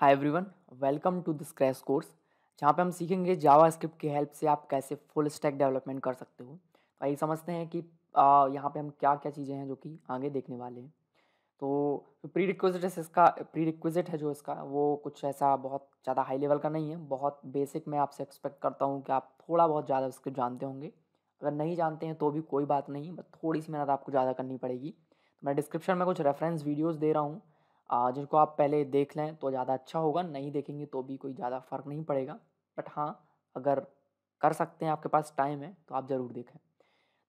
Hi everyone welcome to this crash course जहाँ पे हम सीखेंगे जावा स्क्रिप्ट की हेल्प से आप कैसे फुल स्टैक डेवलपमेंट कर सकते हो तो आइए समझते हैं कि यहाँ पे हम क्या क्या चीज़ें हैं जो कि आगे देखने वाले हैं तो प्री रिक्विजिट इसका प्री रिक्विजिट है जो इसका वो कुछ ऐसा बहुत ज़्यादा हाई लेवल का नहीं है बहुत बेसिक मैं आपसे एक्सपेक्ट करता हूँ कि आप थोड़ा बहुत ज़्यादा स्क्रिप्ट जानते होंगे अगर नहीं जानते हैं तो भी कोई बात नहीं बट थोड़ी सी मेहनत आपको ज़्यादा करनी पड़ेगी तो मैं डिस्क्रिप्शन में कुछ रेफरेंस वीडियोज़ दे रहा हूँ जिसको जिनको आप पहले देख लें तो ज़्यादा अच्छा होगा नहीं देखेंगे तो भी कोई ज़्यादा फ़र्क नहीं पड़ेगा बट हाँ अगर कर सकते हैं आपके पास टाइम है तो आप ज़रूर देखें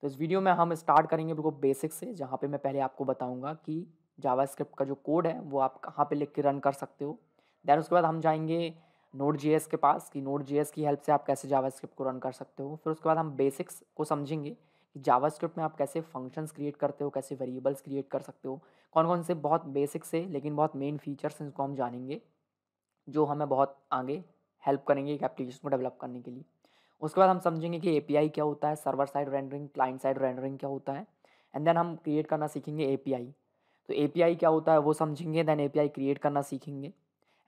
तो इस वीडियो में हम स्टार्ट करेंगे बिल्कुल बेसिक से जहाँ पे मैं पहले आपको बताऊँगा कि जावास्क्रिप्ट का जो कोड है वो आप कहाँ पे लिख के रन कर सकते हो दैन उसके बाद हम जाएंगे नोट जी के पास कि नोट जी की हेल्प से आप कैसे जावास्क्रिप्ट को रन कर सकते हो फिर उसके बाद हम बेसिक्स को समझेंगे कि जावास्क्रिप्ट में आप कैसे फंक्शंस क्रिएट करते हो कैसे वेरिएबल्स क्रिएट कर सकते हो कौन कौन से बहुत बेसिक से लेकिन बहुत मेन फीचर्स हैं जिसको हम जानेंगे जो हमें बहुत आगे हेल्प करेंगे एक एप्लीकेशन को डेवलप करने के लिए उसके बाद हम समझेंगे कि ए क्या होता है server side rendering client side rendering क्या होता है एंड देन हम क्रिएट करना सीखेंगे ए तो ए क्या होता है वो समझेंगे देन ए क्रिएट करना सीखेंगे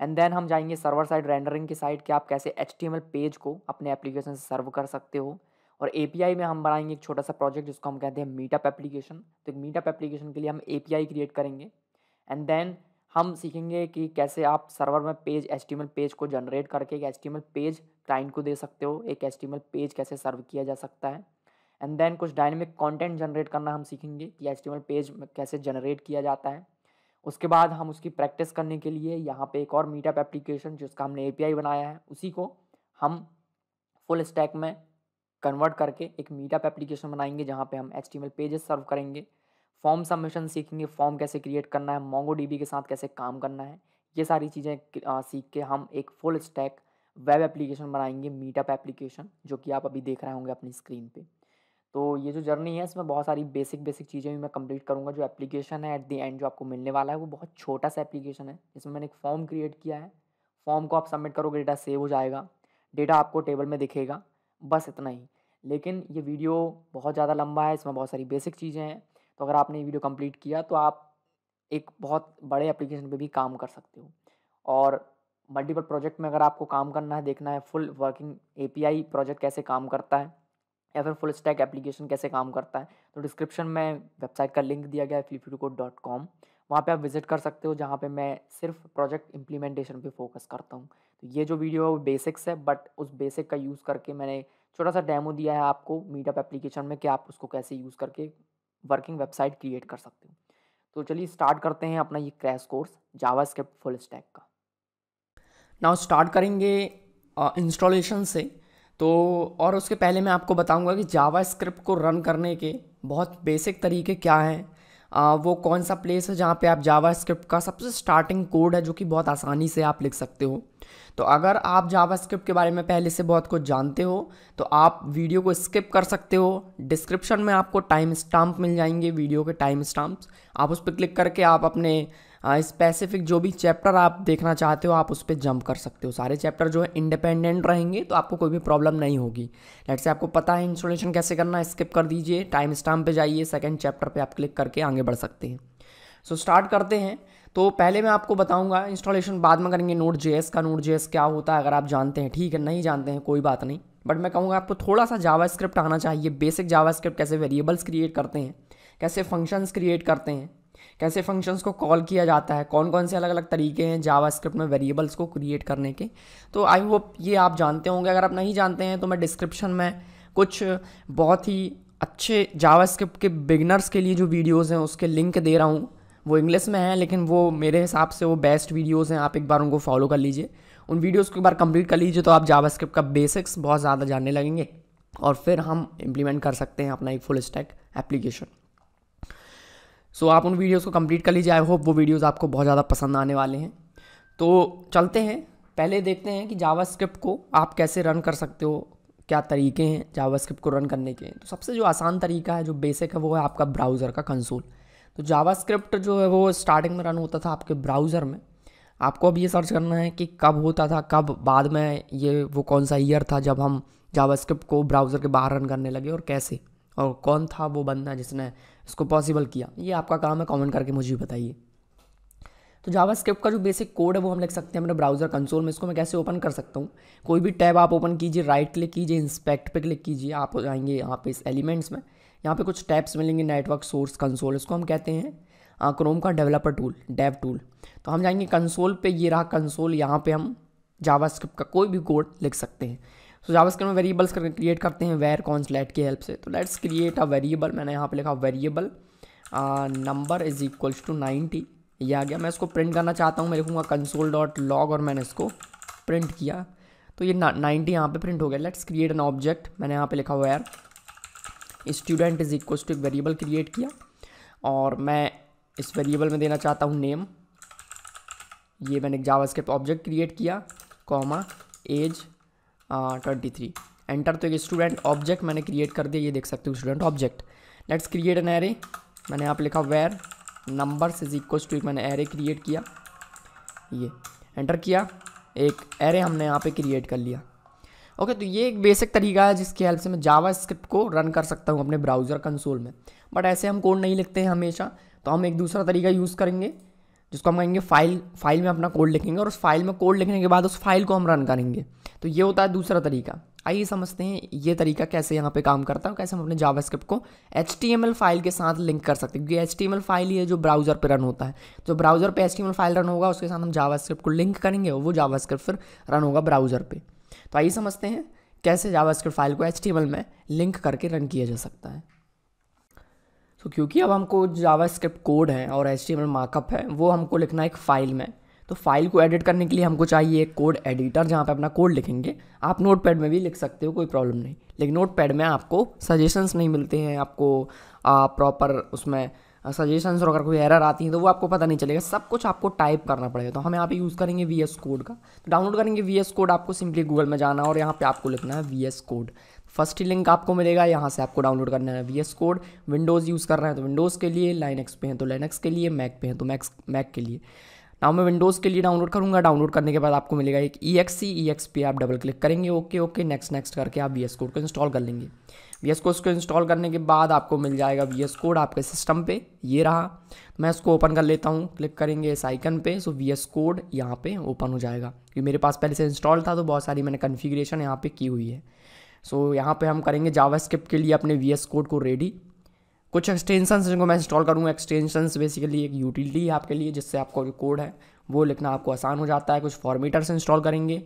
एंड देन हम जाएंगे सर्वर साइड रेंडरिंग की साइड कि आप कैसे एच पेज को अपने एप्लीकेशन से सर्व कर सकते हो और ए में हम बनाएंगे एक छोटा सा प्रोजेक्ट जिसको हम कहते हैं मीटअप एप्लीकेशन तो एक मीटअप एप्लीकेशन के लिए हम ए क्रिएट करेंगे एंड देन हम सीखेंगे कि कैसे आप सर्वर में पेज एस पेज को जनरेट करके एक एस पेज क्लाइंट को दे सकते हो एक एस पेज कैसे सर्व किया जा सकता है एंड देन कुछ डायनेमिक कंटेंट जनरेट करना हम सीखेंगे कि एस पेज कैसे जनरेट किया जाता है उसके बाद हम उसकी प्रैक्टिस करने के लिए यहाँ पे एक और मीटअप एप्लीकेशन जिसका हमने ए बनाया है उसी को हम फुल स्टैक में कन्वर्ट करके एक मीटअप एप्लीकेशन बनाएंगे जहाँ पे हम एच पेजेस सर्व करेंगे फॉर्म सबमिशन सीखेंगे फॉर्म कैसे क्रिएट करना है मोंगो के साथ कैसे काम करना है ये सारी चीज़ें सीख के हम एक फुल स्टैक वेब एप्लीकेशन बनाएंगे मीटअप एप्लीकेशन जो कि आप अभी देख रहे होंगे अपनी स्क्रीन पे तो ये जो जर्नी है इसमें बहुत सारी बेसिक बेसिक चीज़ें भी मैं कंप्लीट करूँगा जो एप्लीकेशन है एट दी एंड जो आपको मिलने वाला है वो बहुत छोटा सा एप्लीकेशन है जिसमें मैंने एक फॉर्म क्रिएट किया है फॉर्म को आप सबमिट करोगे डेटा सेव हो जाएगा डेटा आपको टेबल में दिखेगा बस इतना ही लेकिन ये वीडियो बहुत ज़्यादा लंबा है इसमें बहुत सारी बेसिक चीज़ें हैं तो अगर आपने ये वीडियो कंप्लीट किया तो आप एक बहुत बड़े एप्लीकेशन पे भी काम कर सकते हो और मल्टीपल प्रोजेक्ट में अगर आपको काम करना है देखना है फुल वर्किंग ए प्रोजेक्ट कैसे काम करता है या फिर फुल स्टैक एप्लीकेशन कैसे काम करता है तो डिस्क्रिप्शन में वेबसाइट का लिंक दिया गया है फ्लिपकोड डॉट कॉम वहाँ पर आप विज़िट कर सकते हो जहाँ पर मैं सिर्फ प्रोजेक्ट इम्प्लीमेंटेशन पर फोकस करता हूँ तो ये जो वीडियो है वो बेसिक्स है बट उस बेसिक का यूज़ करके मैंने छोटा सा डेमो दिया है आपको मीटअप एप्लीकेशन में कि आप उसको कैसे यूज़ करके वर्किंग वेबसाइट क्रिएट कर सकते हो तो चलिए स्टार्ट करते हैं अपना ये crash course Java full stack का नाउ स्टार्ट करेंगे इंस्टॉलेशन से तो और उसके पहले मैं आपको बताऊंगा कि जावा स्क्रिप्ट को रन करने के बहुत बेसिक तरीके क्या हैं आ, वो कौन सा प्लेस है जहाँ पे आप जावा स्क्रिप्ट का सबसे स्टार्टिंग कोड है जो कि बहुत आसानी से आप लिख सकते हो तो अगर आप जावा स्क्रिप्ट के बारे में पहले से बहुत कुछ जानते हो तो आप वीडियो को स्किप कर सकते हो डिस्क्रिप्शन में आपको टाइम स्टाम्प मिल जाएंगे वीडियो के टाइम स्टाम्प आप उस पर क्लिक करके आप अपने स्पेसिफिक जो भी चैप्टर आप देखना चाहते हो आप उस पर जंप कर सकते हो सारे चैप्टर जो है इंडिपेंडेंट रहेंगे तो आपको कोई भी प्रॉब्लम नहीं होगी लेट से आपको पता है इंस्टॉलेशन कैसे करना स्किप कर दीजिए टाइम स्टाम पे जाइए सेकेंड चैप्टर पर आप क्लिक करके आगे बढ़ सकते हैं सो so, स्टार्ट करते हैं तो पहले मैं आपको बताऊँगा इंस्टॉलेशन बाद में करेंगे नोट जे का नोट जे क्या होता है अगर आप जानते हैं ठीक है नहीं जानते हैं कोई बात नहीं बट मैं कहूँगा आपको थोड़ा सा जावा आना चाहिए बेसिक जावा कैसे वेरिएबल्स क्रिएट करते हैं कैसे फंक्शंस क्रिएट करते हैं कैसे फंक्शंस को कॉल किया जाता है कौन कौन से अलग अलग तरीके हैं जावास्क्रिप्ट में वेरिएबल्स को क्रिएट करने के तो आई होप ये आप जानते होंगे अगर आप नहीं जानते हैं तो मैं डिस्क्रिप्शन में कुछ बहुत ही अच्छे जावास्क्रिप्ट के बिगनर्स के लिए जो वीडियोज़ हैं उसके लिंक दे रहा हूँ वो इंग्लिश में हैं लेकिन वो मेरे हिसाब से वो बेस्ट वीडियोज़ हैं आप एक बार उनको फॉलो कर लीजिए उन वीडियोज़ को एक बार कंप्लीट कर लीजिए तो आप जावास्क्रिप्ट का बेसिक्स बहुत ज़्यादा जानने लगेंगे और फिर हम इम्प्लीमेंट कर सकते हैं अपना एक फुल स्टैक एप्लीकेशन सो आप उन वीडियोज़ को कंप्लीट कर लीजिए आई होप वो वीडियोज़ आपको बहुत ज़्यादा पसंद आने वाले हैं तो चलते हैं पहले देखते हैं कि जावास्क्रिप्ट को आप कैसे रन कर सकते हो क्या तरीके हैं जावास्क्रिप्ट को रन करने के तो सबसे जो आसान तरीका है जो बेसिक है वो है आपका ब्राउज़र का कंसोल तो जावास्क्रिप्ट जो है वो स्टार्टिंग में रन होता था आपके ब्राउज़र में आपको अब ये सर्च करना है कि कब होता था कब बाद में ये वो कौन सा ईयर था जब हम जावास्क्रिप्ट को ब्राउज़र के बाहर रन करने लगे और कैसे और कौन था वो बंदा जिसने इसको पॉसिबल किया ये आपका काम है कमेंट करके मुझे भी बताइए तो जावा स्क्रिप्ट का जो बेसिक कोड है वो हम लिख सकते हैं अपने ब्राउजर कंसोल में इसको मैं कैसे ओपन कर सकता हूँ कोई भी टैब आप ओपन कीजिए राइट क्लिक कीजिए इंस्पेक्ट पे क्लिक कीजिए आप जाएंगे यहाँ पे इस एलिमेंट्स में यहाँ पे कुछ टैब्स मिलेंगे नेटवर्क सोर्स कंसोल इसको हम कहते हैं क्रोम का डेवलपर टूल डेव टूल तो हम जाएंगे कंसोल पर ये रहा कंसोल यहाँ पर हम जावा स्क्रिप्ट का कोई भी कोड लिख सकते हैं सो जावास्क्रिप्ट में वेरिएबल्स क्रिएट करते हैं वेयर लेट की हेल्प से तो लेट्स क्रिएट अ वेरिएबल मैंने यहाँ पे लिखा variable number is equals to ninety ये आ गया मैं इसको प्रिंट करना चाहता हूँ मैं लिखूँगा कंसोल डॉट लॉग और मैंने इसको प्रिंट किया तो ये नाइन्टी यहाँ पर प्रिंट हो गया लेट्स क्रिएट एन ऑब्जेक्ट मैंने यहाँ पर लिखा var student is equals to एक वेरिएबल क्रिएट किया और मैं इस वेरिएबल में देना चाहता हूँ नेम ये मैंने जावास्क्रिप्ट ऑब्जेक्ट क्रिएट किया comma age twenty three enter तो एक स्टूडेंट ऑब्जेक्ट मैंने क्रिएट कर दिया ये देख सकते हो student object let's create an array मैंने यहाँ लिखा var numbers is equals to एक मैंने एरे क्रिएट किया ये एंटर किया एक एरे हमने यहाँ पे क्रिएट कर लिया ओके okay, तो ये एक बेसिक तरीका है जिसकी हेल्प से मैं जावा स्क्रिप्ट को रन कर सकता हूँ अपने ब्राउज़र कंसोल में बट ऐसे हम कोड नहीं लिखते हैं हमेशा तो हम एक दूसरा तरीका यूज़ करेंगे जिसको हम कहेंगे फाइल फाइल में अपना कोड लिखेंगे और उस फाइल में कोड लिखने के बाद उस फाइल को हम रन करेंगे तो ये होता है दूसरा तरीका आइए समझते हैं ये तरीका कैसे यहाँ पे काम करता है और कैसे हम अपने जावा स्क्रिप्ट को एच फाइल के साथ लिंक कर सकते हैं क्योंकि एच टी फाइल ही है जो ब्राउज़र पर रन होता है जो ब्राउज़र पर एच फाइल रन होगा उसके साथ हम जावा को लिंक करेंगे और वो जावा फिर रन होगा ब्राउज़र पर तो आइए समझते हैं कैसे जावा फाइल को एच में लिंक करके रन किया जा सकता है तो क्योंकि अब हमको जावा स्क्रिप्ट कोड है और एच टी मार्कअप है वो हमको लिखना है एक फ़ाइल में तो फाइल को एडिट करने के लिए हमको चाहिए एक कोड एडिटर जहाँ पे अपना कोड लिखेंगे आप नोट पैड में भी लिख सकते हो कोई प्रॉब्लम नहीं लेकिन नोट पैड में आपको सजेशंस नहीं मिलते हैं आपको प्रॉपर उसमें सजेशंस और अगर कोई एरर आती है तो वो आपको पता नहीं चलेगा सब कुछ आपको टाइप करना पड़ेगा तो हम यहाँ पे यूज़ करेंगे वी एस कोड का तो डाउनलोड करेंगे वी एस कोड आपको सिंपली गूगल में जाना और यहाँ पर आपको लिखना है V S code first link आपको मिलेगा यहाँ से आपको डाउनलोड करना है V S code Windows use कर रहे हैं तो विंडोज़ के लिए लाइनक्स पे हैं तो लाइनक्स के लिए मैक पे हैं तो मैक्स मैक के लिए नाउ मैं विंडोज़ के लिए डाउनलोड करूँगा डाउनलोड करने के बाद आपको मिलेगा एक ई एक्स सी ई एक्स पे आप डबल क्लिक करेंगे ओके ओके नेक्स्ट नेक्स्ट करके आप वी एस कोड को इंस्टॉल कर लेंगे वी एस कोड को इंस्टॉल करने के बाद आपको मिल जाएगा वी एस कोड आपके सिस्टम पे ये रहा तो मैं इसको ओपन कर लेता हूँ क्लिक करेंगे इस आइकन पे सो वी एस कोड यहाँ पे ओपन हो जाएगा क्योंकि मेरे पास पहले से इंस्टॉल था तो बहुत सारी मैंने कन्फिग्रेशन यहाँ पे की हुई है सो so, यहाँ पे हम करेंगे जावास्क्रिप्ट के लिए अपने वी कोड को रेडी कुछ एक्सटेंशंस जिनको मैं इंस्टॉल करूँगा एक्सटेंशंस बेसिकली एक यूटिलिटी है आपके लिए जिससे आपका जो कोड है वो लिखना आपको आसान हो जाता है कुछ फॉर्मेटर्स इंस्टॉल करेंगे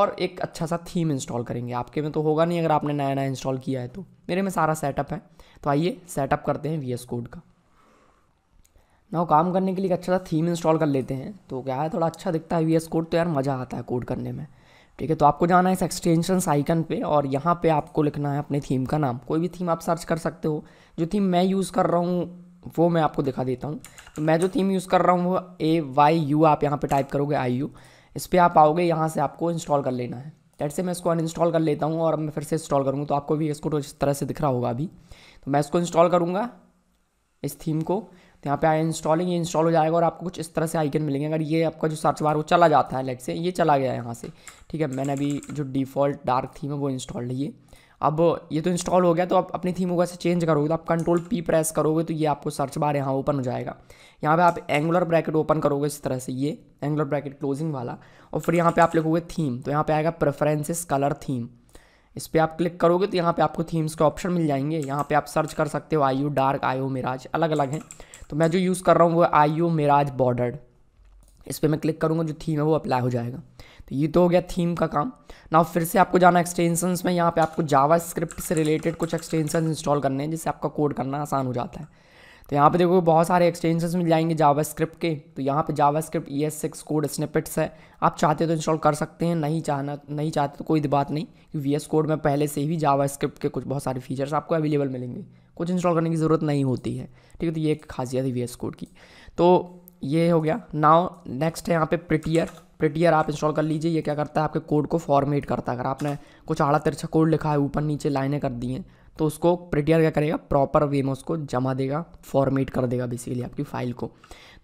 और एक अच्छा सा थीम इंस्टॉल करेंगे आपके में तो होगा नहीं अगर आपने नया नया इंस्टॉल किया है तो मेरे में सारा सेटअप है तो आइए सेटअप करते हैं वी कोड का ना काम करने के लिए एक अच्छा सा थीम इंस्टॉल कर लेते हैं तो क्या है थोड़ा अच्छा दिखता है वी कोड तो यार मज़ा आता है कोड करने में ठीक है तो आपको जाना है इस एक्सटेंशन आइकन पे और यहाँ पे आपको लिखना है अपने थीम का नाम कोई भी थीम आप सर्च कर सकते हो जो थीम मैं यूज़ कर रहा हूँ वो मैं आपको दिखा देता हूँ तो मैं जो थीम यूज़ कर रहा हूँ वो ए वाई यू आप यहाँ पे टाइप करोगे आई यू इस पर आप आओगे यहाँ से आपको इंस्टॉल कर लेना है डेट से मैं इसको अनइंस्टॉल कर लेता हूँ और मैं फिर से इंस्टॉल करूँगा तो आपको भी इसको तो इस तरह से दिख रहा होगा अभी तो मैं इसको इंस्टॉल करूँगा इस थीम को तो यहाँ पे आया इंस्टॉलिंग ये इंस्टॉल हो जाएगा और आपको कुछ इस तरह से आइकन मिलेंगे अगर ये आपका जो सर्च बार वो चला जाता है लेट से ये चला गया है यहाँ से ठीक है मैंने अभी जो डिफ़ॉल्ट डार्क थीम है वो इंस्टॉल नहीं है अब ये तो इंस्टॉल हो गया तो आप अपनी थीम वगैरह से चेंज करोगे तो आप कंट्रोल पी प्रेस करोगे तो ये आपको सर्च बार यहाँ ओपन हो जाएगा यहाँ पे आप एंगुलर ब्रैकेट ओपन करोगे इस तरह से ये एंगुलर ब्रैकेट क्लोजिंग वाला और फिर यहाँ पे आप लिखोगे थीम तो यहाँ पे आएगा प्रेफरेंसेस कलर थीम इस पर आप क्लिक करोगे तो यहाँ पर आपको थीम्स के ऑप्शन मिल जाएंगे यहाँ पर आप सर्च कर सकते हो यू डार्क आयो मिराज अलग अलग हैं तो मैं जो यूज़ कर रहा हूँ वो आई यू मिराज बॉर्डर इस पर मैं क्लिक करूँगा जो थीम है वो अप्लाई हो जाएगा तो ये तो हो गया थीम का काम ना फिर से आपको जाना एक्सटेंशंस में यहाँ पे आपको जावा स्क्रिप्ट से रिलेटेड कुछ एक्सटेंशन इंस्टॉल करने हैं जिससे आपका कोड करना आसान हो जाता है तो यहाँ पे देखो बहुत सारे एक्सटेंशंस मिल जाएंगे जावा स्क्रिप्ट के तो यहाँ पे JavaScript E S six code snippets है आप चाहते तो इंस्टॉल कर सकते हैं नहीं चाहना नहीं चाहते तो कोई बात नहीं क्योंकि वी एस कोड में पहले से ही जावा स्क्रिप्ट के कुछ बहुत सारे फीचर्स आपको अवेलेबल मिलेंगे कुछ इंस्टॉल करने की ज़रूरत नहीं होती है ठीक है तो ये एक खासियत है वी एस कोड की तो ये हो गया नाउ नेक्स्ट है यहाँ पे प्रिटियर प्रिटियर आप इंस्टॉल कर लीजिए ये क्या करता है आपके कोड को फॉर्मेट करता है अगर आपने कुछ आड़ा तिरछा कोड लिखा है ऊपर नीचे लाइनें कर दी हैं तो उसको प्रिटियर क्या करेगा प्रॉपर वे में उसको जमा देगा फॉर्मेट कर देगा बेसिकली आपकी फाइल को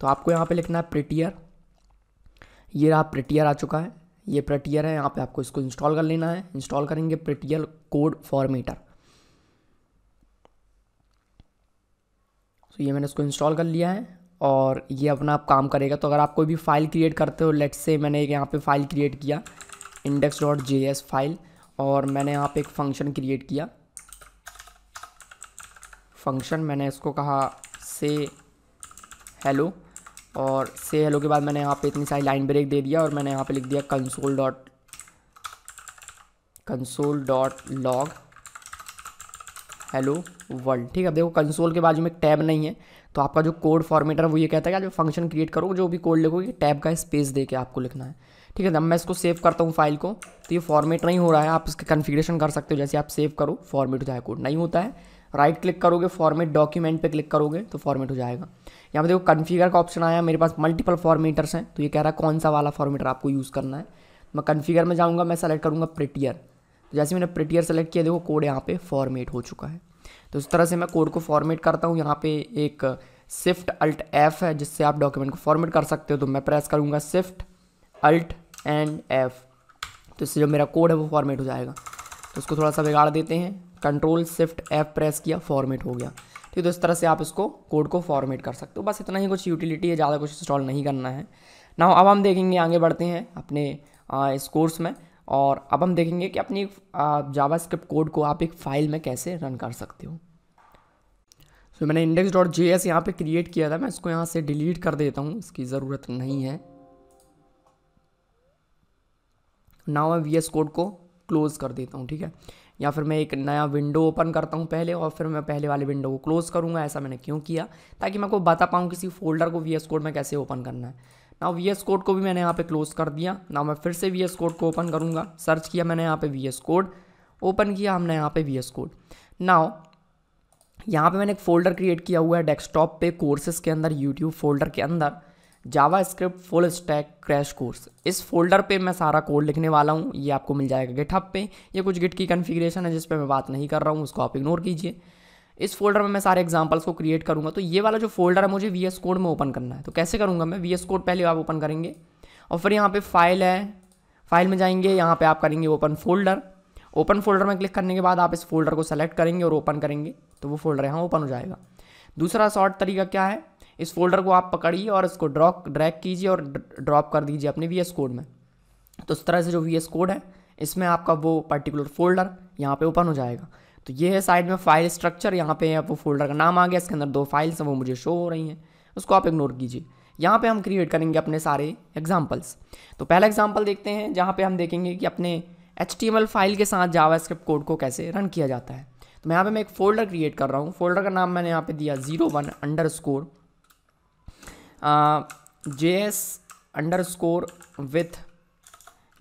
तो आपको यहाँ पे लिखना है प्रिटियर ये रहा प्रिटियर आ चुका है ये प्रिटियर है यहाँ पे आपको इसको इंस्टॉल कर लेना है इंस्टॉल करेंगे प्रिटियर कोड फॉर्मेटर तो ये मैंने इसको इंस्टॉल कर लिया है और ये अपना आप काम करेगा तो अगर आप कोई भी फाइल क्रिएट करते हो लेट्स से मैंने एक यहाँ पे फाइल क्रिएट किया index dot J S file और मैंने यहाँ पे एक फंक्शन क्रिएट किया फंक्शन मैंने इसको कहा से हेलो और से हेलो के बाद मैंने यहाँ पे इतनी सारी लाइन ब्रेक दे दिया और मैंने यहाँ पे लिख दिया console dot console dot log hello world ठीक है देखो कंसोल के बाजू में एक टैब नहीं है तो आपका जो कोड फॉर्मेटर वो ये कहता है कि जो फंक्शन क्रिएट करो जो भी कोड लिखोगे टैब का स्पेस दे के आपको लिखना है ठीक है जब मैं इसको सेव करता हूँ फाइल को तो ये फॉर्मेट नहीं हो रहा है आप इसके कन्फिग्रेशन कर सकते हो जैसे आप सेव करो फॉर्मेट हो जाए कोड नहीं होता है राइट क्लिक करोगे फॉर्मेट डॉक्यूमेंट पे क्लिक करोगे तो फॉर्मेट हो जाएगा यहाँ पे देखो कन्फिगर का ऑप्शन आया मेरे पास मल्टीपल फॉर्मेटर्स हैं तो ये कह रहा है कौन सा वाला फॉर्मेटर आपको यूज़ करना है मैं कन्फिगर में जाऊँगा मैं सेलेक्ट करूँगा प्रिटियर तो जैसे मैंने प्रिटियर सेलेक्ट किया देखो कोड यहाँ पे फॉर्मेट हो चुका है तो इस तरह से मैं कोड को फॉर्मेट करता हूँ यहाँ पे एक शिफ्ट अल्ट एफ़ है जिससे आप डॉक्यूमेंट को फॉर्मेट कर सकते हो तो मैं प्रेस करूँगा शिफ्ट अल्ट एंड एफ़ तो इससे जो मेरा कोड है वो फॉर्मेट हो जाएगा तो उसको थोड़ा सा बिगाड़ देते हैं कंट्रोल शिफ्ट एफ़ प्रेस किया फॉर्मेट हो गया ठीक तो इस तरह से आप इसको कोड को फॉर्मेट कर सकते हो बस इतना ही कुछ यूटिलिटी है ज़्यादा कुछ इंस्टॉल नहीं करना है ना अब हम देखेंगे आगे बढ़ते हैं अपने इस कोर्स में और अब हम देखेंगे कि अपनी जावा स्क्रिप्ट कोड को आप एक फ़ाइल में कैसे रन कर सकते हो सो so, मैंने इंडेक्स डॉट जे एस यहाँ पर क्रिएट किया था मैं इसको यहाँ से डिलीट कर देता हूँ इसकी ज़रूरत नहीं है नाउ मैं वी एस कोड को क्लोज़ कर देता हूँ ठीक है या फिर मैं एक नया विंडो ओपन करता हूँ पहले और फिर मैं पहले वाले विंडो को क्लोज़ करूँगा ऐसा मैंने क्यों किया ताकि मैं को बता पाऊँ किसी फोल्डर को वी एस कोड में कैसे ओपन करना है नाउ वी एस कोड को भी मैंने यहाँ पे क्लोज कर दिया ना मैं फिर से वी एस कोड को ओपन करूँगा सर्च किया मैंने यहाँ पे वी एस कोड ओपन किया हमने यहाँ पे वी एस कोड नाउ यहाँ पे मैंने एक फ़ोल्डर क्रिएट किया हुआ है डेस्कटॉप पे कोर्सेज के अंदर यूट्यूब फोल्डर के अंदर JavaScript full stack crash course इस फोल्डर पे मैं सारा कोड लिखने वाला हूँ ये आपको मिल जाएगा गिटहब पे ये कुछ गिट की कन्फिग्रेशन है जिस पर मैं बात नहीं कर रहा हूँ उसको आप इग्नोर कीजिए इस फोल्डर में मैं सारे एग्जाम्पल्स को क्रिएट करूँगा तो ये वाला जो फोल्डर है मुझे वी एस कोड में ओपन करना है तो कैसे करूँगा मैं वी एस कोड पहले आप ओपन करेंगे और फिर यहाँ पर फाइल है फाइल में जाएंगे यहाँ पर आप करेंगे ओपन फोल्डर ओपन फोल्डर में क्लिक करने के बाद आप इस फोल्डर को सेलेक्ट करेंगे और ओपन करेंगे तो वो फोल्डर यहाँ ओपन हो जाएगा दूसरा शॉर्ट तरीका क्या है इस फोल्डर को आप पकड़िए और इसको ड्रॉ ड्रैक कीजिए और ड्रॉप कर दीजिए अपने वी कोड में तो इस तरह से जो वी कोड है इसमें आपका वो पर्टिकुलर फोल्डर यहाँ पे ओपन हो जाएगा तो ये है साइड में फाइल स्ट्रक्चर यहाँ पे वो फोल्डर का नाम आ गया इसके अंदर दो फाइल्स हैं वो मुझे शो हो रही हैं उसको आप इग्नोर कीजिए यहाँ पे हम क्रिएट करेंगे अपने सारे एग्जाम्पल्स तो पहला एग्जाम्पल देखते हैं जहाँ पे हम देखेंगे कि अपने एच फाइल के साथ जावा कोड को कैसे रन किया जाता है तो यहाँ पर मैं एक फोल्डर क्रिएट कर रहा हूँ फोल्डर का नाम मैंने यहाँ पर दिया zero one underscore J S underscore with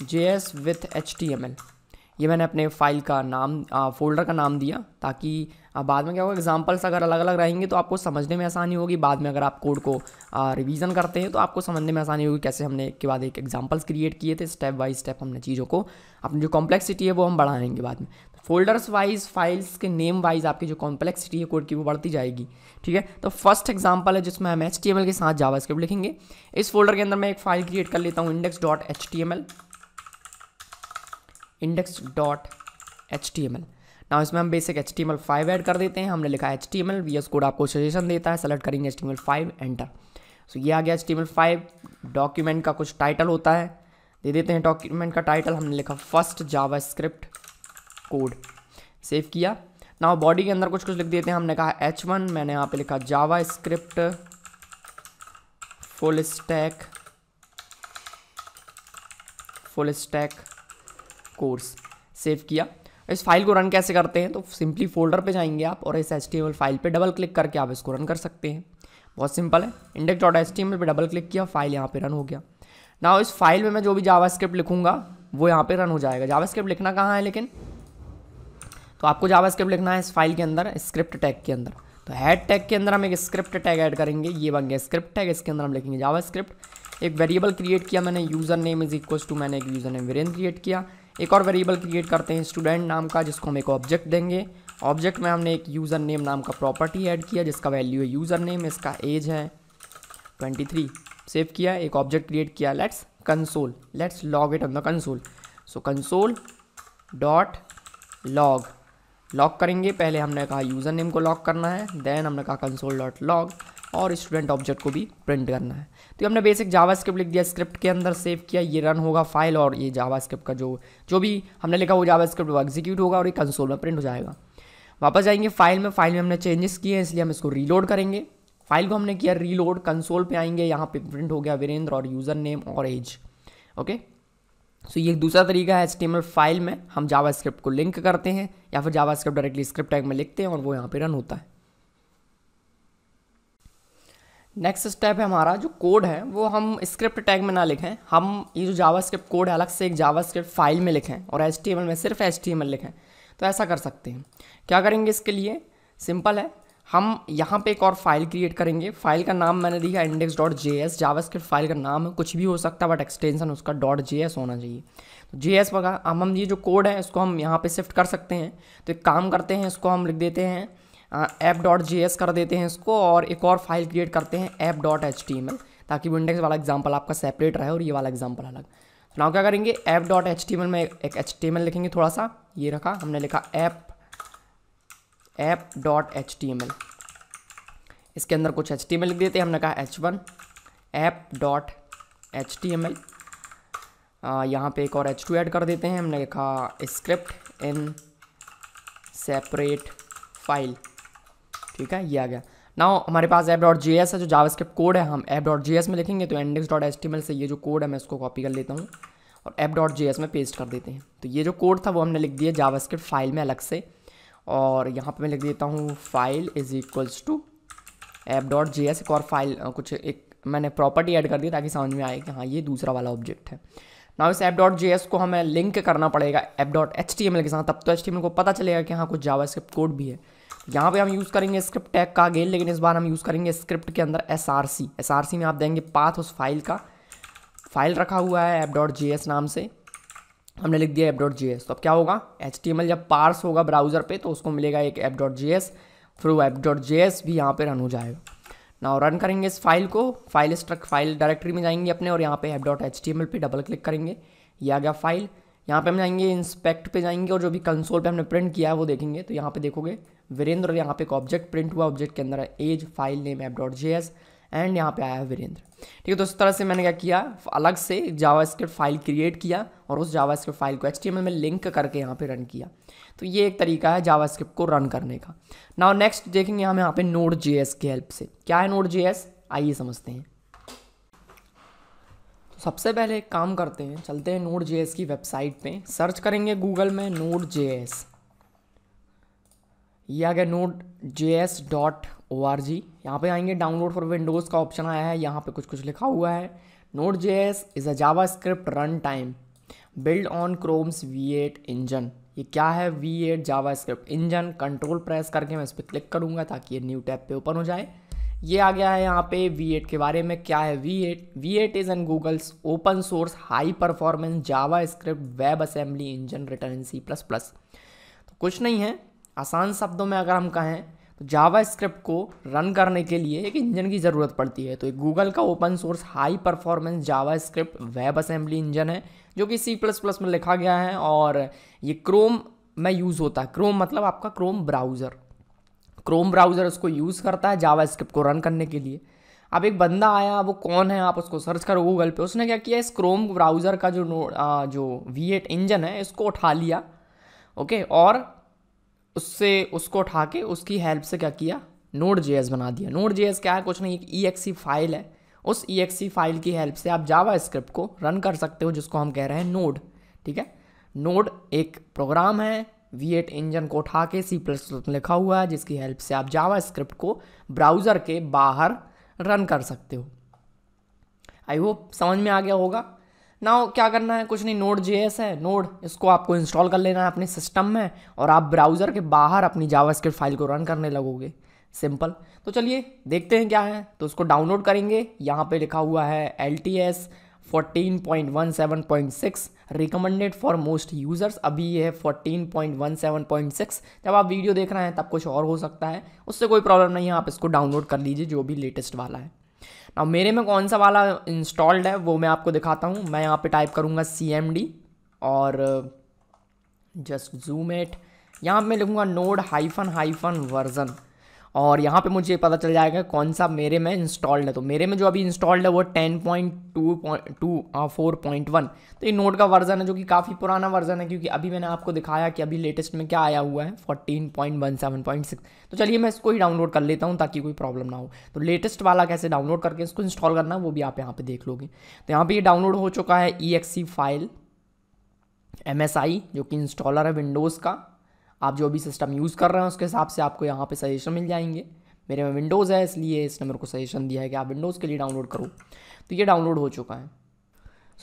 J S with H T M L ये मैंने अपने फाइल का नाम आ, फोल्डर का नाम दिया ताकि बाद में क्या होगा एग्जाम्पल्स अगर अलग अलग रहेंगे तो आपको समझने में आसानी होगी बाद में अगर आप कोड को रिवीजन करते हैं तो आपको समझने में आसानी होगी कैसे हमने एक के बाद एक एग्जांपल्स क्रिएट किए थे स्टेप बाई स्टेप हमने चीज़ों को अपनी जो कॉम्प्लेक्सिटी है वो हम बढ़ाएंगे बाद में फोल्डर्स वाइज फाइल्स के नेम वाइज आपकी जो कॉम्प्लेक्सिटी है कोड की वो बढ़ती जाएगी ठीक है तो फर्स्ट एग्जाम्पल है जिसमें हम एच के साथ जावा लिखेंगे इस फोल्डर के अंदर मैं एक फाइल क्रिएट कर लेता हूँ index dot H T M L index dot H T M L ना इसमें हम basic H T M L five add कर देते हैं हमने लिखा H T M L V S code आपको सजेशन देता है सेलेक्ट करेंगे H T M L five enter so ये आ गया H T M L five document का कुछ टाइटल होता है दे देते हैं डॉक्यूमेंट का टाइटल हमने लिखा first JavaScript code save किया ना बॉडी के अंदर कुछ कुछ लिख देते हैं हमने कहा एच वन मैंने यहाँ पे लिखा JavaScript full stack full stack course save किया इस फाइल को रन कैसे करते हैं तो सिंपली फोल्डर पे जाएंगे आप और इस एच फाइल पे डबल क्लिक करके आप इसको रन कर सकते हैं बहुत सिंपल है index dot S T double click किया फाइल यहाँ पे रन हो गया ना इस फाइल में मैं जो भी जावा स्क्रिप्ट लिखूंगा वो यहाँ पे रन हो जाएगा जावा स्क्रिप्ट लिखना कहाँ है लेकिन तो आपको जावा स्क्रिप्ट लिखना है इस फाइल के अंदर स्क्रिप्ट टैग के अंदर तो हैड टैग के अंदर हम एक स्क्रिप्ट टैग ऐड करेंगे ये बन गया स्क्रिप्ट टैग इसके अंदर हम लिखेंगे जावा स्क्रिप्ट एक वेरिएबल क्रिएट किया मैंने user name is equals to मैंने एक यूज़र नेम वेरियन क्रिएट किया एक और वेरिएबल क्रिएट करते हैं स्टूडेंट नाम का जिसको हम एक ऑब्जेक्ट देंगे ऑब्जेक्ट में हमने एक यूज़र नेम नाम का प्रॉपर्टी ऐड किया जिसका वैल्यू है यूज़र नेम इसका एज है 23 सेव किया एक ऑब्जेक्ट क्रिएट किया let's console let's log it on the console so console dot log log करेंगे पहले हमने कहा यूज़र नेम को लॉक करना है देन हमने कहा कंसोल डॉट लॉग और स्टूडेंट ऑब्जेक्ट को भी प्रिंट करना है तो हमने बेसिक जावा स्क्रिप्ट लिख दिया स्क्रिप्ट के अंदर सेव किया ये रन होगा फाइल और ये जावा स्क्रिप्ट का जो जो भी हमने लिखा वो जावा स्क्रिप्ट वो एग्जीक्यूट होगा और ये कंसोल में प्रिंट हो जाएगा वापस जाएंगे फाइल में फाइल में हमने चेंजेस किए हैं इसलिए हम इसको रीलोड करेंगे फाइल को हमने किया रीलोड कंसोल पे आएंगे यहाँ पे प्रिंट हो गया वीरेंद्र और यूज़र नेम और एज ओके सो ये दूसरा तरीका है एच फाइल में हम जावा को लिंक करते हैं या फिर जावा डायरेक्टली स्क्रिप्ट टैग में लिखते हैं और वो यहाँ पर रन होता है नेक्स्ट स्टेप है हमारा जो कोड है वो हम स्क्रिप्ट टैग में ना लिखें हम ये जो जावा स्क्रिप्ट कोड है अलग से एक जावा स्क्रिप्ट फाइल में लिखें और एल में सिर्फ एल लिखें तो ऐसा कर सकते हैं क्या करेंगे इसके लिए सिंपल है हम यहाँ पे एक और फाइल क्रिएट करेंगे फाइल का नाम मैंने दिया index dot J S JavaScript file का नाम है कुछ भी हो सकता है बट एक्सटेंसन उसका डॉट जे एस होना चाहिए तो जे एस वगैरह हम हम ये जो कोड है इसको हम यहाँ पर शिफ्ट कर सकते हैं तो एक काम करते हैं इसको हम लिख देते हैं ऐप डॉट एस कर देते हैं इसको और एक और फाइल क्रिएट करते हैं app dot H T M L ताकि विंडेक्स वाला एग्जाम्पल आपका सेपरेट रहे और ये वाला एग्जाम्पल अलग तो नाउ क्या करेंगे app dot H T M L में एक एच टी एम एल लिखेंगे थोड़ा सा ये रखा हमने लिखा app app dot H T M L इसके अंदर कुछ एच टी एम एल लिख देते हैं हमने कहा H one app dot H T M L यहाँ पर एक और एच टू एड कर देते हैं हमने लिखा स्क्रिप्ट इन सेपरेट फाइल ठीक है ये आ गया ना हमारे पास ऐप डॉट जी एस है जो जावास्क्रिप्ट कोड है हम ऐप डॉट जी एस में लिखेंगे तो index dot S T L से ये जो कोड है मैं इसको कॉपी कर लेता हूँ और ऐप डॉट जी एस में पेस्ट कर देते हैं तो ये जो कोड था वो हमने लिख दिया जावास्क्रिप्ट फाइल में अलग से और यहाँ पे मैं लिख देता हूँ file is equals to app dot ji S एक और फाइल कुछ एक मैंने प्रॉपर्टी ऐड कर दी ताकि समझ में आए कि हाँ ये दूसरा वाला ऑब्जेक्ट है ना इस ऐप डॉट जी एस को हमें लिंक करना पड़ेगा app dot H T M L के साथ तब तो एच टी एम एल को पता चलेगा कि हाँ कुछ जावा स्क्रिप्ट कोड भी है यहाँ पे हम यूज़ करेंगे स्क्रिप्ट टैग का अगेन लेकिन इस बार हम यूज़ करेंगे स्क्रिप्ट के अंदर S R C S R C में आप देंगे पाथ उस फाइल का फाइल रखा हुआ है ऐप डॉट जी एस नाम से हमने लिख दिया एप डॉट जी एस तो अब क्या होगा एच टी एम एल जब पार्स होगा ब्राउज़र पे तो उसको मिलेगा एक ऐप डॉट जी एस फिर वो डॉट जी एस भी यहाँ पे रन हो जाएगा नाउ रन करेंगे इस फाइल को फाइल स्ट्रक फाइल डायरेक्टरी में जाएंगे अपने और यहाँ पे app dot H T M L पर डबल क्लिक करेंगे ये आ गया फाइल यहाँ पे हम जाएंगे इंस्पेक्ट पे जाएंगे और जो भी कंसोल पे हमने प्रिंट किया है वो देखेंगे तो यहाँ पे देखोगे वीरेंद्र और यहाँ पे एक ऑब्जेक्ट प्रिंट हुआ ऑब्जेक्ट के अंदर है age file name app dot J S and यहाँ पे आया है वीरेंद्र ठीक है तो इस तरह से मैंने क्या किया अलग से जावा स्क्रिप्ट फाइल क्रिएट किया और उस जावा स्क्रिप्ट फाइल को एच में लिंक करके यहाँ पे रन किया तो ये एक तरीका है जावा स्क्रिप्ट को रन करने का नाउ नेक्स्ट देखेंगे हम यहाँ पे नोड जे की हेल्प से क्या है नोड जे आइए समझते हैं तो सबसे पहले एक काम करते हैं चलते हैं नोट जे की वेबसाइट पे सर्च करेंगे गूगल में नोट जे ये आ गया Node J S dot O R G यहाँ पर आएंगे डाउनलोड फॉर विंडोज़ का ऑप्शन आया है यहाँ पे कुछ कुछ लिखा हुआ है Node J S is a JavaScript run time built on Chrome's V eight engine ये क्या है V eight JavaScript engine control press करके मैं इस पर क्लिक करूँगा ताकि ये न्यू टैब पे ओपन हो जाए ये आ गया है यहाँ पे V8 के बारे में क्या है V8 V8 is an Google's open source high performance JavaScript WebAssembly engine written in C plus plus तो कुछ नहीं है आसान शब्दों में अगर हम कहें तो जावा स्क्रिप्ट को रन करने के लिए एक इंजन की ज़रूरत पड़ती है तो एक गूगल का open source high performance JavaScript WebAssembly engine है जो कि सी प्लस प्लस में लिखा गया है और ये क्रोम में यूज़ होता है क्रोम मतलब आपका क्रोम ब्राउज़र क्रोम ब्राउज़र उसको यूज़ करता है जावा को रन करने के लिए अब एक बंदा आया वो कौन है आप उसको सर्च करो गूगल पे उसने क्या किया इस क्रोम ब्राउज़र का जो नो आ, जो वी एट इंजन है इसको उठा लिया ओके और उससे उसको उठा के उसकी हेल्प से क्या किया नोड जे बना दिया नोड जे क्या है कुछ नहीं एक ई एक्सी फाइल है उस ई एक्सी फाइल की हेल्प से आप जावा स्क्रिप्ट को रन कर सकते हो जिसको हम कह रहे हैं नोड ठीक है नोड एक प्रोग्राम है वी इंजन को उठा के सी प्लस में लिखा हुआ है जिसकी हेल्प से आप जावा स्क्रिप्ट को ब्राउज़र के बाहर रन कर सकते हो आई होप समझ में आ गया होगा ना क्या करना है कुछ नहीं नोड जे है नोड इसको आपको इंस्टॉल कर लेना है अपने सिस्टम में और आप ब्राउज़र के बाहर अपनी जावा फाइल को रन करने लगोगे सिंपल तो चलिए देखते हैं क्या है तो उसको डाउनलोड करेंगे यहाँ पे लिखा हुआ है L T S 14.17.6 recommended for most users अभी ये है 14.17.6 जब आप वीडियो देख रहे हैं तब कुछ और हो सकता है उससे कोई प्रॉब्लम नहीं है आप इसको डाउनलोड कर लीजिए जो भी लेटेस्ट वाला है ना मेरे में कौन सा वाला इंस्टॉल्ड है वो मैं आपको दिखाता हूँ मैं यहाँ पे टाइप करूँगा सी और जस्ट जूम एट यहाँ मैं लिखूँगा नोड हाइफन हाइफन वर्जन और यहाँ पे मुझे पता चल जाएगा कौन सा मेरे में इंस्टॉल्ड है तो मेरे में जो अभी इंस्टॉल्ड है वो ten point two point two four point one तो ये नोट का वर्जन है जो कि काफ़ी पुराना वर्जन है क्योंकि अभी मैंने आपको दिखाया कि अभी लेटेस्ट में क्या आया हुआ है fourteen point one seven point six तो चलिए मैं इसको ही डाउनलोड कर लेता हूँ ताकि कोई प्रॉब्लम ना हो तो लेटेस्ट वाला कैसे डाउनलोड करके इसको इंस्टॉल करना वो भी आप यहाँ पर देख लोगे तो यहाँ पर ये डाउनलोड हो चुका है ई फाइल एम जो कि इंस्टॉलर है विंडोज़ का आप जो भी सिस्टम यूज़ कर रहे हैं उसके हिसाब से आपको यहाँ पे सजेशन मिल जाएंगे मेरे में विंडोज़ है इसलिए इस नंबर को सजेशन दिया है कि आप विंडोज़ के लिए डाउनलोड करो तो ये डाउनलोड हो चुका है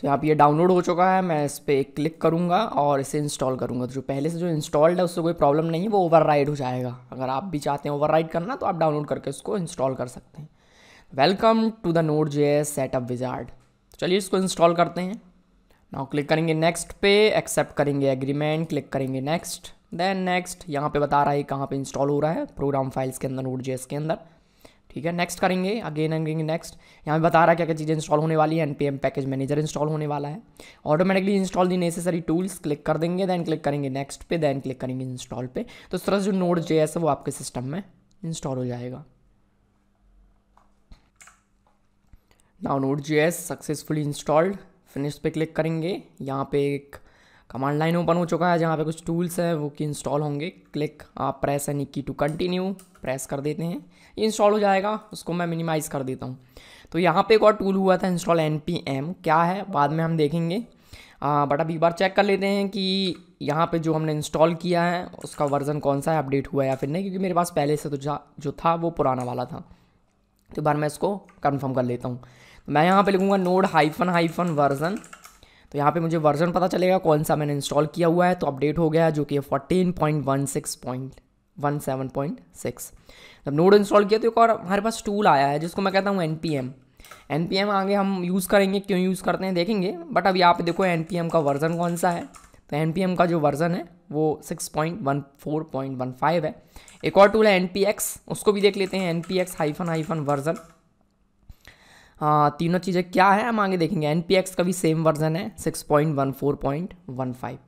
सो यहाँ पर ये डाउनलोड हो चुका है मैं इस पर क्लिक करूँगा और इसे इंस्टॉल करूँगा तो जो पहले से जो इंस्टॉल्ड है उससे कोई प्रॉब्लम नहीं है वो ओवर हो जाएगा अगर आप भी चाहते हैं ओवर करना तो आप डाउनलोड करके उसको इंस्टॉल कर सकते हैं welcome to the node J setup wizard चलिए इसको इंस्टॉल करते हैं नाउ क्लिक करेंगे नेक्स्ट पे एक्सेप्ट करेंगे एग्रीमेंट क्लिक करेंगे नेक्स्ट देन नेक्स्ट यहाँ पे बता रहा है कहाँ पे इंस्टॉल हो रहा है प्रोग्राम फाइल्स के अंदर नोट जेएस के अंदर ठीक है नेक्स्ट करेंगे अगेन अगेन नेक्स्ट यहाँ पे बता रहा है क्या क्या चीज़ें इंस्टॉल होने वाली है एनपीएम पैकेज मैनेजर इंस्टॉल होने वाला है automatically install the necessary tools click कर देंगे देन क्लिक करेंगे नेक्स्ट पे देन क्लिक करेंगे इंस्टॉल पे तो इस तरह से जो नोट जे है वो आपके सिस्टम में इंस्टॉल हो जाएगा now node J successfully installed finish पे क्लिक करेंगे यहाँ पे एक कमांड लाइन ओपन हो चुका है जहाँ पे कुछ टूल्स है वो कि इंस्टॉल होंगे क्लिक आप प्रेस है की टू कंटिन्यू प्रेस कर देते हैं ये इंस्टॉल हो जाएगा उसको मैं मिनिमाइज़ कर देता हूँ तो यहाँ पे एक और टूल हुआ था इंस्टॉल एन पी एम क्या है बाद में हम देखेंगे आ, बट अब एक बार चेक कर लेते हैं कि यहाँ पे जो हमने इंस्टॉल किया है उसका वर्ज़न कौन सा है अपडेट हुआ है या फिर नहीं क्योंकि मेरे पास पहले से तो जो था वो पुराना वाला था तो एक बार मैं इसको कन्फर्म कर लेता हूँ तो मैं यहाँ पे लिखूँगा नोड हाइफन हाइफन वर्ज़न तो यहाँ पे मुझे वर्जन पता चलेगा कौन सा मैंने इंस्टॉल किया हुआ है तो अपडेट हो गया जो कि fourteen point one six point one seven point six जब नोड इंस्टॉल किया तो एक और हमारे पास टूल आया है जिसको मैं कहता हूँ N P M N P M आगे हम यूज़ करेंगे क्यों यूज़ करते हैं देखेंगे बट अब यहाँ देखो एन पी एम का वर्ज़न कौन सा है तो एन पी एम का जो वर्ज़न है वो six point one four point one five है एक और टूल है एन पी एक्स उसको भी देख लेते हैं N P X hyphen hyphen version हाँ, तीनों चीज़ें क्या है हम आगे देखेंगे एन का भी सेम वर्जन है six point one four point one five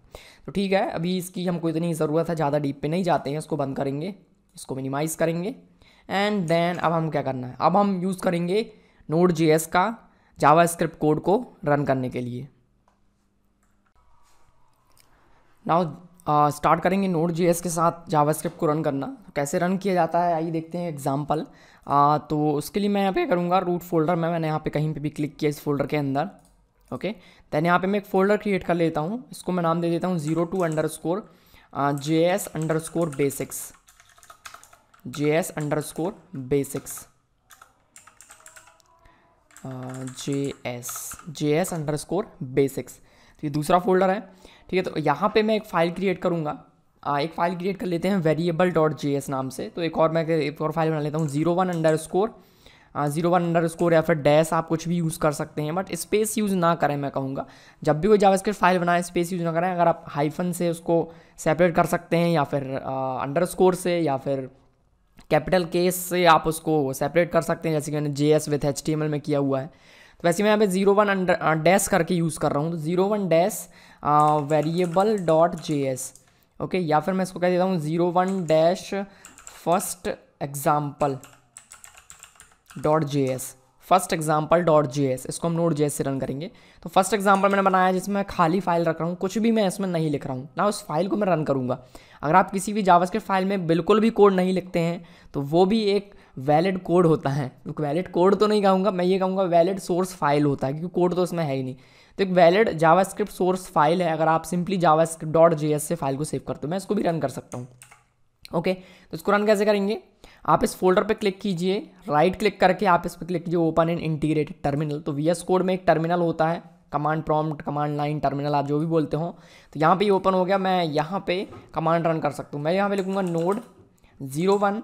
तो ठीक है अभी इसकी हमको इतनी ज़रूरत है ज़्यादा डीप पे नहीं जाते हैं इसको बंद करेंगे इसको मिनिमाइज़ करेंगे एंड देन अब हम क्या करना है अब हम यूज़ करेंगे नोड जे का जावा कोड को रन करने के लिए नाउ स्टार्ट करेंगे नोट जी के साथ जावास्क्रिप्ट को रन करना कैसे रन किया जाता है आइए देखते हैं एग्जाम्पल तो उसके लिए मैं यहाँ पे करूँगा रूट फोल्डर में मैंने यहाँ पे कहीं पे भी क्लिक किया इस फोल्डर के अंदर ओके दैन यहाँ पे मैं एक फोल्डर क्रिएट कर लेता हूँ इसको मैं नाम दे देता हूँ zero two underscore J S underscore basics J S underscore basics J S J S underscore basics तो ये दूसरा फोल्डर है ठीक है तो यहाँ पे मैं एक फ़ाइल क्रिएट करूँगा एक फ़ाइल क्रिएट कर लेते हैं वेरिएबल डॉट जे एस नाम से तो एक और मैं एक और फाइल बना लेता हूँ zero one underscore zero one underscore या फिर डैस आप कुछ भी यूज़ कर सकते हैं बट स्पेस यूज़ ना करें मैं कहूँगा जब भी कोई जावास्क्रिप्ट फाइल बनाए स्पेस यूज़ ना करें अगर आप हाइफन से उसको सेपरेट कर सकते हैं या फिर अंडर स्कोर से या फिर कैपिटल केस से आप उसको सेपरेट कर सकते हैं जैसे कि मैंने J S with H T M L में किया हुआ है तो वैसे मैं यहाँ पे जीरो वन अंडर डैश करके यूज़ कर रहा हूँ तो zero one dash variable dot J S okay या फिर मैं इसको कह देता हूँ zero one dash first example dot J S first example dot J S इसको हम नोट जे एस से रन करेंगे तो फर्स्ट एग्जाम्पल मैंने बनाया जिसमें मैं खाली फाइल रख रहा हूँ कुछ भी मैं इसमें नहीं लिख रहा हूँ ना उस फाइल को मैं रन करूँगा अगर आप किसी भी जावास्क्रिप्ट फाइल में बिल्कुल भी कोड नहीं लिखते हैं तो वो भी एक वैलिड कोड होता है वैलिड कोड तो नहीं कहूँगा मैं ये कहूँगा वैलिड सोर्स फाइल होता है क्योंकि कोड तो उसमें है ही नहीं तो एक वैलिड जावास्क्रिप्ट सोर्स फाइल है अगर आप सिंपली जावास्क्रिप्ट डॉट जे से फाइल को सेव करते हो मैं इसको भी रन कर सकता हूँ ओके तो इसको रन कैसे करेंगे आप इस फोल्डर पे क्लिक कीजिए राइट क्लिक करके आप इस पर क्लिक कीजिए ओपन इन इंटीग्रेटेड टर्मिनल तो वी कोड में एक टर्मिनल होता है command prompt command line terminal आप जो भी बोलते हो तो यहाँ पे ये ओपन हो गया मैं यहाँ पे कमांड रन कर सकता हूँ मैं यहाँ पे लिखूँगा node zero one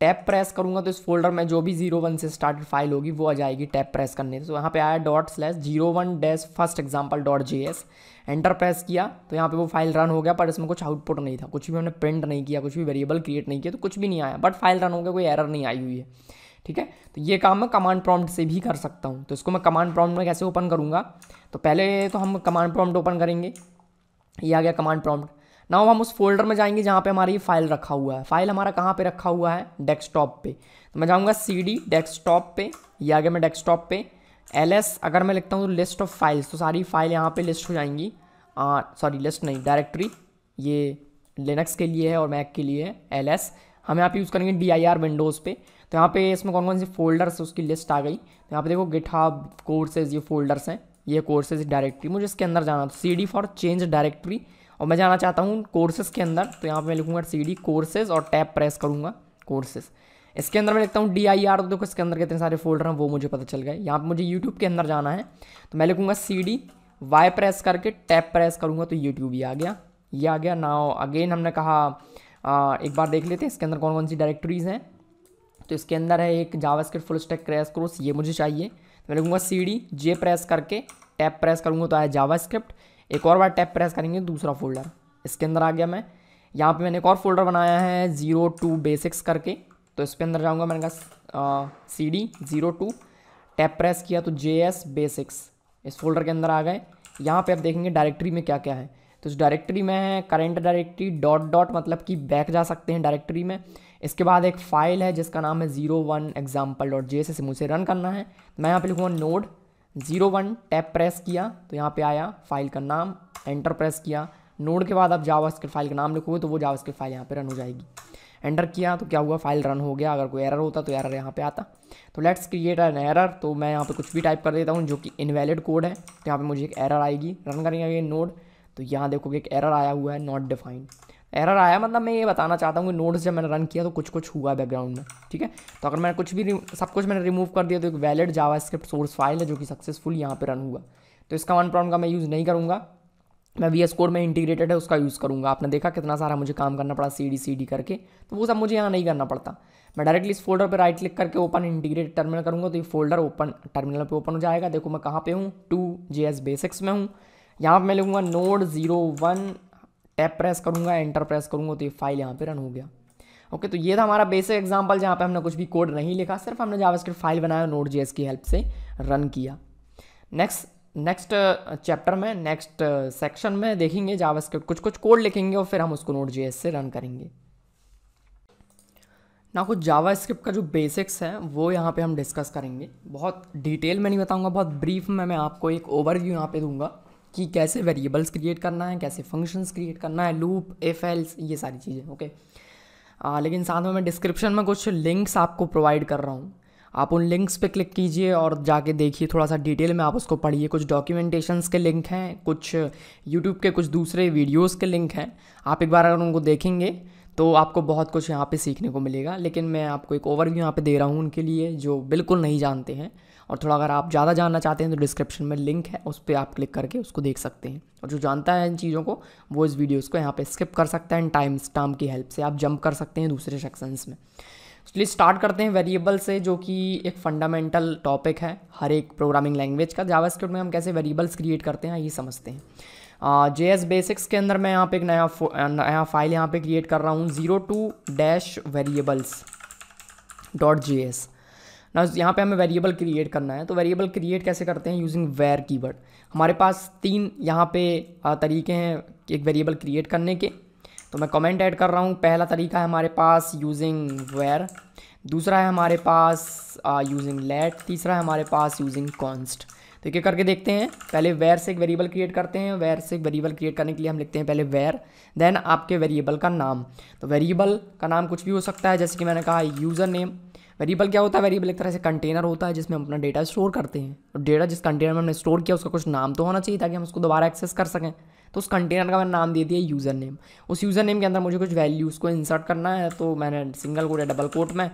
tab press करूँगा तो इस फोल्डर में जो भी जीरो वन से स्टार्टेड फाइल होगी वो आ जाएगी टैप प्रेस करने से तो यहाँ पे आया dot slash zero one dash first example dot J S enter press किया तो यहाँ पे वो फाइल रन हो गया पर इसमें कुछ आउटपुट नहीं था कुछ भी हमने प्रिंट नहीं किया कुछ भी वेरिएबल क्रिएट नहीं किया तो कुछ भी नहीं आया बट फाइल रन हो गया कोई एरर नहीं आई हुई है ठीक है तो ये काम मैं कमांड प्रॉम्प्ट से भी कर सकता हूँ तो इसको मैं कमांड प्रॉम्प्ट में कैसे ओपन करूँगा तो पहले तो हम कमांड प्रॉम्प्ट ओपन करेंगे ये आ गया कमांड प्रॉम्प्ट नाउ हम उस फोल्डर में जाएंगे जहाँ पे हमारी ये फाइल रखा हुआ है फाइल हमारा कहाँ पे रखा हुआ है डेस्कटॉप पे तो मैं जाऊँगा सी डी डेस्कटॉप पे ये आगे मैं डेस्कटॉप पे एल एस अगर मैं लिखता हूँ तो लिस्ट ऑफ फाइल्स तो सारी फाइल यहाँ पर लिस्ट हो जाएंगी सॉरी लिस्ट नहीं डायरेक्टरी ये लिनक्स के लिए है और मैक के लिए है एल एस हम यहाँ पे यूज़ करेंगे डी आई आर विंडोज़ पे तो यहाँ पे इसमें कौन कौन से फोल्डर्स उसकी लिस्ट आ गई तो यहाँ पे देखो गिटहब कोर्सेज ये फोल्डर्स हैं ये कोर्सेज डायरेक्टरी मुझे इसके अंदर जाना था C D for change directory और मैं जाना चाहता हूँ कोर्सेज के अंदर तो यहाँ पे मैं लिखूँगा सी डी कोर्सेज और टैप प्रेस करूँगा कोर्सेज इसके अंदर मैं लिखता हूँ डी आई आर तो देखो इसके अंदर कितने सारे फोल्डर हैं वो मुझे पता चल गए यहाँ पर मुझे यूट्यूब के अंदर जाना है तो मैं लिखूँगा सी डी वाई प्रेस करके टैप प्रेस करूँगा तो यूट्यूब ही आ गया ये आ गया ना अगेन हमने कहा आ, एक बार देख लेते हैं इसके अंदर कौन कौन सी डायरेक्टरीज़ हैं तो इसके अंदर है एक JavaScript full stack crash course ये मुझे चाहिए तो मैं लिखूँगा सी डी जे प्रेस करके टैप प्रेस करूँगा तो आया जावास्क्रिप्ट एक और बार टैप प्रेस करेंगे दूसरा फोल्डर इसके अंदर आ गया मैं यहाँ पे मैंने एक और फोल्डर बनाया है ज़ीरो टू बेसिक्स करके तो इसके अंदर जाऊँगा मैंने कहा C D zero two tab press किया तो जे एस बेसिक्स इस फोल्डर के अंदर आ गए यहाँ पे आप देखेंगे डायरेक्टरी में क्या क्या है तो इस डायरेक्टरी में है करेंट डायरेक्टरी डॉट डॉट मतलब कि बैक जा सकते हैं डायरेक्टरी में इसके बाद एक फ़ाइल है जिसका नाम है zero one example dot J S इसे मुझे रन करना है मैं यहाँ पर लिखूँगा node zero one tab press किया तो यहाँ पे आया फाइल का नाम एंटर प्रेस किया नोड के बाद आप जावा फाइल का नाम लिखोगे तो वो जावा फाइल यहाँ पे रन हो जाएगी एंटर किया तो क्या हुआ फाइल रन हो गया अगर कोई एरर होता तो एरर यहाँ पे आता तो लेट्स क्रिएट एन एरर तो मैं यहाँ पे कुछ भी टाइप कर देता हूँ जो कि इनवैलिड कोड है तो यहाँ पे मुझे एक एरर आएगी रन करेंगे ये नोड तो यहाँ देखोगे एक एरर आया हुआ है नॉट डिफाइंड एरर आया मतलब मैं ये बताना चाहता हूँ कि नोट्स जब मैंने रन किया तो कुछ कुछ हुआ बैकग्राउंड में ठीक है तो अगर मैंने कुछ भी सब कुछ मैंने रिमूव कर दिया तो एक वैलिड जावा सोर्स फाइल है जो कि सक्सेसफुल यहाँ पर रन हुआ तो इसका वन प्रॉब्लम का मैं यूज़ नहीं करूँगा मैं वी एस कोड में इंटीग्रेटेड है उसका यूज़ करूँगा आपने देखा कितना सारा मुझे काम करना पड़ा सी डी सी डी करके तो वो सब मुझे यहाँ नहीं करना पड़ता मैं डायरेक्टली इस फोल्डर पर राइट क्लिक करके ओपन इंटीग्रेटेड टर्मिनल करूँगा तो ये फोल्डर ओपन टर्मिनल पे ओपन हो जाएगा देखो मैं कहाँ पे हूँ टू जे एस बेसिक्स में हूँ यहाँ पर मैं लिखूँगा node zero one tab press करूँगा एंटर प्रेस करूँगा तो ये फाइल यहाँ पर रन हो गया ओके okay, तो ये था हमारा बेसिक एग्जाम्पल जहाँ पे हमने कुछ भी कोड नहीं लिखा सिर्फ हमने जावास्क्रिप्ट फाइल बनाया नोट जी की हेल्प से रन किया नेक्स्ट नेक्स्ट चैप्टर में नेक्स्ट सेक्शन uh, में देखेंगे जावास्क्रिप्ट कुछ कुछ कोड लिखेंगे और फिर हम उसको नोट जी से रन करेंगे ना कुछ जावास्क्रिप्ट का जो बेसिक्स है वो यहाँ पे हम डिस्कस करेंगे बहुत डिटेल में नहीं बताऊँगा बहुत ब्रीफ में मैं आपको एक ओवरव्यू यहाँ पे दूंगा कि कैसे वेरिएबल्स क्रिएट करना है कैसे फंक्शंस क्रिएट करना है लूप एफ एल्स ये सारी चीज़ें ओके आ, लेकिन साथ में मैं डिस्क्रिप्शन में कुछ लिंक्स आपको प्रोवाइड कर रहा हूँ आप उन लिंक्स पे क्लिक कीजिए और जाके देखिए थोड़ा सा डिटेल में आप उसको पढ़िए कुछ डॉक्यूमेंटेशंस के लिंक हैं कुछ यूट्यूब के कुछ दूसरे वीडियोज़ के लिंक हैं आप एक बार अगर उनको देखेंगे तो आपको बहुत कुछ यहाँ पे सीखने को मिलेगा लेकिन मैं आपको एक ओवरव्यू यहाँ पे दे रहा हूँ उनके लिए जो बिल्कुल नहीं जानते हैं और थोड़ा अगर आप ज़्यादा जानना चाहते हैं तो डिस्क्रिप्शन में लिंक है उस पर आप क्लिक करके उसको देख सकते हैं और जो जानता है इन चीज़ों को वो इस वीडियोज़ को यहाँ पर स्किप कर सकता है टाइम स्टाम की हेल्प से आप जंप कर सकते हैं दूसरे सेक्शंस में चलिए स्टार्ट करते हैं वेरिएबल से जो कि एक फंडामेंटल टॉपिक है हर एक प्रोग्रामिंग लैंग्वेज का जावास्क्रिप्ट में हम कैसे वेरिएबल्स क्रिएट करते हैं ये समझते हैं जे एस बेसिक्स के अंदर मैं यहाँ पे एक नया नया फाइल यहाँ पे क्रिएट कर रहा हूँ zero two dash variables dot J S ना यहाँ पे हमें वेरिएबल क्रिएट करना है तो वेरिएबल क्रिएट कैसे करते हैं यूजिंग वेर कीवर्ड हमारे पास तीन यहाँ पे तरीके हैं एक वेरिएबल क्रिएट करने के तो मैं कमेंट ऐड कर रहा हूँ पहला तरीका है हमारे पास यूजिंग वेयर दूसरा है हमारे पास यूजिंग लेट तीसरा है हमारे पास यूजिंग कॉन्स्ट तो ये करके देखते हैं पहले वेयर से एक वेरिएबल क्रिएट करते हैं वेयर से एक वेरिएबल क्रिएट करने के लिए हम लिखते हैं पहले वेयर देन आपके वेरिएबल का नाम तो वेरिएबल का नाम कुछ भी हो सकता है जैसे कि मैंने कहा यूज़र नेम वेरिएबल क्या होता है वेरिएबल एक तरह से कंटेनर होता है जिसमें हम अपना डेटा स्टोर करते हैं और डेटा जिस कंटेनर में हमने स्टोर किया उसका कुछ नाम तो होना चाहिए ताकि हम उसको दोबारा एक्सेस कर सकें तो उस कंटेनर का मैंने नाम दे दिया यूज़र नेम उस यूज़र नेम के अंदर मुझे कुछ वैल्यूज़ को इंसर्ट करना है तो मैंने सिंगल कोट या डबल कोट में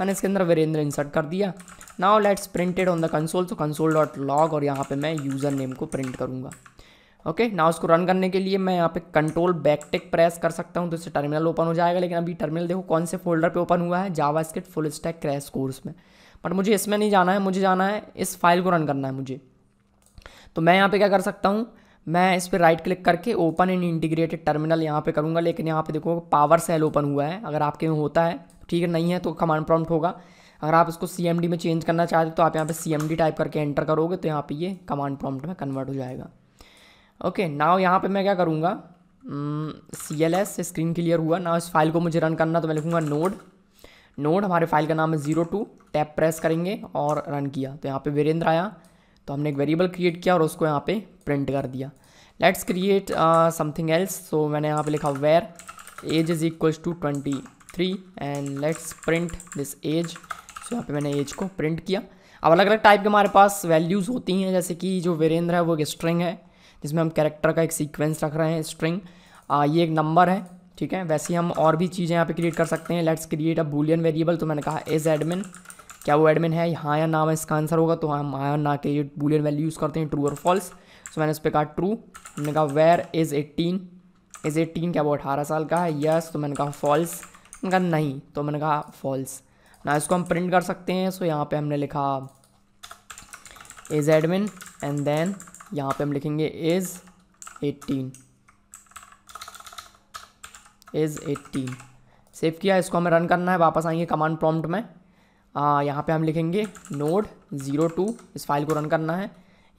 मैंने इसके अंदर वीरेंद्र इंसर्ट कर दिया now let's printed on the console तो कंसोल डॉट लॉग और यहाँ पर मैं यूज़र नेम को प्रिंट करूँगा ओके ना उसको रन करने के लिए मैं यहाँ पे कंट्रोल बैकटेक प्रेस कर सकता हूँ तो इससे टर्मिनल ओपन हो जाएगा लेकिन अभी टर्मिनल देखो कौन से फोल्डर पे ओपन हुआ है JavaScript full stack crash course में बट मुझे इसमें नहीं जाना है मुझे जाना है इस फाइल को रन करना है मुझे तो मैं यहाँ पर क्या कर सकता हूँ मैं इस पर राइट क्लिक करके ओपन इन इंटीग्रेटेड टर्मिनल यहाँ पर करूँगा लेकिन यहाँ पर देखो पावर सेल ओपन हुआ है अगर आपके में होता है ठीक है नहीं है तो कमांड प्रॉम्प्ट होगा अगर आप इसको सी में चेंज करना चाहते हो तो आप यहाँ पर सी टाइप करके एंटर करोगे तो यहाँ पर ये कमांड प्रॉम्प्ट में कन्वर्ट हो जाएगा ओके नाव यहाँ पे मैं क्या करूँगा C L S screen clear हुआ ना इस फाइल को मुझे रन करना तो मैं लिखूँगा नोड नोड हमारे फाइल का नाम है जीरो टू टैप प्रेस करेंगे और रन किया तो यहाँ पे वीरेंद्र आया तो हमने एक वेरिएबल क्रिएट किया और उसको यहाँ पे प्रिंट कर दिया let's create something else so मैंने यहाँ पे लिखा var age is equals to twenty three and let's print this age so यहाँ पे मैंने एज को प्रिंट किया अब अलग अलग टाइप के हमारे पास वैल्यूज़ होती हैं जैसे कि जो वीरेंद्र है वो एक स्ट्रिंग है जिसमें हम कैरेक्टर का एक सीक्वेंस रख रहे हैं स्ट्रिंग ये एक नंबर है ठीक है वैसे हम और भी चीज़ें यहाँ पे क्रिएट कर सकते हैं let's create a boolean variable तो मैंने कहा इज़ एडमिन क्या वो एडमिन है हाँ या नाम इसका आंसर होगा तो हम हाँ ना के बुलियन वैल्यू यूज़ करते हैं ट्रू और फॉल्स सो मैंने उस पर कहा ट्रू मैंने कहा var is eighteen is eighteen क्या वो अठारह साल का है यस तो मैंने कहा फॉल्स मैंने कहा नहीं तो मैंने कहा फॉल्स ना इसको हम प्रिंट कर सकते हैं सो यहाँ पर हमने लिखा इज़ एडमिन एंड देन यहाँ पे हम लिखेंगे is eighteen is eighteen save किया इसको हमें रन करना है वापस आएंगे कमांड प्रॉम्प्ट में यहाँ पे हम लिखेंगे नोड ज़ीरो टू इस फाइल को रन करना है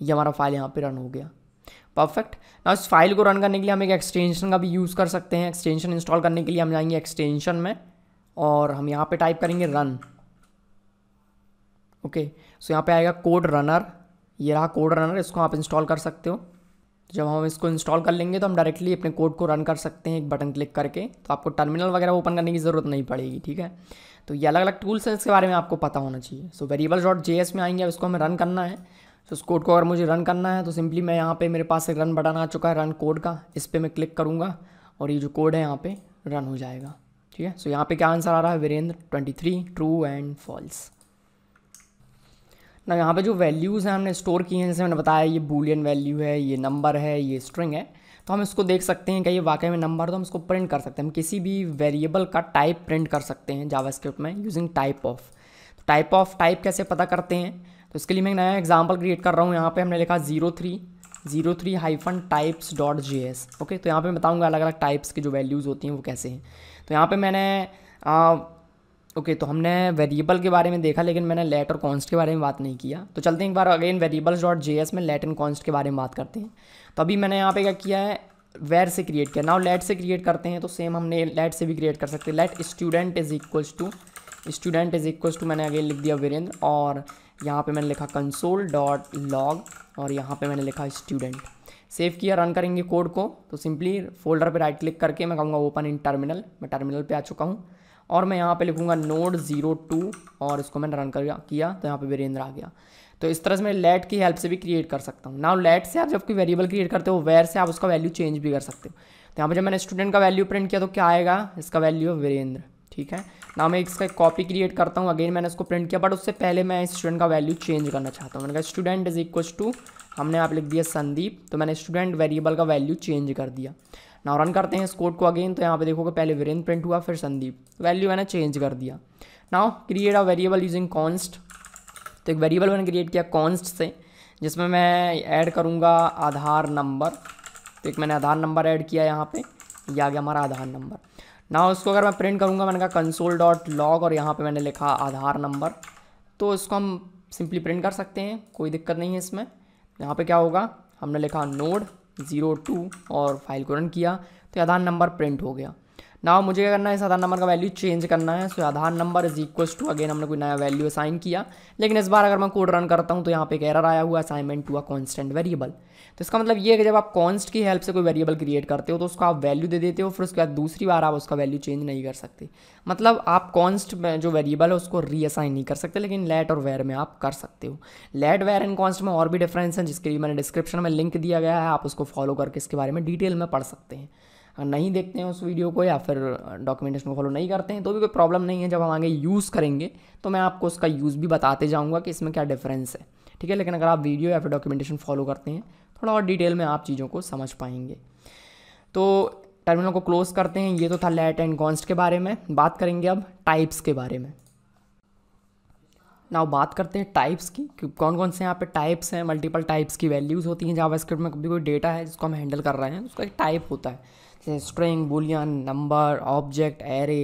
ये हमारा फाइल यहाँ पे रन हो गया परफेक्ट ना इस फाइल को रन करने के लिए हम एक एक्सटेंशन का भी यूज़ कर सकते हैं एक्सटेंशन इंस्टॉल करने के लिए हम जाएंगे एक्सटेंशन में और हम यहाँ पे टाइप करेंगे रन ओके सो यहाँ पे आएगा कोड रनर ये रहा कोड रनर इसको आप इंस्टॉल कर सकते हो जब हम इसको इंस्टॉल कर लेंगे तो हम डायरेक्टली अपने कोड को रन कर सकते हैं एक बटन क्लिक करके तो आपको टर्मिनल वगैरह ओपन करने की ज़रूरत नहीं पड़ेगी ठीक है तो ये अलग अलग टूल्स हैं इसके बारे में आपको पता होना चाहिए सो वेरिएबल डॉट जे में आएंगे अब इसको हमें रन करना है तो उस कोड को अगर मुझे रन करना है तो सिंपली मैं यहाँ पर मेरे पास एक रन बटन आ चुका है रन कोड का इस पर मैं क्लिक करूँगा और ये जो कोड है यहाँ पे रन हो जाएगा ठीक है सो यहाँ पर क्या आंसर आ रहा है Virendra three true and false ना यहाँ पे जो वैल्यूज़ हैं हमने स्टोर किए हैं जैसे मैंने बताया ये बूलियन वैल्यू है ये नंबर है ये स्ट्रिंग है तो हम इसको देख सकते हैं कहीं वाकई में नंबर तो हम इसको प्रिंट कर सकते हैं हम किसी भी वेरिएबल का टाइप प्रिंट कर सकते हैं जावास्क्रिप्ट में यूजिंग टाइप ऑफ तो टाइप ऑफ टाइप कैसे पता करते हैं तो इसके लिए मैं नया एग्जाम्पल क्रिएट कर रहा हूँ यहाँ पर हमने लिखा zero three zero three hyphen types dot जी एस ओके तो यहाँ पे मैं बताऊँगा अलग अलग टाइप्स की जो वैल्यूज़ होती हैं वो कैसे हैं तो यहाँ पे मैंने ओके okay, तो हमने वेरिएबल के बारे में देखा लेकिन मैंने लेट और कॉन्स्ट के बारे में बात नहीं किया तो चलते हैं एक बार again variables dot J S में लेट एंड कॉन्स्ट के बारे में बात करते हैं तो अभी मैंने यहाँ पे क्या किया है वेर से क्रिएट किया नाउ लेट से क्रिएट करते हैं तो सेम हमने लेट से भी क्रिएट कर सकते हैं let student is equals to student is equals to मैंने अगेन लिख दिया वीरेंद्र और यहाँ पर मैंने लिखा कंसोल डॉट लॉग और यहाँ पर मैंने लिखा स्टूडेंट सेव किया रन करेंगे कोड को तो सिंपली फोल्डर पर राइट क्लिक करके मैं कहूँगा ओपन इन टर्मिनल मैं टर्मिनल पर आ चुका हूँ और मैं यहाँ पे लिखूँगा नोड ज़ीरो टू और इसको मैंने रन कर किया तो यहाँ पे वीरेंद्र आ गया तो इस तरह से मैं लेट की हेल्प से भी क्रिएट कर सकता हूँ नाउ लेट से आप जब कोई वेरिएबल क्रिएट करते हो वेयर से आप उसका वैल्यू चेंज भी कर सकते हो तो यहाँ पर जब मैंने स्टूडेंट का वैल्यू प्रिंट किया तो क्या आएगा इसका वैल्यू है वीरेंद्र ठीक है ना मैं इसका कॉपी क्रिएट करता हूँ अगेन मैंने उसको प्रिंट किया बट उससे पहले मैं स्टूडेंट का वैल्यू चेंज करना चाहता हूँ मैंने कहा स्टूडेंट इज इक्वल टू हमने आप लिख दिया संदीप तो मैंने स्टूडेंट वेरिएबल का वैल्यू चेंज कर दिया नाउ रन करते हैं इस कोड को अगेन तो यहाँ पे देखोगे पहले वीरेन प्रिंट हुआ फिर संदीप वैल्यू मैंने चेंज कर दिया now create a variable using const तो एक वेरिएबल मैंने क्रिएट किया कॉन्स्ट से जिसमें मैं ऐड करूँगा आधार नंबर तो एक मैंने आधार नंबर ऐड किया यहाँ पर यह आ गया हमारा आधार नंबर ना उसको अगर मैं प्रिंट करूँगा मैंने कहा कंसोल डॉट लॉग और यहाँ पर मैंने लिखा आधार नंबर तो इसको हम सिंपली प्रिंट कर सकते हैं कोई दिक्कत नहीं है इसमें यहाँ पे क्या होगा हमने लिखा नोड ज़ीरो टू और फाइल को रन किया तो आधार नंबर प्रिंट हो गया नाव मुझे क्या करना है इस आधार नंबर का वैल्यू चेंज करना है so Aadhaar number is equals to again हमने कोई नया वैल्यू असाइन किया लेकिन इस बार अगर मैं कोड रन करता हूँ तो यहाँ पे एक एरर आया हुआ assignment to a constant variable तो इसका मतलब ये है कि जब आप कॉन्स्ट की हेल्प से कोई वेरिएबल क्रिएट करते हो तो उसको आप वैल्यू दे देते हो फिर उसके बाद दूसरी बार आप उसका वैल्यू चेंज नहीं कर सकते मतलब आप कॉन्स्ट में जो वेरिएबल है उसको रीअसाइन नहीं कर सकते लेकिन लेट और वेयर में आप कर सकते हो लेट वेयर एंड कॉन्स्ट में और भी डिफरेंस हैं जिसके लिए मैंने डिस्क्रिप्शन में लिंक दिया गया है आप उसको फॉलो करके इसके बारे में डिटेल में पढ़ सकते हैं अगर नहीं देखते हैं उस वीडियो को या फिर डॉक्यूमेंटेशन को फॉलो नहीं करते हैं तो भी कोई प्रॉब्लम नहीं है जब हम आगे यूज़ करेंगे तो मैं आपको उसका यूज़ भी बताते जाऊँगा कि इसमें क्या डिफरेंस है ठीक है लेकिन अगर आप वीडियो या फिर डॉक्यूमेंटेशन फॉलो करते हैं थोड़ा और डिटेल में आप चीज़ों को समझ पाएंगे तो टर्मिनल को क्लोज करते हैं ये तो था लेट एंड कॉन्स्ट के बारे में बात करेंगे अब टाइप्स के बारे में नाउ बात करते हैं टाइप्स की कौन कौन से यहाँ पे टाइप्स हैं मल्टीपल टाइप्स की वैल्यूज़ होती हैं जावास्क्रिप्ट में कभी कोई डेटा है जिसको हम हैंडल कर रहे हैं उसका एक टाइप होता है जैसे string boolean number object array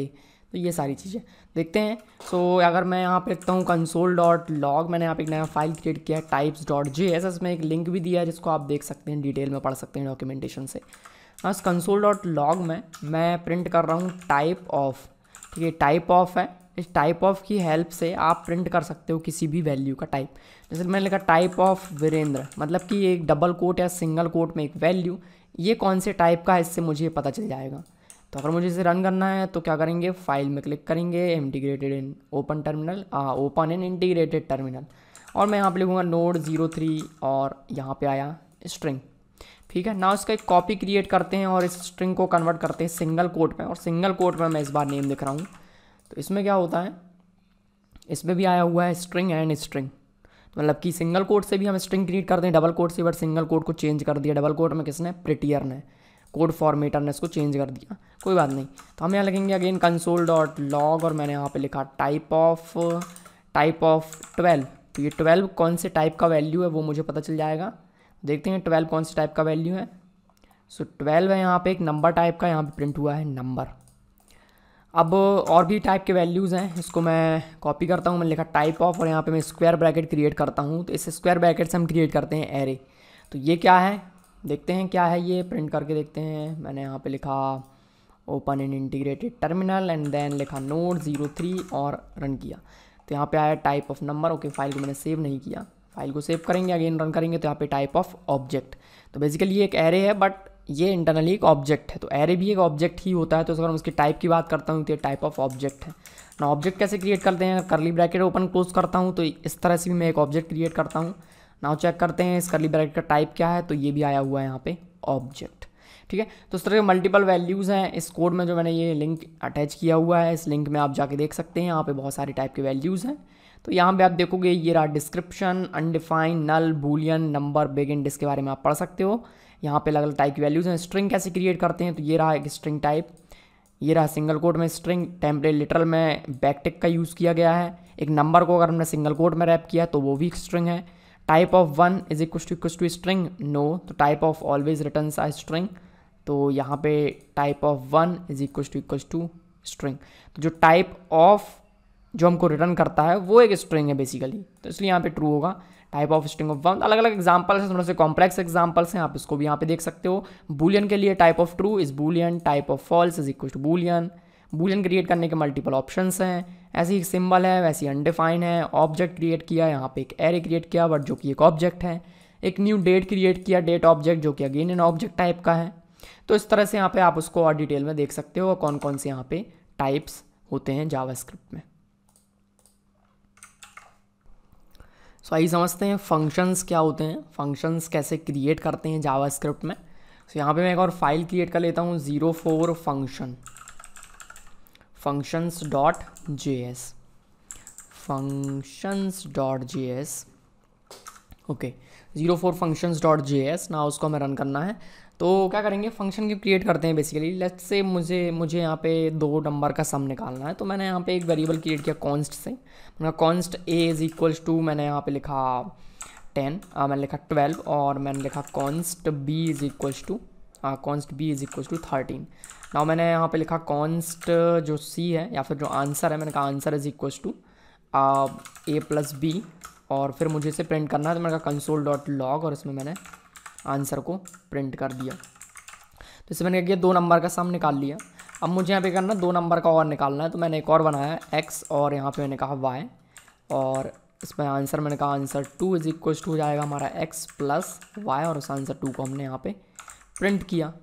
तो ये सारी चीज़ें देखते हैं सो so, अगर मैं यहाँ पे लिखता हूँ कंसोल डॉट लॉग मैंने यहाँ पे एक नया फाइल क्रिएट किया है types dot J S S में एक लिंक भी दिया है जिसको आप देख सकते हैं डिटेल में पढ़ सकते हैं डॉक्यूमेंटेशन से हाँ कंसोल डॉट लॉग में मैं प्रिंट कर रहा हूँ टाइप ऑफ ठीक है टाइप ऑफ है इस टाइप ऑफ की हेल्प से आप प्रिंट कर सकते हो किसी भी वैल्यू का टाइप जैसे मैंने लिखा टाइप ऑफ वीरेंद्र मतलब कि एक डबल कोट या सिंगल कोट में एक वैल्यू ये कौन से टाइप का है इससे मुझे पता चल जाएगा तो अगर मुझे इसे रन करना है तो क्या करेंगे फाइल में क्लिक करेंगे integrated in open terminal open in integrated terminal और मैं यहाँ पे लिखूँगा नोड ज़ीरो थ्री और यहाँ पे आया स्ट्रिंग ठीक है ना इसका एक कॉपी क्रिएट करते हैं और इस स्ट्रिंग को कन्वर्ट करते हैं सिंगल कोट में और सिंगल कोट में मैं इस बार नेम लिख रहा हूँ तो इसमें क्या होता है इसमें भी आया हुआ है स्ट्रिंग एंड स्ट्रिंग तो मतलब कि सिंगल कोट से भी हम स्ट्रिंग क्रिएट करते हैं डबल कोट से बट सिंगल कोट को चेंज कर दिया डबल कोट में किसने प्रिटियर ने कोड फॉर्मेटर ने इसको चेंज कर दिया कोई बात नहीं तो हम यहाँ लिखेंगे अगेन कंसोल डॉट लॉग और मैंने यहाँ पे लिखा type of type of twelve तो ये ट्वेल्व कौन से टाइप का वैल्यू है वो मुझे पता चल जाएगा देखते हैं ट्वेल्व कौन से टाइप का वैल्यू है सो so, ट्वेल्व है यहाँ पे एक नंबर टाइप का यहाँ पे प्रिंट हुआ है नंबर अब और भी टाइप के वैल्यूज़ हैं इसको मैं कॉपी करता हूँ मैंने लिखा टाइप ऑफ और यहाँ पे मैं स्क्वायर ब्रैकेट क्रिएट करता हूँ तो इस स्क्वायर ब्रैकेट से हम क्रिएट करते हैं एरे तो ये क्या है देखते हैं क्या है ये प्रिंट करके देखते हैं मैंने यहाँ पे लिखा open in integrated terminal and then लिखा नोट ज़ीरो थ्री और रन किया तो यहाँ पे आया type of number okay file को मैंने सेव नहीं किया फाइल को सेव करेंगे अगेन रन करेंगे तो यहाँ पे टाइप ऑफ ऑब्जेक्ट तो बेसिकली ये एक एरे है बट ये इंटरनली एक ऑब्जेक्ट है तो एरे भी एक ऑब्जेक्ट ही होता है तो अगर हम उसके टाइप की बात करता हूँ तो ये टाइप ऑफ ऑब्जेक्ट है ना ऑब्जेक्ट कैसे क्रिएट करते हैं करली ब्रैकेट ओपन क्लोज करता हूँ तो इस तरह से भी मैं एक ऑब्जेक्ट क्रिएट करता हूँ नाउ चेक करते हैं इस करली ब्रैकेट का टाइप क्या है तो ये भी आया हुआ है यहाँ पे ऑब्जेक्ट ठीक है तो इस तरह के मल्टीपल वैल्यूज़ हैं इस कोड में जो मैंने ये लिंक अटैच किया हुआ है इस लिंक में आप जाके देख सकते हैं यहाँ पे बहुत सारे टाइप के वैल्यूज़ हैं तो यहाँ पे आप देखोगे ये रहा description undefined null boolean number bigint इसके बारे में आप पढ़ सकते हो यहाँ पे अलग अलग टाइप की वैल्यूज़ हैं स्ट्रिंग कैसे क्रिएट करते हैं तो ये रहा एक स्ट्रिंग टाइप ये रहा सिंगल कोड में स्ट्रिंग टेम्पलेट लिटरल में बैकटेक का यूज़ किया गया है एक नंबर को अगर हमने सिंगल कोड में रैप किया तो वो भी स्ट्रिंग है type of one is equal to equal to string no तो type of always return a string तो यहाँ पे type of one is equal to equal to string तो जो टाइप ऑफ जो हमको रिटर्न करता है वो एक स्ट्रिंग है बेसिकली तो इसलिए यहाँ पे ट्रू होगा type of string of one अलग अलग एग्जाम्पल्स हैं थोड़े से कॉम्प्लेक्स एग्जाम्पल्स हैं आप इसको भी यहाँ पे देख सकते हो बुलियन के लिए type of true is boolean type of false is equal to boolean boolean create करने के मल्टीपल ऑप्शंस हैं ऐसी एक सिंबल है वैसी अनडिफाइंड है ऑब्जेक्ट क्रिएट किया यहाँ पे एक एरे क्रिएट किया बट जो कि एक ऑब्जेक्ट है एक न्यू डेट क्रिएट किया डेट ऑब्जेक्ट जो कि अगेन एन ऑब्जेक्ट टाइप का है तो इस तरह से यहाँ पे आप उसको और डिटेल में देख सकते हो कौन कौन से यहाँ पे टाइप्स होते हैं जावास्क्रिप्ट में सो so, आइए समझते हैं फंक्शंस क्या होते हैं फंक्शंस कैसे क्रिएट करते हैं जावास्क्रिप्ट में सो so, यहाँ पे मैं एक और फाइल क्रिएट कर लेता हूँ zero four function functions dot js functions dot js okay zero four functions dot J S ना उसको हमें रन करना है तो क्या करेंगे फंक्शन की क्रिएट करते हैं बेसिकली लेट्स से मुझे मुझे यहाँ पे दो नंबर का सम निकालना है तो मैंने यहाँ पे एक वेरिएबल क्रिएट किया कॉन्स्ट से मैंने const a is equals to मैंने यहाँ पे लिखा टेन मैंने लिखा ट्वेल्व और मैंने लिखा const b is equals to const b is equals to thirteen ना मैंने यहाँ पे लिखा कॉन्स्ट जो सी है या फिर जो आंसर है मैंने कहा answer is equal to a plus b और फिर मुझे इसे प्रिंट करना है तो मैंने कहा कंसोल डॉट लॉग और इसमें मैंने आंसर को प्रिंट कर दिया तो इसे मैंने क्या किया दो नंबर का सम निकाल लिया अब मुझे यहाँ पे करना दो नंबर का और निकालना है तो मैंने एक और बनाया एक्स और यहाँ पे मैंने कहा वाई और इसमें आंसर मैंने कहा answer two is equal to हो जाएगा हमारा एक्स प्लस वाई और उस आंसर टू को हमने यहाँ पे प्रिंट किया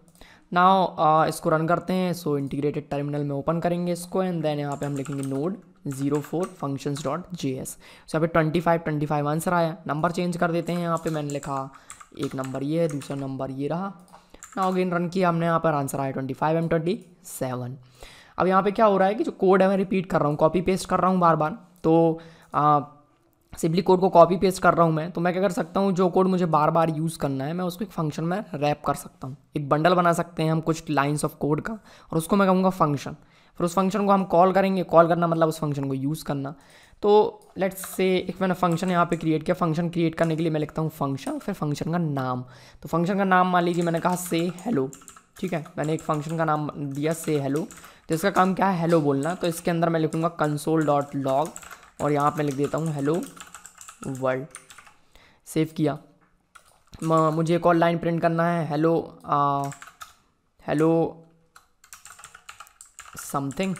नाउ इसको रन करते हैं सो इंटीग्रेटेड टर्मिनल में ओपन करेंगे इसको एंड देन यहाँ पे हम लिखेंगे node zero four function dot J S so यहाँ पे twenty five twenty five answer आया नंबर चेंज कर देते हैं यहाँ पे मैंने लिखा एक नंबर ये है दूसरा नंबर ये रहा नाउ अगेन रन किया हमने यहाँ पर आंसर आया twenty five and twenty seven अब यहाँ पे क्या हो रहा है कि जो कोड है मैं रिपीट कर रहा हूँ कॉपी पेस्ट कर रहा हूँ बार बार तो आ, सिंपली कोड को कॉपी पेस्ट कर रहा हूँ मैं तो मैं क्या कर सकता हूँ जो कोड मुझे बार बार यूज़ करना है मैं उसको एक फंक्शन में रैप कर सकता हूँ एक बंडल बना सकते हैं हम कुछ लाइन्स ऑफ कोड का और उसको मैं कहूँगा फंक्शन फिर उस फंक्शन को हम कॉल करेंगे कॉल करना मतलब उस फंक्शन को यूज़ करना तो लेट्स से एक मैंने फंक्शन यहाँ पे क्रिएट किया फंक्शन क्रिएट करने के लिए मैं लिखता हूँ फंक्शन फिर फंक्शन का नाम तो फंक्शन का नाम मान लीजिए मैंने कहा से हेलो ठीक है मैंने एक फंक्शन का नाम दिया से हेलो तो इसका काम क्या है हेलो बोलना तो इसके अंदर मैं लिखूँगा कंसोल डॉट लॉग और यहाँ पर लिख देता हूँ हेलो वर्ल्ड सेव किया मुझे एक और लाइन प्रिंट करना है हेलो हेलो समथिंग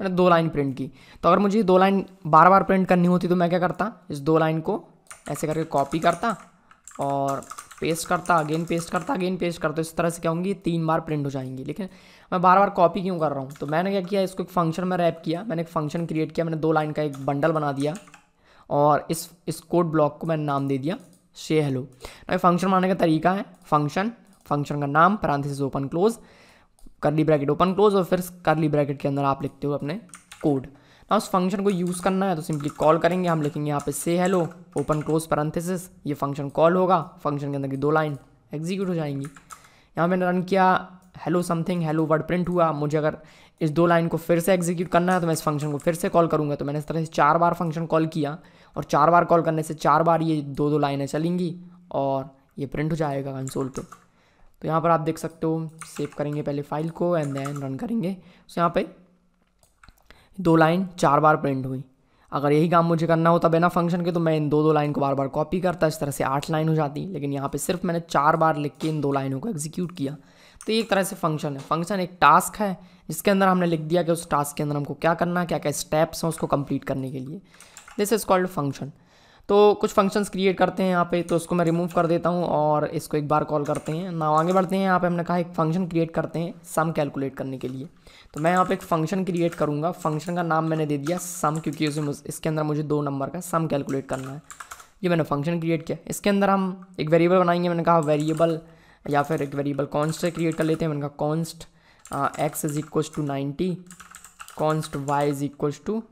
मैंने दो लाइन प्रिंट की तो अगर मुझे दो लाइन बार बार प्रिंट करनी होती तो मैं क्या करता इस दो लाइन को ऐसे करके कॉपी करता और पेस्ट करता अगेन पेस्ट करता अगेन पेस्ट करता तो इस तरह से क्या होंगी तीन बार प्रिंट हो जाएंगी लेकिन मैं बार बार कॉपी क्यों कर रहा हूँ तो मैंने क्या किया इसको एक फंक्शन में रैप किया मैंने एक फंक्शन क्रिएट किया मैंने दो लाइन का एक बंडल बना दिया और इस इस कोड ब्लॉक को मैंने नाम दे दिया शे हेलो ना फंक्शन बनाने का तरीका है फंक्शन फंक्शन का नाम parenthesis open close curly bracket open close और फिर करली ब्रैकेट के अंदर आप लिखते हो अपने कोड ना उस फंक्शन को यूज़ करना है तो सिंपली कॉल करेंगे हम लिखेंगे यहाँ पे से हेलो ओपन क्लोज परांथिसिस ये फंक्शन कॉल होगा फंक्शन के अंदर की दो लाइन एग्जीक्यूट हो जाएंगी यहाँ मैंने रन किया hello something hello world print हुआ मुझे अगर इस दो लाइन को फिर से एग्जीक्यूट करना है तो मैं इस फंक्शन को फिर से कॉल करूँगा तो मैंने इस तरह से चार बार फंक्शन कॉल किया और चार बार कॉल करने से चार बार ये दो दो लाइनें चलेंगी और ये प्रिंट हो जाएगा कंसोल पे तो यहाँ पर आप देख सकते हो सेव करेंगे पहले फाइल को एंड देन रन करेंगे तो यहाँ पे दो लाइन चार बार प्रिंट हुई अगर यही काम मुझे करना होता बिना फंक्शन के तो मैं इन दो दो लाइन को बार बार कॉपी करता इस तरह से आठ लाइन हो जाती लेकिन यहाँ पे सिर्फ मैंने चार बार लिख के इन दो लाइनों को एग्जीक्यूट किया तो एक तरह से फंक्शन है फंक्शन एक टास्क है जिसके अंदर हमने लिख दिया कि उस टास्क के अंदर हमको क्या करना है क्या क्या स्टेप्स हैं उसको कंप्लीट करने के लिए दिस इज़ कॉल्ड फंक्शन तो कुछ फंक्शंस क्रिएट करते हैं यहाँ पे तो उसको मैं रिमूव कर देता हूँ और इसको एक बार कॉल करते हैं ना आगे बढ़ते हैं यहाँ पे हमने कहा एक फंक्शन क्रिएट करते हैं सम कैलकुलेट करने के लिए तो मैं यहाँ पे एक फंक्शन क्रिएट करूँगा फंक्शन का नाम मैंने दे दिया सम क्योंकि उसे इसके अंदर मुझे दो नंबर का सम कैलकुलेट करना है ये मैंने फंक्शन क्रिएट किया इसके अंदर हम एक वेरिएबल बनाएंगे मैंने कहा वेरिएबल या फिर एक वेरिएबल कॉन्स्ट क्रिएट कर लेते हैं मैंने कहा const x is equals to ninety const y is equals to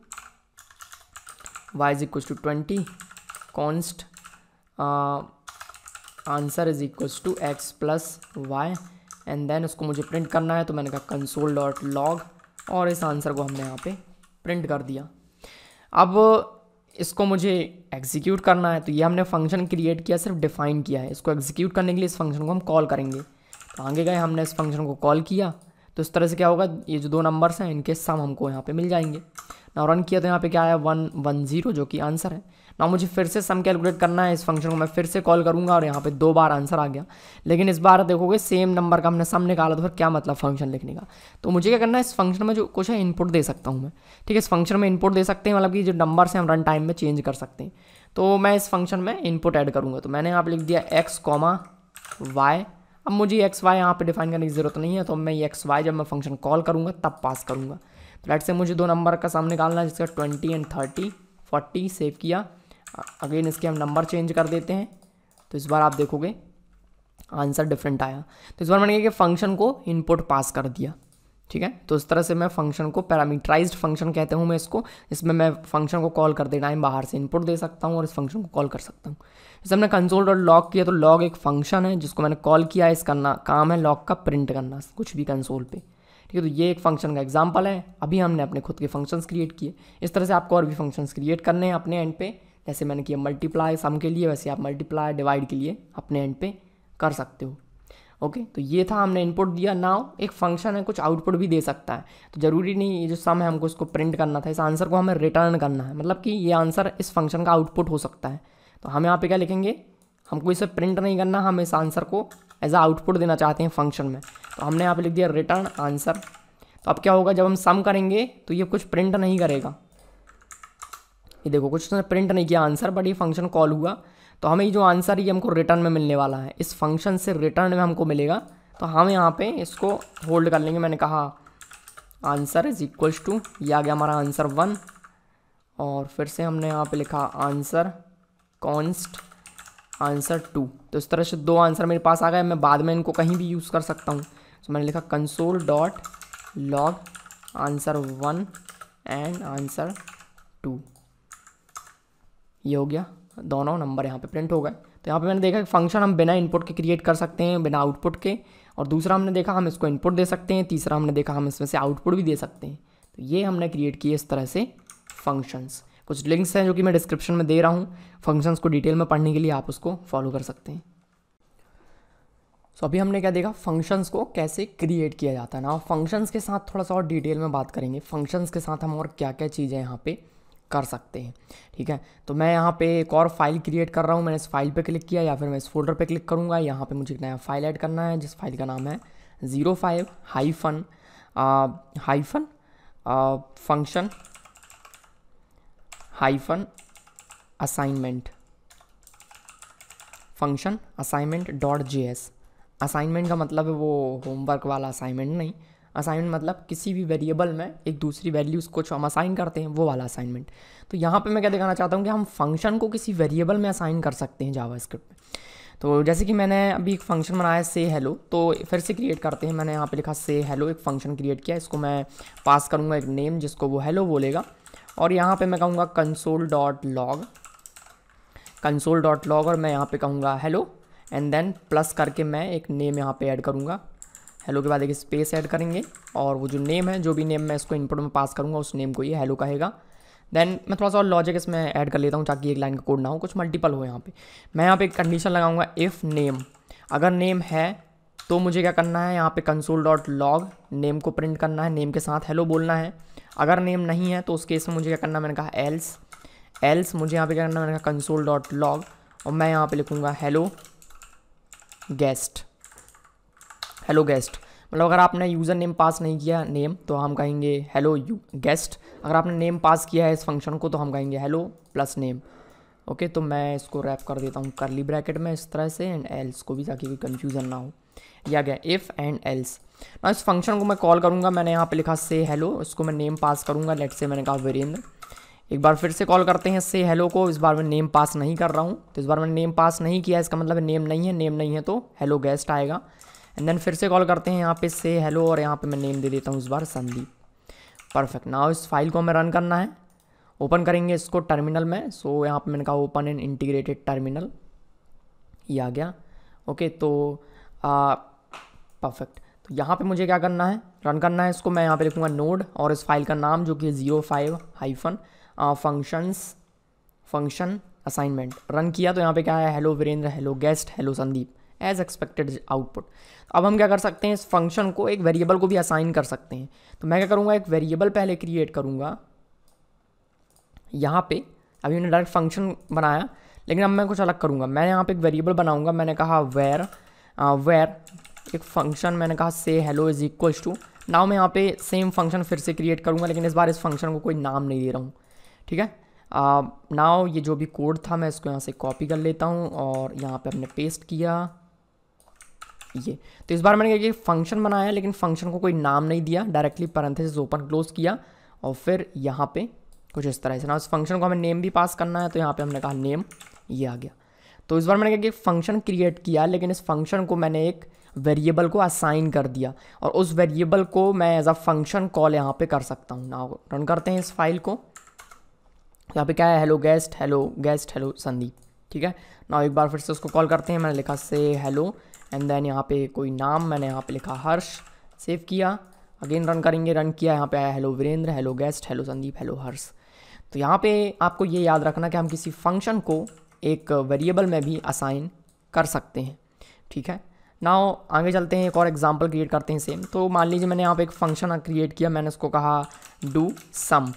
y is equals to twenty const answer is equals to x plus y and then उसको मुझे प्रिंट करना है तो मैंने कहा कंसोल डॉट लॉग और इस आंसर को हमने यहाँ पे प्रिंट कर दिया अब इसको मुझे एग्जीक्यूट करना है तो ये हमने फंक्शन क्रिएट किया सिर्फ डिफाइन किया है इसको एग्जीक्यूट करने के लिए इस फंक्शन को हम कॉल करेंगे तो आगे गए हमने इस फंक्शन को कॉल किया तो इस तरह से क्या होगा ये जो दो नंबर्स हैं इनके सम हमको यहाँ पे मिल जाएंगे ना रन किया तो यहाँ पे क्या आया वन वन ज़ीरो जो कि आंसर है ना मुझे फिर से सम कैलकुलेट करना है इस फंक्शन को मैं फिर से कॉल करूँगा और यहाँ पे दो बार आंसर आ गया लेकिन इस बार देखोगे सेम नंबर का हमने सम निकाला तो फिर क्या मतलब फंक्शन लिखने का तो मुझे क्या करना है इस फंक्शन में जो कुछ है इनपुट दे सकता हूँ मैं ठीक है इस फंक्शन में इनपुट दे सकते हैं मतलब कि जो नंबर से हम रन टाइम में चेंज कर सकते हैं तो मैं इस फंक्शन में इनपुट ऐड करूँगा तो मैंने यहाँ पर लिख दिया एक्स कॉमा वाई अब मुझे एक्स वाई यहाँ पर डिफाइन करने की ज़रूरत नहीं है तो मैं ये एक्स वाई जब मैं फंक्शन कॉल करूँगा तब पास करूँगा तो लेट से मुझे दो नंबर का सामने निकालना है जिसका twenty and thirty forty save किया अगेन इसके हम नंबर चेंज कर देते हैं तो इस बार आप देखोगे आंसर डिफरेंट आया तो इस बार मैंने कहा कि फंक्शन को इनपुट पास कर दिया ठीक है तो इस तरह से मैं फंक्शन को पैरामीटराइज्ड फंक्शन कहते हूँ मैं इसको इसमें मैं फंक्शन को कॉल कर देना टाइम बाहर से इनपुट दे सकता हूँ और इस फंक्शन को कॉल कर सकता हूँ जैसे हमने कंसोल डॉट लॉक किया तो लॉग एक फंक्शन है जिसको मैंने कॉल किया है इसका ना काम है लॉग का प्रिंट करना कुछ भी कंसोल पे ठीक है तो ये एक फंक्शन का एग्जाम्पल है अभी हमने अपने खुद के फंक्शंस क्रिएट किए इस तरह से आपको और भी फंक्शंस क्रिएट करने हैं अपने एंड पे जैसे मैंने किया मल्टीप्लाई सम के लिए वैसे आप मल्टीप्लाई डिवाइड के लिए अपने एंड पे कर सकते हो ओके तो ये था हमने इनपुट दिया नाउ एक फंक्शन है कुछ आउटपुट भी दे सकता है तो ज़रूरी नहीं ये जो सम है हमको इसको प्रिंट करना था इस आंसर को हमें रिटर्न करना है मतलब कि ये आंसर इस फंक्शन का आउटपुट हो सकता है तो हम यहाँ पे क्या लिखेंगे हमको इसे प्रिंट नहीं करना हम इस आंसर को एज अ आउटपुट देना चाहते हैं फंक्शन में तो हमने यहाँ पर लिख दिया रिटर्न आंसर तो अब क्या होगा जब हम सम करेंगे तो ये कुछ प्रिंट नहीं करेगा ये देखो कुछ उसने तो प्रिंट नहीं किया आंसर बट ये फंक्शन कॉल हुआ तो हमें जो आंसर ये हमको रिटर्न में मिलने वाला है इस फंक्शन से रिटर्न में हमको मिलेगा तो हम यहाँ पे इसको होल्ड कर लेंगे मैंने कहा आंसर इज इक्वल्स टू ये आ गया हमारा आंसर वन और फिर से हमने यहाँ पे लिखा आंसर कॉन्स्ट आंसर टू तो इस तरह से दो आंसर मेरे पास आ गए मैं बाद में इनको कहीं भी यूज़ कर सकता हूँ तो मैंने लिखा console dot log answer one and answer two ये हो गया दोनों नंबर यहाँ पे प्रिंट हो गए तो यहाँ पे मैंने देखा कि फंक्शन हम बिना इनपुट के क्रिएट कर सकते हैं बिना आउटपुट के और दूसरा हमने देखा हम इसको इनपुट दे सकते हैं तीसरा हमने देखा हम इसमें से आउटपुट भी दे सकते हैं तो ये हमने क्रिएट किए इस तरह से फंक्शंस कुछ लिंक्स हैं जो कि मैं डिस्क्रिप्शन में दे रहा हूँ फंक्शंस को डिटेल में पढ़ने के लिए आप उसको फॉलो कर सकते हैं सो so, अभी हमने क्या देखा फंक्शंस को कैसे क्रिएट किया जाता है ना फंक्शंस के साथ थोड़ा सा और डिटेल में बात करेंगे फंक्शंस के साथ हम और क्या क्या चीज़ें यहाँ पर कर सकते हैं ठीक है तो मैं यहाँ पे एक और फाइल क्रिएट कर रहा हूँ मैंने इस फाइल पे क्लिक किया या फिर मैं इस फोल्डर पे क्लिक करूँगा यहाँ पे मुझे एक नया फाइल ऐड करना है जिस फाइल का नाम है zero five hyphen hyphen function hyphen assignment function assignment dot J S assignment का मतलब है वो होमवर्क वाला असाइनमेंट नहीं असाइनमेंट मतलब किसी भी वेरिएबल में एक दूसरी वैल्यूज़ को हम असाइन करते हैं वो वाला असाइनमेंट तो यहाँ पे मैं क्या दिखाना चाहता हूँ कि हम फंक्शन को किसी वेरिएबल में असाइन कर सकते हैं जावा स्क्रिप्ट में तो जैसे कि मैंने अभी एक फंक्शन बनाया से हेलो तो फिर से क्रिएट करते हैं मैंने यहाँ पे लिखा से हेलो एक फंक्शन क्रिएट किया इसको मैं पास करूँगा एक नेम जिसको वो हेलो बोलेगा और यहाँ पर मैं कहूँगा console dot log console dot log और मैं यहाँ पर कहूँगा हेलो एंड देन प्लस करके मैं एक नेम यहाँ पे ऐड करूँगा हेलो के बाद एक स्पेस ऐड करेंगे और वो जो नेम है जो भी नेम मैं इसको इनपुट में पास करूँगा उस नेम को ये हेलो कहेगा देन मैं थोड़ा सा और लॉजिक इसमें ऐड कर लेता हूँ ताकि एक लाइन का कोड ना हो कुछ मल्टीपल हो यहाँ पे मैं यहाँ पे एक कंडीशन लगाऊंगा इफ़ नेम अगर नेम है तो मुझे क्या करना है यहाँ पे कंसोल डॉट लॉग नेम को प्रिंट करना है नेम के साथ हेलो बोलना है अगर नेम नहीं है तो उस केस में मुझे क्या करना है मैंने कहा एल्स एल्स मुझे यहाँ पे क्या करना है मैंने कहा कंसोल डॉट लॉग और मैं यहाँ पे लिखूँगा हेलो गेस्ट हेलो गेस्ट मतलब अगर आपने यूज़र नेम पास नहीं किया नेम तो हम कहेंगे हेलो यू गेस्ट अगर आपने नेम पास किया है इस फंक्शन को तो हम कहेंगे हेलो प्लस नेम ओके तो मैं इसको रैप कर देता हूँ करली ब्रैकेट में इस तरह से एंड एल्स को भी ताकि कोई कन्फ्यूज़न ना हो या गया इफ़ एंड एल्स ना इस फंक्शन को मैं कॉल करूँगा मैंने यहाँ पे लिखा से हेलो इसको मैं नेम पास करूँगा लेट से मैंने कहा वीरेंद्र एक बार फिर से कॉल करते हैं से हेलो को इस बार मैं नेम पास नहीं कर रहा हूँ तो इस बार मैंने नेम पास नहीं किया इसका मतलब नेम नहीं है नेम नहीं है तो हेलो गेस्ट आएगा एंड देन फिर से कॉल करते हैं यहाँ पे से हेलो और यहाँ पे मैं नेम दे देता हूँ इस बार संदीप परफेक्ट नाउ इस फाइल को हमें रन करना है ओपन करेंगे इसको टर्मिनल में सो so, यहाँ पे मैंने कहा ओपन एंड इंटीग्रेटेड टर्मिनल ये आ गया ओके okay, तो परफेक्ट तो यहाँ पे मुझे क्या करना है रन करना है इसको मैं यहाँ पे लिखूँगा नोड और इस फाइल का नाम जो कि zero five hyphen functions function assignment run किया तो यहाँ पे क्या है hello Virendra hello guest hello Sandeep as expected output अब हम क्या कर सकते हैं इस फंक्शन को एक वेरिएबल को भी असाइन कर सकते हैं तो मैं क्या करूँगा एक वेरिएबल पहले क्रिएट करूँगा यहाँ पे अभी मैंने डायरेक्ट फंक्शन बनाया लेकिन अब मैं कुछ अलग करूँगा मैं यहाँ पे एक वेरिएबल बनाऊँगा मैंने कहा वेर वेर एक फंक्शन मैंने कहा से hello is equals to now मैं यहाँ पे सेम फंक्शन फिर से क्रिएट करूँगा लेकिन इस बार इस फंक्शन को कोई नाम नहीं दे रहा हूँ ठीक है नाव ये जो भी कोड था मैं इसको यहाँ से कॉपी कर लेता हूँ और यहाँ पे हमने पेस्ट किया ये तो इस बार मैंने क्या फंक्शन बनाया लेकिन फंक्शन को कोई नाम नहीं दिया डायरेक्टली परंथेसिस ओपन क्लोज किया और फिर यहाँ पे कुछ इस तरह से ना उस फंक्शन को हमें नेम भी पास करना है तो यहाँ पे हमने कहा नेम ये आ गया तो इस बार मैंने क्या कि फंक्शन क्रिएट किया लेकिन इस फंक्शन को मैंने एक वेरिएबल को असाइन कर दिया और उस वेरिएबल को मैं एज अ फंक्शन कॉल यहाँ पे कर सकता हूँ ना रन करते हैं इस फाइल को यहाँ पे क्या है hello guest hello guest hello Sandeep ठीक है ना एक बार फिर से उसको कॉल करते हैं मैंने लिखा से हेलो एंड देन यहाँ पे कोई नाम मैंने यहाँ पे लिखा हर्ष सेव किया अगेन रन करेंगे रन किया यहाँ पे आया hello Virendra hello guest hello Sandeep hello Harsh तो यहाँ पे आपको ये याद रखना कि हम किसी फंक्शन को एक वेरिएबल में भी असाइन कर सकते हैं ठीक है ना आगे चलते हैं एक और एग्जाम्पल क्रिएट करते हैं सेम तो मान लीजिए मैंने यहाँ पे एक फंक्शन क्रिएट किया मैंने उसको कहा डू सम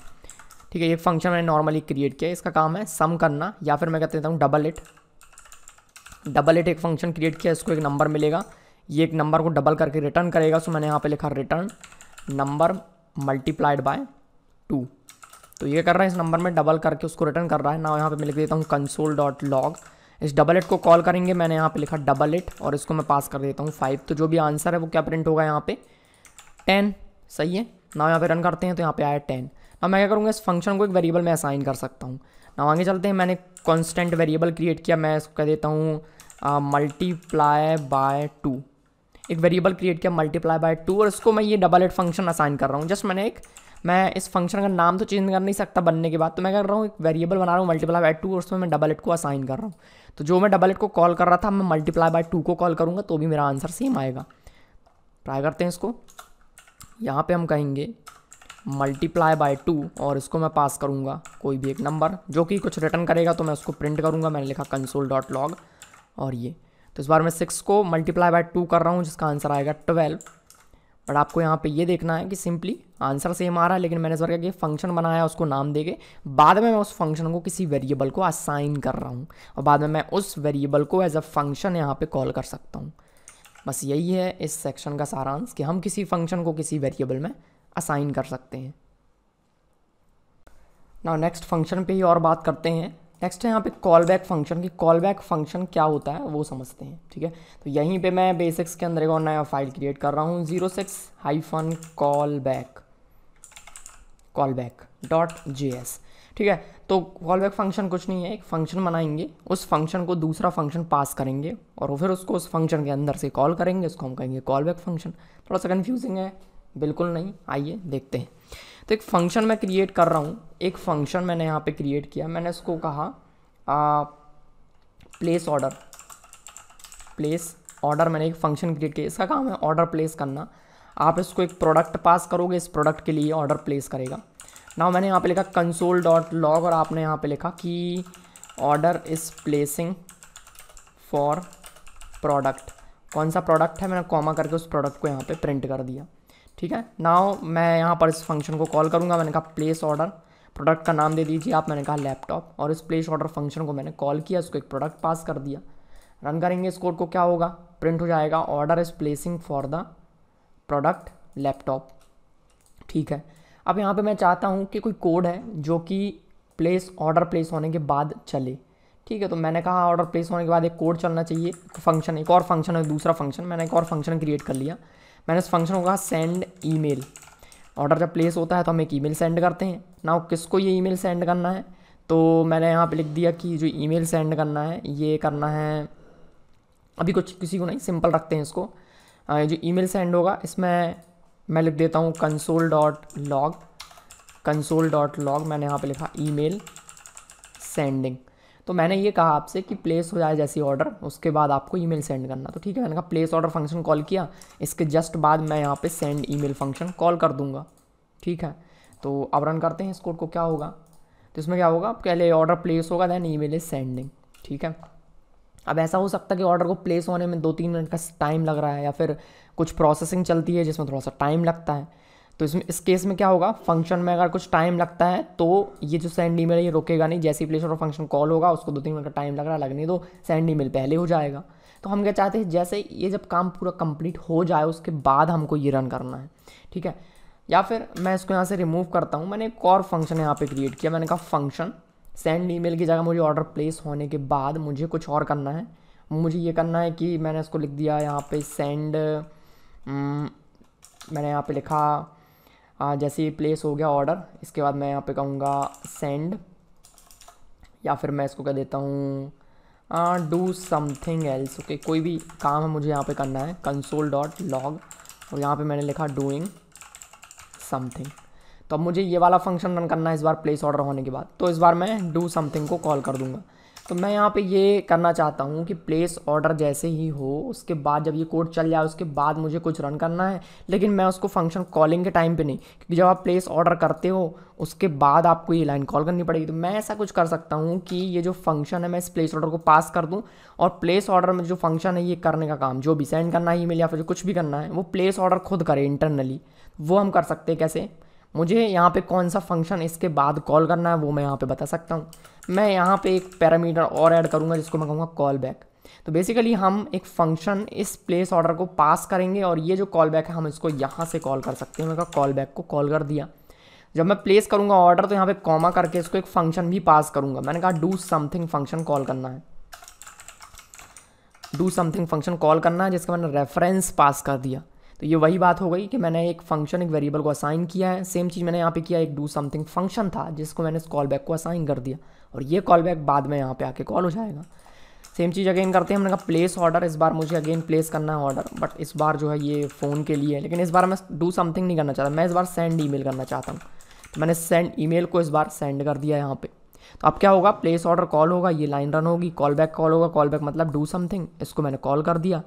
ठीक है ये फंक्शन मैंने नॉर्मली क्रिएट किया इसका काम है सम करना या फिर मैं कहते हूँ डबल इट डबल एट एक फंक्शन क्रिएट किया इसको एक नंबर मिलेगा ये एक नंबर को डबल करके रिटर्न करेगा सो मैंने यहाँ पे लिखा return number multiplied by two तो ये कर रहा है इस नंबर में डबल करके उसको रिटर्न कर रहा है ना यहाँ पे मैं लिख देता हूँ कंसोल डॉट लॉग इस डबल एट को कॉल करेंगे मैंने यहाँ पे लिखा डबल एट और इसको मैं पास कर देता हूँ फाइव तो जो भी आंसर है वो क्या प्रिंट होगा यहाँ पे टेन सही है ना यहाँ पे रन करते हैं तो यहाँ पे आया टेन अब मैं क्या करूँगा इस फंक्शन को एक वेरिएबल में असाइन कर सकता हूँ ना आगे चलते हैं मैंने कॉन्स्टेंट वेरिएबल क्रिएट किया मैं इसको कह देता हूँ मल्टीप्लाई बाय टू एक वेरिएबल क्रिएट किया मल्टीप्लाई बाय टू और इसको मैं ये डबल एड फंक्शन असाइन कर रहा हूँ जस्ट मैंने एक मैं इस फंक्शन का नाम तो चेंज कर नहीं सकता बनने के बाद तो मैं कर रहा हूँ एक वेरिएबल बना रहा हूँ मल्टीप्लाई बाय टू और उसमें मैं डबल एड को असाइन कर रहा हूँ तो जो मैं डबल एड को कॉल कर रहा था मैं मल्टीप्लाई बाय टू को कॉल करूँगा तो भी मेरा आंसर सेम आएगा ट्राई करते हैं इसको यहाँ पर हम कहेंगे मल्टीप्लाई बाय टू और इसको मैं पास करूँगा कोई भी एक नंबर जो कि कुछ रिटर्न करेगा तो मैं उसको प्रिंट करूँगा मैंने लिखा कंसोल डॉट लॉग और ये तो इस बार मैं सिक्स को मल्टीप्लाई बाय टू कर रहा हूँ जिसका आंसर आएगा ट्वेल्व बट आपको यहाँ पे ये देखना है कि सिंपली आंसर सेम आ रहा है लेकिन मैंने इस बार क्या फंक्शन बनाया उसको नाम दे के बाद में मैं उस फंक्शन को किसी वेरिएबल को असाइन कर रहा हूँ और बाद में मैं उस वेरिएबल को एज अ फंक्शन यहाँ पर कॉल कर सकता हूँ बस यही है इस सेक्शन का सारांश कि हम किसी फंक्शन को किसी वेरिएबल में असाइन कर सकते हैं ना नेक्स्ट फंक्शन पे ही और बात करते हैं नेक्स्ट है यहाँ पे कॉल बैक फंक्शन की कॉल बैक फंक्शन क्या होता है वो समझते हैं ठीक है तो यहीं पे मैं बेसिक्स के अंदर एक और नया फाइल क्रिएट कर रहा हूँ zero six hyphen callback callback dot J S ठीक है तो कॉल बैक फंक्शन कुछ नहीं है एक फंक्शन बनाएंगे उस फंक्शन को दूसरा फंक्शन पास करेंगे और फिर उसको उस फंक्शन के अंदर से कॉल करेंगे उसको हम कहेंगे कॉल बैक फंक्शन थोड़ा सा कन्फ्यूजिंग है बिल्कुल नहीं आइए देखते हैं तो एक फंक्शन मैं क्रिएट कर रहा हूँ एक फंक्शन मैंने यहाँ पे क्रिएट किया मैंने इसको कहा प्लेस ऑर्डर प्लेस ऑर्डर मैंने एक फंक्शन क्रिएट किया इसका काम है ऑर्डर प्लेस करना आप इसको एक प्रोडक्ट पास करोगे इस प्रोडक्ट के लिए ऑर्डर प्लेस करेगा ना मैंने यहाँ पे लिखा कंसोल डॉट लॉग और आपने यहाँ पे लिखा कि order is placing for product कौन सा प्रोडक्ट है मैंने कॉमा करके उस प्रोडक्ट को यहाँ पे प्रिंट कर दिया ठीक है नाउ मैं यहाँ पर इस फंक्शन को कॉल करूँगा मैंने कहा प्लेस ऑर्डर प्रोडक्ट का नाम दे दीजिए आप मैंने कहा लैपटॉप और इस प्लेस ऑर्डर फंक्शन को मैंने कॉल किया उसको एक प्रोडक्ट पास कर दिया रन करेंगे इस कोड को क्या होगा प्रिंट हो जाएगा order is placing for the product laptop ठीक है अब यहाँ पे मैं चाहता हूँ कि कोई कोड है जो कि प्लेस ऑर्डर प्लेस होने के बाद चले ठीक है तो मैंने कहा ऑर्डर प्लेस होने के बाद एक कोड चलना चाहिए फंक्शन एक और फंक्शन है दूसरा फंक्शन मैंने एक और फंक्शन क्रिएट कर लिया मैंने इस फंक्शन को कहा सेंड ईमेल ऑर्डर जब प्लेस होता है तो हम एक ईमेल सेंड करते हैं ना किसको ये ईमेल सेंड करना है तो मैंने यहाँ पे लिख दिया कि जो ईमेल सेंड करना है ये करना है अभी कुछ किसी को नहीं सिंपल रखते हैं इसको जो ईमेल सेंड होगा इसमें मैं लिख देता हूँ console dot log console dot log मैंने यहाँ पे लिखा ईमेल सेंडिंग तो मैंने ये कहा आपसे कि प्लेस हो जाए जैसी ऑर्डर उसके बाद आपको ईमेल सेंड करना तो ठीक है मैंने कहा प्लेस ऑर्डर फंक्शन कॉल किया इसके जस्ट बाद मैं यहाँ पे सेंड ईमेल फंक्शन कॉल कर दूंगा ठीक है तो अब रन करते हैं इस कोड को क्या होगा तो इसमें क्या होगा पहले ऑर्डर प्लेस होगा then email is sending ठीक है अब ऐसा हो सकता है कि ऑर्डर को प्लेस होने में दो तीन मिनट का टाइम लग रहा है या फिर कुछ प्रोसेसिंग चलती है जिसमें थोड़ा सा टाइम लगता है तो इसमें इस केस में क्या होगा फंक्शन में अगर कुछ टाइम लगता है तो ये जो सेंड ईमेल है ये रोकेगा नहीं जैसे ही प्लेस ऑफ फंक्शन कॉल होगा उसको दो तीन मिनट का टाइम लग रहा लगने दो सेंड ईमेल पहले हो जाएगा तो हम क्या चाहते हैं जैसे ये जब काम पूरा कंप्लीट हो जाए उसके बाद हमको ये रन करना है ठीक है या फिर मैं इसको यहाँ से रिमूव करता हूँ मैंने एक और फंक्शन यहाँ पे क्रिएट किया मैंने कहा फंक्शन सेंड ईमेल की जगह मुझे ऑर्डर प्लेस होने के बाद मुझे कुछ और करना है मुझे ये करना है कि मैंने इसको लिख दिया यहाँ पे सेंड हम्म, मैंने यहाँ पे लिखा जैसे ये प्लेस हो गया ऑर्डर इसके बाद मैं यहाँ पे कहूँगा सेंड या फिर मैं इसको कह देता हूँ डू समथिंग एल्स ओके कोई भी काम है मुझे यहाँ पे करना है कंसोल डॉट लॉग और यहाँ पे मैंने लिखा डूइंग समथिंग तो अब मुझे ये वाला फंक्शन रन करना है इस बार प्लेस ऑर्डर होने के बाद तो इस बार मैं डू समथिंग को कॉल कर दूंगा तो मैं यहाँ पे ये करना चाहता हूँ कि प्लेस ऑर्डर जैसे ही हो उसके बाद जब ये कोड चल जाए उसके बाद मुझे कुछ रन करना है लेकिन मैं उसको फंक्शन कॉलिंग के टाइम पे नहीं क्योंकि जब आप प्लेस ऑर्डर करते हो उसके बाद आपको ये लाइन कॉल करनी पड़ेगी तो मैं ऐसा कुछ कर सकता हूँ कि ये जो फंक्शन है मैं इस प्लेस ऑर्डर को पास कर दूँ और प्लेस ऑर्डर में जो फंक्शन है ये करने का काम जो भी सेंड करना है ईमेल या फिर कुछ भी करना है वो प्लेस ऑर्डर खुद करे इंटरनली वो हम कर सकते हैं कैसे मुझे यहाँ पे कौन सा फंक्शन इसके बाद कॉल करना है वो मैं यहाँ पे बता सकता हूँ मैं यहाँ पे एक पैरामीटर और ऐड करूँगा जिसको मैं कहूँगा कॉल बैक तो बेसिकली हम एक फंक्शन इस प्लेस ऑर्डर को पास करेंगे और ये जो कॉल बैक है हम इसको यहाँ से कॉल कर सकते हैं मैं कॉल बैक को कॉल कर दिया जब मैं प्लेस करूँगा ऑर्डर तो यहाँ पे कॉमा करके इसको एक फंक्शन भी पास करूँगा मैंने कहा डू समथिंग फंक्शन कॉल करना है डू समथिंग फंक्शन कॉल करना है जिसका मैंने रेफरेंस पास कर दिया तो ये वही बात हो गई कि मैंने एक फंक्शन एक वेरिएबल को असाइन किया है सेम चीज़ मैंने यहाँ पे किया एक डू समथिंग फंक्शन था जिसको मैंने इस कॉल बैक को असाइन कर दिया और ये कॉल बैक बाद में यहाँ पे आके कॉल हो जाएगा सेम चीज़ अगेन करते हैं हमने कहा प्लेस ऑर्डर इस बार मुझे अगेन प्लेस करना है ऑर्डर बट इस बार जो है ये फ़ोन के लिए लेकिन इस बार मैं डू समथिंग नहीं करना चाहता मैं इस बार सेंड ई करना चाहता हूँ तो मैंने सेंड ई को इस बार सेंड कर दिया यहाँ पर तो अब क्या होगा प्लेस ऑर्डर कॉल होगा ये लाइन रन होगी callback call callback बैक मतलब डू समथिंग इसको मैंने कॉल कर दिया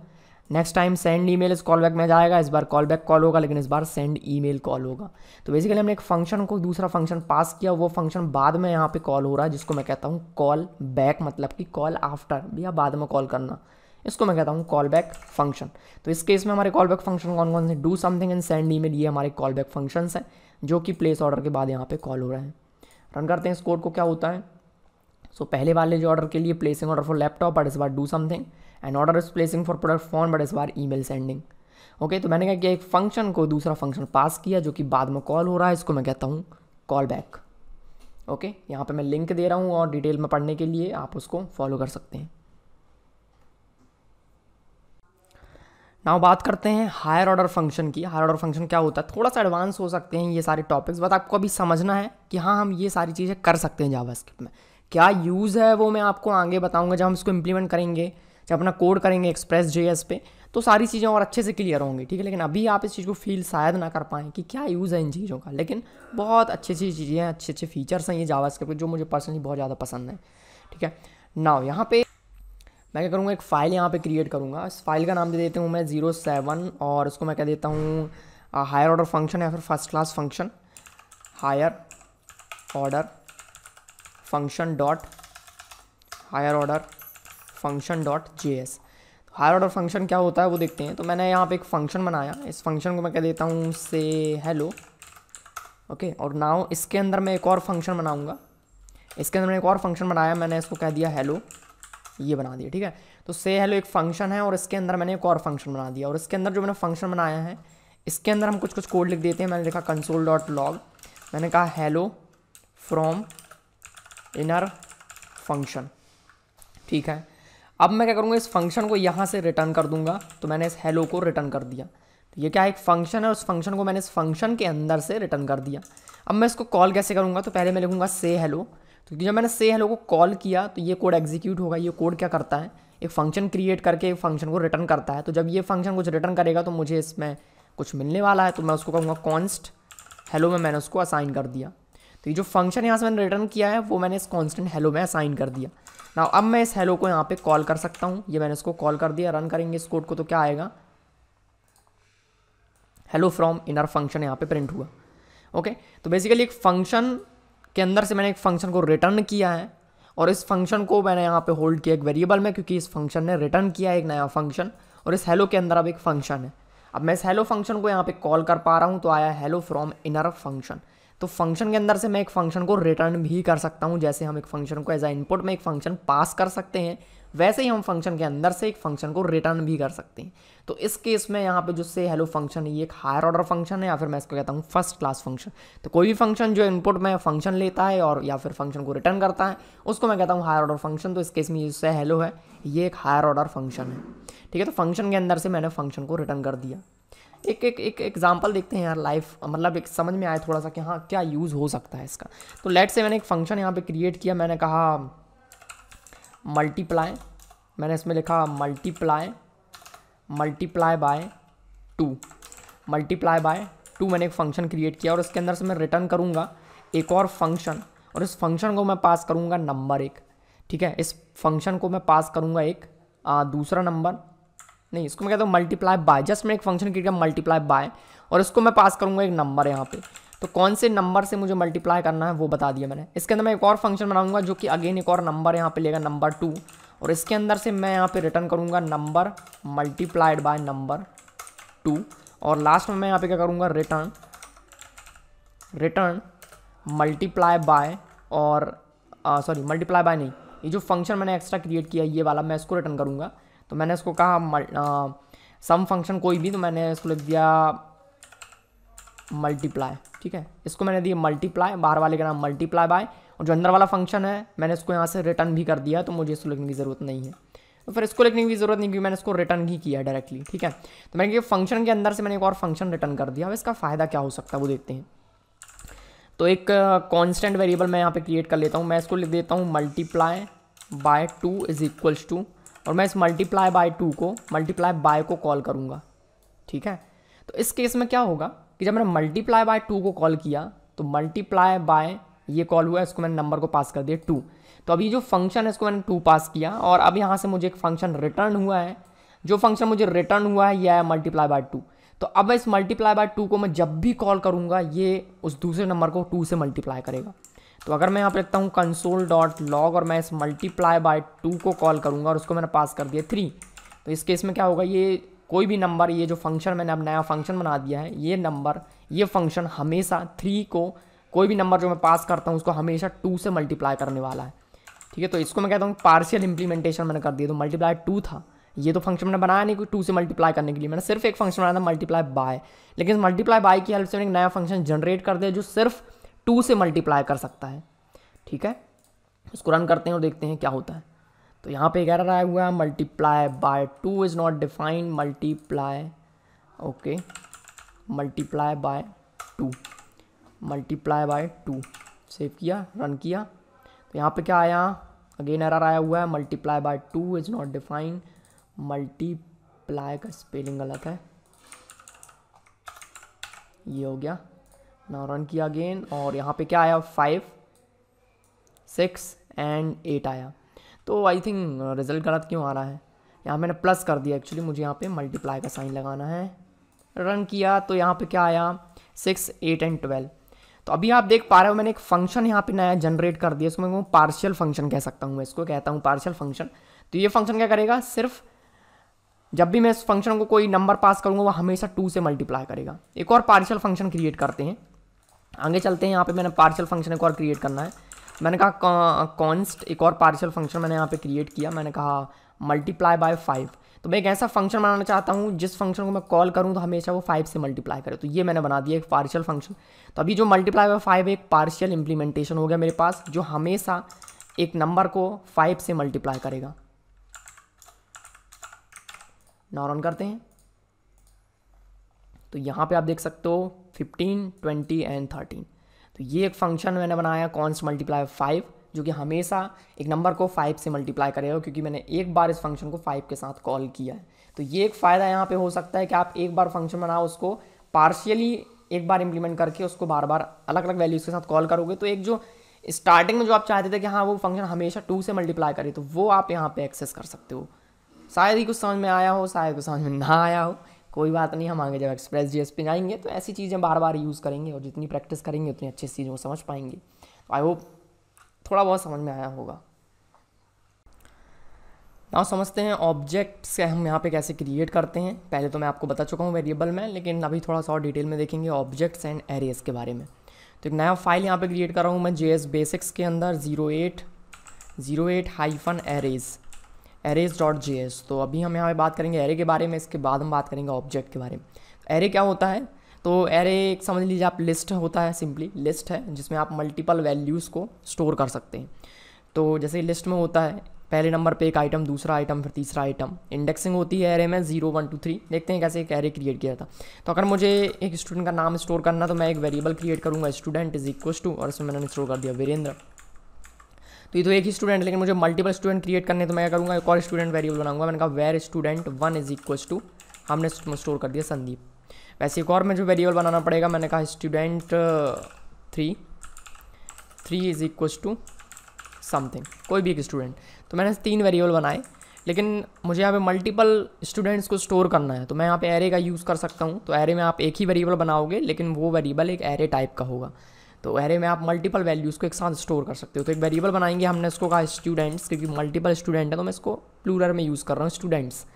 next time send email इस कॉल बैक में जाएगा इस बार कॉल बैक कॉल होगा लेकिन इस बार सेंड ई मेल कॉल होगा तो बेसिकली हमने एक फंक्शन को दूसरा फंक्शन पास किया वो फंक्शन बाद में यहाँ पे कॉल हो रहा है जिसको मैं कहता हूँ कॉल बैक मतलब कि कॉल आफ्टर या बाद में कॉल करना इसको मैं कहता हूँ कॉल बैक फंक्शन तो इस केस में हमारे कॉल बैक फंक्शन कौन कौन से do something and send email ये हमारे कॉल बैक फंक्शन हैं जो कि प्लेस ऑर्डर के बाद यहाँ पे कॉल हो रहे हैं रन करते हैं इस कोड को क्या होता है सो so, पहले वाले जो ऑर्डर के लिए प्लेसिंग ऑर्डर फॉर लैपटॉप और इस बार do something and order is placing for product phone but इस बार ई मेल सेंडिंग ओके तो मैंने क्या किया एक फंक्शन को दूसरा फंक्शन पास किया जो कि बाद में कॉल हो रहा है इसको मैं कहता हूँ कॉल बैक ओके यहाँ पे मैं लिंक दे रहा हूँ और डिटेल में पढ़ने के लिए आप उसको फॉलो कर सकते हैं नाउ बात करते हैं हायर ऑर्डर फंक्शन की हायर ऑर्डर फंक्शन क्या होता है थोड़ा सा एडवांस हो सकते हैं ये सारे टॉपिक्स बट आपको अभी समझना है कि हाँ हम ये सारी चीज़ें कर सकते हैं जावास्क्रिप्ट में क्या यूज़ है वो मैं आपको आगे बताऊँगा जब हम इसको इम्प्लीमेंट करेंगे जब अपना कोड करेंगे एक्सप्रेस जे पे तो सारी चीज़ें और अच्छे से क्लियर होंगी ठीक है लेकिन अभी आप इस चीज़ को फील शायद ना कर पाएँ कि क्या यूज़ है इन चीज़ों का लेकिन बहुत अच्छी अच्छी चीज़ें हैं अच्छे अच्छे फीचर्स हैं ये जावा के जो मुझे पर्सनली बहुत ज़्यादा पसंद है ठीक है नाव यहाँ पे मैं क्या करूँगा एक फ़ाइल यहाँ पे क्रिएट करूँगा इस फाइल का नाम दे देता हूँ मैं जीरो सेवन और इसको मैं कह देता हूँ हायर ऑर्डर फंक्शन या फिर first class function higher order function dot higher order function dot J S higher order function क्या होता है वो देखते हैं तो मैंने यहाँ पे एक फंक्शन बनाया इस फंक्शन को मैं कह देता हूँ से हेलो ओके और नाउ इसके अंदर मैं एक और फंक्शन बनाऊँगा इसके अंदर मैंने एक और फंक्शन बनाया मैंने इसको कह दिया हेलो ये बना दिया ठीक है तो से हेलो एक फंक्शन है और इसके अंदर मैंने एक और फंक्शन बना दिया और इसके अंदर जो मैंने फंक्शन बनाया है इसके अंदर हम कुछ कुछ कोड लिख देते हैं मैंने लिखा कंसोल डॉट लॉग मैंने कहा हेलो फ्रॉम इनर फंक्शन ठीक है अब मैं क्या करूँगा इस फंक्शन को यहाँ से रिटर्न कर दूंगा तो मैंने इस हेलो को रिटर्न कर दिया तो ये क्या है एक फंक्शन है उस फंक्शन को मैंने इस फंक्शन के अंदर से रिटर्न कर दिया अब मैं इसको कॉल कैसे करूँगा तो पहले मैं लिखूँगा से हेलो तो जब मैंने से हेलो को कॉल किया तो ये कोड एग्जीक्यूट होगा ये कोड क्या करता है एक फंक्शन क्रिएट करके एक फंक्शन को रिटर्न करता है तो जब ये फंक्शन कुछ रिटर्न करेगा तो मुझे इसमें कुछ मिलने वाला है तो मैं उसको कहूँगा कॉन्स्ट हेलो में मैंने उसको असाइन कर दिया तो ये जो फंक्शन यहाँ से मैंने रिटर्न किया है वो मैंने इस कॉन्स्टेंट हेलो में असाइन कर दिया ना अब मैं इस हेलो को यहाँ पे कॉल कर सकता हूँ ये मैंने इसको कॉल कर दिया रन करेंगे इस कोड को तो क्या आएगा हेलो फ्रॉम इनर फंक्शन यहाँ पे प्रिंट हुआ ओके तो बेसिकली एक फंक्शन के अंदर से मैंने एक फंक्शन को रिटर्न किया है और इस फंक्शन को मैंने यहाँ पे होल्ड किया एक वेरिएबल में क्योंकि इस फंक्शन ने रिटर्न किया एक नया फंक्शन और इस हेलो के अंदर अब एक फंक्शन है अब मैं इस हेलो फंक्शन को यहाँ पे कॉल कर पा रहा हूँ तो आया हेलो फ्रॉम इनर फंक्शन तो फंक्शन के अंदर से मैं एक फंक्शन को रिटर्न भी कर सकता हूँ जैसे हम एक फंक्शन को एज आ इनपुट में एक फंक्शन पास कर सकते हैं वैसे ही हम फंक्शन के अंदर से एक फंक्शन को रिटर्न भी कर सकते हैं तो इस केस में यहाँ पे जो से हेलो फंक्शन ये एक हायर ऑर्डर फंक्शन है या फिर मैं इसको कहता हूँ फर्स्ट क्लास फंक्शन तो कोई भी फंक्शन जो इनपुट में फंक्शन लेता है और या फिर फंक्शन को रिटर्न करता है उसको मैं कहता हूँ हायर ऑर्डर फंक्शन तो इस केस में जिससे से हेलो है ये एक हायर ऑर्डर फंक्शन है ठीक है तो फंक्शन के अंदर से मैंने फंक्शन को रिटर्न कर दिया एक एक एक एग्जाम्पल देखते हैं यार लाइफ मतलब एक समझ में आए थोड़ा सा कि हाँ क्या यूज़ हो सकता है इसका तो लेट से मैंने एक फंक्शन यहाँ पे क्रिएट किया मैंने कहा मल्टीप्लाई मैंने इसमें लिखा multiply multiply by two multiply by two मैंने एक फंक्शन क्रिएट किया और इसके अंदर से मैं रिटर्न करूँगा एक और फंक्शन और इस फंक्शन को मैं पास करूँगा नंबर एक ठीक है इस फंक्शन को मैं पास करूँगा एक आ, दूसरा नंबर नहीं इसको मैं कहता हूँ मल्टीप्लाई बाय जस्ट मैं एक फंक्शन क्रिएट किया मल्टीप्लाई बाय और उसको मैं पास करूँगा एक नंबर यहाँ पे तो कौन से नंबर से मुझे मल्टीप्लाई करना है वो बता दिया मैंने इसके अंदर मैं एक और फंक्शन बनाऊंगा जो कि अगेन एक और नंबर यहाँ पे लेगा नंबर टू और इसके अंदर से मैं यहाँ पे रिटर्न करूँगा number multiplied by number two और लास्ट में मैं यहाँ पे क्या करूँगा रिटर्न रिटर्न मल्टीप्लाई बाय और सॉरी मल्टीप्लाई बाय नहीं ये जो फंक्शन मैंने एक्स्ट्रा क्रिएट किया ये वाला मैं इसको रिटर्न करूँगा तो मैंने उसको कहा सम फंक्शन कोई भी तो मैंने इसको लिख दिया मल्टीप्लाई ठीक है इसको मैंने दिया मल्टीप्लाई बाहर वाले का नाम मल्टीप्लाई बाय और जो अंदर वाला फंक्शन है मैंने इसको यहाँ से रिटर्न भी कर दिया तो मुझे इसको लिखने की ज़रूरत नहीं है तो फिर इसको लिखने की ज़रूरत नहीं क्योंकि मैंने इसको रिटर्न ही किया डायरेक्टली ठीक है तो मैंने ये फंक्शन के अंदर से मैंने एक और फंक्शन रिटर्न कर दिया अब इसका फ़ायदा क्या हो सकता है वो देखते हैं तो एक कांस्टेंट वेरिएबल मैं यहाँ पे क्रिएट कर लेता हूँ मैं इसको लिख देता हूँ multiply by two is equals to और मैं इस मल्टीप्लाई बाय टू को मल्टीप्लाई बाय को कॉल करूँगा ठीक है तो इस केस में क्या होगा कि जब मैंने मल्टीप्लाई बाय टू को कॉल किया तो मल्टीप्लाई बाय ये कॉल हुआ इसको मैंने नंबर को पास कर दिया टू तो अभी जो फंक्शन है इसको मैंने टू पास किया और अब यहाँ से मुझे एक फंक्शन रिटर्न हुआ है जो फंक्शन मुझे रिटर्न हुआ है यह है मल्टीप्लाई बाय टू तो अब इस मल्टीप्लाई बाय टू को मैं जब भी कॉल करूँगा ये उस दूसरे नंबर को टू से मल्टीप्लाई करेगा तो अगर मैं यहाँ पर लिखता हूँ कंसोल डॉट लॉग और मैं इस मल्टीप्लाई बाय टू को कॉल करूँगा और उसको मैंने पास कर दिया थ्री तो इस केस में क्या होगा ये कोई भी नंबर ये जो फंक्शन मैंने अब नया फंक्शन बना दिया है ये नंबर ये फंक्शन हमेशा थ्री को कोई भी नंबर जो मैं पास करता हूँ उसको हमेशा टू से मल्टीप्लाई करने वाला है ठीक है तो इसको मैं कहता हूँ पार्शियल इंप्लीमेंटेशन मैंने कर दिया तो मल्टीप्लाई टू था ये तो फंक्शन मैंने बनाया नहीं कोई टू से मल्टीप्लाई करने के लिए मैंने सिर्फ एक फंक्शन बनाया था मल्टीप्लाई बाय लेकिन मल्टीप्लाई बाय की हेल्प से मैंने एक नया फंक्शन जनरेट कर दिया जो सिर्फ टू से मल्टीप्लाई कर सकता है ठीक है उसको रन करते हैं और देखते हैं क्या होता है तो यहाँ पे ग्यारह आया हुआ है multiply by two is not defined multiply okay multiply by two multiply by two save किया रन किया तो यहाँ पे क्या आया अगेन एरर आया हुआ है multiply by two is not defined multiply का स्पेलिंग गलत है ये हो गया ना रन किया अगेन और यहाँ पे क्या आया फाइव सिक्स एंड एट आया तो आई थिंक रिज़ल्ट गलत क्यों आ रहा है यहाँ मैंने प्लस कर दिया एक्चुअली मुझे यहाँ पे मल्टीप्लाई का साइन लगाना है रन किया तो यहाँ पे क्या आया सिक्स एट एंड ट्वेल्व तो अभी आप देख पा रहे हो मैंने एक फंक्शन यहाँ पे नया जनरेट कर दिया इसको मैं पार्शियल फंक्शन कह सकता हूँ मैं इसको कहता हूँ पार्शियल फंक्शन तो ये फंक्शन क्या करेगा सिर्फ जब भी मैं इस फंक्शन को कोई नंबर पास करूँगा वो हमेशा टू से मल्टीप्लाई करेगा एक और पार्शियल फंक्शन क्रिएट करते हैं आगे चलते हैं यहाँ पे मैंने पार्शियल फंक्शन एक और क्रिएट करना है मैंने कहा कॉन्स्ट एक और पार्शियल फंक्शन मैंने यहाँ पे क्रिएट किया मैंने कहा मल्टीप्लाई बाय फाइव तो मैं एक ऐसा फंक्शन बनाना चाहता हूँ जिस फंक्शन को मैं कॉल करूँ तो हमेशा वो फाइव से मल्टीप्लाई करे तो ये मैंने बना दिया एक पार्शियल फंक्शन तो अभी जो मल्टीप्लाई बाय फाइव एक पार्शियल इम्प्लीमेंटेशन हो गया मेरे पास जो हमेशा एक नंबर को फाइव से मल्टीप्लाई करेगा नॉर ऑन करते हैं तो यहाँ पे आप देख सकते हो फिफ्टीन ट्वेंटी एंड थर्टीन तो ये एक फंक्शन मैंने बनाया कॉन्स मल्टीप्लाई फाइव जो कि हमेशा एक नंबर को फाइव से मल्टीप्लाई करेगा क्योंकि मैंने एक बार इस फंक्शन को फाइव के साथ कॉल किया है तो ये एक फ़ायदा यहाँ पे हो सकता है कि आप एक बार फंक्शन बनाओ उसको पार्शियली एक बार इम्प्लीमेंट करके उसको बार बार अलग अलग वैल्यूज़ के साथ कॉल करोगे तो एक जो स्टार्टिंग में जो आप चाहते थे कि हाँ वो फंक्शन हमेशा टू से मल्टीप्लाई करे तो वो आप यहाँ पर एक्सेस कर सकते हो शायद ही कुछ समझ में आया हो शायद कुछ समझ में ना आया हो कोई बात नहीं हम आगे जब एक्सप्रेस जी एस पे जाएंगे तो ऐसी चीज़ें बार बार यूज़ करेंगे और जितनी प्रैक्टिस करेंगे उतनी अच्छी चीज़ों को समझ पाएंगे तो आई होप थोड़ा बहुत समझ में आया होगा नाउ समझते हैं ऑब्जेक्ट्स के हम यहाँ पे कैसे क्रिएट करते हैं पहले तो मैं आपको बता चुका हूँ वेरिएबल में लेकिन अभी थोड़ा सा और डिटेल में देखेंगे ऑब्जेक्ट्स एंड एरेज के बारे में तो एक नया फाइल यहाँ पे क्रिएट कर रहा हूँ मैं जे बेसिक्स के अंदर zero eight zero eight hyphen arrays arrays dot जी एस तो अभी हम यहाँ पे बात करेंगे एरे के बारे में इसके बाद हम बात करेंगे ऑब्जेक्ट के बारे में एरे क्या होता है तो एरे एक समझ लीजिए आप लिस्ट होता है सिंपली लिस्ट है जिसमें आप मल्टीपल वैल्यूज़ को स्टोर कर सकते हैं तो जैसे लिस्ट में होता है पहले नंबर पे एक आइटम दूसरा आइटम फिर तीसरा आइटम इंडेक्सिंग होती है एरे में जीरो वन टू थ्री देखते हैं कैसे एक एरे क्रिएट किया था तो अगर मुझे एक स्टूडेंट का नाम स्टोर करना तो मैं एक वेरिएबल क्रिएट करूँगा स्टूडेंट इज इक्व टू और उसमें मैंने स्टोर कर दिया वीरेंद्र तो ये तो एक ही स्टूडेंट लेकिन मुझे मल्टीपल स्टूडेंट क्रिएट करने तो मैं क्या करूँगा एक और स्टूडेंट वेरिएबल बनाऊंगा मैंने कहा var student one is equal to हमने स्टोर कर दिया संदीप वैसे एक और मुझे वेरिएबल बनाना पड़ेगा मैंने कहा student three three is equal to something कोई भी एक स्टूडेंट तो मैंने तीन वेरिएबल बनाए लेकिन मुझे यहाँ पे मल्टीपल स्टूडेंट्स को स्टोर करना है तो मैं यहाँ पे एरे का यूज़ कर सकता हूँ तो एरे में आप एक ही वेरिएबल बनाओगे लेकिन वो वेरिएबल एक एरे टाइप का होगा तो अरे में आप मल्टीपल वैल्यूज़ को एक साथ स्टोर कर सकते हो तो एक वेरिएबल बनाएंगे हमने इसको कहा स्टूडेंट्स क्योंकि मल्टीपल स्टूडेंट है तो मैं इसको प्लूरल में यूज़ कर रहा हूँ स्टूडेंट्स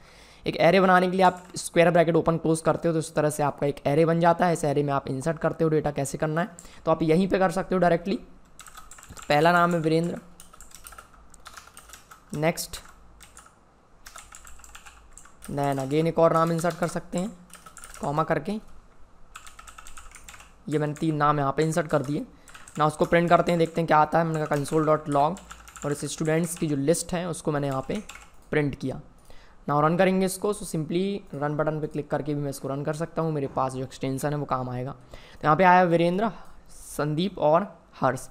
एक एरे बनाने के लिए आप स्क्वायर ब्रैकेट ओपन क्लोज करते हो तो इस तरह से आपका एक एरे बन जाता है इस एरे में आप इंसर्ट करते हो डेटा कैसे करना है तो आप यहीं पे कर सकते हो डायरेक्टली तो पहला नाम है वीरेंद्र नेक्स्ट नैन अगेन एक और नाम इंसर्ट कर सकते हैं कॉमा करके ये मैंने तीन नाम यहाँ पे इंसर्ट कर दिए ना उसको प्रिंट करते हैं देखते हैं क्या आता है मैंने कहा कंसोल डॉट लॉग और इस स्टूडेंट्स की जो लिस्ट है उसको मैंने यहाँ पे प्रिंट किया ना रन करेंगे इसको सो सिंपली रन बटन पे क्लिक करके भी मैं इसको रन कर सकता हूँ मेरे पास जो एक्सटेंसन है वो काम आएगा तो यहाँ पे आया वीरेंद्र संदीप और हर्ष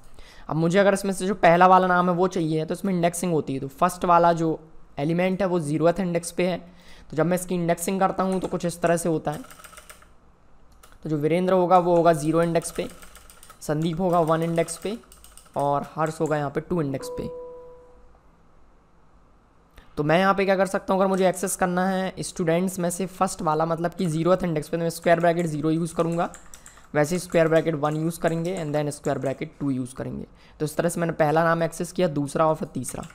अब मुझे अगर इसमें से जो पहला वाला नाम है वो चाहिए तो इसमें इंडेक्सिंग होती है तो फर्स्ट वाला जो एलिमेंट है वो जीरोथ इंडेक्स पे है तो जब मैं इसकी इंडेक्सिंग करता हूँ तो कुछ इस तरह से होता है तो जो वीरेंद्र होगा वो होगा ज़ीरो इंडेक्स पे संदीप होगा वन इंडेक्स पे और हर्ष होगा यहाँ पे टू इंडेक्स पे तो मैं यहाँ पे क्या कर सकता हूँ अगर मुझे एक्सेस करना है स्टूडेंट्स में से फर्स्ट वाला मतलब कि जीरो इंडेक्स पे तो मैं स्क्वायर ब्रैकेट ज़ीरो यूज़ करूँगा वैसे स्क्वायर ब्रैकेट वन यूज़ करेंगे and then square bracket two use करेंगे तो इस तरह से मैंने पहला नाम एक्सेस किया दूसरा और फिर तीसरा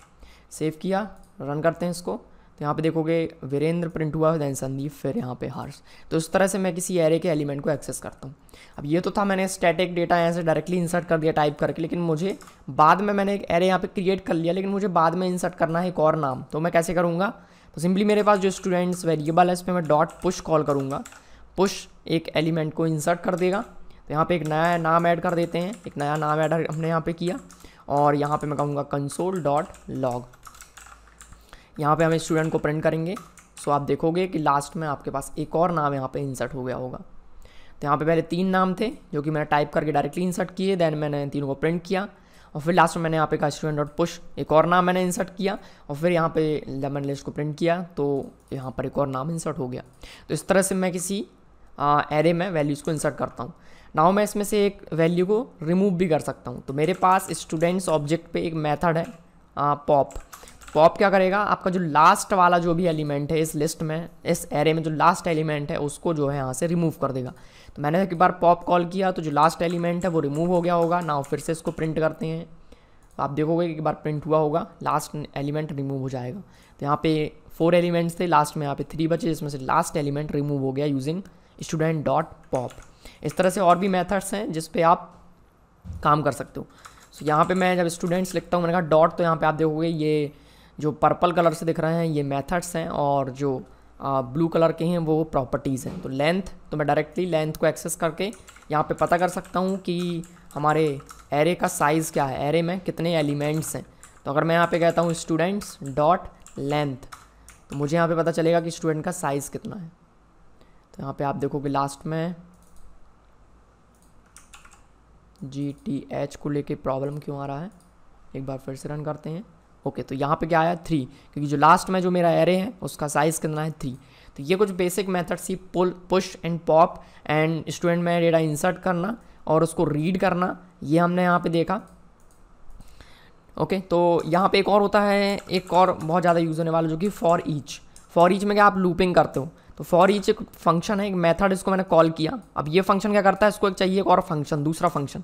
सेव किया रन करते हैं इसको तो यहाँ पे देखोगे वीरेंद्र प्रिंट हुआ दैन संदीप फिर यहाँ पे हर्ष तो इस तरह से मैं किसी एरे के एलिमेंट को एक्सेस करता हूँ अब ये तो था मैंने स्टैटिक डेटा यहाँ से डायरेक्टली इंसर्ट कर दिया टाइप करके लेकिन मुझे बाद में मैंने एक एरे यहाँ पे क्रिएट कर लिया लेकिन मुझे बाद में इंसर्ट करना है एक और नाम तो मैं कैसे करूँगा तो सिंपली मेरे पास जो स्टूडेंट्स वेरिएबल है इस पर मैं डॉट पुश कॉल करूँगा पुश एक एलिमेंट को इंसर्ट कर देगा तो यहाँ पर एक नया नाम ऐड कर देते हैं एक नया नाम ऐड हमने यहाँ पर किया और यहाँ पर मैं कहूँगा कंसोल डॉट लॉग यहाँ पे हम स्टूडेंट को प्रिंट करेंगे सो आप देखोगे कि लास्ट में आपके पास एक और नाम यहाँ पे इंसर्ट हो गया होगा तो यहाँ पे पहले तीन नाम थे जो कि मैंने टाइप करके डायरेक्टली इंसर्ट किए देन मैंने तीनों को प्रिंट किया और फिर लास्ट में मैंने यहाँ पे कहा स्टूडेंट डॉट पुश एक और नाम मैंने इंसर्ट किया और फिर यहाँ पे लेमन लिस्ट को प्रिंट किया तो यहाँ पर एक और नाम इंसर्ट हो गया तो इस तरह से मैं किसी एरे में वैल्यूज़ को इंसर्ट करता हूँ नाउ मैं इसमें से एक वैल्यू को रिमूव भी कर सकता हूँ तो मेरे पास स्टूडेंट्स ऑब्जेक्ट पे एक मैथड है पॉप पॉप क्या करेगा आपका जो लास्ट वाला जो भी एलिमेंट है इस लिस्ट में इस एरे में जो लास्ट एलिमेंट है उसको जो है यहाँ से रिमूव कर देगा तो मैंने एक बार पॉप कॉल किया तो जो लास्ट एलिमेंट है वो रिमूव हो गया होगा ना फिर से इसको प्रिंट करते हैं तो आप देखोगे एक बार प्रिंट हुआ होगा लास्ट एलिमेंट रिमूव हो जाएगा तो यहाँ पे फोर एलिमेंट्स थे लास्ट में यहाँ पे थ्री बचे जिसमें से लास्ट एलिमेंट रिमूव हो गया यूजिंग स्टूडेंट डॉट पॉप इस तरह से और भी मेथड्स हैं जिस पे आप काम कर सकते हो सो so, यहाँ पे मैं जब स्टूडेंट्स लिखता हूँ मैंने कहा डॉट तो यहाँ पे आप देखोगे ये जो पर्पल कलर से दिख रहे हैं ये मेथड्स हैं और जो ब्लू कलर के हैं वो प्रॉपर्टीज़ हैं तो लेंथ तो मैं डायरेक्टली लेंथ को एक्सेस करके यहाँ पे पता कर सकता हूँ कि हमारे एरे का साइज़ क्या है एरे में कितने एलिमेंट्स हैं तो अगर मैं यहाँ पे कहता हूँ स्टूडेंट्स डॉट लेंथ तो मुझे यहाँ पे पता चलेगा कि स्टूडेंट का साइज़ कितना है तो यहाँ पे आप देखोगे लास्ट में जी टी एच को लेके प्रॉब्लम क्यों आ रहा है एक बार फिर से रन करते हैं ओके तो यहाँ पे क्या आया थ्री क्योंकि जो लास्ट में जो मेरा एरे है उसका साइज़ कितना है थ्री तो ये कुछ basic methods see pull push and pop and student में डेटा इंसर्ट करना और उसको रीड करना ये हमने यहाँ पे देखा ओके तो यहाँ पे एक और होता है एक और बहुत ज़्यादा यूज़ होने वाला जो कि फॉर ईच फॉर ईच में क्या आप लूपिंग करते हो तो फॉर ईच एक फंक्शन है एक मेथड इसको मैंने कॉल किया अब ये फंक्शन क्या करता है इसको एक चाहिए एक और फंक्शन दूसरा फंक्शन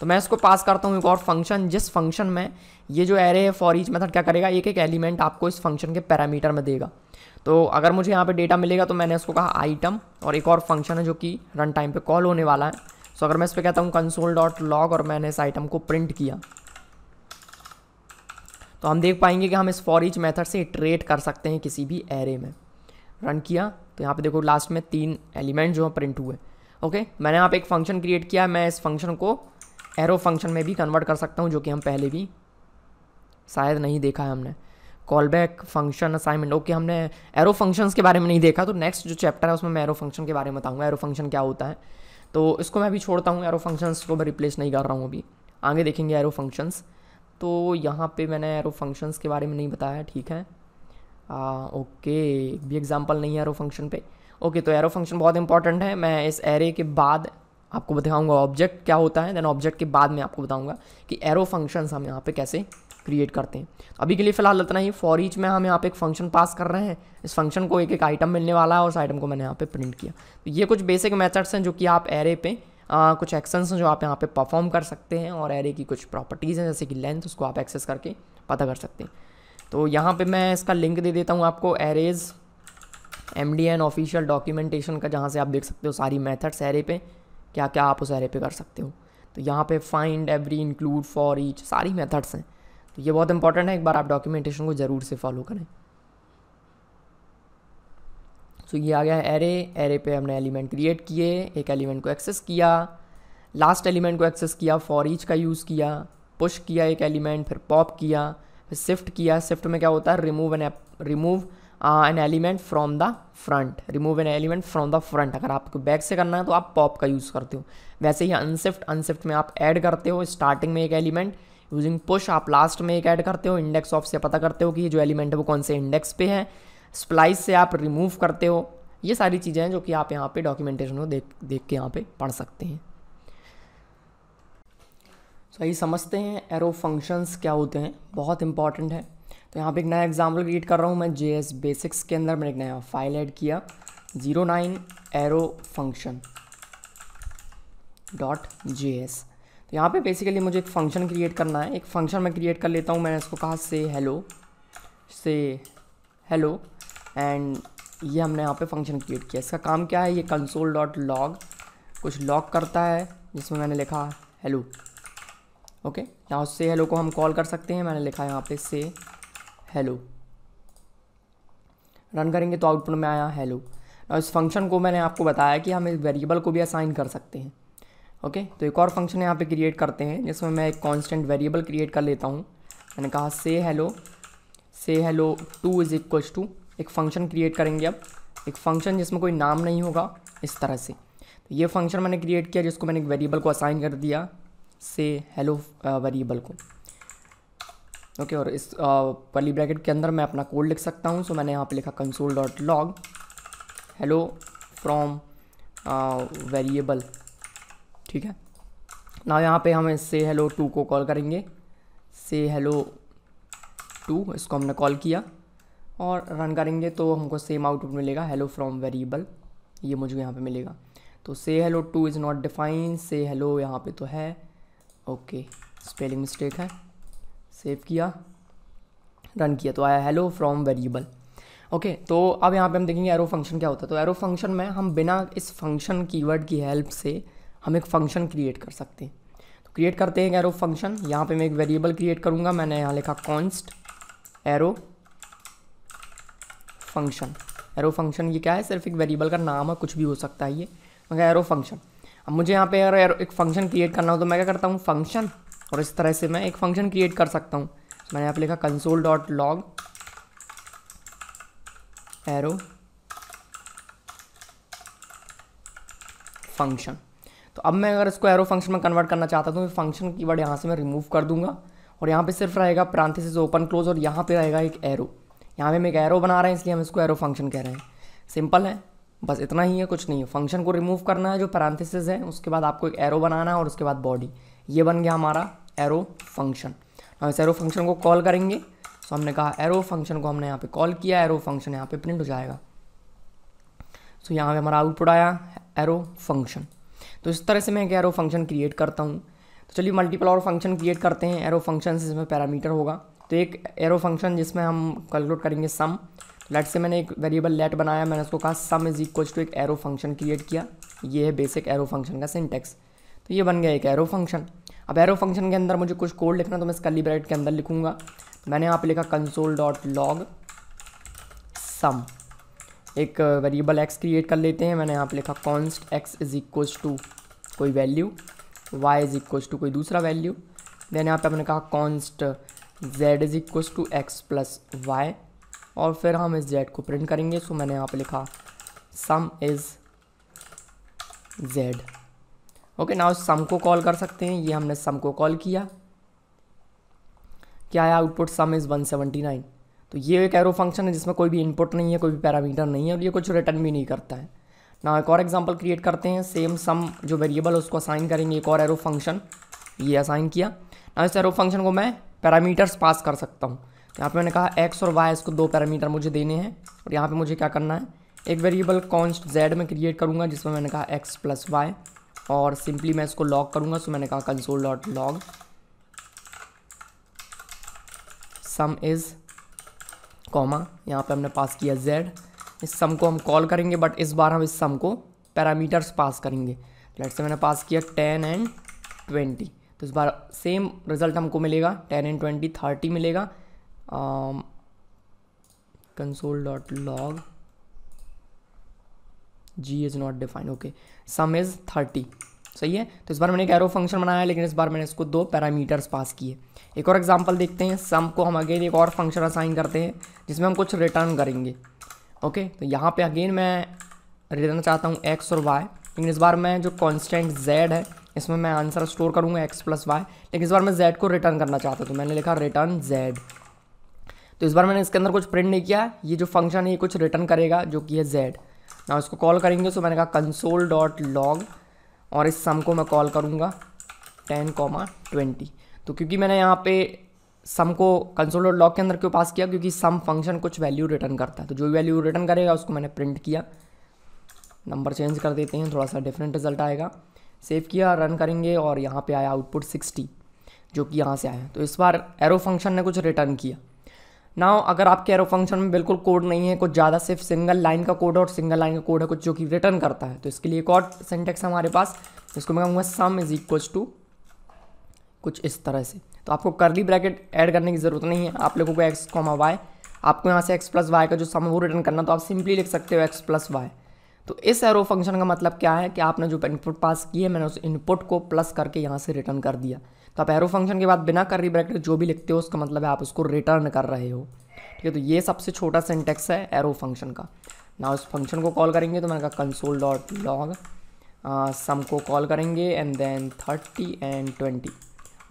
तो मैं इसको पास करता हूँ एक और फंक्शन जिस फंक्शन में ये जो एरे है फॉर ईच मेथड क्या करेगा एक एक एलिमेंट आपको इस फंक्शन के पैरामीटर में देगा तो अगर मुझे यहाँ पे डेटा मिलेगा तो मैंने इसको कहा आइटम और एक और फंक्शन है जो कि रन टाइम पे कॉल होने वाला है सो अगर मैं इस पर कहता हूँ कंसोल डॉट लॉग और मैंने इस आइटम को प्रिंट किया तो हम देख पाएंगे कि हम इस फॉर ईच मैथड से ट्रेट कर सकते हैं किसी भी एरे में रन किया तो यहाँ पर देखो लास्ट में तीन एलिमेंट जो हैं प्रिंट हुए ओके मैंने यहाँ पे एक फंक्शन क्रिएट किया मैं इस फंक्शन को एरो फंक्शन में भी कन्वर्ट कर सकता हूँ जो कि हम पहले भी शायद नहीं देखा है हमने call callback function assignment okay हमने एरो फंक्शंस के बारे में नहीं देखा तो नेक्स्ट जो चैप्टर है उसमें मैं एरो फंक्शन के बारे में बताऊँगा एरो फंक्शन क्या होता है तो इसको मैं अभी छोड़ता हूँ एरो फंक्शंस को मैं रिप्लेस नहीं कर रहा हूँ अभी आगे देखेंगे एरो फंक्शंस तो यहाँ पे मैंने एरो फंक्शंस के बारे में नहीं बताया ठीक है आ, ओके भी एग्जांपल नहीं है एरो फंक्शन पे ओके तो एरो फंक्शन बहुत इंपॉर्टेंट है मैं इस एरे के बाद आपको बताऊंगा ऑब्जेक्ट क्या होता है देन ऑब्जेक्ट के बाद में आपको बताऊंगा कि एरो फंक्शंस हम यहाँ पे कैसे क्रिएट करते हैं अभी के लिए फिलहाल इतना ही फॉर ईच में हम यहाँ पे एक फंक्शन पास कर रहे हैं इस फंक्शन को एक एक आइटम मिलने वाला है और उस आइटम को मैंने यहाँ पे प्रिंट किया तो ये कुछ बेसिक मेथड्स हैं जो कि आप एरे पे आ, कुछ एक्शंस हैं जो आप यहाँ पे परफॉर्म कर सकते हैं और एरे की कुछ प्रॉपर्टीज़ हैं जैसे कि लेंथ उसको आप एक्सेस करके पता कर सकते हैं तो यहाँ पर मैं इसका लिंक दे देता हूँ आपको arrays M D N official documentation का जहाँ से आप देख सकते हो सारी मैथड्स एरे पे क्या क्या आप उस एरे पे कर सकते हो तो यहाँ पे find every include for each सारी मेथड्स हैं तो ये बहुत इंपॉर्टेंट है एक बार आप डॉक्यूमेंटेशन को ज़रूर से फॉलो करें सो so, ये आ गया है एरे एरे पे हमने एलिमेंट क्रिएट किए एक एलिमेंट को एक्सेस किया लास्ट एलिमेंट को एक्सेस किया फॉर ईच का यूज़ किया पुश किया एक एलिमेंट फिर पॉप किया फिर शिफ्ट किया शिफ्ट में क्या होता है remove an remove an element from the front remove an element from the front अगर आपको बैक से करना है तो आप पॉप का यूज़ करते हो वैसे ही अनसिफ्ट अनशिफ्ट में आप ऐड करते हो स्टार्टिंग में एक एलिमेंट यूजिंग पुश आप लास्ट में एक ऐड करते हो इंडेक्स ऑफ से पता करते हो कि ये जो एलिमेंट है वो कौन से इंडेक्स पे है स्प्लाइस से आप रिमूव करते हो ये सारी चीज़ें हैं जो कि आप यहाँ पे डॉक्यूमेंटेशन में देख देख के यहाँ पे पढ़ सकते हैं सही समझते हैं एरो फंक्शंस क्या होते हैं बहुत इंपॉर्टेंट है तो यहाँ पे एक नया एग्जाम्पल क्रिएट कर रहा हूँ मैं जे बेसिक्स के अंदर मैंने एक नया फाइल ऐड किया zero nine arrow function dot J S तो यहाँ पे बेसिकली मुझे एक फंक्शन क्रिएट करना है एक फंक्शन मैं क्रिएट कर लेता हूँ मैंने इसको कहा से हेलो से हेलो एंड ये हमने यहाँ पे फंक्शन क्रिएट किया इसका काम क्या है ये कंसोल डॉट लॉग कुछ लॉग करता है जिसमें मैंने लिखा हेलो ओके यहाँ से हेलो को हम कॉल कर सकते हैं मैंने लिखा यहाँ पे से हेलो रन करेंगे तो आउटपुट में आया हेलो और इस फंक्शन को मैंने आपको बताया कि हम इस वेरिएबल को भी असाइन कर सकते हैं ओके तो एक और फंक्शन यहाँ पे क्रिएट करते हैं जिसमें मैं एक कांस्टेंट वेरिएबल क्रिएट कर लेता हूँ मैंने कहा से हेलो से hello two is equal to एक फंक्शन क्रिएट करेंगे अब एक फंक्शन जिसमें कोई नाम नहीं होगा इस तरह से तो ये फंक्शन मैंने क्रिएट किया जिसको मैंने एक वेरिएबल को असाइन कर दिया से हेलो वेरिएबल को ओके और इस पली ब्रैकेट के अंदर मैं अपना कोड लिख सकता हूँ सो मैंने यहाँ पे लिखा console dot log hello from variable ठीक है ना यहाँ पे हम से हेलो टू को कॉल करेंगे से हेलो टू इसको हमने कॉल किया और रन करेंगे तो हमको सेम आउटपुट मिलेगा हेलो फ्रॉम वेरिएबल ये मुझे यहाँ पे मिलेगा तो से hello two is not define से हेलो यहाँ पे तो है ओके स्पेलिंग मिस्टेक है सेव किया रन किया तो आया हेलो फ्रॉम वेरिएबल ओके तो अब यहाँ पे हम देखेंगे एरो फंक्शन क्या होता है तो एरो फंक्शन में हम बिना इस फंक्शन कीवर्ड की हेल्प से हम एक फंक्शन क्रिएट कर सकते हैं तो क्रिएट करते हैं एरो फंक्शन यहाँ पे मैं एक वेरिएबल क्रिएट करूँगा मैंने यहाँ लिखा const arrow function arrow function ये क्या है सिर्फ एक वेरिएबल का नाम है कुछ भी हो सकता है ये मगर एरो फंक्शन अब मुझे यहाँ पे अगर एक फंक्शन क्रिएट करना हो तो मैं क्या करता हूँ फंक्शन और इस तरह से मैं एक फंक्शन क्रिएट कर सकता हूँ मैंने यहाँ पर लिखा console dot log arrow function तो अब मैं अगर इसको एरो फंक्शन में कन्वर्ट करना चाहता हूँ तो फंक्शन की वर्ड यहाँ से मैं रिमूव कर दूंगा और यहाँ पे सिर्फ रहेगा प्रांथिस ओपन क्लोज और यहाँ पे रहेगा एक एरो यहाँ पे हम एक एरो बना रहे हैं इसलिए हम इसको एरो फंक्शन कह रहे हैं सिंपल है बस इतना ही है कुछ नहीं है फंक्शन को रिमूव करना है जो प्रांथिस है उसके बाद आपको एक एरो बनाना है और उसके बाद बॉडी ये बन गया हमारा एरो फंक्शन हम इस एरो फंक्शन को कॉल करेंगे तो हमने कहा एरो फंक्शन को हमने यहाँ पे कॉल किया एरो फंक्शन यहाँ पे प्रिंट हो जाएगा सो so, यहाँ पे हमारा आउटपुट आया एरो फंक्शन तो इस तरह से मैं एक एरो फंक्शन क्रिएट करता हूँ तो चलिए मल्टीपल और फंक्शन क्रिएट करते हैं एरो फंक्शन जिसमें पैरामीटर होगा तो एक एरो फंक्शन जिसमें हम कैलकुलेट करेंगे सम लेट से मैंने एक वेरिएबल लेट बनाया मैंने उसको कहा सम इज इक्वल टू एक एरो फंक्शन क्रिएट किया ये है बेसिक एरो फंक्शन का सिंटेक्स तो ये बन गया एक एरो फंक्शन अब एरो फंक्शन के अंदर मुझे कुछ कोड लिखना तो मैं स्कली ब्रैकेट के अंदर लिखूंगा मैंने यहाँ पे लिखा कंसोल डॉट लॉग सम एक वेरिएबल एक्स क्रिएट कर लेते हैं मैंने यहाँ पे लिखा const x is equals to कोई value Y is equals to कोई दूसरा वैल्यू देन यहाँ पे हमने कहा const Z is equals to x plus Y और फिर हम इस जेड को प्रिंट करेंगे सो मैंने यहाँ पे लिखा sum is Z okay now sum को कॉल कर सकते हैं ये हमने सम को कॉल किया क्या है आउटपुट सम इज़ 179 तो ये एक एरो फंक्शन है जिसमें कोई भी इनपुट नहीं है कोई भी पैरामीटर नहीं है और ये कुछ रिटर्न भी नहीं करता है ना एक और एग्जांपल क्रिएट करते हैं सेम सम जो वेरिएबल उसको असाइन करेंगे एक और एरो फंक्शन ये असाइन किया ना इस एरो फंक्शन को मैं पैरामीटर्स पास कर सकता हूँ यहाँ पे मैंने कहा एक्स और वाई इसको दो पैरामीटर मुझे देने हैं और यहाँ पे मुझे क्या करना है एक वेरिएबल कॉन्स्ट जेड में क्रिएट करूँगा जिसमें मैंने कहा एक्स प्लस वाई और सिंपली मैं इसको लॉग करूँगा सो मैंने कहा console dot log sum is comma यहाँ पे हमने पास किया जेड इस सम को हम कॉल करेंगे बट इस बार हम इस सम को पैरामीटर्स पास करेंगे लेट से मैंने पास किया टेन एंड ट्वेंटी तो इस बार सेम रिजल्ट हमको मिलेगा टेन एंड ट्वेंटी थर्टी मिलेगा console dot log G is not defined okay sum is thirty सही है तो इस बार मैंने एक एरो फंक्शन बनाया लेकिन इस बार मैंने इसको दो पैरामीटर्स पास किए एक और एग्जाम्पल देखते हैं सम को हम अगेन एक और फंक्शन असाइन करते हैं जिसमें हम कुछ रिटर्न करेंगे ओके तो यहाँ पे अगेन मैं रिटर्न चाहता हूँ एक्स और वाई लेकिन इस बार मैं जो कॉन्स्टेंट जेड है इसमें मैं आंसर स्टोर करूँगा एक्स प्लस वाई लेकिन इस बार मैं जेड को रिटर्न करना चाहता हूँ तो मैंने लिखा रिटर्न जेड तो इस बार मैंने इसके अंदर कुछ प्रिंट नहीं किया ये जो फंक्शन है ये कुछ रिटर्न करेगा जो कि है जेड ना इसको कॉल करेंगे तो मैंने कहा कंसोल डॉट लॉग और इस सम को मैं कॉल करूँगा टेन कॉमा ट्वेंटी तो क्योंकि मैंने यहाँ पे सम को कंसोल डॉट लॉग के अंदर क्यों पास किया क्योंकि सम फंक्शन कुछ वैल्यू रिटर्न करता है तो जो वैल्यू रिटर्न करेगा उसको मैंने प्रिंट किया नंबर चेंज कर देते हैं थोड़ा सा डिफरेंट रिजल्ट आएगा सेव किया रन करेंगे और यहाँ पे आया आउटपुट सिक्सटी जो कि यहाँ से आया तो इस बार एरो फंक्शन ने कुछ रिटर्न किया नाउ अगर आपके एरो फंक्शन में बिल्कुल कोड नहीं है कुछ ज़्यादा सिर्फ सिंगल लाइन का कोड है और सिंगल लाइन का कोड है कुछ जो कि रिटर्न करता है तो इसके लिए एक और सेंटेक्स है हमारे पास इसको मैं कहूँगा सम इज इक्वल्स टू कुछ इस तरह से तो आपको करली ब्रैकेट ऐड करने की ज़रूरत नहीं है आप लोगों को एक्स कॉमा वाई आपको यहाँ से एक्स प्लस वाई का जो सम है वो रिटर्न करना तो आप सिंपली लिख सकते हो एक्स प्लस वाई तो इस एरो फंक्शन का मतलब क्या है कि आपने जो इनपुट पास किए मैंने उस इनपुट को प्लस करके यहाँ से रिटर्न कर दिया तो आप एरो फंक्शन के बाद बिना कर ब्रैकेट जो भी लिखते हो उसका मतलब है आप उसको रिटर्न कर रहे हो ठीक है तो ये सबसे छोटा सिंटेक्स है एरो फंक्शन का ना उस फंक्शन को कॉल करेंगे तो मैंने कहा कंसोल डॉट लॉग सम को कॉल करेंगे and then thirty and twenty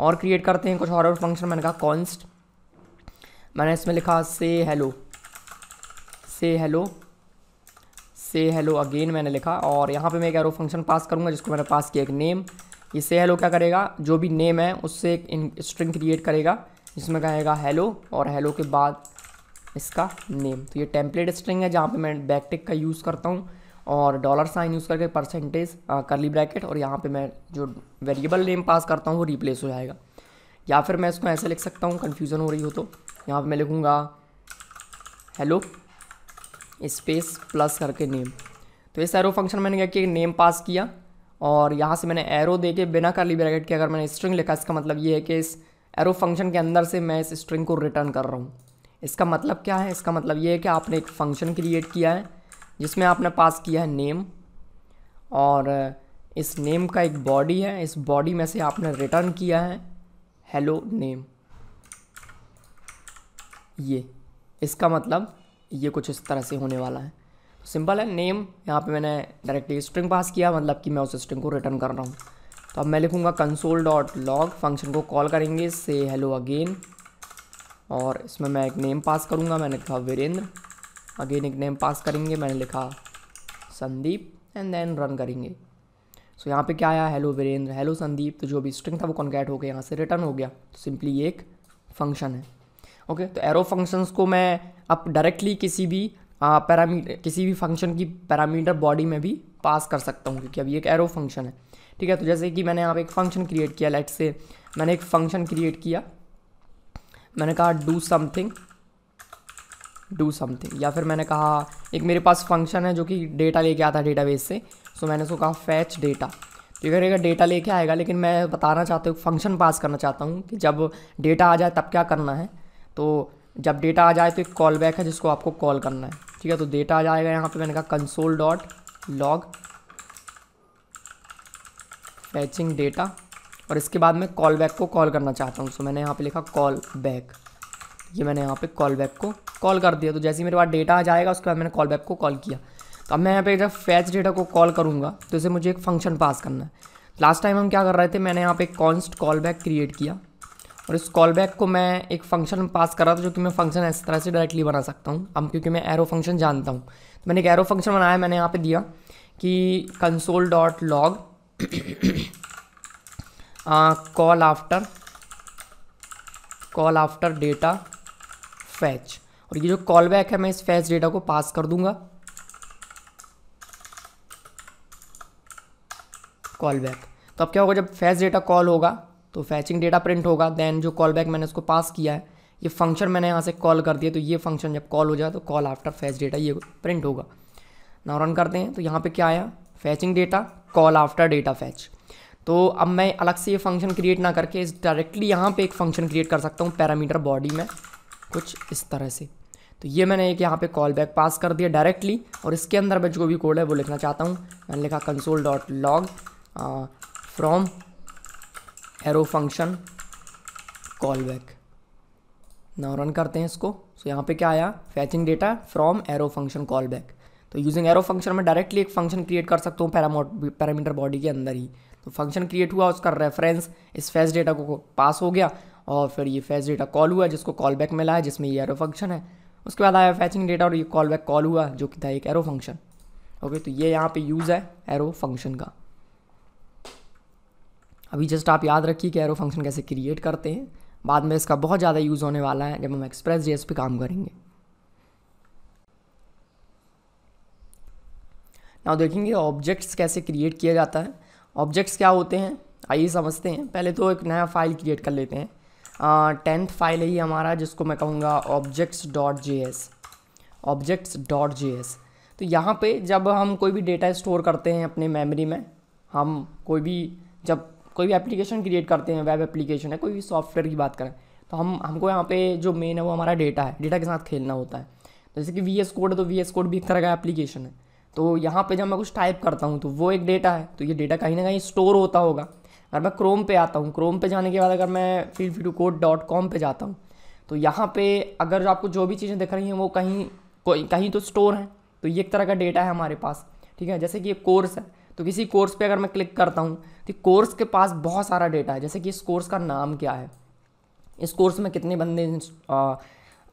और क्रिएट करते हैं कुछ और और फंक्शन मैंने कहा कॉन्स्ट मैंने इसमें लिखा से हेलो से हेलो से हेलो अगेन मैंने लिखा और यहाँ पे मैं एक एरो फंक्शन पास करूँगा जिसको मैंने पास किया एक नेम ये से हेलो क्या करेगा जो भी नेम है उससे एक स्ट्रिंग क्रिएट करेगा जिसमें कहेगा हेलो और हेलो के बाद इसका नेम तो ये टेम्पलेट स्ट्रिंग है जहाँ पे मैं बैकटिक का यूज़ करता हूँ और डॉलर साइन यूज़ करके परसेंटेज करली ब्रैकेट और यहाँ पे मैं जो वेरिएबल नेम पास करता हूँ वो रिप्लेस हो जाएगा या फिर मैं इसको ऐसे लिख सकता हूँ कन्फ्यूज़न हो रही हो तो यहाँ पर मैं लिखूँगा हेलो स्पेस प्लस करके नेम तो इस एरो फंक्शन मैंने क्या किया नेम पास किया और यहाँ से मैंने एरो दे के बिना कर ली ब्रैकेट के अगर मैंने स्ट्रिंग लिखा इसका मतलब ये है कि इस एरो फंक्शन के अंदर से मैं इस स्ट्रिंग को रिटर्न कर रहा हूँ इसका मतलब क्या है इसका मतलब ये है कि आपने एक फंक्शन क्रिएट किया है जिसमें आपने पास किया है नेम और इस नेम का एक बॉडी है इस बॉडी में से आपने रिटर्न किया है हेलो नेम ये इसका मतलब ये कुछ इस तरह से होने वाला है सिंपल है नेम यहाँ पे मैंने डायरेक्टली स्ट्रिंग पास किया मतलब कि मैं उस स्ट्रिंग को रिटर्न कर रहा हूँ तो अब मैं लिखूँगा कंसोल डॉट लॉग फंक्शन को कॉल करेंगे से हेलो अगेन और इसमें मैं एक नेम पास करूँगा मैंने लिखा वीरेंद्र अगेन एक नेम पास करेंगे मैंने लिखा संदीप एंड देन रन करेंगे सो so, यहाँ पे क्या आया हेलो वीरेंद्र हेलो संदीप तो जो भी स्ट्रिंग था वो कॉन्कैट हो गया यहाँ से रिटर्न हो गया तो सिंपली ये एक फंक्शन है ओके okay, तो एरो फंक्शंस को मैं अब डायरेक्टली किसी भी पैरामीटर किसी भी फंक्शन की पैरामीटर बॉडी में भी पास कर सकता हूँ क्योंकि अभी एक एरो फंक्शन है ठीक है तो जैसे कि मैंने यहाँ पे एक फंक्शन क्रिएट किया लेट से मैंने एक फंक्शन क्रिएट किया मैंने कहा डू समथिंग डू समथिंग या फिर मैंने कहा एक मेरे पास फंक्शन है जो कि डेटा लेके आता है बेस से सो तो मैंने उसको कहा फैच डेटा तो ये करेगा डेटा लेके आएगा लेकिन मैं बताना चाहता हूँ फंक्शन पास करना चाहता हूँ कि जब डेटा आ जाए तब क्या करना है तो जब डेटा आ जाए तो एक कॉल बैक है जिसको आपको कॉल करना है ठीक है तो डेटा आ जाएगा यहाँ पे मैंने कहा console dot log fetching data और इसके बाद मैं कॉल बैक को कॉल करना चाहता हूँ सो मैंने यहाँ पे लिखा कॉल बैक ये मैंने यहाँ पे कॉल बैक को कॉल कर दिया तो जैसे ही मेरे पास डेटा आ जाएगा उसके बाद मैंने कॉल बैक को कॉल किया तो अब मैं यहाँ पे जब फैच डेटा को कॉल करूँगा तो इसे मुझे एक फंक्शन पास करना है लास्ट टाइम हम क्या कर रहे थे मैंने यहाँ पे कॉन्स्ट कॉल बैक क्रिएट किया और इस कॉल बैक को मैं एक फंक्शन पास कर रहा था जो कि मैं फंक्शन इस तरह से डायरेक्टली बना सकता हूँ अब क्योंकि मैं एरो फंक्शन जानता हूँ तो मैंने एक एरो फंक्शन बनाया मैंने यहाँ पे दिया कि console dot log call after call after data fetch और ये जो कॉल बैक है मैं इस फैच डेटा को पास कर दूंगा कॉल बैक तो अब क्या होगा जब फैच डेटा कॉल होगा तो फैचिंग डेटा प्रिंट होगा देन जो कॉल बैक मैंने उसको पास किया है ये फंक्शन मैंने यहाँ से कॉल कर दिया तो ये फंक्शन जब कॉल हो जाए तो कॉल आफ्टर फैच डेटा ये प्रिंट होगा ना रन करते हैं तो यहाँ पे क्या आया fetching data call after data fetch तो अब मैं अलग से ये फंक्शन क्रिएट ना करके इस डायरेक्टली यहाँ पे एक फंक्शन क्रिएट कर सकता हूँ पैरामीटर बॉडी में कुछ इस तरह से तो ये मैंने एक यहाँ पे कॉल बैक पास कर दिया डायरेक्टली और इसके अंदर मैं जो भी कोड है वो लिखना चाहता हूँ मैंने लिखा console dot log from arrow function callback now run करते हैं इसको सो so, यहाँ पे क्या आया fetching data from arrow function callback तो यूजिंग एरो फंक्शन में डायरेक्टली एक फंक्शन क्रिएट कर सकता हूँ पैरामीटर बॉडी के अंदर ही तो फंक्शन क्रिएट हुआ उसका रेफरेंस इस फैच डेटा को पास हो गया और फिर ये फैच डेटा कॉल हुआ जिसको कॉल बैक मिला है जिसमें ये एरो फंक्शन है उसके बाद आया फैचिंग डेटा और ये कॉल बैक कॉल हुआ जो कि था एक एरो फंक्शन ओके तो ये यहाँ पे यूज़ है एरो फंक्शन का अभी जस्ट आप याद रखिए कि एरो फंक्शन कैसे क्रिएट करते हैं बाद में इसका बहुत ज़्यादा यूज़ होने वाला है जब हम एक्सप्रेस जे पे काम करेंगे ना देखेंगे ऑब्जेक्ट्स कैसे क्रिएट किया जाता है ऑब्जेक्ट्स क्या होते हैं आइए समझते हैं पहले तो एक नया फाइल क्रिएट कर लेते हैं टेंथ फाइल है ये हमारा जिसको मैं कहूँगा objects dot J S objects dot J S तो यहाँ पे जब हम कोई भी डेटा स्टोर करते हैं अपने मेमोरी में हम कोई भी जब कोई भी एप्लीकेशन क्रिएट करते हैं वेब एप्लीकेशन है कोई भी सॉफ्टवेयर की बात करें तो हम हमको यहाँ पे जो मेन है वो हमारा डेटा है डेटा के साथ खेलना होता है तो जैसे कि वी एस कोड है तो वी एस कोड भी एक तरह का एप्लीकेशन है तो यहाँ पे जब मैं कुछ टाइप करता हूँ तो वो एक डेटा है तो ये डेटा कहीं ना कहीं स्टोर होता होगा अगर मैं क्रोम पे आता हूँ क्रोम पे जाने के बाद अगर मैं feel free to code dot com पर जाता हूँ तो यहाँ पे अगर आपको जो भी चीज़ें दिख रही हैं वो कहीं कोई कहीं तो स्टोर हैं तो ये एक तरह का डेटा है हमारे पास ठीक है जैसे कि एक कोर्स है तो किसी कोर्स पे अगर मैं क्लिक करता हूँ तो कोर्स के पास बहुत सारा डेटा है जैसे कि इस कोर्स का नाम क्या है इस कोर्स में कितने बंदे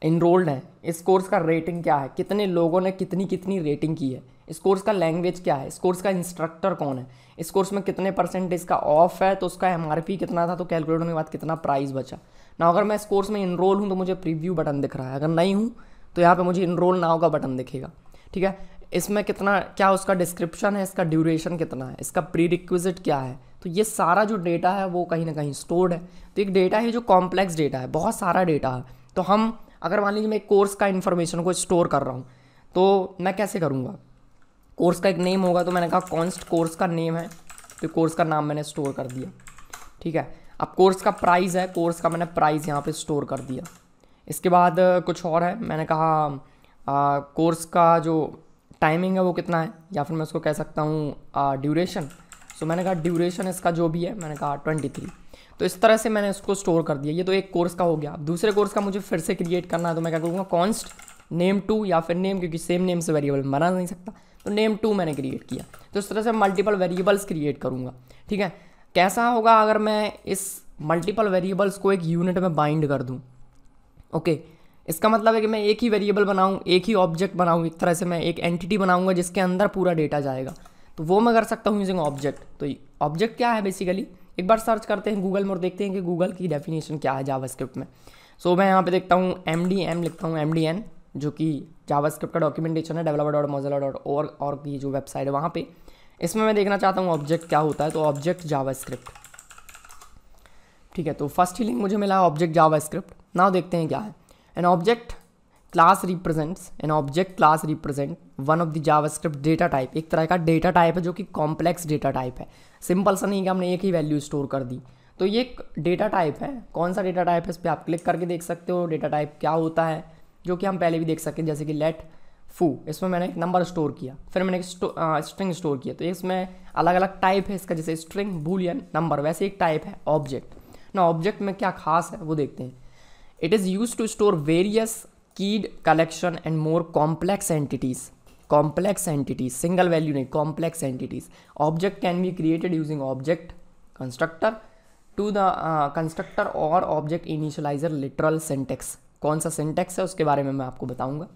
इनरोल्ड हैं इस कोर्स का रेटिंग क्या है कितने लोगों ने कितनी कितनी रेटिंग की है इस कोर्स का लैंग्वेज क्या है इस कोर्स का इंस्ट्रक्टर कौन है इस कोर्स में कितने परसेंट इसका ऑफ है तो उसका एम कितना था तो कैलकुलेट होने के बाद कितना प्राइस बचा ना अगर मैं इस कोर्स में इनरोल हूँ तो मुझे प्रीव्यू बटन दिख रहा है अगर नहीं हूँ तो यहाँ पर मुझे इनरोल नाव का बटन दिखेगा ठीक है इसमें कितना क्या उसका डिस्क्रिप्शन है इसका ड्यूरेशन कितना है इसका प्री रिक्विजिट क्या है तो ये सारा जो डेटा है वो कहीं ना कहीं स्टोर्ड है तो एक डेटा है जो कॉम्प्लेक्स डेटा है बहुत सारा डेटा है तो हम अगर मान लीजिए मैं एक कोर्स का इन्फॉर्मेशन को स्टोर कर रहा हूँ तो मैं कैसे करूँगा कोर्स का एक नेम होगा तो मैंने कहा कॉन्स्ट कोर्स का नेम है तो कोर्स का नाम मैंने स्टोर कर दिया ठीक है अब कोर्स का प्राइस है कोर्स का मैंने प्राइस यहाँ पे स्टोर कर दिया इसके बाद कुछ और है मैंने कहा कोर्स का जो टाइमिंग है वो कितना है या फिर मैं उसको कह सकता हूँ ड्यूरेशन सो मैंने कहा ड्यूरेशन इसका जो भी है मैंने कहा ट्वेंटी थ्री तो इस तरह से मैंने इसको स्टोर कर दिया ये तो एक कोर्स का हो गया दूसरे कोर्स का मुझे फिर से क्रिएट करना है तो मैं क्या करूँगा कॉन्स्ट नेम टू या फिर नेम क्योंकि सेम नेम से वेरिएबल बना नहीं सकता तो नेम टू मैंने क्रिएट किया तो इस तरह से मल्टीपल वेरिएबल्स क्रिएट करूँगा ठीक है कैसा होगा अगर मैं इस मल्टीपल वेरिएबल्स को एक यूनिट में बाइंड कर दूँ ओके okay, इसका मतलब है कि मैं एक ही वेरिएबल बनाऊँ एक ही ऑब्जेक्ट बनाऊँ एक तरह से मैं एक एंटिटी बनाऊँगा जिसके अंदर पूरा डेटा जाएगा तो वो मैं कर सकता हूँ यूजिंग ऑब्जेक्ट तो ऑब्जेक्ट क्या है बेसिकली एक बार सर्च करते हैं गूगल में और देखते हैं कि गूगल की डेफिनेशन क्या है जावास्क्रिप्ट में सो so, मैं यहाँ पे देखता हूँ एम डी एम लिखता हूँ एम डी एन जो कि जावास्क्रिप्ट का डॉक्यूमेंटेशन है डेवलपर डॉट मोजला डॉट और और की जो वेबसाइट है वहाँ पे इसमें मैं देखना चाहता हूँ ऑब्जेक्ट क्या होता है तो ऑब्जेक्ट जावास्क्रिप्ट ठीक है तो फर्स्ट ही लिंक मुझे मिला है ऑब्जेक्ट जावास्क्रिप्ट नाउ देखते हैं क्या है An object class represents an object class represent one of the JavaScript data type एक तरह का data type है जो कि complex data type है सिंपल सा नहीं कि हमने एक ही वैल्यू स्टोर कर दी तो ये एक डेटा टाइप है कौन सा डेटा टाइप है इस पर आप क्लिक करके देख सकते हो डेटा टाइप क्या होता है जो कि हम पहले भी देख सकते हैं जैसे कि लेट फू इसमें मैंने एक नंबर स्टोर किया फिर मैंने एक स्ट्रिंग स्टोर किया तो इसमें अलग अलग टाइप है इसका जैसे स्ट्रिंग बूलियन नंबर वैसे एक टाइप है ऑब्जेक्ट ना ऑब्जेक्ट में क्या खास है वो देखते हैं It is used to store various keyed collection and more complex entities. Complex entities, single value नहीं, complex entities. Object can be created using object constructor to the uh, constructor or object initializer literal syntax. कौन सा syntax है उसके बारे में मैं आपको बताऊंगा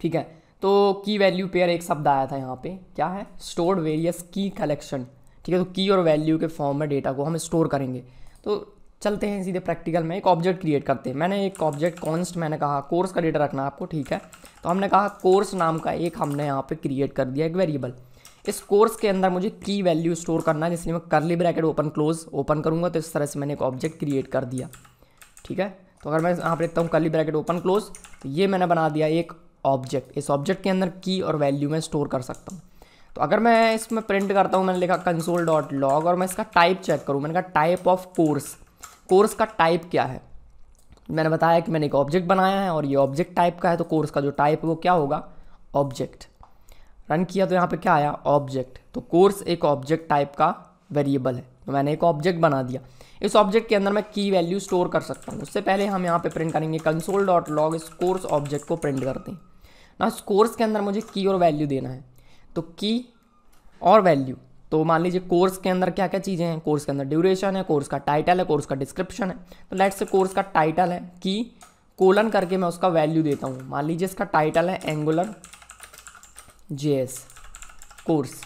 ठीक है तो की वैल्यू पेयर एक शब्द आया था यहाँ पे क्या है स्टोर्ड वेरियस की कलेक्शन ठीक है तो की और वैल्यू के फॉर्म में डेटा को हम स्टोर करेंगे तो चलते हैं सीधे प्रैक्टिकल में एक ऑब्जेक्ट क्रिएट करते हैं मैंने एक ऑब्जेक्ट कॉन्स्ट मैंने कहा कोर्स का डेटा रखना आपको ठीक है तो हमने कहा कोर्स नाम का एक हमने यहाँ पे क्रिएट कर दिया एक वेरिएबल इस कोर्स के अंदर मुझे की वैल्यू स्टोर करना है जिसलिए मैं करली ब्रैकेट ओपन क्लोज ओपन करूँगा तो इस तरह से मैंने एक ऑब्जेक्ट क्रिएट कर दिया ठीक है तो अगर मैं यहाँ पर देखता हूँ करली ब्रैकेट ओपन क्लोज तो ये मैंने बना दिया एक ऑब्जेक्ट इस ऑब्जेक्ट के अंदर की और वैल्यू मैं स्टोर कर सकता हूँ तो अगर मैं इसमें प्रिंट करता हूँ मैंने लिखा कंसोल डॉट लॉग और मैं इसका टाइप चेक करूँ मैंने कहा टाइप ऑफ कोर्स कोर्स का टाइप क्या है मैंने बताया कि मैंने एक ऑब्जेक्ट बनाया है और ये ऑब्जेक्ट टाइप का है तो कोर्स का जो टाइप है वो क्या होगा ऑब्जेक्ट रन किया तो यहाँ पे क्या आया ऑब्जेक्ट तो कोर्स एक ऑब्जेक्ट टाइप का वेरिएबल है तो मैंने एक ऑब्जेक्ट बना दिया इस ऑब्जेक्ट के अंदर मैं की वैल्यू स्टोर कर सकता हूँ उससे पहले हम यहाँ पे प्रिंट करेंगे कंसोल डॉट लॉग इस कोर्स ऑब्जेक्ट को प्रिंट करते हैं ना इस कोर्स के अंदर मुझे की और वैल्यू देना है तो की और वैल्यू तो मान लीजिए कोर्स के अंदर क्या क्या चीज़ें हैं कोर्स के अंदर ड्यूरेशन है कोर्स का टाइटल है कोर्स का डिस्क्रिप्शन है तो लेट्स से कोर्स का टाइटल है कि कोलन करके मैं उसका वैल्यू देता हूँ मान लीजिए इसका टाइटल है एंगुलर जे कोर्स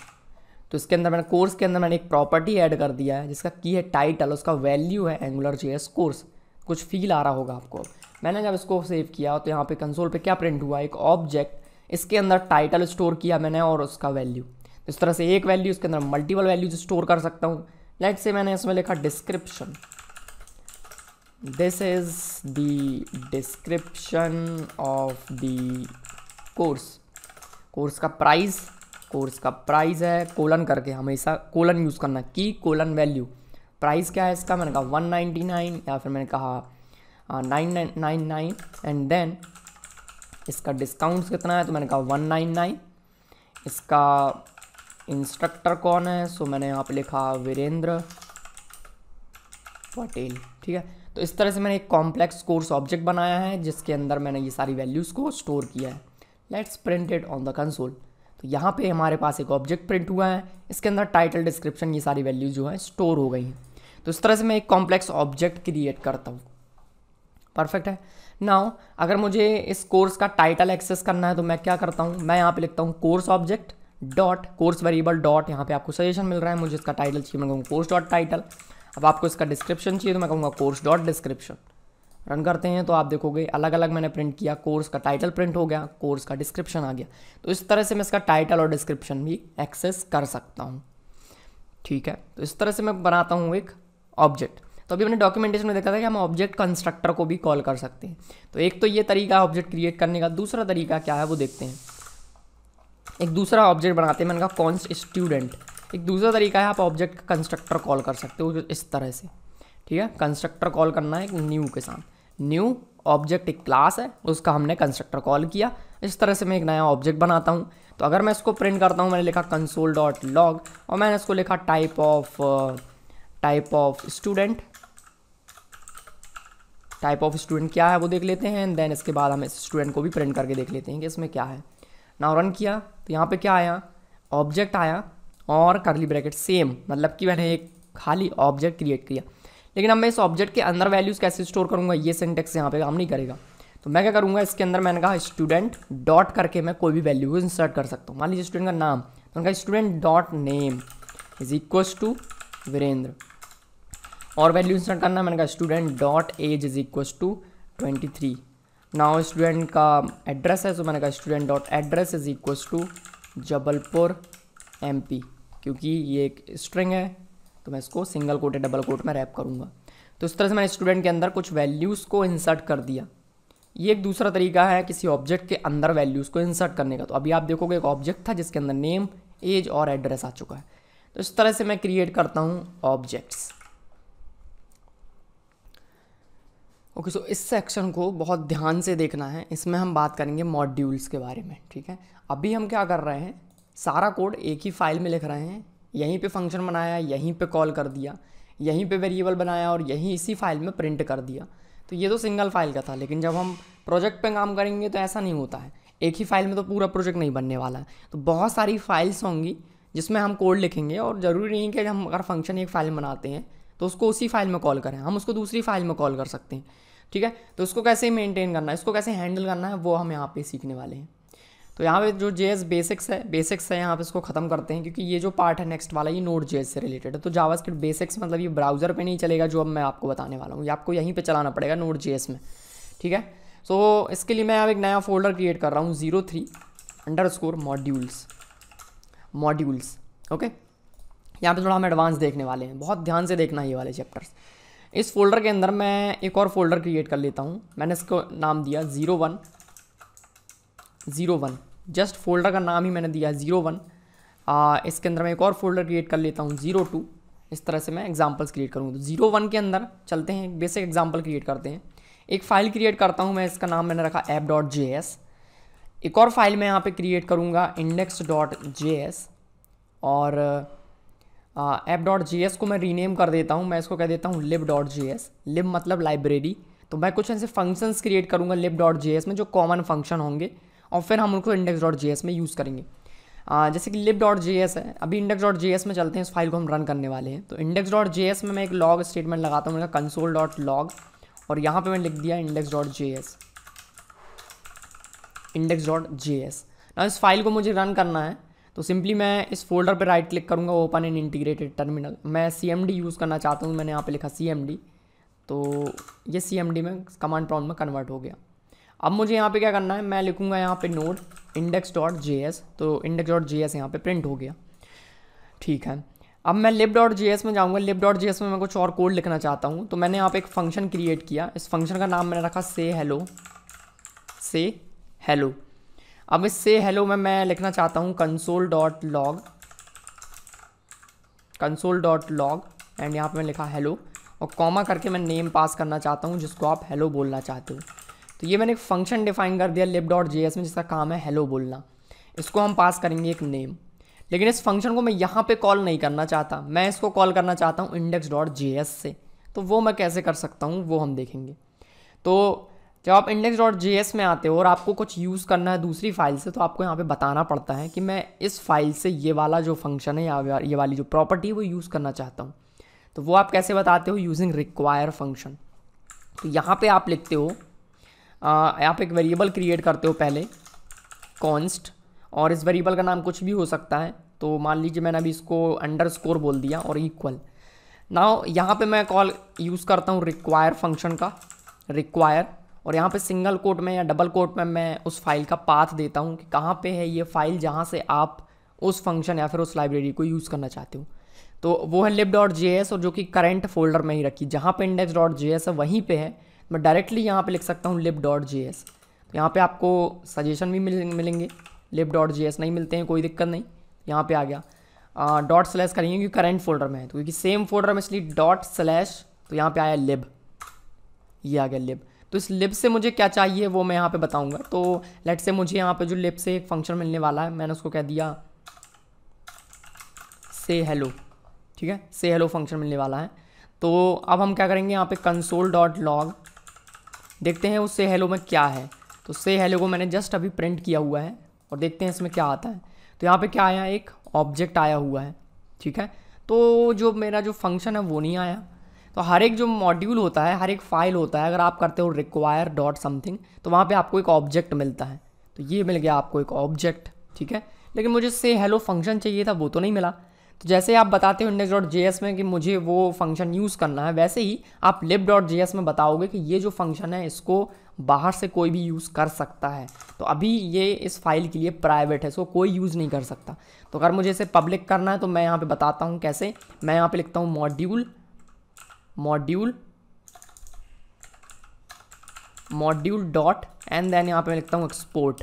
तो इसके अंदर मैंने कोर्स के अंदर मैंने एक प्रॉपर्टी ऐड कर दिया है जिसका की है टाइटल उसका वैल्यू है एंगुलर जे कोर्स कुछ फील आ रहा होगा आपको मैंने जब इसको सेव किया तो यहाँ पे कंसोल पे क्या प्रिंट हुआ एक ऑब्जेक्ट इसके अंदर टाइटल स्टोर किया मैंने और उसका वैल्यू इस तरह से एक वैल्यू इसके अंदर मल्टीपल वैल्यूज स्टोर कर सकता हूँ लेट से मैंने इसमें लिखा description this is the description of the course course का प्राइस कोर्स का प्राइस है कोलन करके हमेशा कोलन यूज़ करना की कोलन वैल्यू प्राइस क्या है इसका मैंने कहा वन नाइन्टी नाइन या फिर मैंने कहा nine nine nine nine and then इसका डिस्काउंट कितना है तो मैंने कहा वन नाइन नाइन इसका इंस्ट्रक्टर कौन है सो मैंने यहाँ पे लिखा वीरेंद्र पटेल ठीक है तो इस तरह से मैंने एक कॉम्प्लेक्स कोर्स ऑब्जेक्ट बनाया है जिसके अंदर मैंने ये सारी वैल्यूज़ को स्टोर किया है let's printed on the console तो यहाँ पे हमारे पास एक ऑब्जेक्ट प्रिंट हुआ है इसके अंदर टाइटल डिस्क्रिप्शन ये सारी वैल्यूज़ जो है स्टोर हो गई हैं तो इस तरह से मैं एक कॉम्प्लेक्स ऑब्जेक्ट क्रिएट करता हूँ परफेक्ट है नाउ अगर मुझे इस कोर्स का टाइटल एक्सेस करना है तो मैं क्या करता हूँ मैं यहाँ पे लिखता हूँ course object dot course variable dot यहाँ पे आपको सजेशन मिल रहा है मुझे इसका टाइटल चाहिए मैं कहूँगा कोर्स डॉट टाइटल अब आपको इसका डिस्क्रिप्शन चाहिए तो मैं कहूँगा कोर्स डॉट डिस्क्रिप्शन रन करते हैं तो आप देखोगे अलग अलग मैंने प्रिंट किया कोर्स का टाइटल प्रिंट हो गया कोर्स का डिस्क्रिप्शन आ गया तो इस तरह से मैं इसका टाइटल और डिस्क्रिप्शन भी एक्सेस कर सकता हूँ ठीक है तो इस तरह से मैं बनाता हूँ एक ऑब्जेक्ट तो अभी मैंने डॉक्यूमेंटेशन में देखा था कि हम ऑब्जेक्ट कंस्ट्रक्टर को भी कॉल कर सकते हैं तो एक तो ये तरीका है ऑब्जेक्ट क्रिएट करने का दूसरा तरीका क्या है वो देखते हैं एक दूसरा ऑब्जेक्ट बनाते हैं मैंने कहा कॉन्स स्टूडेंट एक दूसरा तरीका है आप ऑब्जेक्ट का कंस्ट्रक्टर कॉल कर सकते हो इस तरह से ठीक है कंस्ट्रक्टर कॉल करना है एक न्यू के साथ न्यू ऑब्जेक्ट एक क्लास है उसका हमने कंस्ट्रक्टर कॉल किया इस तरह से मैं एक नया ऑब्जेक्ट बनाता हूँ तो अगर मैं इसको प्रिंट करता हूँ मैंने लिखा कंसोल डॉट लॉग और मैंने इसको लिखा type of type of student type of student क्या है वो देख लेते हैं एंड देन इसके बाद हम इस स्टूडेंट को भी प्रिंट करके देख लेते हैं कि इसमें क्या है ना रन किया तो यहाँ पे क्या आया ऑब्जेक्ट आया और करली ब्रैकेट सेम मतलब कि मैंने एक खाली ऑब्जेक्ट क्रिएट किया लेकिन अब मैं इस ऑब्जेक्ट के अंदर वैल्यूज़ कैसे स्टोर करूँगा ये सेंटेक्स यहाँ पे काम नहीं करेगा तो मैं क्या करूँगा इसके अंदर मैंने कहा स्टूडेंट डॉट करके मैं कोई भी वैल्यू को इंसर्ट कर सकता हूँ मान लीजिए स्टूडेंट का नाम तो उनका student dot name is equals to Virendra और वैल्यू इंसर्ट करना मैंने कहा student dot age is equal to twenty three now student का एड्रेस है सो मैंने कहा student dot address is equals to Jabalpur MP क्योंकि ये एक स्ट्रिंग है तो मैं इसको सिंगल कोट या डबल कोट में रैप करूँगा तो इस तरह से मैंने स्टूडेंट के अंदर कुछ वैल्यूज़ को इंसर्ट कर दिया ये एक दूसरा तरीका है किसी ऑब्जेक्ट के अंदर वैल्यूज़ को इंसर्ट करने का तो अभी आप देखोगे एक ऑब्जेक्ट था जिसके अंदर नेम एज और एड्रेस आ चुका है तो इस तरह से मैं क्रिएट करता हूँ ऑब्जेक्ट्स ओके सो इस सेक्शन को बहुत ध्यान से देखना है इसमें हम बात करेंगे मॉड्यूल्स के बारे में ठीक है अभी हम क्या कर रहे हैं सारा कोड एक ही फाइल में लिख रहे हैं यहीं पे फंक्शन बनाया यहीं पे कॉल कर दिया यहीं पे वेरिएबल बनाया और यहीं इसी फाइल में प्रिंट कर दिया तो ये तो सिंगल फाइल का था लेकिन जब हम प्रोजेक्ट पे काम करेंगे तो ऐसा नहीं होता है एक ही फाइल में तो पूरा प्रोजेक्ट नहीं बनने वाला है तो बहुत सारी फाइल्स होंगी जिसमें हम कोड लिखेंगे और ज़रूरी नहीं कि हम अगर फंक्शन एक फाइल बनाते हैं तो उसको उसी फाइल में कॉल करें हम उसको दूसरी फाइल में कॉल कर सकते हैं ठीक है तो उसको कैसे मेनटेन करना है इसको कैसे हैंडल करना है वो हम यहाँ पर सीखने वाले हैं तो यहाँ पे जो जे बेसिक्स है बेसिक्स है यहाँ पे इसको ख़त्म करते हैं क्योंकि ये जो पार्ट है नेक्स्ट वाला ये नोट जे से रिलेटेड है तो के बेसिक्स मतलब ये ब्राउज़र पे नहीं चलेगा जो अब मैं आपको बताने वाला हूँ ये आपको यहीं पे चलाना पड़ेगा नोट जे में ठीक है सो so, इसके लिए मैं अब एक नया फोल्डर क्रिएट कर रहा हूँ zero three underscore modules modules okay यहाँ पे थोड़ा हम एडवांस देखने वाले हैं बहुत ध्यान से देखना ये वाले चैप्टर्स इस फोल्डर के अंदर मैं एक और फोल्डर क्रिएट कर लेता हूँ मैंने इसको नाम दिया zero one zero one just folder का नाम ही मैंने दिया है ज़ीरो वन इसके अंदर मैं एक और फोल्डर क्रिएट कर लेता हूँ ज़ीरो टू इस तरह से मैं एग्जाम्पल्स क्रिएट करूँगा तो ज़ीरो वन के अंदर चलते हैं एक बेसिक एग्जाम्पल क्रिएट करते हैं एक फ़ाइल क्रिएट करता हूँ मैं इसका नाम मैंने रखा ऐप डॉट जे एस एक और फाइल मैं यहाँ पर क्रिएट करूँगा इंडेक्स डॉट जे एस और एप डॉट जी को मैं रीनेम कर देता हूँ मैं इसको कह देता हूँ लिब डॉट जी लिब मतलब लाइब्रेरी तो मैं कुछ ऐसे फंक्शंस क्रिएट करूँगा लिब डॉट जी में जो कॉमन फंक्शन होंगे और फिर हम उनको इंडेक्स डॉट जी में यूज़ करेंगे आ, जैसे कि लिब डॉट जी है अभी इंडेक्स डॉट जी में चलते हैं इस फाइल को हम रन करने वाले हैं तो इंडेक्स डॉट जी में मैं एक लॉग स्टेटमेंट लगाता हूँ मेरा कंसोल डॉट लॉग और यहाँ पर मैं लिख दिया index dot G index dot G इस फाइल को मुझे रन करना है तो सिंपली मैं इस फोल्डर पर राइट क्लिक करूँगा ओपन इन इंटीग्रेटेड टर्मिनल मैं सी यूज़ करना चाहता हूँ मैंने यहाँ पर लिखा सी तो ये सी में कमांड प्रॉम्प्ट में कन्वर्ट हो गया अब मुझे यहाँ पे क्या करना है मैं लिखूँगा यहाँ पे node index dot J S तो इंडेक्स डॉट जे एस यहाँ पर प्रिंट हो गया ठीक है अब मैं लिप डॉट जे एस में जाऊँगा लिप डॉट जे एस में मैं कुछ और कोड लिखना चाहता हूँ तो मैंने यहाँ पे एक फंक्शन क्रिएट किया इस फंक्शन का नाम मैंने रखा से हेलो से हेलो अब इससे हेलो में मैं लिखना चाहता हूँ console dot log console dot log and यहाँ पे मैं लिखा हेलो और कॉमा करके मैं नेम पास करना चाहता हूँ जिसको आप हेलो बोलना चाहते हो तो ये मैंने एक फंक्शन डिफाइन कर दिया लिप डॉट जे में जिसका काम है हेलो बोलना इसको हम पास करेंगे एक नेम लेकिन इस फंक्शन को मैं यहाँ पे कॉल नहीं करना चाहता मैं इसको कॉल करना चाहता हूँ इंडेक्स डॉट जे से तो वो मैं कैसे कर सकता हूँ वो हम देखेंगे तो जब आप इंडेक्स डॉट जे एस में आते हो और आपको कुछ यूज़ करना है दूसरी फाइल से तो आपको यहाँ पे बताना पड़ता है कि मैं इस फाइल से ये वाला जो फंक्शन है या ये वाली जो प्रॉपर्टी है वो यूज़ करना चाहता हूँ तो वो आप कैसे बताते हो यूजिंग रिक्वायर फंक्शन तो यहाँ पे आप लिखते हो आप एक वेरिएबल क्रिएट करते हो पहले कॉन्स्ट और इस वेरिएबल का नाम कुछ भी हो सकता है तो मान लीजिए मैंने अभी इसको अंडर स्कोर बोल दिया और इक्वल नाउ यहाँ पे मैं कॉल यूज़ करता हूँ रिक्वायर फंक्शन का रिक्वायर और यहाँ पे सिंगल कोट में या डबल कोट में मैं उस फाइल का पाथ देता हूँ कि कहाँ पे है ये फाइल जहाँ से आप उस फंक्शन या फिर उस लाइब्रेरी को यूज़ करना चाहते हो तो वो है लिप डॉट जे एस और जो कि करेंट फोल्डर में ही रखी जहाँ पे इंडेक्स डॉट जे एस है वहीं पे है मैं डायरेक्टली यहाँ पे लिख सकता हूँ लिप डॉट जे एस तो यहाँ पर आपको सजेशन भी मिल मिलेंगे लिप डॉट जे एस नहीं मिलते हैं कोई दिक्कत नहीं यहाँ पर आ गया डॉट स्लैश करेंगे क्योंकि करेंट फोल्डर में है तो क्योंकि सेम फोल्डर में इसलिए डॉट स्लैश तो यहाँ पर आया लिब ये आ गया लिब तो इस लिप से मुझे क्या चाहिए वो मैं यहाँ पे बताऊँगा तो लेट से मुझे यहाँ पे जो लिप से एक फंक्शन मिलने वाला है मैंने उसको कह दिया से हेलो ठीक है से हेलो फंक्शन मिलने वाला है तो अब हम क्या करेंगे यहाँ पे कंसोल डॉट लॉग देखते हैं उस से हेलो में क्या है तो से हेलो को मैंने जस्ट अभी प्रिंट किया हुआ है और देखते हैं इसमें क्या आता है तो यहाँ पर क्या आया एक ऑब्जेक्ट आया हुआ है ठीक है तो जो मेरा जो फंक्शन है वो नहीं आया तो हर एक जो मॉड्यूल होता है हर एक फाइल होता है अगर आप करते हो रिक्वायर डॉट समथिंग तो वहाँ पे आपको एक ऑब्जेक्ट मिलता है तो ये मिल गया आपको एक ऑब्जेक्ट ठीक है लेकिन मुझे से हेलो फंक्शन चाहिए था वो तो नहीं मिला तो जैसे आप बताते हो इंडेक्स डॉट जे एस में कि मुझे वो फंक्शन यूज़ करना है वैसे ही आप लिप डॉट जे एस में बताओगे कि ये जो फंक्शन है इसको बाहर से कोई भी यूज़ कर सकता है तो अभी ये इस फाइल के लिए प्राइवेट है इसको कोई यूज़ नहीं कर सकता तो अगर मुझे इसे पब्लिक करना है तो मैं यहाँ पे बताता हूँ कैसे मैं यहाँ पे लिखता हूँ module module module dot and then यहाँ पे मैं लिखता हूँ एक्सपोर्ट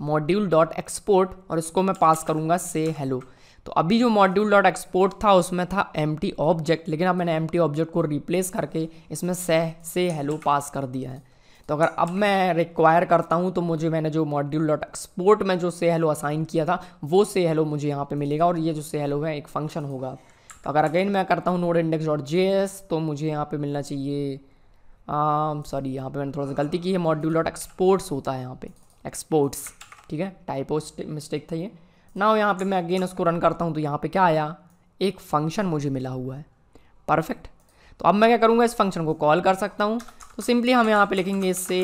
मॉड्यूल डॉट एक्सपोर्ट और इसको मैं पास करूँगा से हेलो तो अभी जो मॉड्यूल डॉट एक्सपोर्ट था उसमें था एम ऑब्जेक्ट लेकिन अब मैंने एम ऑब्जेक्ट को रिप्लेस करके इसमें से से हेलो पास कर दिया है तो अगर अब मैं रिक्वायर करता हूँ तो मुझे मैंने जो मॉड्यूल डॉट एक्सपोर्ट में जो से हेलो असाइन किया था वो से हेलो मुझे यहाँ पे मिलेगा और ये जो से हेलो है एक फंक्शन होगा तो अगर अगेन मैं करता हूँ node index dot J S तो मुझे यहाँ पे मिलना चाहिए सॉरी um, यहाँ पे मैंने थोड़ा सा गलती की है मॉड्यूल डॉट एक्सपोर्ट्स होता है यहाँ पे एक्सपोर्ट्स ठीक है टाइप मिस्टेक था ये ना यहाँ पे मैं अगेन उसको रन करता हूँ तो यहाँ पे क्या आया एक फंक्शन मुझे मिला हुआ है परफेक्ट तो अब मैं क्या करूँगा इस फंक्शन को कॉल कर सकता हूँ तो सिंपली हम यहाँ पे लिखेंगे इससे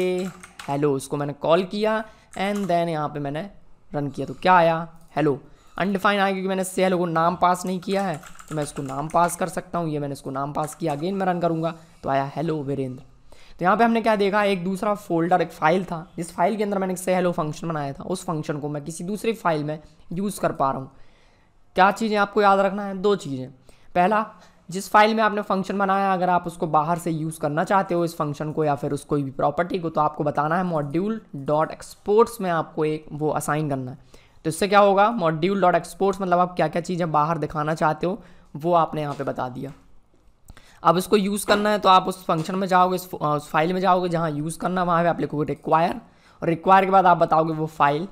हेलो उसको मैंने कॉल किया एंड देन यहाँ पे मैंने रन किया तो क्या आया हेलो अनडिफाइन आया क्योंकि मैंने सेल को नाम पास नहीं किया है तो मैं इसको नाम पास कर सकता हूँ ये मैंने इसको नाम पास किया अगेन मैं रन करूँगा तो आया हेलो वीरेंद्र तो यहाँ पे हमने क्या देखा एक दूसरा फोल्डर एक फाइल था जिस फाइल के अंदर मैंने से हेलो फंक्शन बनाया था उस फंक्शन को मैं किसी दूसरी फाइल में यूज़ कर पा रहा हूँ क्या चीज़ें आपको याद रखना है दो चीज़ें पहला जिस फाइल में आपने फंक्शन बनाया अगर आप उसको बाहर से यूज़ करना चाहते हो इस फंक्शन को या फिर उस कोई भी प्रॉपर्टी को तो आपको बताना है मॉड्यूल डॉट एक्सपोर्ट्स में आपको एक वो असाइन करना है तो इससे क्या होगा मॉड्यूल डॉट एक्सपोर्ट्स मतलब आप क्या क्या चीज़ें बाहर दिखाना चाहते हो वो आपने यहाँ पे बता दिया अब इसको यूज़ करना है तो आप उस फंक्शन में जाओगे उस फाइल में जाओगे जहाँ यूज़ करना वहाँ पे आप लिखोगे रिक्वायर और रिक्वायर के बाद आप बताओगे वो फाइल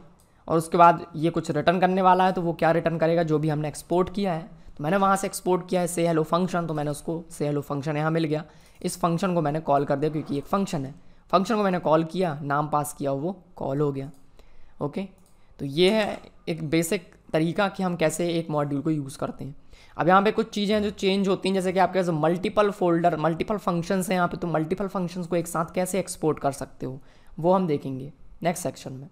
और उसके बाद ये कुछ रिटर्न करने वाला है तो वो क्या रिटर्न करेगा जो भी हमने एक्सपोर्ट किया है तो मैंने वहाँ से एक्सपोर्ट किया है से हेलो फंक्शन तो मैंने उसको से हेलो फंक्शन यहाँ मिल गया इस फंक्शन को मैंने कॉल कर दिया क्योंकि एक फंक्शन है फंक्शन को मैंने कॉल किया नाम पास किया वो कॉल हो गया ओके तो ये है एक बेसिक तरीका कि हम कैसे एक मॉड्यूल को यूज़ करते हैं अब यहाँ पे कुछ चीज़ें हैं जो चेंज होती हैं जैसे कि आपके पास मल्टीपल फोल्डर मल्टीपल फंक्शंस हैं यहाँ पे तो मल्टीपल फंक्शंस को एक साथ कैसे एक्सपोर्ट कर सकते हो वो हम देखेंगे नेक्स्ट सेक्शन में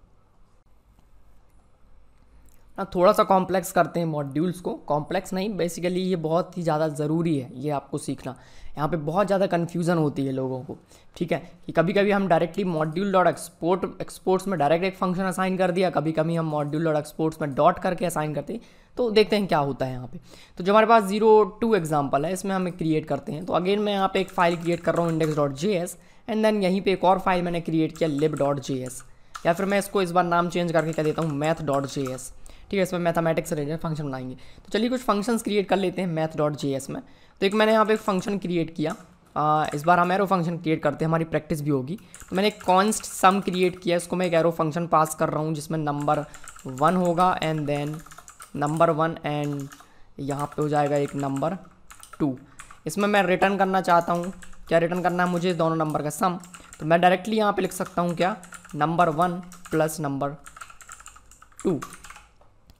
ना थोड़ा सा कॉम्प्लेक्स करते हैं मॉड्यूल्स को कॉम्प्लेक्स नहीं बेसिकली ये बहुत ही ज़्यादा ज़रूरी है ये आपको सीखना यहाँ पे बहुत ज़्यादा कन्फ्यूज़न होती है लोगों को ठीक है कि कभी कभी हम directly module dot export exports में डायरेक्ट एक फंक्शन असाइन कर दिया कभी कभी हम मॉड्यूल डॉट एक्सपोर्ट्स में डॉट करके असाइन करते हैं तो देखते हैं क्या होता है यहाँ पे तो जो हमारे पास जीरो टू एग्जाम्पल है इसमें हमें क्रिएट करते हैं तो अगेन मैं यहाँ पे एक फाइल क्रिएट कर रहा हूँ index dot J S and then यहीं पर एक और फाइल मैंने क्रिएट किया लिब डॉट जे एस या फिर मैं इसको इस बार नाम चेंज करके कह देता हूँ मैथ डॉट जे एस ठीक है इसमें मैथमेटिक्स रिलेटेड फंक्शन बनाएंगे तो चलिए कुछ फंक्शंस क्रिएट कर लेते हैं मैथ डॉट जे एस में तो एक मैंने यहाँ पे एक फंक्शन क्रिएट किया आ, इस बार हम एरो फंक्शन क्रिएट करते हैं हमारी प्रैक्टिस भी होगी तो मैंने एक कॉन्स्ट सम क्रिएट किया इसको मैं एक एरो फंक्शन पास कर रहा हूँ जिसमें नंबर वन होगा and then number one and यहाँ पे हो जाएगा एक नंबर टू इसमें मैं रिटर्न करना चाहता हूँ क्या रिटर्न करना है मुझे दोनों नंबर का सम तो मैं डायरेक्टली यहाँ पर लिख सकता हूँ क्या number one plus number two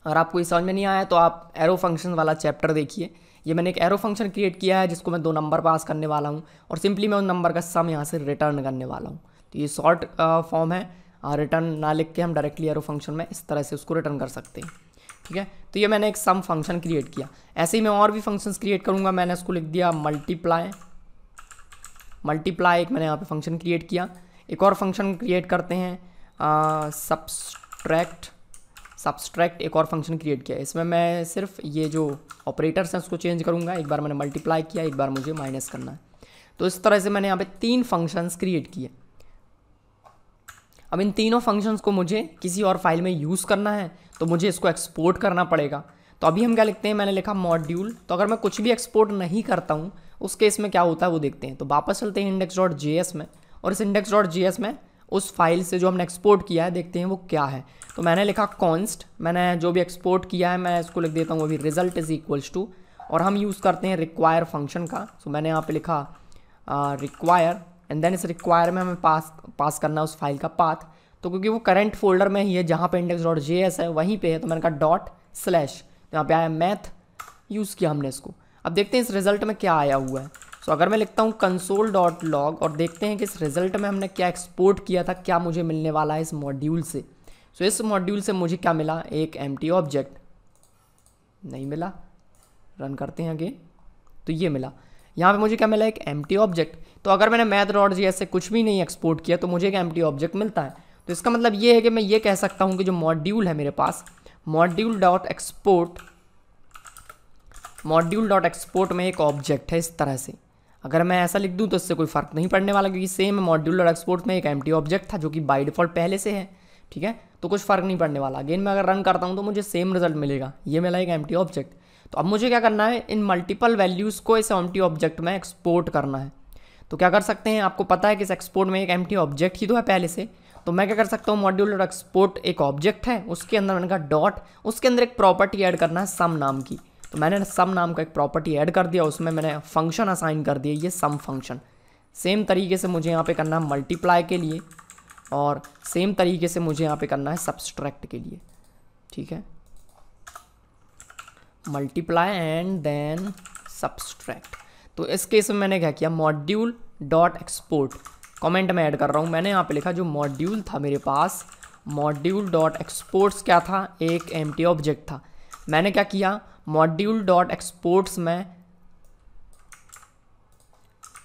अगर आपको समझ में नहीं आया तो आप एरो फंक्शन वाला चैप्टर देखिए ये मैंने एक एरो फंक्शन क्रिएट किया है जिसको मैं दो नंबर पास करने वाला हूँ और सिंपली मैं उन नंबर का सम यहाँ से रिटर्न करने वाला हूँ तो ये शॉर्ट फॉर्म है रिटर्न ना लिख के हम डायरेक्टली एरो फंक्शन में इस तरह से उसको रिटर्न कर सकते हैं ठीक है तो ये मैंने एक सम फंक्शन क्रिएट किया ऐसे ही मैं और भी फंक्शंस क्रिएट करूँगा मैंने उसको लिख दिया मल्टीप्लाई मल्टीप्लाई एक मैंने यहाँ पे फंक्शन क्रिएट किया एक और फंक्शन क्रिएट करते हैं सब्सट्रैक्ट सब्सट्रैक्ट एक और फंक्शन क्रिएट किया है इसमें मैं सिर्फ ये जो ऑपरेटर्स हैं उसको चेंज करूँगा एक बार मैंने मल्टीप्लाई किया एक बार मुझे माइनस करना है तो इस तरह से मैंने यहाँ पे तीन फंक्शंस क्रिएट किए अब इन तीनों फंक्शंस को मुझे किसी और फाइल में यूज़ करना है तो मुझे इसको एक्सपोर्ट करना पड़ेगा तो अभी हम क्या लिखते हैं मैंने लिखा मॉड्यूल तो अगर मैं कुछ भी एक्सपोर्ट नहीं करता हूँ उस केस में क्या होता है वो देखते हैं तो वापस चलते हैं इंडेक्स डॉट जे एस में और इस इंडेक्स डॉट जे एस में उस फाइल से जो हमने एक्सपोर्ट किया है देखते हैं वो क्या है तो मैंने लिखा कॉन्स्ट मैंने जो भी एक्सपोर्ट किया है मैं इसको लिख देता हूँ अभी रिजल्ट इज़ इक्वल्स टू और हम यूज़ करते हैं रिक्वायर फंक्शन का सो मैंने यहाँ पे लिखा रिक्वायर एंड देन इस रिक्वायर में हमें पास पास करना उस फाइल का पाथ तो क्योंकि वो करंट फोल्डर में ही है जहाँ पे इंडेक्स डॉट जे है वहीं पे है तो मैंने कहा डॉट स्लैश तो यहाँ पे आया मैथ यूज़ किया हमने इसको अब देखते हैं इस रिजल्ट में क्या आया हुआ है सो so, अगर मैं लिखता हूँ कंसोल डॉट लॉग और देखते हैं कि इस रिजल्ट में हमने क्या एक्सपोर्ट किया था क्या मुझे मिलने वाला है इस मॉड्यूल से सो so, इस मॉड्यूल से मुझे क्या मिला एक एम ऑब्जेक्ट नहीं मिला रन करते हैं आगे तो ये मिला यहाँ पे मुझे क्या मिला एक एम ऑब्जेक्ट तो अगर मैंने मैथ डॉट जी ऐसे कुछ भी नहीं एक्सपोर्ट किया तो मुझे एक एम ऑब्जेक्ट मिलता है तो इसका मतलब ये है कि मैं ये कह सकता हूँ कि जो मॉड्यूल है मेरे पास module dot export module dot export में एक ऑब्जेक्ट है इस तरह से अगर मैं ऐसा लिख दूँ तो इससे कोई फ़र्क नहीं पड़ने वाला क्योंकि सेम मॉड्यूलर एक्सपोर्ट में एक एम ऑब्जेक्ट था जो कि बाई डिफ़ॉल्ट पहले से है ठीक है तो कुछ फ़र्क नहीं पड़ने वाला अगेन मैं अगर रन करता हूँ तो मुझे सेम रिजल्ट मिलेगा ये मेरा एक एम ऑब्जेक्ट तो अब मुझे क्या करना है इन मल्टीपल वैल्यूज़ को इस एम ऑब्जेक्ट में एक्सपोर्ट करना है तो क्या कर सकते हैं आपको पता है कि इस एक्सपोर्ट में एक एम ऑब्जेक्ट ही तो है पहले से तो मैं क्या कर सकता हूँ मॉड्यूलर एक्सपोर्ट एक ऑब्जेक्ट है उसके अंदर उनका डॉट उसके अंदर एक प्रॉपर्टी ऐड करना है सम नाम की तो मैंने सम नाम का एक प्रॉपर्टी ऐड कर दिया उसमें मैंने फंक्शन असाइन कर दिया ये सम फंक्शन सेम तरीके से मुझे यहाँ पे करना है मल्टीप्लाई के लिए और सेम तरीके से मुझे यहाँ पे करना है सब्सट्रैक्ट के लिए ठीक है मल्टीप्लाई एंड देन सब्सट्रैक्ट तो इस केस में मैंने क्या किया मॉड्यूल डॉट एक्सपोर्ट कमेंट में ऐड कर रहा हूँ मैंने यहाँ पे लिखा जो मॉड्यूल था मेरे पास मॉड्यूल डॉट एक्सपोर्ट्स क्या था एक एम ऑब्जेक्ट था मैंने क्या किया मॉड्यूल डॉट एक्सपोर्ट्स में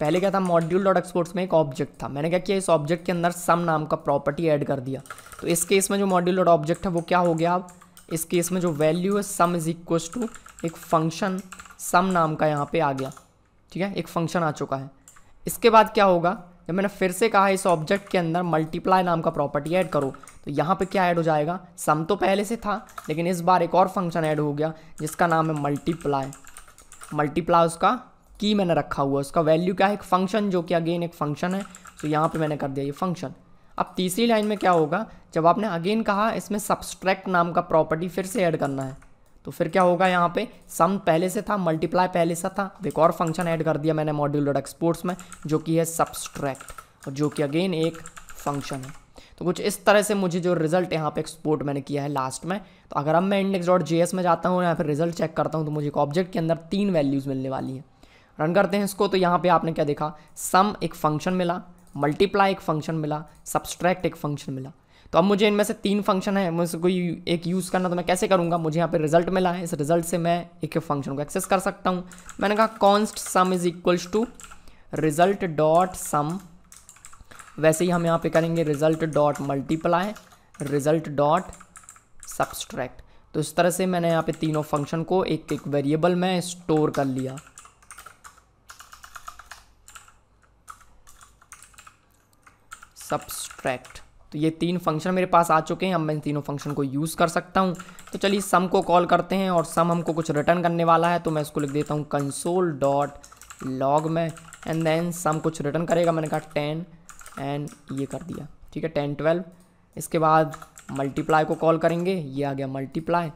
पहले क्या था मॉड्यूल डॉट एक्सपोर्ट्स में एक ऑब्जेक्ट था मैंने क्या किया इस ऑब्जेक्ट के अंदर सम नाम का प्रॉपर्टी ऐड कर दिया तो इस केस में जो मॉड्यूल डॉट ऑब्जेक्ट है वो क्या हो गया अब इस केस में जो वैल्यू है सम इज इक्व टू एक फंक्शन सम नाम का यहाँ पे आ गया ठीक है एक फंक्शन आ चुका है इसके बाद क्या होगा जब मैंने फिर से कहा इस ऑब्जेक्ट के अंदर मल्टीप्लाई नाम का प्रॉपर्टी ऐड करो तो यहाँ पे क्या ऐड हो जाएगा सम तो पहले से था लेकिन इस बार एक और फंक्शन ऐड हो गया जिसका नाम है मल्टीप्लाई मल्टीप्लाई उसका की मैंने रखा हुआ उसका वैल्यू क्या है एक फंक्शन जो कि अगेन एक फंक्शन है तो यहाँ पे मैंने कर दिया ये फंक्शन अब तीसरी लाइन में क्या होगा जब आपने अगेन कहा इसमें सब्सट्रैक्ट नाम का प्रॉपर्टी फिर से ऐड करना है तो फिर क्या होगा यहाँ पे सम पहले से था मल्टीप्लाई पहले से था एक और फंक्शन ऐड कर दिया मैंने मॉड्यूल एक्सपोर्ट्स में जो कि है सब्सट्रैक्ट और जो कि अगेन एक फंक्शन है तो कुछ इस तरह से मुझे जो रिजल्ट यहाँ पे एक्सपोर्ट मैंने किया है लास्ट में तो अगर अब मैं इंडेक्स डॉट जे में जाता हूँ या फिर रिजल्ट चेक करता हूँ तो मुझे एक ऑब्जेक्ट के अंदर तीन वैल्यूज़ मिलने वाली हैं रन करते हैं इसको तो यहाँ पर आपने क्या देखा सम एक फंक्शन मिला मल्टीप्लाई एक फंक्शन मिला सब्सट्रैक्ट एक फंक्शन मिला तो अब मुझे इनमें से तीन फंक्शन है मुझे कोई एक यूज़ करना तो मैं कैसे करूँगा मुझे यहाँ पे रिजल्ट मिला है इस रिजल्ट से मैं एक फंक्शन को एक्सेस कर सकता हूँ मैंने कहा const sum is equals to result dot sum वैसे ही हम यहाँ पे करेंगे result dot multiply result dot subtract तो इस तरह से मैंने यहाँ पे तीनों फंक्शन को एक एक वेरिएबल में स्टोर कर लिया सब्सट्रैक्ट तो ये तीन फंक्शन मेरे पास आ चुके हैं अब मैं इन तीनों फंक्शन को यूज़ कर सकता हूँ तो चलिए सम को कॉल करते हैं और सम हमको कुछ रिटर्न करने वाला है तो मैं इसको लिख देता हूँ कंसोल डॉट लॉग में एंड देन सम कुछ रिटर्न करेगा मैंने कहा टेन एंड ये कर दिया ठीक है टेन ट्वेल्व इसके बाद मल्टीप्लाई को कॉल करेंगे ये आ गया मल्टीप्लाई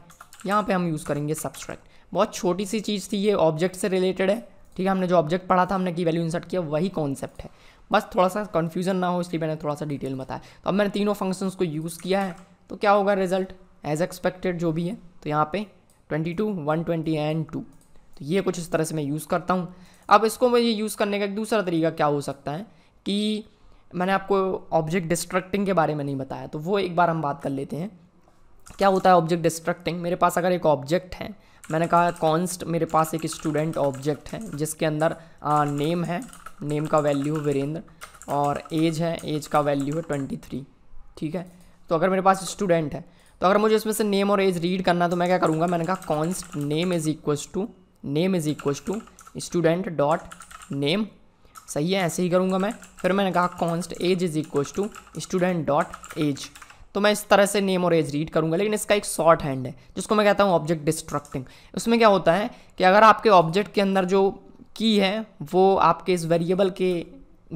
यहाँ पे हम यूज़ करेंगे सब्सट्रैक्ट बहुत छोटी सी चीज़ थी ये ऑब्जेक्ट से रिलेटेड है ठीक है हमने जो ऑब्जेक्ट पढ़ा था हमने की वैल्यू इंसर्ट किया वही कॉन्सेप्ट है बस थोड़ा सा कन्फ्यूजन ना हो इसलिए मैंने थोड़ा सा डिटेल बताया तो अब मैंने तीनों फंक्शंस को यूज़ किया है तो क्या होगा रिजल्ट एज एक्सपेक्टेड जो भी है तो यहाँ पे वन ट्वेंटी एंड टू तो ये कुछ इस तरह से मैं यूज़ करता हूँ अब इसको ये यूज़ करने का एक दूसरा तरीका क्या हो सकता है कि मैंने आपको ऑब्जेक्ट डिस्ट्रक्टिंग के बारे में नहीं बताया तो वो एक बार हम बात कर लेते हैं क्या होता है ऑब्जेक्ट डिस्ट्रक्टिंग मेरे पास अगर एक ऑब्जेक्ट है मैंने कहा कॉन्स्ट मेरे पास एक स्टूडेंट ऑब्जेक्ट है जिसके अंदर आ, नेम है नेम का वैल्यू है वीरेंद्र और एज है एज का वैल्यू है ट्वेंटी थ्री ठीक है तो अगर मेरे पास स्टूडेंट है तो अगर मुझे इसमें से नेम और एज रीड करना तो मैं क्या करूँगा मैंने कहा const name is equal to name is equal to student dot name सही है ऐसे ही करूँगा मैं फिर मैंने कहा const age is equal to student dot age तो मैं इस तरह से नेम और एज रीड करूँगा लेकिन इसका एक शॉर्ट हैंड है जिसको मैं कहता हूँ ऑब्जेक्ट डिस्ट्रक्टिंग उसमें क्या होता है कि अगर आपके ऑब्जेक्ट के अंदर जो की है वो आपके इस वेरिएबल के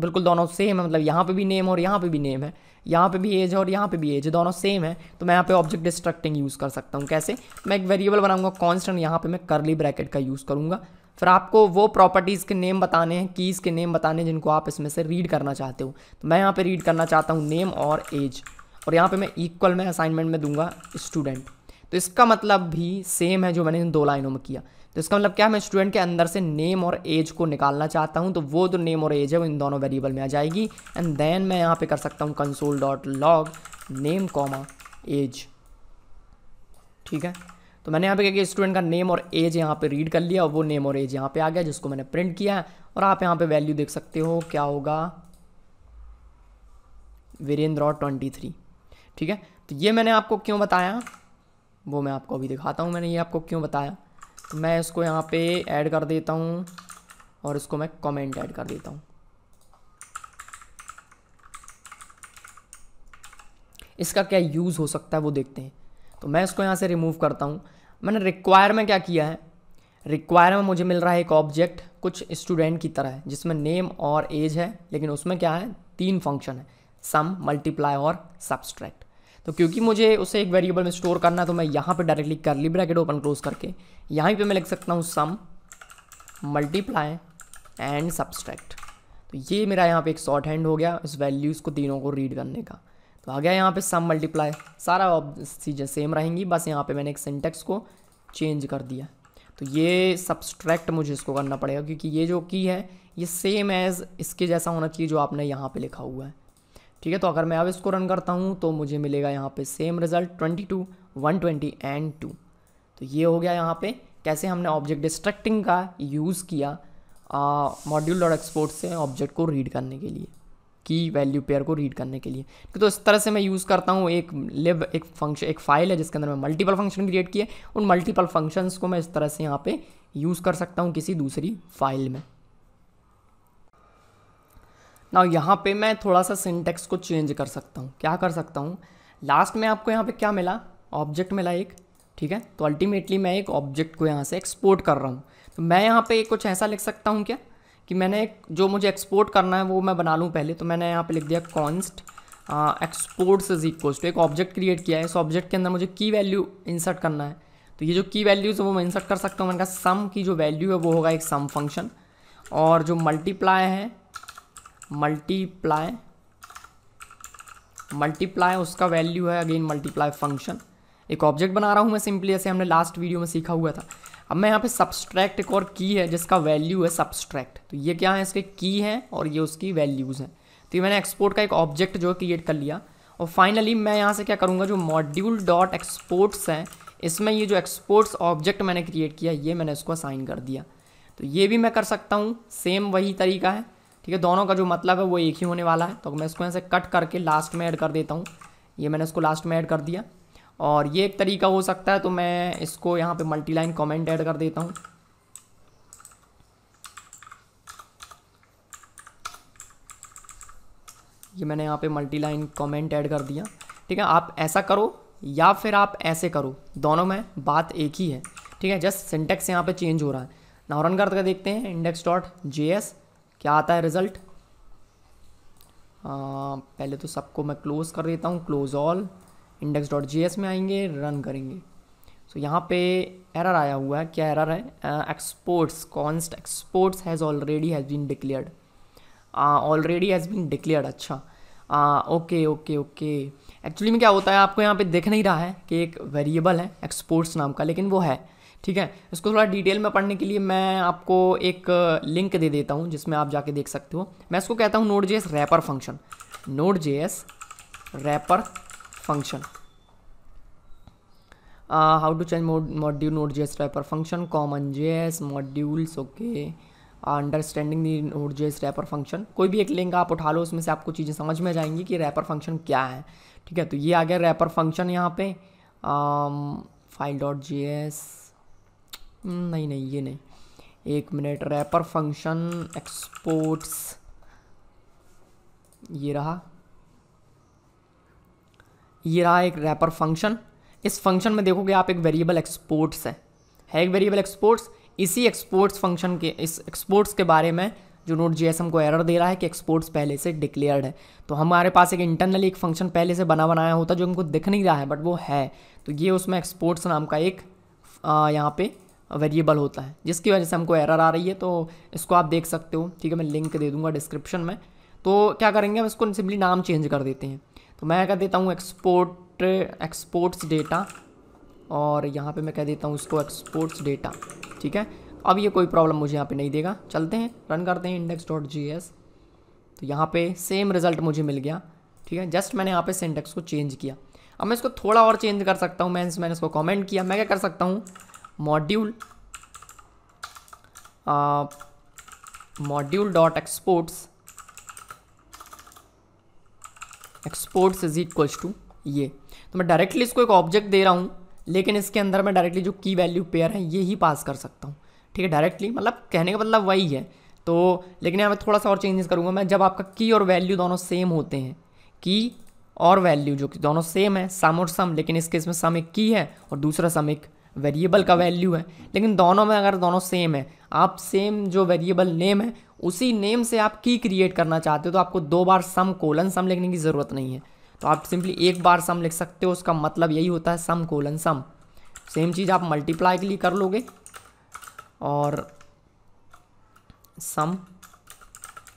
बिल्कुल दोनों सेम है मतलब यहाँ पे भी नेम और यहाँ पे भी नेम है यहाँ पे भी एज है और यहाँ पे भी एज है दोनों सेम है तो मैं यहाँ पे ऑब्जेक्ट डिस्ट्रक्टिंग यूज़ कर सकता हूँ कैसे मैं एक वेरिएबल बनाऊंगा कॉन्स्टेंट यहाँ पे मैं करली ब्रैकेट का यूज़ करूँगा फिर आपको वो प्रॉपर्टीज़ के नेम बताने हैं कीज़ के नेम बताने हैं जिनको आप इसमें से रीड करना चाहते हो तो मैं यहाँ पे रीड करना चाहता हूँ नेम और एज और यहाँ पे मैं इक्वल में असाइनमेंट में दूंगा स्टूडेंट तो इसका मतलब भी सेम है जो मैंने इन दो लाइनों में किया तो इसका मतलब क्या है मैं स्टूडेंट के अंदर से नेम और एज को निकालना चाहता हूँ तो वो जो नेम और एज है वो इन दोनों वेरिएबल में आ जाएगी एंड देन मैं यहाँ पर कर सकता हूँ console dot log name comma age ठीक है तो मैंने यहाँ पे क्या किया स्टूडेंट का नेम और एज यहाँ पे रीड कर लिया और वो नेम और एज यहाँ पे आ गया जिसको मैंने प्रिंट किया है और आप यहाँ पे वैल्यू देख सकते हो क्या होगा वीरेंद्र और ट्वेंटी थ्री ठीक है तो ये मैंने आपको क्यों बताया वो मैं आपको अभी दिखाता हूँ मैंने ये आपको क्यों बताया तो मैं इसको यहाँ पे ऐड कर देता हूँ और इसको मैं कॉमेंट ऐड कर देता हूँ इसका क्या यूज़ हो सकता है वो देखते हैं तो मैं इसको यहाँ से रिमूव करता हूँ मैंने रिक्वायर में क्या किया है रिक्वायर में मुझे मिल रहा है एक ऑब्जेक्ट कुछ स्टूडेंट की तरह है जिसमें नेम और एज है लेकिन उसमें क्या है तीन फंक्शन है सम मल्टीप्लाई और सब्सट्रैक्ट तो क्योंकि मुझे उसे एक वेरिएबल में स्टोर करना है तो मैं यहाँ पे डायरेक्टली कर ली ब्रैकेट ओपन क्लोज करके यहाँ पे मैं लिख सकता हूँ सम मल्टीप्लाई एंड सब्सट्रैक्ट तो ये मेरा यहाँ पे एक शॉर्ट हैंड हो गया इस वैल्यूज़ को तीनों को रीड करने का तो आ गया यहाँ पे सम मल्टीप्लाई सारा चीज़ें सेम रहेंगी बस यहाँ पे मैंने एक सिंटेक्स को चेंज कर दिया तो ये सब्सट्रैक्ट मुझे इसको करना पड़ेगा क्योंकि ये जो की है ये सेम एज इसके जैसा होना चाहिए जो आपने यहाँ पे लिखा हुआ है ठीक है तो अगर मैं अब इसको रन करता हूँ तो मुझे मिलेगा यहाँ पे same result twenty two and two तो ये हो गया यहाँ पर कैसे हमने ऑब्जेक्ट डिस्ट्रैक्टिंग का यूज़ किया मॉड्यूल डॉट एक्सपोर्ट से ऑब्जेक्ट को रीड करने के लिए की वैल्यू पेयर को रीड करने के लिए तो इस तरह से मैं यूज़ करता हूँ एक लिब एक फंक्शन एक फाइल है जिसके अंदर मैं मल्टीपल फंक्शन क्रिएट किए उन मल्टीपल फंक्शंस को मैं इस तरह से यहाँ पे यूज़ कर सकता हूँ किसी दूसरी फाइल में ना यहाँ पे मैं थोड़ा सा सिंटेक्स को चेंज कर सकता हूँ क्या कर सकता हूँ लास्ट में आपको यहाँ पर क्या मिला ऑब्जेक्ट मिला एक ठीक है तो अल्टीमेटली मैं एक ऑब्जेक्ट को यहाँ से एक्सपोर्ट कर रहा हूँ तो मैं यहाँ पे कुछ ऐसा लिख सकता हूँ क्या कि मैंने जो मुझे एक्सपोर्ट करना है वो मैं बना लूँ पहले तो मैंने यहाँ पे लिख दिया const exports is equals to एक ऑब्जेक्ट क्रिएट किया है इस ऑब्जेक्ट के अंदर मुझे की वैल्यू इंसर्ट करना है तो ये जो की वैल्यूज़ है वो मैं इंसर्ट कर सकता हूँ मैंने कहा सम की जो वैल्यू है वो होगा एक सम फंक्शन और जो मल्टीप्लाई है मल्टीप्लाई मल्टीप्लाई उसका वैल्यू है अगेन मल्टीप्लाई फंक्शन एक ऑब्जेक्ट बना रहा हूँ मैं सिंपली ऐसे हमने लास्ट वीडियो में सीखा हुआ था अब मैं यहाँ पे सब्सट्रैक्ट एक और की है जिसका वैल्यू है सब्सट्रैक्ट तो ये क्या है इसके की है और ये उसकी वैल्यूज़ हैं तो ये मैंने एक्सपोर्ट का एक ऑब्जेक्ट जो है क्रिएट कर लिया और फाइनली मैं यहाँ से क्या करूँगा जो मॉड्यूल डॉट एक्सपोर्ट्स हैं इसमें ये जो एक्सपोर्ट्स ऑब्जेक्ट मैंने क्रिएट किया ये मैंने इसको असाइन कर दिया तो ये भी मैं कर सकता हूँ सेम वही तरीका है ठीक है दोनों का जो मतलब है वो एक ही होने वाला है तो मैं इसको यहाँ से कट करके लास्ट में ऐड कर देता हूँ ये मैंने इसको लास्ट में ऐड कर दिया और ये एक तरीका हो सकता है तो मैं इसको यहाँ पे मल्टी लाइन कॉमेंट ऐड कर देता हूँ ये मैंने यहाँ पे मल्टी लाइन कॉमेंट ऐड कर दिया ठीक है आप ऐसा करो या फिर आप ऐसे करो दोनों में बात एक ही है ठीक है जस्ट सिंटेक्स यहाँ पे चेंज हो रहा है नाउ रन करके देखते हैं इंडेक्स डॉट जे एस क्या आता है रिजल्ट आ, पहले तो सबको मैं क्लोज़ कर देता हूँ close all index dot G में आएंगे रन करेंगे सो so, यहाँ पे एरर आया हुआ है क्या एरर है exports const exports has already has been declared already has been declared अच्छा ओके ओके ओके एक्चुअली में क्या होता है आपको यहाँ पे देख नहीं रहा है कि एक वेरिएबल है एक्सपोर्ट्स नाम का लेकिन वो है ठीक है इसको थोड़ा डिटेल में पढ़ने के लिए मैं आपको एक लिंक दे देता हूँ जिसमें आप जाके देख सकते हो मैं इसको कहता हूँ node J wrapper function node J wrapper function uh, how to change node module node.js wrapper function common js modules okay understanding the node JS wrapper function कोई भी एक लिंक आप उठा लो उसमें से आपको चीज़ें समझ में जाएंगी कि रैपर फंक्शन क्या है ठीक है तो ये आ गया रैपर फंक्शन यहाँ पे फाइल डॉट जी एस नहीं नहीं ये नहीं एक मिनट रैपर फंक्शन एक्सपोर्ट्स ये रहा ये रहा एक रैपर फंक्शन इस फंक्शन में देखोगे आप एक वेरिएबल एक्सपोर्ट्स है है एक वेरिएबल एक्सपोर्ट्स इसी एक्सपोर्ट्स फंक्शन के इस एक्सपोर्ट्स के बारे में जो नोट जी हमको एरर दे रहा है कि एक्सपोर्ट्स पहले से डिक्लेयर्ड है तो हमारे पास एक इंटरनली एक फंक्शन पहले से बना बनाया होता जो हमको दिख नहीं रहा है बट वो है तो ये उसमें एक्सपोर्ट्स नाम का एक यहाँ पे वेरिएबल होता है जिसकी वजह से हमको एरर आ रही है तो इसको आप देख सकते हो ठीक है मैं लिंक दे दूंगा डिस्क्रिप्शन में तो क्या करेंगे हम इसको सिंपली नाम चेंज कर देते हैं तो मैं कह देता हूँ एक्सपोर्ट एक्सपोर्ट्स डेटा और यहाँ पे मैं कह देता हूँ इसको एक्सपोर्ट्स डेटा ठीक है अब ये कोई प्रॉब्लम मुझे यहाँ पे नहीं देगा चलते हैं रन करते हैं इंडेक्स डॉट जी एस तो यहाँ पे सेम रिज़ल्ट मुझे मिल गया ठीक है जस्ट मैंने यहाँ पे सिंटेक्स को चेंज किया अब मैं इसको थोड़ा और चेंज कर सकता हूँ मैं मैंने इसको कमेंट किया मैं क्या कर सकता हूँ module module dot exports exports is equals to ये तो मैं डायरेक्टली इसको एक ऑब्जेक्ट दे रहा हूँ लेकिन इसके अंदर मैं डायरेक्टली जो की वैल्यू पेयर है ये ही पास कर सकता हूँ ठीक है डायरेक्टली मतलब कहने का मतलब वही है तो लेकिन यहाँ मैं थोड़ा सा और चेंजेस करूँगा मैं जब आपका की और वैल्यू दोनों सेम होते हैं की और वैल्यू जो कि दोनों सेम है सम और सम लेकिन इस केस में सम एक की है और दूसरा सम एक वेरिएबल का वैल्यू है लेकिन दोनों में अगर दोनों सेम है आप सेम जो वेरिएबल नेम है उसी नेम से आप की क्रिएट करना चाहते हो तो आपको दो बार सम कोलन सम लिखने की ज़रूरत नहीं है तो आप सिंपली एक बार सम लिख सकते हो उसका मतलब यही होता है सम कोलन सम सेम चीज़ आप मल्टीप्लाई के लिए कर लोगे और sum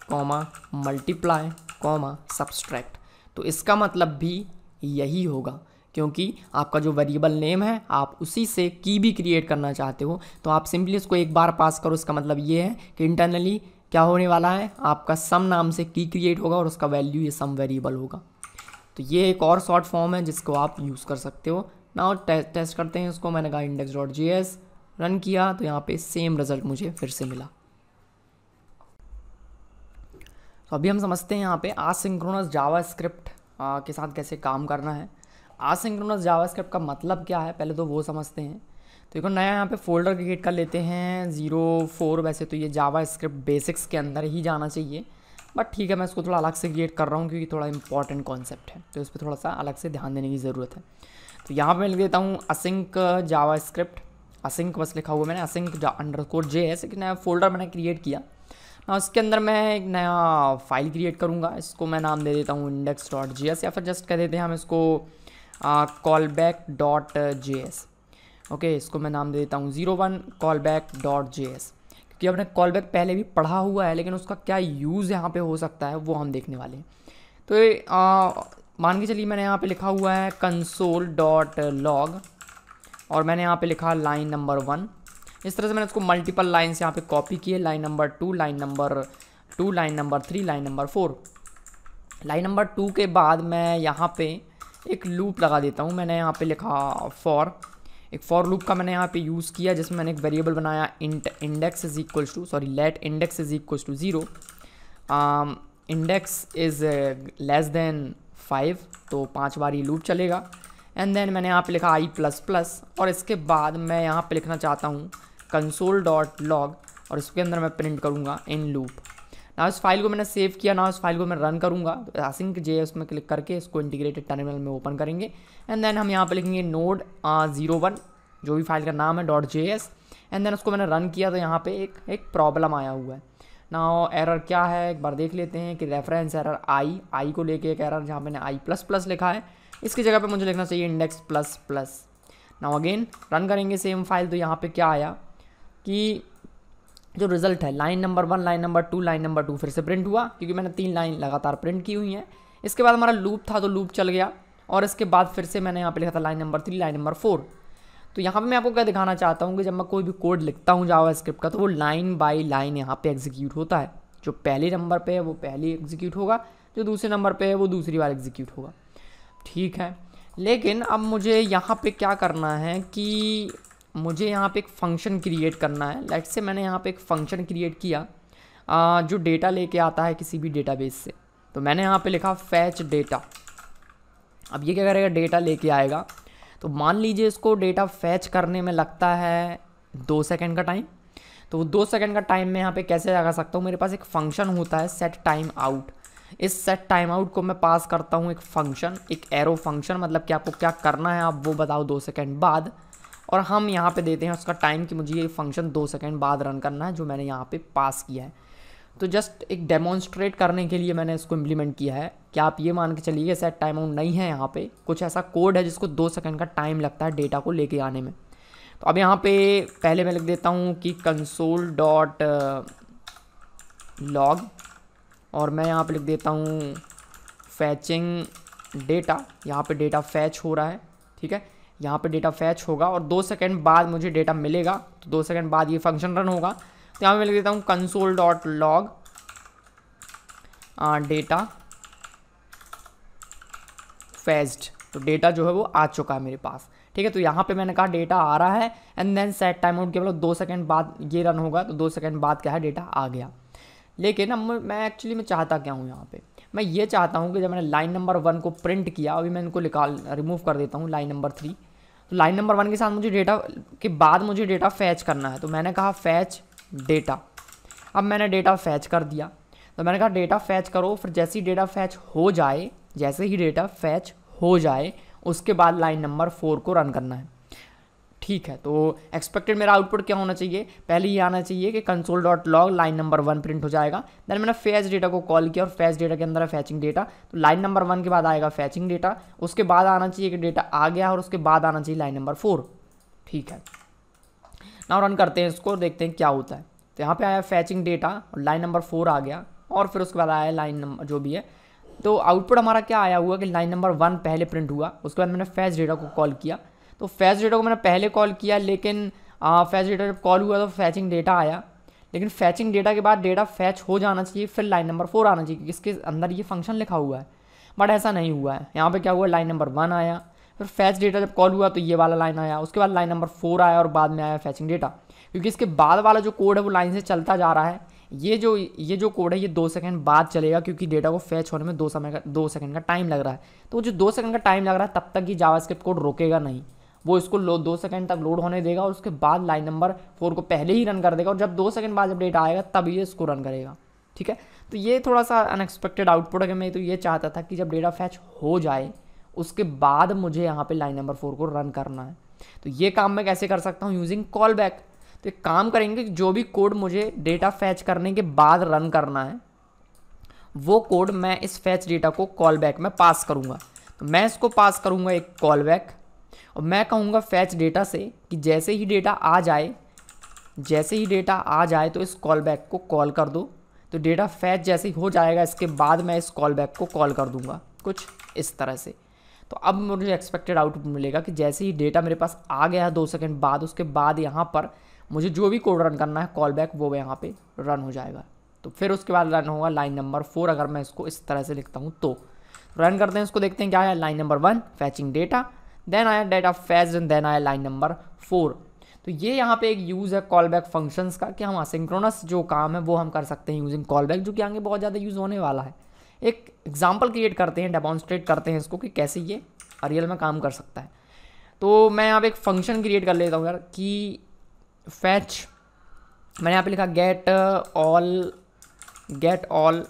comma multiply comma subtract तो इसका मतलब भी यही होगा क्योंकि आपका जो वेरिएबल नेम है आप उसी से की भी क्रिएट करना चाहते हो तो आप सिंपली इसको एक बार पास करो इसका मतलब ये है कि इंटरनली क्या होने वाला है आपका सम नाम से की क्रिएट होगा और उसका वैल्यू ये सम वेरिएबल होगा तो ये एक और शॉर्ट फॉर्म है जिसको आप यूज़ कर सकते हो ना टे, टेस्ट करते हैं उसको मैंने कहा इंडेक्स डॉट जी एस रन किया तो यहाँ पे सेम रिज़ल्ट मुझे फिर से मिला तो अभी हम समझते हैं यहाँ पे आसिंक्रोनस जावा स्क्रिप्ट के साथ कैसे काम करना है आसिंक्रोनस जावास्क्रिप्ट का मतलब क्या है पहले तो वो समझते हैं तो देखो नया यहाँ पे फोल्डर क्रिएट कर लेते हैं ज़ीरो फोर वैसे तो ये जावा स्क्रिप्ट बेसिक्स के अंदर ही जाना चाहिए बट ठीक है मैं इसको थोड़ा अलग से क्रिएट कर रहा हूँ क्योंकि थोड़ा इंपॉर्टेंट कॉन्सेप्ट है तो इस पर थोड़ा सा अलग से ध्यान देने की ज़रूरत है तो यहाँ पर मैं लिख देता हूँ असिंक जावा स्क्रिप्ट असिंक बस लिखा हुआ मैंने असिंक अंडर स्कोर जे है एक नया फोल्डर मैंने क्रिएट किया ना उसके अंदर मैं एक नया फाइल क्रिएट करूँगा इसको मैं नाम दे देता हूँ इंडेक्स डॉट जी एस या फिर जस्ट कह देते हैं हम इसको callback dot J S okay इसको मैं नाम दे देता हूँ zero one callback dot J S क्योंकि आपने कॉल बैक पहले भी पढ़ा हुआ है लेकिन उसका क्या यूज़ यहाँ पे हो सकता है वो हम देखने वाले हैं तो uh, मान के चलिए मैंने यहाँ पे लिखा हुआ है कंसोल डॉट लॉग और मैंने यहाँ पे लिखा लाइन नंबर वन इस तरह से मैंने उसको मल्टीपल लाइन्स यहाँ पर कॉपी किए line number two line number two line number three line number four line number two के बाद मैं यहाँ पर एक लूप लगा देता हूँ मैंने यहाँ पे लिखा फॉर एक फॉर लूप का मैंने यहाँ पे यूज़ किया जिसमें मैंने एक वेरिएबल बनाया int index is equal to sorry let index is equal to zero index is less than five तो पाँच बार ये लूप चलेगा एंड देन मैंने यहाँ पे लिखा आई प्लस प्लस और इसके बाद मैं यहाँ पे लिखना चाहता हूँ कंसोल डॉट लॉग और इसके अंदर मैं प्रिंट करूँगा इन लूप ना उस फाइल को मैंने सेव किया ना उस फाइल को मैं रन करूँगा आसिंक जे उसमें क्लिक करके इसको इंटीग्रेटेड टर्मिनल में ओपन करेंगे एंड देन हम यहाँ पर लिखेंगे नोड जीरो वन जो भी फाइल का नाम है dot J S and then उसको मैंने रन किया तो यहाँ पे एक एक प्रॉब्लम आया हुआ है ना एरर क्या है एक बार देख लेते हैं कि रेफरेंस एरर आई आई को लेके एक एरर जहाँ मैंने आई प्लस प्लस लिखा है इसकी जगह पे मुझे लिखना चाहिए index plus plus now again run करेंगे सेम फाइल तो यहाँ पे क्या आया कि जो रिजल्ट है line number one line number two line number two फिर से प्रिंट हुआ क्योंकि मैंने तीन लाइन लगातार प्रिंट की हुई हैं इसके बाद हमारा लूप था तो लूप चल गया और इसके बाद फिर से मैंने यहाँ पे लिखा था line number three line number four तो यहाँ पे मैं आपको क्या दिखाना चाहता हूँ कि जब मैं कोई भी कोड लिखता हूँ जावा स्क्रिप्ट का तो वो लाइन बाई लाइन यहाँ पे एग्जीक्यूट होता है जो पहले नंबर पे है वो पहली एग्जीक्यूट होगा जो दूसरे नंबर पे है वो दूसरी बार एग्जीक्यूट होगा ठीक है लेकिन अब मुझे यहाँ पर क्या करना है कि मुझे यहाँ पे एक फंक्शन क्रिएट करना है लेट्स से मैंने यहाँ पे एक फंक्शन क्रिएट किया आ, जो डेटा लेके आता है किसी भी डेटाबेस से तो मैंने यहाँ पे लिखा फैच डेटा अब ये क्या करेगा डेटा लेके आएगा तो मान लीजिए इसको डेटा फैच करने में लगता है दो सेकेंड का टाइम तो दो सेकेंड का टाइम मैं यहाँ पे कैसे लगा सकता हूँ मेरे पास एक फंक्शन होता है सेट टाइम आउट इस सेट टाइम आउट को मैं पास करता हूँ एक फंक्शन एक एरो फंक्शन मतलब कि आपको क्या करना है आप वो बताओ दो सेकेंड बाद और हम यहाँ पे देते हैं उसका टाइम कि मुझे ये फंक्शन दो सेकेंड बाद रन करना है जो मैंने यहाँ पे पास किया है तो जस्ट एक डेमोन्स्ट्रेट करने के लिए मैंने इसको इम्प्लीमेंट किया है कि आप ये मान के चलिए सेट टाइम आउट नहीं है यहाँ पे कुछ ऐसा कोड है जिसको दो सेकेंड का टाइम लगता है डेटा को लेके आने में तो अब यहाँ पे पहले मैं लिख देता हूँ कि कंसोल डॉट लॉग और मैं यहाँ पे लिख देता हूँ फैचिंग डेटा यहाँ पे डेटा फैच हो रहा है ठीक है यहाँ पे डेटा फैच होगा और दो सेकंड बाद मुझे डेटा मिलेगा तो दो सेकंड बाद ये फंक्शन रन होगा तो यहाँ पर मैं लिख देता हूँ console dot log data fetched तो डेटा जो है वो आ चुका है मेरे पास ठीक है तो यहाँ पे मैंने कहा डेटा आ रहा है and then set time out के मतलब दो सेकेंड बाद ये रन होगा तो दो सेकेंड बाद क्या है डेटा आ गया लेकिन अब मैं एक्चुअली मैं चाहता क्या हूँ यहाँ पे मैं ये चाहता हूँ कि जब मैंने लाइन नंबर वन को प्रिंट किया अभी मैं इनको निकाल रिमूव कर देता हूँ लाइन नंबर थ्री तो लाइन नंबर वन के साथ मुझे डेटा के बाद मुझे डेटा फैच करना है तो मैंने कहा फैच डेटा अब मैंने डेटा फैच कर दिया तो मैंने कहा डेटा फैच करो फिर जैसे ही डेटा फैच हो जाए जैसे ही डेटा फैच हो जाए उसके बाद लाइन नंबर फोर को रन करना है ठीक है तो एक्सपेक्टेड मेरा आउटपुट क्या होना चाहिए पहले ये आना चाहिए कि console dot log line number one print हो जाएगा देन मैंने फैच डेटा को कॉल किया और फैच डेटा के अंदर है फैचिंग डेटा तो लाइन नंबर वन के बाद आएगा फैचिंग डेटा उसके बाद आना चाहिए कि डेटा आ गया और उसके बाद आना चाहिए लाइन नंबर फोर ठीक है ना रन करते हैं इसको देखते हैं क्या होता है तो यहाँ पर आया फैचिंग डेटा और लाइन नंबर फोर आ गया और फिर उसके बाद आया लाइन नंबर जो भी है तो आउटपुट हमारा क्या आया हुआ कि लाइन नंबर वन पहले प्रिंट हुआ उसके बाद मैंने फैच डेटा को कॉल किया तो फैच डेटा को मैंने पहले कॉल किया लेकिन फैच डेटा जब कॉल हुआ तो फैचिंग डेटा आया लेकिन फैचिंग डेटा के बाद डेटा फैच हो जाना चाहिए फिर लाइन नंबर फोर आना चाहिए किसके इसके अंदर ये फंक्शन लिखा हुआ है बट ऐसा नहीं हुआ है यहाँ पर क्या हुआ लाइन नंबर वन आया फिर फैच डेटा जब कॉल हुआ तो ये वाला लाइन आया उसके बाद लाइन नंबर फोर आया और बाद में आया फैचिंग डेटा क्योंकि इसके बाद वाला जो कोड है वो लाइन से चलता जा रहा है ये जो ये जो कोड है ये दो सेकंड बाद चलेगा क्योंकि डेटा को फैच होने में दो समय का दो सेकंड का टाइम लग रहा है तो जो दो सेकंड का टाइम लग रहा है तब तक ये जावास्क्रिप्ट कोड रोकेगा नहीं वो इसको लो दो सेकंड तक लोड होने देगा और उसके बाद लाइन नंबर फोर को पहले ही रन कर देगा और जब दो सेकंड बाद जब डेटा आएगा तब ये इसको रन करेगा ठीक है तो ये थोड़ा सा अनएक्सपेक्टेड आउटपुट है मैं तो ये चाहता था कि जब डेटा फैच हो जाए उसके बाद मुझे यहाँ पर लाइन नंबर फोर को रन करना है तो ये काम मैं कैसे कर सकता हूँ यूजिंग कॉल बैक तो एक काम करेंगे जो भी कोड मुझे डेटा फैच करने के बाद रन करना है वो कोड मैं इस फैच डेटा को कॉल बैक में पास करूँगा तो मैं इसको पास करूँगा एक कॉल बैक और मैं कहूँगा फैच डेटा से कि जैसे ही डेटा आ जाए जैसे ही डेटा आ जाए तो इस कॉल बैक को कॉल कर दो तो डेटा फैच जैसे ही हो जाएगा इसके बाद मैं इस कॉल बैक को कॉल कर दूंगा कुछ इस तरह से तो अब मुझे एक्सपेक्टेड आउटपुट मिलेगा कि जैसे ही डेटा मेरे पास आ गया दो सेकेंड बाद उसके बाद यहाँ पर मुझे जो भी कोड रन करना है कॉल बैक वो यहाँ पर रन हो जाएगा तो फिर उसके बाद रन होगा लाइन नंबर फोर अगर मैं इसको इस तरह से लिखता हूँ तो रन करते हैं इसको देखते हैं क्या है line number one fetching data then आया डेटा फैज एंड देन आया लाइन नंबर फोर तो ये यहाँ पे एक यूज़ है कॉल बैक फंक्शंस का कि हम असिंक्रोनस जो काम है वो हम कर सकते हैं यूजिंग कॉल बैक जो कि आगे बहुत ज़्यादा यूज़ होने वाला है एक एग्जाम्पल क्रिएट करते हैं डेमॉन्स्ट्रेट करते हैं इसको कि कैसे ये रियल में काम कर सकता है तो मैं यहाँ पे एक फंक्शन क्रिएट कर लेता हूँ यार कि फैच मैंने यहाँ पे लिखा गेट ऑल गेट ऑल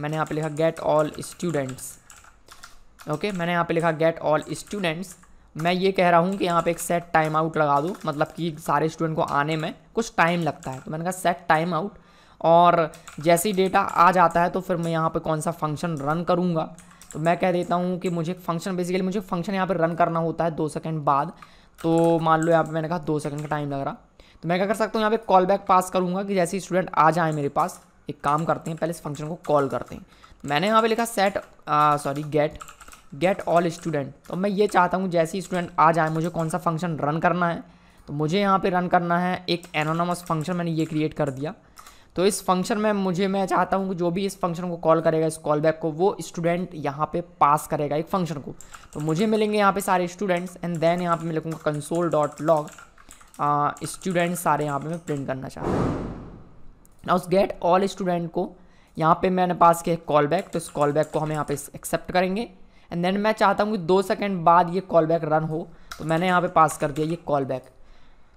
मैंने यहाँ पे लिखा गेट ऑल स्टूडेंट्स ओके मैंने यहाँ पे लिखा गेट ऑल स्टूडेंट्स मैं ये कह रहा हूँ कि यहाँ पे एक सेट टाइम आउट लगा दूँ मतलब कि सारे स्टूडेंट को आने में कुछ टाइम लगता है तो मैंने कहा सेट टाइम आउट और जैसे ही डेटा आ जाता है तो फिर मैं यहाँ पे कौन सा फंक्शन रन करूँगा तो मैं कह देता हूँ कि मुझे फंक्शन बेसिकली मुझे फंक्शन यहाँ पर रन करना होता है दो सेकेंड बाद तो मान लो यहाँ पर मैंने कहा दो सेकेंड का टाइम लग रहा तो मैं क्या कर सकता हूँ यहाँ पर कॉल बैक पास करूँगा कि जैसे स्टूडेंट आ जाए मेरे पास एक काम करते हैं पहले इस फंक्शन को कॉल करते हैं तो मैंने यहाँ पर लिखा set sorry get get all student तो मैं ये चाहता हूँ जैसे स्टूडेंट आ जाए मुझे कौन सा फंक्शन रन करना है तो मुझे यहाँ पे रन करना है एक एनोनमस फंक्शन मैंने ये क्रिएट कर दिया तो इस फंक्शन में मुझे मैं चाहता हूँ कि जो भी इस फंक्शन को कॉल करेगा इस कॉल बैक को वो स्टूडेंट यहाँ पे पास करेगा एक फंक्शन को तो मुझे मिलेंगे यहाँ पे सारे स्टूडेंट्स एंड देन यहाँ पे मैं लिखूँगा कंसोल डॉट लॉग स्टूडेंट्स सारे यहाँ पे मैं प्रिंट करना चाहता हूँ उस गेट ऑल स्टूडेंट को यहाँ पे मैंने पास किया कॉल बैक तो इस कॉल बैक को हम यहाँ पे एक्सेप्ट करेंगे एंड देन मैं चाहता हूँ कि दो सेकेंड बाद ये कॉल बैक रन हो तो मैंने यहाँ पे पास कर दिया ये कॉल बैक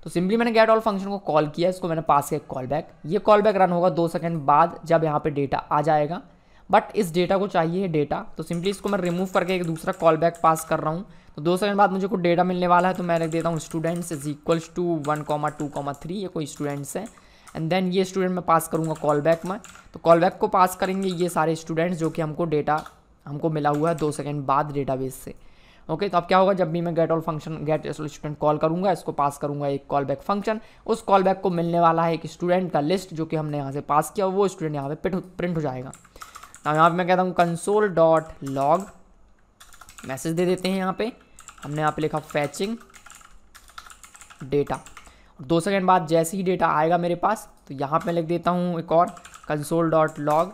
तो सिंपली मैंने गेट ऑल फंक्शन को कॉल किया इसको मैंने पास किया कॉल बैक ये कॉल बैक रन होगा दो सेकेंड बाद जब यहाँ पे डेटा आ जाएगा बट इस डेटा को चाहिए डेटा तो सिंपली इसको मैं रिमूव करके एक दूसरा कॉल बैक पास कर रहा हूँ तो दो सेकंड बाद मुझे कुछ डेटा मिलने वाला है तो मैं लिख देता हूँ students is equals to one comma two comma three ये कोई स्टूडेंट्स है एंड देन ये स्टूडेंट मैं पास करूँगा कॉल बैक में तो कॉल बैक को पास करेंगे ये सारे स्टूडेंट्स जो कि हमको डेटा हमको मिला हुआ है दो सेकेंड बाद डेटाबेस से ओके okay, तो अब क्या होगा जब भी मैं get all function get student call करूंगा इसको पास करूंगा एक कॉल बैक फंक्शन उस कॉल बैक को मिलने वाला है एक स्टूडेंट का लिस्ट जो कि हमने यहाँ से पास किया वो स्टूडेंट यहाँ पे प्रिंट हो जाएगा तो यहाँ पे मैं कहता हूँ कंसोल डॉट लॉग मैसेज दे देते हैं यहाँ पे हमने यहाँ पे लिखा फैचिंग डेटा दो सेकेंड बाद जैसे ही डेटा आएगा मेरे पास तो यहाँ पर लिख देता हूँ एक और console dot log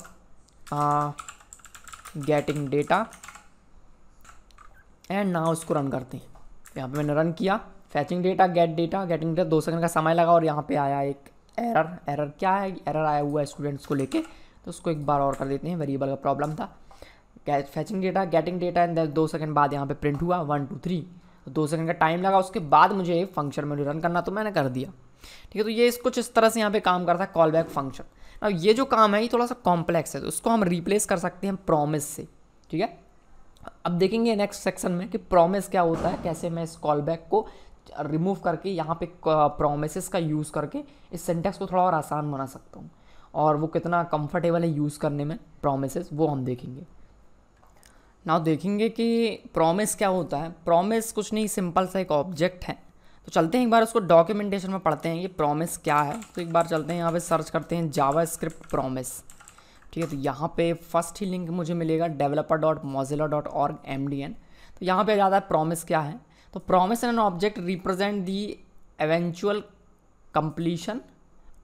getting data and ना उसको रन करते हैं यहाँ पे मैंने रन किया fetching data get data getting data दो सेकंड का समय लगा और यहाँ पे आया एक एरर एरर क्या है एरर आया हुआ है स्टूडेंट्स को लेके तो उसको एक बार और कर देते हैं वेरिएबल का प्रॉब्लम था fetching data getting data and दो सेकंड बाद यहाँ पे प्रिंट हुआ वन टू थ्री तो दो सेकंड का टाइम लगा उसके बाद मुझे फंक्शन में रन करना तो मैंने कर दिया ठीक है तो ये इस कुछ इस तरह से यहाँ पर काम करता है कॉल बैक फंक्शन अब ये जो काम है ये थोड़ा सा कॉम्प्लेक्स है तो उसको हम रिप्लेस कर सकते हैं प्रॉमिस से ठीक है अब देखेंगे नेक्स्ट सेक्शन में कि प्रॉमिस क्या होता है कैसे मैं इस कॉल बैक को रिमूव करके यहाँ पे प्रोमिस का यूज़ करके इस सेंटेक्स को थोड़ा और आसान बना सकता हूँ और वो कितना कंफर्टेबल है यूज़ करने में प्रोमिस वो हम देखेंगे नाउ देखेंगे कि प्रॉमिस क्या होता है प्रॉमिस कुछ नहीं सिंपल सा एक ऑब्जेक्ट है तो चलते हैं एक बार उसको डॉक्यूमेंटेशन में पढ़ते हैं ये प्रॉमिस क्या है तो एक बार चलते हैं यहाँ पे सर्च करते हैं जावा स्क्रिप्ट प्रॉमिस ठीक है तो यहाँ पे फर्स्ट ही लिंक मुझे मिलेगा developer dot Mozilla dot org M D N तो यहाँ पर जाता है प्रॉमिस क्या है तो promise and an object represent the eventual completion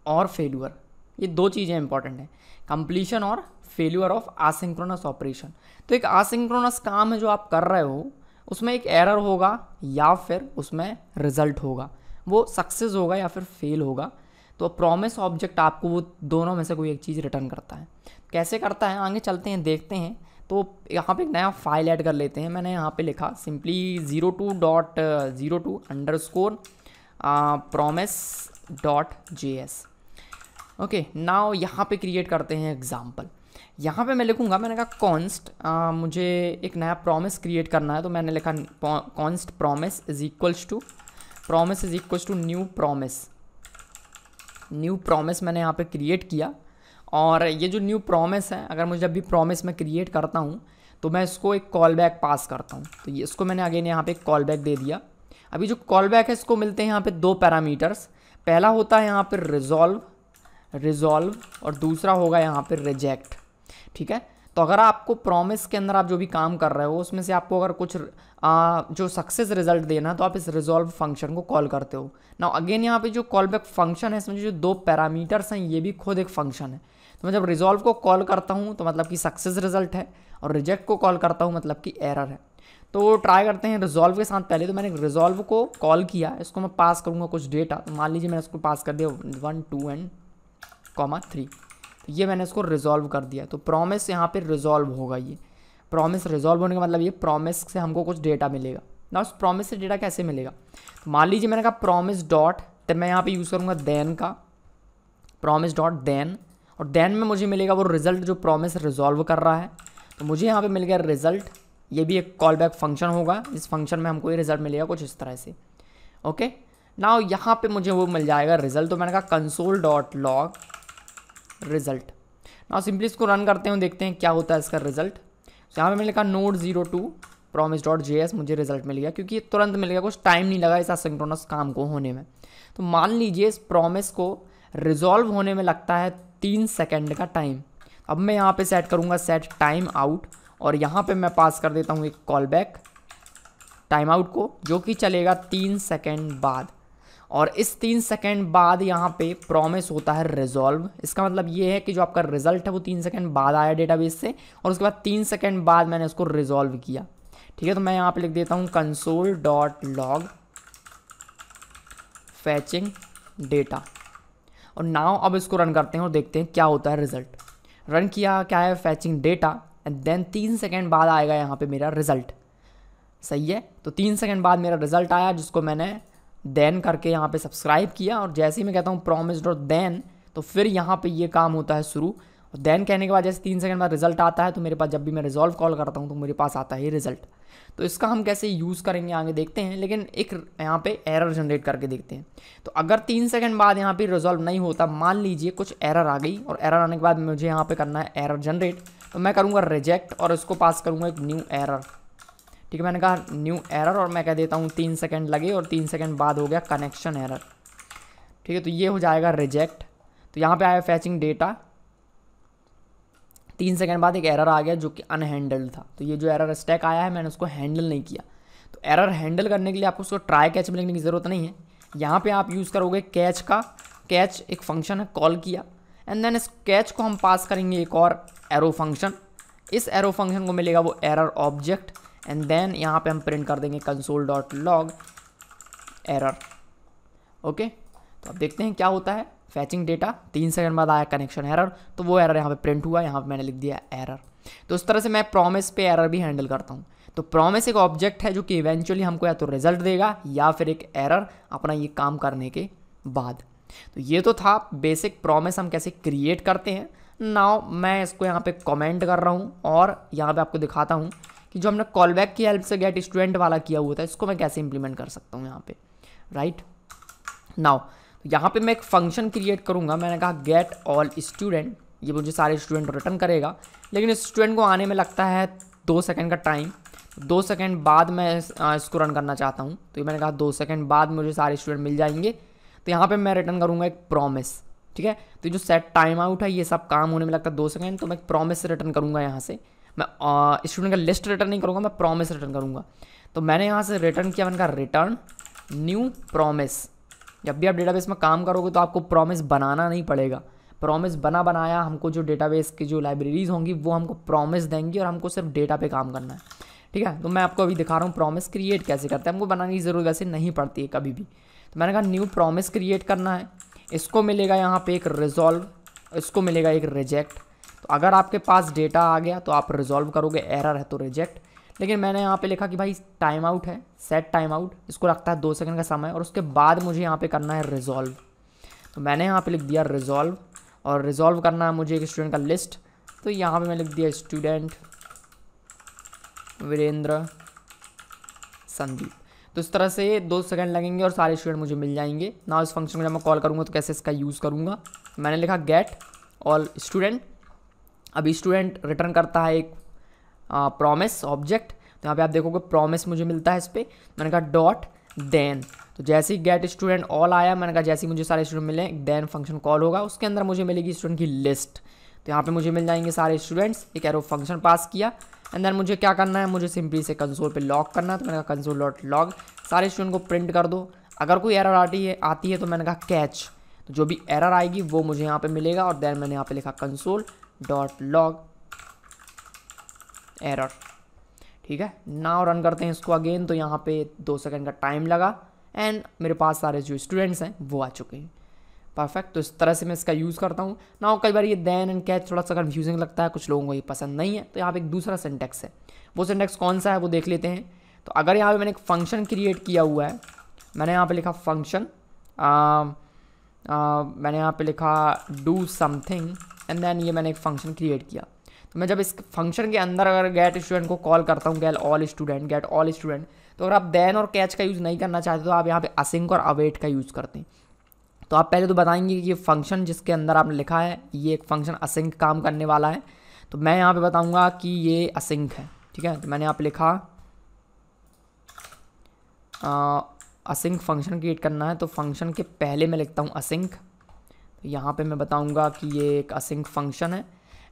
or failure ये दो चीज़ें इंपॉर्टेंट हैं completion or failure of आसिंक्रोनस operation तो एक आसिंक्रोनस काम है जो आप कर रहे हो उसमें एक एरर होगा या फिर उसमें रिजल्ट होगा वो सक्सेस होगा या फिर फेल होगा तो प्रॉमिस ऑब्जेक्ट आपको वो दोनों में से कोई एक चीज़ रिटर्न करता है कैसे करता है आगे चलते हैं देखते हैं तो यहाँ पे एक नया फाइल ऐड कर लेते हैं मैंने यहाँ पे लिखा simply zero two dot zero two underscore promise dot J S okay now यहाँ पे क्रिएट करते हैं एग्जाम्पल यहाँ पे मैं लिखूँगा मैंने कहा कॉन्स्ट मुझे एक नया प्रॉमिस क्रिएट करना है तो मैंने लिखा const promise is equals to promise is equals to new promise new promise मैंने यहाँ पे क्रिएट किया और ये जो न्यू प्रॉमिस है अगर मुझे जब भी प्रॉमिस मैं क्रिएट करता हूँ तो मैं इसको एक कॉल बैक पास करता हूँ तो ये इसको मैंने अगेन यहाँ पे कॉल बैक दे दिया अभी जो कॉल बैक है इसको मिलते हैं यहाँ पे दो पैरामीटर्स पहला होता है यहाँ पर रिजॉल्व रिजॉल्व और दूसरा होगा यहाँ पर रिजेक्ट ठीक है तो अगर आपको प्रॉमिस के अंदर आप जो भी काम कर रहे हो उसमें से आपको अगर कुछ आ, जो सक्सेस रिजल्ट देना तो आप इस रिजॉल्व फंक्शन को कॉल करते हो ना अगेन यहाँ पे जो कॉल बैक फंक्शन है इसमें जो दो पैरामीटर्स हैं ये भी खुद एक फंक्शन है तो मैं जब रिजॉल्व को कॉल करता हूँ तो मतलब कि सक्सेस रिजल्ट है और रिजेक्ट को कॉल करता हूँ मतलब कि एरर है तो ट्राई करते हैं रिजॉल्व के साथ पहले तो मैंने रिजॉल्व को कॉल किया इसको मैं पास करूँगा कुछ डेटा तो मान लीजिए मैंने उसको पास कर दिया one two and comma three ये मैंने इसको रिजॉल्व कर दिया तो प्रॉमिस यहाँ पे रिजॉल्व होगा ये प्रॉमिस रिजॉल्व होने का मतलब ये प्रॉमिस से हमको कुछ डेटा मिलेगा ना उस प्रॉमिस से डेटा कैसे मिलेगा तो मान लीजिए मैंने कहा प्रॉमिस डॉट तो मैं यहाँ पे यूज़ करूँगा देन का प्रॉमिस डॉट देन और देन में मुझे मिलेगा वो रिजल्ट जो प्रॉमिस रिजॉल्व कर रहा है तो मुझे यहाँ पे मिल गया रिजल्ट ये भी एक कॉल बैक फंक्शन होगा इस फंक्शन में हमको ये रिजल्ट मिलेगा कुछ इस तरह से ओके ना यहाँ पे मुझे वो मिल जाएगा रिजल्ट तो मैंने कहा कंसोल डॉट लॉग रिजल्ट ना सिंपली इसको रन करते हैं देखते हैं क्या होता है इसका रिजल्ट यहाँ पर मैंने लिखा node zero two promise dot J S मुझे रिजल्ट मिल गया क्योंकि तुरंत मिल गया कुछ टाइम नहीं लगा इस असिंक्रोनस काम को होने में तो मान लीजिए इस प्रोमिस को रिजॉल्व होने में लगता है तीन सेकेंड का टाइम अब मैं यहाँ पे सेट करूँगा सेट टाइम आउट और यहाँ पे मैं पास कर देता हूँ एक कॉल बैक टाइम आउट को जो कि चलेगा तीन सेकेंड बाद और इस तीन सेकेंड बाद यहाँ पे प्रॉमिस होता है रिजॉल्व इसका मतलब ये है कि जो आपका रिजल्ट है वो तीन सेकेंड बाद आया डेटाबेस से और उसके बाद तीन सेकेंड बाद मैंने उसको रिजॉल्व किया ठीक है तो मैं यहाँ पे लिख देता हूँ console dot log fetching data और नाव अब इसको रन करते हैं और देखते हैं क्या होता है रिजल्ट रन किया क्या है फैचिंग डेटा एंड देन तीन सेकेंड बाद आएगा यहाँ पर मेरा रिजल्ट सही है तो तीन सेकेंड बाद मेरा रिजल्ट आया जिसको मैंने देन करके यहाँ पे सब्सक्राइब किया और जैसे ही मैं कहता हूँ प्रॉमिस डॉट देन तो फिर यहाँ पे ये काम होता है शुरू और देन कहने के बाद जैसे तीन सेकंड बाद रिजल्ट आता है तो मेरे पास जब भी मैं रिजॉल्व कॉल करता हूँ तो मेरे पास आता है रिजल्ट तो इसका हम कैसे यूज़ करेंगे आगे देखते हैं लेकिन एक यहाँ पे एरर जनरेट करके देखते हैं तो अगर तीन सेकंड बाद यहाँ पे रिजॉल्व नहीं होता मान लीजिए कुछ एरर आ गई और एरर आने के बाद मुझे यहाँ पे करना है एरर जनरेट तो मैं करूँगा रिजेक्ट और इसको पास करूँगा एक न्यू एरर ठीक है मैंने कहा न्यू एरर और मैं कह देता हूँ तीन सेकेंड लगे और तीन सेकेंड बाद हो गया कनेक्शन एरर ठीक है तो ये हो जाएगा रिजेक्ट तो यहाँ पे आया फैचिंग डेटा तीन सेकेंड बाद एक एरर आ गया जो कि अनहैंडल्ड था तो ये जो एरर स्टैक आया है मैंने उसको हैंडल नहीं किया तो एरर हैंडल करने के लिए आपको उसको ट्राई कैच में लिखने की ज़रूरत नहीं है यहाँ पे आप यूज़ करोगे कैच का कैच एक फंक्शन है कॉल किया एंड देन इस कैच को हम पास करेंगे एक और एरो फंक्शन इस एरो फंक्शन को मिलेगा वो एरर ऑब्जेक्ट एंड देन यहाँ पे हम प्रिंट कर देंगे console dot log error okay तो अब देखते हैं क्या होता है फैचिंग डेटा तीन सेकंड बाद आया कनेक्शन एरर तो वो एरर यहाँ पे प्रिंट हुआ यहाँ पे मैंने लिख दिया एरर तो इस तरह से मैं प्रॉमिस पे एरर भी हैंडल करता हूँ तो प्रॉमिस एक ऑब्जेक्ट है जो कि इवेंचुअली हमको या तो रिजल्ट देगा या फिर एक एरर अपना ये काम करने के बाद तो ये तो था बेसिक प्रॉमिस हम कैसे क्रिएट करते हैं नाउ मैं इसको यहाँ पे कमेंट कर रहा हूँ और यहाँ पे आपको दिखाता हूँ कि जो हमने कॉल बैक की हेल्प से गेट स्टूडेंट वाला किया हुआ था इसको मैं कैसे इंप्लीमेंट कर सकता हूँ यहाँ पे राइट नाउ यहाँ पे मैं एक फंक्शन क्रिएट करूँगा मैंने कहा गेट ऑल स्टूडेंट ये मुझे सारे स्टूडेंट रिटर्न करेगा लेकिन स्टूडेंट को आने में लगता है दो सेकेंड का टाइम दो सेकेंड बाद मैं इसको रन करना चाहता हूँ तो मैंने कहा दो सेकेंड बाद मुझे सारे स्टूडेंट मिल जाएंगे तो यहाँ पर मैं रिटर्न करूँगा एक प्रॉमिस ठीक है तो जो सेट टाइम आउट है ये सब काम होने में लगता है दो सेकेंड तो मैं एक से रिटर्न करूँगा यहाँ से मैं स्टूडेंट का लिस्ट रिटर्न नहीं करूँगा मैं प्रॉमिस रिटर्न करूँगा तो मैंने यहाँ से रिटर्न किया मैंने कहा रिटर्न न्यू प्रॉमिस जब भी आप डेटाबेस में काम करोगे तो आपको प्रॉमिस बनाना नहीं पड़ेगा प्रॉमिस बना बनाया हमको जो डेटाबेस की जो लाइब्रेरीज होंगी वो हमको प्रॉमिस देंगी और हमको सिर्फ डेटा पे काम करना है ठीक है तो मैं आपको अभी दिखा रहा हूँ प्रॉमिस क्रिएट कैसे करते हैं हमको बनाने की ज़रूरत वैसे नहीं पड़ती है कभी भी तो मैंने कहा न्यू प्रॉमिस क्रिएट करना है इसको मिलेगा यहाँ पर एक रिजॉल्व इसको मिलेगा एक रिजेक्ट तो अगर आपके पास डेटा आ गया तो आप रिजॉल्व करोगे एरर है तो रिजेक्ट लेकिन मैंने यहाँ पे लिखा कि भाई टाइम आउट है सेट टाइम आउट इसको रखता है दो सेकंड का समय और उसके बाद मुझे यहाँ पे करना है रिजॉल्व तो मैंने यहाँ पे लिख दिया रिजॉल्व और रिजॉल्व करना है मुझे एक स्टूडेंट का लिस्ट तो यहाँ पे मैं लिख दिया स्टूडेंट वीरेंद्र संदीप तो इस तरह से दो सेकेंड लगेंगे और सारे स्टूडेंट मुझे मिल जाएंगे ना इस फंक्शन को जब मैं कॉल करूँगा तो कैसे इसका यूज़ करूँगा मैंने लिखा गेट ऑल स्टूडेंट अब स्टूडेंट रिटर्न करता है एक प्रॉमिस ऑब्जेक्ट तो यहाँ पे आप देखोगे प्रॉमिस मुझे मिलता है इस पर मैंने कहा डॉट देन तो जैसे ही गेट स्टूडेंट ऑल आया मैंने कहा जैसे ही मुझे सारे स्टूडेंट मिले देन फंक्शन कॉल होगा उसके अंदर मुझे मिलेगी स्टूडेंट की लिस्ट तो यहाँ पे मुझे मिल जाएंगे सारे स्टूडेंट्स एक एरो फंक्शन पास किया एंड देन मुझे क्या करना है मुझे सिंपली से कंसोल पे लॉग करना है तो मैंने कहा कंसोल डॉट लॉग सारे स्टूडेंट को प्रिंट कर दो अगर कोई एरर आती है आती है तो मैंने कहा कैच तो जो भी एरर आएगी वो मुझे यहाँ पे मिलेगा और देन मैंने यहाँ पे लिखा कंसोल डॉट लॉग एरर ठीक है ना रन करते हैं इसको अगेन तो यहाँ पे दो सेकंड का टाइम लगा एंड मेरे पास सारे जो स्टूडेंट्स हैं वो आ चुके हैं परफेक्ट तो इस तरह से मैं इसका यूज़ करता हूँ ना कई बार ये देन एंड कैच थोड़ा सा कन्फ्यूजिंग लगता है कुछ लोगों को ये पसंद नहीं है तो यहाँ पे एक दूसरा सेंटेक्स है वो सेंटेक्स कौन सा है वो देख लेते हैं तो अगर यहाँ पर मैंने एक फंक्शन क्रिएट किया हुआ है मैंने यहाँ पर लिखा फंक्शन मैंने यहाँ पर लिखा डू समथिंग एंड देन ये मैंने एक फंक्शन क्रिएट किया तो मैं जब इस फंक्शन के अंदर अगर गेट स्टूडेंट को कॉल करता हूँ get all student get all student तो अगर आप देन और कैच का यूज़ नहीं करना चाहते तो आप यहाँ पे असिंक और अवेट का यूज़ करते हैं तो आप पहले तो बताएंगे कि ये फंक्शन जिसके अंदर आपने लिखा है ये एक फंक्शन असिंक काम करने वाला है तो मैं यहाँ पे बताऊँगा कि ये असिंक है ठीक है तो मैंने यहाँ पे लिखा असिंक फंक्शन क्रिएट करना है तो फंक्शन के पहले मैं लिखता हूँ असिंक तो यहाँ पे मैं बताऊँगा कि ये एक असिंक फंक्शन है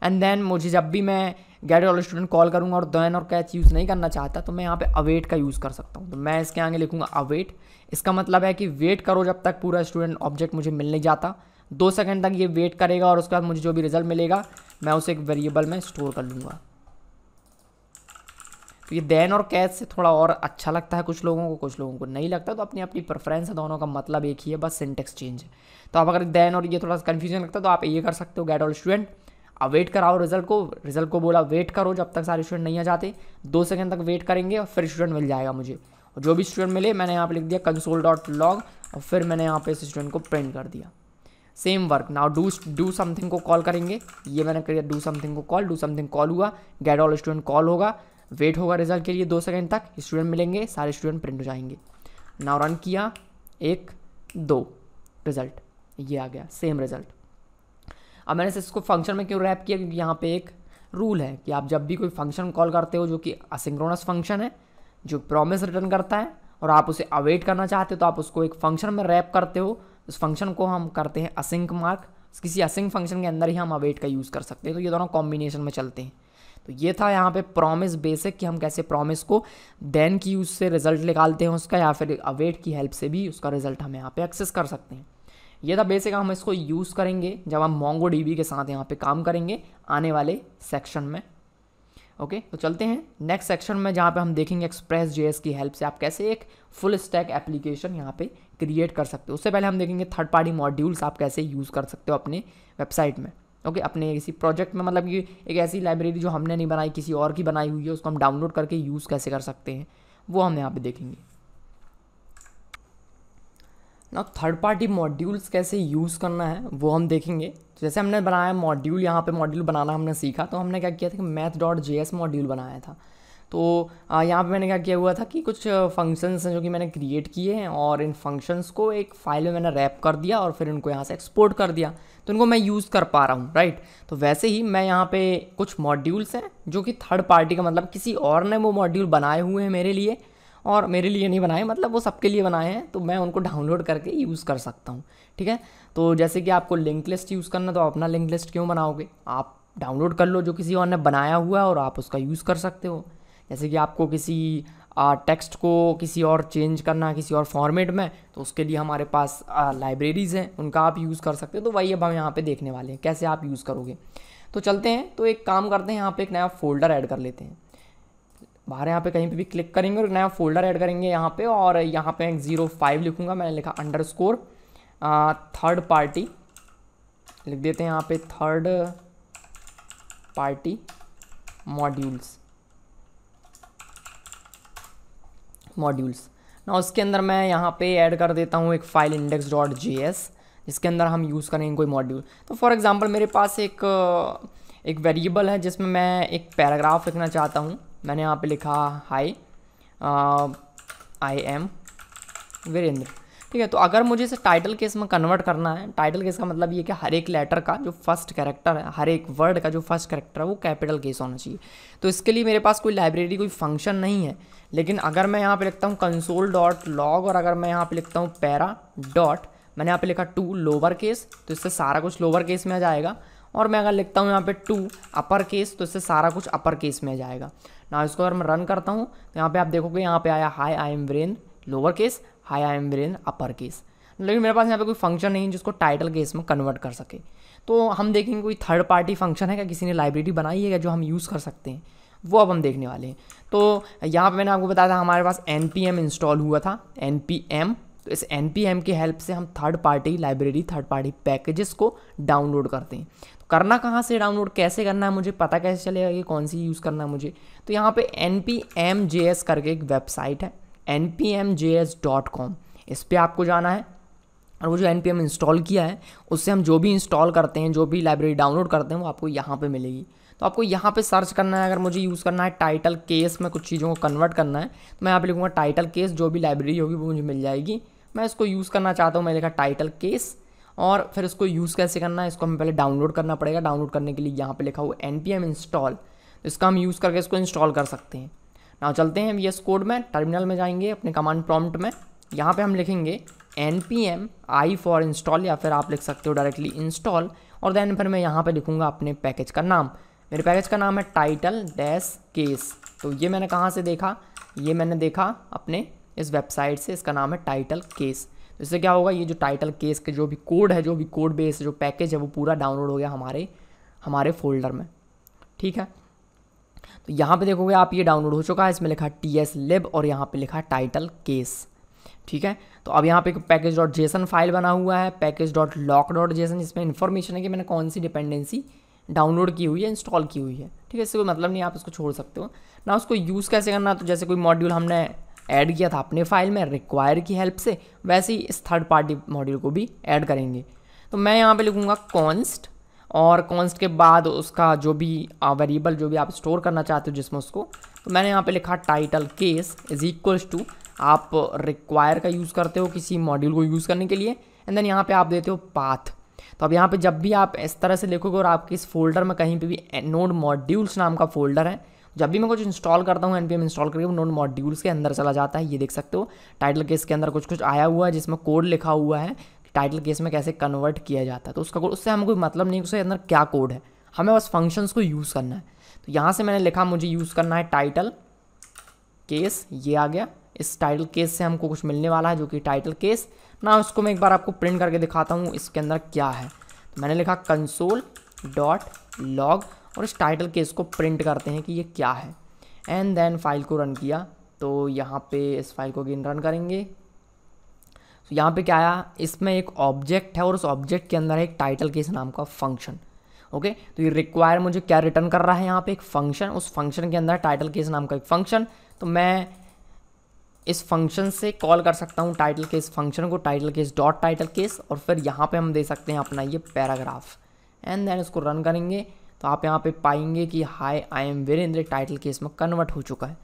एंड देन मुझे जब भी मैं गेट ऑल स्टूडेंट कॉल करूँगा और दैन और कैच यूज़ नहीं करना चाहता तो मैं यहाँ पे अवेट का यूज़ कर सकता हूँ तो मैं इसके आगे लिखूँगा अवेट इसका मतलब है कि वेट करो जब तक पूरा स्टूडेंट ऑब्जेक्ट मुझे मिल नहीं जाता दो सेकेंड तक ये वेट करेगा और उसके बाद मुझे जो भी रिजल्ट मिलेगा मैं उसे एक वेरिएबल में स्टोर कर लूँगा तो ये देन और कैच से थोड़ा और अच्छा लगता है कुछ लोगों को कुछ लोगों को नहीं लगता तो अपनी अपनी प्रेफरेंस है दोनों का मतलब एक ही है बस सिंटेक्स चेंज है तो आप अगर देन और ये थोड़ा सा कन्फ्यूजन लगता है तो आप ये कर सकते हो गेट ऑल स्टूडेंट अब वेट कराओ रिजल्ट को रिजल्ट को बोला वेट करो जब तक सारे स्टूडेंट नहीं आ जाते दो सेकेंड तक वेट करेंगे और फिर स्टूडेंट मिल जाएगा मुझे और जो भी स्टूडेंट मिले मैंने यहाँ पर लिख दिया कंसोल डॉट लॉग और फिर मैंने यहाँ पे इस स्टूडेंट को प्रिंट कर दिया same work now do do something को कॉल करेंगे ये मैंने कर दिया डू समथिंग को कॉल डू समथिंग कॉल हुआ गेट ऑल स्टूडेंट कॉल होगा वेट होगा रिजल्ट के लिए दो सेकेंड तक स्टूडेंट मिलेंगे सारे स्टूडेंट प्रिंट हो जाएंगे नाउ रन किया एक दो रिजल्ट ये आ गया सेम रिजल्ट अब मैंने इसको फंक्शन में क्यों रैप किया क्योंकि यहाँ पे एक रूल है कि आप जब भी कोई फंक्शन कॉल करते हो जो कि असिंक्रोनस फंक्शन है जो प्रॉमिस रिटर्न करता है और आप उसे अवेट करना चाहते हो तो आप उसको एक फंक्शन में रैप करते हो उस फंक्शन को हम करते हैं असिंक मार्क किसी असिंक फंक्शन के अंदर ही हम अवेट का यूज़ कर सकते हैं तो ये दोनों कॉम्बिनेशन में चलते हैं तो ये था यहाँ पे प्रॉमिस बेसिक कि हम कैसे प्रॉमिस को देन की उससे रिजल्ट निकालते हैं उसका या फिर अवेट की हेल्प से भी उसका रिजल्ट हम यहाँ पे एक्सेस कर सकते हैं ये था बेसिक हम इसको यूज़ करेंगे जब हम मोंगो डीबी के साथ यहाँ पे काम करेंगे आने वाले सेक्शन में ओके तो चलते हैं नेक्स्ट सेक्शन में जहाँ पे हम देखेंगे एक्सप्रेस जे की हेल्प से आप कैसे एक फुल स्टैक एप्लीकेशन यहाँ पे क्रिएट कर सकते हो उससे पहले हम देखेंगे थर्ड पार्टी मॉड्यूल्स आप कैसे यूज़ कर सकते हो अपने वेबसाइट में ओके okay, अपने किसी प्रोजेक्ट में मतलब कि एक ऐसी लाइब्रेरी जो हमने नहीं बनाई किसी और की बनाई हुई है उसको हम डाउनलोड करके यूज़ कैसे कर सकते हैं वो हम यहाँ पे देखेंगे ना थर्ड पार्टी मॉड्यूल्स कैसे यूज़ करना है वो हम देखेंगे तो जैसे हमने बनाया मॉड्यूल यहाँ पे मॉड्यूल बनाना हमने सीखा तो हमने क्या किया था कि math dot J S module बनाया था तो यहाँ पे मैंने क्या किया हुआ था कि कुछ फंक्शंस हैं जो कि मैंने क्रिएट किए हैं और इन फंक्शंस को एक फाइल में मैंने रैप कर दिया और फिर इनको यहाँ से एक्सपोर्ट कर दिया तो इनको मैं यूज़ कर पा रहा हूँ राइट तो वैसे ही मैं यहाँ पे कुछ मॉड्यूल्स हैं जो कि थर्ड पार्टी का मतलब किसी और ने वो मॉड्यूल बनाए हुए हैं मेरे लिए और मेरे लिए नहीं बनाए मतलब वो सबके लिए बनाए हैं तो मैं उनको डाउनलोड करके यूज़ कर सकता हूँ ठीक है तो जैसे कि आपको लिंक लिस्ट यूज़ करना तो अपना लिंक लिस्ट क्यों बनाओगे आप डाउनलोड कर लो जो किसी और ने बनाया हुआ है और आप उसका यूज़ कर सकते हो जैसे कि आपको किसी टेक्स्ट को किसी और चेंज करना किसी और फॉर्मेट में तो उसके लिए हमारे पास लाइब्रेरीज़ हैं उनका आप यूज़ कर सकते हैं तो वही अब हम यहाँ पे देखने वाले हैं कैसे आप यूज़ करोगे तो चलते हैं तो एक काम करते हैं यहाँ पे एक नया फोल्डर ऐड कर लेते हैं बाहर यहाँ पे कहीं पे भी क्लिक करेंगे और नया फोल्डर ऐड करेंगे यहाँ पे और यहाँ पे एक ज़ीरो फाइव लिखूँगा मैंने लिखा अंडर स्कोर थर्ड पार्टी लिख देते हैं यहाँ पे थर्ड पार्टी मॉड्यूल्स मॉड्यूल्स ना उसके अंदर मैं यहाँ पे ऐड कर देता हूँ एक file index dot J S जिसके अंदर हम यूज़ करेंगे कोई मॉड्यूल तो फॉर एग्ज़ाम्पल मेरे पास एक uh, एक वेरिएबल है जिसमें मैं एक पैराग्राफ लिखना चाहता हूँ मैंने यहाँ पे लिखा हाई आई एम वीरेंद्र ठीक है तो अगर मुझे इसे टाइटल केस में कन्वर्ट करना है टाइटल केस का मतलब ये कि हर एक लेटर का जो फर्स्ट कैरेक्टर है हर एक वर्ड का जो फर्स्ट कैरेक्टर है वो कैपिटल केस होना चाहिए तो इसके लिए मेरे पास कोई लाइब्रेरी कोई फंक्शन नहीं है लेकिन अगर मैं यहाँ पर लिखता हूँ कंसोल डॉट लॉग और अगर मैं यहाँ पर लिखता हूँ पैरा डॉट मैंने यहाँ पर लिखा टू लोअर केस तो इससे सारा कुछ लोअर केस में आ जाएगा और मैं अगर लिखता हूँ यहाँ पे टू अपर केस तो इससे सारा कुछ अपर केस में जाएगा ना इसको अगर मैं रन करता हूँ तो यहाँ पे आप देखोगे यहाँ पे आया hi I am brain lower case hi I am win upper case लेकिन मेरे पास यहाँ पे कोई फंक्शन नहीं जिसको टाइटल केस में कन्वर्ट कर सके तो हम देखेंगे कोई थर्ड पार्टी फंक्शन है क्या किसी ने लाइब्रेरी बनाई है क्या जो हम यूज़ कर सकते हैं वो अब हम देखने वाले हैं तो यहाँ पे मैंने आपको बताया था हमारे पास एन इंस्टॉल हुआ था एन तो इस एन की हेल्प से हम third party library third party packages को डाउनलोड करते हैं तो करना कहाँ से डाउनलोड कैसे करना है मुझे पता कैसे चलेगा कि कौन सी यूज़ करना है मुझे तो यहाँ पे एन पी करके एक वेबसाइट है N P M J S dot com इस पर आपको जाना है और वो जो एन पी एम इंस्टॉल किया है उससे हम जो भी इंस्टॉल करते हैं जो भी लाइब्रेरी डाउनलोड करते हैं वो आपको यहाँ पे मिलेगी तो आपको यहाँ पे सर्च करना है अगर मुझे यूज़ करना है टाइटल केस में कुछ चीज़ों को कन्वर्ट करना है तो मैं यहाँ पे लिखूँगा टाइटल केस जो भी लाइब्रेरी होगी वो मुझे मिल जाएगी मैं इसको यूज़ करना चाहता हूँ मैं लिखा टाइटल केस और फिर इसको यूज़ कैसे करना है इसको हमें पहले डाउनलोड करना पड़ेगा डाउनलोड करने के लिए यहाँ पर लिखा हुआ एन पी एम इंस्टॉल इसका हम यूज़ करके इसको इंस्टॉल कर सकते हैं ना चलते हैं वी कोड में टर्मिनल में जाएंगे अपने कमांड प्रॉम्प्ट में यहाँ पे हम लिखेंगे N P M I for install या फिर आप लिख सकते हो डायरेक्टली इंस्टॉल और देन फिर मैं यहाँ पे लिखूँगा अपने पैकेज का नाम मेरे पैकेज का नाम है टाइटल डैश केस तो ये मैंने कहाँ से देखा ये मैंने देखा अपने इस वेबसाइट से इसका नाम है टाइटल केस तो इससे क्या होगा ये जो टाइटल केस के जो भी कोड है जो भी कोड बेस जो पैकेज है वो पूरा डाउनलोड हो गया हमारे हमारे फोल्डर में ठीक है तो यहाँ पे देखोगे आप ये डाउनलोड हो चुका है इसमें लिखा टी एस लिब और यहाँ पे लिखा टाइटल केस ठीक है तो अब यहाँ पे एक पैकेज डॉट जेसन फाइल बना हुआ है package dot lock dot JSON इसमें इन्फॉर्मेशन है कि मैंने कौन सी डिपेंडेंसी डाउनलोड की हुई है इंस्टॉल की हुई है ठीक है इससे कोई मतलब नहीं आप इसको छोड़ सकते हो ना उसको यूज़ कैसे करना तो जैसे कोई मॉड्यूल हमने ऐड किया था अपने फाइल में रिक्वायर की हेल्प से वैसे ही इस थर्ड पार्टी मॉड्यूल को भी ऐड करेंगे तो मैं यहाँ पे लिखूँगा कॉन्स्ट और कॉन्स्ट के बाद उसका जो भी वेरिएबल जो भी आप स्टोर करना चाहते हो जिसमें उसको तो मैंने यहाँ पे लिखा title case is equals to आप रिक्वायर का यूज़ करते हो किसी मॉड्यूल को यूज़ करने के लिए एंड देन यहाँ पे आप देते हो पाथ तो अब यहाँ पे जब भी आप इस तरह से लिखोगे और आपके इस फोल्डर में कहीं पे भी नोड मॉड्यूल्स नाम का फोल्डर है जब भी मैं कुछ इंस्टॉल करता हूँ एनपीएम इंस्टॉल करके वो नोड मॉड्यूल्स के अंदर चला जाता है ये देख सकते हो टाइटल केस के अंदर कुछ कुछ आया हुआ है जिसमें कोड लिखा हुआ है टाइटल केस में कैसे कन्वर्ट किया जाता है तो उसका कोड उससे हमें कोई मतलब नहीं उसके अंदर क्या कोड है हमें बस फंक्शंस को यूज़ करना है तो यहाँ से मैंने लिखा मुझे यूज़ करना है टाइटल केस ये आ गया इस टाइटल केस से हमको कुछ मिलने वाला है जो कि टाइटल केस ना उसको मैं एक बार आपको प्रिंट करके दिखाता हूँ इसके अंदर क्या है तो मैंने लिखा कंसोल डॉट लॉग और इस टाइटल केस को प्रिंट करते हैं कि ये क्या है एंड देन फाइल को रन किया तो यहाँ पे इस फाइल को अगेन रन करेंगे तो यहाँ पे क्या आया इसमें एक ऑब्जेक्ट है और उस ऑब्जेक्ट के अंदर है एक टाइटल केस नाम का फंक्शन ओके तो ये रिक्वायर मुझे क्या रिटर्न कर रहा है यहाँ पे एक फंक्शन उस फंक्शन के अंदर टाइटल केस नाम का एक फंक्शन तो मैं इस फंक्शन से कॉल कर सकता हूँ टाइटल केस फंक्शन को title case dot title case और फिर यहाँ पे हम दे सकते हैं अपना ये पैराग्राफ एंड देन इसको रन करेंगे तो आप यहाँ पे पाएंगे कि hi I am Virendra title case में कन्वर्ट हो चुका है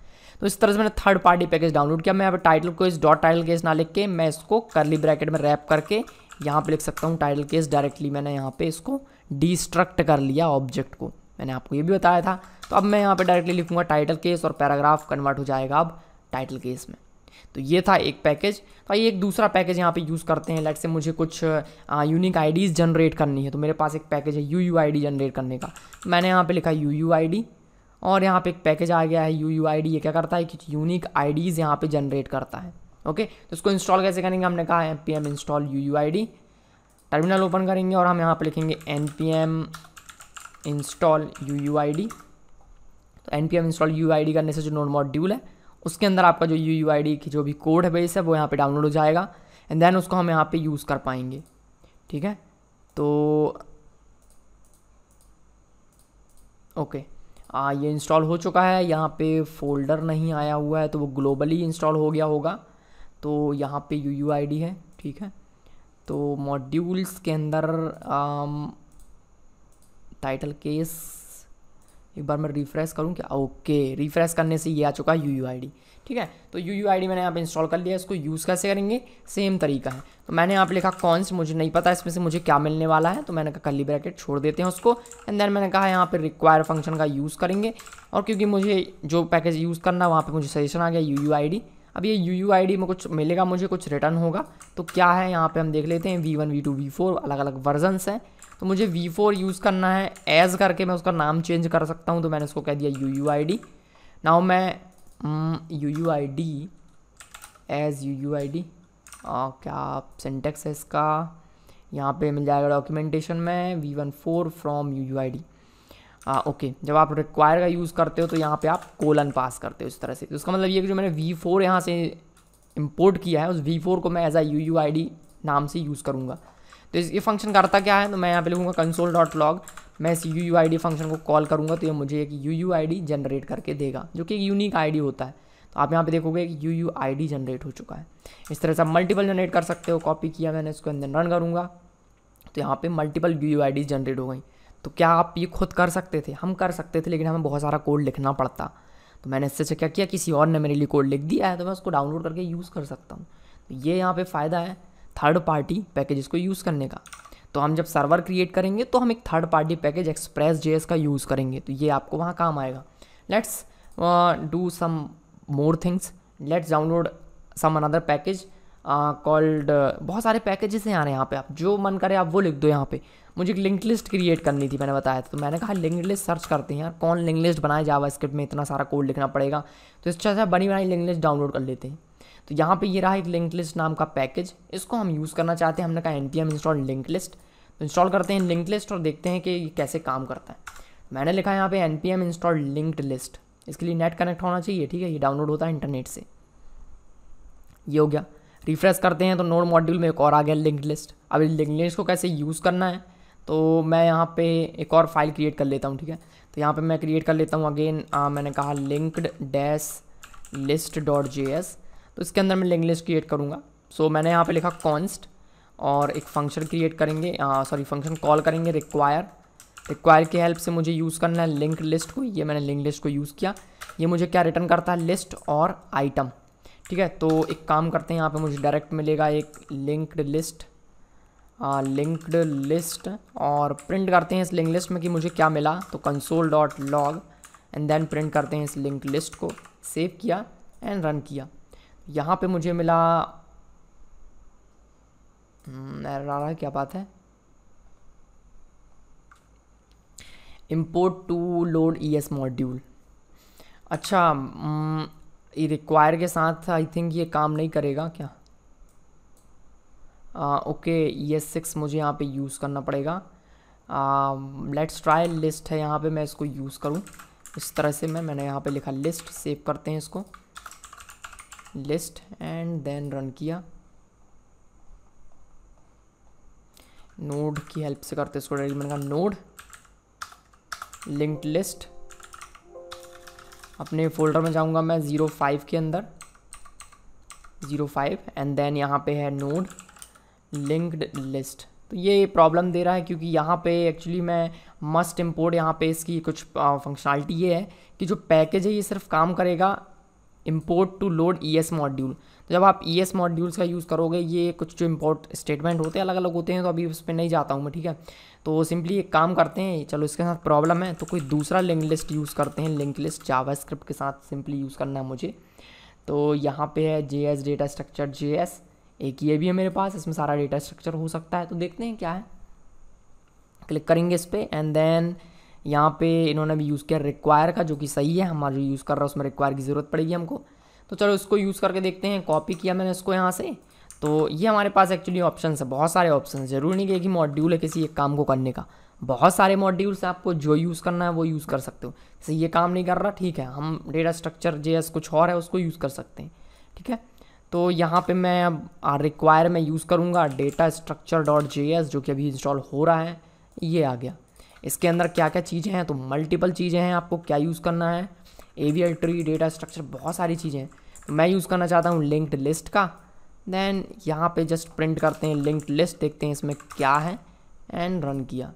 तो इस तरह से मैंने थर्ड पार्टी पैकेज डाउनलोड किया मैं यहाँ पर टाइटल को इस डॉट टाइटल केस ना लिख के मैं इसको करली ब्रैकेट में रैप करके यहाँ पे लिख सकता हूँ टाइटल केस डायरेक्टली मैंने यहाँ पे इसको डिस्ट्रक्ट कर लिया ऑब्जेक्ट को मैंने आपको ये भी बताया था तो अब मैं यहाँ पर डायरेक्टली लिखूंगा टाइटल केस और पैराग्राफ कन्वर्ट हो जाएगा अब टाइटल केस में तो ये था एक पैकेज तो ये एक दूसरा पैकेज यहाँ पे यूज़ करते हैं लेट से मुझे कुछ यूनिक आईडीज़ जनरेट करनी है तो मेरे पास एक पैकेज है U U I D generate करने का तो मैंने यहाँ पे लिखा यू यू आई डी और यहाँ पे एक पैकेज आ गया है यू यू आई डी ये क्या करता है कि यूनिक आई डीज़ यहाँ पर जनरेट करता है ओके तो इसको इंस्टॉल कैसे करेंगे हमने कहा N P M install U U I D terminal open करेंगे और हम यहाँ पर लिखेंगे N P M install U U I D तो N P M install U I D करने से जो नोट मॉड्यूल है उसके अंदर आपका जो यू यू आई डी की जो भी कोड है बेस है वो यहाँ पे डाउनलोड हो जाएगा एंड देन उसको हम यहाँ पे यूज़ कर पाएंगे ठीक है तो ओके आ, ये इंस्टॉल हो चुका है यहाँ पे फोल्डर नहीं आया हुआ है तो वो ग्लोबली इंस्टॉल हो गया होगा तो यहाँ पे यू यू आई डी है ठीक है तो मॉड्यूल्स के अंदर टाइटल um, केस एक बार मैं रिफ़्रेश करूँ क्या ओके रिफ़्रेश करने से ये आ चुका है यू यू आई डी ठीक है तो यू यू आई मैंने यहाँ पे इंस्टॉल कर लिया इसको यूज़ कैसे करेंगे सेम तरीका है तो मैंने यहाँ पे लिखा कॉन्स मुझे नहीं पता इसमें से मुझे क्या मिलने वाला है तो मैंने कहा कली ब्रैकेट छोड़ देते हैं उसको एंड देन मैंने कहा यहाँ पे रिक्वायर फंक्शन का यूज़ करेंगे और क्योंकि मुझे जो पैकेज यूज़ करना वहाँ पर मुझे सजेशन आ गया यू यू आई डी अब ये यू यू आई डी में कुछ मिलेगा मुझे कुछ रिटर्न होगा तो क्या है यहाँ पर हम देख लेते हैं V one V two V four अलग अलग वर्जनस हैं तो मुझे वी फोर यूज़ करना है एज़ करके मैं उसका नाम चेंज कर सकता हूँ तो मैंने उसको कह दिया U U I D now मैं U U I D as U U I D क्या सेंटेक्स है इसका यहाँ पे मिल जाएगा डॉक्यूमेंटेशन में V one four from U U I D okay जब आप रिक्वायर का यूज़ करते हो तो यहाँ पे आप कोलन पास करते हो इस तरह से तो उसका मतलब ये कि जो मैंने वी फोर यहाँ से इम्पोर्ट किया है उस वी फोर को मैं एज आ यू यू आई डी नाम से यूज़ करूँगा तो इस ये फंक्शन करता क्या है तो मैं यहाँ पे लिखूँगा कंसोल डॉट लॉग मैं इस U U I D function को कॉल करूँगा तो ये मुझे एक U U I D generate करके देगा जो कि एक यूनिक आई डी होता है तो आप यहाँ पे देखोगे कि U U I D generate हो चुका है इस तरह से आप मल्टीपल जनरेट कर सकते हो कॉपी किया मैंने इसको अंदर रन करूँगा तो यहाँ पे multiple U U I D generate हो गई तो क्या आप ये खुद कर सकते थे हम कर सकते थे लेकिन हमें बहुत सारा कोड लिखना पड़ता तो मैंने इससे अच्छा क्या किया किसी और ने मेरे लिए कोड लिख दिया है तो मैं उसको डाउनलोड करके यूज़ कर सकता हूँ तो ये यहाँ पर फ़ायदा है थर्ड पार्टी पैकेज को यूज़ करने का तो हम जब सर्वर क्रिएट करेंगे तो हम एक third party package express J का यूज़ करेंगे तो ये आपको वहाँ काम आएगा let's do some more things let's download some another package called बहुत सारे पैकेजेस हैं यार यहाँ पे आप जो मन करे आप वो लिख दो यहाँ पे मुझे एक लिंक लिस्ट क्रिएट करनी थी मैंने बताया था तो मैंने कहा लिंक लिस्ट सर्च करते हैं यार कौन लिंक लिस्ट बनाए जावा में इतना सारा कोड लिखना पड़ेगा तो इस अच्छा बनी बनाई लिंक लिस्ट डाउनलोड कर लेते हैं तो यहाँ पे ये रहा एक लिंक लिस्ट नाम का पैकेज इसको हम यूज़ करना चाहते हैं हमने कहा एन इंस्टॉल लिंक लिस्ट तो इंस्टॉल करते हैं लिंक लिस्ट और देखते हैं कि ये कैसे काम करता है मैंने लिखा यहाँ पे N P M install linked list इसके लिए नेट कनेक्ट होना चाहिए ठीक है ये डाउनलोड होता है इंटरनेट से ये हो गया रिफ्रेश करते हैं तो नोड मॉड्यूल में एक और आ गया लिंक्ड लिस्ट अब लिंक लिस्ट को कैसे यूज़ करना है तो मैं यहाँ पे एक और फाइल क्रिएट कर लेता हूँ ठीक है तो यहाँ पे मैं क्रिएट कर लेता हूँ अगेन मैंने कहा linked dash list dot J S तो इसके अंदर मैं लिंक लिस्ट क्रिएट करूँगा सो मैंने यहाँ पे लिखा कॉन्स्ट और एक फंक्शन क्रिएट करेंगे सॉरी फंक्शन कॉल करेंगे रिक्वायर रिक्वायर की हेल्प से मुझे यूज़ करना है लिंक लिस्ट को ये मैंने लिंक लिस्ट को यूज़ किया ये मुझे क्या रिटर्न करता है लिस्ट और आइटम ठीक है तो एक काम करते हैं यहाँ पे मुझे डायरेक्ट मिलेगा एक लिंक्ड लिस्ट लिंक्ड लिस्ट और प्रिंट करते हैं इस लिंक लिस्ट में कि मुझे क्या मिला तो console dot log and then print करते हैं इस लिंक लिस्ट को सेव किया एंड रन किया यहाँ पे मुझे मिला हम्म, रहा क्या बात है import to load E S module अच्छा रिक्वायर हम्म, के साथ आई थिंक ये काम नहीं करेगा क्या ओके ई एस सिक्स मुझे यहाँ पे यूज़ करना पड़ेगा लेट्स ट्राई लिस्ट है यहाँ पे मैं इसको यूज़ करूँ इस तरह से मैं मैंने यहाँ पे लिखा लिस्ट सेव करते हैं इसको लिस्ट एंड देन रन किया नोड की हेल्प से करते इसको डायरेक्ट मैंने कहा नोड लिंक्ड लिस्ट अपने फोल्डर में जाऊंगा मैं ज़ीरो फाइव के अंदर ज़ीरो फाइव एंड देन यहाँ पे है नोड लिंक्ड लिस्ट तो ये प्रॉब्लम दे रहा है क्योंकि यहाँ पे एक्चुअली मैं मस्ट इम्पोर्ट यहाँ पे इसकी कुछ फंक्शनलिटी ये है कि जो पैकेज है ये सिर्फ काम करेगा import to load E S module तो जब आप ई एस मॉड्यूल्स का यूज़ करोगे ये कुछ जो इम्पोर्ट स्टेटमेंट होते हैं अलग अलग होते हैं तो अभी उस पर नहीं जाता हूँ मैं ठीक है तो सिंपली एक काम करते हैं चलो इसके साथ प्रॉब्लम है तो कोई दूसरा लिंक लिस्ट यूज़ करते हैं लिंक लिस्ट जावा स्क्रिप्ट के साथ सिंपली यूज़ करना है मुझे तो यहाँ पे है J S data structure J S एक ये भी है मेरे पास इसमें सारा डेटा स्ट्रक्चर हो सकता है तो देखते हैं क्या है क्लिक करेंगे इस पर एंड देन यहाँ पे इन्होंने भी यूज़ किया रिक्वायर का जो कि सही है हमारा जो यूज़ कर रहा है उसमें रिक्वायर की ज़रूरत पड़ेगी हमको तो चलो इसको यूज़ करके देखते हैं कॉपी किया मैंने इसको यहाँ से तो ये हमारे पास एक्चुअली ऑप्शन है बहुत सारे ऑप्शन ज़रूरी नहीं कि मॉड्यूल है किसी एक काम को करने का बहुत सारे मॉड्यूल्स आपको जो यूज़ करना है वो यूज़ कर सकते हो जैसे ये काम नहीं कर रहा ठीक है हम डेटा स्ट्रक्चर जे कुछ और है उसको यूज़ कर सकते हैं ठीक है तो यहाँ पे मैं अब रिक्वायर में यूज़ करूँगा डेटा स्ट्रक्चर डॉट जे जो कि अभी इंस्टॉल हो रहा है ये आ गया इसके अंदर क्या क्या चीज़ें हैं तो मल्टीपल चीज़ें हैं आपको क्या यूज़ करना है एवीएल ट्री डेटा स्ट्रक्चर बहुत सारी चीज़ें हैं तो मैं यूज़ करना चाहता हूँ लिंक्ड लिस्ट का देन यहाँ पे जस्ट प्रिंट करते हैं लिंक्ड लिस्ट देखते हैं इसमें क्या है एंड रन किया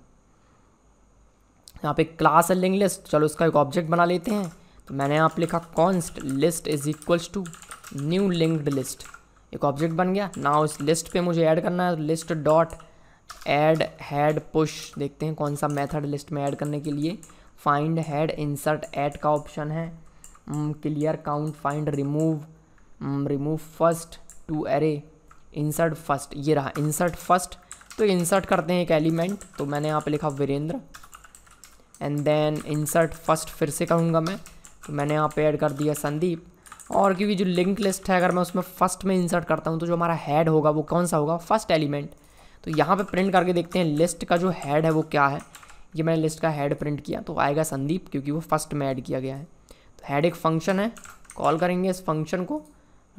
यहाँ पे क्लास है लिंक लिस्ट चलो इसका एक ऑब्जेक्ट बना लेते हैं तो मैंने यहाँ पर लिखा const list is equals to new linked list एक ऑब्जेक्ट बन गया ना इस लिस्ट पे मुझे ऐड करना है list dot add head push देखते हैं कौन सा मेथड लिस्ट में ऐड करने के लिए फाइंड हैड इंसर्ट ऐड का ऑप्शन है clear count find remove remove first to array insert first ये रहा इंसर्ट फर्स्ट तो इंसर्ट करते हैं एक एलिमेंट तो मैंने यहाँ पे लिखा Virendra and then insert first फिर से कहूँगा मैं तो मैंने यहाँ पे ऐड कर दिया संदीप और क्योंकि जो लिंक लिस्ट है अगर मैं उसमें फर्स्ट में इंसर्ट करता हूँ तो जो हमारा हैड होगा वो कौन सा होगा फर्स्ट एलिमेंट तो यहाँ पे प्रिंट करके देखते हैं लिस्ट का जो हेड है वो क्या है ये मैंने लिस्ट का हेड प्रिंट किया तो आएगा संदीप क्योंकि वो फर्स्ट में ऐड किया गया है तो हेड एक फंक्शन है कॉल करेंगे इस फंक्शन को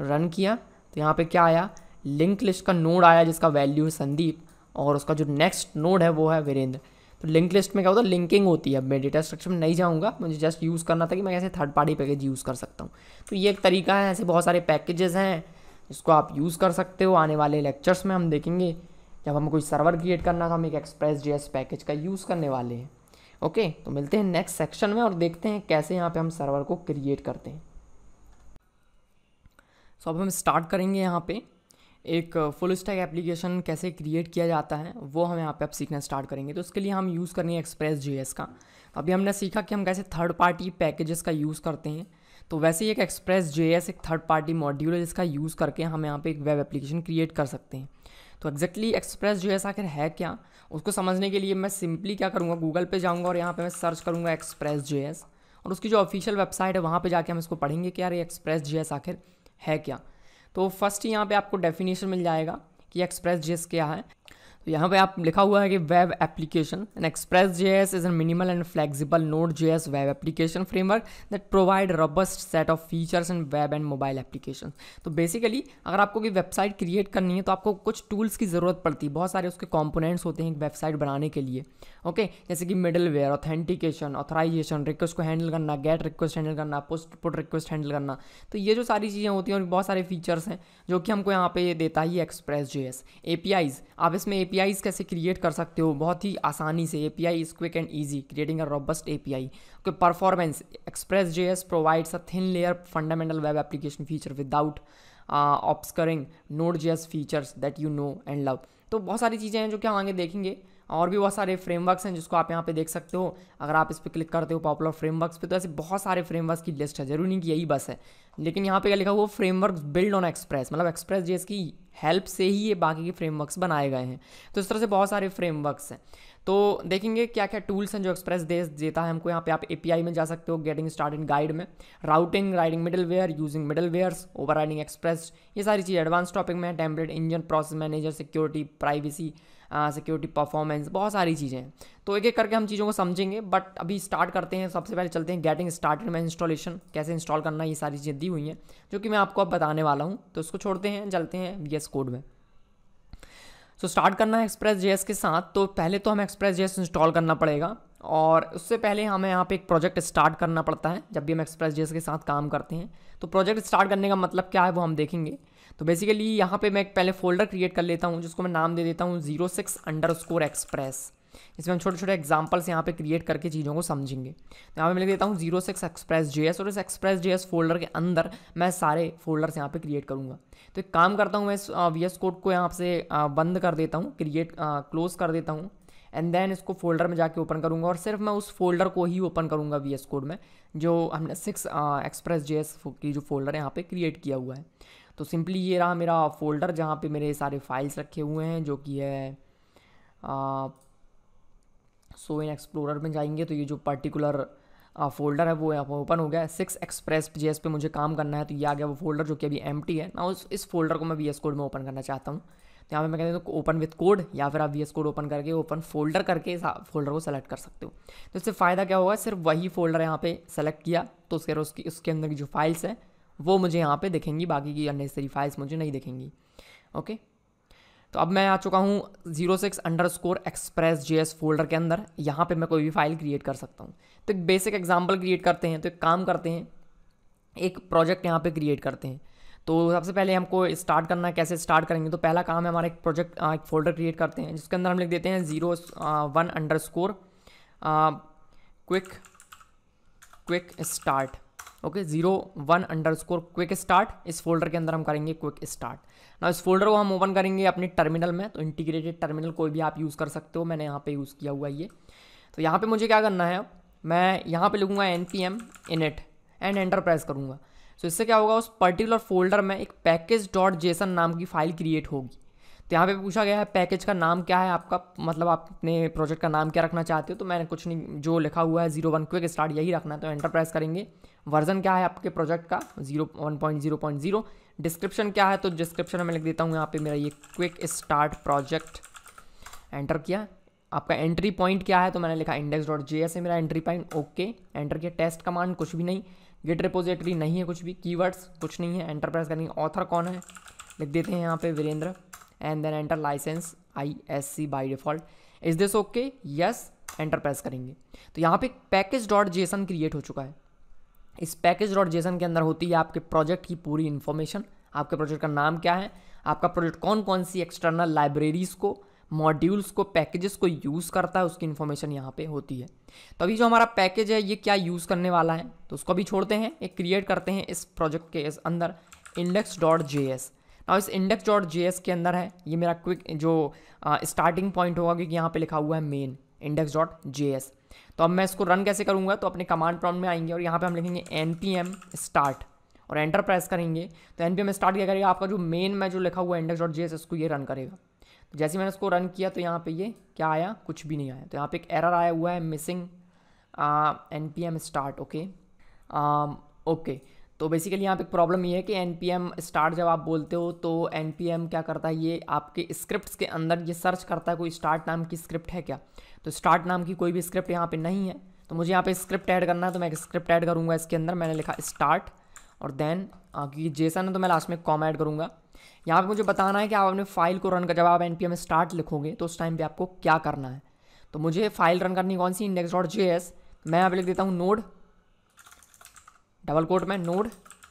रन किया तो यहाँ पे क्या आया लिंक लिस्ट का नोड आया जिसका वैल्यू है संदीप और उसका जो नेक्स्ट नोड है वो है वीरेंद्र तो लिंक लिस्ट में क्या होता है लिंकिंग होती है मैं डेटा स्ट्रक्चर में नहीं जाऊँगा मुझे जस्ट यूज़ करना था कि मैं कैसे थर्ड पार्टी पैकेज यूज़ कर सकता हूँ तो ये एक तरीका है ऐसे बहुत सारे पैकेजेस हैं जिसको आप यूज़ कर सकते हो आने वाले लेक्चर्स में हम देखेंगे जब हमें कोई सर्वर क्रिएट करना तो हम एक एक्सप्रेस जे पैकेज का यूज़ करने वाले हैं ओके तो मिलते हैं नेक्स्ट सेक्शन में और देखते हैं कैसे यहाँ पर हम सर्वर को क्रिएट करते हैं सो so, अब हम स्टार्ट करेंगे यहाँ पे एक फुल स्टैक एप्लीकेशन कैसे क्रिएट किया जाता है वो हम यहाँ पे अब सीखना स्टार्ट करेंगे तो उसके लिए हम यूज़ करेंगे एक्सप्रेस जे का तो अभी हमने सीखा कि हम कैसे थर्ड पार्टी पैकेजेस का यूज़ करते हैं तो वैसे ही एक एक्सप्रेस जे एक थर्ड पार्टी मॉड्यूल है जिसका यूज़ करके हम यहाँ पे एक वेब एप्लीकेशन क्रिएट कर सकते हैं तो एग्जैक्टली एक्सप्रेस जो है आखिर है क्या उसको समझने के लिए मैं सिंपली क्या करूँगा गूगल पे जाऊँगा और यहाँ पे मैं सर्च करूँगा एक्सप्रेस जे एस और उसकी जो ऑफिशियल वेबसाइट है वहाँ पे जाके हम इसको पढ़ेंगे कि यार ये एक्सप्रेस जे एस आखिर है क्या तो फर्स्ट यहाँ पे आपको डेफिनेशन मिल जाएगा कि एक्सप्रेस जे एस क्या है तो यहाँ पे आप लिखा हुआ है कि web application an express J S is a minimal and flexible node J S web application framework that provide robust set of features in web and mobile application तो बेसिकली अगर आपको कोई वेबसाइट क्रिएट करनी है तो आपको कुछ tools की ज़रूरत पड़ती है बहुत सारे उसके कॉम्पोनेंट्स होते हैं एक वेबसाइट बनाने के लिए ओके जैसे कि middleware authentication authorization request को हैंडल करना गेट रिक्वेस्ट हैंडल करना पोस्ट पुट रिक्वेस्ट हैंडल करना तो ये जो सारी चीज़ें होती हैं और बहुत सारे फीचर्स हैं जो कि हमको यहाँ पे देता ही एक्सप्रेस जे एस आप इसमें ए ए कैसे क्रिएट कर सकते हो बहुत ही आसानी से A P I is quick and easy creating a robust A P I performance Express J provides a thin layer fundamental web application feature without obscuring node J features that you know and love तो बहुत सारी चीज़ें हैं जो क्या आगे देखेंगे और भी बहुत सारे फ्रेमवर्क्स हैं जिसको आप यहाँ पे देख सकते हो अगर आप इस पर क्लिक करते हो पॉपुलर फ्रेमवर्क्स पे तो ऐसे बहुत सारे फ्रेमवर्क्स की लिस्ट है जरूरी नहीं कि यही बस है लेकिन यहाँ पे क्या लिखा हुआ फ्रेमवर्क बिल्ड ऑन एक्सप्रेस मतलब एक्सप्रेस जेस की हेल्प से ही ये बाकी के फ्रेमवर्क्स बनाए गए हैं तो इस तरह से बहुत सारे फ्रेमवर्क्स हैं तो देखेंगे क्या क्या टूल्स हैं जो एक्सप्रेस दे देता है हमको यहाँ पे आप ए में जा सकते हो गेटिंग स्टार्ट इन गाइड में routing riding middleware using middlewares over Express ये सारी चीज़ एडवांस टॉपिक में है template engine process manager security privacy security performance बहुत सारी चीज़ें हैं तो एक एक करके हम चीज़ों को समझेंगे बट अभी स्टार्ट करते हैं सबसे पहले चलते हैं गेटिंग स्टार्टेड में इंस्टॉलेशन कैसे इंस्टॉल करना ये सारी चीज़ें दी हुई हैं जो कि मैं आपको अब बताने वाला हूँ तो इसको छोड़ते हैं चलते हैं वी एस कोड में सो so, स्टार्ट करना है एक्सप्रेस जे के साथ तो पहले तो हमें एक्सप्रेस जे इंस्टॉल करना पड़ेगा और उससे पहले हमें यहाँ पे एक प्रोजेक्ट स्टार्ट करना पड़ता है जब भी हम एक्सप्रेस जे के साथ काम करते हैं तो प्रोजेक्ट स्टार्ट करने का मतलब क्या है वो हम देखेंगे तो बेसिकली यहाँ पे मैं एक पहले फोल्डर क्रिएट कर लेता हूँ जिसको मैं नाम दे देता हूँ zero six underscore Express इसमें हम छोटे छोटे एग्जाम्पल्स यहाँ पे क्रिएट करके चीज़ों को समझेंगे तो यहाँ पे मैं लिख देता हूँ जीरो सिक्स एक्सप्रेस जे और इस एक्सप्रेस जे फोल्डर के अंदर मैं सारे फोल्डर्स यहाँ पे क्रिएट करूँगा तो एक काम करता हूँ मैं इस वी एस कोड को यहाँ से बंद कर देता हूँ क्रिएट क्लोज कर देता हूँ एंड देन इसको फोल्डर में जाके ओपन करूँगा और सिर्फ मैं उस फोल्डर को ही ओपन करूँगा वी एस कोड में जो हमने सिक्स एक्सप्रेस जे की जो फोल्डर यहाँ पे क्रिएट किया हुआ है तो सिंपली ये रहा मेरा फोल्डर जहाँ पे मेरे सारे फाइल्स रखे हुए हैं जो कि है सो इन एक्सप्लोरर में जाएंगे तो ये जो पर्टिकुलर फोल्डर है वो यहाँ पर ओपन हो गया है सिक्स एक्सप्रेस जी पे मुझे काम करना है तो ये आ गया वो फोल्डर जो कि अभी एम है ना उस इस फोल्डर को मैं वी कोड में ओपन करना चाहता हूँ तो यहाँ पे मैं कहते हैं ओपन विथ कोड या फिर आप वी कोड ओपन करके ओपन फोल्डर करके फोल्डर को सेलेक्ट कर सकते हो तो इससे फ़ायदा क्या होगा सिर्फ वही फोल्डर यहाँ पे सेलेक्ट किया तो उसके उसके उसके अंदर की जो फाइल्स हैं वो मुझे यहाँ पे दिखेंगी बाकी की अननेसरी फाइल्स मुझे नहीं दिखेंगी ओके तो अब मैं आ चुका हूँ zero six underscore Express J S folder के अंदर यहाँ पे मैं कोई भी फाइल क्रिएट कर सकता हूँ तो एक बेसिक एग्जाम्पल क्रिएट करते हैं तो एक काम करते हैं एक प्रोजेक्ट यहाँ पे क्रिएट करते हैं तो सबसे पहले हमको स्टार्ट करना कैसे स्टार्ट करेंगे तो पहला काम है हमारा एक प्रोजेक्ट एक फोल्डर क्रिएट करते हैं जिसके अंदर हम लिख देते हैं zero one underscore quick quick start okay zero one underscore quick start इस फोल्डर के अंदर हम करेंगे क्विक स्टार्ट ना इस फोल्डर को हम ओपन करेंगे अपने टर्मिनल में तो इंटीग्रेटेड टर्मिनल कोई भी आप यूज़ कर सकते हो मैंने यहाँ पे यूज़ किया हुआ ये तो यहाँ पे मुझे क्या करना है मैं यहाँ पे लिखूँगा N P M init and enter press करूँगा सो इससे क्या होगा उस पर्टिकुलर फोल्डर में एक पैकेज डॉट जेसन नाम की फाइल क्रिएट होगी तो यहाँ पे पूछा गया है पैकेज का नाम क्या है आपका मतलब आप अपने प्रोजेक्ट का नाम क्या रखना चाहते हो तो मैंने कुछ नहीं जो लिखा हुआ है जीरो वन क्विक स्टार्ट यही रखना है तो एंटर प्रेस करेंगे वर्जन क्या है आपके प्रोजेक्ट का zero one point zero point zero description क्या है तो डिस्क्रिप्शन में लिख देता हूँ यहाँ पे मेरा ये क्विक स्टार्ट प्रोजेक्ट एंटर किया आपका एंट्री पॉइंट क्या है तो मैंने लिखा इंडेक्स डॉट जे एस है मेरा एंट्री पॉइंट ओके एंटर किया टेस्ट कमांड कुछ भी नहीं गेट रिपोजिटरी नहीं है कुछ भी कीवर्ड्स कुछ नहीं है एंटर प्रेस करेंगे ऑथर कौन है लिख देते हैं यहाँ पे Virendra and then enter license I S C by default is this okay yes enter press करेंगे तो यहाँ पे पैकेज डॉट जेसन क्रिएट हो चुका है इस पैकेज डॉट जेसन के अंदर होती है आपके प्रोजेक्ट की पूरी इन्फॉर्मेशन आपके प्रोजेक्ट का नाम क्या है आपका प्रोजेक्ट कौन कौन सी एक्सटर्नल लाइब्रेरीज़ को मॉड्यूल्स को पैकेजेस को यूज़ करता है उसकी इन्फॉर्मेशन यहाँ पे होती है तो अभी जो हमारा पैकेज है ये क्या यूज़ करने वाला है तो उसको भी छोड़ते हैं एक क्रिएट करते हैं इस प्रोजेक्ट के इस अंदर इंडेक्स डॉट जे एस ना इस इंडेक्स डॉट जे एस के अंदर है ये मेरा क्विक जो स्टार्टिंग पॉइंट होगा क्योंकि यहाँ पर लिखा हुआ है main index dot J S तो अब मैं इसको रन कैसे करूँगा तो अपने कमांड प्रॉन में आएंगे और यहाँ पर हम लिखेंगे एन पी एम स्टार्ट और एंटर प्रेस करेंगे तो एन पी एम स्टार्ट क्या करेगा आपका जो मेन में जो लिखा हुआ इंडेक्स डॉट जी एस इसको ये रन करेगा तो जैसे मैंने इसको रन किया तो यहाँ पे ये क्या आया कुछ भी नहीं आया तो यहाँ पे एक एरर आया हुआ है missing N P M start okay okay तो बेसिकली यहाँ पे प्रॉब्लम ये है कि एन पी एम स्टार्ट जब आप बोलते हो तो एन पी एम क्या करता है ये आपके स्क्रिप्ट्स के अंदर ये सर्च करता है कोई स्टार्ट नाम की स्क्रिप्ट है क्या तो स्टार्ट नाम की कोई भी स्क्रिप्ट यहाँ पे नहीं है तो मुझे यहाँ पे स्क्रिप्ट ऐड करना है तो मैं एक स्क्रिप्ट ऐड करूँगा इसके अंदर मैंने लिखा स्टार्ट और देन क्योंकि जैसा ना तो मैं लास्ट में कॉम ऐड करूँगा यहाँ पर मुझे बताना है कि आप अपने फाइल को रन कर जब आप एन पी एम स्टार्ट लिखोगे तो उस टाइम पर आपको क्या करना है तो मुझे फाइल रन करनी कौन सी इंडेक्स डॉट जे एस मैं यहाँ पर लिख देता हूँ नोड डबल कोट में node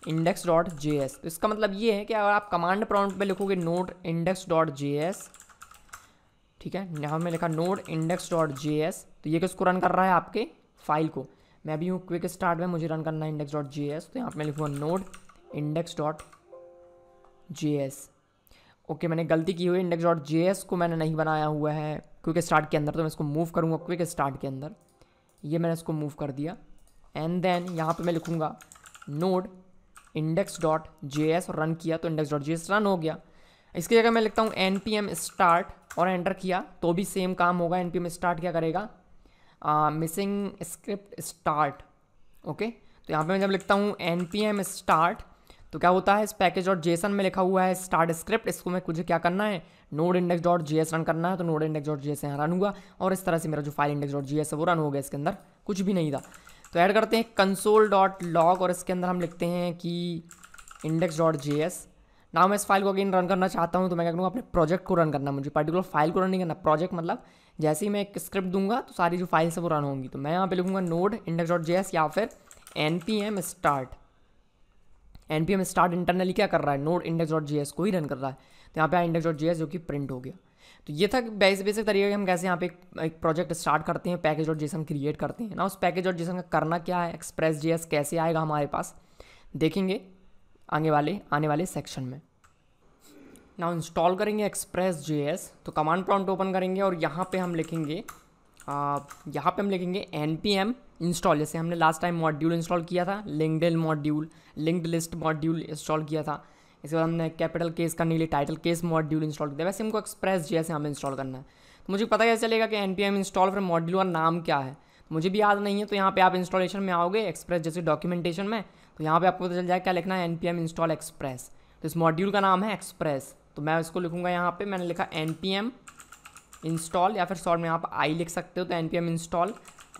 index dot J S तो इसका मतलब ये है कि अगर आप कमांड प्रॉम्प्ट पे लिखोगे node index dot J S ठीक है यहाँ में लिखा node index dot J S तो ये किसको रन कर रहा है आपके फाइल को मैं भी हूँ क्विक स्टार्ट में मुझे रन करना है इंडेक्स डॉट जे एस तो यहाँ पर मैं लिखूँगा node index dot J S okay मैंने गलती की हुई इंडेक्स डॉट जे एस को मैंने नहीं बनाया हुआ है क्विक स्टार्ट के अंदर तो मैं इसको मूव करूँगा क्विक स्टार्ट के अंदर ये मैंने इसको मूव कर दिया एंड देन यहाँ पे मैं लिखूँगा node index dot J S और रन किया तो index dot J S run हो गया इसकी जगह मैं लिखता हूँ एन पी एम स्टार्ट और एंटर किया तो भी सेम काम होगा एन पी एम स्टार्ट क्या करेगा मिसिंग स्क्रिप्ट स्टार्ट ओके तो यहाँ पे मैं जब लिखता हूँ एन पी एम स्टार्ट तो क्या होता है इस पैकेज डॉट जेसन में लिखा हुआ है स्टार्ट स्क्रिप्ट इसको मैं कुछ क्या करना है नोड इंडेक्स डॉट जी एस रन करना है तो नोड इंडेक्स डॉट जी एस यहाँ रन हुआ और इस तरह से मेरा जो फाइल इंडेक्स डॉट जी एस है वो रन हो गया इसके अंदर कुछ भी नहीं था तो ऐड करते हैं कंसोल डॉट लॉग और इसके अंदर हम लिखते हैं कि इंडेक्स डॉट जे एस ना मैं इस फाइल को अगेन रन करना चाहता हूँ तो मैं क्या करूँगा अपने प्रोजेक्ट को रन करना मुझे पर्टिकुलर फाइल को रन नहीं करना प्रोजेक्ट मतलब जैसे ही मैं एक स्क्रिप्ट दूंगा तो सारी जो फाइल्स है वो रन होंगी तो मैं यहाँ पे लिखूँगा node index dot J S या फिर N P M start N P M start internally क्या कर रहा है नोड इंडेक्स डॉट जी एस को ही रन कर रहा है तो यहाँ पे इंडेक्स डॉट जी एस जो कि प्रिंट हो गया तो ये था बेस बेसिक तरीका कि हम कैसे यहाँ पे एक प्रोजेक्ट स्टार्ट करते हैं पैकेज और जेसन क्रिएट करते हैं ना उस पैकेज और जेसन का करना क्या है एक्सप्रेस जे कैसे आएगा हमारे पास देखेंगे आगे वाले आने वाले सेक्शन में ना इंस्टॉल करेंगे एक्सप्रेस जे तो कमांड प्रॉम्प्ट ओपन करेंगे और यहाँ पे हम लिखेंगे यहाँ पे हम लिखेंगे एन पी एम इंस्टॉल जैसे हमने लास्ट टाइम मॉड्यूल इंस्टॉल किया था linked module linked list module install किया था इसके बाद हमने कैपिटल केस करने के लिए टाइटल केस मॉड्यूल इंस्टॉल किया वैसे हमको एक्सप्रेस जी एस हमें इंस्टॉल करना है तो मुझे पता कैसे चलेगा कि एन पी एम इंस्टॉल फिर मॉड्यूल का नाम क्या है तो मुझे भी याद नहीं है तो यहाँ पे आप इंस्टॉलेशन में आओगे एक्सप्रेस जैसे डॉक्यूमेंटेशन में तो यहाँ पे आपको पता चल जाएगा क्या लिखना है N P M install express तो इस मॉड्यूल का नाम है एक्सप्रेस तो मैं इसको लिखूंगा यहाँ पे मैंने लिखा एन पी एम इंस्टॉल या फिर शॉर्ट में आप आई लिख सकते हो तो N P M install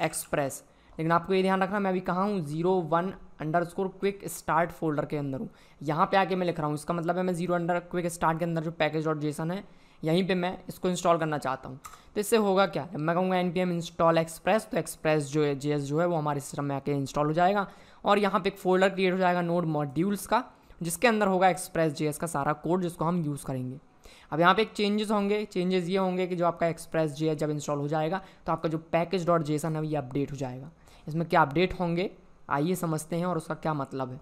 Express लेकिन आपको ये ध्यान रखना मैं अभी कहाँ हूँ zero one underscore quick start folder के अंदर हूँ यहाँ पे आके मैं लिख रहा हूँ इसका मतलब है मैं जीरो अंडर क्विक स्टार्ट के अंदर जो पैकेज डॉट जेसन है यहीं पे मैं इसको इंस्टॉल करना चाहता हूँ तो इससे होगा क्या मैं कहूँगा N P M install express तो एक्सप्रेस जो है जे जो है वो हमारे सिस्टम में आके इंस्टॉल हो जाएगा और यहाँ पे एक फोल्डर क्रिएट हो जाएगा नोड मॉड्यूल्स का जिसके अंदर होगा एक्सप्रेस जे का सारा कोड जिसको हम यूज़ करेंगे अब यहाँ पे एक चेंजेस होंगे चेंजेस ये होंगे कि जो आपका एक्सप्रेस जे जब इंस्टॉल हो जाएगा तो आपका जो पैकेज डॉट जेसन है ये अपडेट हो जाएगा इसमें क्या अपडेट होंगे आइए समझते हैं और उसका क्या मतलब है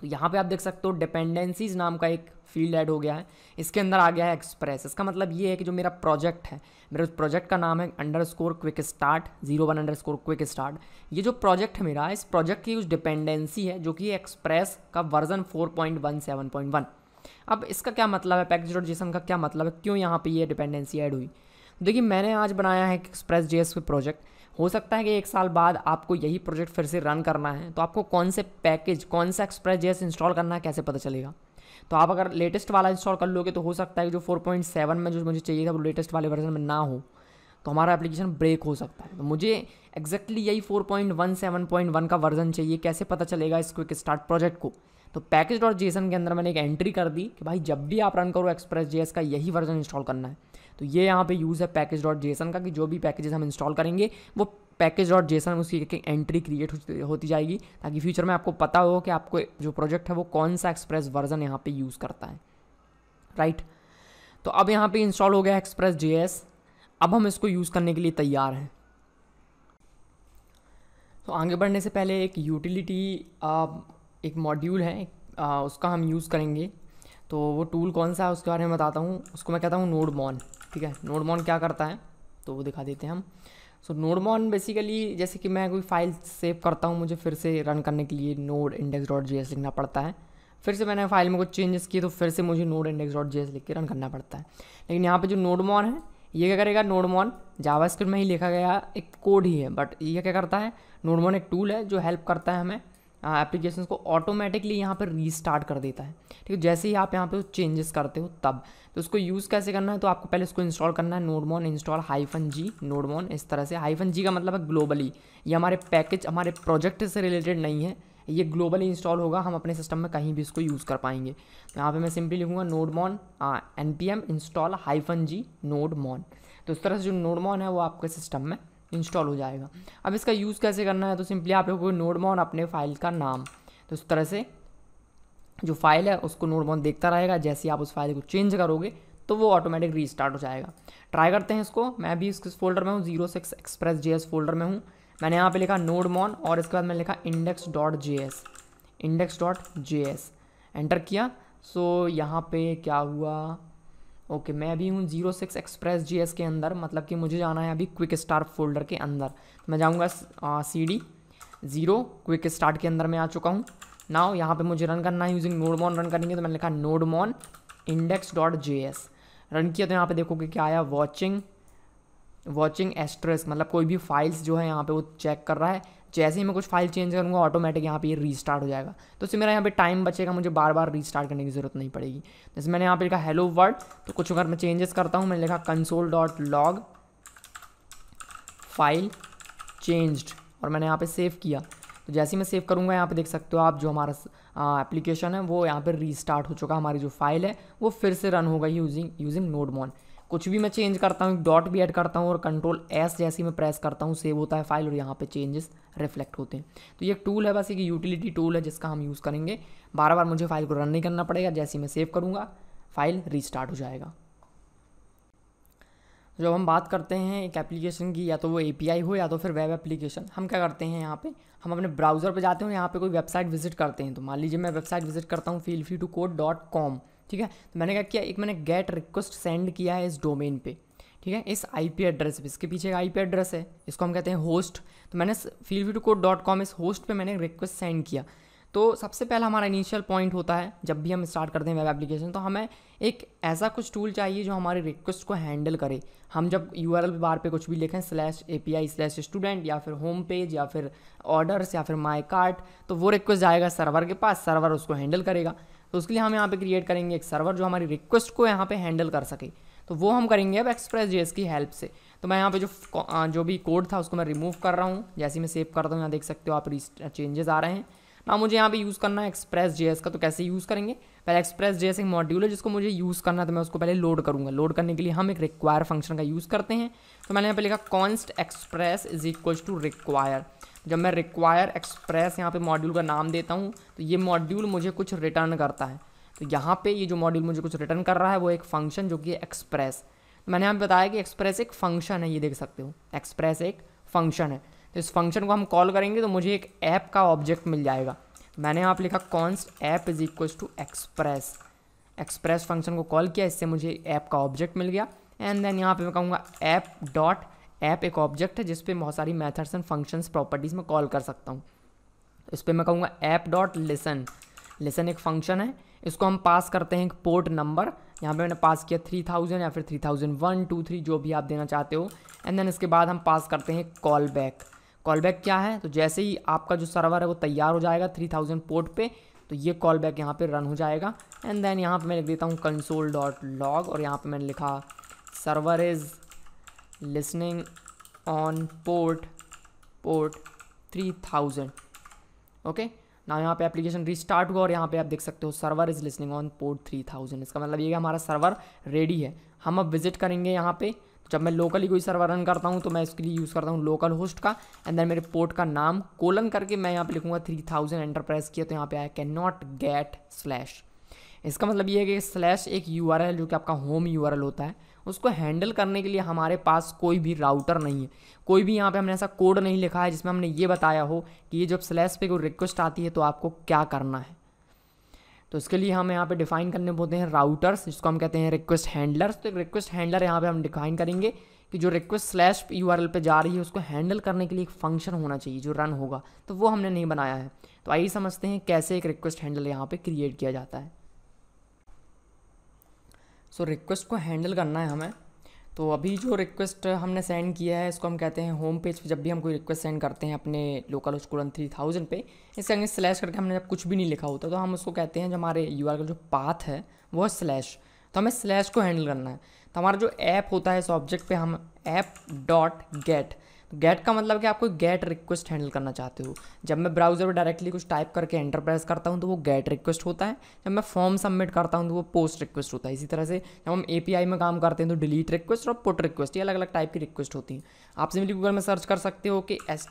तो यहाँ पे आप देख सकते हो डिपेंडेंसीज नाम का एक फील्ड ऐड हो गया है इसके अंदर आ गया है एक्सप्रेस इसका मतलब ये है कि जो मेरा प्रोजेक्ट है मेरे उस प्रोजेक्ट का नाम है underscore quick start zero one underscore quick start ये जो प्रोजेक्ट है मेरा इस प्रोजेक्ट की उस डिपेंडेंसी है जो कि एक्सप्रेस का version four point one seven point one अब इसका क्या मतलब है पैकेज डॉट जेसन का क्या मतलब है क्यों यहाँ पर ये डिपेंडेंसी ऐड हुई देखिए मैंने आज बनाया है एक्सप्रेस जे प्रोजेक्ट हो सकता है कि एक साल बाद आपको यही प्रोजेक्ट फिर से रन करना है तो आपको कौन से पैकेज कौन सा एक्सप्रेस जेस इंस्टॉल करना है कैसे पता चलेगा तो आप अगर लेटेस्ट वाला इंस्टॉल कर लोगे तो हो सकता है कि जो 4.7 में जो मुझे चाहिए था वो लेटेस्ट वाले वर्जन में ना हो तो हमारा एप्लीकेशन ब्रेक हो सकता है तो मुझे एक्जैक्टली यही 4.1 का वर्जन चाहिए कैसे पता चलेगा इस क्विक स्टार्ट प्रोजेक्ट को तो पैकेज डॉट जेसन के अंदर मैंने एक एंट्री कर दी कि भाई जब भी आप रन करो एक्सप्रेस जेस का यही वर्जन इंस्टॉल करना है तो ये यहाँ पे यूज़ है पैकेज डॉट जेसन का कि जो भी पैकेजेस हम इंस्टॉल करेंगे वो पैकेज डॉट जेसन उसकी एक एंट्री क्रिएट होती जाएगी ताकि फ्यूचर में आपको पता हो कि आपको जो प्रोजेक्ट है वो कौन सा एक्सप्रेस वर्जन यहाँ पे यूज़ करता है राइट तो अब यहाँ पे इंस्टॉल हो गया एक्सप्रेस जे अब हम इसको यूज़ करने के लिए तैयार हैं तो आगे बढ़ने से पहले एक यूटिलिटी एक मॉड्यूल है आ, उसका हम यूज़ करेंगे तो वो टूल कौन सा है उसके बारे में बताता हूँ उसको मैं कहता हूँ नोड मॉन ठीक है नोडमॉन क्या करता है तो वो दिखा देते हैं हम सो नोडमॉन बेसिकली जैसे कि मैं कोई फाइल सेव करता हूँ मुझे फिर से रन करने के लिए नोड इंडेक्स डॉट जी लिखना पड़ता है फिर से मैंने फाइल में कुछ चेंजेस किए तो फिर से मुझे नोड इंडेक्स डॉट जी लिख के रन करना पड़ता है लेकिन यहाँ पर जो नोडमॉन है ये क्या करेगा नोडमॉन जावास्क्रिप्ट में ही लिखा गया एक कोड ही है बट ये क्या करता है नोडमॉन एक टूल है जो हेल्प करता है हमें एप्लीकेशन को ऑटोमेटिकली यहाँ पर रीस्टार्ट कर देता है ठीक है जैसे ही आप यहाँ पे चेंजेस करते हो तब तो उसको यूज़ कैसे करना है तो आपको पहले उसको इंस्टॉल करना है नोडमोन इंस्टॉल हाइफन जी नोडमोन इस तरह से हाइफन जी का मतलब है ग्लोबली ये हमारे पैकेज हमारे प्रोजेक्ट से रिलेटेड नहीं है ये ग्लोबली इंस्टॉल होगा हम अपने सिस्टम में कहीं भी इसको यूज़ कर पाएंगे तो यहाँ पे मैं सिंपली लिखूँगा nodemon N P M install hyphen G nodemon तो इस तरह से जो नोडमॉन है वो आपके सिस्टम में इंस्टॉल हो जाएगा अब इसका यूज़ कैसे करना है तो सिंपली आप लोगों को नोडमॉन अपने फाइल का नाम तो इस तरह से जो फाइल है उसको नोडमॉन देखता रहेगा जैसे आप उस फाइल को चेंज करोगे तो वो ऑटोमेटिक रीस्टार्ट हो जाएगा ट्राई करते हैं इसको मैं भी इस फोल्डर में हूँ zero six Express J folder में हूँ मैंने यहाँ पे लिखा नोड मॉन और इसके बाद मैंने लिखा index dot J S index dot J S enter किया सो so, यहाँ पे क्या हुआ ओके मैं अभी हूँ जीरो सिक्स एक्सप्रेस जी के अंदर मतलब कि मुझे जाना है अभी क्विक स्टार्ट फोल्डर के अंदर मैं जाऊँगा C D zero quick start के अंदर मैं आ चुका हूँ नाउ यहाँ पे मुझे रन करना है यूजिंग नोडमॉन रन करेंगे तो मैंने लिखा nodemon index dot J S run किया तो यहाँ पे देखोगे क्या आया वॉचिंग वॉचिंग एस्ट्रेस मतलब कोई भी फाइल्स जो है यहाँ पे वो चेक कर रहा है जैसे ही मैं कुछ फाइल चेंज करूँगा ऑटोमेटिक यहाँ पे ये रीस्टार्ट हो जाएगा तो इससे मेरा यहाँ पे टाइम बचेगा मुझे बार बार रीस्टार्ट करने की ज़रूरत नहीं पड़ेगी जैसे मैंने यहाँ पे लिखा हेलो वर्ड तो कुछ अगर मैं चेंजेस करता हूँ मैंने लिखा console dot log file changed और मैंने यहाँ पे सेव किया तो जैसे ही मैं सेव करूँगा यहाँ पे देख सकते हो आप जो हमारा एप्लीकेशन है वो यहाँ पे रीस्टार्ट हो चुका हमारी जो फाइल है वो फिर से रन होगा यूजिंग यूजिंग नोडमॉन कुछ भी मैं चेंज करता हूँ डॉट भी ऐड करता हूँ और कंट्रोल एस ही मैं प्रेस करता हूँ सेव होता है फाइल और यहाँ पे चेंजेस रिफ्लेक्ट होते हैं तो ये एक टूल है बस एक यूटिलिटी टूल है जिसका हम यूज़ करेंगे बार बार मुझे फाइल को रन नहीं करना पड़ेगा जैसे मैं सेव करूँगा फाइल रीस्टार्ट हो जाएगा जब हम बात करते हैं एक एप्लीकेशन की या तो वो एपीआई हो या तो फिर वेब एप्लीकेशन हम क्या करते हैं यहाँ पे हम अपने ब्राउज़र पे जाते हैं यहाँ पे कोई वेबसाइट विजिट करते हैं तो मान लीजिए मैं वेबसाइट विजिट करता हूँ feel free to code dot com ठीक है तो मैंने क्या किया एक मैंने गेट रिक्वेस्ट सेंड किया है इस डोमेन पे ठीक है इस आईपी एड्रेस पे इसके पीछे आई आईपी एड्रेस है इसको हम कहते हैं होस्ट तो मैंने फील कोड डॉट कॉम इस होस्ट पे मैंने रिक्वेस्ट सेंड किया तो सबसे पहला हमारा इनिशियल पॉइंट होता है जब भी हम स्टार्ट करते हैं वेब एप्लीकेशन तो हमें एक ऐसा कुछ टूल चाहिए जो हमारी रिक्वेस्ट को हैंडल करे हम जब यू आर एल बार पे कुछ भी लिखें slash A P I slash student या फिर होम पेज या फिर ऑर्डर्स या फिर माई कार्ट तो वो रिक्वेस्ट जाएगा सर्वर के पास सर्वर उसको हैंडल करेगा तो उसके लिए हम यहाँ पे क्रिएट करेंगे एक सर्वर जो हमारी रिक्वेस्ट को यहाँ पे हैंडल कर सके तो वो हम करेंगे अब एक्सप्रेस जे की हेल्प से तो मैं यहाँ पे जो जो भी कोड था उसको मैं रिमूव कर रहा हूँ जैसे मैं सेव करता हूँ यहाँ देख सकते हो आप चेंजेस uh, आ रहे हैं ना मुझे यहाँ पे यूज़ करना है एक्सप्रेस जे का तो कैसे यूज़ करेंगे पहले एक्सप्रेस जेएस एक मॉड्यूल है जिसको मुझे यूज़ करना है तो मैं उसको पहले लोड करूँगा लोड करने के लिए हम एक रिक्वायर फंक्शन का यूज़ करते हैं तो मैंने यहाँ पे लिखा const express is equal to require जब मैं रिक्वायर एक्सप्रेस यहाँ पे मॉड्यूल का नाम देता हूँ तो ये मॉड्यूल मुझे कुछ रिटर्न करता है तो यहाँ पे ये जो मॉड्यूल मुझे कुछ रिटर्न कर रहा है वो एक फंक्शन जो कि एक्सप्रेस तो मैंने यहाँ बताया कि एक्सप्रेस एक फंक्शन है ये देख सकते हो एक्सप्रेस एक फंक्शन है तो इस फंक्शन को हम कॉल करेंगे तो मुझे एक ऐप का ऑब्जेक्ट मिल जाएगा मैंने यहाँ पर लिखा const app is equal to Express Express function को कॉल किया इससे मुझे ऐप का ऑब्जेक्ट मिल गया एंड देन यहाँ पे मैं कहूँगा ऐप डॉट ऐप एक ऑब्जेक्ट है जिसपे बहुत सारी मैथड्स एंड फंक्शंस प्रॉपर्टीज़ में कॉल कर सकता हूँ इस पर मैं कहूँगा ऐप डॉट लेसन लेसन एक फंक्शन है इसको हम पास करते हैं एक पोर्ट नंबर यहाँ पे मैंने पास किया थ्री थाउजेंड या फिर three thousand one two three जो भी आप देना चाहते हो एंड देन इसके बाद हम पास करते हैं कॉल बैक कॉल बैक क्या है तो जैसे ही आपका जो सर्वर है वो तैयार हो जाएगा थ्री थाउजेंड पोर्ट पे तो ये कॉल बैक यहाँ पर रन हो जाएगा एंड देन यहाँ पर मैं लिख देता हूँ कंसोल डॉट लॉग और यहाँ पर मैंने लिखा server is listening on port port 3000 okay ना यहाँ पे एप्लीकेशन रिस्टार्ट हुआ और यहाँ पे आप देख सकते हो server is listening on port 3000 इसका मतलब ये कि हमारा सर्वर रेडी है हम अब विजिट करेंगे यहाँ पे जब मैं लोकली कोई सर्वर रन करता हूँ तो मैं इसके लिए यूज़ करता हूँ लोकल होस्ट का एंड देन मेरे पोर्ट का नाम कोलन करके मैं यहाँ पे लिखूँगा थ्री थाउजेंड एंटरप्राइज किया तो यहाँ पे आया कैन नॉट गेट स्लैश इसका मतलब ये है कि स्लैश एक यू जो कि आपका होम यू होता है उसको हैंडल करने के लिए हमारे पास कोई भी राउटर नहीं है कोई भी यहाँ पे हमने ऐसा कोड नहीं लिखा है जिसमें हमने ये बताया हो कि ये जब स्लैश पे कोई रिक्वेस्ट आती है तो आपको क्या करना है तो इसके लिए हम यहाँ पे डिफाइन करने बोलते हैं राउटर्स जिसको हम कहते हैं रिक्वेस्ट हैंडलर्स तो रिक्वेस्ट हैंडलर यहाँ पर हम डिफाइन करेंगे कि जो request slash U R L जा रही है उसको हैंडल करने के लिए एक फंक्शन होना चाहिए जो रन होगा तो वो हमने नहीं बनाया है तो आइए समझते हैं कैसे एक रिक्वेस्ट हैंडल यहाँ पर क्रिएट किया जाता है सो रिक्वेस्ट को हैंडल करना है हमें तो अभी जो रिक्वेस्ट हमने सेंड किया है इसको हम कहते हैं होम पेज पे जब भी हम कोई रिक्वेस्ट सेंड करते हैं अपने लोकल स्कूलन थ्री थाउजेंड पे इसके आगे स्लैश करके हमने जब कुछ भी नहीं लिखा होता तो हम उसको कहते हैं जो हमारे यू का जो पाथ है वो है स्लैश तो हमें स्लैश को हैंडल करना है तो हमारा जो ऐप होता है इस ऑब्जेक्ट पे हम ऐप डॉट गेट गेट का मतलब कि आप कोई गेट रिक्वेस्ट हैंडल करना चाहते हो जब मैं ब्राउज़र पर डायरेक्टली कुछ टाइप करके एंटरप्राइज करता हूँ तो वो गेट रिक्वेस्ट होता है जब मैं फॉर्म सबमिट करता हूँ तो वो पोस्ट रिक्वेस्ट होता है इसी तरह से जब हम ए में काम करते हैं तो डिलीट रिक्वेस्ट और पुट रिक्वेस्ट ये अलग अलग टाइप की रिक्वेस्ट होती हैं आप सिंपली गूगल में सर्च कर सकते हो कि एस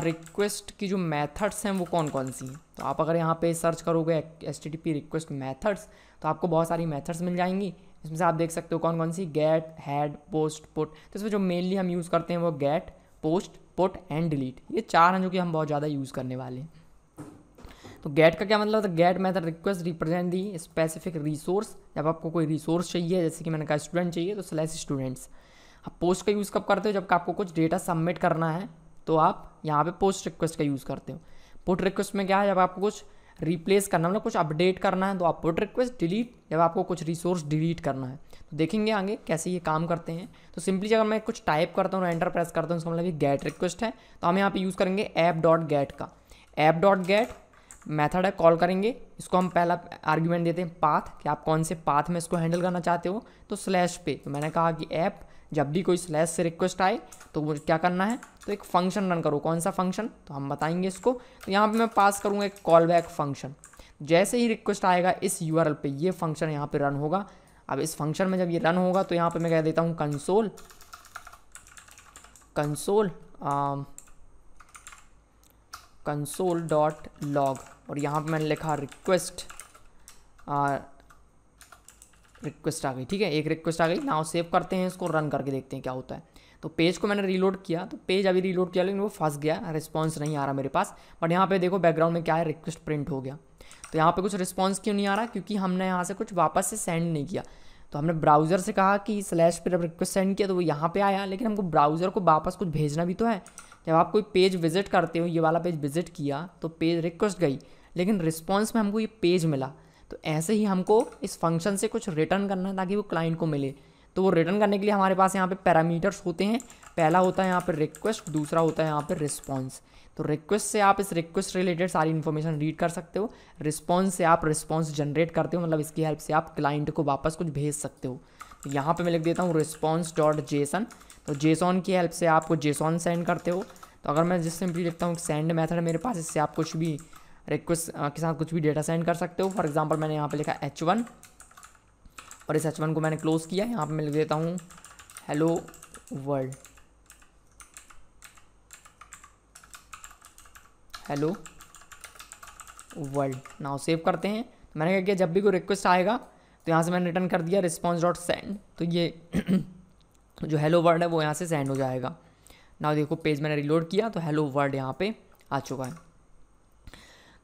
रिक्वेस्ट की जो मेथड्स हैं वो कौन कौन सी हैं तो आप अगर यहाँ पे सर्च करोगे एस रिक्वेस्ट मेथड्स तो आपको बहुत सारी मेथड्स मिल जाएंगी इसमें से आप देख सकते हो कौन कौन सी गेट हैड पोस्ट पुट तो इसमें जो मेनली हम यूज़ करते हैं वो get post put and delete ये चार हैं जो कि हम बहुत ज़्यादा यूज़ करने वाले हैं तो गेट का क्या मतलब होता है get method request represent the specific resource जब आपको कोई रिसोर्स चाहिए जैसे कि मैंने कहा स्टूडेंट चाहिए तो स्लैस स्टूडेंट्स आप पोस्ट का यूज़ कब करते हो जब आपको कुछ डेटा सबमिट करना है तो आप यहाँ पे पोस्ट रिक्वेस्ट का यूज़ करते हो पुट रिक्वेस्ट में क्या है जब आपको कुछ रिप्लेस करना मतलब कुछ अपडेट करना है तो आप पुट रिक्वेस्ट डिलीट जब आपको कुछ रिसोर्स डिलीट करना है तो देखेंगे आगे कैसे ये काम करते हैं तो सिंपली अगर मैं कुछ टाइप करता हूँ एंटर प्रेस करता हूँ उसका मतलब गेट रिक्वेस्ट है तो हम यहाँ पर यूज़ करेंगे ऐप डॉट गेट का ऐप डॉट गेट मैथड है कॉल करेंगे इसको हम पहला आर्ग्यूमेंट देते हैं पाथ कि आप कौन से पाथ में इसको हैंडल करना चाहते हो तो स्लैश पे तो मैंने कहा कि ऐप जब भी कोई स्लैश से रिक्वेस्ट आए तो मुझे क्या करना है तो एक फंक्शन रन करो कौन सा फंक्शन तो हम बताएंगे इसको तो यहाँ पे मैं पास करूँगा एक कॉल बैक फंक्शन जैसे ही रिक्वेस्ट आएगा इस यू आर पे ये फंक्शन यहाँ पे रन होगा अब इस फंक्शन में जब ये रन होगा तो यहाँ पे मैं कह देता हूँ console console console dot log और यहाँ पर मैंने लिखा रिक्वेस्ट रिक्वेस्ट आ गई ठीक है एक रिक्वेस्ट आ गई नाउ सेव करते हैं इसको रन करके देखते हैं क्या होता है तो पेज को मैंने रीलोड किया तो पेज अभी रीलोड किया लेकिन वो फंस गया रिस्पॉन्स नहीं आ रहा मेरे पास बट यहाँ पे देखो बैकग्राउंड में क्या है रिक्वेस्ट प्रिंट हो गया तो यहाँ पे कुछ रिस्पॉन्स क्यों नहीं आ रहा क्योंकि हमने यहाँ से कुछ वापस से सेंड नहीं किया तो हमने ब्राउज़र से कहा कि स्लैश पर रिक्वेस्ट सेंड किया तो वो यहाँ पर आया लेकिन हमको ब्राउज़र को वापस कुछ भेजना भी तो है जब आप कोई पेज विजिट करते हो ये वाला पेज विजिट किया तो पेज रिक्वेस्ट गई लेकिन रिस्पॉन्स में हमको ये पेज मिला तो ऐसे ही हमको इस फंक्शन से कुछ रिटर्न करना है ताकि वो क्लाइंट को मिले तो वो रिटर्न करने के लिए हमारे पास यहाँ पे पैरामीटर्स होते हैं पहला होता है यहाँ पे रिक्वेस्ट दूसरा होता है यहाँ पे रिस्पॉन्स तो रिक्वेस्ट से आप इस रिक्वेस्ट रिलेटेड सारी इन्फॉर्मेशन रीड कर सकते हो रिस्पॉन्स से आप रिस्पॉन्स जनरेट करते हो मतलब इसकी हेल्प से आप क्लाइंट को वापस कुछ भेज सकते हो तो यहाँ पर मैं लिख देता हूँ रिस्पॉन्स डॉट जेसन तो जेसॉन की हेल्प से आपको जेसॉन सेंड करते हो तो अगर मैं जिस सिंपली लिखता हूँ सेंड मेथड मेरे पास इससे आप कुछ भी रिक्वेस्ट uh, के साथ कुछ भी डेटा सेंड कर सकते हो फॉर एग्जाम्पल मैंने यहाँ पर लिखा एच वन और इस एच वन को मैंने क्लोज़ किया यहाँ पर मैं लिख देता हूँ hello world hello world now save करते हैं तो मैंने क्या किया जब भी कोई रिक्वेस्ट आएगा तो यहाँ से मैंने रिटर्न कर दिया रिस्पॉन्स डॉट सेंड तो ये जो हेलो वर्ड है वो यहाँ से सेंड हो जाएगा नाउ देखो पेज मैंने रिलोड किया तो हेलो वर्ड यहाँ पे आ चुका है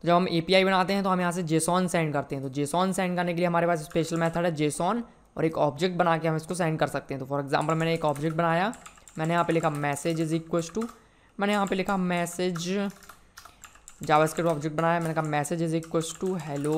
तो जब हम ए बनाते हैं तो हम यहाँ से जेसॉन सेंड करते हैं तो जेसॉन सेंड करने के लिए हमारे पास स्पेशल मैथड है जेसॉन और एक ऑब्जेक्ट बना के हम इसको सेंड कर सकते हैं तो फॉर एग्जाम्पल मैंने एक ऑब्जेक्ट बनाया मैंने यहाँ पे लिखा मैसेज इज इक्व टू मैंने यहाँ पे लिखा मैसेज जावास्क्रिप्ट ऑब्जेक्ट बनाया मैंने कहा message is equal to hello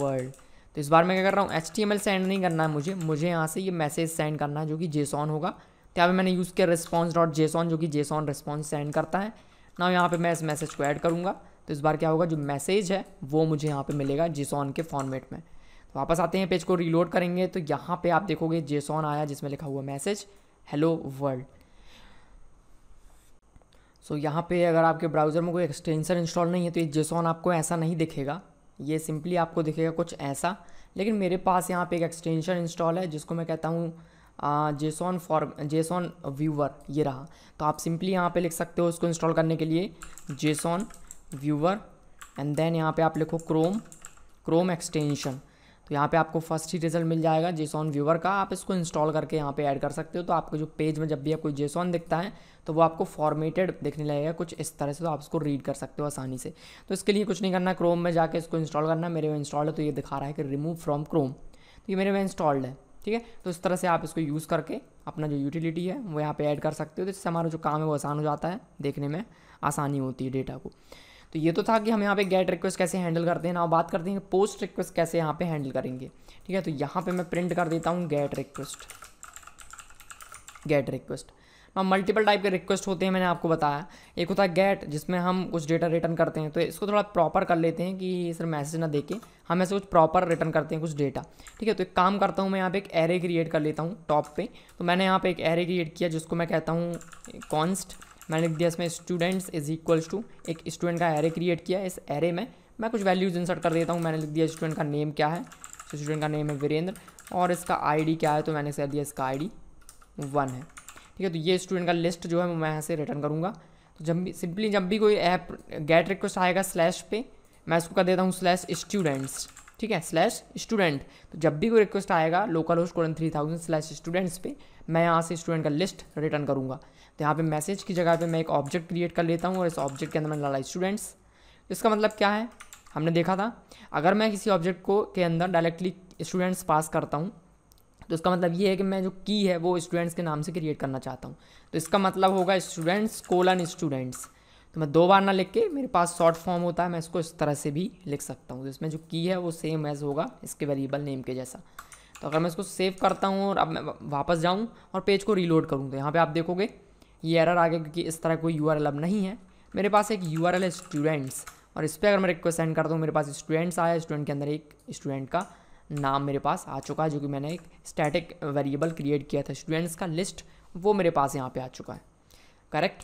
world तो इस बार मैं क्या कर रहा हूँ एच सेंड नहीं करना है मुझे मुझे यहाँ से ये मैसेज सेंड करना है जो कि जेसॉन होगा तो यहाँ पर मैंने यूज़ किया रिस्पॉन्स डॉट जेसॉन जो कि जेसॉन रिस्पॉन्स सेंड करता है ना यहाँ पर मैं इस मैसेज को ऐड करूँगा तो इस बार क्या होगा जो मैसेज है वो मुझे यहाँ पे मिलेगा जेसॉन के फॉर्मेट में तो वापस आते हैं पेज को रीलोड करेंगे तो यहाँ पे आप देखोगे जेसॉन आया जिसमें लिखा हुआ मैसेज हेलो वर्ल्ड सो यहाँ पे अगर आपके ब्राउज़र में कोई एक्सटेंशन इंस्टॉल नहीं है तो ये जेसॉन आपको ऐसा नहीं दिखेगा ये सिंपली आपको दिखेगा कुछ ऐसा लेकिन मेरे पास यहाँ पे एक एक्सटेंशन इंस्टॉल है जिसको मैं कहता हूँ जेसॉन फॉर जेसॉन व्यूवर ये रहा तो आप सिंपली यहाँ पे लिख सकते हो इसको इंस्टॉल करने के लिए जेसॉन व्यूवर एंड देन यहाँ पे आप लिखो क्रोम क्रोम एक्सटेंशन तो यहाँ पे आपको फर्स्ट ही रिजल्ट मिल जाएगा जेसॉन व्यूवर का आप इसको इंस्टॉल करके यहाँ पे ऐड कर सकते हो तो आपको जो पेज में जब भी कोई जेसॉन दिखता है तो वो आपको फॉर्मेटेड देखने लगेगा कुछ इस तरह से तो आप इसको रीड कर सकते हो आसानी से तो इसके लिए कुछ नहीं करना क्रोम में जाकर इसको इंस्टॉल करना मेरे में इंस्टॉल है तो ये दिखा रहा है कि रिमूव फ्रॉम क्रोम तो ये मेरे में इंस्टॉल्ड है ठीक है तो इस तरह से आप इसको यूज़ करके अपना जो यूटिलिटी है वो यहाँ पर ऐड कर सकते हो तो इससे हमारा जो काम है वो आसान हो जाता है देखने में आसानी होती है डेटा को तो ये तो था कि हम यहाँ पे गेट रिक्वेस्ट कैसे हैंडल करते हैं ना बात करते हैं पोस्ट रिक्वेस्ट कैसे यहाँ पे हैंडल करेंगे ठीक है तो यहाँ पे मैं प्रिंट कर देता हूँ गेट रिक्वेस्ट गेट रिक्वेस्ट ना मल्टीपल टाइप के रिक्वेस्ट होते हैं मैंने आपको बताया एक होता है गेट जिसमें हम कुछ डेटा रिटर्न करते हैं तो इसको थोड़ा प्रॉपर कर लेते हैं कि सर मैसेज ना के हम ऐसे कुछ प्रॉपर रिटर्न करते हैं कुछ डेटा ठीक है तो एक काम करता हूँ मैं यहाँ पे एक एरे क्रिएट कर लेता हूँ टॉप पे तो मैंने यहाँ पे एक एरे क्रिएट किया जिसको मैं कहता हूँ कॉन्स्ट मैंने लिख दिया इसमें स्टूडेंट्स इज इक्वल्स टू एक स्टूडेंट का एरे क्रिएट किया इस एरे में मैं कुछ वैल्यूज इंसर्ट कर देता हूँ मैंने लिख दिया स्टूडेंट का नेम क्या है स्टूडेंट तो का नेम है वीरेंद्र और इसका आई क्या है तो मैंने कह दिया इसका आई वन है ठीक है तो ये स्टूडेंट का लिस्ट जो है मैं यहाँ से रिटर्न करूँगा तो जब भी सिंपली जब भी कोई ऐप गेट रिक्वेस्ट आएगा स्लैश पे मैं इसको कर देता हूँ स्लैश स्टूडेंट्स ठीक है स्लैश स्टूडेंट तो जब भी कोई रिक्वेस्ट आएगा local host colon three thousand slash students पे मैं यहाँ से स्टूडेंट का लिस्ट रिटर्न करूँगा तो यहाँ पे मैसेज की जगह पे मैं एक ऑब्जेक्ट क्रिएट कर लेता हूँ और इस ऑब्जेक्ट के अंदर मैंने डाला स्टूडेंट्स इसका मतलब क्या है हमने देखा था अगर मैं किसी ऑब्जेक्ट को के अंदर डायरेक्टली स्टूडेंट्स पास करता हूँ तो इसका मतलब ये है कि मैं जो की है वो स्टूडेंट्स के नाम से क्रिएट करना चाहता हूँ तो इसका मतलब होगा स्टूडेंट्स कोलन स्टूडेंट्स तो मैं दो बार ना लिख के मेरे पास शॉर्ट फॉर्म होता है मैं इसको इस तरह से भी लिख सकता हूँ तो इसमें जो की है वो सेम एज होगा इसके वेरिएबल नेम के जैसा तो अगर मैं इसको सेव करता हूँ और अब मैं वापस जाऊँ और पेज को रीलोड करूँ तो यहाँ पे आप देखोगे ये एरर आ गया क्योंकि इस तरह कोई यू अब नहीं है मेरे पास एक यू है स्टूडेंट्स और इस पर अगर मैं रिक्वेस्ट सेंड करता हूँ मेरे पास स्टूडेंट्स आया स्टूडेंट के अंदर एक स्टूडेंट का नाम मेरे पास आ चुका है जो कि मैंने एक स्टैटिक वेरिएबल क्रिएट किया था स्टूडेंट्स का लिस्ट वो मेरे पास यहाँ पे आ चुका है करेक्ट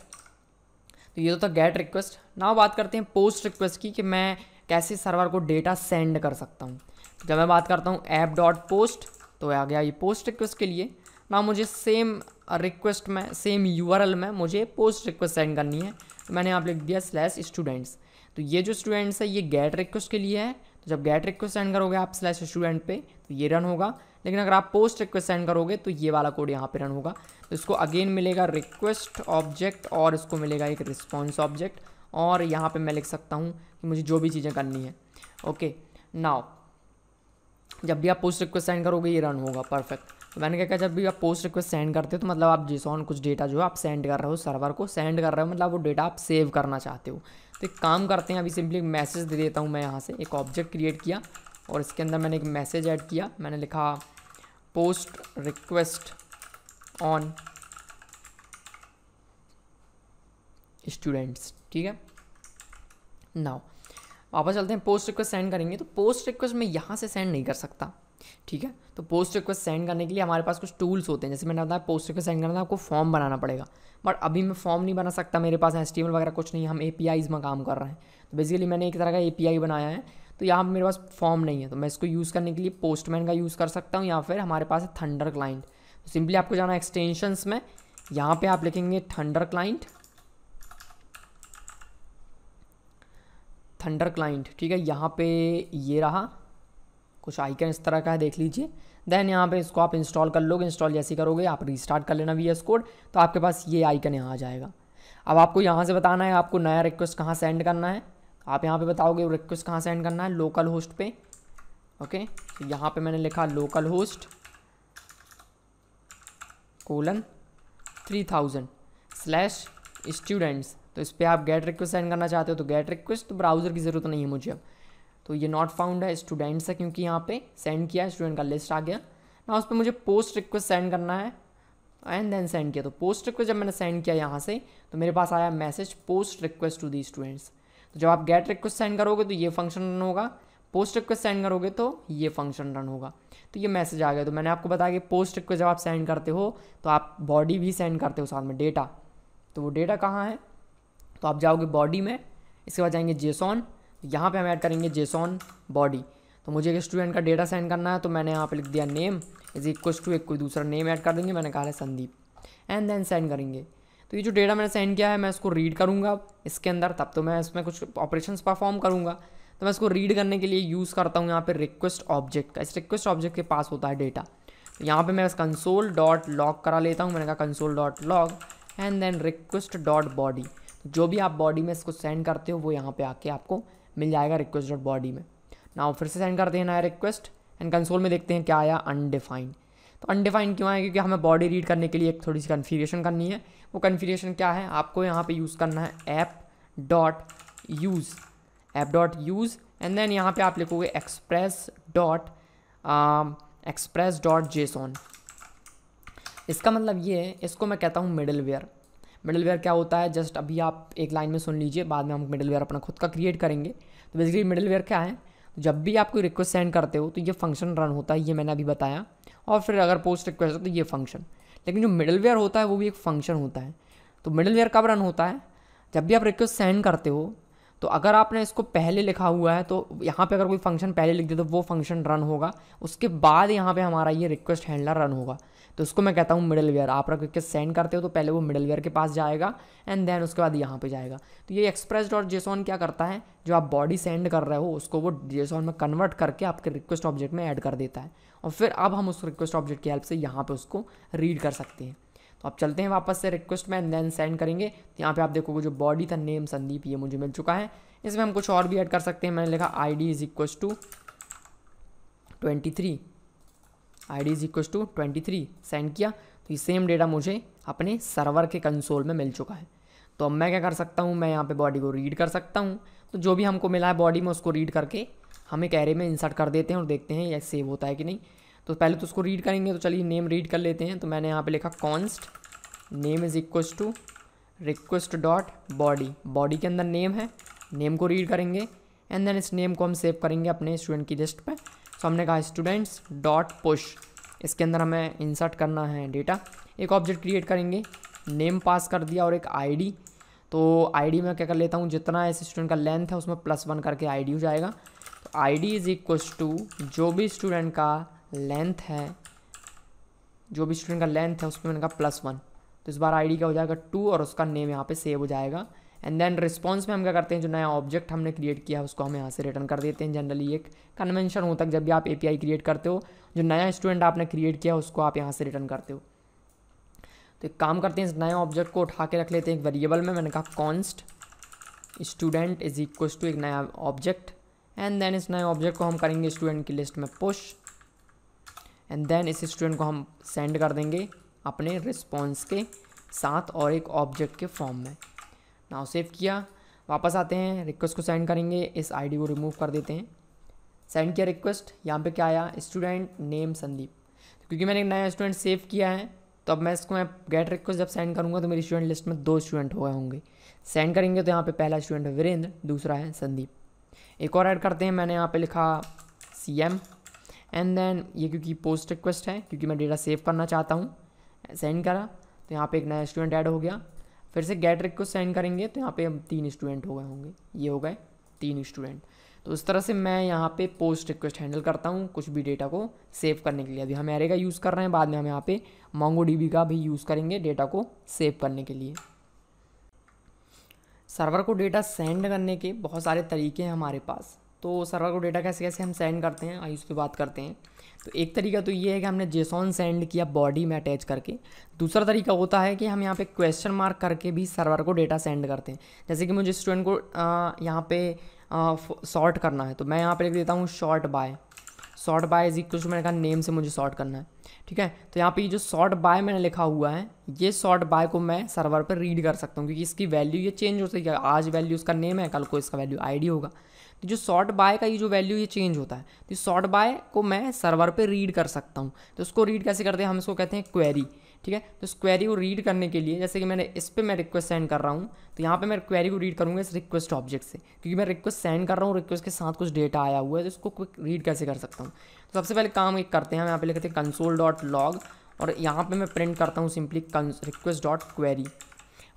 तो ये तो था गेट रिक्वेस्ट ना बात करते हैं पोस्ट रिक्वेस्ट की कि मैं कैसे सर्वर को डेटा सेंड कर सकता हूँ जब मैं बात करता हूँ ऐप डॉट पोस्ट तो आ गया ये पोस्ट रिक्वेस्ट के लिए ना हाँ, मुझे सेम रिक्वेस्ट uh, में सेम यूआरएल में मुझे पोस्ट रिक्वेस्ट सेंड करनी है तो मैंने आप लिख दिया स्लैश स्टूडेंट्स तो ये जो स्टूडेंट्स है ये गेट रिक्वेस्ट के लिए है तो जब गेट रिक्वेस्ट सेंड करोगे आप स्लैश स्टूडेंट पे तो ये रन होगा लेकिन अगर आप पोस्ट रिक्वेस्ट सेंड करोगे तो ये वाला कोड यहाँ पे रन होगा तो इसको अगेन मिलेगा रिक्वेस्ट ऑब्जेक्ट और इसको मिलेगा एक रिस्पॉन्स ऑब्जेक्ट और यहाँ पे मैं लिख सकता हूँ कि मुझे जो भी चीज़ें करनी है ओके नाव जब भी आप पोस्ट रिक्वेस्ट सेंड करोगे ये रन होगा परफेक्ट तो मैंने क्या कहा जब भी आप पोस्ट रिक्वेस्ट सेंड करते हो तो मतलब आप ऑन कुछ डेटा जो है आप सेंड कर रहे हो सर्वर को सेंड कर रहे हो मतलब वो डेटा आप सेव करना चाहते हो तो एक काम करते हैं अभी सिंपली मैसेज दे देता हूँ मैं यहाँ से एक ऑब्जेक्ट क्रिएट किया और इसके अंदर मैंने एक मैसेज ऐड किया मैंने लिखा पोस्ट रिक्वेस्ट ऑन स्टूडेंट्स ठीक है नाउ वापस चलते हैं पोस्ट रिक्वेस्ट सेंड करेंगे तो पोस्ट रिक्वेस्ट मैं यहाँ से सेंड नहीं कर सकता ठीक है तो पोस्ट रिक्वेस्ट सेंड करने के लिए हमारे पास कुछ टूल्स होते हैं जैसे मैंने बताया पोस्ट रिक्वेस्ट सेंड करना था तो आपको फॉर्म बनाना पड़ेगा बट अभी मैं फॉर्म नहीं बना सकता मेरे पास एस वगैरह कुछ नहीं हम ए में काम कर रहे हैं तो बेसिकली मैंने एक तरह का ए बनाया है तो यहाँ मेरे पास फॉर्म नहीं है तो मैं इसको यूज़ करने के लिए पोस्टमैन का यूज़ कर सकता हूँ या फिर हमारे पास है थंडर क्लाइंट तो सिंपली आपको जाना एक्सटेंशंस में यहाँ पे आप लिखेंगे थंडर क्लाइंट थंडर क्लाइंट ठीक है यहाँ पे ये रहा कुछ आइकन इस तरह का है देख लीजिए देन यहाँ पे इसको आप इंस्टॉल कर लोगे इंस्टॉल जैसे करोगे आप रिस्टार्ट कर लेना वी एस कोड तो आपके पास ये आइकन यहाँ आ जाएगा अब आपको यहाँ से बताना है आपको नया रिक्वेस्ट कहाँ सेंड करना है आप यहाँ पे बताओगे रिक्वेस्ट कहाँ सेंड करना है लोकल होस्ट पे ओके तो यहाँ पे मैंने लिखा local host colon three thousand slash students तो इस पर आप गेट रिक्वेस्ट सेंड करना चाहते हो तो गेट रिक्वेस्ट तो ब्राउज़र की ज़रूरत नहीं है मुझे अब तो ये नॉट फाउंड है स्टूडेंट्स है क्योंकि यहाँ पे सेंड किया स्टूडेंट का लिस्ट आ गया ना उस पर मुझे पोस्ट रिक्वेस्ट सेंड करना है एंड देन सेंड किया तो पोस्ट रिक्वेस्ट जब मैंने सेंड किया यहाँ से तो मेरे पास आया message post request to the students तो जब आप गेट रिक्वेस्ट सेंड करोगे तो ये फंक्शन रन होगा पोस्ट रिक्वेस्ट सेंड करोगे तो ये फंक्शन रन होगा तो ये मैसेज आ गया तो मैंने आपको बताया कि पोस्ट रिक्वेस्ट जब आप सेंड करते हो तो आप बॉडी भी सेंड करते हो साथ में डेटा तो वो डेटा कहाँ है तो आप जाओगे बॉडी में इसके बाद जाएंगे जेसॉन यहाँ पे हम ऐड करेंगे जेसॉन बॉडी तो मुझे एक स्टूडेंट का डेटा सेंड करना है तो मैंने यहाँ पे लिख दिया नेम इज इक्वल टू एक कोई दूसरा नेम ऐड कर देंगे मैंने कहा है संदीप एंड देन सेंड करेंगे तो ये जो डेटा मैंने सेंड किया है मैं इसको रीड करूँगा इसके अंदर तब तो मैं इसमें कुछ ऑपरेशन परफॉर्म करूँगा तो मैं इसको रीड करने के लिए यूज़ करता हूँ यहाँ पर रिक्वेस्ट ऑब्जेक्ट का इस रिक्वेस्ट ऑब्जेक्ट के पास होता है डेटा तो यहाँ पर मैं बस कंसोल डॉट लॉग करा लेता हूँ मैंने कहा console dot log and then request dot body जो भी आप बॉडी में इसको सेंड करते हो वो यहाँ पे आके आपको मिल जाएगा रिक्वेस्ट डॉट बॉडी में ना फिर से सेंड करते हैं नया रिक्वेस्ट एंड कंसोल में देखते हैं क्या आया अनडिफाइंड तो अनडिफाइंड क्यों आया क्योंकि हमें बॉडी रीड करने के लिए एक थोड़ी सी कन्फिग्रेशन करनी है वो कन्फिग्रेशन क्या है आपको यहाँ पे यूज़ करना है app dot use app dot use and then यहाँ पे आप लिखोगे express dot express dot JSON इसका मतलब ये है इसको मैं कहता हूँ मिडल वेयर मिडलवेयर क्या होता है जस्ट अभी आप एक लाइन में सुन लीजिए बाद में हम मिडलवेयर अपना खुद का क्रिएट करेंगे तो बेसिकली मिडलवेयर क्या है तो जब भी आप कोई रिक्वेस्ट सेंड करते हो तो ये फंक्शन रन होता है ये मैंने अभी बताया और फिर अगर पोस्ट रिक्वेस्ट हो तो ये फंक्शन लेकिन जो मिडलवेयर होता है वो भी एक फंक्शन होता है तो मिडलवेयर कब रन होता है जब भी आप रिक्वेस्ट सेंड करते हो तो अगर आपने इसको पहले लिखा हुआ है तो यहाँ पे अगर कोई फंक्शन पहले लिख दे तो वो फंक्शन रन होगा उसके बाद यहाँ पे हमारा ये रिक्वेस्ट हैंडलर रन होगा तो उसको मैं कहता हूँ मिडल वेयर आप रिक्वेस्ट सेंड करते हो तो पहले वो मिडल वेयर के पास जाएगा एंड देन उसके बाद यहाँ पे जाएगा तो ये एक्सप्रेस डॉट जेसॉन क्या करता है जो आप बॉडी सेंड कर रहे हो उसको वो जेसॉन में कन्वर्ट करके आपके रिक्वेस्ट ऑब्जेक्ट में ऐड कर देता है और फिर अब हम उस रिक्वेस्ट ऑब्जेक्ट की हेल्प से यहाँ पर उसको रीड कर सकते हैं तो आप चलते हैं वापस से रिक्वेस्ट में एंड देन सेंड करेंगे तो यहाँ पर आप देखोगे जो बॉडी था नेम संदीप ये मुझे मिल चुका है इसमें हम कुछ और भी ऐड कर सकते हैं मैंने लिखा I D is equal to twenty three I D is equal to twenty three send किया तो ये सेम डेटा मुझे अपने सर्वर के कंसोल में मिल चुका है तो अब मैं क्या कर सकता हूँ मैं यहाँ पे बॉडी को रीड कर सकता हूँ तो जो भी हमको मिला है बॉडी में उसको रीड करके हम एक एरे में इंसर्ट कर देते हैं और देखते हैं यह सेव होता है कि नहीं तो पहले तो उसको रीड करेंगे तो चलिए नेम रीड कर लेते हैं तो मैंने यहाँ पे लिखा const name is equal to request dot body body के अंदर नेम है नेम को रीड करेंगे एंड देन इस नेम को हम सेव करेंगे अपने स्टूडेंट की लिस्ट पर तो हमने कहा स्टूडेंट्स डॉट पुश इसके अंदर हमें इंसर्ट करना है डेटा एक ऑब्जेक्ट क्रिएट करेंगे नेम पास कर दिया और एक आईडी तो आईडी में क्या कर लेता हूँ जितना इस स्टूडेंट का लेंथ है उसमें प्लस वन करके आईडी हो जाएगा तो आईडी इज़ इक्वल्स टू जो भी स्टूडेंट का लेंथ है जो भी स्टूडेंट का लेंथ है उसमें मैंने कहा प्लस वन तो इस बार आईडी क्या हो जाएगा टू और उसका नेम यहाँ पे सेव हो जाएगा एंड देन रिस्पॉन्स में हम क्या करते हैं जो नया ऑब्जेक्ट हमने क्रिएट किया है उसको हम यहाँ से रिटर्न कर देते हैं जनरली एक कन्वेंशन होता है जब भी आप ए क्रिएट करते हो जो नया स्टूडेंट आपने क्रिएट किया उसको आप यहाँ से रिटर्न करते हो तो एक काम करते हैं इस नए ऑब्जेक्ट को उठा के रख लेते हैं एक वेरिएबल में मैंने कहा const student is equal to एक नया ऑब्जेक्ट एंड देन इस नए ऑब्जेक्ट को हम करेंगे स्टूडेंट की लिस्ट में पुश एंड देन इस स्टूडेंट को हम सेंड कर देंगे अपने रिस्पॉन्स के साथ और एक ऑब्जेक्ट के फॉर्म में नाउ सेव किया वापस आते हैं रिक्वेस्ट को सेंड करेंगे इस आईडी को रिमूव कर देते हैं सेंड किया रिक्वेस्ट यहाँ पे क्या आया स्टूडेंट नेम संदीप तो क्योंकि मैंने एक नया स्टूडेंट सेव किया है तो अब मैं इसको मैं गेट रिक्वेस्ट जब सेंड करूँगा तो मेरी स्टूडेंट लिस्ट में दो स्टूडेंट हो गए होंगे सेंड करेंगे तो यहाँ पे पहला स्टूडेंट है वीरेंद्र दूसरा है संदीप एक और ऐड करते हैं मैंने यहाँ पे लिखा सी एम एंड देन ये क्योंकि पोस्ट रिक्वेस्ट है क्योंकि मैं डेटा सेव करना चाहता हूँ सेंड करा तो यहाँ पे एक नया स्टूडेंट ऐड हो गया फिर से गेट रिक्वेस्ट सेंड करेंगे तो यहाँ पे हम तीन स्टूडेंट हो गए होंगे ये हो गए तीन स्टूडेंट तो इस तरह से मैं यहाँ पे पोस्ट रिक्वेस्ट हैंडल करता हूँ कुछ भी डेटा को सेव करने के लिए अभी हम एरे का यूज़ कर रहे हैं बाद में हम यहाँ पे मोंगो का भी यूज़ करेंगे डेटा को सेव करने के लिए सर्वर को डेटा सेंड करने के बहुत सारे तरीके हैं हमारे पास तो सर्वर को डेटा कैसे कैसे हम सेंड करते हैं आई उस पर बात करते हैं तो एक तरीका तो ये है कि हमने जेसॉन सेंड किया बॉडी में अटैच करके दूसरा तरीका होता है कि हम यहाँ पे क्वेश्चन मार्क करके भी सर्वर को डेटा सेंड करते हैं जैसे कि मुझे स्टूडेंट को यहाँ पे शॉर्ट करना है तो मैं यहाँ पे लिख देता हूँ short by short by is equal मैंने कहा नेम से मुझे शॉर्ट करना है ठीक है तो यहाँ पे ये जो शॉर्ट बाय मैंने लिखा हुआ है ये शॉर्ट बाय को मैं सर्वर पर रीड कर सकता हूँ क्योंकि इसकी वैल्यू ये चेंज हो सकती है आज वैल्यू उसका नेम है कल को इसका वैल्यू आईडी होगा तो जो शॉर्ट बाय का ये जो वैल्यू ये चेंज होता है तो शॉर्ट बाय को मैं सर्वर पे रीड कर सकता हूँ तो उसको रीड कैसे करते हैं हम इसको कहते हैं क्वेरी ठीक है तो इस क्वेरी को रीड करने के लिए जैसे कि मैंने इस पर मैं रिक्वेस्ट सेंड कर रहा हूँ तो यहाँ पे मैं क्वेरी को रीड करूँगा इस रिक्वेस्ट ऑब्जेक्ट से क्योंकि मैं रिक्वेस्ट सेंड कर रहा हूँ रिक्वेस्ट के साथ कुछ डेटा आया हुआ है तो इसको क्विक रीड कैसे कर सकता हूँ तो सबसे पहले काम एक करते हैं हम यहाँ पे लिखते हैं कंसोल डॉट लॉग और यहाँ पर मैं प्रिंट करता हूँ simply request dot query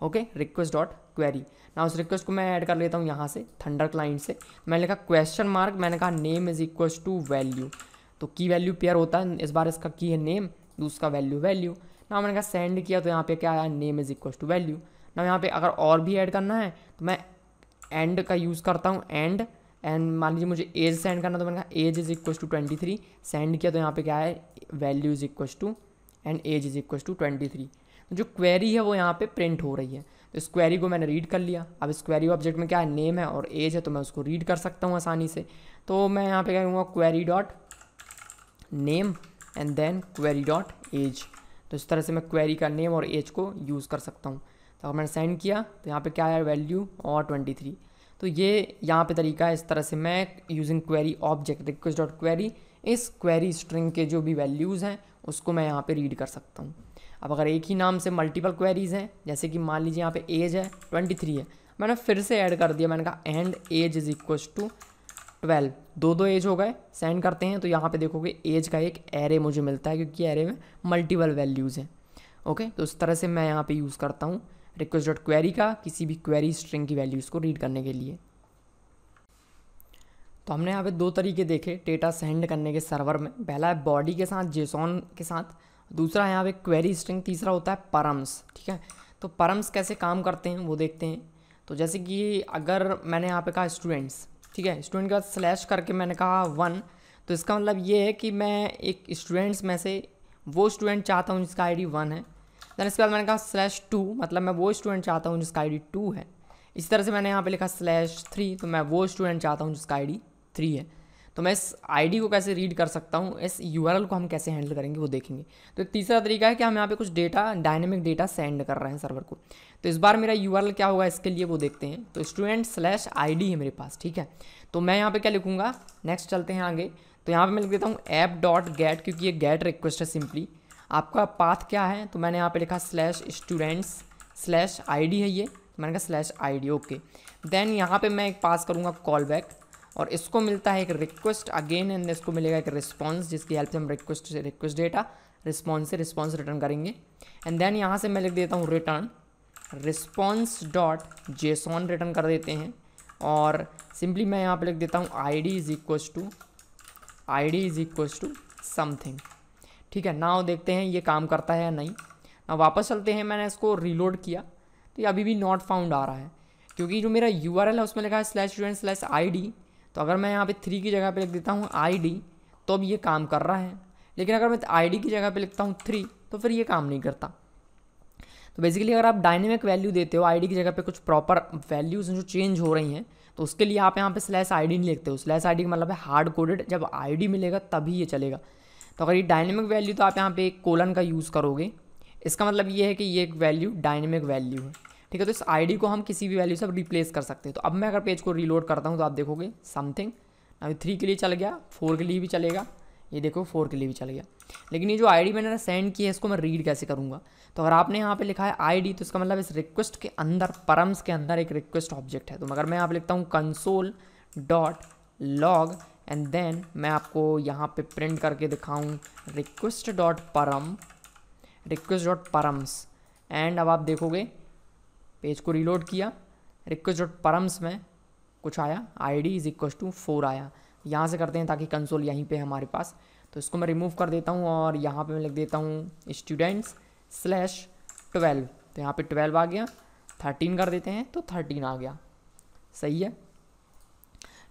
okay request dot query ना उस रिक्वेस्ट को मैं ऐड कर लेता हूँ यहाँ से थंडर क्लाइंट से मैंने लिखा क्वेश्चन मार्क मैंने कहा name is equal to value तो की वैल्यू पेयर होता है इस बार इसका की है नेम दूसरा वैल्यू वैल्यू ना मैंने कहा सेंड किया तो यहाँ पे क्या आया name is equal to value ना यहाँ पे अगर और भी ऐड करना है तो मैं एंड का यूज़ करता हूँ एंड एंड मान लीजिए मुझे एज सेंड करना तो मैंने कहा age is equal to twenty three send किया तो यहाँ पे क्या है value is equal to and age is equal to twenty three जो क्वेरी है वो यहाँ पे प्रिंट हो रही है इस क्वेरी e को मैंने रीड कर लिया अब इस क्वेरी ऑब्जेक्ट में क्या है नेम है और एज है तो मैं उसको रीड कर सकता हूँ आसानी से तो मैं यहाँ पे क्या कहूँगा query dot name and then query dot age तो इस तरह से मैं क्वेरी का नेम और एज को यूज़ कर सकता हूँ तो अगर मैंने सेंड किया तो यहाँ पे क्या है वैल्यू और ट्वेंटी थ्री तो ये यहाँ पर तरीका है इस तरह से मैं using query object request dot query इस क्वेरी स्ट्रिंग के जो भी वैल्यूज़ हैं उसको मैं यहाँ पर रीड कर सकता हूँ अब अगर एक ही नाम से मल्टीपल क्वेरीज़ हैं जैसे कि मान लीजिए यहाँ पे एज है ट्वेंटी थ्री है मैंने फिर से ऐड कर दिया मैंने कहा and age is equal to twelve दो दो एज हो गए सेंड करते हैं तो यहाँ पे देखोगे एज का एक एरे मुझे मिलता है क्योंकि एरे में मल्टीपल वैल्यूज़ हैं ओके तो उस तरह से मैं यहाँ पर यूज़ करता हूँ रिक्वेस्ट डॉट क्वेरी का किसी भी क्वेरी स्ट्रिंग की वैल्यूज़ को रीड करने के लिए तो हमने यहाँ पे दो तरीके देखे डेटा सेंड करने के सर्वर में पहला है बॉडी के साथ जेसॉन के साथ दूसरा यहाँ पे क्वेरी स्ट्रिंग तीसरा होता है परम्स ठीक है तो परम्स कैसे काम करते हैं वो देखते हैं तो जैसे कि अगर मैंने यहाँ पे कहा स्टूडेंट्स ठीक है स्टूडेंट के बाद स्लैश करके मैंने कहा वन तो इसका मतलब ये है कि मैं एक स्टूडेंट्स में से वो स्टूडेंट चाहता हूँ जिसका आई वन है दैन इसके बाद मैंने कहा स्लैश टू मतलब मैं वो स्टूडेंट चाहता हूँ जिसका आई टू है इसी तरह से मैंने यहाँ पर लिखा स्लैश थ्री तो मैं वो स्टूडेंट चाहता हूँ जिसका आई थ्री है तो मैं इस आईडी को कैसे रीड कर सकता हूँ इस यूआरएल को हम कैसे हैंडल करेंगे वो देखेंगे तो तीसरा तरीका है कि हम यहाँ पे कुछ डेटा डायनेमिक डेटा सेंड कर रहे हैं सर्वर को तो इस बार मेरा यूआरएल क्या होगा इसके लिए वो देखते हैं तो स्टूडेंट स्लैश आई है मेरे पास ठीक है तो मैं यहाँ पर क्या लिखूँगा नेक्स्ट चलते हैं आगे तो यहाँ पर मैं लिख देता हूँ ऐप डॉट गेट क्योंकि ये गेट रिक्वेस्ट है सिंपली आपका पाथ क्या है तो मैंने यहाँ पर लिखा स्लैश स्टूडेंट्स स्लैश आई है ये तो मैंने कहा स्लैश आई ओके देन यहाँ पे मैं एक पास करूँगा कॉल बैक और इसको मिलता है एक रिक्वेस्ट अगेन एंड इसको मिलेगा एक रिस्पॉन्स जिसकी हेल्प से हम रिक्वेस्ट से रिक्वेस्ट डेटा रिस्पॉन्स से रिस्पॉन्स रिटर्न करेंगे एंड देन यहाँ से मैं लिख देता हूँ return response dot JSON return कर देते हैं और सिंपली मैं यहाँ पे लिख देता हूँ I D is equal to I D is equal to something ठीक है नाव देखते हैं ये काम करता है या नहीं ना वापस चलते हैं मैंने इसको रीलोड किया तो ये अभी भी नॉट फाउंड आ रहा है क्योंकि जो मेरा यू है उसमें लिखा है slash student slash I D तो अगर मैं यहाँ पे थ्री की जगह पे लिख देता हूँ आई तो अब ये काम कर रहा है लेकिन अगर मैं आई की जगह पे लिखता हूँ थ्री तो फिर ये काम नहीं करता तो बेसिकली अगर आप डायनेमिक वैल्यू देते हो आई की जगह पे कुछ प्रॉपर वैल्यूज़ जो चेंज हो रही हैं तो उसके लिए आप यहाँ पे स्लैश आई नहीं लिखते हो स्लैश आई का मतलब है हार्ड कोडेड जब आई मिलेगा तभी ये चलेगा तो अगर ये डायनेमिक वैल्यू तो आप यहाँ पे एक कोलन का यूज़ करोगे इसका मतलब ये है कि ये एक वैल्यू डायनेमिक वैल्यू है ठीक है तो इस आईडी को हम किसी भी वैल्यू से रिप्लेस कर सकते हैं तो अब मैं अगर पेज को रीलोड करता हूँ तो आप देखोगे समथिंग अभी थ्री के लिए चल गया फोर के लिए भी चलेगा ये देखो फोर के लिए भी चल गया लेकिन ये जो आईडी मैंने सेंड की है इसको मैं रीड कैसे करूँगा तो अगर आपने यहाँ पे लिखा है आईडी तो इसका मतलब इस रिक्वेस्ट के अंदर परम्स के अंदर एक रिक्वेस्ट ऑब्जेक्ट है तो मगर मैं आप लिखता हूँ console dot log and then मैं आपको यहाँ पे प्रिंट करके दिखाऊँ request dot param request dot params and अब आप देखोगे पेज को रीलोड किया रिक्वेस्ट डॉट परम्स में कुछ आया I D is equal to four आया यहाँ से करते हैं ताकि कंसोल यहीं पे हमारे पास तो इसको मैं रिमूव कर देता हूँ और यहाँ पे मैं लिख देता हूँ स्टूडेंट्स स्लैश ट्वेल्व तो यहाँ पे ट्वेल्व आ गया थर्टीन कर देते हैं तो थर्टीन आ गया सही है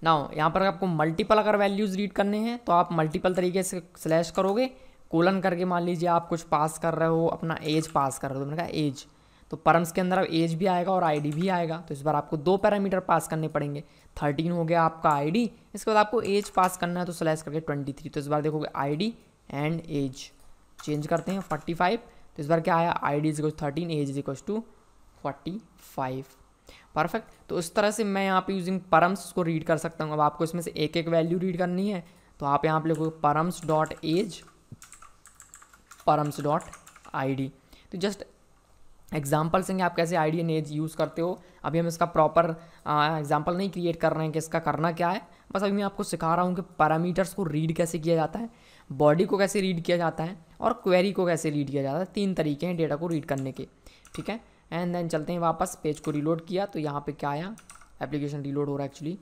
ना यहाँ पर आपको मल्टीपल अगर वैल्यूज़ रीड करने हैं तो आप मल्टीपल तरीके से स्लैश करोगे कोलन करके मान लीजिए आप कुछ पास कर रहे हो अपना एज पास कर रहे हो तो मैंने कहा एज तो परम्स के अंदर एज भी आएगा और आईडी भी आएगा तो इस बार आपको दो पैरामीटर पास करने पड़ेंगे थर्टीन हो गया आपका आईडी इसके बाद आपको एज पास करना है तो स्लैश करके ट्वेंटी थ्री तो इस बार देखोगे आईडी एंड एज चेंज करते हैं फोर्टी फाइव तो इस बार क्या आया I D is equal thirteen age is equal to forty five perfect तो इस तरह से मैं यहाँ पे यूजिंग परम्स को रीड कर सकता हूँ अब आपको इसमें से एक एक वैल्यू रीड करनी है तो आप यहाँ पर लिखोगे params dot age params dot I D तो जस्ट एग्जाम्पल्स हैं आप कैसे आइडिया नेज यूज़ करते हो अभी हम इसका प्रॉपर एग्जाम्पल नहीं क्रिएट कर रहे हैं कि इसका करना क्या है बस अभी मैं आपको सिखा रहा हूँ कि पैरामीटर्स को रीड कैसे किया जाता है बॉडी को कैसे रीड किया जाता है और क्वेरी को कैसे रीड किया जाता है तीन तरीके हैं डेटा को रीड करने के ठीक है एंड देन चलते हैं वापस पेज को रीलोड किया तो यहाँ पे क्या आया एप्लीकेशन रीलोड हो रहा है एक्चुअली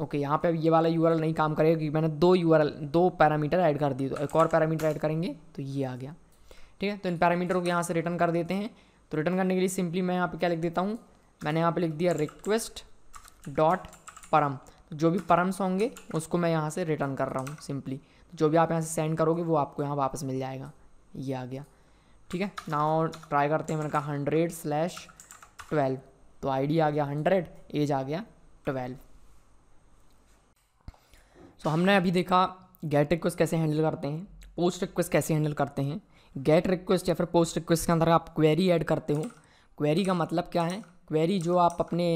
ओके यहाँ पे अब ये वाला यू नहीं काम करेगा क्योंकि मैंने दो यू दो पैरामीटर ऐड कर दिए तो एक और पैरामीटर ऐड करेंगे तो ये आ गया ठीक है तो इन पैरामीटरों को यहाँ से रिटर्न कर देते हैं तो रिटर्न करने के लिए सिंपली मैं यहाँ पे क्या लिख देता हूँ मैंने यहाँ पे लिख दिया रिक्वेस्ट डॉट परम जो भी परम्स होंगे उसको मैं यहाँ से रिटर्न कर रहा हूँ सिंपली तो जो भी आप यहाँ से सेंड करोगे वो आपको यहाँ वापस मिल जाएगा ये आ गया ठीक है ना ट्राई करते हैं मैंने कहा हंड्रेड स्लैश ट्वेल्व तो आई आ गया हंड्रेड एज आ गया ट्वेल्व सो so, हमने अभी देखा गेट रिक्वेस्ट कैसे हैंडल करते हैं पोस्ट रिक्वेस्ट कैसे हैंडल करते हैं गेट रिक्वेस्ट या फिर पोस्ट रिक्वेस्ट के अंदर आप क्वेरी ऐड करते हो क्वेरी का मतलब क्या है क्वेरी जो आप अपने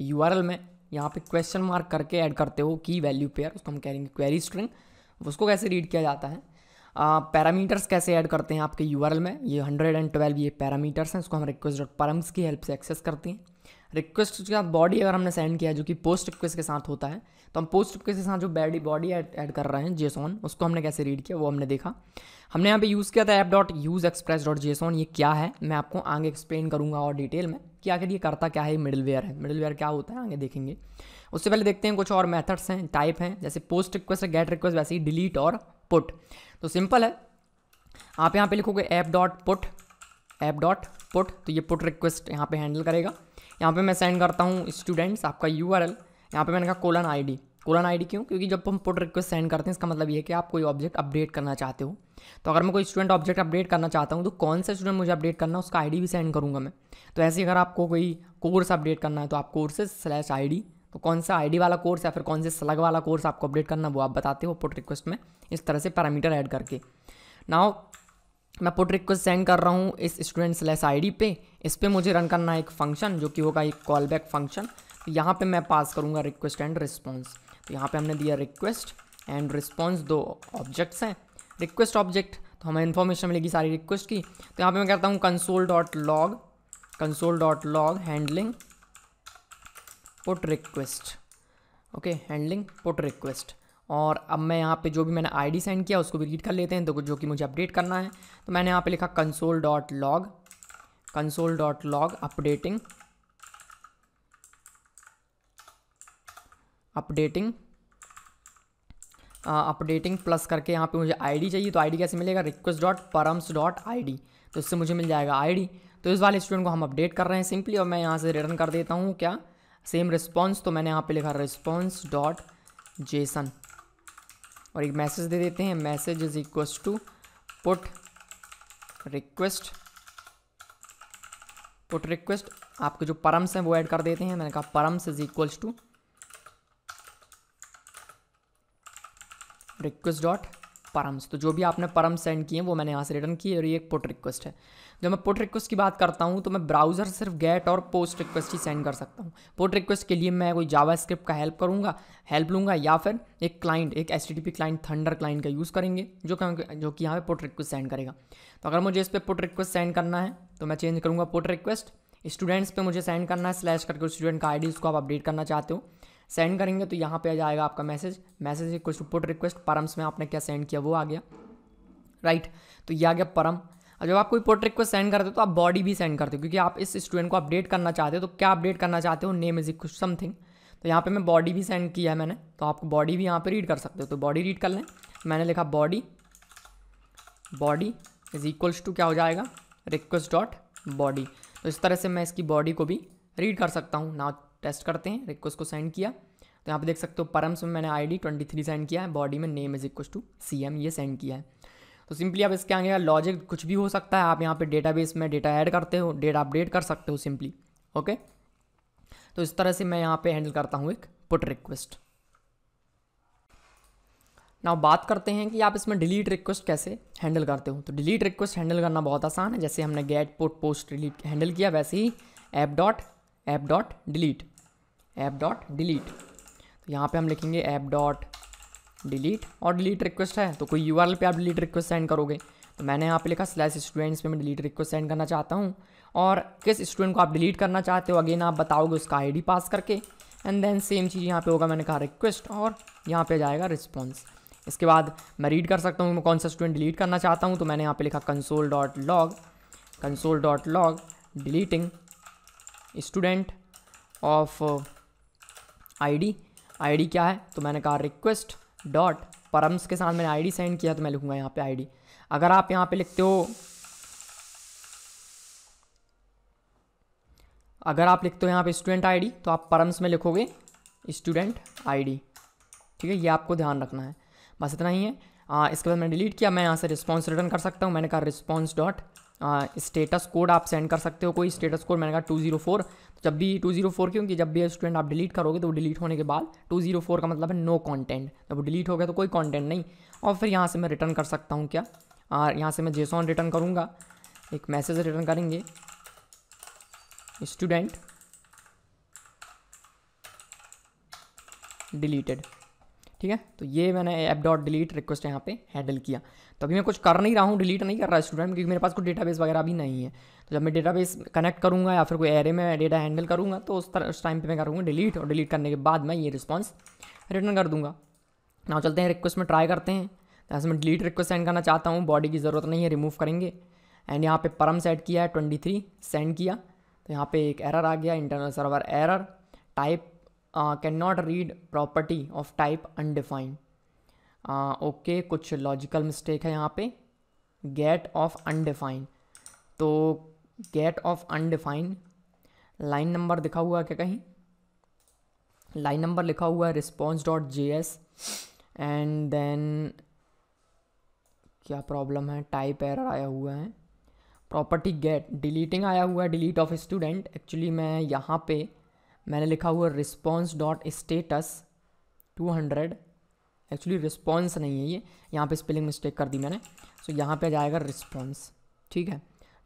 यू में यहाँ पे क्वेश्चन मार्क करके ऐड करते हो की वैल्यू पेयर उसको हम कह रहे हैं क्वेरी स्ट्रिंग उसको कैसे रीड किया जाता है पैरामीटर्स uh, कैसे ऐड करते हैं आपके यू में ये हंड्रेड एंड ट्वेल्व ये पैरामीटर्स हैं उसको हम रिक्वेस्ट डॉट परम्स की हेल्प से एक्सेस करते हैं रिक्वेस्ट के बाद बॉडी अगर हमने सेंड किया जो कि पोस्ट रिक्वेस्ट के साथ होता है तो हम पोस्ट के साथ जो बैडी बॉडी ऐड कर रहे हैं जेसॉन उसको हमने कैसे रीड किया वो हमने देखा हमने यहाँ पे यूज़ किया था app dot use express dot JSON ये क्या है मैं आपको आगे एक्सप्लेन करूँगा और डिटेल में कि आखिर ये करता क्या है मिडिल है मिडिल क्या होता है आगे देखेंगे उससे पहले देखते हैं कुछ और मेथड्स हैं टाइप हैं जैसे पोस्ट रिक्वेस्ट गेट रिक्वेस्ट वैसे ही डिलीट और पुट तो सिंपल है आप यहाँ पे लिखोगे app dot put app dot put तो ये पुट रिक्वेस्ट यहाँ पे हैंडल करेगा यहाँ पे मैं सेंड करता हूँ स्टूडेंट्स आपका यू आर एल यहाँ पे मैंने कहा कोलन आईडी कोलन आईडी क्यों क्योंकि जब हम पुट रिक्वेस्ट सेंड करते हैं इसका मतलब ये कि आप कोई ऑब्जेक्ट अपडेट करना चाहते हो तो अगर मैं कोई स्टूडेंट ऑब्जेक्ट अपडेट करना चाहता हूँ तो कौन सा स्टूडेंट मुझे अपडेट करना है उसका आईडी भी सेंड करूँगा मैं तो ऐसे अगर आपको कोई कोर्स अपडेट करना है तो आप कोर्सेज स्लैश आई तो कौन सा डी वाला कोर्स या फिर कौन से स्लग वाला कोर्स आपको अपडेट करना वो आप बताते हो पुट रिक्वेस्ट में इस तरह से पैरामीटर ऐड करके नाउ मैं पुट रिक्वेस्ट सेंड कर रहा हूँ इस स्टूडेंट स्लैश आई पे इस पर मुझे रन करना है एक फंक्शन जो कि होगा एक कॉल बैक फंक्शन तो यहाँ पे मैं पास करूँगा रिक्वेस्ट एंड रिस्पॉन्स तो यहाँ पे हमने दिया रिक्वेस्ट एंड रिस्पॉन्स दो ऑब्जेक्ट्स हैं रिक्वेस्ट ऑब्जेक्ट तो हमें इन्फॉर्मेशन मिलेगी सारी रिक्वेस्ट की तो यहाँ पे मैं करता हूँ console dot log console dot log handling put request okay handling put request और अब मैं यहाँ पे जो भी मैंने आईडी सेंड किया उसको भी रीड कर लेते हैं तो जो कि मुझे अपडेट करना है तो मैंने यहाँ पे लिखा console dot log console dot log updating updating updating plus करके यहाँ पे मुझे आईडी चाहिए तो आईडी कैसे मिलेगा request dot params dot I तो इससे मुझे मिल जाएगा आईडी तो इस वाले स्टूडेंट को हम अपडेट कर रहे हैं सिंपली और मैं यहाँ से रिटर्न कर देता हूँ क्या सेम रिस्पॉन्स तो मैंने यहाँ पे लिखा रिस्पॉन्स डॉट जेसन और एक मैसेज दे देते हैं message is equal to put request put request आपके जो परम्स हैं वो ऐड कर देते हैं मैंने कहा params is equals to request dot params तो जो भी आपने परम सेंड किए वो मैंने यहाँ से रिटर्न किए और ये एक पुट रिक्वेस्ट है जब मैं पुट रिक्वेस्ट की बात करता हूँ तो मैं ब्राउज़र सिर्फ गेट और पोस्ट रिक्वेस्ट ही सेंड कर सकता हूँ पुट रिक्वेस्ट के लिए मैं कोई जावा स्क्रिप्ट का हेल्प करूँगा हेल्प लूँगा या फिर एक क्लाइंट एक एस क्लाइंट थंडर क्लाइंट का यूज़ करेंगे जो जो कि यहाँ पर पुट रिक्वेस्ट सेंड करेगा तो अगर मुझे इस पर पुट रिक्वेस्ट सेंड करना है तो मैं चेंज करूँगा पुट रिक्वेस्ट स्टूडेंट्स पे मुझे सेंड करना है स्लैश करके स्टूडेंट का आईडी उसको आप अपडेट करना चाहते हो सेंड करेंगे तो यहाँ पे आ जाएगा आपका मैसेज मैसेज कुछ पुट रिक्वेस्ट परम्स में आपने क्या सेंड किया वो आ गया राइट right. तो ये आ गया परम और जब आप कोई पोर्ट रिक्वेस्ट सेंड करते हो तो आप बॉडी भी सेंड करते हो क्योंकि आप इस स्टूडेंट को अपडेट करना चाहते हो तो क्या अपडेट करना चाहते हो नेम इज कुछ समथिंग तो यहाँ पे मैं बॉडी भी सेंड किया है मैंने तो आपको बॉडी भी यहाँ पे रीड कर सकते हो तो बॉडी रीड कर लें मैंने लिखा body body is equals to क्या हो जाएगा रिक्वेस्ट डॉट बॉडी तो इस तरह से मैं इसकी बॉडी को भी रीड कर सकता हूँ ना टेस्ट करते हैं रिक्वेस्ट को सेंड किया तो यहाँ पे देख सकते हो परम्स में मैंने आईडी 23 सेंड किया है बॉडी में name is equal to C M ये सेंड किया है तो सिंपली आप इसके आगे लॉजिक कुछ भी हो सकता है आप यहाँ पे डेटाबेस में डेटा ऐड करते हो डेटा अपडेट कर सकते हो सिंपली ओके तो इस तरह से मैं यहाँ पे हैंडल करता हूँ एक पुट रिक्वेस्ट ना बात करते हैं कि आप इसमें डिलीट रिक्वेस्ट कैसे हैंडल करते हो तो डिलीट रिक्वेस्ट हैंडल करना बहुत आसान है जैसे हमने get put post delete handle किया वैसे ही app dot app dot delete app dot delete तो यहाँ पे हम लिखेंगे ऐप डॉट डिलीट और डिलीट रिक्वेस्ट है तो कोई यू पे आप डिलीट रिक्वेस्ट सेंड करोगे तो मैंने यहाँ पे लिखा स्लैश स्टूडेंट्स पे मैं डिलीट रिक्वेस्ट सेंड करना चाहता हूँ और किस स्टूडेंट को आप डिलीट करना चाहते हो अगेन आप बताओगे उसका आईडी पास करके एंड देन सेम चीज़ यहाँ पे होगा मैंने कहा रिक्वेस्ट और यहाँ पे जाएगा रिस्पॉन्स इसके बाद मैं रीड कर सकता हूँ मैं कौन सा स्टूडेंट डिलीट करना चाहता हूँ तो मैंने यहाँ पे लिखा console dot log console dot log deleting student of ID ID क्या है तो मैंने कहा रिक्वेस्ट डॉट परम्स के साथ मैंने आईडी सेंड किया तो मैं लिखूंगा यहाँ पे आईडी अगर आप यहाँ पे लिखते हो अगर आप लिखते हो यहाँ पे स्टूडेंट आईडी तो आप परम्स में लिखोगे स्टूडेंट आईडी ठीक है ये आपको ध्यान रखना है बस इतना ही है आ, इसके बाद मैंने डिलीट किया मैं यहाँ से रिस्पॉन्स रिटर्न कर सकता हूँ मैंने कहा रिस्पॉन्स डॉट स्टेटस कोड आप सेंड कर सकते हो कोई स्टेटस कोड मैंने कहा टू जीरो फोर जब भी टू जीरो फोर क्योंकि जब भी स्टूडेंट आप डिलीट करोगे तो वो डिलीट होने के बाद टू जीरो फोर का मतलब है नो कॉन्टेंट जब वो डिलीट हो गया तो कोई कॉन्टेंट नहीं और फिर यहाँ से मैं रिटर्न कर सकता हूँ क्या और यहाँ से मैं जेसॉन रिटर्न करूँगा एक मैसेज रिटर्न करेंगे स्टूडेंट डिलीटेड ठीक है तो ये मैंने एप डॉट डिलीट रिक्वेस्ट यहाँ पे हैंडल किया तो अभी मैं कुछ कर नहीं रहा हूँ डिलीट नहीं कर रहा स्टूडेंट क्योंकि मेरे पास कोई डेटाबेस वगैरह भी नहीं है तो जब मैं डेटाबेस कनेक्ट करूँगा या फिर कोई एरे में डेटा हैंडल करूँगा तो उस तरह उस टाइम पर मैं करूँगा डिलीट और डिलीट करने के बाद मैं ये रिस्पॉन्स रिटर्न कर दूँगा ना चलते हैं रिक्वेस्ट में ट्राई करते हैं जैसे मैं डिलीट रिक्वेस्ट सेंड करना चाहता हूँ बॉडी की ज़रूरत नहीं है रिमूव करेंगे एंड यहाँ पे परम सेट किया है ट्वेंटी थ्री सेंड किया तो यहाँ पे एक एरर आ गया internal server error type can not read property of type undefined okay okay, कुछ लॉजिकल मिस्टेक है यहाँ पे गेट ऑफ अनडिफाइन तो get of undefined line number दिखा हुआ है क्या कहीं लाइन नंबर लिखा हुआ है response dot J S and then क्या प्रॉब्लम है टाइप एरर आया हुआ है प्रॉपर्टी गेट डिलीटिंग आया हुआ है डिलीट ऑफ स्टूडेंट एक्चुअली मैं यहाँ पे मैंने लिखा हुआ है response dot status two hundred actually response नहीं है ये यहाँ पे स्पेलिंग मिस्टेक कर दी मैंने सो so, यहाँ पे जाएगा रिस्पॉन्स ठीक है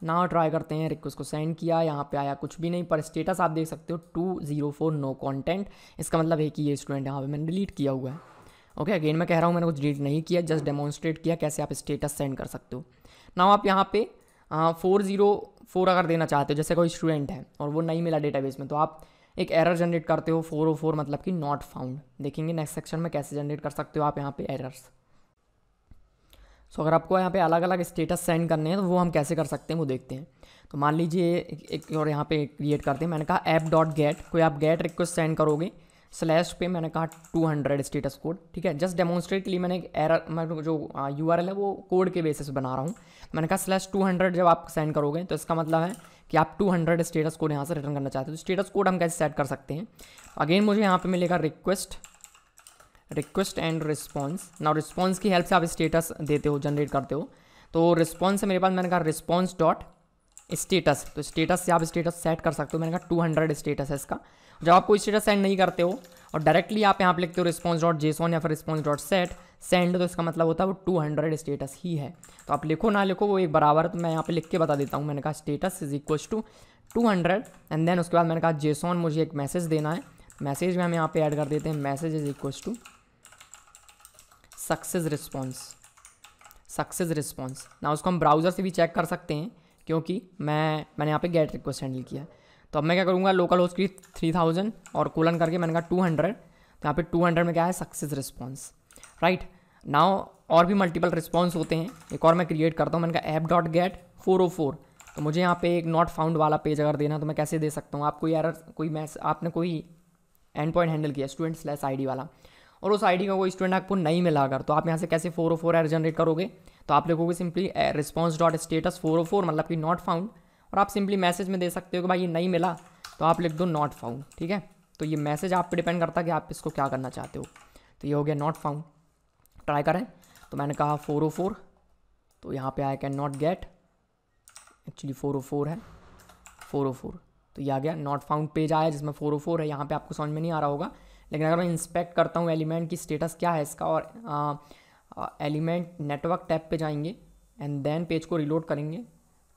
ना ट्राई करते हैं रिक्वेस्ट को सेंड किया यहाँ पे आया कुछ भी नहीं पर स्टेटस आप देख सकते हो two zero four no content इसका मतलब है कि ये स्टूडेंट यहाँ पे मैंने डिलीट किया हुआ है ओके okay, अगेन मैं कह रहा हूँ मैंने कुछ डिलीट नहीं किया जस्ट डेमोन्स्ट्रेट किया कैसे आप स्टेटस सेंड कर सकते हो ना आप यहाँ पे फोर ज़ीरो फोर अगर देना चाहते हो जैसे कोई स्टूडेंट है और वो नहीं मिला डेटाबेस में तो आप एक एरर जनरेट करते हो फोर ओ फोर मतलब कि नॉट फाउंड देखेंगे नेक्स्ट सेक्शन में कैसे जनरेट कर सकते हो आप यहाँ पे एरर्स सो अगर आपको यहाँ पे अलग अलग स्टेटस सेंड करने हैं तो वो हम कैसे कर सकते हैं वो देखते हैं तो मान लीजिए एक और यहाँ पे क्रिएट करते हैं मैंने कहा ऐप डॉट गेट कोई आप गेट रिक्वेस्ट सेंड करोगे स्लैश पे मैंने कहा 200 स्टेटस कोड ठीक है जस्ट डेमोन्स्ट्रेट के लिए मैंने एक एरर मैं जो यू है वो कोड के बेसिस बना रहा हूँ मैंने कहा स्लैश 200 जब आप सेंड करोगे तो इसका मतलब है कि आप 200 स्टेटस कोड यहाँ से रिटर्न करना चाहते हो तो स्टेटस कोड हम कैसे सेट कर सकते हैं अगेन मुझे यहाँ पे मिलेगा रिक्वेस्ट रिक्वेस्ट एंड रिस्पॉन्स ना रिस्पॉन्स की हेल्प से आप स्टेटस देते हो जनरेट करते हो तो रिस्पॉन्स से मेरे पास मैंने कहा रिस्पॉन्स डॉट स्टेटस तो स्टेटस से आप स्टेटस सेट कर सकते हो मैंने कहा हंड्रेड स्टेटस है इसका जब आप कोई स्टेटस सेंड नहीं करते हो और डायरेक्टली आप यहाँ पर लिखते हो रिस्पॉन्स डॉट जेसॉन या फिर रिस्पॉन्स डॉट सेट सेंड तो इसका मतलब होता है वो टू हंड्रेड स्टेटस ही है तो आप लिखो ना लिखो वो एक बराबर तो मैं यहाँ पे लिख के बता देता हूँ मैंने कहा status is equals to two hundred and then उसके बाद मैंने कहा जेसॉन मुझे एक मैसेज देना है मैसेज में हम यहाँ पे ऐड कर देते हैं message is equals to success response success response ना उसको हम ब्राउज़र से भी चेक कर सकते हैं क्योंकि मैं मैंने यहाँ पे गेट रिक्वेस्ट हैंडल किया तो अब मैं क्या करूँगा लोकल होस्ट की थ्री थाउजेंड और कोलन करके मैंने कहा टू हंड्रेड तो यहाँ पे टू हंड्रेड में क्या है सक्सेस रिस्पॉन्स राइट नाउ और भी मल्टीपल रिस्पॉन्स होते हैं एक और मैं क्रिएट करता हूँ मैंने कहा ऐप डॉट गेट फोर ओ फोर तो मुझे यहाँ पे एक नॉट फाउंड वाला पेज अगर देना तो मैं कैसे दे सकता हूँ आप कोई एरर कोई मैस आपने कोई एंड पॉइंट हैंडल किया स्टूडेंट स्लैस आई वाला और उस डी का कोई स्टूडेंट आपको नहीं मिला अगर तो आप यहाँ से कैसे फोर ओ फोर एयर जनरेट करोगे तो आप लोगों को simply response dot status four ओ फोर मतलब कि नॉट फाउंड और आप सिंपली मैसेज में दे सकते हो कि भाई ये नहीं मिला तो आप लिख दो नॉट फाउंड ठीक है तो ये मैसेज आप पे डिपेंड करता है कि आप इसको क्या करना चाहते हो तो ये हो गया नॉट फाउंड ट्राई करें तो मैंने कहा फोर ओ फोर तो यहाँ पे आया can not get actually four O four है फोर ओ फोर तो ये आ गया नॉट फाउंड पेज आया जिसमें फोर ओ फोर है यहाँ पे आपको समझ में नहीं आ रहा होगा लेकिन अगर मैं इंस्पेक्ट करता हूँ एलिमेंट की स्टेटस क्या है इसका और एलिमेंट नेटवर्क टैप पे जाएंगे एंड देन पेज को रिलोड करेंगे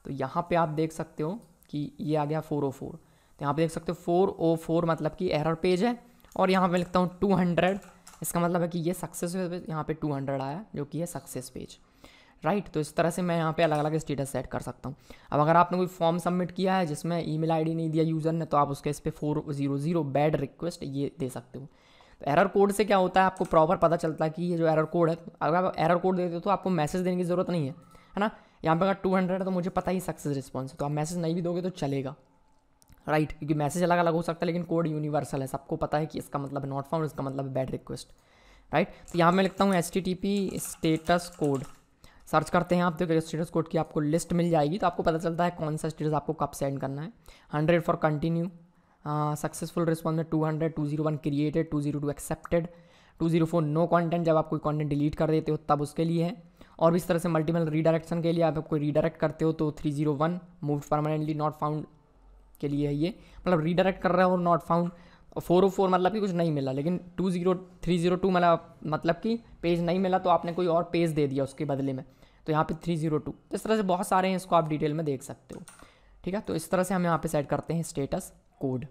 तो यहाँ पे आप देख सकते हो कि ये आ गया फोर ओ फोर तो यहाँ पे देख सकते हो फोर ओ फोर मतलब कि एरर पेज है और यहाँ पे लिखता हूँ टू हंड्रेड इसका मतलब है कि ये सक्सेस तो यहाँ पे 200 आया जो कि है सक्सेस पेज राइट तो इस तरह से मैं यहाँ पे अलग अलग स्टेटस सेट कर सकता हूँ अब अगर आपने कोई फॉर्म सबमिट किया है जिसमें ई मेल नहीं दिया यूज़र ने तो आप उसके इस पर four zero zero bad request ये दे सकते हो तो एरर कोड से क्या होता है आपको प्रॉपर पता चलता है कि ये जो एरर कोड है अगर आप एरर कोड देते हो तो आपको मैसेज देने की ज़रूरत नहीं है है ना यहाँ पे अगर टू हंड्रेड है तो मुझे पता ही सक्सेस रिस्पॉन्स है तो आप मैसेज नहीं भी दोगे तो चलेगा राइट right, क्योंकि मैसेज अलग अलग हो सकता है लेकिन कोड यूनिवर्सल है सबको पता है कि इसका मतलब नॉट फाउंड इसका मतलब बैड रिक्वेस्ट राइट तो यहाँ मैं लिखता हूँ पी स्टेटस कोड सर्च करते हैं आप तो स्टेटस कोड की आपको लिस्ट मिल जाएगी तो आपको पता चलता है कौन सा स्टेटस आपको कब सेंड करना है hundred for continue successful response में two hundred two zero one created two zero two accepted two zero four no content जब आप कोई कॉन्टेंट डिलीट कर देते हो तब उसके लिए है और भी इस तरह से मल्टीपल रीडायरेक्शन के लिए आप कोई रीडायरेक्ट करते हो तो three zero one move permanently not found के लिए है ये मतलब रीडायरेक्ट कर रहा है और not found four O four मतलब कि कुछ नहीं मिला लेकिन two zero three zero two मतलब मतलब कि पेज नहीं मिला तो आपने कोई और पेज दे दिया उसके बदले में तो यहाँ पे थ्री जीरो टू इस तरह से बहुत सारे हैं इसको आप डिटेल में देख सकते हो ठीक है तो इस तरह से हम यहाँ पे सेट करते हैं स्टेटस कोड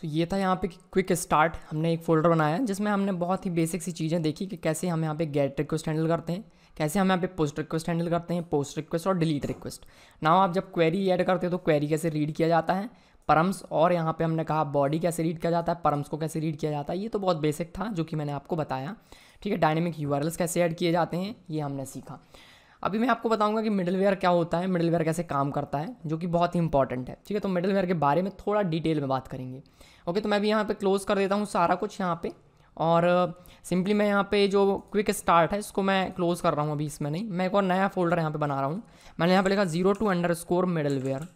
सो ये था यहाँ पे क्विक स्टार्ट हमने एक फोल्डर बनाया जिसमें हमने बहुत ही बेसिक सी चीज़ें देखी कि कैसे हम यहाँ पे गेट रिक्वेस्ट हैंडल करते हैं कैसे हम यहाँ पे पोस्ट रिक्वेस्ट हैंडल करते हैं पोस्ट रिक्वेस्ट और डिलीट रिक्वेस्ट नाउ आप जब क्वेरी ऐड करते हो तो क्वेरी कैसे रीड किया जाता है परम्स और यहाँ पे हमने कहा बॉडी कैसे रीड किया जाता है परम्स को कैसे रीड किया जाता है ये तो बहुत बेसिक था जो कि मैंने आपको बताया ठीक है डायनेमिक यू कैसे ऐड किए जाते हैं ये हमने सीखा अभी मैं आपको बताऊंगा कि मिडलवेयर क्या होता है मिडलवेयर कैसे काम करता है जो कि बहुत ही इंपॉर्टेंट है ठीक है तो मिडलवेयर के बारे में थोड़ा डिटेल में बात करेंगे ओके तो मैं भी यहाँ पे क्लोज़ कर देता हूँ सारा कुछ यहाँ पे और सिंपली मैं यहाँ पे जो क्विक स्टार्ट है इसको मैं क्लोज़ कर रहा हूँ अभी इसमें नहीं मैं एक और नया फोल्डर यहाँ पे बना रहा हूँ मैंने यहाँ पे लिखा zero two underscore middleware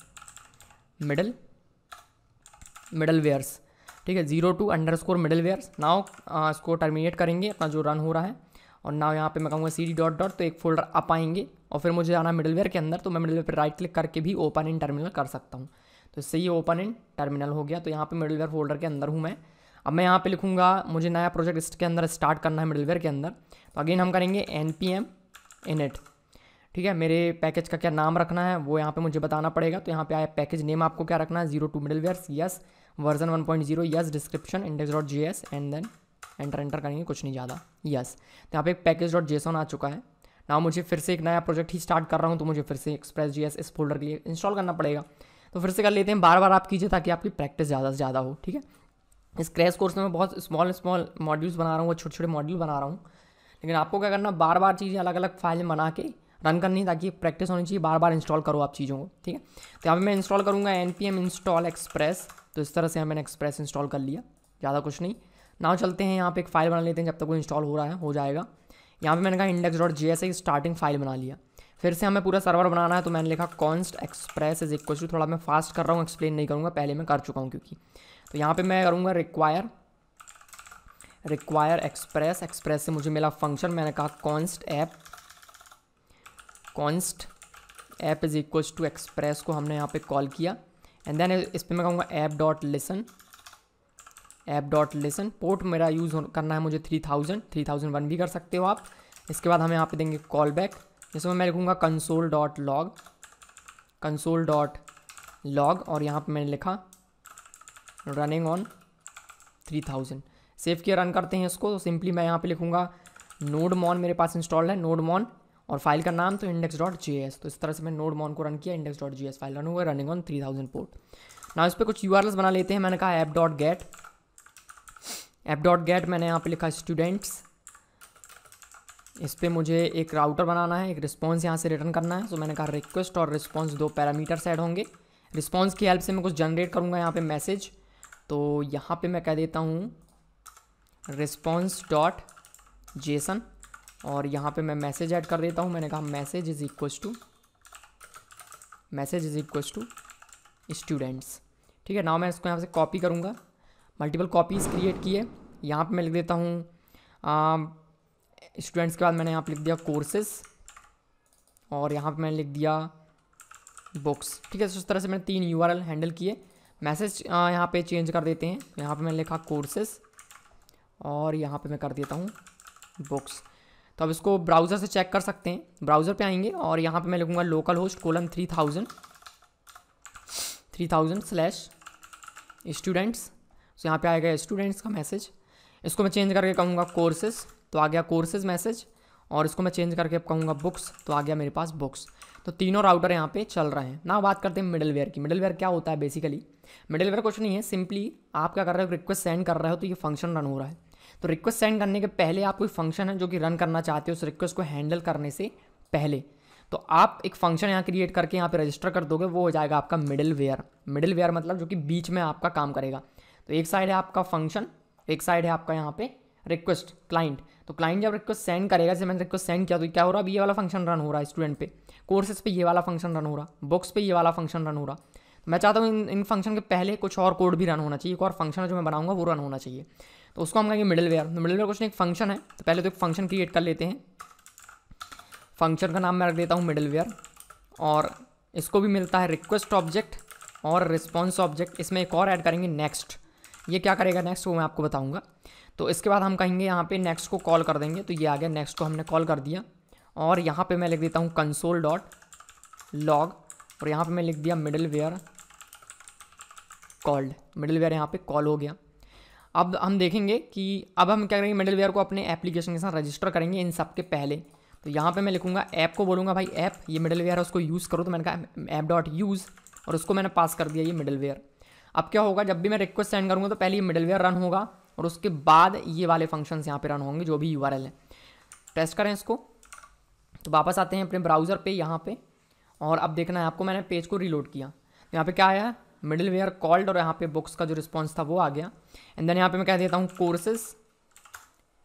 middle middlewares ठीक है zero two underscore middlewares now इसको टर्मिनेट करेंगे अपना जो रन हो रहा है और नाव यहाँ पे मैं कहूँगा सी डी डॉट डॉट तो एक फोल्डर अप आएंगे और फिर मुझे आना मिडल वेयर के अंदर तो मैं मिडल वेयर पर राइट क्लिक करके भी ओपन इन टर्मिनल कर सकता हूँ तो इससे ये ओपन इन टर्मिनल हो गया तो यहाँ पे मिडल वेयर फोल्डर के अंदर हूँ मैं अब मैं यहाँ पे लिखूँगा मुझे नया प्रोजेक्ट इसके अंदर स्टार्ट करना है मिडलवेयर के अंदर तो अगेन हम करेंगे एन पी एम इनिट ठीक है मेरे पैकेज का क्या नाम रखना है वो यहाँ पे मुझे बताना पड़ेगा तो यहाँ पे आया पैकेज नेम आपको क्या रखना है zero two middleware yes version one point zero yes description index dot ji S and then enter enter करेंगे कुछ नहीं ज़्यादा यस तो यहाँ पे एक पैकेज डॉट जेसन आ चुका है ना मुझे फिर से एक नया प्रोजेक्ट ही स्टार्ट कर रहा हूँ तो मुझे फिर से एक्सप्रेस जी इस फोल्डर के लिए इंस्टॉल करना पड़ेगा तो फिर से कर लेते हैं बार बार आप कीजिए ताकि आपकी प्रैक्टिस ज़्यादा से ज़्यादा हो ठीक है इस क्रैश कोर्स में मैं बहुत स्मॉल स्मॉल मॉड्यूल्स बना रहा हूँ छोटे छोटे मॉड्यूल बना रहा हूँ लेकिन आपको क्या करना बार बार चीज़ें अलग अलग फाइल में बना के रन करनी ताकि प्रैक्टिस होनी चाहिए बार बार इंस्टॉल करो आप चीज़ों को ठीक है तो यहाँ पर मैं इंस्टॉल करूँगा N P M install express तो इस तरह से मैंने एक्सप्रेस इंस्टॉल कर लिया ज़्यादा कुछ नहीं नाव चलते हैं यहाँ पे एक फाइल बना लेते हैं जब तक वो इंस्टॉल हो रहा है हो जाएगा यहाँ पे मैंने कहा इंडेक्स डॉट जी एस स्टार्टिंग फाइल बना लिया फिर से हमें पूरा सर्वर बनाना है तो मैंने लिखा const express is equal to थोड़ा मैं फास्ट कर रहा हूँ एक्सप्लेन नहीं करूँगा पहले मैं कर चुका हूँ क्योंकि तो यहाँ पे मैं करूँगा रिक्वायर रिक्वायर एक्सप्रेस एक्सप्रेस से मुझे मिला फंक्शन मैंने कहा const app const app is equals to express को हमने यहाँ पे कॉल किया एंड देन इस पर मैं कहूँगा app dot listen app dot listen port मेरा यूज़ करना है मुझे three thousand three thousand one भी कर सकते हो आप इसके बाद हम यहाँ पे देंगे कॉल बैक जिसमें मैं लिखूँगा console dot log console dot log और यहाँ पे मैंने लिखा running on three thousand save किया रन करते हैं इसको तो सिंपली मैं यहाँ पे लिखूँगा नोड मॉन मेरे पास इंस्टॉल्ड है नोड मॉन और फाइल का नाम तो इंडेक्स डॉट जी एस तो इस तरह से मैं नोड मॉन को रन किया इंडेक्स डॉट जी एस फाइल रन हुआ running on three thousand port ना इस पर कुछ यू आर एस बना लेते हैं मैंने कहा app dot get app dot get मैंने यहाँ पे लिखा स्टूडेंट्स इस पर मुझे एक राउटर बनाना है एक रिस्पॉन्स यहाँ से रिटर्न करना है सो मैंने कहा रिक्वेस्ट और रिस्पॉन्स दो पैरामीटर्स ऐड होंगे रिस्पॉन्स की हेल्प से मैं कुछ जनरेट करूँगा यहाँ पे मैसेज तो यहाँ पे मैं कह देता हूँ रिस्पॉन्स डॉट जेसन और यहाँ पे मैं मैसेज ऐड कर देता हूँ मैंने कहा message is equal to message is equal to students ठीक है नाउ मैं इसको यहाँ से कॉपी करूँगा मल्टीपल कॉपीज़ क्रिएट किए यहाँ पे मैं लिख देता हूँ स्टूडेंट्स um, के बाद मैंने यहाँ पे लिख दिया कोर्सेस और यहाँ पे मैंने लिख दिया बुक्स ठीक है उस तो तरह से मैंने तीन यू हैंडल किए मैसेज यहाँ पे चेंज कर देते हैं यहाँ पे मैंने लिखा कोर्सेस और यहाँ पे मैं कर देता हूँ बुक्स तो अब इसको ब्राउज़र से चेक कर सकते हैं ब्राउज़र पे आएंगे और यहाँ पे मैं लिखूँगा local host colon three thousand three thousand slash students तो यहाँ पे आएगा स्टूडेंट्स का मैसेज इसको मैं चेंज करके कहूँगा कोर्सेज तो आ गया कोर्सेज मैसेज और इसको मैं चेंज करके अब कहूँगा बुक्स तो आ गया मेरे पास बुक्स तो तीनों राउटर यहाँ पे चल रहे हैं ना बात करते हैं मिडलवेयर की मिडलवेयर क्या होता है बेसिकली मिडलवेयर कुछ नहीं है सिंपली आप क्या कर रहे हो रिक्वेस्ट सेंड कर रहे हो तो ये फंक्शन रन हो रहा है तो रिक्वेस्ट सेंड करने के पहले आप कोई फंक्शन है जो कि रन करना चाहते हो उस रिक्वेस्ट को हैंडल करने से पहले तो आप एक फंक्शन यहाँ क्रिएट करके यहाँ पे रजिस्टर कर दोगे वो हो जाएगा आपका मिडिल वेयर मिडिल वेयर मतलब जो कि बीच में आपका काम करेगा तो एक साइड है आपका फंक्शन एक साइड है आपका यहाँ पे रिक्वेस्ट क्लाइंट तो क्लाइंट जब रिक्वेस्ट सेंड करेगा जैसे मैंने रिक्वेस्ट सेंड किया तो क्या हो रहा है अब ये वाला फंक्शन रन हो रहा है स्टूडेंट पे कोर्सेज पे ये वाला फंक्शन रन हो रहा बुक्स पे ये वाला फंक्शन रन हो रहा तो मैं चाहता हूँ इन इन फंक्शन के पहले कुछ और कोड भी रन होना चाहिए एक और फंक्शन है जो मैं बनाऊंगा वो रन होना चाहिए तो उसको हम कहेंगे मिडिल वेयर तो वेयर कुछ एक फंक्शन है तो पहले तो एक फंक्शन क्रिएट कर लेते हैं फंक्शन का नाम मैं रख देता हूँ मिडल वेयर और इसको भी मिलता है रिक्वेस्ट ऑब्जेक्ट और रिस्पॉन्स ऑब्जेक्ट इसमें एक और ऐड करेंगे नेक्स्ट ये क्या करेगा नेक्स्ट वो मैं आपको बताऊँगा तो इसके बाद हम कहेंगे यहाँ पे नेक्स्ट को कॉल कर देंगे तो ये आ गया नेक्स्ट को हमने कॉल कर दिया और यहाँ पे मैं लिख देता हूँ कंसोल डॉट लॉग और यहाँ पे मैं लिख दिया middleware called middleware यहाँ पे कॉल हो गया अब हम देखेंगे कि अब हम क्या करेंगे मिडल वेयर को अपने एप्लीकेशन के साथ रजिस्टर करेंगे इन सब के पहले तो यहाँ पे मैं लिखूँगा ऐप को बोलूँगा भाई ऐप ये मिडल वेयर है उसको यूज़ करो तो मैंने कहा ऐप डॉट यूज़ और उसको मैंने पास कर दिया ये मिडल वेयर अब क्या होगा जब भी मैं रिक्वेस्ट सेंड करूँगा तो पहले ये मिडल वेयर रन होगा और उसके बाद ये वाले फंक्शंस यहाँ पे रन होंगे जो भी यू है टेस्ट करें इसको तो वापस आते हैं अपने ब्राउज़र पे यहाँ पे और अब देखना है आपको मैंने पेज को रीलोड किया तो यहाँ पे क्या आया मिडिल वेयर कॉल्ड और यहाँ पे बुक्स का जो रिस्पॉन्स था वो आ गया एंड देन यहाँ पे मैं कह देता हूँ कोर्सेज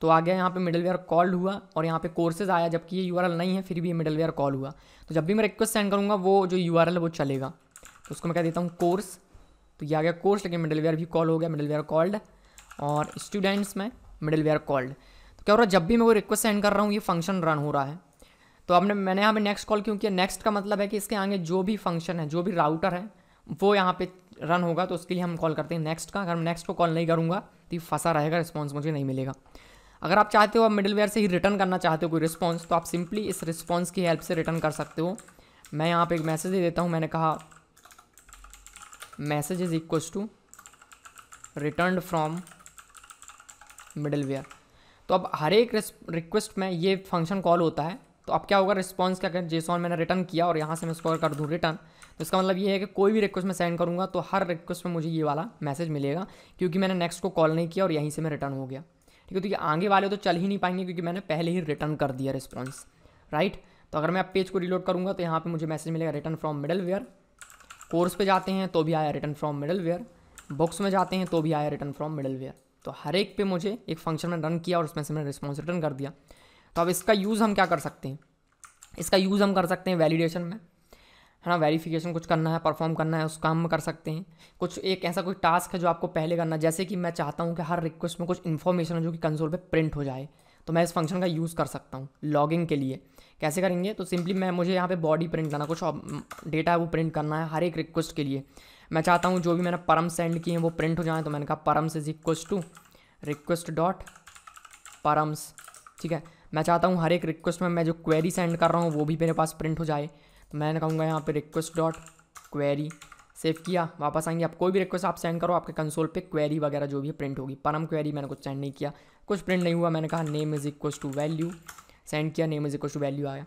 तो आ गया यहाँ पे मिडिल वेयर कॉल्ड हुआ और यहाँ पे कोर्सेज आया जबकि ये यू नहीं है फिर भी ये मिडिल वेयर कॉल हुआ तो जब भी मैं रिक्वेस्ट सेंड करूँगा वो जो यू है वो चलेगा तो उसको मैं कह देता हूँ कोर्स तो ये आ गया कोर्स लेकिन मिडिल वेयर भी कॉल हो गया मिडिल वेयर कॉल्ड और स्टूडेंट्स में मिडिल वेयर कॉल्ड तो क्या हो रहा है जब भी मैं वो रिक्वेस्ट सेंड कर रहा हूँ ये फंक्शन रन हो रहा है तो आपने मैंने यहाँ पे नेक्स्ट कॉल क्यों किया नेक्स्ट का मतलब है कि इसके आगे जो भी फंक्शन है जो भी राउटर है वो यहाँ पे रन होगा तो उसके लिए हम कॉल करते हैं नेक्स्ट का अगर मैं नेक्स्ट को कॉल नहीं करूँगा तो ये फंसा रहेगा रिस्पॉन्स मुझे नहीं मिलेगा अगर आप चाहते हो आप मिडिल से ही रिटर्न करना चाहते हो कोई रिस्पॉन्स तो आप सिंपली इस रिस्पॉन्स की हेल्प से रिटर्न कर सकते हो मैं यहाँ पे एक मैसेज दे देता हूँ मैंने कहा message is equals to return from middle तो अब हर एक रिक्वेस्ट में ये फंक्शन कॉल होता है तो अब क्या होगा रिस्पॉन्स क्या करें जेसॉन मैंने रिटर्न किया और यहाँ से मैं स्कोर कर दूँ रिटर्न तो इसका मतलब ये है कि कोई भी रिक्वेस्ट मैं सेंड करूँगा तो हर रिक्वेस्ट में मुझे ये वाला मैसेज मिलेगा क्योंकि मैंने नेक्स्ट को कॉल नहीं किया और यहीं से मैं रिटर्न हो गया ठीक है तो ये आगे वाले तो चल ही नहीं पाएंगे क्योंकि मैंने पहले ही रिटर्न कर दिया रिस्पॉन्स राइट तो अगर मैं अब पेज को रिलोड करूँगा तो यहाँ पर मुझे मैसेज मिलेगा return from middleware course पर जाते हैं तो भी आया return from middleware books में जाते हैं तो भी आया रिटर्न फ्रॉम मिडल वेयर तो हर एक पे मुझे एक फंक्शन में रन किया और उसमें से मैंने रिस्पॉन्स रिटर्न कर दिया तो अब इसका यूज़ हम क्या कर सकते हैं इसका यूज़ हम कर सकते हैं वैलिडेशन में है ना वेरिफिकेशन कुछ करना है परफॉर्म करना है उस काम में कर सकते हैं कुछ एक ऐसा कोई टास्क है जो आपको पहले करना जैसे कि मैं चाहता हूँ कि हर रिक्वेस्ट में कुछ इन्फॉर्मेशन है जो कि कंसोल पे प्रिंट हो जाए तो मैं इस फंक्शन का यूज़ कर सकता हूँ लॉगिंग के लिए कैसे करेंगे तो सिंपली मैं मुझे यहाँ पे बॉडी प्रिंट करना कुछ डेटा है वो प्रिंट करना है हर एक रिक्वेस्ट के लिए मैं चाहता हूँ जो भी मैंने परम सेंड किए हैं वो प्रिंट हो जाए तो मैंने कहा params is equal to request dot params ठीक है मैं चाहता हूँ हर एक रिक्वेस्ट में मैं जो क्वेरी सेंड कर रहा हूँ वो भी मेरे पास प्रिंट हो जाए तो मैंने कहूँगा यहाँ पे रिक्वेस्ट डॉट क्वेरी सेव किया वापस आएंगे आप कोई भी रिक्वेस्ट आप सेंड करो आपके कंसोल पे क्वेरी वगैरह जो भी प्रिंट होगी परम क्वेरी मैंने कुछ सेंड नहीं किया कुछ प्रिंट नहीं हुआ मैंने कहा name is equal to value send किया name is equal to value आया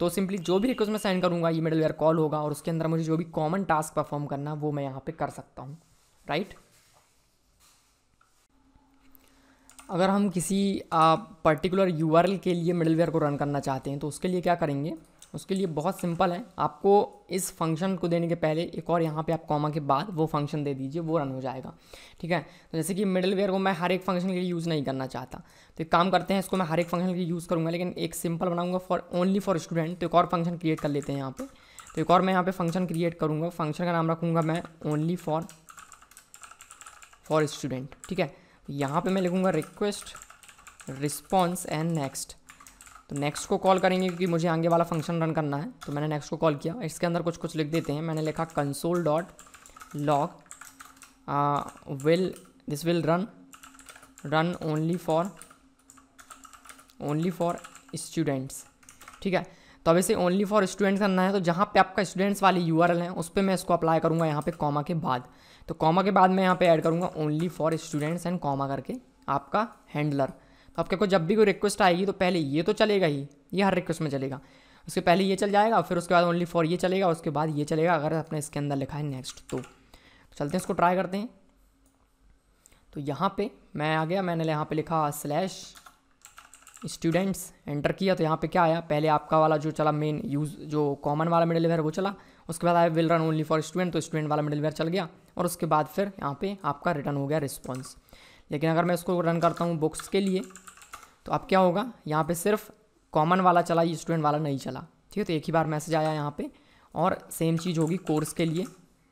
तो सिंपली जो भी रिक्वेस्ट मैं सेंड करूँगा ये मिडल वेयर कॉल होगा और उसके अंदर मुझे जो भी कॉमन टास्क परफॉर्म करना वो मैं यहाँ पर कर सकता हूँ राइट अगर हम किसी पर्टिकुलर यू के लिए मिडलवेयर को रन करना चाहते हैं तो उसके लिए क्या करेंगे उसके लिए बहुत सिंपल है आपको इस फंक्शन को देने के पहले एक और यहाँ पे आप कॉमा के बाद वो फंक्शन दे दीजिए वो रन हो जाएगा ठीक है तो जैसे कि मिडलवेयर को मैं हर एक फंक्शन के लिए यूज़ नहीं करना चाहता तो एक काम करते हैं इसको मैं हर एक फंक्शन के लिए यूज़ करूँगा लेकिन एक सिंपल बनाऊँगा फॉर ओनली फॉर स्टूडेंट तो एक और फंक्शन क्रिएट कर लेते हैं यहाँ पर तो एक और मैं यहाँ पर फंक्शन क्रिएट करूँगा फंक्शन का नाम रखूँगा मैं ओनली फॉर फॉर स्टूडेंट ठीक है यहाँ पे मैं लिखूँगा रिक्वेस्ट रिस्पॉन्स एंड नेक्स्ट तो नेक्स्ट को कॉल करेंगे क्योंकि मुझे आगे वाला फंक्शन रन करना है तो मैंने नेक्स्ट को कॉल किया इसके अंदर कुछ कुछ लिख देते हैं मैंने लिखा console dot log will this will run run only for only for students ठीक है तो अब इसे ओनली फॉर स्टूडेंट्स करना है तो जहाँ पे आपका स्टूडेंट्स वाली यू है उस पर मैं इसको अप्लाई करूँगा यहाँ पे कॉमा के बाद तो कॉमा के बाद मैं यहाँ पे ऐड करूँगा only for students and comma करके आपका हैंडलर तो आपके को जब भी कोई रिक्वेस्ट आएगी तो पहले ये तो चलेगा ही ये हर रिक्वेस्ट में चलेगा उसके पहले ये चल जाएगा फिर उसके बाद ओनली फॉर ये चलेगा उसके बाद ये चलेगा अगर आपने इसके अंदर लिखा है नेक्स्ट तो।, तो चलते हैं इसको ट्राई करते हैं तो यहाँ पर मैं आ गया मैंने यहाँ पर लिखा स्लैश स्टूडेंट्स एंटर किया तो यहाँ पे क्या आया पहले आपका वाला जो चला मेन यूज़ जो कॉमन वाला मिडिल वेयर वो चला उसके बाद आया will run only for student तो स्टूडेंट वाला मिडिल वेयर चल गया और उसके बाद फिर यहाँ पे आपका रिटर्न हो गया रिस्पॉन्स लेकिन अगर मैं इसको रन करता हूँ बुक्स के लिए तो अब क्या होगा यहाँ पे सिर्फ कॉमन वाला चला ये स्टूडेंट वाला नहीं चला ठीक है तो एक ही बार मैसेज आया यहाँ पे और सेम चीज़ होगी कोर्स के लिए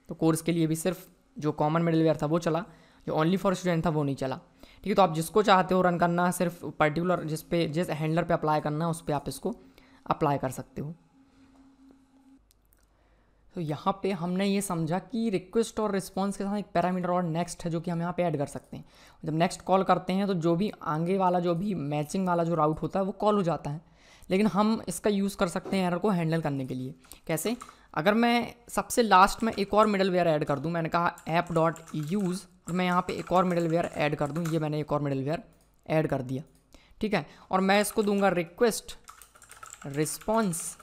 तो कोर्स के लिए भी सिर्फ जो कॉमन मिडलवेयर था वो चला जो ओनली फॉर स्टूडेंट था वो नहीं चला ठीक है तो आप जिसको चाहते हो रन करना सिर्फ पर्टिकुलर जिस पे जिस हैंडलर पे अप्लाई करना है उस पर आप इसको अप्लाई कर सकते हो तो यहाँ पे हमने ये समझा कि रिक्वेस्ट और रिस्पॉन्स के साथ एक पैरामीटर और नेक्स्ट है जो कि हम यहाँ पे ऐड कर सकते हैं जब नेक्स्ट कॉल करते हैं तो जो भी आगे वाला जो भी मैचिंग वाला जो राउट होता है वो कॉल हो जाता है लेकिन हम इसका यूज़ कर सकते हैं एरर को हैंडल करने के लिए कैसे अगर मैं सबसे लास्ट में एक और मिडल ऐड कर दूँ मैंने कहा ऐप डॉट यूज़ और मैं यहाँ पर एक और मिडल ऐड कर दूँ ये मैंने एक और मिडल ऐड कर दिया ठीक है और मैं इसको दूंगा रिक्वेस्ट रिस्पॉन्स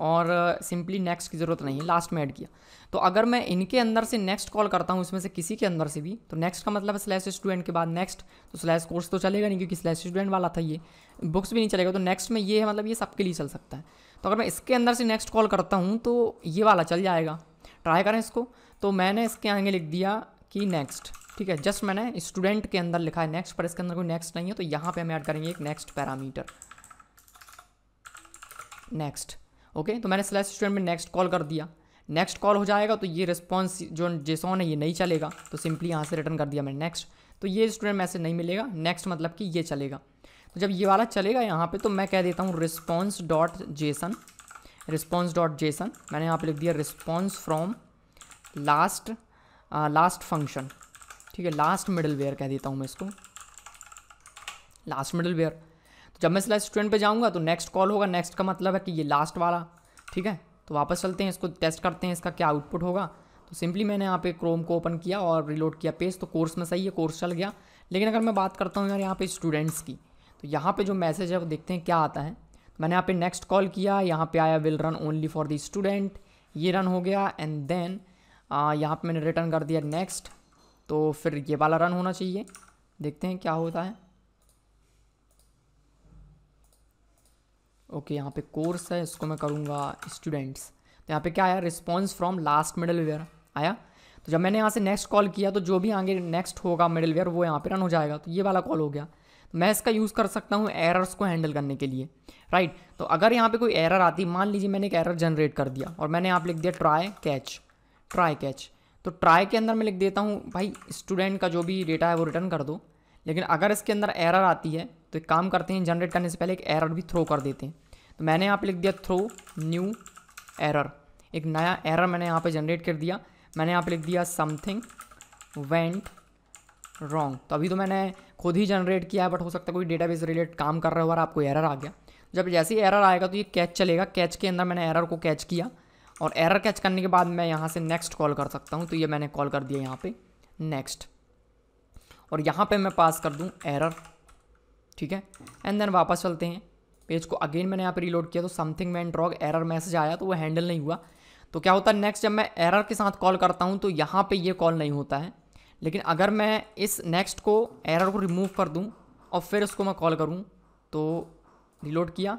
और सिंपली नेक्स्ट की ज़रूरत नहीं है लास्ट में ऐड किया तो अगर मैं इनके अंदर से नेक्स्ट कॉल करता हूँ इसमें से किसी के अंदर से भी तो नेक्स्ट का मतलब है स्लैश स्टूडेंट के बाद नेक्स्ट तो स्लैश कोर्स तो चलेगा नहीं क्योंकि स्लैश स्टूडेंट वाला था ये बुक्स भी नहीं चलेगा तो नेक्स्ट में ये है मतलब ये सबके लिए चल सकता है तो अगर मैं इसके अंदर से नेक्स्ट कॉल करता हूँ तो ये वाला चल जाएगा ट्राई करें इसको तो मैंने इसके आगे लिख दिया कि नेक्स्ट ठीक है जस्ट मैंने स्टूडेंट के अंदर लिखा है नेक्स्ट पर इसके अंदर कोई नेक्स्ट नहीं है तो यहाँ पर हम ऐड करेंगे एक नेक्स्ट पैरामीटर नेक्स्ट ओके तो मैंने स्लैश स्टूडेंट में नेक्स्ट कॉल कर दिया नेक्स्ट कॉल हो जाएगा तो ये रिस्पॉन्स जो जेसॉन है ये नहीं चलेगा तो सिंपली यहाँ से रिटर्न कर दिया मैंने नेक्स्ट तो ये स्टूडेंट मैसेज नहीं मिलेगा नेक्स्ट मतलब कि ये चलेगा तो जब ये वाला चलेगा यहाँ पे तो मैं कह देता हूँ response dot JSON response dot JSON मैंने यहाँ पे लिख दिया response from last last function ठीक है लास्ट मिडल वेयर कह देता हूँ मैं इसको लास्ट मिडल वेयर जब मैं स्लैश स्टूडेंट पे जाऊँगा तो नेक्स्ट कॉल होगा नेक्स्ट का मतलब है कि ये लास्ट वाला ठीक है तो वापस चलते हैं इसको टेस्ट करते हैं इसका क्या आउटपुट होगा तो सिंपली मैंने यहाँ पे क्रोम को ओपन किया और रिलोड किया पेज तो कोर्स में सही है कोर्स चल गया लेकिन अगर मैं बात करता हूँ यार यहाँ पे स्टूडेंट्स की तो यहाँ पे जो मैसेज है वो देखते हैं क्या आता है तो मैंने यहाँ पे नेक्स्ट कॉल किया यहाँ पे आया will run only for the student ये रन हो गया एंड देन यहाँ पे मैंने रिटर्न कर दिया नेक्स्ट तो फिर ये वाला रन होना चाहिए देखते हैं क्या होता है ओके यहाँ पे कोर्स है इसको मैं करूँगा स्टूडेंट्स तो यहाँ पे क्या आया response from last middleware आया तो जब मैंने यहाँ से नेक्स्ट कॉल किया तो जो भी आगे नेक्स्ट होगा मिडल वेयर वो यहाँ पे रन हो जाएगा तो ये वाला कॉल हो गया तो मैं इसका यूज़ कर सकता हूँ एरर्स को हैंडल करने के लिए राइट तो अगर यहाँ पे कोई एरर आती मान लीजिए मैंने एक एरर जनरेट कर दिया और मैंने यहाँ पर लिख दिया ट्राई कैच ट्राई कैच तो ट्राई के अंदर मैं लिख देता हूँ भाई स्टूडेंट का जो भी डेटा है वो रिटर्न कर दो लेकिन अगर इसके अंदर एरर आती है तो एक काम करते हैं जनरेट करने से पहले एक एरर भी थ्रो कर देते हैं तो मैंने यहाँ पे लिख दिया थ्रो न्यू एरर एक नया एरर मैंने यहाँ पे जनरेट कर दिया मैंने यहाँ पे लिख दिया समथिंग वेंट रॉन्ग तो अभी तो मैंने खुद ही जनरेट किया है बट हो सकता है कोई डेटाबेस रिलेटेड काम कर रहा हो और आपको एरर आ गया जब जैसे ही एरर आएगा तो ये कैच चलेगा कैच के अंदर मैंने एरर को कैच किया और एरर कैच करने के बाद मैं यहाँ से नेक्स्ट कॉल कर सकता हूँ तो ये मैंने कॉल कर दिया यहाँ पे नेक्स्ट और यहाँ पे मैं पास कर दूँ एरर ठीक है एंड देन वापस चलते हैं पेज को अगेन मैंने यहाँ पर रिलोड किया तो समथिंग वेंट ड्रॉग एरर मैसेज आया तो वो हैंडल नहीं हुआ तो क्या होता है नेक्स्ट जब मैं एरर के साथ कॉल करता हूँ तो यहाँ पे ये कॉल नहीं होता है लेकिन अगर मैं इस नेक्स्ट को एरर को रिमूव कर दूँ और फिर उसको मैं कॉल करूँ तो रिलोड किया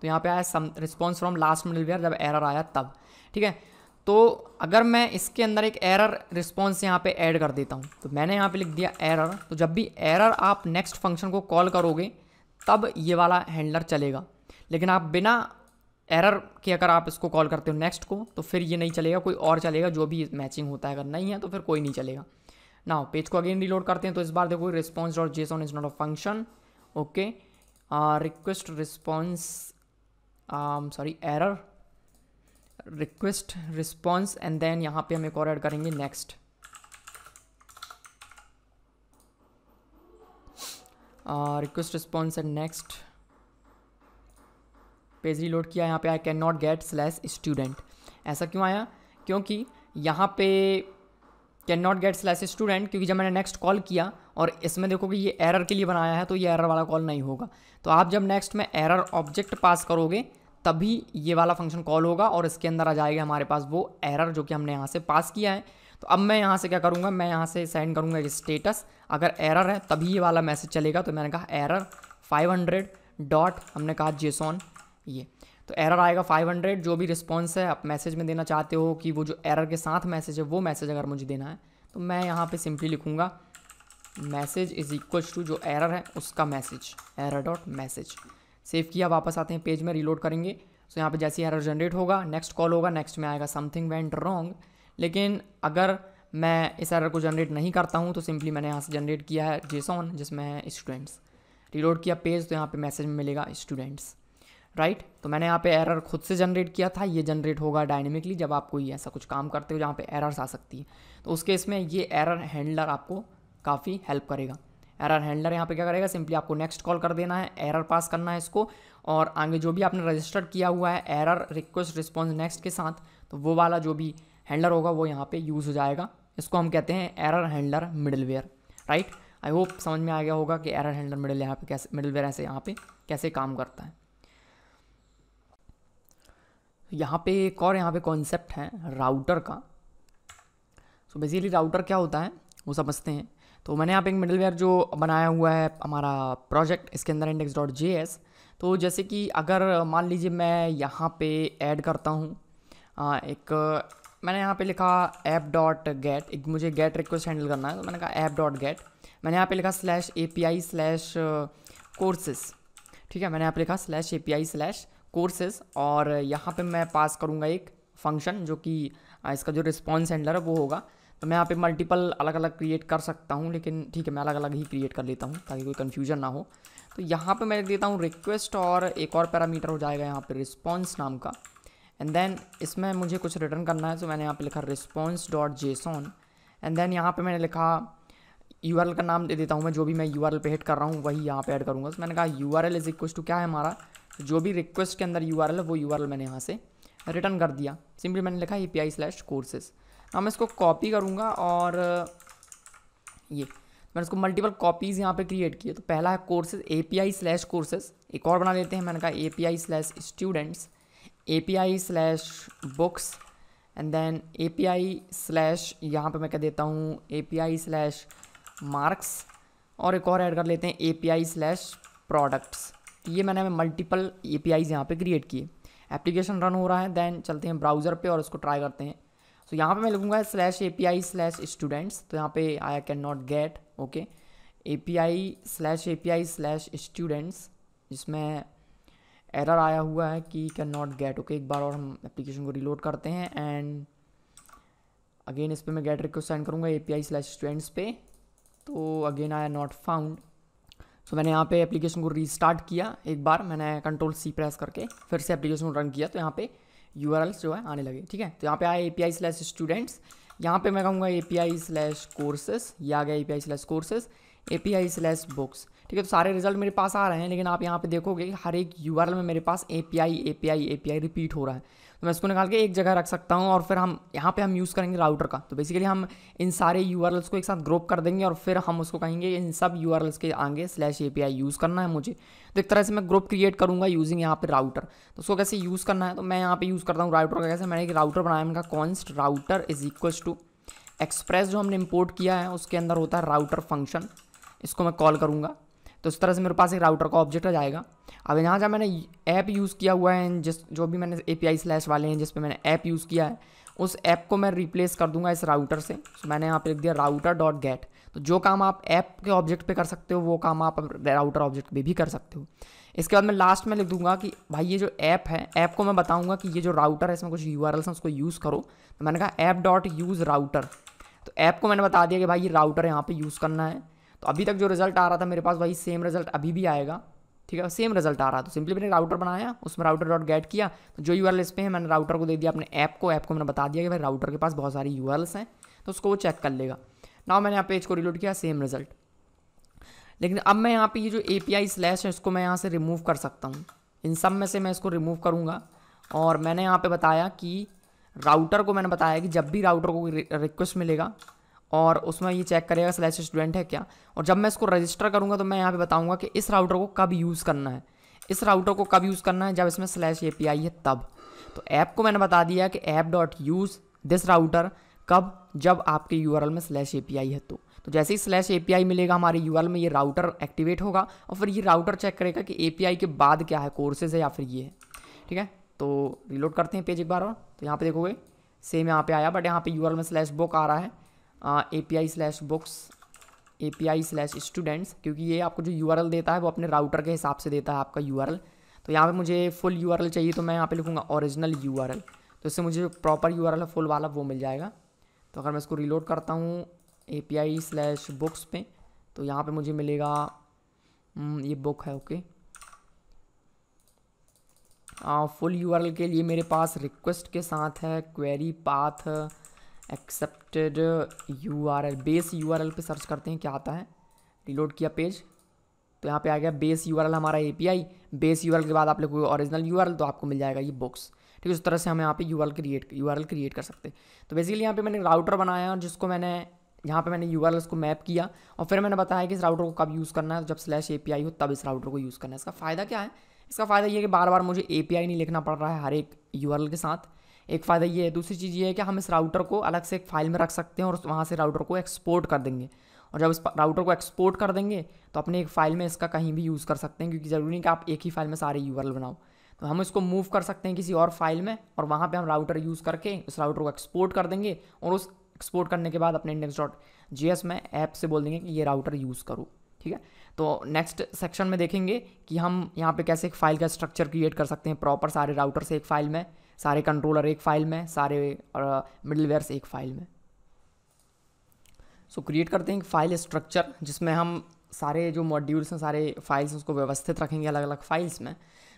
तो यहाँ पे आया some response from last minute जब एरर आया तब ठीक है तो अगर मैं इसके अंदर एक एरर रिस्पॉन्स यहाँ पे ऐड कर देता हूँ तो मैंने यहाँ पे लिख दिया एरर तो जब भी एरर आप नेक्स्ट फंक्शन को कॉल करोगे तब ये वाला हैंडलर चलेगा लेकिन आप बिना एरर के अगर आप इसको कॉल करते हो नेक्स्ट को तो फिर ये नहीं चलेगा कोई और चलेगा जो भी मैचिंग होता है अगर नहीं है तो फिर कोई नहीं चलेगा ना पेज को अगेन रिलोड करते हैं तो इस बार देखो response dot JSON is not a function okay request response sorry error request response and then यहाँ पे हम एक और ऐड करेंगे next request response and next page reload किया यहाँ पे I can not get slash student ऐसा क्यों आया क्योंकि यहाँ पे can not get slash student क्योंकि जब मैंने नेक्स्ट कॉल किया और इसमें देखो कि ये एरर के लिए बनाया है तो ये एरर वाला कॉल नहीं होगा तो आप जब नेक्स्ट में एरर ऑब्जेक्ट पास करोगे तभी ये वाला फंक्शन कॉल होगा और इसके अंदर आ जाएगा हमारे पास वो एरर जो कि हमने यहाँ से पास किया है तो अब मैं यहाँ से क्या करूँगा मैं यहाँ से सेंड करूँगा एक स्टेटस अगर एरर है तभी ये वाला मैसेज चलेगा तो मैंने कहा एरर 500 डॉट हमने कहा जेसॉन ये तो एरर आएगा 500 जो भी रिस्पॉन्स है आप मैसेज में देना चाहते हो कि वो जो एरर के साथ मैसेज है वो मैसेज अगर मुझे देना है तो मैं यहाँ पर सिंपली लिखूँगा मैसेज इज़ इक्वल्स टू जो एरर है उसका message error dot message save किया वापस आते हैं पेज में रीलोड करेंगे सो यहाँ पे जैसे एरर जनरेट होगा नेक्स्ट कॉल होगा नेक्स्ट में आएगा समथिंग वेंट रॉन्ग लेकिन अगर मैं इस एरर को जनरेट नहीं करता हूँ तो सिंपली मैंने यहाँ से जनरेट किया है जेसॉन जिसमें है स्टूडेंट्स रीलोड किया पेज तो यहाँ पे मैसेज में मिलेगा स्टूडेंट्स राइट right? तो मैंने यहाँ पे एरर खुद से जनरेट किया था ये जनरेट होगा डायनेमिकली जब आप कोई ऐसा कुछ काम करते हो जहाँ पे एरर्स आ सकती है तो उस केस में ये एरर हैंडलर आपको काफ़ी हेल्प करेगा एरर हैंडलर यहाँ पे क्या करेगा सिंपली आपको नेक्स्ट कॉल कर देना है एरर पास करना है इसको और आगे जो भी आपने रजिस्टर्ड किया हुआ है एरर रिक्वेस्ट रिस्पॉन्स नेक्स्ट के साथ तो वो वाला जो भी हैंडलर होगा वो यहाँ पे यूज़ हो जाएगा इसको हम कहते हैं error handler middleware right I hope समझ में आ गया होगा कि एरर हैंडलर मिडल यहाँ पे कैसे मिडलवेयर ऐसे यहाँ पे कैसे काम करता है यहाँ पे एक और यहाँ पे कॉन्सेप्ट है राउटर का सो बेसिकली राउटर क्या होता है वो समझते हैं तो मैंने यहाँ पे एक मिडलवेयर जो बनाया हुआ है हमारा प्रोजेक्ट इसके अंदर इंडेक्स डॉट जे एस तो जैसे कि अगर मान लीजिए मैं यहाँ पे ऐड करता हूँ एक मैंने यहाँ पे लिखा ऐप डॉट गेट एक मुझे गेट रिक्वेस्ट हैंडल करना है तो मैंने कहा ऐप डॉट गेट मैंने यहाँ पे लिखा slash A P I slash courses ठीक है मैंने यहाँ पे लिखा slash A P I slash courses और यहाँ पे मैं पास करूँगा एक फंक्शन जो कि इसका जो रिस्पॉन्स हैंडलर है वो होगा तो मैं यहाँ पे मल्टीपल अलग अलग क्रिएट कर सकता हूँ लेकिन ठीक है मैं अलग अलग ही क्रिएट कर लेता हूँ ताकि कोई कन्फ्यूजन ना हो तो यहाँ पे मैं लिख देता हूँ रिक्वेस्ट और एक और पैरामीटर हो जाएगा यहाँ पे रिस्पॉन्स नाम का एंड देन इसमें मुझे कुछ रिटर्न करना है तो मैंने यहाँ पे लिखा response dot JSON and then यहाँ पे मैंने लिखा यू का नाम दे देता हूँ मैं जो भी मैं यू पे हिट कर रहा हूँ वही यहाँ पे ऐड करूँगा तो मैंने कहा U R L is equal to क्या है हमारा तो जो भी रिक्वेस्ट के अंदर यू है वो यू मैंने यहाँ से रिटर्न कर दिया सिंपली मैंने लिखा A P I slash courses अब हाँ, मैं इसको कॉपी करूँगा और ये मैंने इसको मल्टीपल कॉपीज़ यहाँ पे क्रिएट किए तो पहला है courses A P I slash courses एक और बना देते हैं मैंने कहा A P I slash students A P I slash books and then A P I slash यहाँ पर मैं कह देता हूँ A P I slash marks और एक और ऐड कर लेते हैं A P I slash products ये मैंने मल्टीपल ए पी आईज़ यहाँ पर क्रिएट किए एप्लीकेशन रन हो रहा है देन चलते हैं ब्राउज़र पर और उसको ट्राई करते हैं सो यहाँ पे मैं लिखूँगा slash A P I slash students तो यहाँ पे I can not get okay A P I slash A P I slash students जिसमें एरर आया हुआ है कि कैन नॉट गेट ओके एक बार और हम एप्लीकेशन को रिलोड करते हैं एंड अगेन इस पर मैं गेट रिक्वेस्ट सेंड करूँगा A P I slash students पे तो again I not found so मैंने यहाँ पे एप्लीकेशन को रीस्टार्ट किया एक बार मैंने कंट्रोल सी प्रेस करके फिर से एप्लीकेशन को रन किया तो यहाँ पे यू जो है आने लगे ठीक है तो यहाँ पे आया A P I slash students यहाँ पे मैं कहूँगा A P I slash courses ये आ गया A P I slash courses A P I slash books ठीक है तो सारे रिजल्ट मेरे पास आ रहे हैं लेकिन आप यहाँ पे देखोगे हर एक यू में मेरे पास A P I A P I A P I repeat हो रहा है मैं इसको निकाल के एक जगह रख सकता हूँ और फिर हम यहाँ पे हम यूज़ करेंगे राउटर का तो बेसिकली हम इन सारे यू को एक साथ ग्रुप कर देंगे और फिर हम उसको कहेंगे इन सब यू के आगे स्लैश ए यूज़ करना है मुझे तो एक तरह से मैं ग्रुप क्रिएट करूँगा यूजिंग यहाँ पर राउटर तो उसको कैसे यूज़ करना है तो मैं यहाँ पर यूज़ करता हूँ राउटर का कैसे मैंने एक राउटर बनाया इनका const router is equals to express जो हमने इम्पोर्ट किया है उसके अंदर होता है राउटर फंक्शन इसको मैं कॉल करूँगा तो उस तरह से मेरे पास एक राउटर का ऑब्जेक्ट आ जाएगा अब यहाँ जहाँ मैंने ऐप यूज़ किया हुआ है जिस जो भी मैंने ए पी स्लैश वाले हैं जिस पर मैंने ऐप यूज़ किया है उस ऐप को मैं रिप्लेस कर दूंगा इस राउटर से तो मैंने यहाँ पे लिख दिया राउटर डॉट गेट तो जो काम आप ऐप के ऑब्जेक्ट पे कर सकते हो वो काम आप राउटर ऑब्जेक्ट पे भी कर सकते हो इसके बाद मैं लास्ट में लिख दूंगा कि भाई ये जो ऐप है ऐप को मैं बताऊंगा कि ये जो राउटर है इसमें कुछ यू आर उसको यूज़ करो तो मैंने कहा ऐप डॉट यूज़ राउटर तो ऐप को मैंने बता दिया कि भाई ये राउटर यहाँ पर यूज़ करना है तो अभी तक जो रिजल्ट आ रहा था मेरे पास वही सेम रिजल्ट अभी भी आएगा ठीक है सेम रिजल्ट आ रहा तो सिंपली मैंने राउटर बनाया उसमें राउटर डॉट गेट किया तो जो यू पे है मैंने राउटर को दे दिया अपने ऐप को ऐप को मैंने बता दिया कि भाई राउटर के पास बहुत सारी यू हैं तो उसको वो चेक कर लेगा ना मैंने यहाँ पेज को रिलोड किया सेम रिजल्ट लेकिन अब मैं यहाँ पे ये जो ए पी आई स्लैश है इसको मैं यहाँ से रिमूव कर सकता हूँ इन सब में से मैं इसको रिमूव करूँगा और मैंने यहाँ पे बताया कि राउटर को मैंने बताया कि जब भी राउटर को रिक्वेस्ट मिलेगा और उसमें ये चेक करेगा स्लैश स्टूडेंट है क्या और जब मैं इसको रजिस्टर करूँगा तो मैं यहाँ पे बताऊँगा कि इस राउटर को कब यूज़ करना है इस राउटर को कब यूज़ करना है जब इसमें स्लैश ए है तब तो ऐप को मैंने बता दिया कि app dot use this router कब जब आपके यू में स्लैश ए है तो तो जैसे ही स्लैश ए मिलेगा हमारे यू में ये राउटर एक्टिवेट होगा और फिर ये राउटर चेक करेगा कि ए के बाद क्या है कोर्सेज है या फिर ये है ठीक है तो रिलोड करते हैं पेज एक बार और तो यहाँ पे देखोगे सेम यहाँ पे आया बट यहाँ पे यू में स्लैश बुक आ रहा है A P I slash books A P I slash students क्योंकि ये आपको जो यू आर एल देता है वो अपने राउटर के हिसाब से देता है आपका यू आर एल तो यहाँ पे मुझे फुल यू आर एल चाहिए तो मैं यहाँ पे लिखूँगा ओरिजिनल यू आर एल तो इससे मुझे proper U R L full वाला वो मिल जाएगा तो अगर मैं इसको रिलोड करता हूँ A P I slash books पे तो यहाँ पर मुझे मिलेगा हम्म, ये बुक है okay full U R L के लिए मेरे पास रिक्वेस्ट के साथ है query path accepted U R L base U R L पर सर्च करते हैं क्या आता है रिलोड किया पेज तो यहाँ पे आ गया बेस यू आर एल हमारा A P I base U R L के बाद आप लोग ओरिजिनल यू आर एल तो आपको मिल जाएगा ये बुक्स ठीक है उस तरह से हम यहाँ पे U R L create U R L create कर सकते हैं तो बेसिकली यहाँ पे मैंने राउटर बनाया और जिसको मैंने यहाँ पे मैंने यू आर को मैप किया और फिर मैंने बताया कि इस राउटर को कब यूज़ करना है तो जब स्लैश ए पी आई हो तब इस राउटर को यूज़ करना है इसका फ़ायदा क्या है इसका फ़ायदा ये है कि बार बार मुझे ए पी आई नहीं लिखना पड़ रहा है हर एक यू एल के साथ एक फ़ायदा ये है दूसरी चीज़ ये है कि हम इस राउटर को अलग से एक फाइल में रख सकते हैं और वहाँ से राउटर को एक्सपोर्ट कर देंगे और जब इस राउटर को एक्सपोर्ट कर देंगे तो अपने एक फ़ाइल में इसका कहीं भी यूज़ कर सकते हैं क्योंकि ज़रूरी नहीं कि आप एक ही फाइल में सारे यू बनाओ तो हम इसको मूव कर सकते हैं किसी और फाइल में और वहाँ पर हम राउटर यूज़ करके उस राउटर को एक्सपोर्ट कर देंगे और उस एक्सपोर्ट करने के बाद अपने इंडेक्स डॉट जी एस में ऐप से बोल देंगे कि ये राउटर यूज़ करो ठीक है तो नेक्स्ट सेक्शन में देखेंगे कि हम यहाँ पे कैसे एक फ़ाइल का स्ट्रक्चर क्रिएट कर सकते हैं प्रॉपर सारे राउटर से एक फ़ाइल में सारे कंट्रोलर एक फाइल में सारे मिडल वेयर्स एक फाइल में सो so, क्रिएट करते हैं फाइल स्ट्रक्चर जिसमें हम सारे जो मॉड्यूल्स हैं सारे फाइल्स हैं उसको व्यवस्थित रखेंगे अलग अलग फाइल्स में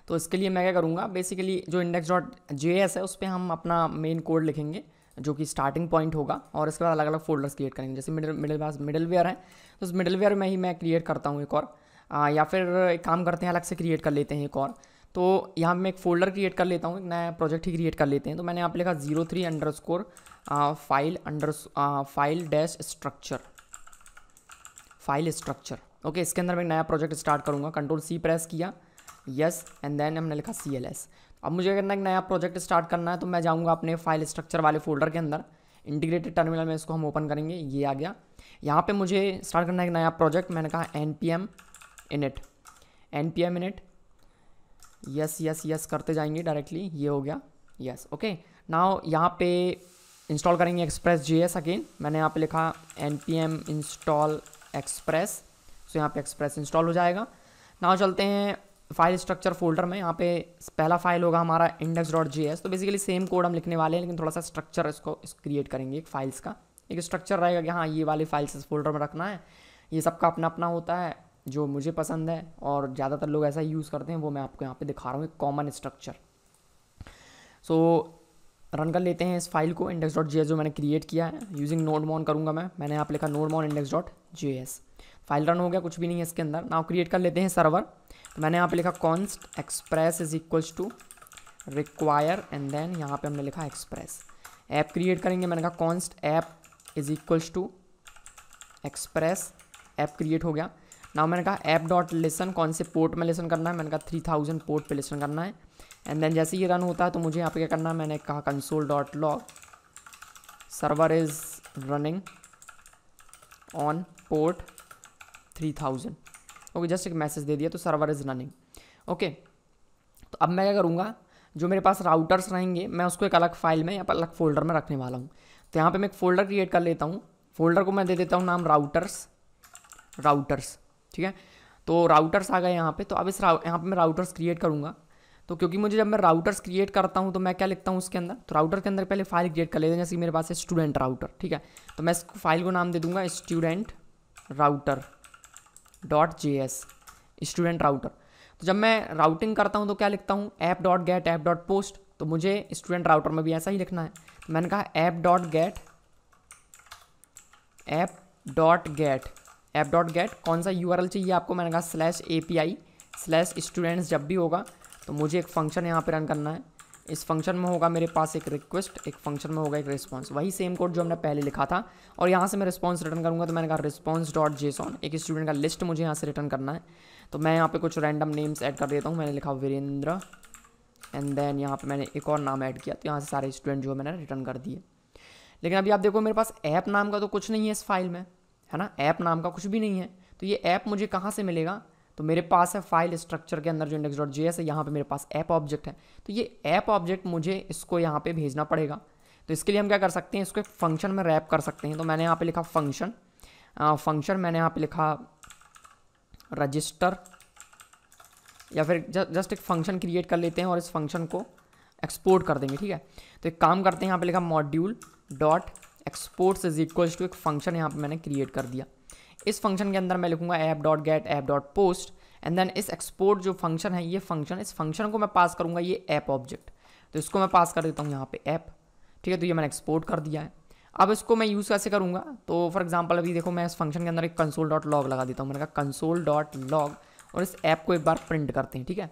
तो इसके लिए मैं क्या करूँगा बेसिकली जो इंडेक्स डॉट जे है उस पर हम अपना मेन कोड लिखेंगे जो कि स्टार्टिंग पॉइंट होगा और इसके बाद अलग अलग फोल्डर्स क्रिएट करेंगे जैसे मिडिल मिडिल पास वेयर है तो उस मिडल वेयर में ही मैं क्रिएट करता हूँ एक और आ, या फिर एक काम करते हैं अलग से क्रिएट कर लेते हैं एक और तो यहाँ मैं एक फ़ोल्डर क्रिएट कर लेता हूँ एक नया प्रोजेक्ट ही क्रिएट कर लेते हैं तो मैंने यहाँ पे लिखा zero three underscore file under file dash structure file structure okay इसके अंदर मैं नया प्रोजेक्ट स्टार्ट करूँगा कंट्रोल सी प्रेस किया यस एंड देन हमने लिखा सी एल एस अब मुझे करना एक नया प्रोजेक्ट स्टार्ट करना है तो मैं जाऊँगा अपने फाइल स्ट्रक्चर वाले फोल्डर के अंदर इंटीग्रेटेड टर्मिनल में इसको हम ओपन करेंगे ये आ गया यहाँ पे मुझे स्टार्ट करना है एक नया प्रोजेक्ट मैंने कहा N P M init N P M init yes yes yes करते जाएंगे डायरेक्टली ये हो गया यस ओके नाउ यहाँ पे इंस्टॉल करेंगे एक्सप्रेस जी एस अगेन मैंने यहाँ पे लिखा N P M install express so यहाँ पे एक्सप्रेस इंस्टॉल हो जाएगा नाउ चलते हैं फाइल स्ट्रक्चर फोल्डर में यहाँ पे पहला फाइल होगा हमारा इंडेक्स डॉट जी एस तो बेसिकली सेम कोड हम लिखने वाले हैं लेकिन थोड़ा सा स्ट्रक्चर इसको क्रिएट करेंगे एक फाइल्स का एक स्ट्रक्चर रहेगा कि हाँ ये वाली फाइल्स इस फोल्डर में रखना है ये सबका अपना अपना होता है जो मुझे पसंद है और ज़्यादातर लोग ऐसा यूज़ करते हैं वो मैं आपको यहाँ पे दिखा रहा हूँ एक कॉमन स्ट्रक्चर सो रन कर लेते हैं इस फाइल को इंडेक्स डॉट जे जो मैंने क्रिएट किया है यूजिंग नोट मॉन करूँगा मैं मैंने यहाँ पर लिखा नोट मॉन इंडेक्स डॉट जी एस फाइल रन हो गया कुछ भी नहीं है इसके अंदर नाउ क्रिएट कर लेते हैं सर्वर तो मैंने यहाँ पर लिखा const express is equals to require and then यहाँ पर हमने लिखा एक्सप्रेस ऐप क्रिएट करेंगे मैंने कहा const app is equals to express app create हो गया नाउ मैंने कहा ऐप डॉट लेसन कौन से पोर्ट में लेसन करना है मैंने कहा थ्री थाउजेंड पोर्ट पे लेसन करना है एंड देन जैसे ये रन होता है तो मुझे यहाँ पे क्या करना है मैंने कहा console dot log server is running on port three thousand okay just एक मैसेज दे दिया तो सर्वर इज़ रनिंग ओके तो अब मैं क्या करूँगा जो मेरे पास राउटर्स रहेंगे मैं उसको एक अलग फाइल में या अलग फोल्डर में रखने वाला हूँ तो यहाँ पे मैं एक फ़ोल्डर क्रिएट कर लेता हूँ फोल्डर को मैं दे देता हूँ नाम राउटर्स राउटर्स ठीक है तो राउटर्स आ गए यहाँ पे तो अब इस यहाँ पे मैं राउटर्स क्रिएट करूँगा तो क्योंकि मुझे जब मैं राउटर्स क्रिएट करता हूँ तो मैं क्या लिखता हूँ उसके अंदर तो राउटर के अंदर पहले फाइल क्रिएट कर लेते हैं जैसे मेरे पास है स्टूडेंट राउटर ठीक है तो मैं इस फाइल को नाम दे दूँगा student router dot J S student router तो जब मैं राउटिंग करता हूँ तो क्या लिखता हूँ app dot get app dot post तो मुझे स्टूडेंट राउटर में भी ऐसा ही लिखना है तो मैंने कहा app dot get app dot get app dot get कौन सा यू चाहिए आपको मैंने कहा slash A P I slash students जब भी होगा तो मुझे एक फंक्शन यहाँ पर रन करना है इस फंक्शन में होगा मेरे पास एक रिक्वेस्ट एक फंक्शन में होगा एक रिस्पॉन्स वही सेम कोड जो हमने पहले लिखा था और यहाँ से मैं रिस्पॉन्स रिटर्न करूँगा तो मैंने कहा रिस्पॉन्स डॉट जेसॉन एक स्टूडेंट का लिस्ट मुझे यहाँ से रिटर्न करना है तो मैं यहाँ पे कुछ रैंडम नेम्स ऐड कर देता हूँ मैंने लिखा वीरेंद्र एंड देन यहाँ पर मैंने एक और नाम ऐड किया तो यहाँ से सारे स्टूडेंट जो है मैंने रिटर्न कर दिए लेकिन अभी आप देखो मेरे पास ऐप नाम का तो कुछ नहीं है इस फाइल में है ना ऐप नाम का कुछ भी नहीं है तो ये ऐप मुझे कहाँ से मिलेगा तो मेरे पास है फाइल स्ट्रक्चर के अंदर जो इंडेक्स डॉट जी एस है यहाँ पर मेरे पास ऐप ऑब्जेक्ट है तो ये ऐप ऑब्जेक्ट मुझे इसको यहाँ पर भेजना पड़ेगा तो इसके लिए हम क्या कर सकते हैं इसको एक फंक्शन में रैप कर सकते हैं तो मैंने यहाँ पे लिखा फंक्शन फंक्शन मैंने यहाँ पे लिखा रजिस्टर या फिर जस्ट एक फंक्शन क्रिएट कर लेते हैं और इस फंक्शन को एक्सपोर्ट कर देंगे ठीक है तो एक काम करते हैं यहाँ पे लिखा module dot exports is equal to एक फंक्शन यहाँ पे मैंने क्रिएट कर दिया इस फंक्शन के अंदर मैं लिखूंगा app dot get app dot post and then इस एक्सपोर्ट जो फंक्शन है ये फंक्शन इस फंक्शन को मैं पास करूँगा ये ऐप ऑब्जेक्ट तो इसको मैं पास कर देता हूँ यहाँ पे ऐप ठीक है तो ये मैंने एक्सपोर्ट कर दिया है अब इसको मैं यूज़ कैसे करूँगा तो फॉर एग्जाम्पल अभी देखो मैं इस फंक्शन के अंदर एक कंसोल डॉट लॉग लगा देता हूँ मैंने कहा कंसोल डॉट लॉग और इस ऐप को एक बार प्रिंट करते हैं ठीक है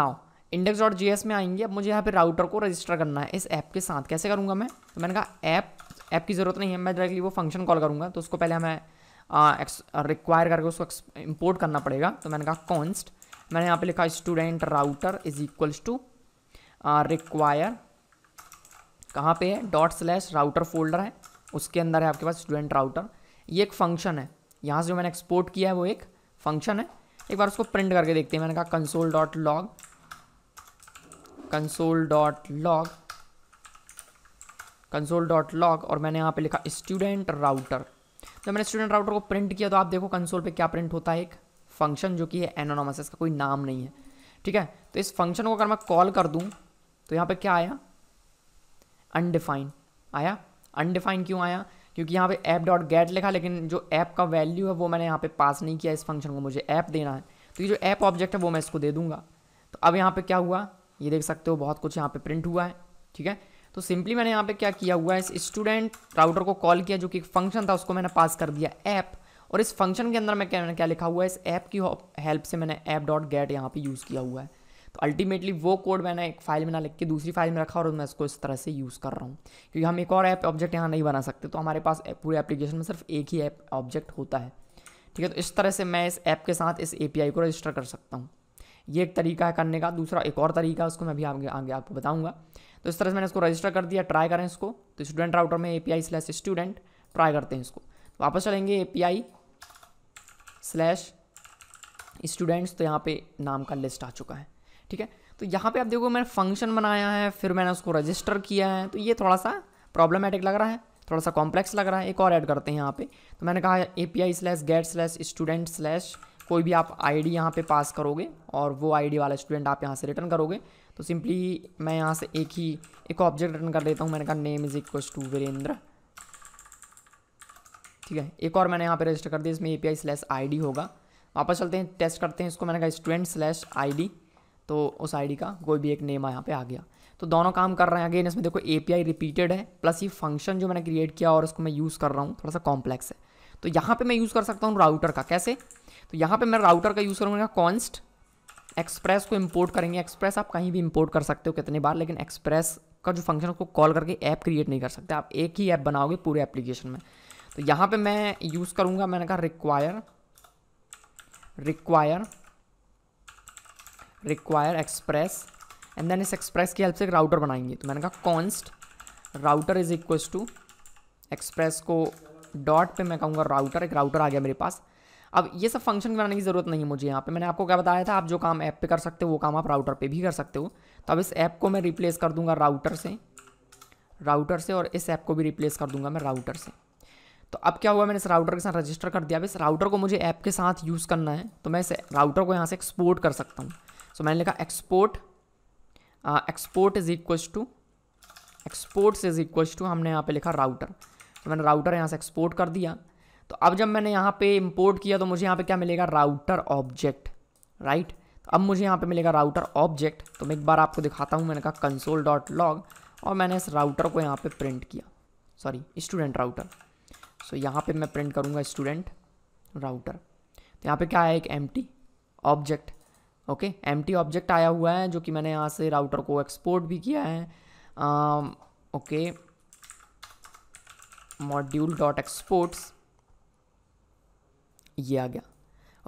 नाउ इंडेक्स डॉट जी एस में आएंगे अब मुझे यहाँ पे राउटर को रजिस्टर करना है इस ऐप के साथ कैसे करूँगा मैं तो मैंने कहा ऐप ऐप की ज़रूरत नहीं है मैं डायरेक्टली वो फंक्शन कॉल करूँगा तो उसको पहले हमें रिक्वायर करके उसको इम्पोर्ट करना पड़ेगा तो मैंने कहा कॉन्स्ट मैंने यहाँ पे लिखा student router is equals to require कहाँ पे है डॉट स्लैश राउटर फोल्डर है उसके अंदर है आपके पास स्टूडेंट राउटर ये एक फंक्शन है यहाँ से जो मैंने एक्सपोर्ट किया है वो एक फंक्शन है एक बार उसको प्रिंट करके देखते हैं मैंने कहा console dot log console dot log console dot log और मैंने यहाँ पे लिखा स्टूडेंट राउटर जब मैंने स्टूडेंट राउटर को प्रिंट किया तो आप देखो कंसोल पे क्या प्रिंट होता है एक फंक्शन जो कि है एनोनोमस इसका कोई नाम नहीं है ठीक है तो इस फंक्शन को अगर मैं कॉल कर दूँ तो यहाँ पर क्या आया अनडिफाइन आया अनडिफाइन क्यों आया क्योंकि यहाँ पे ऐप डॉट गेट लिखा लेकिन जो ऐप का वैल्यू है वो मैंने यहाँ पे पास नहीं किया इस फंक्शन को मुझे ऐप देना है तो ये जो ऐप ऑब्जेक्ट है वो मैं इसको दे दूंगा तो अब यहाँ पे क्या हुआ ये देख सकते हो बहुत कुछ यहाँ पे प्रिंट हुआ है ठीक है तो सिंपली मैंने यहाँ पे क्या किया हुआ है इस स्टूडेंट राउटर को कॉल किया जो कि फंक्शन था उसको मैंने पास कर दिया ऐप और इस फंक्शन के अंदर मैं क्या मैंने क्या लिखा हुआ है इस ऐप की हेल्प से मैंने ऐप डॉट गेट यहाँ पर यूज़ किया हुआ है तो अल्टीमेटली वो कोड मैंने एक फाइल में ना लिख के दूसरी फाइल में रखा और मैं इसको इस तरह से यूज़ कर रहा हूँ क्योंकि हम एक और ऐप ऑब्जेक्ट यहाँ नहीं बना सकते तो हमारे पास पूरे एप्लीकेशन में सिर्फ एक ही ऐप ऑब्जेक्ट होता है ठीक है तो इस तरह से मैं इस ऐप के साथ इस ए को रजिस्टर कर सकता हूँ ये एक तरीका है करने का दूसरा एक और तरीका उसको मैं भी आगे आगे आपको बताऊँगा तो इस तरह से मैंने इसको रजिस्टर कर दिया ट्राई करें इसको तो स्टूडेंट राउटर में A P slash student try करते हैं इसको वापस चलेंगे ए पी स्लैश स्टूडेंट्स तो यहाँ पे नाम का लिस्ट आ चुका है ठीक है तो यहाँ पे आप देखो मैंने फंक्शन बनाया है फिर मैंने उसको रजिस्टर किया है तो ये थोड़ा सा प्रॉब्लमेटिक लग रहा है थोड़ा सा कॉम्प्लेक्स लग रहा है एक और ऐड करते हैं यहाँ पे तो मैंने कहा A P I slash get slash student slash कोई भी आप आई डी यहाँ पर पास करोगे और वो आई डी वाला स्टूडेंट आप यहाँ से रिटर्न करोगे तो सिंपली मैं यहाँ से एक ही एक ऑब्जेक्ट रिटर्न कर देता हूँ मैंने कहा name is equal to Virendra ठीक है एक और मैंने यहाँ पे रजिस्टर कर दिया इसमें A P I slash I D होगा वापस चलते हैं टेस्ट करते हैं इसको मैंने कहा स्टूडेंट स्लैश आई डी तो उस आई डी का कोई भी एक नेम यहाँ पे आ गया तो दोनों काम कर रहे हैं अगेन इसमें देखो ए पी आई रिपीटेड है प्लस ये फंक्शन जो मैंने क्रिएट किया और उसको मैं यूज़ कर रहा हूँ थोड़ा सा कॉम्प्लेक्स है तो यहाँ पे मैं यूज़ कर सकता हूँ राउटर का कैसे तो यहाँ पे मैं राउटर का यूज़ करूँगा कॉन्स्ट एक्सप्रेस को इम्पोर्ट करेंगे एक्सप्रेस आप कहीं भी इम्पोर्ट कर सकते हो कितनी बार लेकिन एक्सप्रेस का जो फंक्शन उसको कॉल करके ऐप क्रिएट नहीं कर सकते आप एक ही ऐप बनाओगे पूरे एप्लीकेशन में तो यहाँ पे मैं यूज़ करूँगा मैंने कहा require require require express and then इस एक्सप्रेस की हेल्प से एक राउटर बनाएंगे तो मैंने कहा const router is equal to express को डॉट पे मैं कहूँगा राउटर एक राउटर आ गया मेरे पास अब ये सब फंक्शन बनाने की ज़रूरत नहीं है मुझे यहाँ पे मैंने आपको क्या बताया था आप जो काम ऐप पे कर सकते हो वो काम आप राउटर पे भी कर सकते हो तो अब इस ऐप को मैं रिप्लेस कर दूंगा राउटर से राउटर से और इस ऐप को भी रिप्लेस कर दूंगा मैं राउटर से तो अब क्या हुआ मैंने इस राउटर के साथ रजिस्टर कर दिया अब इस राउटर को मुझे ऐप के साथ यूज़ करना है तो मैं इस राउटर को यहाँ से एक्सपोर्ट कर सकता हूँ सो मैंने लिखा export export is equal to exports is equal to हमने यहाँ पे लिखा राउटर तो मैंने राउटर यहाँ से एक्सपोर्ट कर दिया तो अब जब मैंने यहाँ पे इंपोर्ट किया तो मुझे यहाँ पे क्या मिलेगा राउटर ऑब्जेक्ट राइट तो अब मुझे यहाँ पे मिलेगा राउटर ऑब्जेक्ट तो मैं एक बार आपको दिखाता हूँ मैंने कहा कंसोल डॉट लॉग और मैंने इस राउटर को यहाँ पे प्रिंट किया सॉरी स्टूडेंट राउटर सो यहाँ पे मैं प्रिंट करूँगा स्टूडेंट राउटर तो यहाँ पे क्या है एक M object okay M object आया हुआ है जो कि मैंने यहाँ से राउटर को एक्सपोर्ट भी किया है ओके मॉड्यूल डॉट एक्सपोर्ट्स ये आ गया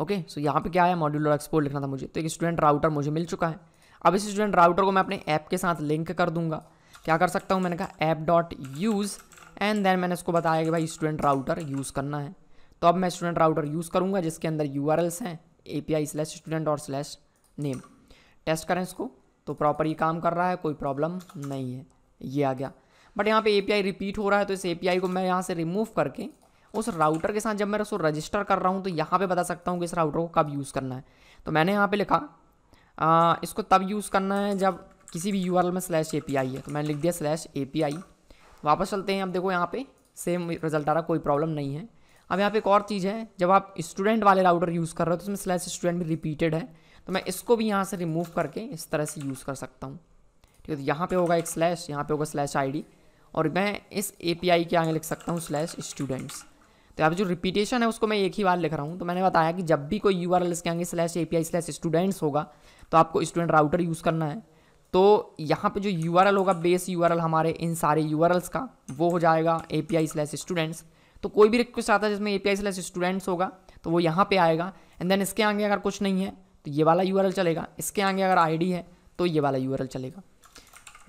ओके सो so यहाँ पे क्या है मॉड्यूलर एक्सपोर्ट लिखना था मुझे तो एक स्टूडेंट राउटर मुझे मिल चुका है अब इस स्टूडेंट राउटर को मैं अपने ऐप के साथ लिंक कर दूंगा क्या कर सकता हूँ मैंने कहा app dot use and then मैंने उसको बताया कि भाई स्टूडेंट राउटर यूज़ करना है तो अब मैं स्टूडेंट राउटर यूज़ करूँगा जिसके अंदर यू हैं A P I slash student और स्लैश नेम टेस्ट करें इसको तो प्रॉपर ये काम कर रहा है कोई प्रॉब्लम नहीं है ये आ गया बट यहाँ पे ए रिपीट हो रहा है तो इस ए को मैं यहाँ से रिमूव करके उस राउटर के साथ जब मैं उसको रजिस्टर कर रहा हूँ तो यहाँ पे बता सकता हूँ कि इस राउटर को कब यूज़ करना है तो मैंने यहाँ पे लिखा आ, इसको तब यूज़ करना है जब किसी भी यू में स्लैश ए है तो मैंने लिख दिया स्लैश ए वापस चलते हैं अब देखो यहाँ पर सेम रिजल्ट आ रहा कोई प्रॉब्लम नहीं है अब यहाँ पर एक और चीज़ है जब आप स्टूडेंट वाले राउटर यूज़ कर रहे हो तो उसमें स्लैश स्टूडेंट भी रिपीटेड है तो मैं इसको भी यहाँ से रिमूव करके इस तरह से यूज़ कर सकता हूँ ठीक है तो यहाँ पे होगा एक स्लैश यहाँ पे होगा स्लैश आईडी और मैं इस एपीआई के आगे लिख सकता हूँ स्लैश स्टूडेंट्स तो यहाँ पर जो रिपीटेशन है उसको मैं एक ही बार लिख रहा हूँ तो मैंने बताया कि जब भी कोई यू आर एल इसके आगे slash A P I slash students होगा तो आपको स्टूडेंट राउटर यूज़ करना है तो यहाँ पे जो यू आर एल होगा बेस यू आर एल हमारे इन सारे यू आर एल्स का वो हो जाएगा A P I slash students तो कोई भी रिक्वेस्ट आता है जिसमें A P I slash students होगा तो वो यहाँ पे आएगा एंड देन इसके आगे अगर कुछ नहीं है तो ये वाला यू आर एल चलेगा इसके आगे अगर आई डी है तो ये वाला यू आर एल चलेगा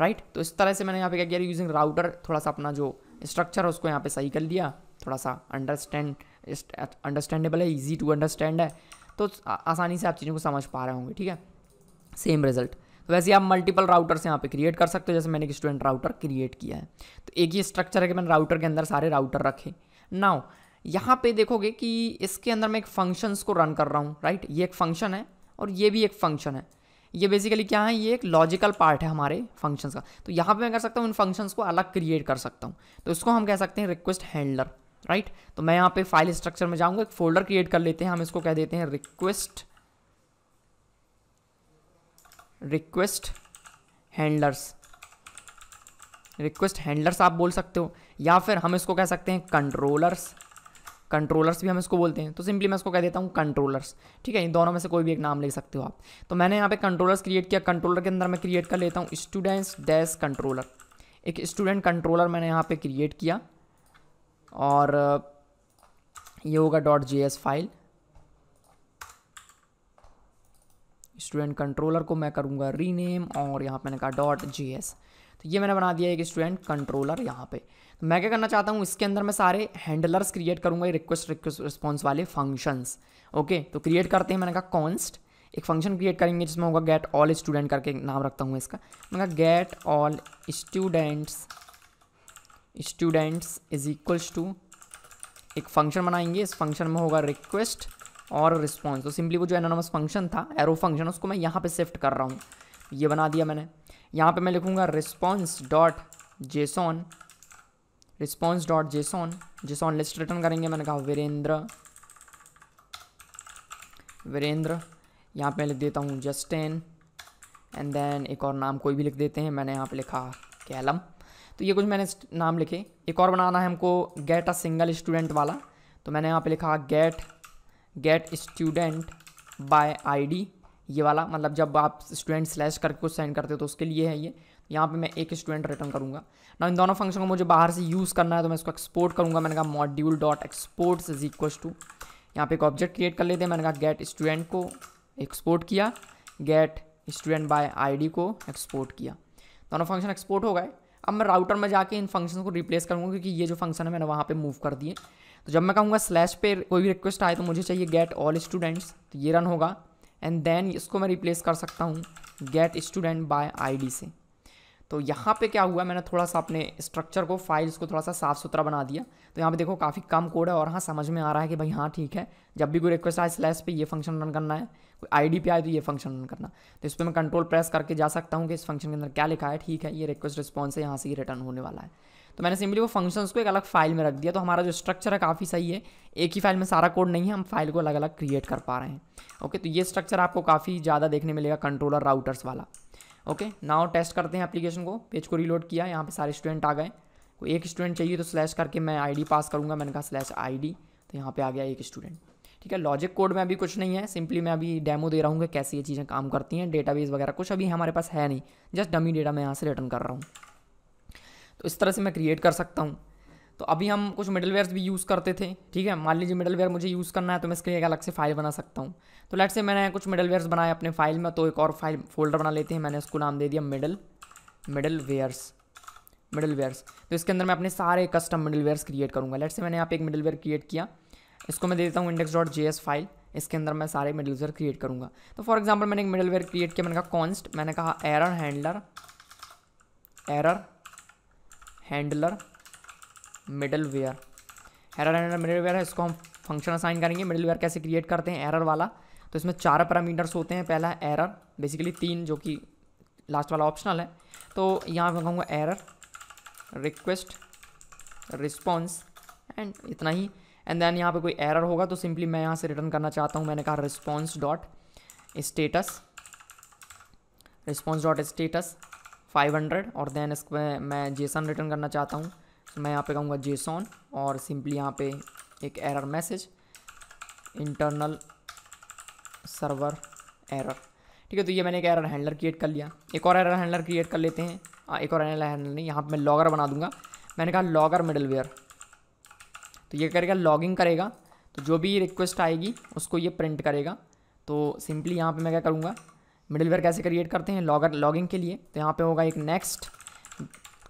राइट तो इस तरह से मैंने यहाँ पे क्या किया यूजिंग राउटर थोड़ा सा अपना जो स्ट्रक्चर है उसको यहाँ पे सही कर लिया थोड़ा सा अंडरस्टैंड अंडरस्टैंडेबल है ईजी टू अंडरस्टैंड है तो आसानी से आप चीज़ों को समझ पा रहे होंगे ठीक है सेम रिजल्ट तो वैसे आप मल्टीपल राउटर्स यहाँ पे क्रिएट कर सकते हो जैसे मैंने एक स्टूडेंट राउटर क्रिएट किया है तो एक ही स्ट्रक्चर है कि मैंने राउटर के अंदर सारे राउटर रखे नाउ यहाँ पे देखोगे कि इसके अंदर मैं एक फंक्शंस को रन कर रहा हूँ राइट ये एक फंक्शन है और ये भी एक फंक्शन है ये बेसिकली क्या है ये एक लॉजिकल पार्ट है हमारे फंक्शंस का तो यहाँ पे मैं कर सकता हूँ इन फंक्शंस को अलग क्रिएट कर सकता हूँ तो इसको हम कह सकते हैं रिक्वेस्ट हैंडलर राइट right? तो मैं यहाँ पे फाइल स्ट्रक्चर में जाऊँगा एक फोल्डर क्रिएट कर लेते हैं हम इसको कह देते हैं request request handlers request handlers आप बोल सकते हो या फिर हम इसको कह सकते हैं कंट्रोलर्स कंट्रोलर्स भी हम इसको बोलते हैं तो सिंपली मैं इसको कह देता हूँ कंट्रोलर्स ठीक है इन दोनों में से कोई भी एक नाम ले सकते हो आप तो मैंने यहाँ पे कंट्रोलर्स क्रिएट किया कंट्रोलर के अंदर मैं क्रिएट कर लेता हूँ स्टूडेंट्स डैश कंट्रोलर एक स्टूडेंट कंट्रोलर मैंने यहाँ पे क्रिएट किया और ये होगा डॉट जी एस फाइल स्टूडेंट कंट्रोलर को मैं करूँगा रीनेम और यहाँ पे मैंने कहा डॉट जी एस तो ये मैंने बना दिया एक स्टूडेंट कंट्रोलर यहाँ पे तो मैं क्या करना चाहता हूँ इसके अंदर मैं सारे हैंडलर्स क्रिएट करूँगा रिक्वेस्ट रिक्वेस्ट रिस्पॉन्स वाले फंक्शंस ओके तो क्रिएट करते हैं मैंने कहा कॉन्स्ट एक फंक्शन क्रिएट करेंगे जिसमें होगा गेट ऑल स्टूडेंट करके नाम रखता हूँ इसका मैंने कहा get all students students is equals to एक फंक्शन बनाएंगे इस फंक्शन में होगा रिक्वेस्ट और रिस्पॉन्स तो सिंपली वो जो एनोनमस फंक्शन था एरो फंक्शन उसको मैं यहाँ पे शिफ्ट कर रहा हूँ ये बना दिया मैंने यहाँ पे मैं लिखूँगा response dot JSON response dot JSON JSON list return करेंगे मैंने कहा वीरेंद्र वीरेंद्र यहाँ पे मैं लिख देता हूँ जस्टिन एंड देन एक और नाम कोई भी लिख देते हैं मैंने यहाँ पे लिखा कैलम तो ये कुछ मैंने नाम लिखे एक और बनाना है हमको गेट अ सिंगल स्टूडेंट वाला तो मैंने यहाँ पे लिखा get get student by ID ये वाला मतलब जब आप स्टूडेंट स्लैश करके कुछ सेंड करते हो तो उसके लिए है ये यहाँ पे मैं एक स्टूडेंट रिटर्न करूँगा ना इन दोनों फंक्शन को मुझे बाहर से यूज़ करना है तो मैं इसको एक्सपोर्ट करूँगा मैंने कहा module dot exports is equal to यहाँ पे एक ऑब्जेक्ट क्रिएट कर लेते हैं मैंने कहा गेट स्टूडेंट को एक्सपोर्ट किया गेट स्टूडेंट बाय आई को एक्सपोर्ट किया दोनों फंक्शन एक्सपोर्ट हो गए अब मैं राउटर में जाके इन फंक्शन को रिप्लेस करूँगा क्योंकि ये जो फंक्शन है मैंने वहाँ पर मूव कर दिए तो जब मैं कहूँगा स्लैश पे कोई भी रिक्वेस्ट आए तो मुझे चाहिए गेट ऑल स्टूडेंट्स तो ये रन होगा एंड देन इसको मैं रिप्लेस कर सकता हूँ गेट स्टूडेंट बाय आई से तो यहाँ पे क्या हुआ मैंने थोड़ा सा अपने स्ट्रक्चर को फाइल्स को थोड़ा सा साफ़ सुथरा बना दिया तो यहाँ पे देखो काफ़ी कम कोड है और हाँ समझ में आ रहा है कि भाई हाँ ठीक है जब भी कोई रिक्वेस्ट आए स्लैश पे ये फंक्शन रन करना है आई डी आए तो ये फंक्शन रन करना तो इस पर मैं कंट्रोल प्रेस करके जा सकता हूँ कि इस फंक्शन के अंदर क्या लिखा है ठीक है ये रिक्वेस्ट रिस्पॉन्स है यहाँ से ही रिटर्न होने वाला है तो मैंने सिंपली वो फंक्शंस को एक अलग फाइल में रख दिया तो हमारा जो स्ट्रक्चर है काफ़ी सही है एक ही फाइल में सारा कोड नहीं है हम फाइल को अलग अलग क्रिएट कर पा रहे हैं ओके तो ये स्ट्रक्चर आपको काफ़ी ज़्यादा देखने मिलेगा कंट्रोलर राउटर्स वाला ओके नाउ टेस्ट करते हैं एप्लीकेशन को पेज को रीलोड किया यहाँ पे सारे स्टूडेंट आ गए कोई एक स्टूडेंट चाहिए तो स्लैश करके मैं डी पास करूँगा मैंने कहा स्लैश डी तो यहाँ पर आ गया एक स्टूडेंट ठीक है लॉजिक कोड में अभी कुछ नहीं है सिंपली मैं अभी डेमो दे रहा हूँ कि कैसे ये चीज़ें काम करती हैं डेटाबेस वगैरह कुछ अभी हमारे पास है नहीं जस्ट डमी डेटा मैं यहाँ से रिटर्न कर रहा हूँ तो इस तरह से मैं क्रिएट कर सकता हूँ तो अभी हम कुछ मिडल भी यूज़ करते थे ठीक है मान लीजिए मिडल मुझे यूज़ करना है तो मैं इसके लिए एक अलग से फाइल बना सकता हूँ तो लेट से मैंने कुछ मिडल बनाए अपने फाइल में तो एक और फाइल फोल्डर बना लेते हैं मैंने उसको नाम दे दिया middle middlewares middlewares तो इसके अंदर मैं अपने सारे कस्टम मिडल वेयर्स क्रिएट करूँगा लेट से मैंने यहाँ पे एक मिडल वेयर क्रिएट किया इसको मैं दे देता हूँ index dot J S file इसके अंदर मैं सारे मिडल यूज़र क्रिएट करूँगा तो फॉर एग्जाम्पल मैंने एक मिडल वेयर क्रिएट किया मैंने कहा कॉन्स्ट मैंने कहा error handler error handler middleware error handler middleware है इसको हम फंक्शन असाइन करेंगे मिडल वेयर कैसे क्रिएट करते हैं एरर वाला तो इसमें चार पैरामीटर्स होते हैं पहला एरर बेसिकली तीन जो कि लास्ट वाला ऑप्शनल है तो यहाँ मैं कहूँगा एरर रिक्वेस्ट रिस्पॉन्स एंड इतना ही एंड देन यहाँ पे कोई एरर होगा तो सिंपली मैं यहाँ से रिटर्न करना चाहता हूँ मैंने कहा response dot status response dot status five hundred और देन इसको मैं जेसन रिटर्न करना चाहता हूँ तो मैं यहाँ पे कहूँगा जेसॉन और सिंपली यहाँ पे एक error message internal server error ठीक है तो ये मैंने एक एरर हैंडलर क्रिएट कर लिया एक और एरर हैंडलर क्रिएट कर लेते हैं हाँ, एक और एरर हैंडलर नहीं यहाँ पर मैं लॉगर बना दूंगा मैंने कहा लॉगर मिडलवेयर तो ये करेगा लॉगिंग करेगा तो जो भी रिक्वेस्ट आएगी उसको ये प्रिंट करेगा तो सिंपली यहाँ पे मैं क्या करूँगा मिडलवेयर कैसे क्रिएट करते हैं लॉगर लॉगिंग के लिए तो यहाँ पे होगा एक नेक्स्ट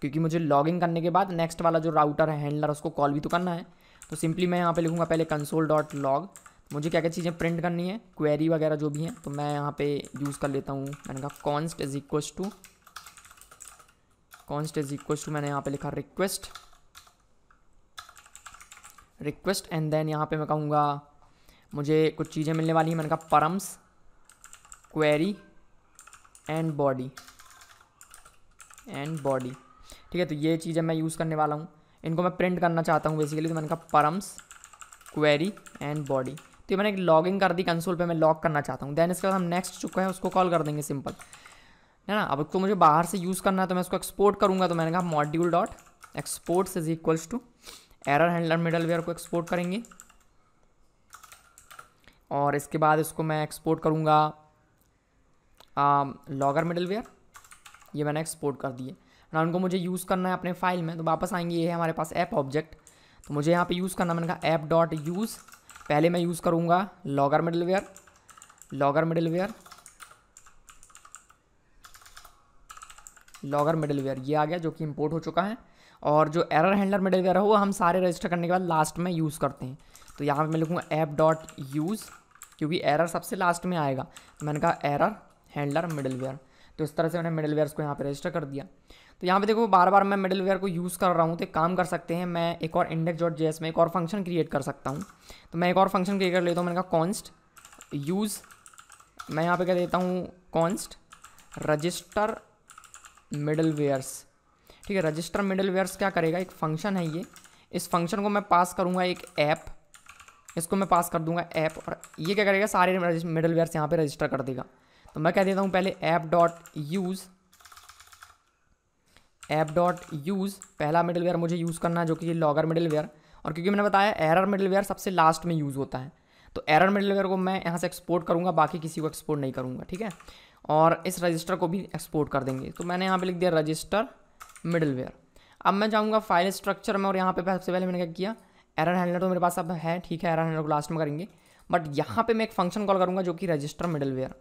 क्योंकि मुझे लॉगिंग करने के बाद नेक्स्ट वाला जो राउटर है हैंडलर उसको कॉल भी तो करना है तो सिंपली मैं यहाँ पे लिखूँगा पहले कंसोल डॉट लॉग मुझे क्या क्या चीज़ें प्रिंट करनी है क्वेरी वगैरह जो भी हैं तो मैं यहाँ पे यूज़ कर लेता हूँ मैंने कहा const is equal to const is equal to मैंने यहाँ पे लिखा रिक्वेस्ट रिक्वेस्ट एंड देन यहाँ पे मैं कहूँगा मुझे कुछ चीज़ें मिलने वाली हैं मैंने कहा params query and body and body ठीक है तो ये चीज़ें मैं यूज़ करने वाला हूँ इनको मैं प्रिंट करना चाहता हूँ बेसिकली तो मैंने कहा परम्स क्वेरी एंड बॉडी तो ये मैंने लॉगिंग कर दी कंसोल पे मैं लॉग करना चाहता हूँ देन इसके बाद हम नेक्स्ट चुका है उसको कॉल कर देंगे सिंपल है ना अब उसको मुझे बाहर से यूज़ करना है तो मैं उसको एक्सपोर्ट करूँगा तो मैंने कहा module dot exports is equals to error handler middleware को एक्सपोर्ट करेंगे और इसके बाद इसको मैं एक्सपोर्ट करूँगा लॉगर मिडलवेयर ये मैंने एक्सपोर्ट कर दिए ना उनको मुझे यूज़ करना है अपने फाइल में तो वापस आएंगे ये है हमारे पास ऐप ऑब्जेक्ट तो मुझे यहाँ पे यूज़ करना मैंने कहा ऐप डॉट यूज़ पहले मैं यूज़ करूँगा logger middleware logger middleware logger middleware ये आ गया जो कि इम्पोर्ट हो चुका है और जो एरर हैंडलर मेडल वगैरह वो हम सारे रजिस्टर करने के बाद लास्ट में यूज़ करते हैं तो यहाँ पर मैं लिखूँगा ऐप डॉट यूज़ क्योंकि एरर सबसे लास्ट में आएगा तो मैंने कहा एरर हैंडलर वेयर तो इस तरह से मैंने मिडलवेयर को यहाँ पे रजिस्टर कर दिया तो यहाँ पे देखो बार बार मैं वेयर को यूज़ कर रहा हूँ तो काम कर सकते हैं मैं एक और इंडेक्स डॉट जे में एक और फंक्शन क्रिएट कर सकता हूँ तो मैं एक और फंक्शन क्रिएट कर लेता हूँ मैंने कहा कॉन्स्ट यूज़ मैं यहाँ पर कह देता हूँ कॉन्स्ट रजिस्टर वेयर्स ठीक है रजिस्टर मिडल क्या करेगा एक फंक्शन है ये इस फंक्शन को मैं पास करूँगा एक ऐप इसको मैं पास कर दूंगा ऐप और ये क्या करेगा सारे मिडल वेयर्स यहाँ पर रजिस्टर कर देगा तो मैं कह देता हूँ पहले app dot use app dot use पहला मिडल वेयर मुझे यूज़ करना है जो कि लॉगर मिडल वेयर और क्योंकि मैंने बताया एरर मिडल वेयर सबसे लास्ट में यूज़ होता है तो एरर मिडल वेयर को मैं यहाँ से एक्सपोर्ट करूँगा बाकी किसी को एक्सपोर्ट नहीं करूँगा ठीक है और इस रजिस्टर को भी एक्सपोर्ट कर देंगे तो मैंने यहाँ पर लिख दिया रजिस्टर मिडल अब मैं जाऊँगा फाइल स्ट्रक्चर में और यहाँ पे सबसे पहले मैंने क्या किया एरर हैंडलर तो मेरे पास अब है ठीक है एरर हैंडलर को लास्ट में करेंगे बट यहाँ पे मैं एक फंक्शन कॉल करूँगा जो कि रजिस्टर मिडल वेयर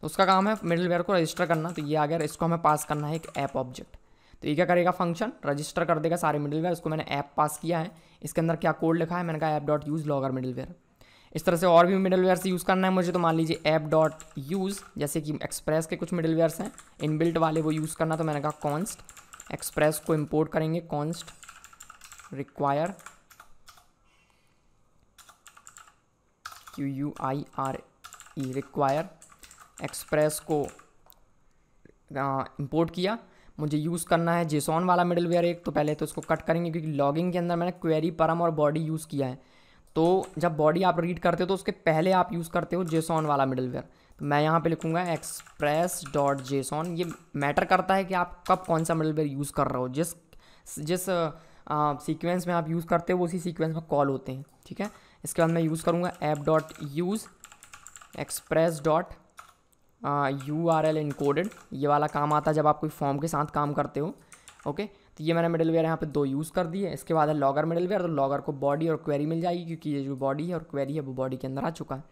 तो उसका काम है मिडल वेयर को रजिस्टर करना तो ये आ गया इसको हमें पास करना है एक ऐप ऑब्जेक्ट तो ये क्या करेगा फंक्शन रजिस्टर कर देगा सारे मिडल वेयर उसको मैंने ऐप पास किया है इसके अंदर क्या कोड लिखा है मैंने कहा app dot use logger middleware इस तरह से और भी मिडल वेयर से यूज़ करना है मुझे तो मान लीजिए ऐप डॉट यूज़ जैसे कि एक्सप्रेस के कुछ मिडल वेयर्स हैं इनबिल्ट वाले वो यूज़ करना तो मैंने कहा कॉन्स्ट एक्सप्रेस को इंपोर्ट करेंगे const require Q U I R E require express को इंपोर्ट किया मुझे यूज़ करना है जेसॉन वाला मिडल वेयर एक तो पहले तो इसको कट करेंगे क्योंकि लॉगिंग के अंदर मैंने क्वेरी परम और बॉडी यूज़ किया है तो जब बॉडी आप रीड करते हो तो उसके पहले आप यूज़ करते हो जेसॉन वाला मिडल वेयर मैं यहाँ पे लिखूँगा एक्सप्रेस डॉट जेसॉन ये मैटर करता है कि आप कब कौन सा मिडलवेयर यूज़ कर रहे हो जिस जिस सीक्वेंस में आप यूज़ करते हो उसी सीक्वेंस में कॉल होते हैं ठीक है इसके बाद मैं यूज़ करूँगा app dot use express dot U R L encoded ये वाला काम आता है जब आप कोई फॉर्म के साथ काम करते हो ओके तो ये मैंने मिडलवेयर यहाँ पे दो यूज़ कर दिए इसके बाद है लॉगर मिडलवेयर तो लॉगर को बॉडी और क्वेरी मिल जाएगी क्योंकि ये जो बॉडी है और क्वेरी है वो बॉडी के अंदर आ चुका है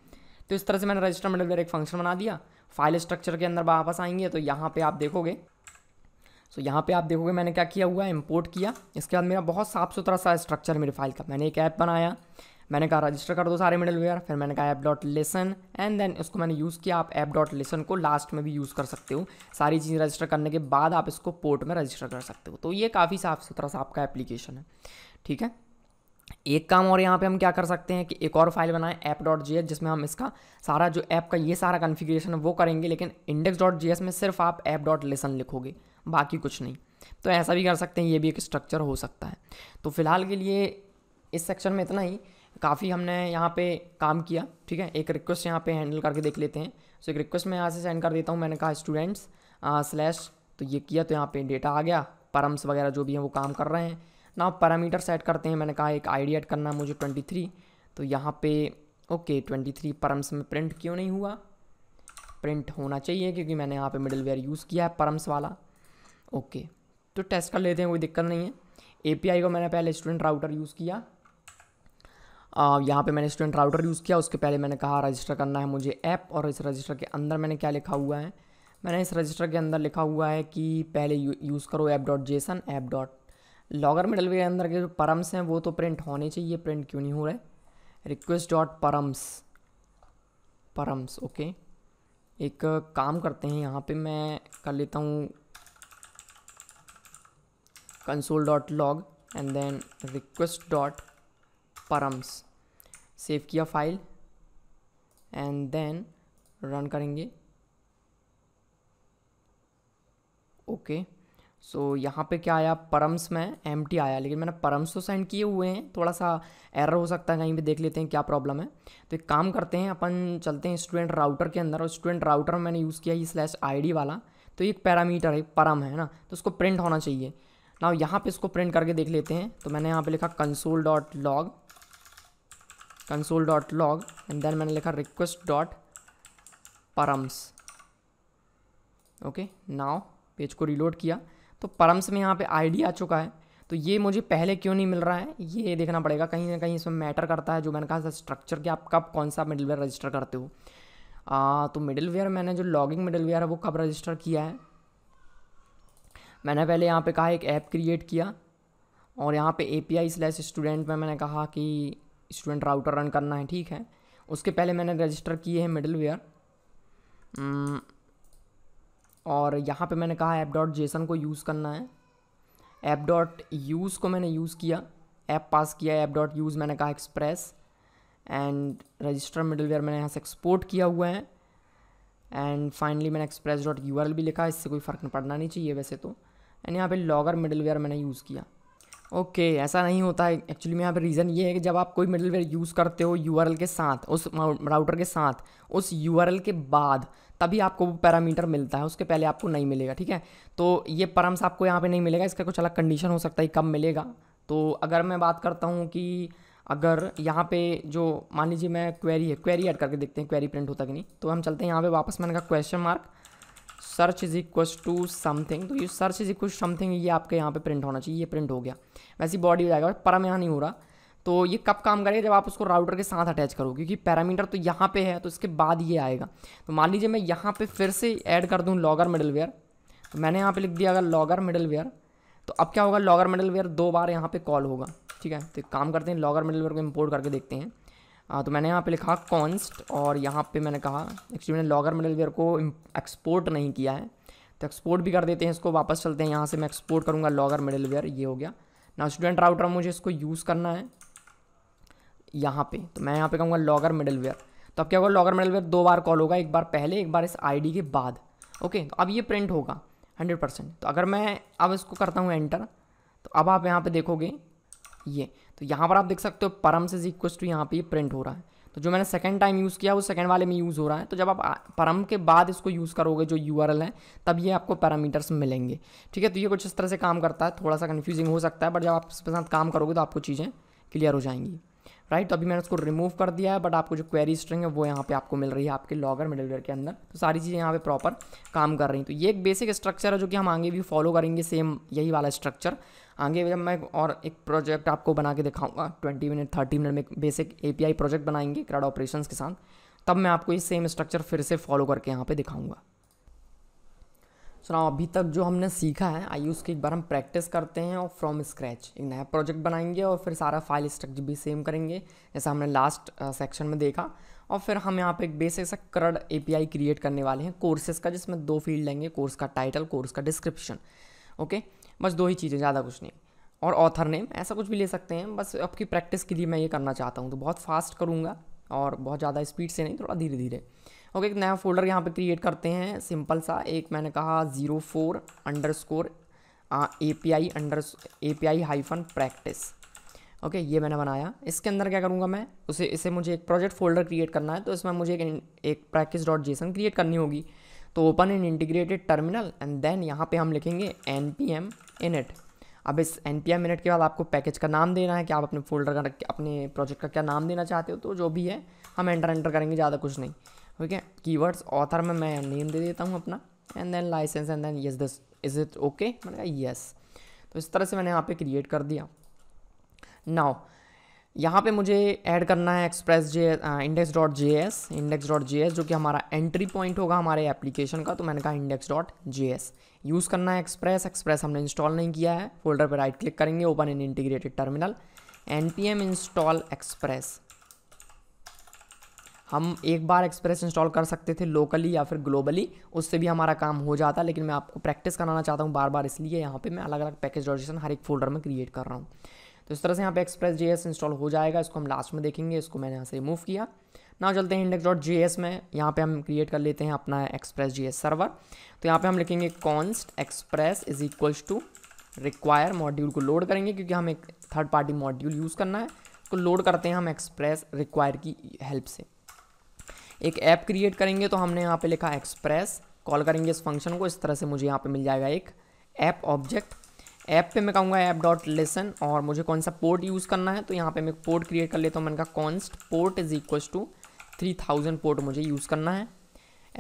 तो इस तरह से मैंने रजिस्टर मिडलवेयर एक फंक्शन बना दिया फाइल स्ट्रक्चर के अंदर वापस आएंगे तो यहाँ पे आप देखोगे सो यहाँ पे आप देखोगे मैंने क्या किया हुआ है इम्पोर्ट किया इसके बाद मेरा बहुत साफ सुथरा सा स्ट्रक्चर मेरी फाइल का मैंने एक ऐप बनाया मैंने कहा रजिस्टर कर दो सारे मिडलवेयर फिर मैंने कहा app dot listen and then इसको मैंने यूज़ किया आप ऐप डॉट लेसन को लास्ट में भी यूज़ कर सकते हो सारी चीज़ें रजिस्टर करने के बाद आप इसको पोर्ट में रजिस्टर कर सकते हो तो ये काफ़ी साफ सुथरा सा आपका एप्लीकेशन है ठीक है एक काम और यहाँ पे हम क्या कर सकते हैं कि एक और फाइल बनाएं ऐप डॉट जी जिसमें हम इसका सारा जो ऐप का ये सारा कन्फिग्रेशन है वो करेंगे लेकिन इंडेक्स डॉट जी में सिर्फ आप ऐप डॉट लेसन लिखोगे बाकी कुछ नहीं तो ऐसा भी कर सकते हैं ये भी एक स्ट्रक्चर हो सकता है तो फिलहाल के लिए इस सेक्शन में इतना ही काफ़ी हमने यहाँ पे काम किया ठीक है एक रिक्वेस्ट यहाँ पे हैंडल करके देख लेते हैं सो एक रिक्वेस्ट मैं यहाँ से सेंड कर देता हूँ मैंने कहा स्टूडेंट्स स्लैश तो ये किया तो यहाँ पे डेटा आ गया परम्स वगैरह जो भी हैं वो काम कर रहे हैं ना पैरामीटर सेट करते हैं मैंने कहा एक आई ऐड करना मुझे ट्वेंटी थ्री तो यहाँ पे ओके ट्वेंटी थ्री परम्स में प्रिंट क्यों नहीं हुआ प्रिंट होना चाहिए क्योंकि मैंने यहाँ पे वेयर यूज़ किया है परम्स वाला ओके तो टेस्ट कर लेते हैं कोई दिक्कत नहीं है ए को मैंने पहले स्टूडेंट राउटर यूज़ किया यहाँ पे मैंने स्टूडेंट राउटर यूज़ किया उसके पहले मैंने कहा रजिस्टर करना है मुझे ऐप और इस रजिस्टर के अंदर मैंने क्या लिखा हुआ है मैंने इस रजिस्टर के अंदर लिखा हुआ है कि पहले यूज़ करो app dot JSON app dot logger middle के अंदर के जो परम्स हैं वो तो प्रिंट होने चाहिए प्रिंट क्यों नहीं हो रहा है request dot params params okay एक काम करते हैं यहाँ पे मैं कर लेता हूँ console dot log and then request dot params save किया फाइल एंड देन रन करेंगे ओके okay. सो so, यहाँ पे क्या आया परम्स में एम टी आया लेकिन मैंने परम्स तो सेंड किए हुए हैं थोड़ा सा एरर हो सकता है कहीं भी देख लेते हैं क्या प्रॉब्लम है तो एक काम करते हैं अपन चलते हैं स्टूडेंट राउटर के अंदर और स्टूडेंट राउटर मैंने यूज़ किया ये स्लैश आई वाला तो एक पैरामीटर है परम है ना तो उसको प्रिंट होना चाहिए ना यहाँ पर इसको प्रिंट करके देख लेते हैं तो मैंने यहाँ पर लिखा console dot log console dot log and then मैंने लिखा request dot params okay now page को रिलोड किया तो परम्स में यहाँ पे आईडी आ चुका है तो ये मुझे पहले क्यों नहीं मिल रहा है ये देखना पड़ेगा कहीं ना कहीं इसमें मैटर करता है जो मैंने कहा था स्ट्रक्चर कि आप कब कौन सा मिडलवेयर रजिस्टर करते हो आ, तो मिडलवेयर मैंने जो लॉगिंग मिडलवेयर है वो कब रजिस्टर किया है मैंने पहले यहाँ पे कहा एक ऐप क्रिएट किया और यहाँ पे ए पी आई स्टूडेंट में मैंने कहा कि स्टूडेंट राउटर रन करना है ठीक है उसके पहले मैंने रजिस्टर किए हैं मिडलवेयर और यहाँ पे मैंने कहा ऐप डॉट जेसन को यूज़ करना है ऐप डॉट यूज़ को मैंने यूज़ किया ऐप पास किया ऐप डॉट यूज़ मैंने कहा एक्सप्रेस एंड रजिस्टर मिडलवेयर मैंने यहाँ से एक्सपोर्ट किया हुआ है एंड फाइनली मैंने एक्सप्रेस डॉट यू भी लिखा इससे कोई फ़र्क पड़ना नहीं चाहिए वैसे तो एंड यहाँ पे लॉगर मिडलवेयर मैंने यूज़ किया ओके okay, ऐसा नहीं होता है एक्चुअली में यहाँ पर रीज़न ये है कि जब आप कोई मिडलवेयर यूज़ करते हो यू के साथ उस राउटर के साथ उस यू के बाद तभी आपको वो पैरामीटर मिलता है उसके पहले आपको नहीं मिलेगा ठीक है तो ये परम्स आपको यहाँ पे नहीं मिलेगा इसका कुछ अलग कंडीशन हो सकता है कब मिलेगा तो अगर मैं बात करता हूँ कि अगर यहाँ पे जो मान लीजिए मैं क्वेरी है क्वेरी ऐड करके देखते हैं क्वेरी प्रिंट होता कि नहीं तो हम चलते हैं यहाँ पे वापस मैंने कहा question mark search is equal to something तो ये सर्च इज इक्व समथिंग ये आपके यहाँ पे प्रिंट होना चाहिए ये प्रिंट हो गया वैसे बॉडी हो जाएगा परम यहाँ नहीं हो रहा तो ये कब काम करेगा जब आप उसको राउटर के साथ अटैच करो क्योंकि पैरामीटर तो यहाँ पे है तो इसके बाद ये आएगा तो मान लीजिए मैं यहाँ पे फिर से ऐड कर दूँ लॉगर मिडलवेयर तो मैंने यहाँ पे लिख दिया अगर लॉगर मिडलवेयर तो अब क्या होगा लॉगर मिडलवेयर दो बार यहाँ पे कॉल होगा ठीक है तो काम करते हैं लॉगर मिडलवेयर को इम्पोर्ट करके देखते हैं आ, हाँ, तो मैंने यहाँ पे लिखा कॉन्स्ट और यहाँ पे मैंने कहा एक्चुअली मैंने लॉगर मिडलवेयर को एक्सपोर्ट नहीं किया है तो एक्सपोर्ट भी कर देते हैं इसको वापस चलते हैं यहाँ से मैं एक्सपोर्ट करूँगा लॉगर मिडलवेयर ये हो गया ना स्टूडेंट राउटर मुझे इसको यूज़ करना है यहाँ पे तो मैं यहाँ पे कहूँगा लॉगर मिडलवेयर तो अब क्या होगा लॉगर मिडलवेयर दो बार कॉल होगा एक बार पहले एक बार इस आई के बाद ओके तो अब ये प्रिंट होगा हंड्रेड परसेंट तो अगर मैं अब इसको करता हूँ एंटर तो अब आप यहाँ पर देखोगे ये तो यहाँ पर आप देख सकते हो परम्स इज इक्व टू यहाँ पर प्रिंट हो रहा है तो जो मैंने सेकंड टाइम यूज़ किया वो सेकंड वाले में यूज़ हो रहा है तो जब आप परम के बाद इसको यूज़ करोगे जो यू है तब ये आपको पैरामीटर्स मिलेंगे ठीक है तो ये कुछ इस तरह से काम करता है थोड़ा सा कन्फ्यूजिंग हो सकता है बट जब आप इसके साथ काम करोगे तो आपको चीज़ें क्लियर हो जाएंगी राइट right, तो अभी मैंने उसको रिमूव कर दिया है बट आपको जो क्वेरी स्ट्रिंग है वो यहाँ पे आपको मिल रही है आपके लॉगर मिडलवेयर के अंदर तो सारी चीज़ें यहाँ पे प्रॉपर काम कर रही हैं तो ये एक बेसिक स्ट्रक्चर है जो कि हम आगे भी फॉलो करेंगे सेम यही वाला स्ट्रक्चर आगे जब मैं और एक प्रोजेक्ट आपको बना के दिखाऊंगा ट्वेंटी मिनट थर्टी मिनट में एक बेसिक ए प्रोजेक्ट बनाएंगे क्राउड ऑपरेशन के साथ तब मैं आपको ये सेम स्ट्रक्चर फिर से फॉलो करके यहाँ पर दिखाऊँगा सो so अभी तक जो हमने सीखा है आइए उसके एक बार हम प्रैक्टिस करते हैं और फ्रॉम स्क्रैच एक नया प्रोजेक्ट बनाएंगे और फिर सारा फाइल स्ट्रक्चर भी सेम करेंगे जैसा हमने लास्ट सेक्शन में देखा और फिर हम यहाँ पे एक बेसिक सा करड ए क्रिएट करने वाले हैं कोर्सेज का जिसमें दो फील्ड लेंगे कोर्स का टाइटल कोर्स का डिस्क्रिप्शन ओके बस दो ही चीज़ें ज़्यादा कुछ नहीं और ऑथर नेम ऐसा कुछ भी ले सकते हैं बस आपकी प्रैक्टिस के लिए मैं ये करना चाहता हूँ तो बहुत फास्ट करूँगा और बहुत ज़्यादा स्पीड से नहीं थोड़ा धीरे धीरे ओके एक नया फोल्डर यहाँ पर क्रिएट करते हैं सिंपल सा एक मैंने कहा zero four underscore A P I under A P I hyphen practice okay ये मैंने बनाया इसके अंदर क्या करूँगा मैं उसे इसे मुझे एक प्रोजेक्ट फोल्डर क्रिएट करना है तो इसमें मुझे एक, एक प्रैक्टिस डॉट जेसन क्रिएट करनी होगी तो open in integrated terminal and then यहाँ पे हम लिखेंगे एन पी एम इनट अब इस एन पी एम इनट के बाद आपको पैकेज का नाम देना है कि आप अपने फोल्डर का अपने प्रोजेक्ट का क्या नाम देना चाहते हो तो जो भी है हम एंटर एंटर करेंगे ज़्यादा कुछ नहीं ठीक है कीवर्ड्स ऑथर में मैं नेम दे देता हूँ अपना and then license and then yes this is it okay मैंने कहा यस तो इस तरह से मैंने यहाँ पे क्रिएट कर दिया नाउ यहाँ पे मुझे ऐड करना है express J index dot J S index dot J S जो कि हमारा एंट्री पॉइंट होगा हमारे एप्लीकेशन का तो मैंने कहा index dot J S use करना है एक्सप्रेस एक्सप्रेस हमने इंस्टॉल नहीं किया है फोल्डर पर राइट क्लिक करेंगे open in integrated terminal N P M install express हम एक बार एक्सप्रेस इंस्टॉल कर सकते थे लोकली या फिर ग्लोबली उससे भी हमारा काम हो जाता लेकिन मैं आपको प्रैक्टिस कराना चाहता हूँ बार बार इसलिए यहाँ पे मैं अलग अलग पैकेज डॉजेशन हर एक फोल्डर में क्रिएट कर रहा हूँ तो इस तरह से यहाँ पे एक्सप्रेस जे इंस्टॉल हो जाएगा इसको हम लास्ट में देखेंगे इसको मैंने यहाँ से रिमूव किया ना चलते हैं इंडेक्स डॉट जी में यहाँ पे हम क्रिएट कर लेते हैं अपना एक्सप्रेस जी सर्वर तो यहाँ पे हम लिखेंगे const express is equals to require module को लोड करेंगे क्योंकि हम एक थर्ड पार्टी मॉड्यूल यूज़ करना है तो लोड करते हैं हम एक्सप्रेस रिक्वायर की हेल्प से एक ऐप क्रिएट करेंगे तो हमने यहाँ पे लिखा एक्सप्रेस कॉल करेंगे इस फंक्शन को इस तरह से मुझे यहाँ पे मिल जाएगा एक ऐप ऑब्जेक्ट ऐप पे मैं कहूँगा ऐप डॉट लेसन और मुझे कौन सा पोर्ट यूज़ करना है तो यहाँ पे मैं पोर्ट क्रिएट कर लेता हूँ मैंने कहा const port is equal to three thousand port मुझे यूज़ करना है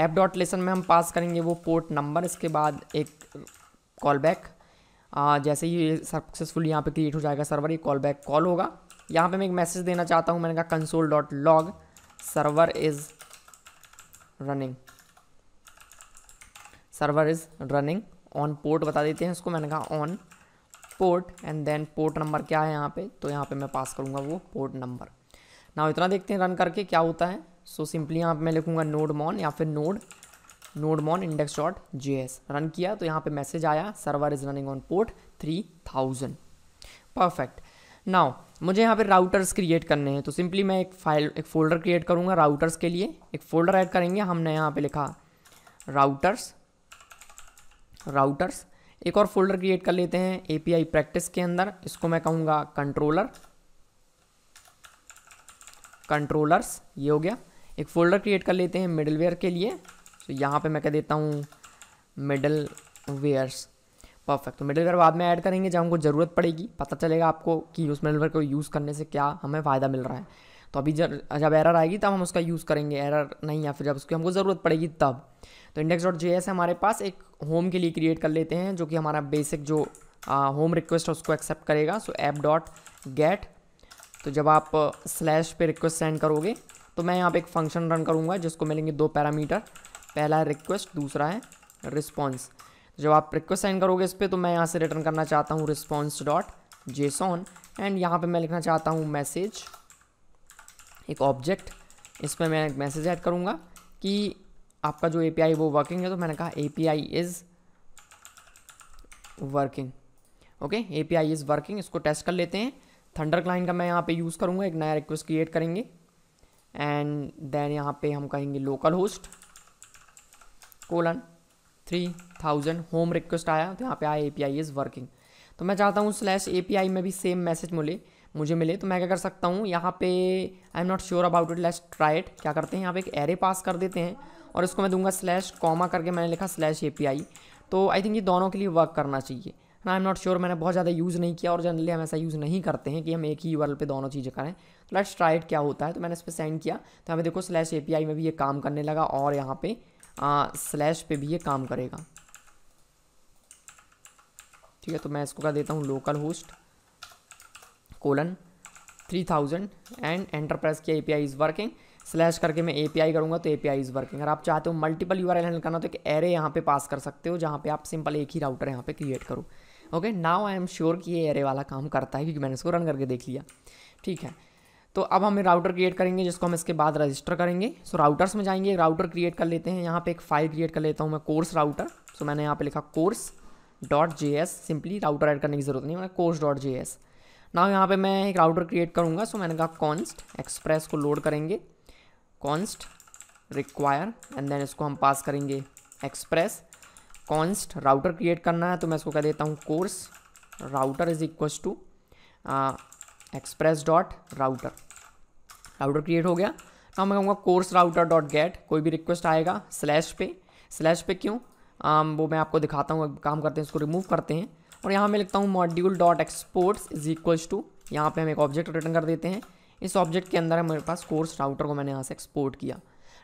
ऐप डॉट लेसन में हम पास करेंगे वो पोर्ट नंबर इसके बाद एक कॉल बैक जैसे ही सक्सेसफुल यहाँ पे क्रिएट हो जाएगा सर्वर ये कॉल बैक कॉल होगा यहाँ पे मैं एक मैसेज देना चाहता हूँ मैंने कहा console dot log server is running server is running on port बता देते हैं इसको मैंने कहा on port and then port number क्या है यहाँ पे तो यहाँ पे मैं पास करूँगा वो पोर्ट नंबर ना इतना देखते हैं रन करके क्या होता है सो सिंपली यहाँ पे मैं लिखूँगा नोड मॉन या फिर node nodemon index dot J S run किया तो यहाँ पे मैसेज आया server is running on port three thousand perfect now मुझे यहाँ पे राउटर्स क्रिएट करने हैं तो सिंपली मैं एक फाइल एक फोल्डर क्रिएट करूँगा राउटर्स के लिए एक फोल्डर ऐड करेंगे हमने यहाँ पे लिखा राउटर्स राउटर्स एक और फोल्डर क्रिएट कर लेते हैं एपीआई प्रैक्टिस के अंदर इसको मैं कहूँगा कंट्रोलर कंट्रोलर्स ये हो गया एक फोल्डर क्रिएट कर लेते हैं मिडलवेयर के लिए तो यहाँ पे मैं कह देता हूँ मिडल वेयर्स परफेक्ट तो मिडलवेयर बाद में ऐड करेंगे जब हमको ज़रूरत पड़ेगी पता चलेगा आपको कि उस मिडलवेयर को यूज़ करने से क्या हमें फ़ायदा मिल रहा है तो अभी जब जब एरर आएगी तब हम उसका यूज़ करेंगे एरर नहीं या फिर जब उसकी हमको ज़रूरत पड़ेगी तब तो इंडेक्स डॉट जे एस हमारे पास एक होम के लिए क्रिएट कर लेते हैं जो कि हमारा बेसिक जो होम रिक्वेस्ट है उसको एक्सेप्ट करेगा सो ऐप डॉट गेट तो जब आप स्लैश पे रिक्वेस्ट सेंड करोगे तो मैं यहाँ पे एक फंक्शन रन करूँगा जिसको मिलेंगे दो पैरामीटर पहला है रिक्वेस्ट दूसरा है रिस्पॉन्स जब आप रिक्वेस्ट सेंड करोगे इस पर तो मैं यहाँ से रिटर्न करना चाहता हूँ रिस्पॉन्स डॉट जेसॉन एंड यहाँ पर मैं लिखना चाहता हूँ मैसेज एक ऑब्जेक्ट इस पर मैं एक मैसेज ऐड करूँगा कि आपका जो ए वो वर्किंग है तो मैंने कहा A P I is working okay A P I is working इसको टेस्ट कर लेते हैं थंडर क्लाइन का मैं यहाँ पे यूज़ करूँगा एक नया रिक्वेस्ट क्रिएट करेंगे एंड देन यहाँ पे हम कहेंगे local host colon three thousand home request आया तो यहाँ पे आया A P I is working तो मैं चाहता हूँ स्लैश ए पी आई में भी सेम मैसेज मिले मुझे मिले तो मैं क्या कर सकता हूँ यहाँ पे I am not sure about it let's try it क्या करते हैं यहाँ पे एक एरे पास कर देते हैं और इसको मैं दूंगा स्लैश कॉमा करके मैंने लिखा स्लैश ए तो आई थिंक ये दोनों के लिए वर्क करना चाहिए ना आई एम नॉट श्योर मैंने बहुत ज़्यादा यूज़ नहीं किया और जनरली हम ऐसा यूज़ नहीं करते हैं कि हम एक ही यू पे दोनों चीज़ें करें तो लेट्स ट्राई इट क्या होता है तो मैंने इस पर सेंड किया तो हमें देखो स्लैश ए में भी ये काम करने लगा और यहाँ पर स्लैश पे भी ये काम करेगा ठीक है तो मैं इसको कर देता हूँ local host colon three thousand and enterprise की एपीआई इज़ वर्किंग स्लैश करके मैं एपीआई करूँगा तो एपीआई इज़ वर्किंग अगर आप चाहते हो मल्टीपल यू आर हैंडल करना तो एक एरे यहाँ पे पास कर सकते हो जहाँ पे आप सिंपल एक ही राउटर यहाँ पे क्रिएट करो okay now I am sure कि ये एरे वाला काम करता है क्योंकि मैंने इसको रन करके देख लिया ठीक है तो अब हम राउटर क्रिएट करेंगे जिसको हम इसके बाद रजिस्टर करेंगे सो so, राउटर्स में जाएंगे राउटर क्रिएट कर लेते हैं यहाँ पे एक फाइल क्रिएट कर लेता हूँ मैं कोर्स राउटर सो मैंने यहाँ पे लिखा course dot J S simply router add करने की जरूरत नहीं मैंने कोर्स डॉट जे एस ना यहाँ पे मैं एक राउटर क्रिएट करूँगा सो मैंने कहा कॉन्स्ट एक्सप्रेस को लोड करेंगे कॉन्स्ट रिक्वायर एंड देन इसको हम पास करेंगे एक्सप्रेस कॉन्स्ट राउटर क्रिएट करना है तो मैं इसको कह देता हूँ course router is equal to express dot router router create हो गया ना मैं कहूँगा कोर्स राउटर डॉट गेट कोई भी रिक्वेस्ट आएगा स्लैश पे स्लैश पे क्यों आ, वो मैं आपको दिखाता हूँ काम करते हैं इसको रिमूव करते हैं और यहाँ मैं लिखता हूँ module dot exports is equals to यहाँ पे हम एक ऑब्जेक्ट रिटर्न कर देते हैं इस ऑब्जेक्ट के अंदर मेरे पास कोर्स राउटर को मैंने यहाँ से एक्सपोर्ट किया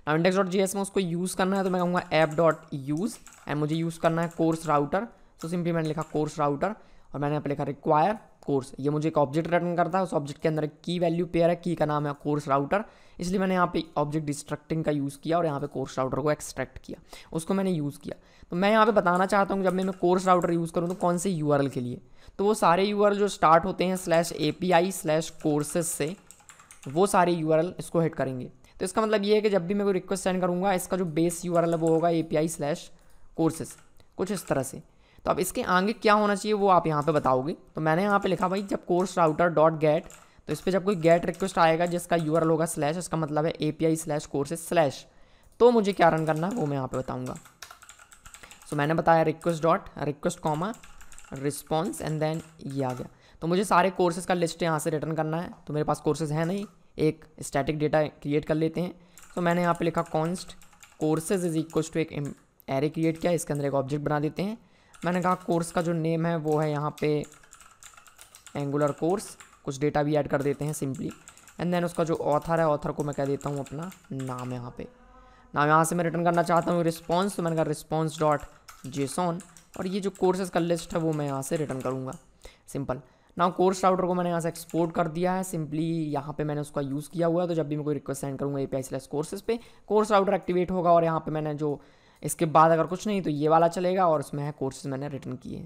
नाउ इंडेक्स डॉट जी एस में उसको यूज़ करना है तो मैं कहूँगा ऐप डॉट यूज़ एंड मुझे यूज़ करना है कोर्स राउटर तो सिंपली मैंने लिखा कोर्स राउटर और मैंने यहाँ पे लिखा रिक्वायर कोर्स ये मुझे एक ऑब्जेक्ट रिटर्न करता है उस ऑब्जेक्ट के अंदर एक की वैल्यू पेयर है की का नाम है कोर्स राउटर इसलिए मैंने यहाँ पे ऑब्जेक्ट डिस्ट्रक्टिंग का यूज़ किया और यहाँ पे कोर्स राउटर को एक्सट्रैक्ट किया उसको मैंने यूज़ किया तो मैं यहाँ पे बताना चाहता हूँ जब मैं कोर्स राउटर यूज़ करूँ तो कौन से यू के लिए तो वो सारे यू जो स्टार्ट होते हैं स्लैश ए स्लैश कोर्सेज से वो सारे यू इसको हिट करेंगे तो इसका मतलब ये है कि जब भी मैं कोई रिक्वेस्ट सेंड करूँगा इसका जो बेस यू है वो होगा ए स्लैश कोर्सेज कुछ इस तरह से तो अब इसके आगे क्या होना चाहिए वो आप यहाँ पर बताओगे तो मैंने यहाँ पर लिखा भाई जब कोर्स राउटर डॉट गेट तो इस पर जब कोई गेट रिक्वेस्ट आएगा जिसका यू होगा स्लैश इसका मतलब है ए स्लैश कोर्सेज स्लैश तो मुझे क्या रन करना है वो मैं यहाँ पे बताऊँगा सो तो मैंने बताया request dot request comma response and then ये आ गया तो मुझे सारे कोर्सेज का लिस्ट यहाँ से रिटर्न करना है तो मेरे पास कोर्सेज हैं नहीं एक स्टैटिक डेटा क्रिएट कर लेते हैं तो मैंने यहाँ पे लिखा const courses is equal to एक एरे क्रिएट किया इसके अंदर एक ऑब्जेक्ट बना देते हैं मैंने कहा कोर्स का जो नेम है वो है यहाँ पे एंगुलर कोर्स कुछ डेटा भी ऐड कर देते हैं सिंपली एंड देन उसका जो ऑथर है ऑथर को मैं कह देता हूँ अपना नाम यहाँ पे नाम यहाँ से मैं रिटर्न करना चाहता हूँ रिस्पॉन्स तो मैंने कहा रिस्पॉन्स डॉट जेसॉन और ये जो कोर्सेज का लिस्ट है वो मैं यहाँ से रिटर्न करूँगा सिंपल ना कोर्स राउटर को मैंने यहाँ से एक्सपोर्ट कर दिया है सिंपली यहाँ पे मैंने उसका यूज़ किया हुआ है तो जब भी मैं कोई रिक्वेस्ट सेंड करूँगा ए पी आई कोर्सेज पे कोर्स राउटर एक्टिवेट होगा और यहाँ पे मैंने जो इसके बाद अगर कुछ नहीं तो ये वाला चलेगा और उसमें है कोर्सेज मैंने रिटर्न किए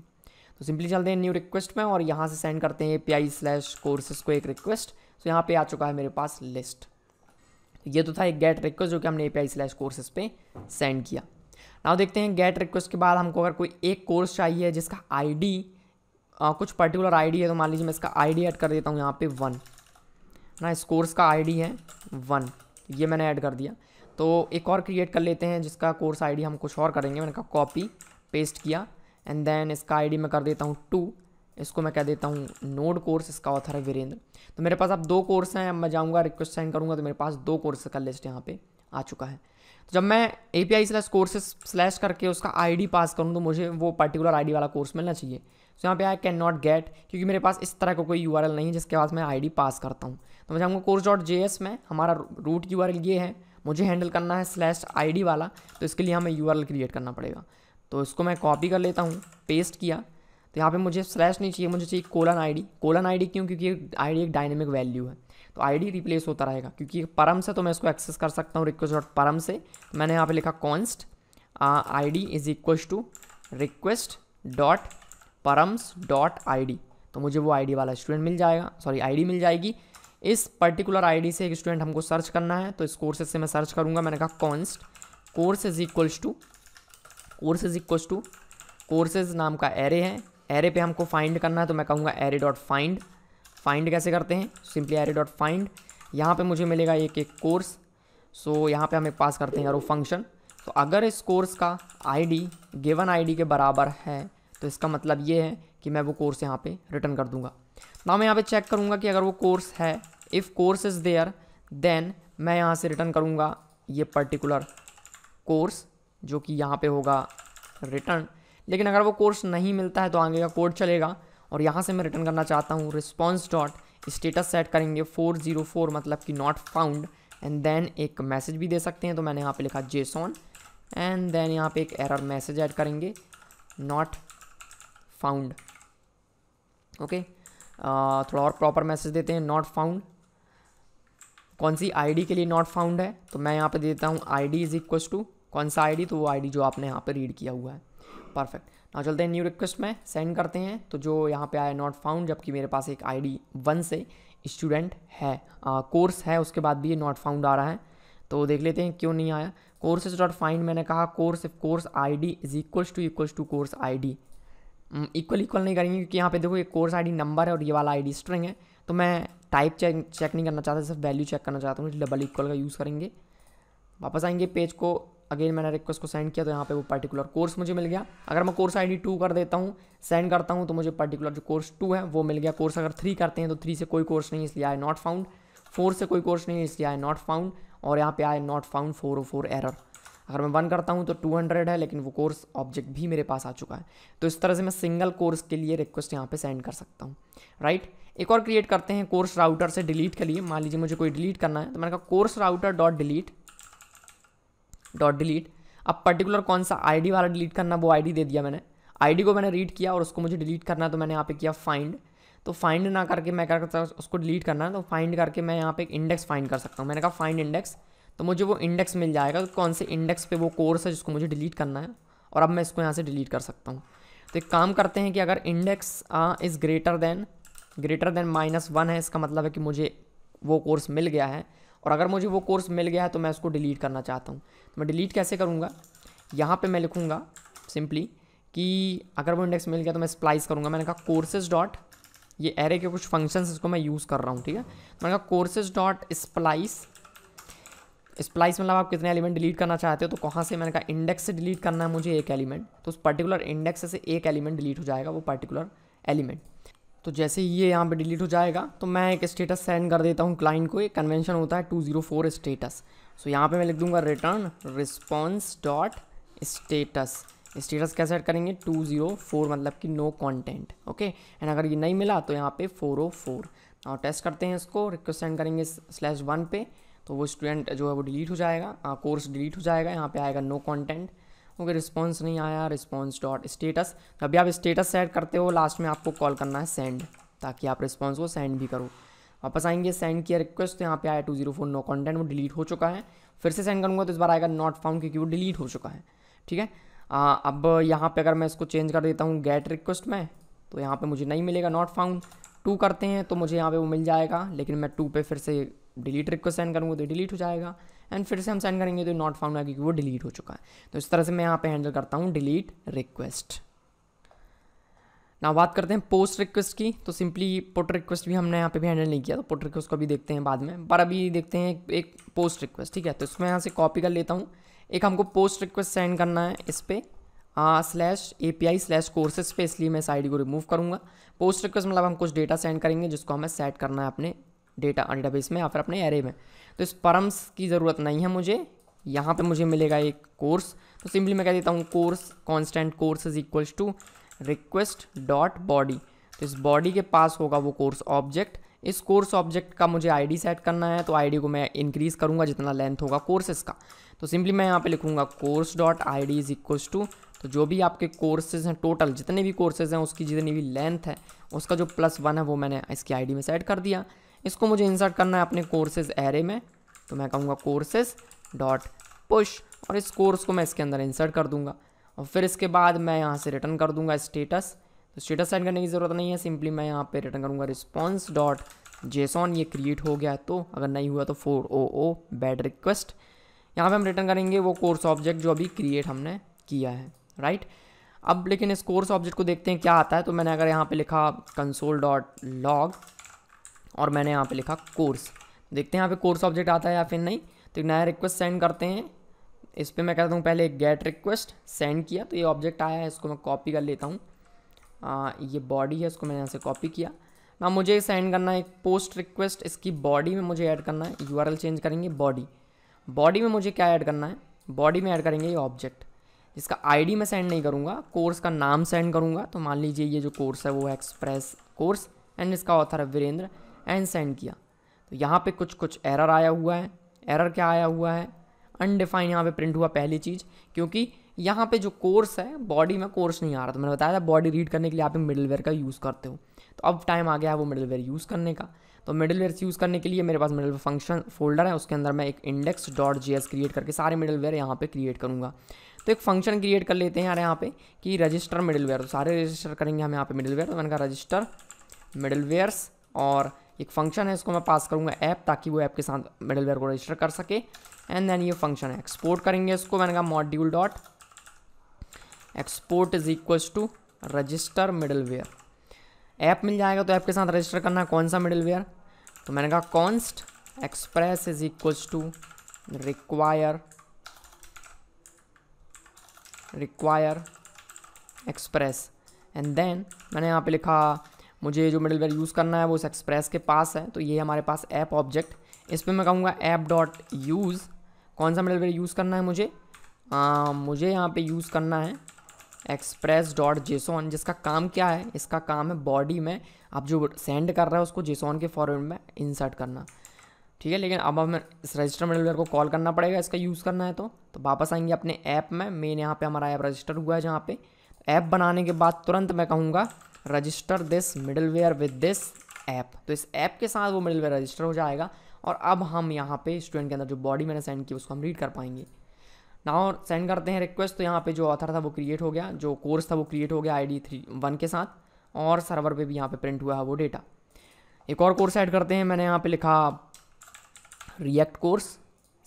तो सिंपली चलते हैं न्यू रिक्वेस्ट में और यहाँ से सेंड करते हैं A P I slash courses को एक रिक्वेस्ट तो यहाँ पर आ चुका है मेरे पास लिस्ट ये तो था एक गेट रिक्वेस्ट जो कि हमने A P I slash courses पर सेंड किया नाउ देखते हैं गेट रिक्वेस्ट के बाद हमको अगर कोई एक कोर्स चाहिए जिसका आईडी कुछ पर्टिकुलर आईडी है तो मान लीजिए मैं इसका आईडी ऐड कर देता हूँ यहाँ पे वन ना इस कोर्स का आईडी है वन ये मैंने ऐड कर दिया तो एक और क्रिएट कर लेते हैं जिसका कोर्स आईडी हम कुछ और करेंगे मैंने कहा कॉपी पेस्ट किया एंड देन इसका आईडी मैं कर देता हूँ टू इसको मैं कह देता हूँ नोड कोर्स इसका ऑथर है वीरेंद्र तो मेरे पास अब दो कोर्स हैं अब मैं जाऊँगा रिक्वेस्ट सेंड करूँगा तो मेरे पास दो कोर्स का लिस्ट यहाँ पे आ चुका है जब मैं A P I slash courses slash करके उसका आईडी पास करूँ तो मुझे वो पर्टिकुलर आईडी वाला कोर्स मिलना चाहिए तो यहाँ पे आई कैन नॉट गेट क्योंकि मेरे पास इस तरह का को कोई यू नहीं है जिसके पास मैं आई पास करता हूँ तो मैं चाहूँगा कोर्स डॉट जे एस में हमारा रूट यू ये है मुझे हैंडल करना है स्लैश आई वाला तो इसके लिए हमें यू क्रिएट करना पड़ेगा तो इसको मैं कॉपी कर लेता हूँ पेस्ट किया तो यहाँ पे मुझे स्लैश नहीं चाहिए मुझे चाहिए कोलन आईडी कोलन आईडी क्यों क्योंकि आईडी एक डायनेमिक वैल्यू है तो आईडी रिप्लेस होता रहेगा क्योंकि परम से तो मैं इसको एक्सेस कर सकता हूँ रिक्वेस्ट डॉट परम से मैंने यहाँ पे लिखा const I D is equal to request dot params dot I D तो मुझे वो आई डी वाला स्टूडेंट मिल जाएगा सॉरी आई डी मिल जाएगी इस पर्टिकुलर डी से एक स्टूडेंट हमको सर्च करना है तो इस कोर्सेज से मैं सर्च करूँगा मैंने कहा const course is equals to course is equals to courses नाम का एरे है एरे पे हमको फाइंड करना है तो मैं कहूँगा एरे डॉट फाइंड फाइंड कैसे करते हैं सिंपली एरे डॉट फाइंड यहाँ पर मुझे मिलेगा एक एक कोर्स सो so, यहाँ पे हम एक पास करते हैं एरो फंक्शन तो अगर इस कोर्स का आईडी गिवन आईडी के बराबर है तो इसका मतलब ये है कि मैं वो कोर्स यहाँ पे रिटर्न कर दूंगा ना मैं यहाँ पे चेक करूँगा कि अगर वो कोर्स है if course is there then मैं यहाँ से रिटर्न करूँगा ये पर्टिकुलर कोर्स जो कि यहाँ पर होगा रिटर्न लेकिन अगर वो कोर्स नहीं मिलता है तो आगे का कोड चलेगा और यहाँ से मैं रिटर्न करना चाहता हूँ रिस्पॉन्स डॉट स्टेटस सेट करेंगे फोर जीरो फोर मतलब कि नॉट फाउंड एंड देन एक मैसेज भी दे सकते हैं तो मैंने यहाँ पे लिखा जेसॉन एंड देन यहाँ पे एक एरर मैसेज ऐड करेंगे नॉट फाउंड ओके थोड़ा और प्रॉपर मैसेज देते हैं नॉट फाउंड कौन सी आईडी के लिए नॉट फाउंड है तो मैं यहाँ पे देता हूँ आईडी इज इक्वल्स टू कौन सा आईडी तो वो आईडी जो आपने यहाँ पे रीड किया हुआ है परफेक्ट ना चलते हैं न्यू रिक्वेस्ट में सेंड करते हैं तो जो यहाँ पे आया नॉट फाउंड जबकि मेरे पास एक आई डी वन से स्टूडेंट है कोर्स है उसके बाद भी ये नॉट फाउंड आ रहा है तो देख लेते हैं क्यों नहीं आया कोर्सेज डॉट फाइंड मैंने कहा course if course I D is equals to equals to course I D equal equal नहीं करेंगे क्योंकि यहाँ पे देखो ये कोर्स आई डी नंबर है और ये वाला आई डी स्ट्रिंग है तो मैं टाइप चेक चेक नहीं करना चाहता सिर्फ वैल्यू चेक करना चाहता हूँ डबल इक्वल का यूज़ करेंगे वापस आएंगे पेज को अगेन मैंने रिक्वेस्ट को सेंड किया तो यहाँ पे वो पर्टिकुलर कोर्स मुझे मिल गया अगर मैं कोर्स आईडी टू कर देता हूँ सेंड करता हूँ तो मुझे पर्टिकुलर जो कोर्स टू है वो मिल गया कोर्स अगर थ्री करते हैं तो थ्री से कोई कोर्स नहीं इसलिए आई नॉट फाउंड फोर से कोई कोर्स नहीं इसलिए आई नॉट फाउंड और यहाँ पे I not found four O four error अगर मैं वन करता हूँ तो टू है लेकिन वो कोर्स ऑब्जेक्ट भी मेरे पास आ चुका है तो इस तरह से मैं सिंगल कोर्स के लिए रिक्वेस्ट यहाँ पे सेंड कर सकता हूँ राइट एक और क्रिएट करते हैं कोर्स राउटर से डिलीट के लिए मान लीजिए मुझे कोई डिलीट करना है तो मैंने कहा course router dot delete dot delete अब पर्टिकुलर कौन सा आईडी वाला डिलीट करना वो आईडी दे दिया मैंने आईडी को मैंने रीड किया और उसको मुझे डिलीट करना तो मैंने यहाँ पे किया फाइंड तो फाइंड ना करके मैं क्या करता उसको डिलीट करना तो फाइंड करके मैं यहाँ पे एक इंडेक्स फाइंड कर सकता हूँ मैंने कहा फाइंड इंडेक्स तो मुझे वो इंडेक्स मिल जाएगा तो कौन से इंडेक्स पे वो कोर्स है जिसको मुझे डिलीट करना है और अब मैं इसको यहाँ से डिलीट कर सकता हूँ तो एक काम करते हैं कि अगर index is greater than greater than minus one है इसका मतलब है कि मुझे वो कोर्स मिल गया है और अगर मुझे वो कोर्स मिल गया है तो मैं उसको डिलीट करना चाहता हूँ मैं डिलीट कैसे करूँगा यहाँ पे मैं लिखूँगा सिंपली कि अगर वो इंडेक्स मिल गया तो मैं स्प्लाइस करूँगा मैंने कहा कोर्सेज डॉट ये एरे के कुछ फंक्शंस इसको मैं यूज़ कर रहा हूँ ठीक है मैंने कहा कोर्सेज डॉट स्प्लाइस स्प्लाइस मतलब आप कितने एलिमेंट डिलीट करना चाहते हो तो कहाँ से मैंने कहा इंडेक्स से डिलीट करना है मुझे एक एलिमेंट तो उस पर्टिकुलर इंडेक्स से एक एलिमेंट डिलीट हो जाएगा वो पर्टिकुलर एलिमेंट तो जैसे ही ये यहाँ पे डिलीट हो जाएगा तो मैं एक स्टेटस सेंड कर देता हूँ क्लाइंट को एक कन्वेंशन होता है 204 स्टेटस सो यहाँ पे मैं लिख दूंगा return response dot status status कैसे ऐड करेंगे टू जीरो फोर मतलब कि नो कॉन्टेंट ओके एंड अगर ये नहीं मिला तो यहाँ पे फोर ओ फोर और टेस्ट करते हैं इसको रिक्वेस्ट सेंड करेंगे स्लैश वन पे तो वो स्टूडेंट जो है वो डिलीट हो जाएगा कोर्स हाँ, डिलीट हो जाएगा यहाँ पे आएगा नो कॉन्टेंट ओके रिस्पॉन्स नहीं आया रिस्पॉन्स डॉट स्टेटस अभी आप स्टेटस सेट करते हो लास्ट में आपको कॉल करना है सेंड ताकि आप रिस्पॉन्स को सेंड भी करो वापस आएंगे सेंड किया रिक्वेस्ट तो यहाँ पे आया two zero four no content वो डिलीट हो चुका है फिर से सेंड करूँगा तो इस बार आएगा नॉट फाउंड क्योंकि वो डिलीट हो चुका है ठीक है आ, अब यहाँ पे अगर मैं इसको चेंज कर देता हूँ गेट रिक्वेस्ट में तो यहाँ पे मुझे नहीं मिलेगा नॉट फाउंड टू करते हैं तो मुझे यहाँ पे वो मिल जाएगा लेकिन मैं टू पे फिर से डिलीट रिक्वेस्ट सेंड करूँगा तो डिलीट हो जाएगा एंड फिर से हम सेंड करेंगे तो नॉट फाउंड आएगा क्योंकि वो डिलीट हो चुका है तो इस तरह से मैं यहाँ पे हैंडल करता हूँ डिलीट रिक्वेस्ट ना बात करते हैं पोस्ट रिक्वेस्ट की तो सिंपली पोट रिक्वेस्ट भी हमने यहाँ पे भी हैंडल नहीं किया तो पोट रिक्वेस्ट को भी देखते हैं बाद में पर अभी देखते हैं एक पोस्ट रिक्वेस्ट ठीक है तो इसमें यहाँ से कॉपी कर लेता हूँ एक हमको पोस्ट रिक्वेस्ट सेंड करना है इस पर slash A P I slash courses पे इसलिए मैं इस आई को रिमूव करूँगा पोस्ट रिक्वेस्ट मतलब हम कुछ डेटा सेंड करेंगे जिसको हमें सेट करना है अपने डेटा डेटाबेस में या फिर अपने एरे में तो इस परम्स की ज़रूरत नहीं है मुझे यहाँ पे मुझे मिलेगा एक कोर्स तो सिंपली मैं कह देता हूँ course constant course is equals to request dot body तो इस बॉडी के पास होगा वो कोर्स ऑब्जेक्ट इस कोर्स ऑब्जेक्ट का मुझे आईडी सेट करना है तो आईडी को मैं इंक्रीज करूँगा जितना लेंथ होगा कोर्सेज का तो सिंपली मैं यहाँ पे लिखूँगा course dot I D is equals to तो जो भी आपके कोर्सेज हैं टोटल जितने भी कोर्सेज हैं उसकी जितनी भी लेंथ है उसका जो प्लस वन है वो मैंने इसकी डी में सेट कर दिया इसको मुझे इंसर्ट करना है अपने कोर्सेज एरे में तो मैं कहूँगा कोर्सेज डॉट पुश और इस कोर्स को मैं इसके अंदर इंसर्ट कर दूँगा और फिर इसके बाद मैं यहाँ से रिटर्न कर दूंगा स्टेटस तो स्टेटस सेंड करने की ज़रूरत नहीं है सिंपली मैं यहाँ पे रिटर्न करूँगा रिस्पॉन्स डॉट जेसॉन ये क्रिएट हो गया तो अगर नहीं हुआ तो four O O bad request यहाँ पे हम रिटर्न करेंगे वो कोर्स ऑब्जेक्ट जो अभी क्रिएट हमने किया है राइट अब लेकिन इस कोर्स ऑब्जेक्ट को देखते हैं क्या आता है तो मैंने अगर यहाँ पे लिखा कंसोल डॉट लॉग और मैंने यहाँ पे लिखा कोर्स देखते हैं यहाँ पे कोर्स ऑब्जेक्ट आता है या फिर नहीं तो एक नया रिक्वेस्ट सेंड करते हैं इस पर मैं करता हूँ पहले गेट रिक्वेस्ट सेंड किया तो ये ऑब्जेक्ट आया है इसको मैं कॉपी कर लेता हूँ ये बॉडी है इसको मैंने यहाँ से कॉपी किया ना मुझे सेंड करना है एक पोस्ट रिक्वेस्ट इसकी बॉडी में मुझे ऐड करना है यू चेंज करेंगे बॉडी बॉडी में मुझे क्या ऐड करना है बॉडी में ऐड करेंगे ये ऑब्जेक्ट जिसका आईडी मैं सेंड नहीं करूँगा कोर्स का नाम सेंड करूँगा तो मान लीजिए ये जो कोर्स है वो है एक्सप्रेस कोर्स एंड इसका ऑथर है वीरेंद्र एंड सेंड किया तो यहाँ पे कुछ कुछ एरर आया हुआ है एरर क्या आया हुआ है अनडिफाइंड यहाँ पे प्रिंट हुआ पहली चीज़ क्योंकि यहाँ पे जो कोर्स है बॉडी में कोर्स नहीं आ रहा था मैंने बताया था बॉडी रीड करने के लिए आप मिडलवेयर का यूज़ करते हो तो अब टाइम आ गया है वो मिडलवेयर यूज़ करने का तो मिडलवेयर यूज़ करने के लिए मेरे पास मिडल फंक्शन फोल्डर है उसके अंदर मैं एक इंडेक्स डॉट जी क्रिएट करके सारे मिडलवेयर यहाँ पे क्रिएट करूँगा तो एक फंक्शन क्रिएट कर लेते हैं यार यहाँ पे कि रजिस्टर मिडलवेयर तो सारे रजिस्टर करेंगे हम यहाँ पे मिडलवेयर तो मैंने कहा रजिस्टर मिडलवेयर्स और एक फंक्शन है इसको मैं पास करूँगा ऐप ताकि वो ऐप के साथ मिडलवेयर को रजिस्टर कर सके एंड देन ये फंक्शन है एक्सपोर्ट करेंगे इसको मैंने कहा module dot export is equals to register middleware app मिल जाएगा तो ऐप के साथ रजिस्टर करना है कौन सा मिडल वेयर तो मैंने कहा const express is equals to require require express and then मैंने यहाँ पे लिखा मुझे जो मिडल वेयर यूज़ करना है वो उस एक्सप्रेस के पास है तो ये हमारे पास ऐप ऑब्जेक्ट इस पर मैं कहूँगा ऐप डॉट यूज़ कौन सा मिडलवेयर यूज़ करना है मुझे आ, मुझे यहाँ पे यूज़ करना है एक्सप्रेस डॉट जेसोन जिसका काम क्या है इसका काम है बॉडी में आप जो सेंड कर रहे है उसको जेसॉन के फॉर्मेट में इंसर्ट करना ठीक है लेकिन अब हमें इस रजिस्टर मिडलवेयर को कॉल करना पड़ेगा इसका यूज़ करना है तो तो वापस आएंगे अपने ऐप में मेन यहाँ पर हमारा ऐप रजिस्टर हुआ है जहाँ पर ऐप बनाने के बाद तुरंत मैं कहूँगा register this middleware with this app तो इस ऐप के साथ वो मिडलवेयर रजिस्टर हो जाएगा और अब हम यहाँ पे स्टूडेंट के अंदर जो बॉडी मैंने सेंड की उसको हम रीड कर पाएंगे ना और सेंड करते हैं रिक्वेस्ट तो यहाँ पे जो ऑथर था वो क्रिएट हो गया जो कोर्स था वो क्रिएट हो गया आई डी थ्री वन के साथ और सर्वर पे भी यहाँ पे प्रिंट हुआ है वो डेटा एक और कोर्स ऐड करते हैं मैंने यहाँ पे लिखा रिएक्ट कोर्स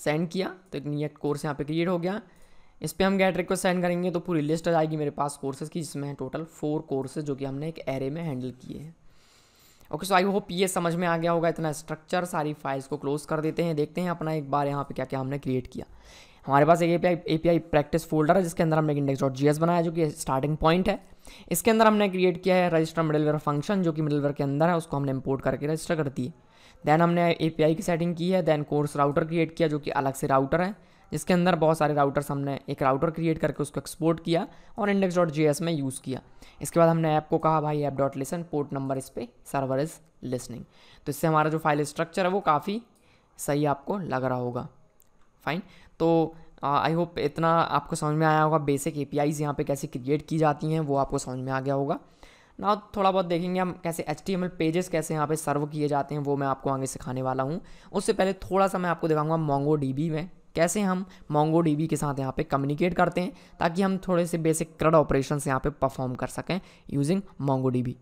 सेंड किया तो एक रिएक्ट कोर्स यहाँ पे क्रिएट हो गया इस पर हम गेट रिक्वेस्ट सेंड करेंगे तो पूरी लिस्ट आ जाएगी मेरे पास कोर्सेज़ की जिसमें टोटल फोर कोर्सेज जो कि हमने एक एरे में हैंडल किए हैं ओके सो आई होप ये समझ में आ गया होगा इतना स्ट्रक्चर सारी फाइल्स को क्लोज कर देते हैं देखते हैं अपना एक बार यहाँ पे क्या क्या हमने क्रिएट किया हमारे पास एक A P I practice folder है जिसके अंदर हमने इंडेक्स डॉट जी एस बनाया जो कि स्टार्टिंग पॉइंट है इसके अंदर हमने क्रिएट किया है रजिस्टर मिडलवेयर फंक्शन जो कि मिडलवेयर के अंदर है उसको हमने इंपोर्ट करके रजिस्टर कर दिए देन हमने ए की सेटिंग की है देन कोर्स राउटर क्रिएट किया जो कि अलग से राउटर है जिसके अंदर बहुत सारे राउटर्स हमने एक राउटर क्रिएट करके उसको एक्सपोर्ट किया और इंडेक्स डॉट जी एस में यूज़ किया इसके बाद हमने ऐप को कहा भाई app dot listen port number इस पर सर्वर इज़ लिसनिंग तो इससे हमारा जो फाइल स्ट्रक्चर है वो काफ़ी सही आपको लग रहा होगा फाइन तो आई होप इतना आपको समझ में आया होगा बेसिक ए पी आईज यहाँ पर कैसे क्रिएट की जाती हैं वो आपको समझ में आ गया होगा ना थोड़ा बहुत देखेंगे हम कैसे H T M L pages कैसे यहाँ पे सर्व किए जाते हैं वो मैं आपको आगे सिखाने वाला हूँ उससे पहले थोड़ा सा मैं आपको दिखाऊंगा मोंगो डी बी में कैसे हम मोंगो के साथ यहाँ पे कम्युनिकेट करते हैं ताकि हम थोड़े से बेसिक क्रड ऑपरेशन यहाँ पे परफॉर्म कर सकें यूजिंग मोंगो डी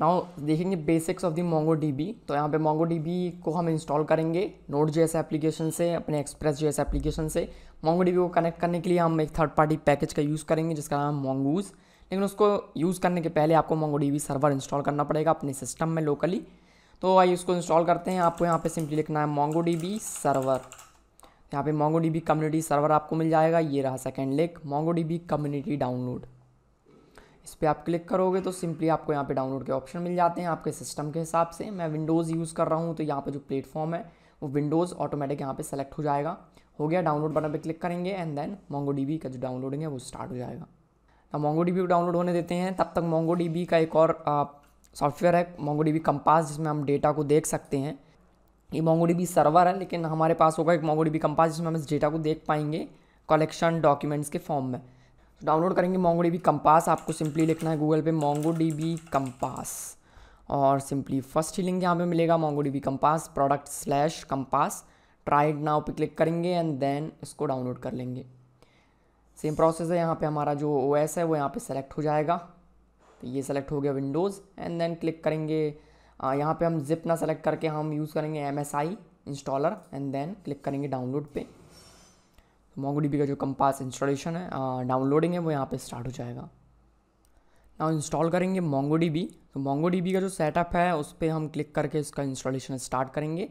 नाउ देखेंगे basics of the Mongo D तो यहाँ पे मोंगो डी को हम इंस्टॉल करेंगे नोट जे एप्लीकेशन से अपने एक्सप्रेस जे एप्लीकेशन से मोंगो डी को कनेक्ट करने के लिए हम एक थर्ड पार्टी पैकेज का यूज़ करेंगे जिसका नाम मोंगूज़ लेकिन उसको यूज़ करने के पहले आपको मोंगो सर्वर इंस्टॉल करना पड़ेगा अपने सिस्टम में लोकली तो आइए उसको इंस्टॉल करते हैं आपको यहाँ पे सिंपली लिखना है मोंगो डी सर्वर यहाँ पे मोंगो डी कम्युनिटी सर्वर आपको मिल जाएगा ये रहा second link Mongo D community download इस पर आप क्लिक करोगे तो सिंपली आपको यहाँ पे डाउनलोड के ऑप्शन मिल जाते हैं आपके सिस्टम के हिसाब से मैं विंडोज़ यूज़ कर रहा हूँ तो यहाँ पर जो प्लेटफॉर्म है वो विंडोज़ ऑटोमेटिक यहाँ पर सेलेक्ट हो जाएगा हो गया डाउनलोड बटन पर क्लिक करेंगे एंड देन मोंगो का जो डाउनलोडिंग है वो स्टार्ट हो जाएगा अब मोंगो को डाउनलोड होने देते हैं तब तक मोंगो का एक और सॉफ्टवेयर है मोंगोडीबी कंपास जिसमें हम डेटा को देख सकते हैं ये मोंगोडीबी सर्वर है लेकिन हमारे पास होगा एक मोंगोडीबी कंपास जिसमें हम इस डेटा को देख पाएंगे कलेक्शन डॉक्यूमेंट्स के फॉर्म में तो डाउनलोड करेंगे मोंगोडीबी कंपास आपको सिंपली लिखना है गूगल पे मोंगोडीबी कंपास और सिंपली फर्स्ट ही लिंक यहाँ पे मिलेगा MongoDB Compass product slash Compass tried now पे क्लिक करेंगे एंड देन इसको डाउनलोड कर लेंगे सेम प्रोसेस है यहाँ पे हमारा जो ओएस है वो यहाँ पे सेलेक्ट हो जाएगा तो ये सेलेक्ट हो गया विंडोज़ एंड देन क्लिक करेंगे यहाँ पे हम जिप ना सेलेक्ट करके हम यूज़ करेंगे M S I installer and then click करेंगे डाउनलोड पे डीबी तो का जो कंपास इंस्टॉलेशन है डाउनलोडिंग है वो यहाँ पे स्टार्ट हो जाएगा ना इंस्टॉल करेंगे मोंगोडीबी तो मोंगोडीबी का जो सेटअप है उस पर हम क्लिक करके इसका इंस्टॉलेशन स्टार्ट करेंगे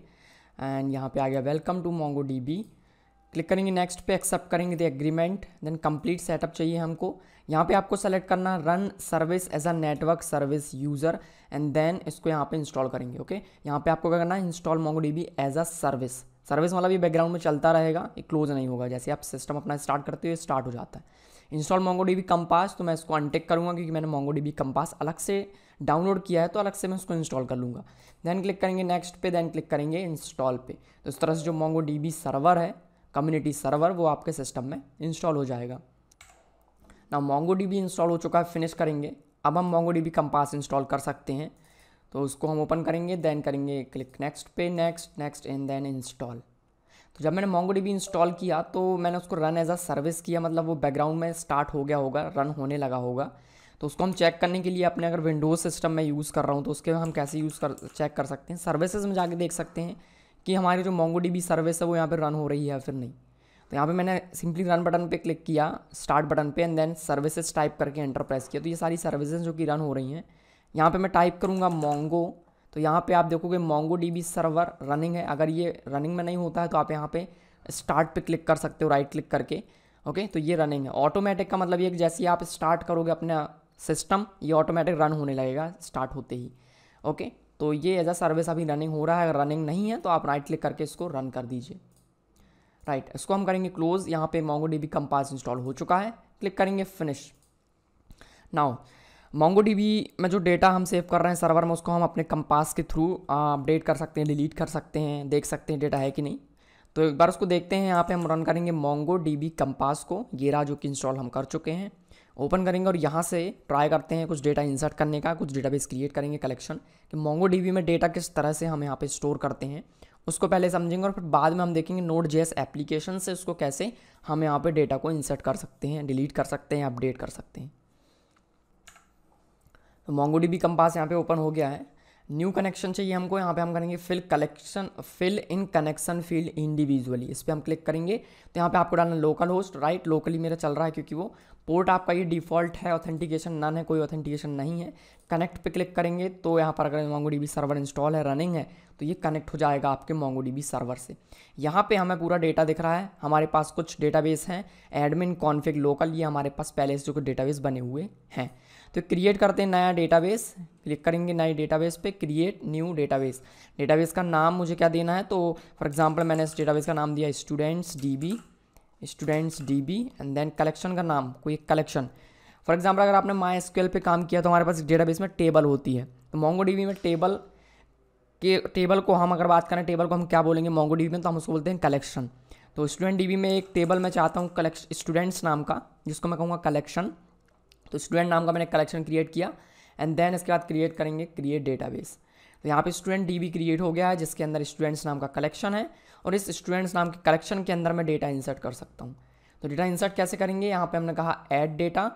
एंड यहाँ पे आ गया वेलकम टू मोंगोडीबी क्लिक करेंगे नेक्स्ट पे एक्सेप्ट करेंगे the agreement then complete setup चाहिए हमको यहाँ पे आपको सेलेक्ट करना run service as a network service user and then इसको यहाँ पे इंस्टॉल करेंगे ओके यहाँ पे आपको क्या करना है install Mongo D as a service service वाला भी बैकग्राउंड में चलता रहेगा ये क्लोज नहीं होगा जैसे आप सिस्टम अपना स्टार्ट करते हो स्टार्ट हो जाता है इंस्टॉल मोंगो डी कंपास तो मैं इसको अनटेक करूँगा क्योंकि मैंने मोंगो डी कंपास अलग से डाउनलोड किया है तो अलग से मैं उसको इंस्टॉल कर लूँगा देन क्लिक करेंगे नेक्स्ट पे देन क्लिक करेंगे इंस्टॉल पे तो इस तरह से जो मोंगो डी सर्वर है कम्युनिटी सर्वर वो आपके सिस्टम में इंस्टॉल हो जाएगा ना मोंगो डी इंस्टॉल हो चुका है फिनिश करेंगे अब हम मोंगो डी कंपास इंस्टॉल कर सकते हैं तो उसको हम ओपन करेंगे देन करेंगे क्लिक नेक्स्ट पे next next and then install तो जब मैंने मोंगो डी इंस्टॉल किया तो मैंने उसको रन एज अ सर्विस किया मतलब वो बैकग्राउंड में स्टार्ट हो गया होगा रन होने लगा होगा तो उसको हम चेक करने के लिए अपने अगर विंडोज़ सिस्टम में यूज़ कर रहा हूँ तो उसके हम कैसे यूज़ कर चेक कर सकते हैं सर्विसेज में जाके देख सकते हैं कि हमारी जो मोंगो डी सर्विस है वो यहाँ पर रन हो रही है या फिर नहीं तो यहाँ पे मैंने सिंपली रन बटन पे क्लिक किया स्टार्ट बटन पे एंड देन सर्विसेज टाइप करके एंटर प्रेस किया तो ये सारी सर्विसेज जो कि रन हो रही हैं यहाँ पे मैं टाइप करूँगा मोंगो तो यहाँ पे आप देखोगे मोंगो डी सर्वर रनिंग है अगर ये रनिंग में नहीं होता है तो आप यहाँ पे स्टार्ट पे क्लिक कर सकते हो राइट क्लिक करके ओके तो ये रनिंग है ऑटोमेटिक का मतलब ये जैसे ही आप स्टार्ट करोगे अपना सिस्टम ये ऑटोमेटिक रन होने लगेगा स्टार्ट होते ही ओके तो ये एज अ सर्विस अभी रनिंग हो रहा है अगर रनिंग नहीं है तो आप राइट क्लिक करके इसको रन कर दीजिए राइट इसको हम करेंगे क्लोज यहाँ पे मोंगो डी इंस्टॉल हो चुका है क्लिक करेंगे फिनिश नाउ मोंगो डी में जो डेटा हम सेव कर रहे हैं सर्वर में उसको हम अपने कंपास के थ्रू अपडेट uh, कर सकते हैं डिलीट कर सकते हैं देख सकते हैं डेटा है कि नहीं तो एक बार उसको देखते हैं यहाँ पे हम रन करेंगे मोंगो डी कंपास को गेरा जो कि इंस्टॉल हम कर चुके हैं ओपन करेंगे और यहाँ से ट्राई करते हैं कुछ डेटा इंसर्ट करने का कुछ डेटाबेस क्रिएट करेंगे कलेक्शन कि मोंगो डी में डेटा किस तरह से हम यहाँ पे स्टोर करते हैं उसको पहले समझेंगे और फिर बाद में हम देखेंगे नोट जे एप्लीकेशन से उसको कैसे हम यहाँ पर डेटा को इंसर्ट कर सकते हैं डिलीट कर सकते हैं अपडेट कर सकते हैं तो मोंगोडी भी पास यहाँ पर ओपन हो गया है न्यू कनेक्शन चाहिए हमको यहाँ पे हम करेंगे fill collection fill in connection field individually इस पर हम क्लिक करेंगे तो यहाँ पे आपको डालना लोकल होस्ट राइट लोकली मेरा चल रहा है क्योंकि वो पोर्ट आपका ये डिफॉल्ट है ऑथेंटिकेशन नन है कोई ऑथेंटिकेशन नहीं है कनेक्ट पे क्लिक करेंगे तो यहाँ पर अगर मोंगो सर्वर इंस्टॉल है रनिंग है तो ये कनेक्ट हो जाएगा आपके मोंगो सर्वर से यहाँ पे हमें पूरा डेटा दिख रहा है हमारे पास कुछ डेटाबेस हैं एडमिन कॉन्फ़िग लोकल ये हमारे पास पहले से जो डेटाबेस बने हुए हैं तो क्रिएट करते हैं नया डेटाबेस क्लिक करेंगे नए डेटाबेस पे क्रिएट न्यू डेटाबेस डेटाबेस का नाम मुझे क्या देना है तो फॉर एग्जांपल मैंने इस डेटाबेस का नाम दिया students D students D and then collection का नाम कोई एक कलेक्शन फॉर एग्जाम्पल अगर आपने माई एस पर काम किया तो हमारे पास डेटाबेस में टेबल होती है तो मोंगो में टेबल के टेबल को हम अगर बात करें टेबल को हम क्या बोलेंगे मोंगो में तो हम उसको बोलते हैं कलेक्शन तो स्टूडेंट डीबी में एक टेबल मैं चाहता हूँ कलेक्श स्टूडेंट्स नाम का जिसको मैं कहूँगा कलेक्शन तो स्टूडेंट नाम का मैंने कलेक्शन क्रिएट किया एंड देन इसके बाद क्रिएट करेंगे क्रिएट डेटाबेस तो यहाँ पे स्टूडेंट डी क्रिएट हो गया है जिसके अंदर स्टूडेंट्स नाम का कलेक्शन है और इस स्टूडेंट्स नाम के कलेक्शन के अंदर मैं डेटा इंसर्ट कर सकता हूँ तो डेटा इंसर्ट कैसे करेंगे यहाँ पे हमने कहा ऐड डेटा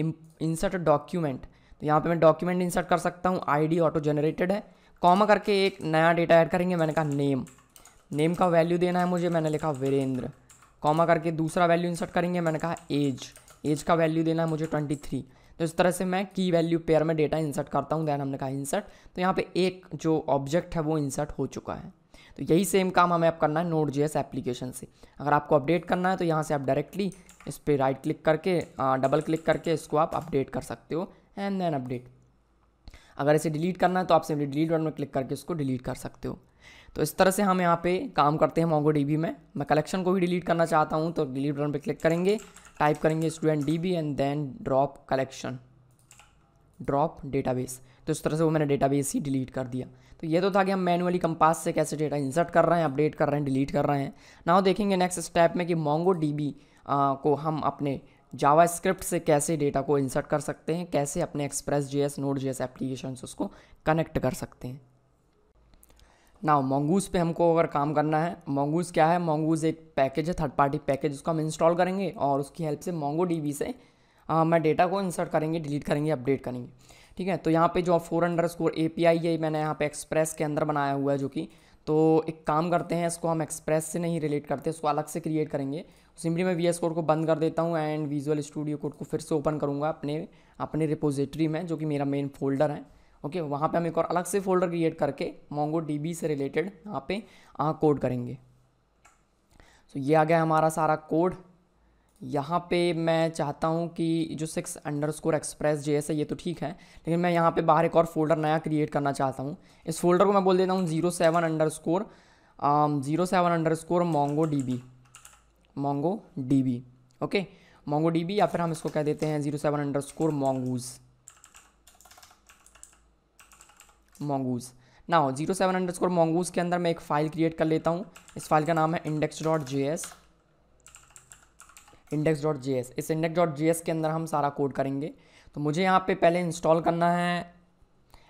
इंसर्ट डॉक्यूमेंट तो यहाँ पे मैं डॉक्यूमेंट इंसर्ट कर सकता हूँ आईडी ऑटो जनरेटेड है कॉमा करके एक नया डेटा ऐड करेंगे मैंने कहा नेम नेम का वैल्यू देना है मुझे मैंने लिखा वीरेंद्र कॉमा करके दूसरा वैल्यू इंसर्ट करेंगे मैंने कहा एज एज का वैल्यू देना है मुझे ट्वेंटी थ्री तो इस तरह से मैं की वैल्यू पेयर में डेटा इंसर्ट करता हूँ देन हमने कहा इंसर्ट तो यहाँ पे एक जो ऑब्जेक्ट है वो इंसर्ट हो चुका है तो यही सेम काम हमें अब करना है जी एस एप्लीकेशन से अगर आपको अपडेट करना है तो यहाँ से आप डायरेक्टली इस पर राइट क्लिक करके डबल क्लिक करके इसको आप अपडेट कर सकते हो एंड देन अपडेट अगर इसे डिलीट करना है तो आप सिंपली डिलीट बटन में क्लिक करके इसको डिलीट कर सकते हो तो इस तरह से हम यहाँ पे काम करते हैं मोंगो डी में मैं कलेक्शन को भी डिलीट करना चाहता हूँ तो डिलीट बटन पर क्लिक करेंगे टाइप करेंगे student D and then drop collection drop database तो इस तरह से वो मैंने डेटाबेस ही डिलीट कर दिया तो ये तो था कि हम मैनुअली कंपास से कैसे डेटा इंसर्ट कर रहे हैं अपडेट कर रहे हैं डिलीट कर रहे हैं ना देखेंगे नेक्स्ट स्टेप में कि मोंगो डी को हम अपने जावा स्क्रिप्ट से कैसे डेटा को इंसर्ट कर सकते हैं कैसे अपने Express J S Node J S application उसको कनेक्ट कर सकते हैं ना मोंगूज़ पे हमको अगर काम करना है मोंगूज़ क्या है मोंगूज एक पैकेज है थर्ड पार्टी पैकेज उसको हम इंस्टॉल करेंगे और उसकी हेल्प से मोंगो डी से मैं डेटा को इंसर्ट करेंगे डिलीट करेंगे अपडेट करेंगे ठीक है तो यहाँ पे जो four underscore A P I है मैंने यहाँ पे एक्सप्रेस के अंदर बनाया हुआ है जो कि तो एक काम करते हैं इसको हम एक्सप्रेस से नहीं रिलेट करते इसको अलग से क्रिएट करेंगे सिंपली मैं वी एस कोड को बंद कर देता हूँ एंड विजुअल स्टूडियो कोड को फिर से ओपन करूँगा अपने अपने रिपोजिटरी में जो कि मेरा main folder okay okay okay, वहाँ पे हम एक और अलग से फोल्डर क्रिएट करके मोंगो डीबी से रिलेटेड यहाँ पे आ कोड करेंगे सो so, ये आ गया हमारा सारा कोड यहाँ पे मैं चाहता हूँ कि जो six underscore Express J है ये तो ठीक है लेकिन मैं यहाँ पे बाहर एक और फोल्डर नया क्रिएट करना चाहता हूँ इस फोल्डर को मैं बोल देता हूँ zero seven underscore zero seven underscore Mongo D B Mongo D B okay Mongo D B या फिर हम इसको कह देते हैं zero seven underscore Mongoose Mongoose ना हो zero seven underscore Mongoose के अंदर मैं एक फ़ाइल क्रिएट कर लेता हूँ इस फाइल का नाम है index dot J S index dot J S इस इंडेक्स डॉट जे एस के अंदर हम सारा कोड करेंगे तो मुझे यहाँ पे पहले इंस्टॉल करना है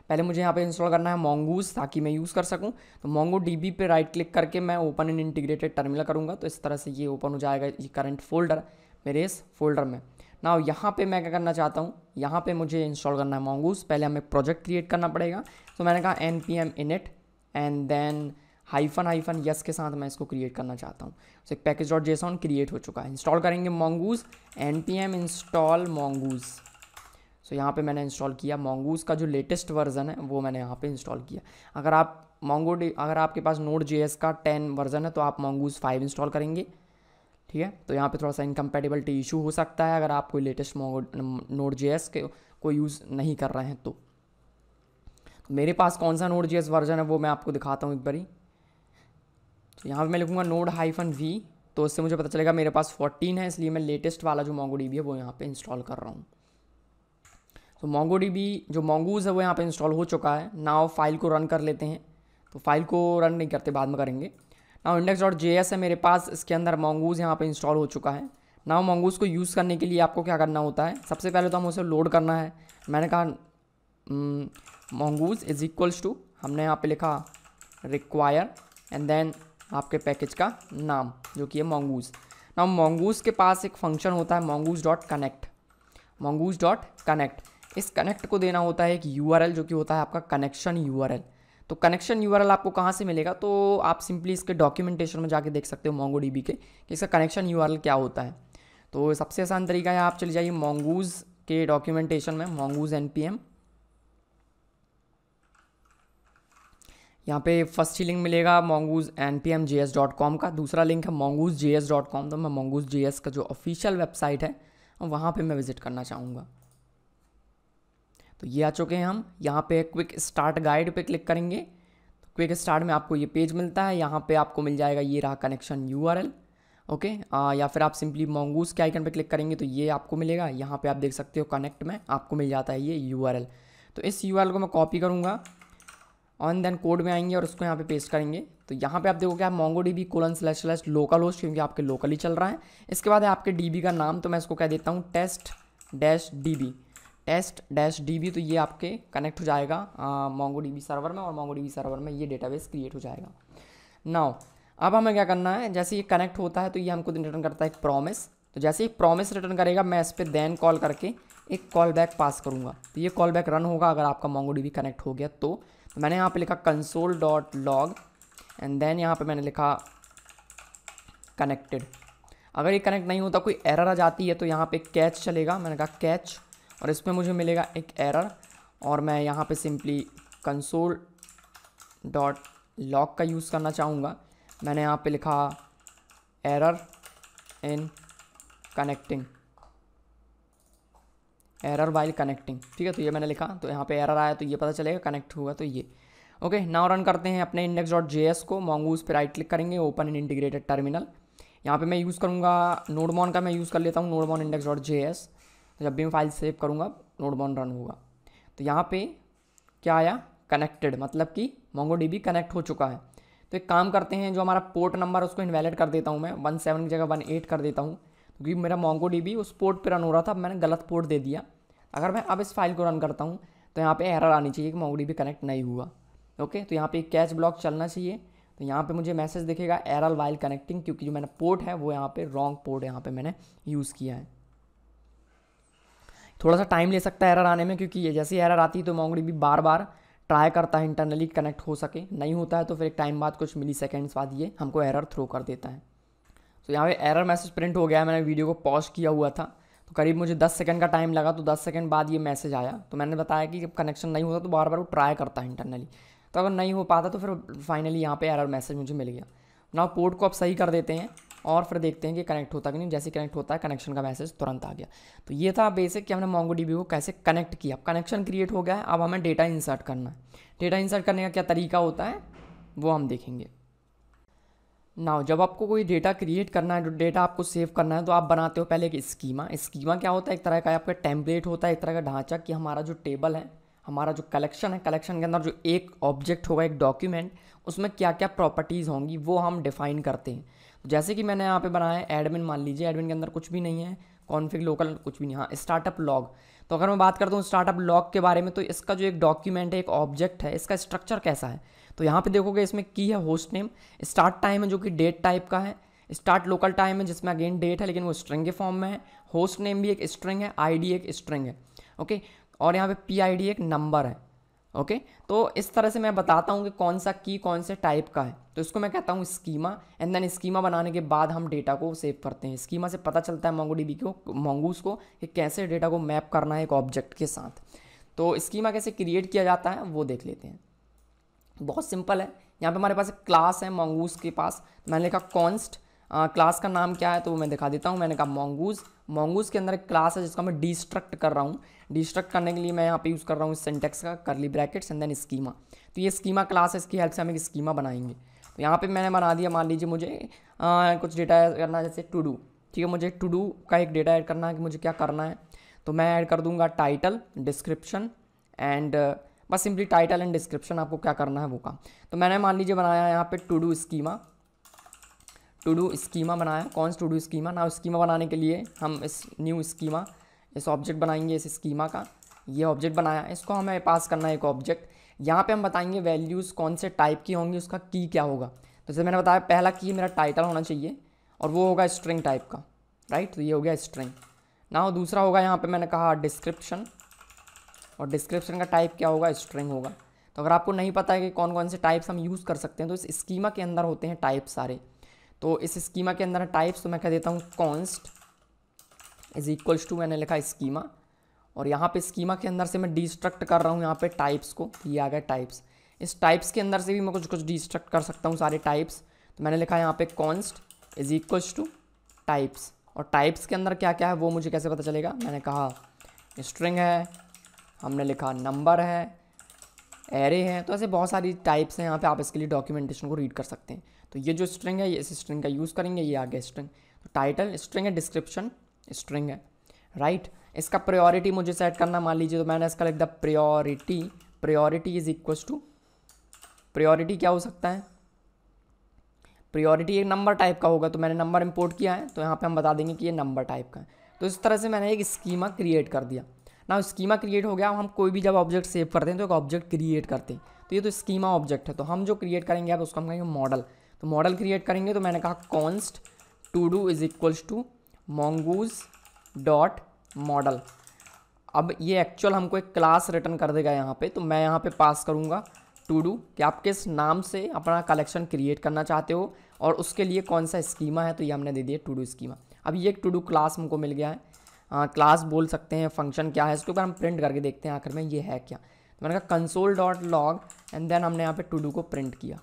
पहले मुझे यहाँ पे इंस्टॉल करना है मोंगूज ताकि मैं यूज़ कर सकूँ तो मोंगो डी पे राइट क्लिक करके मैं ओपन इन इंटीग्रेटेड टर्मिनल करूँगा तो इस तरह से ये ओपन हो जाएगा ये करंट फोल्डर मेरे इस फोल्डर में ना यहाँ पे मैं क्या करना चाहता हूँ यहाँ पे मुझे इंस्टॉल करना है मोंगूज पहले हमें प्रोजेक्ट क्रिएट करना पड़ेगा तो मैंने कहा N P M init and then hyphen hyphen yes के साथ मैं इसको क्रिएट करना चाहता हूँ सो एक पैकेज डॉट जेसॉन क्रिएट हो चुका है इंस्टॉल करेंगे Mongoose N P M install Mongoose so यहाँ पे मैंने इंस्टॉल किया मोंगूज का जो लेटेस्ट वर्जन है वो मैंने यहाँ पे इंस्टॉल किया अगर आप मोंगो अगर आपके पास नोट जे का टेन वर्जन है तो आप मोंगूज फाइव इंस्टॉल करेंगे ठीक है तो यहाँ पे थोड़ा सा इनकम्पेटेबिलिटी इशू हो सकता है अगर आप कोई लेटेस्ट मोंगो नोट जे के को यूज़ नहीं कर रहे हैं तो मेरे पास कौन सा नोड जी वर्जन है वो मैं आपको दिखाता हूँ एक बारी तो यहाँ पर मैं लिखूँगा नोड हाइफन वी तो उससे मुझे पता चलेगा मेरे पास 14 है इसलिए मैं लेटेस्ट वाला जो मोंगो है वो यहाँ पे इंस्टॉल कर रहा हूँ तो मोंगो जो मोंगूज है वो यहाँ पे इंस्टॉल हो चुका है नाव फाइल को रन कर लेते हैं तो फाइल को रन नहीं करते बाद में करेंगे नाव इंडेक्स डॉट जे है मेरे पास इसके अंदर मोंगूज यहाँ पर इंस्टॉल हो चुका है नाव मोंगूज को यूज़ करने के लिए आपको क्या करना होता है सबसे पहले तो हम उसे लोड करना है मैंने कहा hmm, Mongoose is equals to हमने यहाँ पे लिखा रिक्वायर एंड देन आपके पैकेज का नाम जो कि है मोंगूज ना मोंगूज के पास एक फंक्शन होता है Mongoose dot connect Mongoose dot connect इस कनेक्ट को देना होता है एक यू जो कि होता है आपका कनेक्शन यू तो कनेक्शन यू आपको कहाँ से मिलेगा तो आप सिंपली इसके डॉक्यूमेंटेशन में जाके देख सकते हो मोंगो डी के कि इसका कनेक्शन यू क्या होता है तो सबसे आसान तरीका है आप चले जाइए मोंगूज के डॉक्यूमेंटेशन में मोंगूज एन यहाँ पे फर्स्ट ही लिंक मिलेगा Mongoose N P M J S dot com का दूसरा लिंक है Mongoose J S dot com तो मैं मोंगूज जी एस का जो ऑफिशियल वेबसाइट है वहाँ पे मैं विज़िट करना चाहूँगा तो ये आ चुके हैं हम यहाँ पे क्विक स्टार्ट गाइड पे क्लिक करेंगे तो क्विक स्टार्ट में आपको ये पेज मिलता है यहाँ पे आपको मिल जाएगा ये रहा connection U R L okay ah, या फिर आप सिंपली मोंगूस के आइकन पे क्लिक करेंगे तो ये आपको मिलेगा यहाँ पे आप देख सकते हो कनेक्ट में आपको मिल जाता है ये यू आर एल तो इस यू आर एल को मैं कॉपी करूँगा ऑन देन कोड में आएंगे और उसको यहाँ पे पेस्ट करेंगे तो यहाँ पे आप देखोगे आप Mongo D B colon slash slash localhost क्योंकि आपके लोकल ही चल रहा है इसके बाद है आपके डी का नाम तो मैं इसको कह देता हूँ test dash D test dash D तो ये आपके कनेक्ट हो जाएगा मोंगो डी सर्वर में और मोंगो डी सर्वर में ये डेटाबेस क्रिएट हो जाएगा नाउ अब हमें क्या करना है जैसे ये कनेक्ट होता है तो ये हमको रिटर्न करता है एक प्रॉमिस तो जैसे ही प्रॉमिस रिटर्न करेगा मैं इस पर देन कॉल करके एक कॉल बैक पास करूँगा तो ये कॉल बैक रन होगा अगर आपका मोंगो डी कनेक्ट हो गया तो मैंने यहाँ पे लिखा console dot log and then यहाँ पे मैंने लिखा कनेक्टेड अगर ये कनेक्ट नहीं होता कोई एरर आ जाती है तो यहाँ पे कैच चलेगा मैंने कहा कैच और इसमें मुझे मिलेगा एक एरर और मैं यहाँ पे सिंपली कंसोल डॉट लॉग का यूज़ करना चाहूँगा मैंने यहाँ पे लिखा error in connecting error while connecting ठीक है तो ये मैंने लिखा तो यहाँ पे एरर आया तो ये पता चलेगा कनेक्ट हुआ तो ये ओके नाउ रन करते हैं अपने इंडेक्स डॉट जे एस को मोंगूज पे राइट क्लिक करेंगे ओपन इन इंटीग्रेटेड टर्मिनल यहाँ पे मैं यूज़ करूँगा नोडमॉन का मैं यूज़ कर लेता हूँ nodemon index dot J S तो जब भी मैं फाइल सेव करूँगा नोडमॉन रन होगा तो यहाँ पर क्या आया कनेक्टेड मतलब कि मोंगो डी कनेक्ट हो चुका है तो एक काम करते हैं जो हमारा पोर्ट नंबर उसको इन्वेलिड कर देता हूँ मैं वन सेवन की जगह वन एट कर देता हूँ क्योंकि मेरा मोंगो डी उस पोर्ट पर रन हो रहा था मैंने गलत पोर्ट दे दिया अगर मैं अब इस फाइल को रन करता हूँ तो यहाँ पर एरर आनी चाहिए कि मोंगो डी कनेक्ट नहीं हुआ ओके तो यहाँ पर एक कैच ब्लॉक चलना चाहिए तो यहाँ पे मुझे मैसेज दिखेगा एरर वाइल कनेक्टिंग क्योंकि जो मैंने पोर्ट है वो यहाँ पे रॉन्ग पोर्ट यहाँ पे मैंने यूज़ किया है थोड़ा सा टाइम ले सकता है एरर आने में क्योंकि ये जैसे एरर आती है तो मोंगड़ी भी बार बार ट्राई करता है इंटरनली कनेक्ट हो सके नहीं होता है तो फिर एक टाइम बाद कुछ मिली सेकेंड्स बाद ये हमको एरर थ्रो कर देता है तो यहाँ पे एरर मैसेज प्रिंट हो गया मैंने वीडियो को पॉज किया हुआ था तो करीब मुझे 10 सेकंड का टाइम लगा तो 10 सेकंड बाद ये मैसेज आया तो मैंने बताया कि जब कनेक्शन नहीं होता तो बार बार वो ट्राई करता है इंटरनली तो अगर नहीं हो पाता तो फिर फाइनली यहाँ पे एरर मैसेज मुझे मिल गया ना पोर्ट को आप सही कर देते हैं और फिर देखते हैं कि कनेक्ट होता कि नहीं जैसे कनेक्ट होता है कनेक्शन का मैसेज तुरंत आ गया तो ये था बेसिक कि हमने मोंगो डीबी को कैसे कनेक्ट किया अब कनेक्शन क्रिएट हो गया है अब हमें डेटा इंसर्ट करना है डेटा इंसर्ट करने का क्या तरीका होता है वो हम देखेंगे नाउ जब आपको कोई डेटा क्रिएट करना है डेटा आपको सेव करना है तो आप बनाते हो पहले एक स्कीमा स्कीमा क्या होता है एक तरह का आपका टेम्पलेट होता है एक तरह का ढांचा कि हमारा जो टेबल है हमारा जो कलेक्शन है कलेक्शन के अंदर जो एक ऑब्जेक्ट होगा एक डॉक्यूमेंट उसमें क्या क्या प्रॉपर्टीज़ होंगी वो हम डिफ़ाइन करते हैं तो जैसे कि मैंने यहाँ पे बनाया है एडमिन मान लीजिए एडमिन के अंदर कुछ भी नहीं है कॉन्फ़िग लोकल कुछ भी नहीं हाँ स्टार्टअप लॉग तो अगर मैं बात करता हूँ स्टार्टअप लॉग के बारे में तो इसका जो एक डॉक्यूमेंट है एक ऑब्जेक्ट है इसका स्ट्रक्चर कैसा है तो यहाँ पे देखोगे इसमें की है होस्ट नेम स्टार्ट टाइम है जो कि डेट टाइप का है स्टार्ट लोकल टाइम है जिसमें अगेन डेट है लेकिन वो स्ट्रिंग के फॉर्म में है होस्ट नेम भी एक स्ट्रिंग है आईडी एक स्ट्रिंग है ओके और यहाँ पे पी एक नंबर है ओके तो इस तरह से मैं बताता हूँ कि कौन सा की कौन से टाइप का है तो इसको मैं कहता हूँ स्कीमा एंड देन स्कीमा बनाने के बाद हम डेटा को सेव करते हैं स्कीमा से पता चलता है मोंगोडीबी को मोंगूस को कि कैसे डेटा को मैप करना है एक ऑब्जेक्ट के साथ तो स्कीमा कैसे क्रिएट किया जाता है वो देख लेते हैं बहुत सिंपल है यहाँ पे हमारे पास एक क्लास है मोंगूस के पास मैंने लिखा कॉन्स्ट क्लास का नाम क्या है तो वो मैं दिखा देता हूँ मैंने कहा मोंगूस मोंगूस के अंदर एक क्लास है जिसका मैं डिस्ट्रक्ट कर रहा हूँ डिस्ट्रक्ट करने के लिए मैं यहाँ पे यूज़ कर रहा हूँ सेंटेक्स का करली ब्रैकेट्स एंड देन स्कीमा तो ये स्कीमा क्लास है इसकी हेल्प से हम एक स्कीमा बनाएंगे तो यहाँ पर मैंने बना दिया मान लीजिए मुझे आ, कुछ डेटा ऐड करना है जैसे टू डू ठीक है मुझे टू डू का एक डेटा ऐड करना है कि मुझे क्या करना है तो मैं ऐड कर दूँगा टाइटल डिस्क्रिप्शन एंड बस सिंपली टाइटल एंड डिस्क्रिप्शन आपको क्या करना है वो काम तो मैंने मान लीजिए बनाया यहाँ पे to do schema to do schema बनाया कौन सा टू डू स्कीमा ना स्कीमा बनाने के लिए हम इस न्यू स्कीमा इस ऑब्जेक्ट बनाएंगे इस स्कीमा का ये ऑब्जेक्ट बनाया इसको हमें पास करना है एक ऑब्जेक्ट यहाँ पे हम बताएंगे वैल्यूज़ कौन से टाइप की होंगी उसका की क्या होगा तो जैसे मैंने बताया पहला की मेरा टाइटल होना चाहिए और वो होगा स्ट्रिंग टाइप का राइट तो ये हो गया स्ट्रिंग ना दूसरा होगा यहाँ पे मैंने कहा डिस्क्रिप्शन और डिस्क्रिप्शन का टाइप क्या होगा स्ट्रिंग होगा तो अगर आपको नहीं पता है कि कौन कौन से टाइप्स हम यूज़ कर सकते हैं तो इस स्कीमा के अंदर होते हैं टाइप सारे तो इस स्कीमा के अंदर टाइप्स तो मैं कह देता हूँ कॉन्स्ट इज इक्वल्स टू मैंने लिखा स्कीमा और यहाँ पे स्कीमा के अंदर से मैं डिस्ट्रक्ट कर रहा हूँ यहाँ पे टाइप्स को ये आ गया टाइप्स इस टाइप्स के अंदर से भी मैं कुछ कुछ डिस्ट्रक्ट कर सकता हूँ सारे टाइप्स तो मैंने लिखा यहाँ पे const is equals to types और टाइप्स के अंदर क्या क्या है वो मुझे कैसे पता चलेगा मैंने कहा स्ट्रिंग है हमने लिखा नंबर है एरे हैं तो ऐसे बहुत सारी टाइप्स हैं यहाँ पे आप इसके लिए डॉक्यूमेंटेशन को रीड कर सकते हैं तो ये जो स्ट्रिंग है ये इस स्ट्रिंग का यूज़ करेंगे ये आगे स्ट्रिंग तो टाइटल स्ट्रिंग है डिस्क्रिप्शन स्ट्रिंग है राइट इसका प्रायोरिटी मुझे सेट करना मान लीजिए तो मैंने इसका लिख दिया priority priority is equals to priority क्या हो सकता है प्रियोरिटी एक नंबर टाइप का होगा तो मैंने नंबर इम्पोर्ट किया है तो यहाँ पर हम बता देंगे कि ये नंबर टाइप का है तो इस तरह से मैंने एक स्कीमा क्रिएट कर दिया ना स्कीमा क्रिएट हो गया हम कोई भी जब ऑब्जेक्ट सेव करते हैं तो एक ऑब्जेक्ट क्रिएट करते हैं तो ये तो स्कीमा ऑब्जेक्ट है तो हम जो क्रिएट करेंगे आप उसको हम कहेंगे मॉडल तो मॉडल क्रिएट करेंगे तो मैंने कहा const to do is equals to Mongoose dot model अब ये एक्चुअल हमको एक क्लास रिटर्न कर देगा यहाँ पे तो मैं यहाँ पे पास करूँगा टू डू कि आप किस नाम से अपना कलेक्शन क्रिएट करना चाहते हो और उसके लिए कौन सा स्कीमा है तो ये हमने दे दिया टू डू स्कीमा अब ये एक टू डू क्लास हमको मिल गया है क्लास हाँ, बोल सकते हैं फंक्शन क्या है इसके ऊपर हम प्रिंट करके देखते हैं आखिर में ये है क्या तो मैंने कहा console dot log and then हमने यहाँ पे टू डू को प्रिंट किया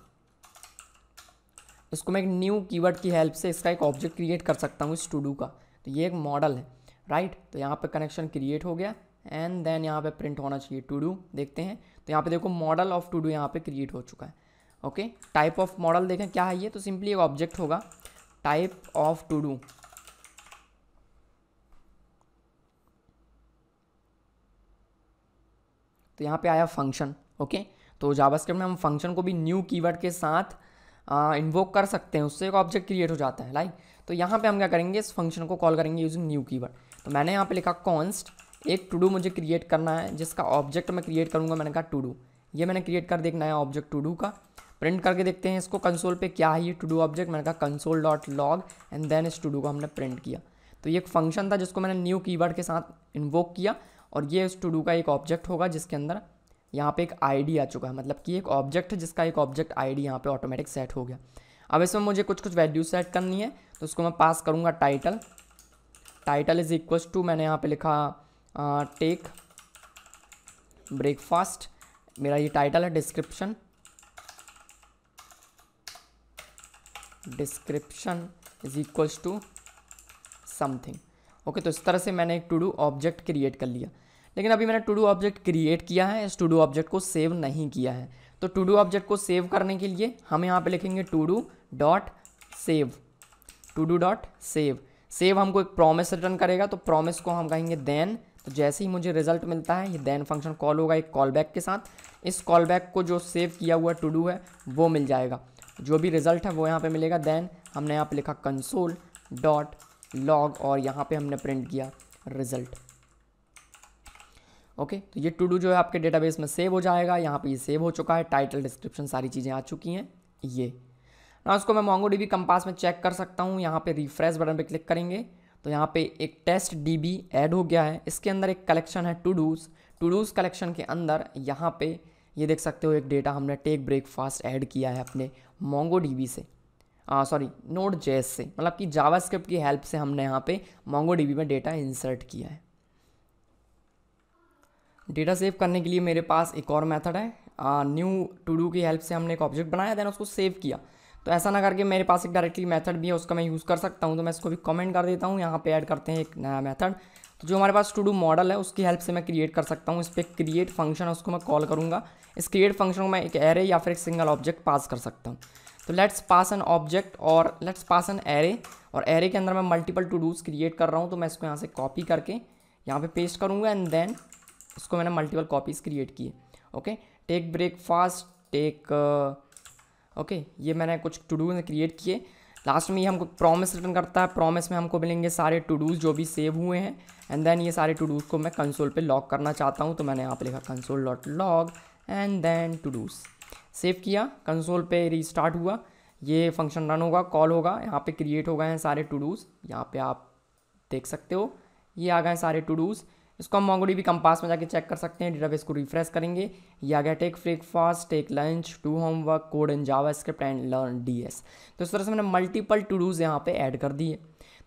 इसको मैं एक न्यू कीवर्ड की हेल्प से इसका एक ऑब्जेक्ट क्रिएट कर सकता हूँ इस टू डू का तो ये एक मॉडल है राइट तो यहाँ पे कनेक्शन क्रिएट हो गया एंड देन यहाँ पे प्रिंट होना चाहिए टू डू देखते हैं तो यहाँ पे देखो मॉडल ऑफ टू डू यहाँ पे क्रिएट हो चुका है ओके टाइप ऑफ मॉडल देखें क्या है ये तो सिंपली एक ऑब्जेक्ट होगा टाइप ऑफ टू डू तो यहाँ पे आया फंक्शन ओके तो जावास्क्रिप्ट में हम फंक्शन को भी न्यू कीवर्ड के साथ इन्वोक कर सकते हैं उससे एक ऑब्जेक्ट क्रिएट हो जाता है लाइक तो यहाँ पे हम क्या करेंगे इस फंक्शन को कॉल करेंगे यूजिंग न्यू कीवर्ड तो मैंने यहाँ पे लिखा कॉन्स्ट एक टू डू मुझे क्रिएट करना है जिसका ऑब्जेक्ट मैं क्रिएट करूँगा मैंने कहा टू डू ये मैंने क्रिएट कर देखना है ऑब्जेक्ट टू डू का प्रिंट करके देखते हैं इसको कंसोल पे क्या है ये टू डू ऑब्जेक्ट मैंने कहा console dot log and then इस टू डू को हमने प्रिंट किया तो ये एक फंक्शन था जिसको मैंने न्यू कीवर्ड के साथ इन्वोक किया और ये उस टू डू का एक ऑब्जेक्ट होगा जिसके अंदर यहाँ पे एक आईडी आ चुका है मतलब कि एक ऑब्जेक्ट है जिसका एक ऑब्जेक्ट आईडी यहाँ पर ऑटोमेटिक सेट हो गया अब इसमें मुझे कुछ कुछ वैल्यू सेट करनी है तो उसको मैं पास करूँगा title title is equals to मैंने यहाँ पे लिखा टेक ब्रेकफास्ट मेरा ये टाइटल है description description is equals to something okay तो इस तरह से मैंने एक टू डू ऑब्जेक्ट क्रिएट कर लिया लेकिन अभी मैंने टू डू ऑब्जेक्ट क्रिएट किया है इस टू डू ऑब्जेक्ट को सेव नहीं किया है तो टू डू ऑब्जेक्ट को सेव करने के लिए हम यहाँ पे लिखेंगे to do dot save to do dot save save हमको एक प्रॉमिस रिटर्न करेगा तो प्रॉमिस को हम कहेंगे देन तो जैसे ही मुझे रिजल्ट मिलता है ये देन फंक्शन कॉल होगा एक कॉल बैक के साथ इस कॉल बैक को जो सेव किया हुआ टू डू है वो मिल जाएगा जो भी रिजल्ट है वो यहाँ पे मिलेगा देन हमने यहाँ पे लिखा कंसोल डॉट लॉग और यहाँ पे हमने प्रिंट किया रिजल्ट ओके okay, तो ये टू डू जो है आपके डेटाबेस में सेव हो जाएगा यहाँ पे ये सेव हो चुका है टाइटल डिस्क्रिप्शन सारी चीज़ें आ चुकी हैं ये ना उसको मैं मोंगो डी कंपास में चेक कर सकता हूँ यहाँ पे रिफ्रेश बटन पे क्लिक करेंगे तो यहाँ पे एक टेस्ट डी बी एड हो गया है इसके अंदर एक कलेक्शन है to dos to dos collection के अंदर यहाँ पर ये देख सकते हो एक डेटा हमने टेक ब्रेकफास्ट ऐड किया है अपने मोंगो डी से सॉरी नोड जेस से मतलब कि जावास्क्रिप्ट की हेल्प से हमने यहाँ पे मोंगो में डेटा इंसर्ट किया है डेटा सेव करने के लिए मेरे पास एक और मेथड है न्यू टू डू की हेल्प से हमने एक ऑब्जेक्ट बनाया देन उसको सेव किया तो ऐसा ना करके मेरे पास एक डायरेक्टली मेथड भी है उसका मैं यूज़ कर सकता हूँ तो मैं इसको भी कमेंट कर देता हूँ यहाँ पे ऐड करते हैं एक नया मेथड तो जो हमारे पास टू डू मॉडल है उसकी हेल्प से मैं क्रिएट कर सकता हूँ इस पर क्रिएट फंक्शन है उसको मैं कॉल करूँगा इस क्रिएट फंक्शन को मैं एक एरे या फिर एक सिंगल ऑब्जेक्ट पास कर सकता हूँ तो लेट्स पास एन ऑब्जेक्ट और लेट्स पास एन एरे और एरे के अंदर मैं मल्टीपल टू डूज क्रिएट कर रहा हूँ तो मैं इसको यहाँ से कॉपी करके यहाँ पे पेस्ट करूँगा एंड देन इसको मैंने मल्टीपल कॉपीज़ क्रिएट किए okay take breakfast take okay ये मैंने कुछ टू डूज क्रिएट किए लास्ट में ये हमको प्रॉमिस रिटर्न करता है प्रॉमिस में हमको मिलेंगे सारे टू डूज जो भी सेव हुए हैं एंड देन ये सारे टू डूज को मैं कंसोल पे लॉग करना चाहता हूँ तो मैंने यहाँ पे लिखा console dot log and then to dos save किया कंसोल पे रीस्टार्ट हुआ ये फंक्शन रन होगा कॉल होगा यहाँ पे क्रिएट हो गए हैं सारे टू डूज यहाँ पे आप देख सकते हो ये आ गए हैं सारे टू डूज़ इसको हम मोंगोडी भी कंपास में जाके चेक कर सकते हैं डेटाबेस को रिफ्रेश करेंगे ये आ गया take breakfast take lunch to homework code in JavaScript and learn D तो इस तरह से मैंने मल्टीपल टू डूज़ यहाँ पे ऐड कर दिए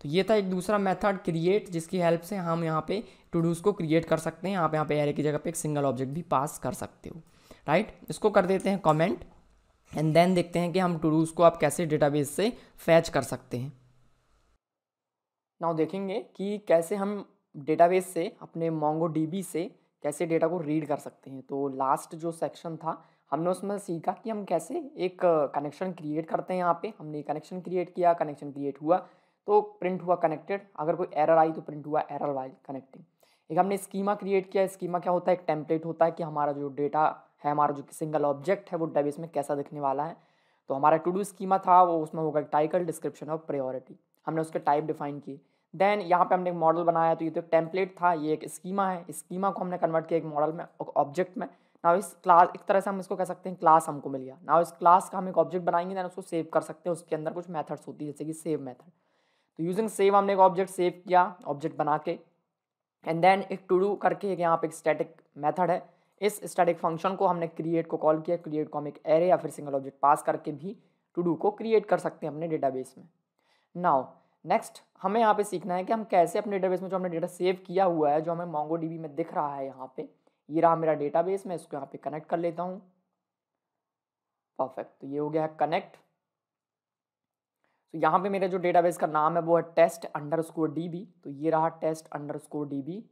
तो ये था एक दूसरा मेथड क्रिएट जिसकी हेल्प से हम यहाँ पे टू डूज़ को क्रिएट कर सकते हैं आप यहाँ पे एरे की जगह पे एक सिंगल ऑब्जेक्ट भी पास कर सकते हो राइट इसको कर देते हैं कमेंट एंड देन देखते हैं कि हम टू को आप कैसे डेटाबेस से फैच कर सकते हैं नाउ देखेंगे कि कैसे हम डेटाबेस से अपने मोंगो डीबी से कैसे डेटा को रीड कर सकते हैं तो लास्ट जो सेक्शन था हमने उसमें सीखा कि हम कैसे एक कनेक्शन क्रिएट करते हैं यहाँ पे हमने कनेक्शन क्रिएट किया कनेक्शन क्रिएट हुआ तो प्रिंट हुआ कनेक्टेड अगर कोई एरर आई तो प्रिंट हुआ एरर वाइल कनेक्टिंग एक हमने स्कीमा क्रिएट किया स्कीमा क्या होता है एक टेम्पलेट होता है कि हमारा जो डेटा है हमारा जो कि सिंगल ऑब्जेक्ट है वो डेबिस में कैसा दिखने वाला है तो हमारा टू डू स्कीमा था वो उसमें होगा टाइटल डिस्क्रिप्शन और प्रायोरिटी हमने उसके टाइप डिफाइन की देन यहाँ पे हमने एक मॉडल बनाया तो ये तो एक टेम्पलेट था ये एक स्कीमा है स्कीमा को हमने कन्वर्ट किया एक मॉडल में ऑब्जेक्ट में ना इस क्लास एक तरह से हम इसको कह सकते हैं क्लास हमको मिल गया ना इस क्लास का हम एक ऑब्जेक्ट बनाएंगे देन उसको सेव कर सकते हैं उसके अंदर कुछ मैथड्स होती है जैसे कि सेव मैथड तो यूजिंग सेव हमने एक ऑब्जेक्ट सेव किया ऑब्जेक्ट बना के एंड देन एक टू डू करके एक यहाँ पे एक स्टैटिक मैथड है इस स्टैटिक फंक्शन को हमने क्रिएट को कॉल किया क्रिएट को हम एक एरे या फिर सिंगल ऑब्जेक्ट पास करके भी टू डू को क्रिएट कर सकते हैं अपने डेटाबेस में नाउ नेक्स्ट हमें यहाँ पे सीखना है कि हम कैसे अपने डेटाबेस में जो हमने डेटा सेव किया हुआ है जो हमें मोंगो डीबी में दिख रहा है यहाँ पे ये रहा मेरा डेटाबेस मैं इसको यहाँ पे कनेक्ट कर लेता हूँ परफेक्ट तो ये हो गया है कनेक्ट तो यहाँ पे मेरे जो डेटाबेस का नाम है वो है test underscore D B तो ये रहा test underscore D B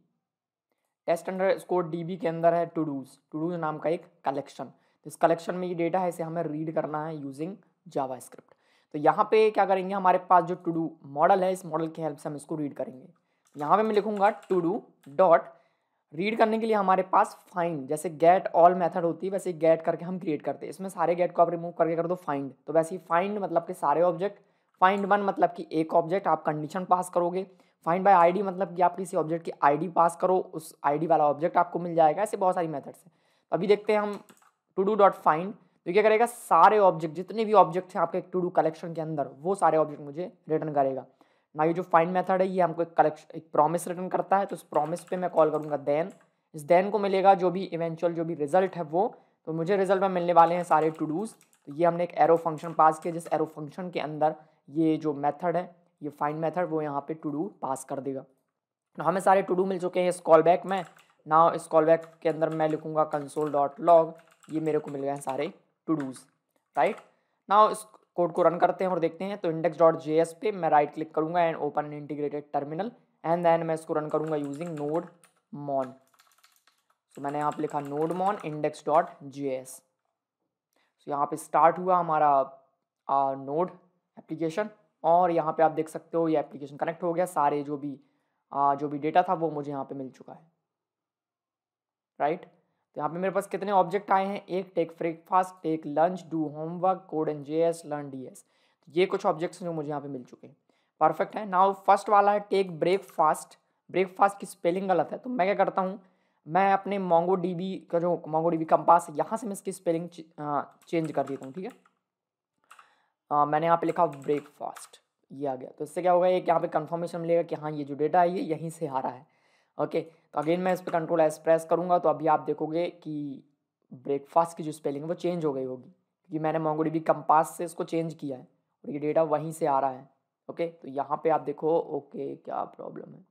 test underscore D के अंदर है टू डूज टू डूज नाम का एक कलेक्शन इस कलेक्शन में ये डेटा है इसे हमें रीड करना है यूजिंग जावा स्क्रिप्ट तो यहाँ पे क्या करेंगे हमारे पास जो टू डू मॉडल है इस मॉडल की हेल्प से हम इसको रीड करेंगे यहाँ पे मैं लिखूंगा टू डू डॉट रीड करने के लिए हमारे पास फाइंड जैसे गेट ऑल मेथड होती है वैसे गेट करके हम क्रिएट करते हैं इसमें सारे गेट को आप रिमूव करके कर दो फाइंड तो वैसे ही फाइंड मतलब के सारे ऑब्जेक्ट फाइंड वन मतलब कि एक ऑब्जेक्ट आप कंडीशन पास करोगे फाइंड बाय आईडी मतलब कि आप किसी ऑब्जेक्ट की आईडी पास करो उस आईडी वाला ऑब्जेक्ट आपको मिल जाएगा ऐसे बहुत सारी मेथड्स हैं तो अभी देखते हैं हम टू डू डॉट फाइंड तो क्या करेगा सारे ऑब्जेक्ट जितने भी ऑब्जेक्ट्स हैं आपके टू डू कलेक्शन के अंदर वो सारे ऑब्जेक्ट मुझे रिटर्न करेगा ना ये जो फाइंड मैथड है ये हमको एक कलेक्शन एक प्रॉमिस रिटर्न करता है तो उस प्रॉमिस पर मैं कॉल करूँगा दैन इस दैन को मिलेगा जो भी इवेंचुअल जो भी रिजल्ट है वो तो मुझे रिजल्ट में मिलने वाले हैं सारे टू डूज़ तो ये हमने एक एरो फंक्शन पास किया जिस एरो फंक्शन के अंदर ये जो मेथड है ये फाइंड मेथड वो यहाँ पे टू डू पास कर देगा ना हमें सारे टू डू मिल चुके हैं इस कॉल बैक में ना इस कॉल बैक के अंदर मैं लिखूँगा कंसोल डॉट लॉग ये मेरे को मिल गए हैं सारे टू डूज राइट ना इस कोड को रन करते हैं और देखते हैं तो इंडेक्स डॉट जे एस पे मैं राइट क्लिक करूँगा and open integrated terminal and then मैं इसको रन करूँगा यूजिंग नोड मॉन तो मैंने यहाँ पर लिखा nodemon index dot J S so यहाँ पर स्टार्ट हुआ हमारा नोड एप्लीकेशन और यहाँ पे आप देख सकते हो ये एप्लीकेशन कनेक्ट हो गया सारे जो भी आ, जो भी डेटा था वो मुझे यहाँ पे मिल चुका है राइट तो यहाँ पे मेरे पास कितने ऑब्जेक्ट आए हैं एक take breakfast take lunch do homework code in J S learn D S ये कुछ ऑब्जेक्ट्स जो मुझे यहाँ पे मिल चुके हैं परफेक्ट है नाउ फर्स्ट वाला है टेक ब्रेकफास्ट ब्रेकफास्ट की स्पेलिंग गलत है तो मैं क्या करता हूँ मैं अपने मोंगो बी का जो मोंगो डी बी कम्पास यहाँ से मैं इसकी स्पेलिंग चेंज कर देता हूँ ठीक है आ, मैंने यहाँ पे लिखा ब्रेकफास्ट ये आ गया तो इससे क्या होगा एक यहाँ पे कंफर्मेशन मिलेगा कि हाँ ये जो डेटा है ये यहीं से आ रहा है ओके तो अगेन मैं इस पर कंट्रोल एस प्रेस करूँगा तो अभी आप देखोगे कि ब्रेकफास्ट की जो स्पेलिंग है वो चेंज हो गई होगी क्योंकि मैंने मोंगोडी भी कम्पास से इसको चेंज किया है और ये डेटा वहीं से आ रहा है ओके तो यहाँ पर आप देखो ओके क्या प्रॉब्लम है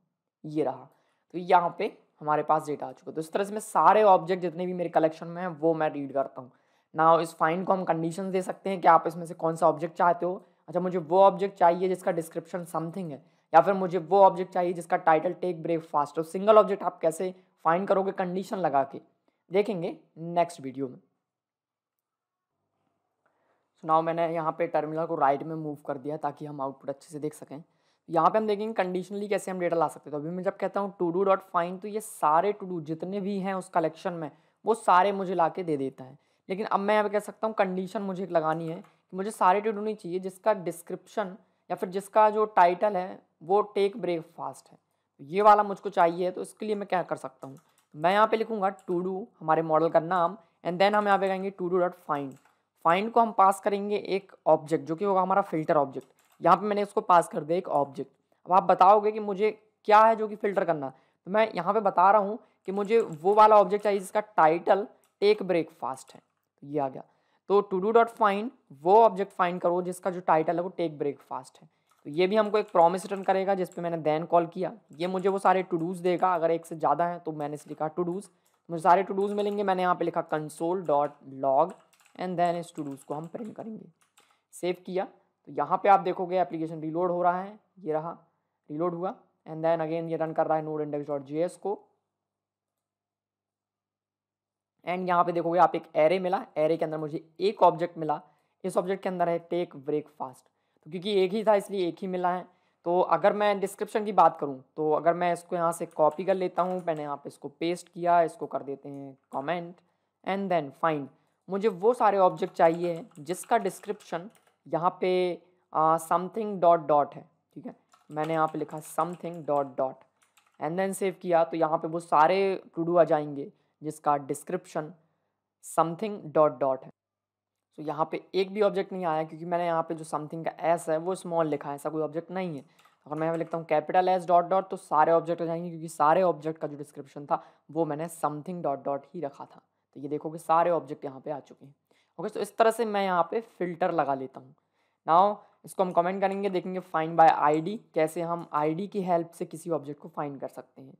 ये रहा तो यहाँ पर हमारे पास डेटा आ चुका तो इस तरह से मैं सारे ऑब्जेक्ट जितने भी मेरे कलेक्शन में हैं वो मैं रीड करता हूँ ना इस फाइंड को हम कंडीशन दे सकते हैं कि आप इसमें से कौन सा ऑब्जेक्ट चाहते हो अच्छा मुझे वो ऑब्जेक्ट चाहिए जिसका डिस्क्रिप्शन समथिंग है या फिर मुझे वो ऑब्जेक्ट चाहिए जिसका टाइटल टेक ब्रेक फास्ट और सिंगल ऑब्जेक्ट आप कैसे फाइंड करोगे कंडीशन लगा के देखेंगे नेक्स्ट वीडियो में सुनाओ मैंने यहाँ पे टर्मिनल को राइट में मूव कर दिया ताकि हम आउटपुट अच्छे से देख सकें यहाँ पे हम देखेंगे कंडीशनली कैसे हम डेटा ला सकते हैं तो अभी मैं जब कहता हूँ टू डू डॉट फाइन तो ये सारे टू डू जितने भी हैं उस कलेक्शन में वो सारे मुझे ला के दे देता है लेकिन अब मैं अब कह सकता हूँ कंडीशन मुझे एक लगानी है कि मुझे सारी ट्रेड होनी चाहिए जिसका डिस्क्रिप्शन या फिर जिसका जो टाइटल है वो टेक ब्रेकफास्ट है तो ये वाला मुझको चाहिए तो इसके लिए मैं क्या कर सकता हूँ मैं यहाँ पे लिखूँगा टू डू हमारे मॉडल का नाम एंड देन हम यहाँ पे कहेंगे to do dot find find को हम पास करेंगे एक ऑब्जेक्ट जो कि होगा हमारा फिल्टर ऑब्जेक्ट यहाँ पे मैंने इसको पास कर दिया एक ऑब्जेक्ट अब आप बताओगे कि मुझे क्या है जो कि फिल्टर करना तो मैं यहाँ पर बता रहा हूँ कि मुझे वो वाला ऑब्जेक्ट चाहिए जिसका टाइटल टेक ब्रेकफास्ट है तो ये आ गया तो टू डू डॉट फाइंड वो ऑब्जेक्ट फाइंड करो जिसका जो टाइटल है वो टेक ब्रेक फास्ट है तो ये भी हमको एक प्रॉमिस रिटर्न करेगा जिस पे मैंने देन कॉल किया ये मुझे वो सारे टू डूज़ देगा अगर एक से ज़्यादा है तो मैंने इसे लिखा टू डूज़ मुझे सारे टू डूज़ मिलेंगे मैंने यहाँ पे लिखा console dot log and then इस टू डूज़ को हम प्रिंट करेंगे सेव किया तो यहाँ पे आप देखोगे एप्लीकेशन रिलोड हो रहा है ये रहा रिलोड हुआ एंड देन अगेन ये रन कर रहा है नोड इंडेक्स डॉट जी एस को एंड यहाँ पे देखोगे आप एक एरे मिला एरे के अंदर मुझे एक ऑब्जेक्ट मिला इस ऑब्जेक्ट के अंदर है टेक ब्रेकफास्ट तो क्योंकि एक ही था इसलिए एक ही मिला है तो अगर मैं डिस्क्रिप्शन की बात करूँ तो अगर मैं इसको यहाँ से कॉपी कर लेता हूँ मैंने यहाँ पे इसको पेस्ट किया इसको कर देते हैं कॉमेंट एंड देन फाइंड मुझे वो सारे ऑब्जेक्ट चाहिए जिसका डिस्क्रिप्शन यहाँ पे समथिंग डॉट डॉट है ठीक है मैंने यहाँ पे लिखा something dot dot and then save किया तो यहाँ पे वो सारे टू डू आ जाएंगे जिसका डिस्क्रिप्शन समथिंग डॉट डॉट है सो so, यहाँ पे एक भी ऑब्जेक्ट नहीं आया क्योंकि मैंने यहाँ पे जो समथिंग का एस है वो स्मॉल लिखा है ऐसा कोई ऑब्जेक्ट नहीं है अगर मैं यहाँ लिखता हूँ कैपिटल एस डॉट डॉट तो सारे ऑब्जेक्ट आ जाएंगे क्योंकि सारे ऑब्जेक्ट का जो डिस्क्रिप्शन था वो मैंने समथिंग डॉट डॉट ही रखा था तो ये देखो कि सारे ऑब्जेक्ट यहाँ पे आ चुके हैं ओके तो इस तरह से मैं यहाँ पे फिल्टर लगा लेता हूँ नाउ इसको हम कमेंट करेंगे देखेंगे फाइंड बाय आईडी कैसे हम आईडी की हेल्प से किसी ऑब्जेक्ट को फाइंड कर सकते हैं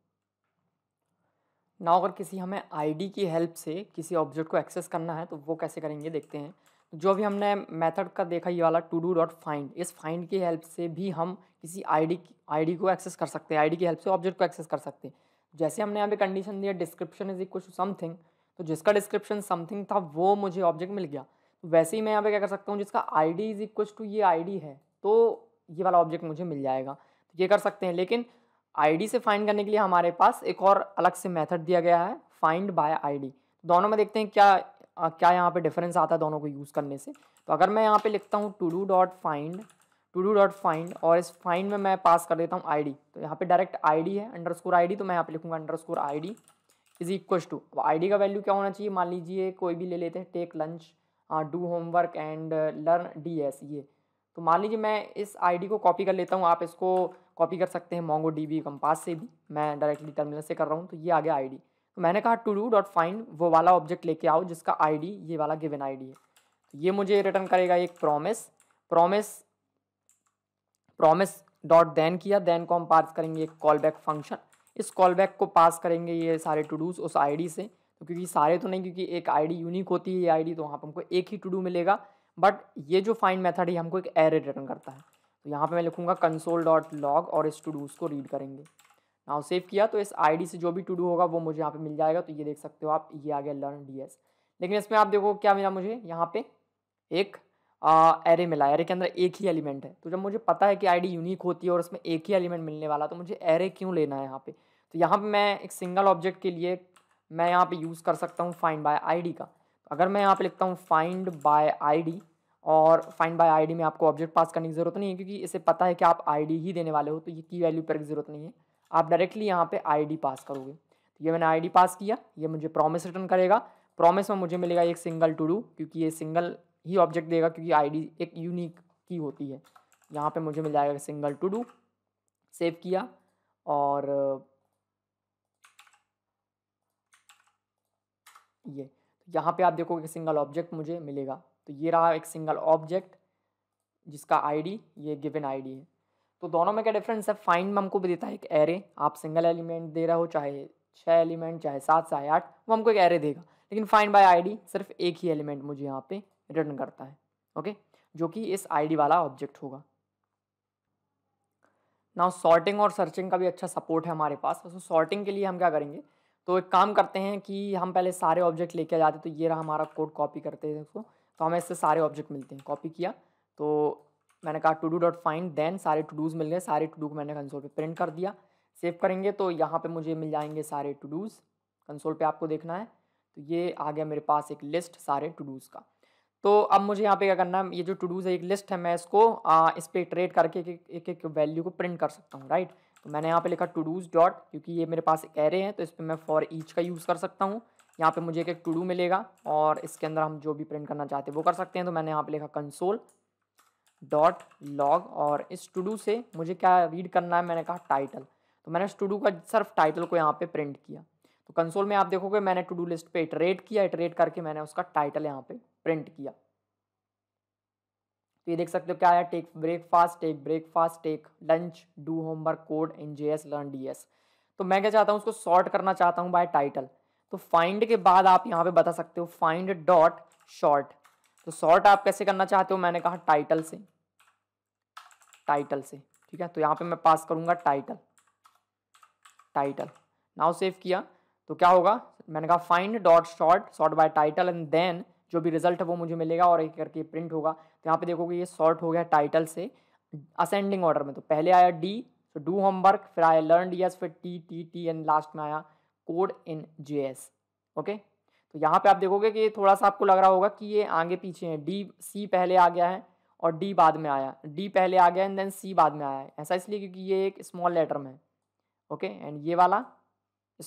ना अगर किसी हमें आईडी की हेल्प से किसी ऑब्जेक्ट को एक्सेस करना है तो वो कैसे करेंगे देखते हैं जो भी हमने मेथड का देखा ये वाला टू डू डॉट फाइंड इस फाइंड की हेल्प से भी हम किसी आईडी आईडी को एक्सेस कर सकते हैं आईडी की हेल्प से ऑब्जेक्ट को एक्सेस कर सकते हैं जैसे हमने यहाँ पे कंडीशन दिया description is equal to something तो जिसका डिस्क्रिप्शन समथिंग था वो मुझे ऑब्जेक्ट मिल गया तो वैसे ही मैं यहाँ पे क्या कर सकता हूँ जिसका I D is equal to ये आई डी है तो ये वाला ऑब्जेक्ट मुझे मिल जाएगा तो ये कर सकते हैं लेकिन आईडी से फाइंड करने के लिए हमारे पास एक और अलग से मेथड दिया गया है फाइंड बाय आईडी दोनों में देखते हैं क्या आ, क्या यहाँ पे डिफरेंस आता है दोनों को यूज़ करने से तो अगर मैं यहाँ पे लिखता हूँ to do dot find to do dot find और इस फाइंड में मैं पास कर देता हूँ आई तो यहाँ पे डायरेक्ट आई है अंडर स्कोर आई तो मैं यहाँ पर लिखूँगा underscore I D is equal to अब आई का वैल्यू क्या होना चाहिए मान लीजिए कोई भी ले लेते हैं take lunch do homework and learn D S ये तो मान लीजिए मैं इस आईडी को कॉपी कर लेता हूँ आप इसको कॉपी कर सकते हैं मोंगो डी बी कम्पास से भी मैं डायरेक्टली टर्मिनल से कर रहा हूँ तो ये आ गया आई तो मैंने कहा टू डू डॉट फाइंड वो वाला ऑब्जेक्ट लेके आओ जिसका आई ये वाला गिवन आई है तो ये मुझे रिटर्न करेगा एक promise promise promise dot then किया देन को हम पास करेंगे एक कॉल बैक फंक्शन इस कॉल बैक को पास करेंगे ये सारे टू डूज उस आईडी से तो क्योंकि सारे तो नहीं क्योंकि एक आईडी यूनिक होती है ये आईडी तो वहाँ पर हमको एक ही टू डू मिलेगा बट ये जो फाइंड मेथड है हमको एक एरे रिटर्न करता है तो यहाँ पे मैं लिखूँगा कंसोल डॉट लॉग और इस टू डूज को रीड करेंगे नाउ सेव किया तो इस आईडी से जो भी टू डू होगा वो मुझे यहाँ पे मिल जाएगा तो ये देख सकते हो आप ये आ गया लर्न डी लेकिन इसमें आप देखो क्या मिला मुझे यहाँ पे एक एरे मिला एरे के अंदर एक ही एलिमेंट है तो जब मुझे पता है कि आईडी यूनिक होती है और उसमें एक ही एलिमेंट मिलने वाला तो मुझे एरे क्यों लेना है यहाँ पे तो यहाँ पे मैं एक सिंगल ऑब्जेक्ट के लिए मैं यहाँ पे यूज़ कर सकता हूँ फाइंड बाय आईडी का अगर मैं यहाँ पे लिखता हूँ फाइंड बाय आईडी और फाइंड बाय आईडी में आपको ऑब्जेक्ट पास करने की ज़रूरत नहीं है क्योंकि इसे पता है कि आप आईडी ही देने वाले हो तो ये की वैल्यू पर की ज़रूरत नहीं है आप डायरेक्टली यहाँ पे आईडी पास करोगे तो ये मैंने आईडी पास किया ये मुझे प्रॉमिस रिटर्न करेगा प्रॉमिस में मुझे मिलेगा एक सिंगल टू डू क्योंकि ये सिंगल ही ऑब्जेक्ट देगा क्योंकि आई एक यूनिक की होती है यहाँ पर मुझे मिल जाएगा सिंगल टू डू सेव किया और ये तो यहाँ पे आप देखोगे सिंगल ऑब्जेक्ट मुझे मिलेगा तो ये रहा एक सिंगल ऑब्जेक्ट जिसका आईडी ये गिवन आईडी है तो दोनों में क्या डिफरेंस है फाइंड में हमको भी देता है एक एरे आप सिंगल एलिमेंट दे रहे हो चाहे छः एलिमेंट चाहे सात चाहे आठ वो हमको एक एरे देगा लेकिन फाइंड बाय आईडी सिर्फ एक ही एलिमेंट मुझे यहाँ पे रिटर्न करता है ओके जो कि इस आईडी वाला ऑब्जेक्ट होगा नाउ सॉर्टिंग और सर्चिंग का भी अच्छा सपोर्ट है हमारे पास तो सॉर्टिंग के लिए हम क्या करेंगे तो एक काम करते हैं कि हम पहले सारे ऑब्जेक्ट लेके जाते तो ये रहा हमारा कोड कॉपी करते हैं इसको तो हमें इससे सारे ऑब्जेक्ट मिलते हैं कॉपी किया तो मैंने कहा to do dot find then सारे टू डूज़ मिल गए सारे टू डू को मैंने कंसोल पे प्रिंट कर दिया सेव करेंगे तो यहाँ पे मुझे मिल जाएंगे सारे टू डूज़ कंसोल पे आपको देखना है तो ये आ गया मेरे पास एक लिस्ट सारे टू डूज़ का तो अब मुझे यहाँ पे क्या करना है ये जो टू डूज़ है एक लिस्ट है मैं इसको आ, इस पर ट्रेड करके एक एक वैल्यू को प्रिंट कर सकता हूँ राइट तो मैंने यहाँ पर लिखा टू डूज़ डॉट क्योंकि ये मेरे पास एरे हैं तो इस पर मैं फॉर ईच का यूज़ कर सकता हूँ यहाँ पे मुझे एक टू डू मिलेगा और इसके अंदर हम जो भी प्रिंट करना चाहते हैं वो कर सकते हैं तो मैंने यहाँ पे लिखा कंसोल डॉट लॉग और इस टू डू से मुझे क्या रीड करना है मैंने कहा टाइटल तो मैंने इस टू डू का सिर्फ टाइटल को यहाँ पे प्रिंट किया तो कंसोल में आप देखोगे मैंने टू डू लिस्ट पे इटरेट किया इटरेट करके मैंने उसका टाइटल यहाँ पे प्रिंट किया तो ये देख सकते हो क्या है take breakfast take breakfast take lunch do homework code in J S learn D S तो मैं क्या चाहता हूँ उसको सॉर्ट करना चाहता हूँ बाय टाइटल तो फाइंड के बाद आप यहाँ पे बता सकते हो फाइंड डॉट शॉर्ट तो शॉर्ट आप कैसे करना चाहते हो मैंने कहा टाइटल से टाइटल से ठीक है तो यहाँ पे मैं पास करूंगा टाइटल टाइटल नाउ सेव किया तो क्या होगा मैंने कहा find dot sort sort by title and then जो भी रिजल्ट है वो मुझे मिलेगा और एक करके प्रिंट होगा तो यहाँ पे देखोगे ये शॉर्ट हो गया टाइटल से असेंडिंग ऑर्डर में तो पहले आया डी तो डू होमवर्क फिर आया लर्न यस फिर T T T and last में आया कोड इन जे ओके तो यहाँ पे आप देखोगे कि थोड़ा सा आपको लग रहा होगा कि ये आगे पीछे है डी सी पहले आ गया है और डी बाद में आया डी पहले आ गया एंड देन सी बाद में आया है ऐसा इसलिए क्योंकि ये एक स्मॉल लेटर में है ओके एंड ये वाला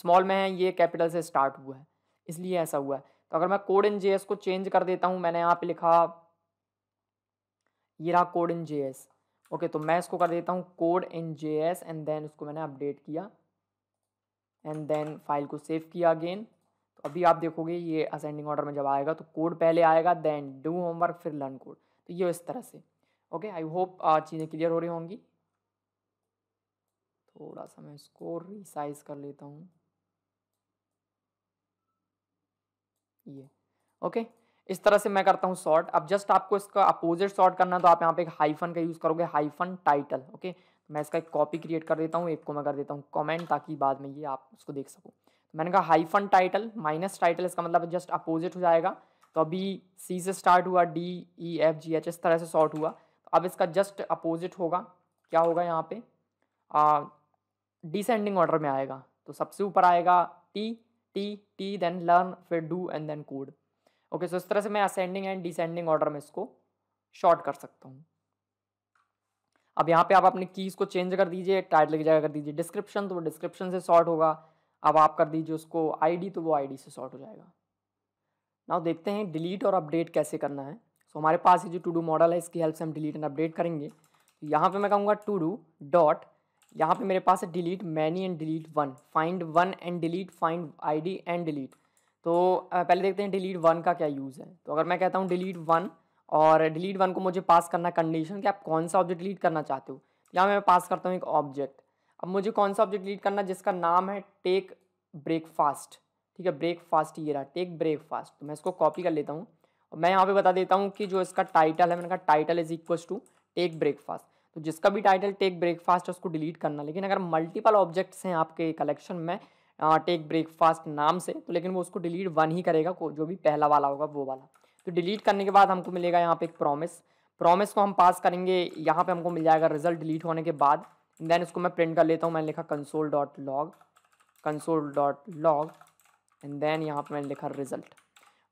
स्मॉल में है ये कैपिटल से स्टार्ट हुआ है इसलिए ऐसा हुआ है तो अगर मैं कोड इन जे को चेंज कर देता हूँ मैंने यहाँ पे लिखा ये रहा कोड इन जे ओके तो मैं इसको कर देता हूँ code in J and then उसको मैंने अपडेट किया एंड देन फाइल को सेव किया अगेन तो अभी आप देखोगे ये असेंडिंग ऑर्डर में जब आएगा तो कोड पहले आएगा देन डू होमवर्क फिर लर्न कोड तो ये इस तरह से ओके आई होप चीज़ें क्लियर हो रही होंगी थोड़ा सा मैं इसको रिसाइज कर लेता हूँ ये ओके इस तरह से मैं करता हूँ शॉर्ट अब जस्ट आपको इसका अपोजिट शॉर्ट करना तो आप यहाँ पे एक हाइफन का यूज़ करोगे हाइफन टाइटल ओके मैं इसका एक कॉपी क्रिएट कर देता हूँ एक को मैं कर देता हूँ कमेंट ताकि बाद में ये आप उसको देख सको तो मैंने कहा हाइफन टाइटल माइनस टाइटल इसका मतलब जस्ट अपोजिट हो जाएगा तो अभी सी से स्टार्ट हुआ D E F G H इस तरह से शॉर्ट हुआ तो अब इसका जस्ट अपोजिट होगा क्या होगा यहाँ पे डिसेंडिंग ऑर्डर में आएगा तो सबसे ऊपर आएगा T T T then learn फिर do and then code okay so इस तरह से मैं असेंडिंग एंड डिसेंडिंग ऑर्डर में इसको शॉर्ट कर सकता हूँ अब यहाँ पे आप अपनी कीज़ को चेंज कर दीजिए टाइटल की जगह कर दीजिए डिस्क्रिप्शन तो वो डिस्क्रिप्शन से शॉर्ट होगा अब आप कर दीजिए उसको आईडी तो वो आईडी से शॉर्ट हो जाएगा नाउ देखते हैं डिलीट और अपडेट कैसे करना है सो हमारे पास ये जो टू डू मॉडल है इसकी हेल्प से हम डिलीट एंड अपडेट करेंगे तो यहाँ पर मैं कहूँगा टू डू डॉट यहाँ पर मेरे पास है delete many and delete one find one and delete find I and delete तो पहले देखते हैं डिलीट वन का क्या यूज़ है तो अगर मैं कहता हूँ डिलीट वन और डिलीट वन को मुझे पास करना कंडीशन कि आप कौन सा ऑब्जेक्ट डिलीट करना चाहते हो या मैं पास करता हूँ एक ऑब्जेक्ट अब मुझे कौन सा ऑब्जेक्ट डिलीट करना जिसका नाम है टेक ब्रेकफास्ट ठीक है ब्रेकफास्ट ये रहा टेक ब्रेकफास्ट तो मैं इसको कॉपी कर लेता हूँ और मैं यहाँ पे बता देता हूँ कि जो इसका टाइटल है मैंने कहा title is equal to take breakfast तो जिसका भी टाइटल टेक ब्रेकफास्ट है उसको डिलीट करना लेकिन अगर मल्टीपल ऑब्जेक्ट्स हैं आपके कलेक्शन में टेक ब्रेकफास्ट नाम से तो लेकिन वो उसको डिलीट वन ही करेगा जो भी पहला वाला होगा वो वाला तो डिलीट करने के बाद हमको मिलेगा यहाँ पे एक प्रॉमिस प्रॉमिस को हम पास करेंगे यहाँ पे हमको मिल जाएगा रिजल्ट डिलीट होने के बाद देन इसको मैं प्रिंट कर लेता हूँ मैंने लिखा console dot log console dot log and then यहाँ पे मैंने लिखा रिजल्ट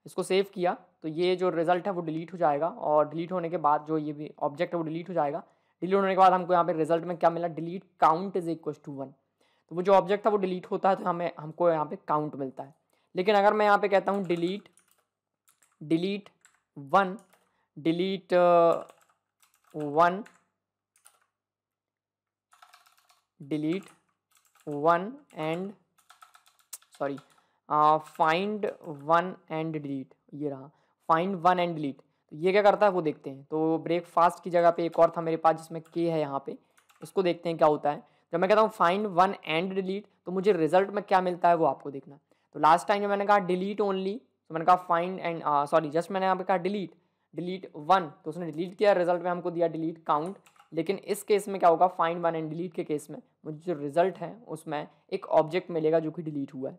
इसको सेव किया तो ये जो रिजल्ट है वो डिलीट हो जाएगा और डिलीट होने के बाद जो ये भी ऑब्जेक्ट है वो डिलीट हो जाएगा डिलीट होने के बाद हमको यहाँ पे रिजल्ट में क्या मिला delete count is equal to one तो वो जो ऑब्जेक्ट था वो डिलीट होता है तो हमें हमको यहाँ पे काउंट मिलता है लेकिन अगर मैं यहाँ पे कहता हूँ delete delete one delete one delete one and sorry find one and delete ये रहा फाइंड वन एंड डिलीट तो ये क्या करता है वो देखते हैं तो ब्रेकफास्ट की जगह पे एक और था मेरे पास जिसमें के है यहाँ पे उसको देखते हैं क्या होता है जब मैं कहता हूँ फाइंड वन एंड डिलीट तो मुझे रिजल्ट में क्या मिलता है वो आपको देखना तो लास्ट टाइम जब मैंने कहा डिलीट ओनली तो मैंने कहा फाइंड एंड सॉरी जस्ट मैंने यहाँ पे कहा डिलीट डिलीट वन तो उसने डिलीट किया रिजल्ट में हमको दिया डिलीट काउंट लेकिन इस केस में क्या होगा फाइंड वन एंड डिलीट के केस में मुझे जो रिजल्ट है उसमें एक ऑब्जेक्ट मिलेगा जो कि डिलीट हुआ है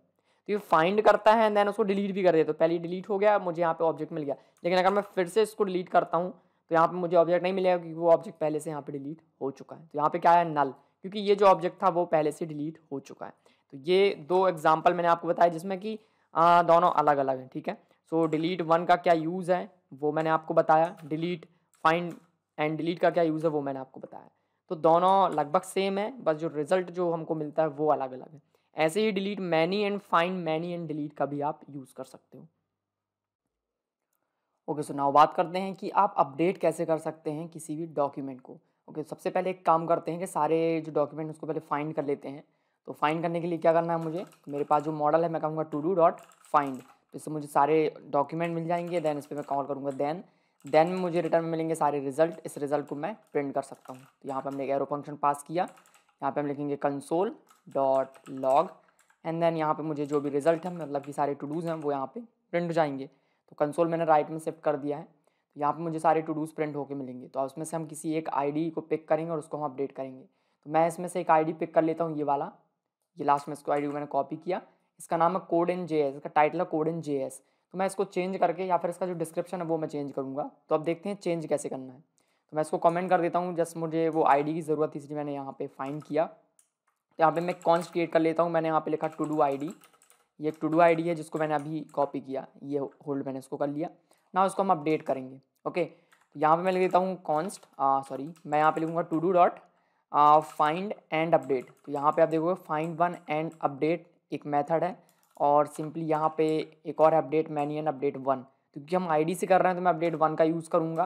तो ये फाइंड करता है देन उसको डिलीट भी कर देता तो पहले डिलीट हो गया मुझे यहाँ पे ऑब्जेक्ट मिल गया लेकिन अगर मैं फिर से इसको डिलीट करता हूँ तो यहाँ पे मुझे ऑब्जेक्ट नहीं मिलेगा क्योंकि वो ऑब्जेक्ट पहले से यहाँ पे डिलीट हो चुका है तो यहाँ पे क्या है नल क्योंकि ये जो ऑब्जेक्ट था वो पहले से डिलीट हो चुका है तो ये दो एग्जाम्पल मैंने आपको बताया जिसमें कि आ, दोनों अलग अलग हैं ठीक है सो डिलीट वन का क्या यूज़ है वो मैंने आपको बताया डिलीट फाइंड एंड डिलीट का क्या यूज़ है वो मैंने आपको बताया तो दोनों लगभग सेम है बस जो रिजल्ट जो हमको मिलता है वो अलग अलग है ऐसे ही delete many and find many and delete का भी आप यूज़ कर सकते हो ओके सो नाउ बात करते हैं कि आप अपडेट कैसे कर सकते हैं किसी भी डॉक्यूमेंट को ओके okay, सबसे पहले एक काम करते हैं कि सारे जो डॉक्यूमेंट उसको पहले फाइंड कर लेते हैं तो फाइंड करने के लिए क्या करना है मुझे मेरे पास जो मॉडल है मैं कहूँगा टू डू डॉट फाइंड तो इससे मुझे सारे डॉक्यूमेंट मिल जाएंगे देन इस पर मैं कॉल करूँगा देन देन में मुझे रिटर्न में मिलेंगे सारे रिजल्ट इस रिजल्ट को मैं प्रिंट कर सकता हूँ तो यहाँ पर हमने एक एरो फंक्शन पास किया यहाँ पर हम लिखेंगे console dot log and then यहाँ पर मुझे जो भी रिजल्ट है मतलब कि सारे टू डूज़ हैं वो यहाँ पर प्रिंट जाएंगे तो कंसोल मैंने राइट में शिफ्ट कर दिया है तो यहाँ पर मुझे सारे टू डूज़ प्रिंट होकर मिलेंगे तो उसमें से हम किसी एक आई को पिक करेंगे और उसको हम अपडेट करेंगे तो मैं इसमें से एक आईडी पिक कर लेता हूँ ये वाला ये लास्ट में इसको आई मैंने कॉपी किया इसका नाम है कोड इन जे इसका टाइटल है कोड इन जे तो मैं इसको चेंज करके या फिर इसका जो डिस्क्रिप्शन है वो मैं चेंज करूँगा तो अब देखते हैं चेंज कैसे करना है तो मैं इसको कमेंट कर देता हूँ जस्ट मुझे वो आईडी की ज़रूरत थी इसलिए मैंने यहाँ पे फाइंड किया तो यहाँ पे मैं कॉन्स्ट क्रिएट कर लेता हूँ मैंने यहाँ पे लिखा टू डू आई ये टू डू आई है जिसको मैंने अभी कॉपी किया ये होल्ड मैंने इसको कर लिया ना उसको हम अपडेट करेंगे ओके तो यहाँ पर मैं लिख देता हूँ कॉन्स्ट सॉरी मैं यहाँ पर लिखूँगा to do dot find and update तो यहाँ पे आप देखोगे फाइंड वन एंड अपडेट एक मेथड है और सिंपली यहाँ पे एक और अपडेट मैनियन अपडेट वन क्योंकि हम आईडी से कर रहे हैं तो मैं अपडेट वन का यूज़ करूँगा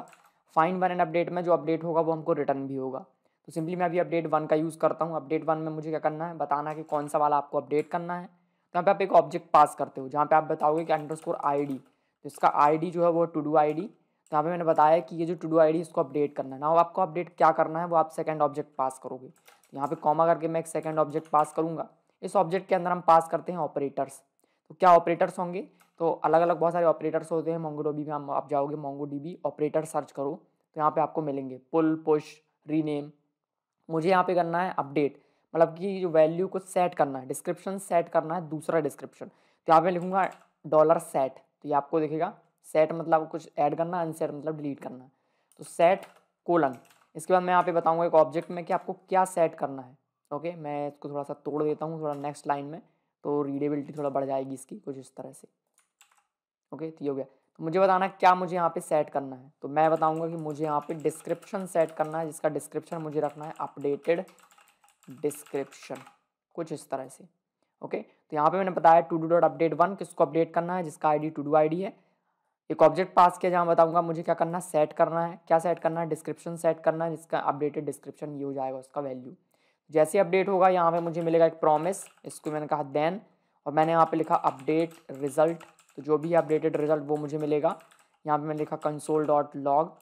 फाइंड वन एंड अपडेट में जो अपडेट होगा वो हमको रिटर्न भी होगा तो सिंपली मैं अभी अपडेट वन का यूज़ करता हूँ अपडेट वन में मुझे क्या करना है बताना कि कौन सा वाला आपको अपडेट करना है तो यहाँ पे आप एक ऑब्जेक्ट पास करते हो जहाँ पर आप बताओगे कि अंडर स्कोर आई डी तो इसका आई डी जो है वो टू डू आई डी तो यहाँ पे मैंने बताया कि ये जो टू डू आई इसको अपडेट करना है ना आपको अपडेट क्या करना है वो आप सेकेंड ऑब्जेक्ट पास करोगे तो यहाँ पे कॉमा करके मैं एक सेकेंड ऑब्जेक्ट पास करूँगा इस ऑब्जेक्ट के अंदर हम पास करते हैं ऑपरेटर्स तो क्या ऑपरेटर्स होंगे तो अलग अलग बहुत सारे ऑपरेटर्स होते हैं मोंगो डोबी में आप जाओगे मोंगो डीबी ऑपरेटर सर्च करो तो यहाँ पे आपको मिलेंगे पुल पुश रीनेम मुझे यहाँ पे करना है अपडेट मतलब कि जो वैल्यू को सेट करना है डिस्क्रिप्शन सेट करना है दूसरा डिस्क्रिप्शन तो यहाँ पे लिखूंगा डॉलर सेट तो ये आपको देखेगा सेट मतलब कुछ ऐड करना अनसेट मतलब डिलीट करना तो सेट कोलन इसके बाद मैं यहाँ पे बताऊँगा एक ऑब्जेक्ट में कि आपको क्या सेट करना है ओके मैं इसको थोड़ा सा तोड़ देता हूँ थोड़ा नेक्स्ट लाइन में तो रीडेबिलिटी थोड़ा बढ़ जाएगी इसकी कुछ इस तरह से ओके तो ये हो गया तो मुझे बताना क्या मुझे यहाँ पे सेट करना है तो मैं बताऊँगा कि मुझे यहाँ पे डिस्क्रिप्शन सेट करना है जिसका डिस्क्रिप्शन मुझे रखना है अपडेटेड डिस्क्रिप्शन कुछ इस तरह से ओके तो यहाँ पे मैंने बताया to do dot update one किसको अपडेट करना है जिसका I D to do I D है एक ऑब्जेक्ट पास किया जहाँ बताऊंगा मुझे क्या करना सेट करना है क्या सेट करना है डिस्क्रिप्शन सेट करना है जिसका अपडेटेड डिस्क्रिप्शन ये हो जाएगा उसका वैल्यू जैसे अपडेट होगा यहाँ पे मुझे मिलेगा एक प्रॉमिस इसको मैंने कहा देन और मैंने यहाँ पे लिखा अपडेट रिजल्ट तो जो भी अपडेटेड रिजल्ट वो मुझे मिलेगा यहाँ पे मैंने लिखा console dot log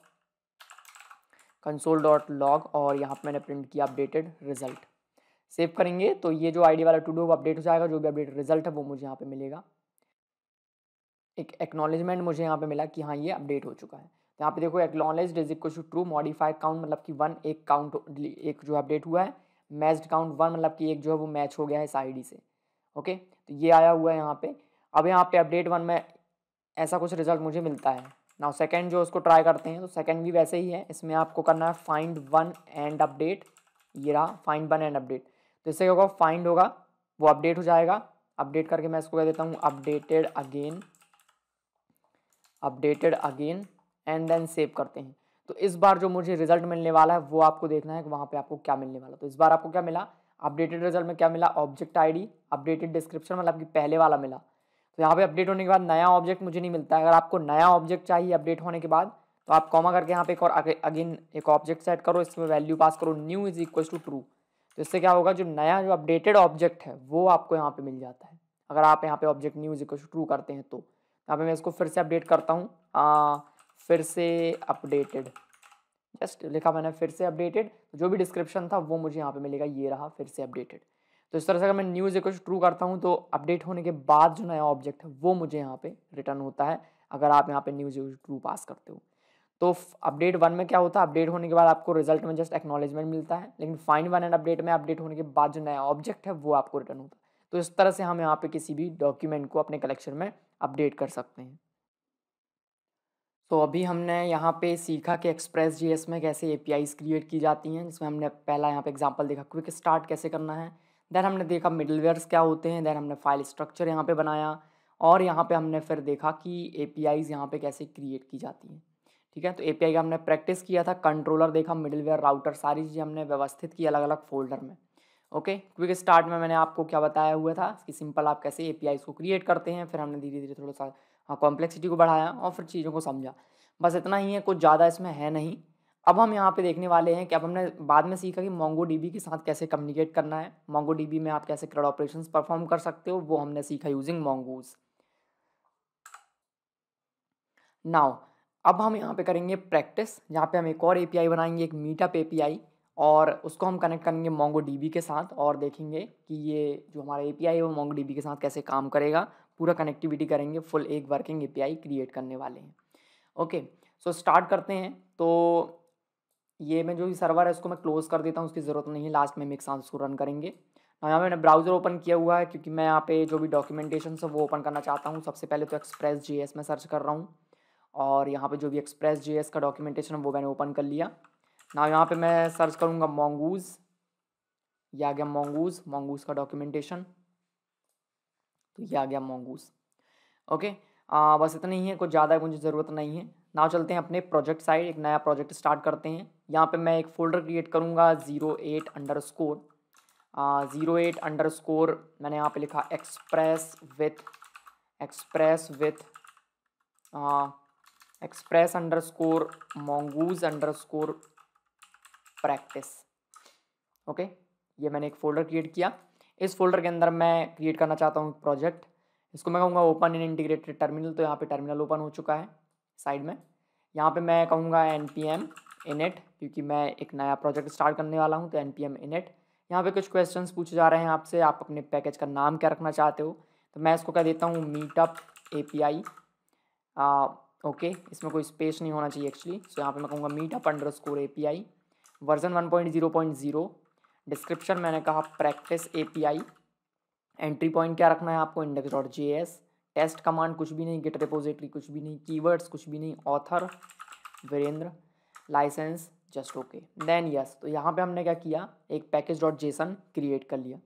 console dot log और यहाँ पे मैंने प्रिंट किया अपडेटेड रिजल्ट सेव करेंगे तो ये जो आईडी वाला टू डू अपडेट हो जाएगा जो भी अपडेट रिजल्ट है वो मुझे यहाँ पे मिलेगा एक एक्नॉलेजमेंट मुझे यहाँ पे मिला कि हाँ ये अपडेट हो चुका है तो यहाँ पे देखो acknowledge is equal to true modified count मतलब कि वन एक काउंट एक जो अपडेट हुआ है मैच्ड काउंट वन मतलब कि एक जो है वो मैच हो गया है इस आई से ओके तो ये आया हुआ है यहाँ पे अब यहाँ पे अपडेट वन में ऐसा कुछ रिजल्ट मुझे मिलता है नाउ सेकेंड जो उसको ट्राई करते हैं तो सेकेंड भी वैसे ही है इसमें आपको करना है फाइंड वन एंड अपडेट ये रहा फाइंड वन एंड अपडेट तो इससे क्या होगा फाइंड होगा वो अपडेट हो जाएगा अपडेट करके मैं इसको कह देता हूँ updated again updated again and then save करते हैं तो इस बार जो मुझे रिजल्ट मिलने वाला है वो आपको देखना है कि वहाँ पे आपको क्या मिलने वाला तो इस बार आपको क्या मिला अपडेटेड रिजल्ट में क्या मिला ऑब्जेक्ट आईडी अपडेटेड डिस्क्रिप्शन मतलब कि पहले वाला मिला तो यहाँ पे अपडेट होने के बाद नया ऑब्जेक्ट मुझे नहीं मिलता अगर आपको नया ऑब्जेक्ट चाहिए अपडेट होने के बाद तो आप कॉमा करके यहाँ पे एक और अगेन एक ऑब्जेक्ट सेट करो इसमें वैल्यू पास करो new is equal to true तो इससे क्या होगा जो नया जो अपडेटेड ऑब्जेक्ट है वो आपको यहाँ पर मिल जाता है अगर आप यहाँ पे object new is equal to true करते हैं तो यहाँ पे मैं इसको फिर से अपडेट करता हूँ फिर से अपडेटेड जस्ट लिखा मैंने फिर से अपडेटेड तो जो भी डिस्क्रिप्शन था वो मुझे यहाँ पे मिलेगा ये रहा फिर से अपडेटेड तो इस तरह से अगर मैं न्यूज़ एक ट्रू करता हूँ तो अपडेट होने के बाद जो नया ऑब्जेक्ट है वो मुझे यहाँ पे रिटर्न होता है अगर आप यहाँ पे न्यूज़ ट्रू पास करते हो तो अपडेट वन में क्या होता है अपडेट होने के बाद आपको रिजल्ट में जस्ट एक्नॉलेजमेंट मिलता है लेकिन फाइन वन एंड अपडेट में अपडेट होने के बाद जो नया ऑब्जेक्ट है वो आपको रिटर्न होता है तो इस तरह से हम यहाँ पे किसी भी डॉक्यूमेंट को अपने कलेक्शन में अपडेट कर सकते हैं तो अभी हमने यहाँ पे सीखा कि एक्सप्रेस जी में कैसे ए क्रिएट की जाती हैं जिसमें हमने पहला यहाँ पे एग्जांपल देखा क्विक स्टार्ट कैसे करना है देन हमने देखा मिडलवेयर्स क्या होते हैं देन हमने फाइल स्ट्रक्चर यहाँ पे बनाया और यहाँ पे हमने फिर देखा कि ए पी आईज़ यहाँ पर कैसे क्रिएट की जाती हैं ठीक है तो ए का हमने प्रैक्टिस किया था कंट्रोलर देखा मिडलवेयर राउटर सारी चीज़ें हमने व्यवस्थित की अलग अलग फोल्डर में ओके क्विक स्टार्ट में मैंने आपको क्या बताया हुआ था कि सिंपल आप कैसे ए पी को क्रिएट करते हैं फिर हमने धीरे धीरे थोड़ा सा कॉम्प्लेक्सिटी हाँ, को बढ़ाया और फिर चीज़ों को समझा बस इतना ही है कुछ ज़्यादा इसमें है नहीं अब हम यहाँ पे देखने वाले हैं कि अब हमने बाद में सीखा कि मोंगो डीबी के साथ कैसे कम्युनिकेट करना है मोंगो डीबी में आप कैसे क्रड ऑपरेशन परफॉर्म कर सकते हो वो हमने सीखा यूजिंग मोंगोज नाउ अब हम यहाँ पे करेंगे प्रैक्टिस यहाँ पे हम एक और एपीआई बनाएंगे एक मीटअप एपीआई और उसको हम कनेक्ट करेंगे मोंगो डी के साथ और देखेंगे कि ये जो हमारा ए है वो मोंगो डी के साथ कैसे काम करेगा पूरा कनेक्टिविटी करेंगे फुल एक वर्किंग ए क्रिएट करने वाले हैं ओके सो स्टार्ट करते हैं तो ये मैं जो भी सर्वर है उसको मैं क्लोज़ कर देता हूँ उसकी ज़रूरत नहीं लास्ट में मिक्स उसको रन करेंगे यहाँ मैंने ब्राउज़र ओपन किया हुआ है क्योंकि मैं यहाँ पे जो भी डॉक्यूमेंटेशन है वो ओपन करना चाहता हूँ सबसे पहले तो एक्सप्रेस जी में सर्च कर रहा हूँ और यहाँ पे जो भी एक्सप्रेस जी का डॉक्यूमेंटेशन वो मैंने ओपन कर लिया ना यहाँ पे मैं सर्च करूँगा मोंगूज़ ये आ गया मोंगूज़ मोंगूज़ का डॉक्यूमेंटेशन तो ये आ गया मोंगूज़ ओके आ, बस इतना ही है कुछ ज़्यादा मुझे ज़रूरत नहीं है ना चलते हैं अपने प्रोजेक्ट साइड एक नया प्रोजेक्ट स्टार्ट करते हैं यहाँ पे मैं एक फोल्डर क्रिएट करूँगा zero eight underscore zero eight underscore मैंने यहाँ पे लिखा express with express with express underscore mongoose underscore practice okay ये मैंने एक फ़ोल्डर क्रिएट किया इस फोल्डर के अंदर मैं क्रिएट करना चाहता हूँ प्रोजेक्ट इसको मैं कहूँगा ओपन इन इंटीग्रेटेड टर्मिनल तो यहाँ पे टर्मिनल ओपन हो चुका है साइड में यहाँ पे मैं कहूँगा एन पी एम इनेट क्योंकि मैं एक नया प्रोजेक्ट स्टार्ट करने वाला हूँ तो एन पी एम इनेट यहाँ पर कुछ क्वेश्चन पूछे जा रहे हैं आपसे आप अपने पैकेज का नाम क्या रखना चाहते हो तो मैं इसको कह देता हूँ meetup A P I okay इसमें कोई स्पेस नहीं होना चाहिए एक्चुअली सो यहाँ पर मैं कहूँगा meetup underscore A P I version 1.0.0 description मैंने कहा प्रैक्टिस एपीआई एंट्री पॉइंट क्या रखना है आपको index dot J S test command कुछ भी नहीं गिट रिपोजिटरी कुछ भी नहीं कीवर्ड्स कुछ भी नहीं author Virendra licence just okay then yes तो यहाँ पे हमने क्या किया एक पैकेज डॉट जेसन क्रिएट कर लिया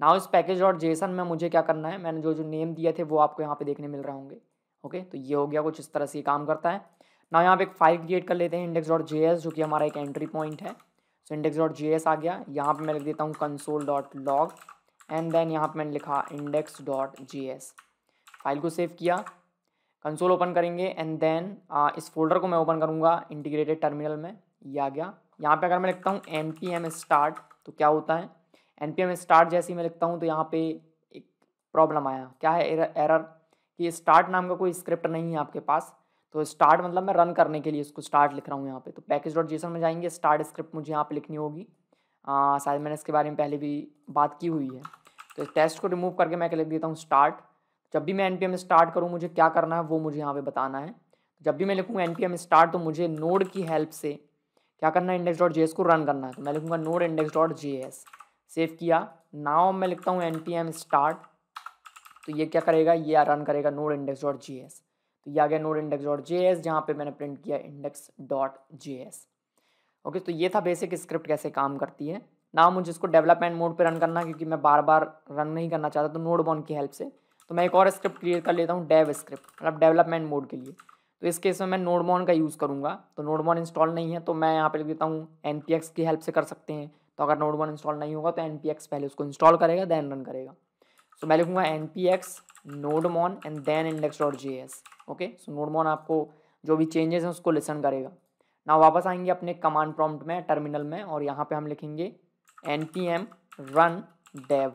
नाउ इस पैकेज डॉट जेसन में मुझे क्या करना है मैंने जो जो नेम दिए थे वो आपको यहाँ पे देखने मिल रहे होंगे ओके okay? तो ये हो गया कुछ इस तरह से काम करता है ना यहाँ पे फाइव क्रिएट कर लेते हैं इंडेक्स डॉट जे एस जो कि हमारा एक एंट्री पॉइंट है so index dot J S आ गया यहाँ पे मैं लिख देता हूँ console dot log and then यहाँ पे मैंने लिखा index dot J S file को सेव किया कंसोल ओपन करेंगे एंड देन इस फोल्डर को मैं ओपन करूँगा इंटीग्रेटेड टर्मिनल में ये आ गया यहाँ पे अगर मैं लिखता हूँ एन पी एम स्टार्ट तो क्या होता है एन पी एम स्टार्ट जैसे ही मैं लिखता हूँ तो यहाँ पे एक प्रॉब्लम आया क्या है एरर कि स्टार्ट नाम का कोई स्क्रिप्ट नहीं है आपके पास तो स्टार्ट मतलब मैं रन करने के लिए इसको स्टार्ट लिख रहा हूँ यहाँ पे तो पैकेज डॉट जेसन में जाएंगे स्टार्ट स्क्रिप्ट मुझे यहाँ पे लिखनी होगी शायद मैंने इसके बारे में पहले भी बात की हुई है तो टेस्ट को रिमूव करके मैं लिख देता हूँ स्टार्ट जब भी मैं एन पी स्टार्ट करूँ मुझे क्या करना है वो मुझे यहाँ पर बताना है जब भी मैं लिखूँगा एन पी स्टार्ट तो मुझे नोड की हेल्प से क्या करना है इंडेक्स डॉट जे एस को रन करना है तो मैं लिखूँगा node index dot J S save किया नाव मैं लिखता हूँ एन पी एम स्टार्ट तो ये क्या करेगा ये रन करेगा नोड इंडेक्स डॉट जी एस तो ये आ गया node index dot J S जहाँ पर मैंने प्रिंट किया index dot J S okay तो ये था बेसिक स्क्रिप्ट कैसे काम करती है ना मुझे इसको डेवलपमेंट मोड पे रन करना क्योंकि मैं बार बार रन नहीं करना चाहता तो नोड बॉन की हेल्प से तो मैं एक और स्क्रिप्ट क्रिएट कर लेता हूँ डेव स्क्रिप्ट मतलब डेवलपमेंट मोड के लिए तो इस केस में मैं नोड बॉन का यूज़ करूँगा तो नोड बॉन इंस्टॉल नहीं है तो मैं यहाँ पे लिख देता हूँ एन की हेल्प से कर सकते हैं तो अगर नोड बॉन इंस्टॉल नहीं होगा तो एन पहले उसको इंस्टॉल करेगा दैन रन करेगा तो मैं लिखूंगा N P X nodemon and then index dot ji S okay so nodemon आपको जो भी चेंजेस हैं उसको लिसन करेगा ना वापस आएंगे अपने कमांड प्रॉम्प्ट में टर्मिनल में और यहाँ पे हम लिखेंगे N P M run dev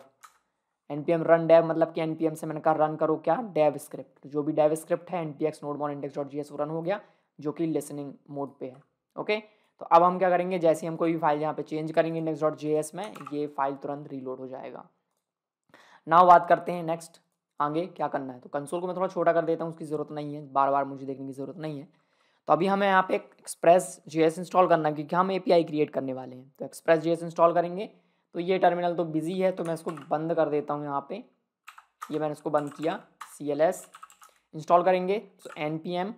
N P M run dev मतलब कि एन पी एम से मैंने कहा रन करो क्या डेव स्क्रिप्ट तो जो भी डेव स्क्रिप्ट है N P X nodemon index dot जी एस रन हो गया जो कि लिसनिंग मोड पे है ओके तो अब हम क्या करेंगे जैसे हम कोई भी फाइल यहाँ पे चेंज करेंगे इंडेक्स डॉट जी एस में ये फाइल तुरंत रीलोड हो जाएगा नाव बात करते हैं नेक्स्ट आगे क्या करना है तो कंसोल को मैं थोड़ा छोटा कर देता हूँ उसकी ज़रूरत नहीं है बार बार मुझे देखने की ज़रूरत नहीं है तो अभी हमें यहाँ पे एक्सप्रेस जी इंस्टॉल करना है क्योंकि हम ए क्रिएट करने वाले हैं तो एक्सप्रेस जी इंस्टॉल करेंगे तो ये टर्मिनल तो बिजी है तो मैं इसको बंद कर देता हूँ यहाँ पे ये मैंने इसको बंद किया सी इंस्टॉल करेंगे तो N P M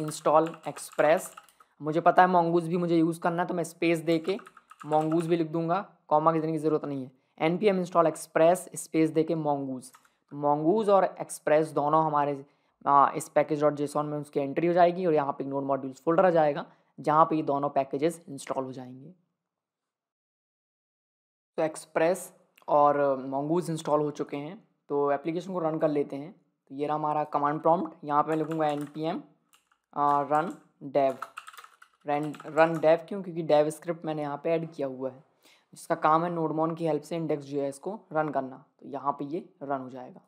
install express मुझे पता है मोंगूज भी मुझे यूज़ करना है तो मैं स्पेस दे के मोंगूज भी लिख दूंगा कॉमा की ज़रूरत नहीं है N P M install express space दे के मोंगूज मोंगूज और एक्सप्रेस दोनों हमारे आ, इस पैकेज डॉट जेसॉन में उसकी एंट्री हो जाएगी और यहाँ पे नोड मॉड्यूल्स फोल्डर आ जाएगा जहाँ पे ये दोनों पैकेजेस इंस्टॉल हो जाएंगे तो एक्सप्रेस और मोंगूज इंस्टॉल हो चुके हैं तो एप्लीकेशन को रन कर लेते हैं तो ये रहा हमारा कमांड प्रॉम्प्ट यहाँ पे मैं लिखूँगा N P M run dev run run dev क्यों क्योंकि डेव स्क्रिप्ट मैंने यहाँ पे ऐड किया हुआ है जिसका काम है नोडमॉन की हेल्प से इंडेक्स जी को रन करना तो यहाँ पे ये रन हो जाएगा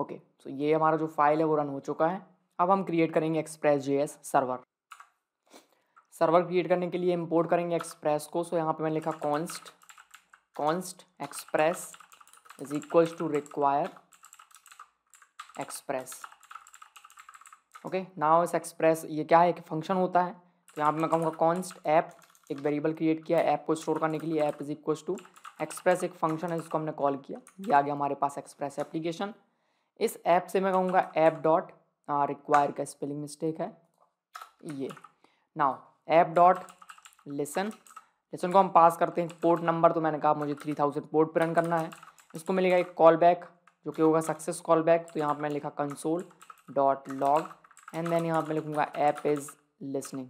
ओके तो ये हमारा जो फाइल है वो रन हो चुका है अब हम क्रिएट करेंगे express J server server create करने के लिए इंपोर्ट करेंगे एक्सप्रेस को सो यहाँ पे मैंने लिखा const const express is equals to require express okay now इस एक्सप्रेस ये क्या है एक फंक्शन होता है तो यहाँ पे मैं कहूँगा कॉन्स्ट एप एक वेरिएबल क्रिएट किया ऐप को स्टोर करने के लिए app is equal to express एक फंक्शन है जिसको हमने कॉल किया ये आ गया हमारे पास एक्सप्रेस एप्लीकेशन इस ऐप से मैं कहूँगा ऐप डॉट रिक्वायर का स्पेलिंग मिस्टेक है ये now app dot listen listen को हम पास करते हैं पोर्ट नंबर तो मैंने कहा मुझे थ्री थाउजेंड पोर्ट पर रन करना है इसको मिलेगा एक कॉल बैक जो कि होगा सक्सेस कॉल बैक तो यहाँ पर मैंने लिखा console dot log and then यहाँ पर लिखूँगा ऐप इज़ लिसनिंग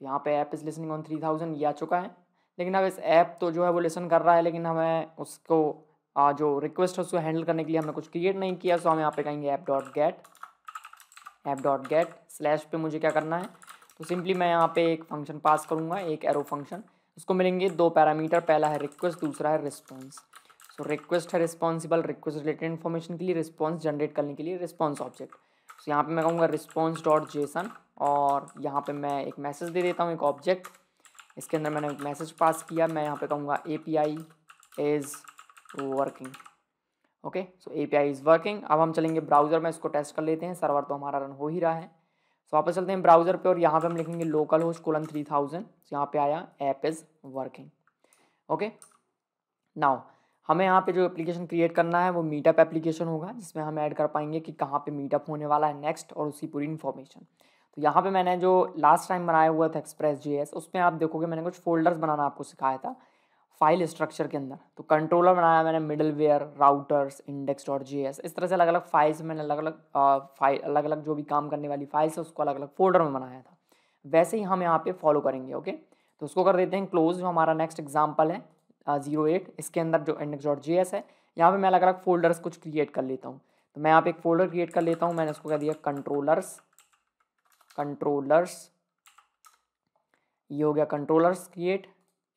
तो यहाँ पे app is listening on three thousand ये आ चुका है लेकिन अब इस ऐप तो जो है वो लेसन कर रहा है लेकिन हमें उसको आ, जो रिक्वेस्ट है उसको हैंडल करने के लिए हमने कुछ क्रिएट नहीं किया सो हम यहाँ पे कहेंगे app dot get app dot get slash पे मुझे क्या करना है तो सिंपली मैं यहाँ पे एक फंक्शन पास करूँगा एक एरो फंक्शन उसको मिलेंगे दो पैरामीटर पहला है रिक्वेस्ट दूसरा है रिस्पॉन्स सो रिक्वेस्ट है रिस्पॉन्सिबल रिक्वेस्ट रिलेटेड इन्फॉर्मेशन के लिए रिस्पॉन्स जनरेट करने के लिए रिस्पॉन्स ऑब्जेक्ट सो यहाँ पे मैं कहूँगा रिस्पॉन्स डॉट जेसन और यहाँ पे मैं एक मैसेज दे देता हूँ एक ऑब्जेक्ट इसके अंदर मैंने एक मैसेज पास किया मैं यहाँ पे कहूँगा A P I is working okay so A P I is working अब हम चलेंगे ब्राउज़र में इसको टेस्ट कर लेते हैं सर्वर तो हमारा रन हो ही रहा है सो वापस चलते हैं ब्राउज़र पे और यहाँ पे हम लिखेंगे local host colon three thousand यहाँ पर आया app is working okay now हमें यहाँ पे जो एप्लीकेशन क्रिएट करना है वो मीटअप एप्लीकेशन होगा जिसमें हम ऐड कर पाएंगे कि कहाँ पे मीटअप होने वाला है नेक्स्ट और उसकी पूरी इन्फॉर्मेशन तो यहाँ पे मैंने जो लास्ट टाइम बनाया हुआ था एक्सप्रेस जी उसमें आप देखोगे मैंने कुछ फोल्डर्स बनाना आपको सिखाया था फाइल स्ट्रक्चर के अंदर तो कंट्रोलर बनाया मैंने middleware routers index dot G इस तरह से अलग अलग फाइल्स मैंने अलग अलग फाइल अलग अलग जो भी काम करने वाली फाइल्स है उसको अलग अलग फोल्डर में बनाया था वैसे ही हम यहाँ पे फॉलो करेंगे ओके तो उसको कर देते हैं क्लोज जो हमारा नेक्स्ट एग्जाम्पल है जीरो एट इसके अंदर जो इंडेक्स डॉट जी है यहाँ पर मैं अलग अलग फोल्डर्स कुछ क्रिएट कर लेता हूँ तो मैं यहाँ पे एक फोल्डर क्रिएट कर लेता हूँ मैंने उसको कह दिया कंट्रोलर्स कंट्रोलर्स ये हो गया कंट्रोलर्स क्रिएट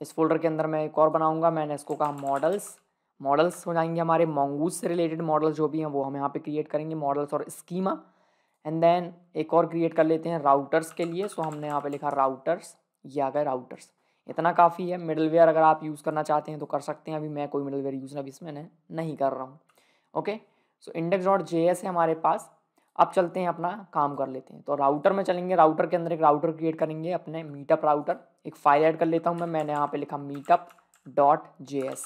इस फोल्डर के अंदर मैं एक और बनाऊंगा मैंने इसको कहा मॉडल्स मॉडल्स हो जाएंगे हमारे मोंगूज से रिलेटेड मॉडल्स जो भी हैं वो हम यहाँ पे क्रिएट करेंगे मॉडल्स और स्कीमा एंड देन एक और क्रिएट कर लेते हैं राउटर्स के लिए सो हमने यहाँ पे लिखा राउटर्स ये आ गए राउटर्स इतना काफ़ी है मिडलवेयर अगर आप यूज़ करना चाहते हैं तो कर सकते हैं अभी मैं कोई मिडलवेयर यूज़ अभी इसमें नहीं कर रहा हूँ okay so index dot J S है हमारे पास अब चलते हैं अपना काम कर लेते हैं तो राउटर में चलेंगे राउटर के अंदर एक राउटर क्रिएट करेंगे अपने मीटअप राउटर एक फाइल ऐड कर लेता हूँ मैं मैंने यहाँ पे लिखा मीटअप डॉट जे एस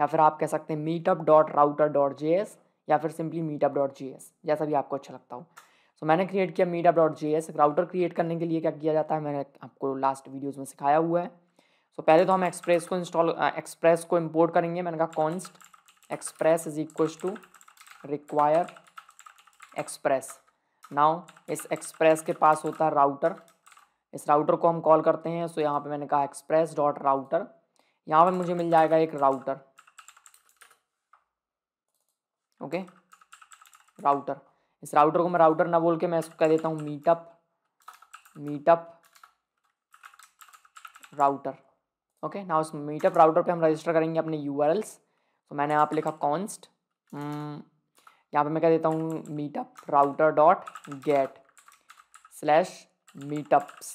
या फिर आप कह सकते हैं meetup dot router dot J S या फिर simply meetup dot J S जैसा भी आपको अच्छा लगता हो सो so, मैंने क्रिएट किया meetup dot J S router create करने के लिए क्या किया जाता है मैंने आपको लास्ट वीडियोज़ में सिखाया हुआ है सो so, पहले तो हम एक्सप्रेस को इंस्टॉल एक्सप्रेस को इम्पोर्ट करेंगे मैंने कहा const express is equals to require express now इस एक्सप्रेस के पास होता है राउटर इस राउटर को हम कॉल करते हैं सो यहाँ पे मैंने कहा एक्सप्रेस डॉट राउटर यहाँ पे मुझे मिल जाएगा एक राउटर ओके राउटर इस राउटर को मैं राउटर ना बोल के मैं इसको कह देता हूँ मीटअप मीटअप राउटर ओके ना उस मीटअप राउटर पे हम रजिस्टर करेंगे अपने यू तो मैंने यहाँ पे लिखा कॉन्स्ट यहाँ पे मैं कह देता हूँ meetup router dot get slash meetups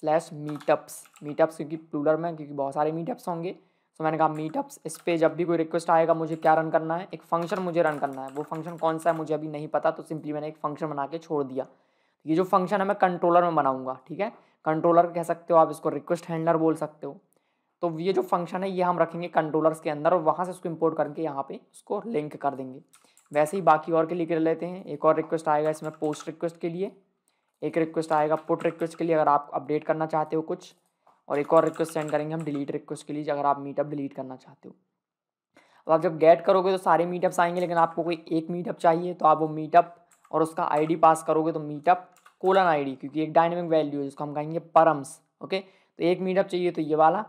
slash meetups meetups क्योंकि प्लूलर में क्योंकि बहुत सारे मीटअप्स होंगे तो मैंने कहा मीटअप्स इस पर जब भी कोई रिक्वेस्ट आएगा मुझे क्या रन करना है एक फंक्शन मुझे रन करना है वो फंक्शन कौन सा है मुझे अभी नहीं पता तो सिंपली मैंने एक फंक्शन बना के छोड़ दिया ये जो फंक्शन है मैं कंट्रोलर में बनाऊंगा ठीक है कंट्रोलर कह सकते हो आप इसको रिक्वेस्ट हैंडलर बोल सकते हो तो ये जो फंक्शन है ये हम रखेंगे कंट्रोलर्स के अंदर और वहाँ से उसको इम्पोर्ट करके यहाँ पे उसको लिंक कर देंगे वैसे ही बाकी और के लिए कर लेते हैं एक और रिक्वेस्ट आएगा इसमें पोस्ट रिक्वेस्ट के लिए एक रिक्वेस्ट आएगा पुट रिक्वेस्ट के लिए अगर आप अपडेट करना चाहते हो कुछ और एक और रिक्वेस्ट सेंड करेंगे हम डिलीट रिक्वेस्ट के लिए अगर आप मीटअप डिलीट करना चाहते हो अब आप जब गेट करोगे तो सारे मीटअप्स आएंगे लेकिन आपको कोई एक मीटअप चाहिए तो आप वो मीटअप और उसका आईडी पास करोगे तो मीटअप कोलन आईडी क्योंकि एक डायनेमिक वैल्यू है जिसको हम कहेंगे परम्स ओके तो एक मीटअप चाहिए तो ये वाला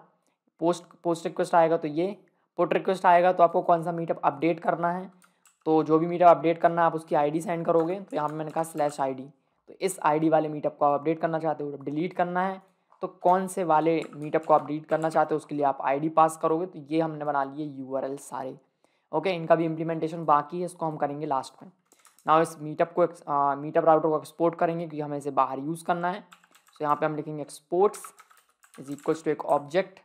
पोस्ट पोस्ट रिक्वेस्ट आएगा तो ये पुट रिक्वेस्ट आएगा तो आपको कौन सा मीटअप अपडेट करना है तो जो भी मीटअप अपडेट करना है आप उसकी आईडी सेंड करोगे तो यहाँ पर मैंने कहा स्लैश आईडी तो इस आईडी वाले मीटअप को आप अपडेट करना चाहते हो डिलीट करना है तो कौन से वाले मीटअप को आप डिलीट करना चाहते हो उसके लिए आप आईडी पास करोगे तो ये हमने बना लिए एल सारे ओके इनका भी इम्प्लीमेंटेशन बाकी है इसको हम करेंगे लास्ट में ना इस मीटअप को मीटअप राउटर को एक्सपोर्ट करेंगे क्योंकि हमें इसे बाहर यूज़ करना है तो यहाँ पर हम लिखेंगे एक्सपोर्ट्स इज इक्वल्स टू एक ऑब्जेक्ट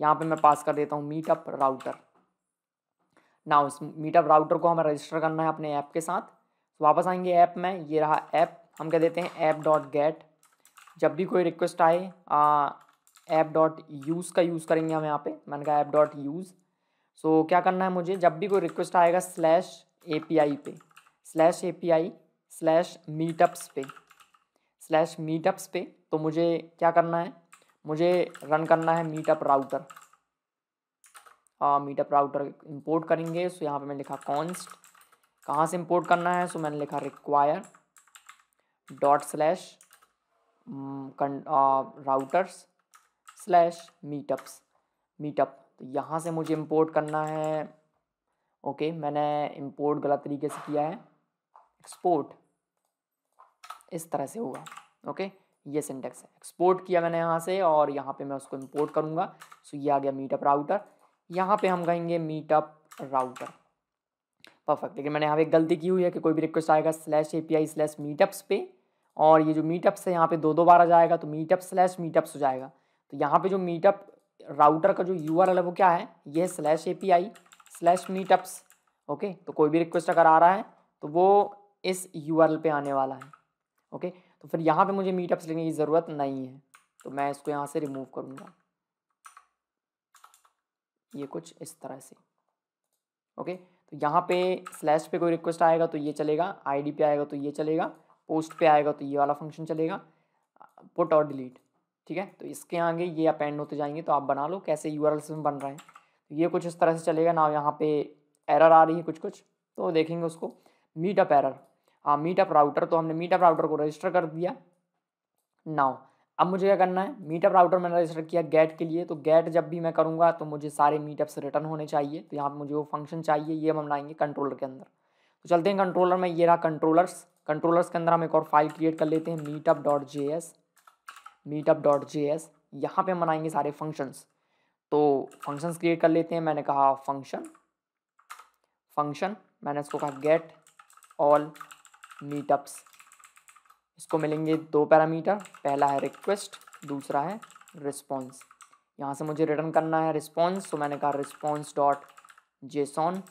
यहाँ पर मैं पास कर देता हूँ मीटअप राउटर ना उस मीटअप राउटर को हमें रजिस्टर करना है अपने ऐप के साथ तो वापस आएंगे ऐप में ये रहा ऐप हम कह देते हैं ऐप डॉट गेट जब भी कोई रिक्वेस्ट आए ऐप डॉट यूज़ का यूज़ करेंगे हम यहाँ पे मैंने कहा ऐप डॉट यूज़ सो क्या करना है मुझे जब भी कोई रिक्वेस्ट आएगा स्लैश ए पी आई पे slash A P I slash meetups पे स्लैश मीटअप्स पे तो मुझे क्या करना है मुझे रन करना है meetup router meetup router import करेंगे सो यहाँ पे मैंने लिखा कॉन्स्ट कहाँ से इंपोर्ट करना है सो मैंने लिखा require dot slash routers slash meetups meetup तो यहाँ से मुझे इंपोर्ट करना है ओके okay, मैंने इंपोर्ट गलत तरीके से किया है एक्सपोर्ट इस तरह से होगा ओके okay? ये सिंटेक्स है एक्सपोर्ट किया मैंने यहाँ से और यहाँ पे मैं उसको इंपोर्ट करूँगा सो ये आ गया मीटअप राउटर यहाँ पे हम कहेंगे मीटअप राउटर परफेक्ट लेकिन मैंने यहाँ पे गलती की हुई है कि कोई भी रिक्वेस्ट आएगा slash A P I slash meetups पे और ये जो मीटअप्स है यहाँ पे दो दो बार आ जाएगा तो मीटअप स्लैश मीटअप्स हो जाएगा तो यहाँ पे जो मीटअप राउटर का जो यू है वो क्या है ये है slash A P I slash meetups okay तो कोई भी रिक्वेस्ट अगर आ रहा है तो वो इस यू पे आने वाला है ओके तो फिर यहाँ पे मुझे मीटअप्स लेने की ज़रूरत नहीं है तो मैं इसको यहाँ से रिमूव करूँगा ये कुछ इस तरह से ओके तो यहाँ पे स्लैश पे कोई रिक्वेस्ट आएगा तो ये चलेगा आईडी पे आएगा तो ये चलेगा पोस्ट पे आएगा तो ये वाला फंक्शन चलेगा पुट और डिलीट ठीक है तो इसके आगे ये आप एंड होते जाएंगे तो आप बना लो कैसे यू आर बन रहे हैं तो ये कुछ इस तरह से चलेगा ना यहाँ पे एरर आ रही है कुछ कुछ तो देखेंगे उसको मीटअप एरर हाँ मीटअप राउटर तो हमने मीटअप राउटर को रजिस्टर कर दिया नाउ अब मुझे क्या करना है मीटअप राउटर मैंने रजिस्टर किया गेट के लिए तो गेट जब भी मैं करूँगा तो मुझे सारे मीटअप्स रिटर्न होने चाहिए तो यहाँ पर मुझे वो फंक्शन चाहिए ये हम लाएंगे कंट्रोलर के अंदर तो चलते हैं कंट्रोलर में ये रहा कंट्रोलर्स कंट्रोलर्स के अंदर हम एक और फाइल क्रिएट कर लेते हैं meetup dot J S meetup dot J S यहाँ पर हम बनाएंगे सारे फंक्शंस तो फंक्शंस क्रिएट कर लेते हैं मैंने कहा फंक्शन फंक्शन मैंने इसको कहा गेट ऑल मीटअप्स इसको मिलेंगे दो पैरामीटर पहला है रिक्वेस्ट दूसरा है रिस्पॉन्स यहाँ से मुझे रिटर्न करना है रिस्पॉन्स तो मैंने कहा response dot JSON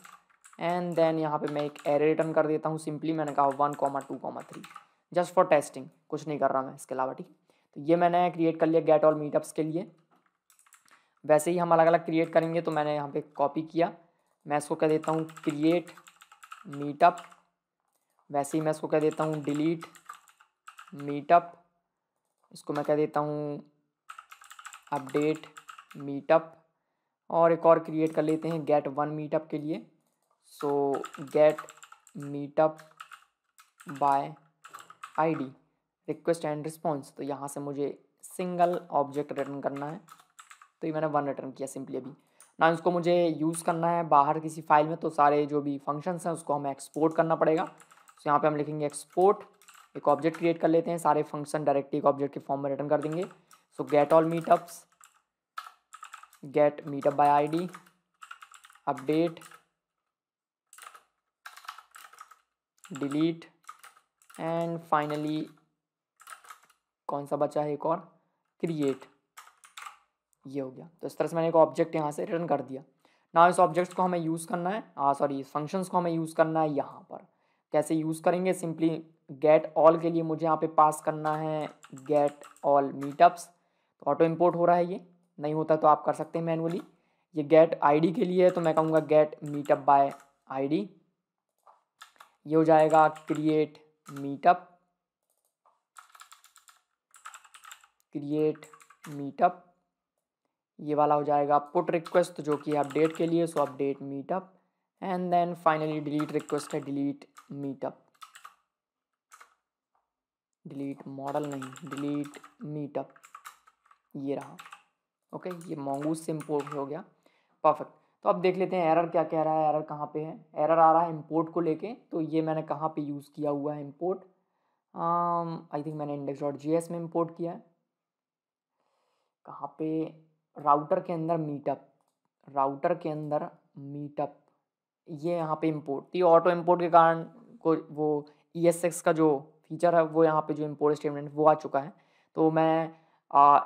and then यहाँ पे मैं एक एरे रिटर्न कर देता हूँ सिंपली मैंने कहा one comma two comma three just for testing कुछ नहीं कर रहा मैं इसके अलावा ठीक तो ये मैंने क्रिएट कर लिया गेट ऑल मीटअप्स के लिए वैसे ही हम अलग अलग क्रिएट करेंगे तो मैंने यहाँ पे कॉपी किया मैं इसको कह देता हूँ क्रिएट मीटअप वैसे ही मैं इसको कह देता हूँ डिलीट मीटअप इसको मैं कह देता हूँ अपडेट मीटअप और एक और क्रिएट कर लेते हैं गेट वन मीटअप के लिए so get meetup by ID request and response तो यहाँ से मुझे सिंगल ऑब्जेक्ट रिटर्न करना है तो ये मैंने वन रिटर्न किया सिंपली अभी ना इसको मुझे यूज़ करना है बाहर किसी फाइल में तो सारे जो भी फंक्शंस हैं उसको हमें एक्सपोर्ट करना पड़ेगा तो यहाँ पे हम लिखेंगे एक्सपोर्ट एक ऑब्जेक्ट क्रिएट कर लेते हैं सारे फंक्शन डायरेक्टली एक ऑब्जेक्ट के फॉर्म में रिटर्न कर देंगे so get all meetups get meetup by ID update delete and finally कौन सा बचा है एक और क्रिएट ये हो गया तो इस तरह से मैंने एक ऑब्जेक्ट यहाँ से रिटर्न कर दिया ना इस ऑब्जेक्ट्स को हमें यूज़ करना है सॉरी ah, फंक्शंस को हमें यूज़ करना है यहाँ पर कैसे यूज़ करेंगे सिंपली गेट ऑल के लिए मुझे यहाँ पे पास करना है गेट ऑल मीटअप्स तो ऑटो इम्पोर्ट हो रहा है ये नहीं होता तो आप कर सकते हैं मैनुअली ये गेट आईडी के लिए है तो मैं कहूँगा गेट मीटअप बाय आईडी ये हो जाएगा क्रिएट मीटअप क्रिएट मीटअप ये वाला हो जाएगा पुट रिक्वेस्ट जो कि अपडेट के लिए so update meetup and then finally delete request है डिलीट मीटअप डिलीट मॉडल नहीं डिलीट मीटअप ये रहा ओके ये मोंगूस से इम्पोर्ट हो गया परफेक्ट तो अब देख लेते हैं एरर क्या कह रहा है एरर कहाँ पे है एरर आ रहा है इम्पोर्ट को लेके तो ये मैंने कहाँ पे यूज़ किया हुआ है इम्पोर्ट आई थिंक मैंने इंडेक्स डॉट जी में इम्पोर्ट किया है कहाँ पे राउटर के अंदर मीटअप राउटर के अंदर मीटअप ये यहाँ पे इम्पोर्ट ये ऑटो इम्पोर्ट के कारण को वो ई e का जो फीचर है वो यहाँ पे जो इम्पोर्ट स्टेटमेंट वो आ चुका है तो मैं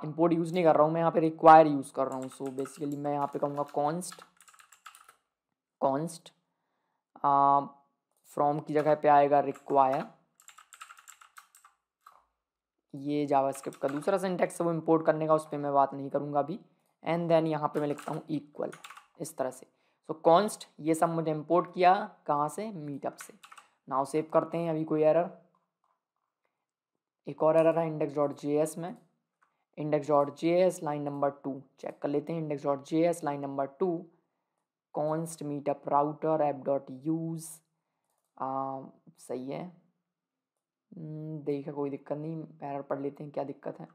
इम्पोर्ट यूज़ नहीं कर रहा हूँ मैं यहाँ पे रिक्वायर यूज़ कर रहा हूँ सो बेसिकली मैं यहाँ पे कहूँगा कॉन्स्ट कॉन्स्ट फ्रॉम की जगह पे आएगा रिक्वायर ये जावास्क्रिप्ट का दूसरा सिंटेक्स है वो इम्पोर्ट करने का उस पर मैं बात नहीं करूँगा अभी एंड देन यहाँ पे मैं लिखता हूँ इक्वल इस तरह से सो so, कॉन्स्ट ये सब मुझे इम्पोर्ट किया कहाँ से मीटअप से नाव सेव करते हैं अभी कोई एरर एक और एरर है इंडेक्स डॉट जे एस में index dot J S line number two check कर लेते हैं index dot J S line number two const meetup router app dot use सही है हम्म, देखा कोई दिक्कत नहीं एरर पढ़ लेते हैं क्या दिक्कत है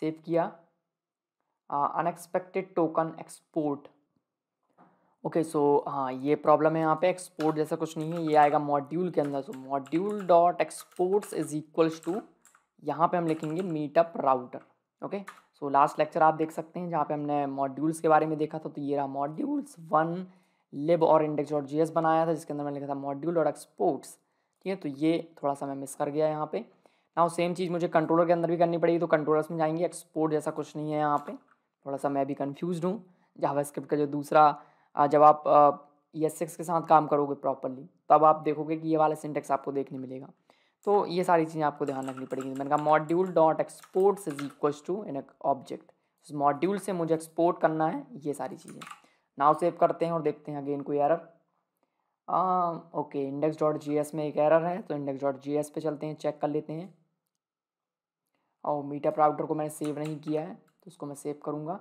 सेव किया unexpected token export okay so हाँ ये प्रॉब्लम है यहाँ पे एक्सपोर्ट जैसा कुछ नहीं है ये आएगा मॉड्यूल के अंदर so module dot exports is equals to यहाँ पे हम लिखेंगे meetup router okay so last lecture आप देख सकते हैं जहाँ पे हमने मॉड्यूल्स के बारे में देखा था तो ये रहा मॉड्यूल्स वन लिब और इंडेक्स डॉट जी बनाया था जिसके अंदर मैंने लिखा था मॉड्यूल डॉट एक्सपोर्ट्स ठीक है तो ये थोड़ा सा मैं मिस कर गया यहाँ पे ना सेम चीज़ मुझे कंट्रोलर के अंदर भी करनी पड़ेगी तो कंट्रोलर्स में जाएंगे एक्सपोर्ट जैसा कुछ नहीं है यहाँ पे थोड़ा सा मैं भी कन्फ्यूज हूँ जहाँ का जो दूसरा जब आप यस सिक्स के साथ काम करोगे प्रॉपरली तब आप देखोगे कि ये वाला सिंटेक्स आपको देखने मिलेगा तो ये सारी चीज़ें आपको ध्यान रखनी पड़ेगी मैंने कहा module dot exports is equal to an object उस मॉड्यूल से मुझे एक्सपोर्ट करना है ये सारी चीज़ें नाव सेव करते हैं और देखते हैं अगेन कोई एरर ओके इंडेक्स डॉट जी एस में एक एरर है तो इंडेक्स डॉट जी एस पे चलते हैं चेक कर लेते हैं और मीटअप राउटर को मैंने सेव नहीं किया है तो उसको मैं सेव करूँगा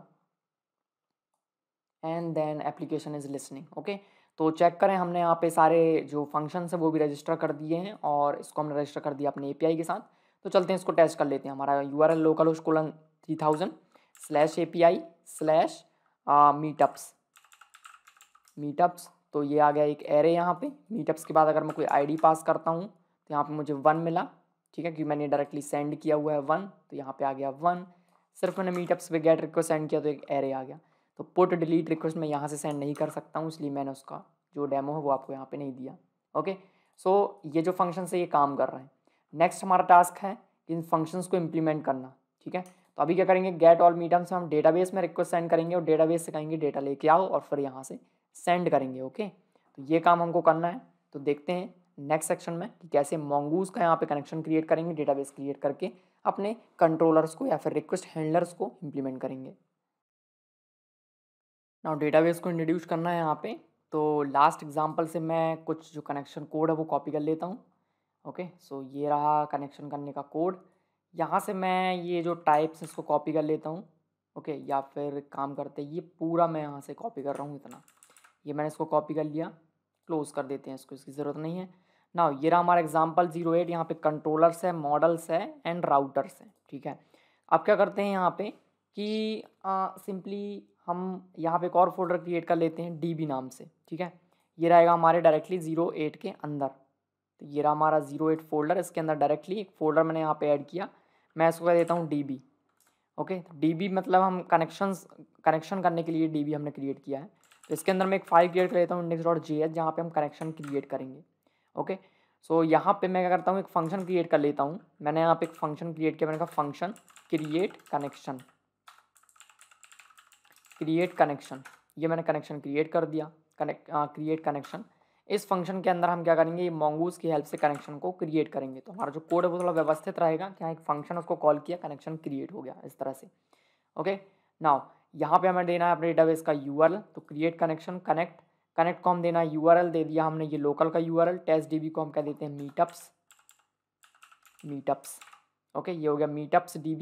and then application is listening okay तो चेक करें हमने यहाँ पे सारे जो फंक्शन है वो भी रजिस्टर कर दिए हैं और इसको हमने रजिस्टर कर दिया अपने ए के साथ तो चलते हैं इसको टेस्ट कर लेते हैं हमारा U R L localhost three thousand slash A P I slash meetups meetups तो ये आ गया एक एरे यहाँ पे मीटअप्स के बाद अगर मैं कोई आईडी पास करता हूँ तो यहाँ पे मुझे वन मिला ठीक है क्योंकि मैंने डायरेक्टली सेंड किया हुआ है वन तो यहाँ पे आ गया वन सिर्फ मैंने मीटअप्स पे गेट रिक्वेस्ट सेंड किया तो एक एरे आ गया तो पुट डिलीट रिक्वेस्ट मैं यहाँ से सेंड नहीं कर सकता हूँ इसलिए मैंने उसका जो डेमो है वो आपको यहाँ पे नहीं दिया ओके सो so, ये जो फंक्शन से ये काम कर रहे हैं नेक्स्ट हमारा टास्क है इन फंक्शंस को इम्प्लीमेंट करना ठीक है तो अभी क्या करेंगे गेट ऑल मीडियम से हम डेटाबेस में रिक्वेस्ट सेंड करेंगे और डेटाबेस से कहेंगे डेटा लेके आओ और फिर यहाँ से सेंड करेंगे ओके तो ये काम हमको करना है तो देखते हैं नेक्स्ट सेक्शन में कि कैसे मोंगूज का यहाँ पे कनेक्शन क्रिएट करेंगे डेटाबेस क्रिएट करके अपने कंट्रोलर्स को या फिर रिक्वेस्ट हैंडलर्स को इम्प्लीमेंट करेंगे ना डेटाबेस को इंट्रोड्यूस करना है यहाँ पे तो लास्ट एग्जांपल से मैं कुछ जो कनेक्शन कोड है वो कॉपी कर लेता हूँ ओके सो ये रहा कनेक्शन करने का कोड यहाँ से मैं ये जो टाइप्स इसको कॉपी कर लेता हूँ ओके या फिर काम करते ये पूरा मैं यहाँ से कॉपी कर रहा हूँ इतना ये मैंने इसको कॉपी कर लिया क्लोज़ कर देते हैं इसको इसकी ज़रूरत नहीं है ना ये रहा हमारा एग्जाम्पल जीरो एट यहाँ पर कंट्रोलर्स है मॉडल्स है एंड राउटर्स हैं ठीक है अब क्या करते हैं यहाँ पे कि सिंपली हम यहाँ पे एक और फोल्डर क्रिएट कर लेते हैं डी बी नाम से ठीक है ये रहेगा हमारे डायरेक्टली ज़ीरो एट के अंदर तो ये रहा हमारा ज़ीरो एट फोल्डर इसके अंदर डायरेक्टली एक फोल्डर मैंने यहाँ पे ऐड किया मैं इसको कह देता हूँ D B okay D B मतलब हम कनेक्शन कनेक्शन करने के लिए डी बी हमने क्रिएट किया है तो इसके अंदर मैं एक फाइल क्रिएट कर लेता हूँ इंडेक्स डॉट जी एस जहाँ पर हम कनेक्शन क्रिएट करेंगे ओके सो यहाँ पर मैं क्या करता हूँ एक फंक्शन क्रिएट कर लेता हूँ मैंने यहाँ पर एक फंक्शन क्रिएट किया मैंने कहा function create connection create connection ये मैंने कनेक्शन क्रिएट कर दिया कनेक्ट क्रिएट कनेक्शन इस फंक्शन के अंदर हम क्या करेंगे ये मोंगूस की हेल्प से कनेक्शन को क्रिएट करेंगे तो हमारा जो कोड है वो थोड़ा व्यवस्थित रहेगा क्या एक फंक्शन उसको कॉल किया कनेक्शन क्रिएट हो गया इस तरह से ओके नाउ यहाँ पे हमें देना है अपने डेटाबेस का यू तो क्रिएट कनेक्शन कनेक्ट कनेक्ट को हम देना है यू दे दिया हमने ये लोकल का यू टेस्ट डी को हम कह देते हैं मीटअप्स मीटअप्स ओके ये हो गया मीटअप्स डी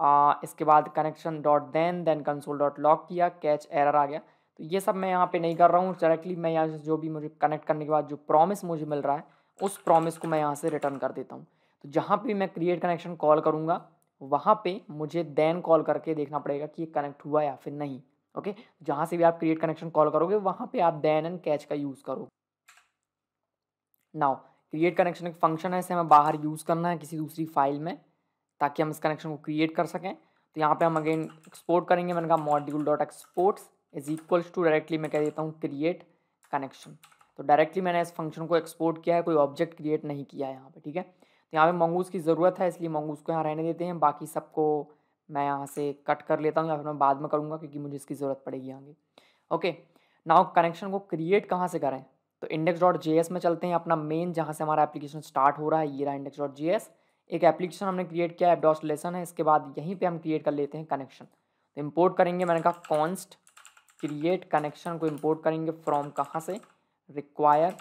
आ, इसके बाद connection dot then then console dot log किया कैच एरर आ गया तो ये सब मैं यहाँ पे नहीं कर रहा हूँ डायरेक्टली मैं यहाँ से जो भी मुझे कनेक्ट करने के बाद जो प्रॉमिस मुझे मिल रहा है उस प्रॉमिस को मैं यहाँ से रिटर्न कर देता हूँ तो जहाँ पर मैं क्रिएट कनेक्शन कॉल करूँगा वहाँ पर मुझे देन कॉल करके देखना पड़ेगा कि ये कनेक्ट हुआ या फिर नहीं ओके जहाँ से भी आप क्रिएट कनेक्शन कॉल करोगे वहाँ पर आप देन एंड कैच का यूज़ करो नाउ क्रिएट कनेक्शन एक फंक्शन है इसे हमें बाहर यूज़ करना है किसी दूसरी फाइल में ताकि हम इस कनेक्शन को क्रिएट कर सकें तो यहाँ पे हम अगेन एक्सपोर्ट करेंगे मैंने कहा module dot exports is equals to directly मैं कह देता हूँ क्रिएट कनेक्शन तो डायरेक्टली मैंने इस फंक्शन को एक्सपोर्ट किया है कोई ऑब्जेक्ट क्रिएट नहीं किया है यहाँ पर ठीक है तो यहाँ पर मंगूज़ की ज़रूरत है इसलिए मंगूज़ को यहाँ रहने देते हैं बाकी सबको मैं यहाँ से कट कर लेता हूँ या फिर मैं बाद में करूँगा क्योंकि मुझे इसकी ज़रूरत पड़ेगी आगे ओके नाउ कनेक्शन को क्रिएट कहाँ से करें तो इंडेक्स डॉट जे एस में चलते हैं अपना मेन जहाँ से हमारा एप्लीकेशन स्टार्ट हो रहा है ये रहा इंडेक्स डॉट जे एस एक एप्लीकेशन हमने क्रिएट किया एप लेसन है इसके बाद यहीं पे हम क्रिएट कर लेते हैं कनेक्शन तो इम्पोर्ट करेंगे मैंने कहा कॉन्स्ट क्रिएट कनेक्शन को इम्पोर्ट करेंगे फ्रॉम कहाँ से require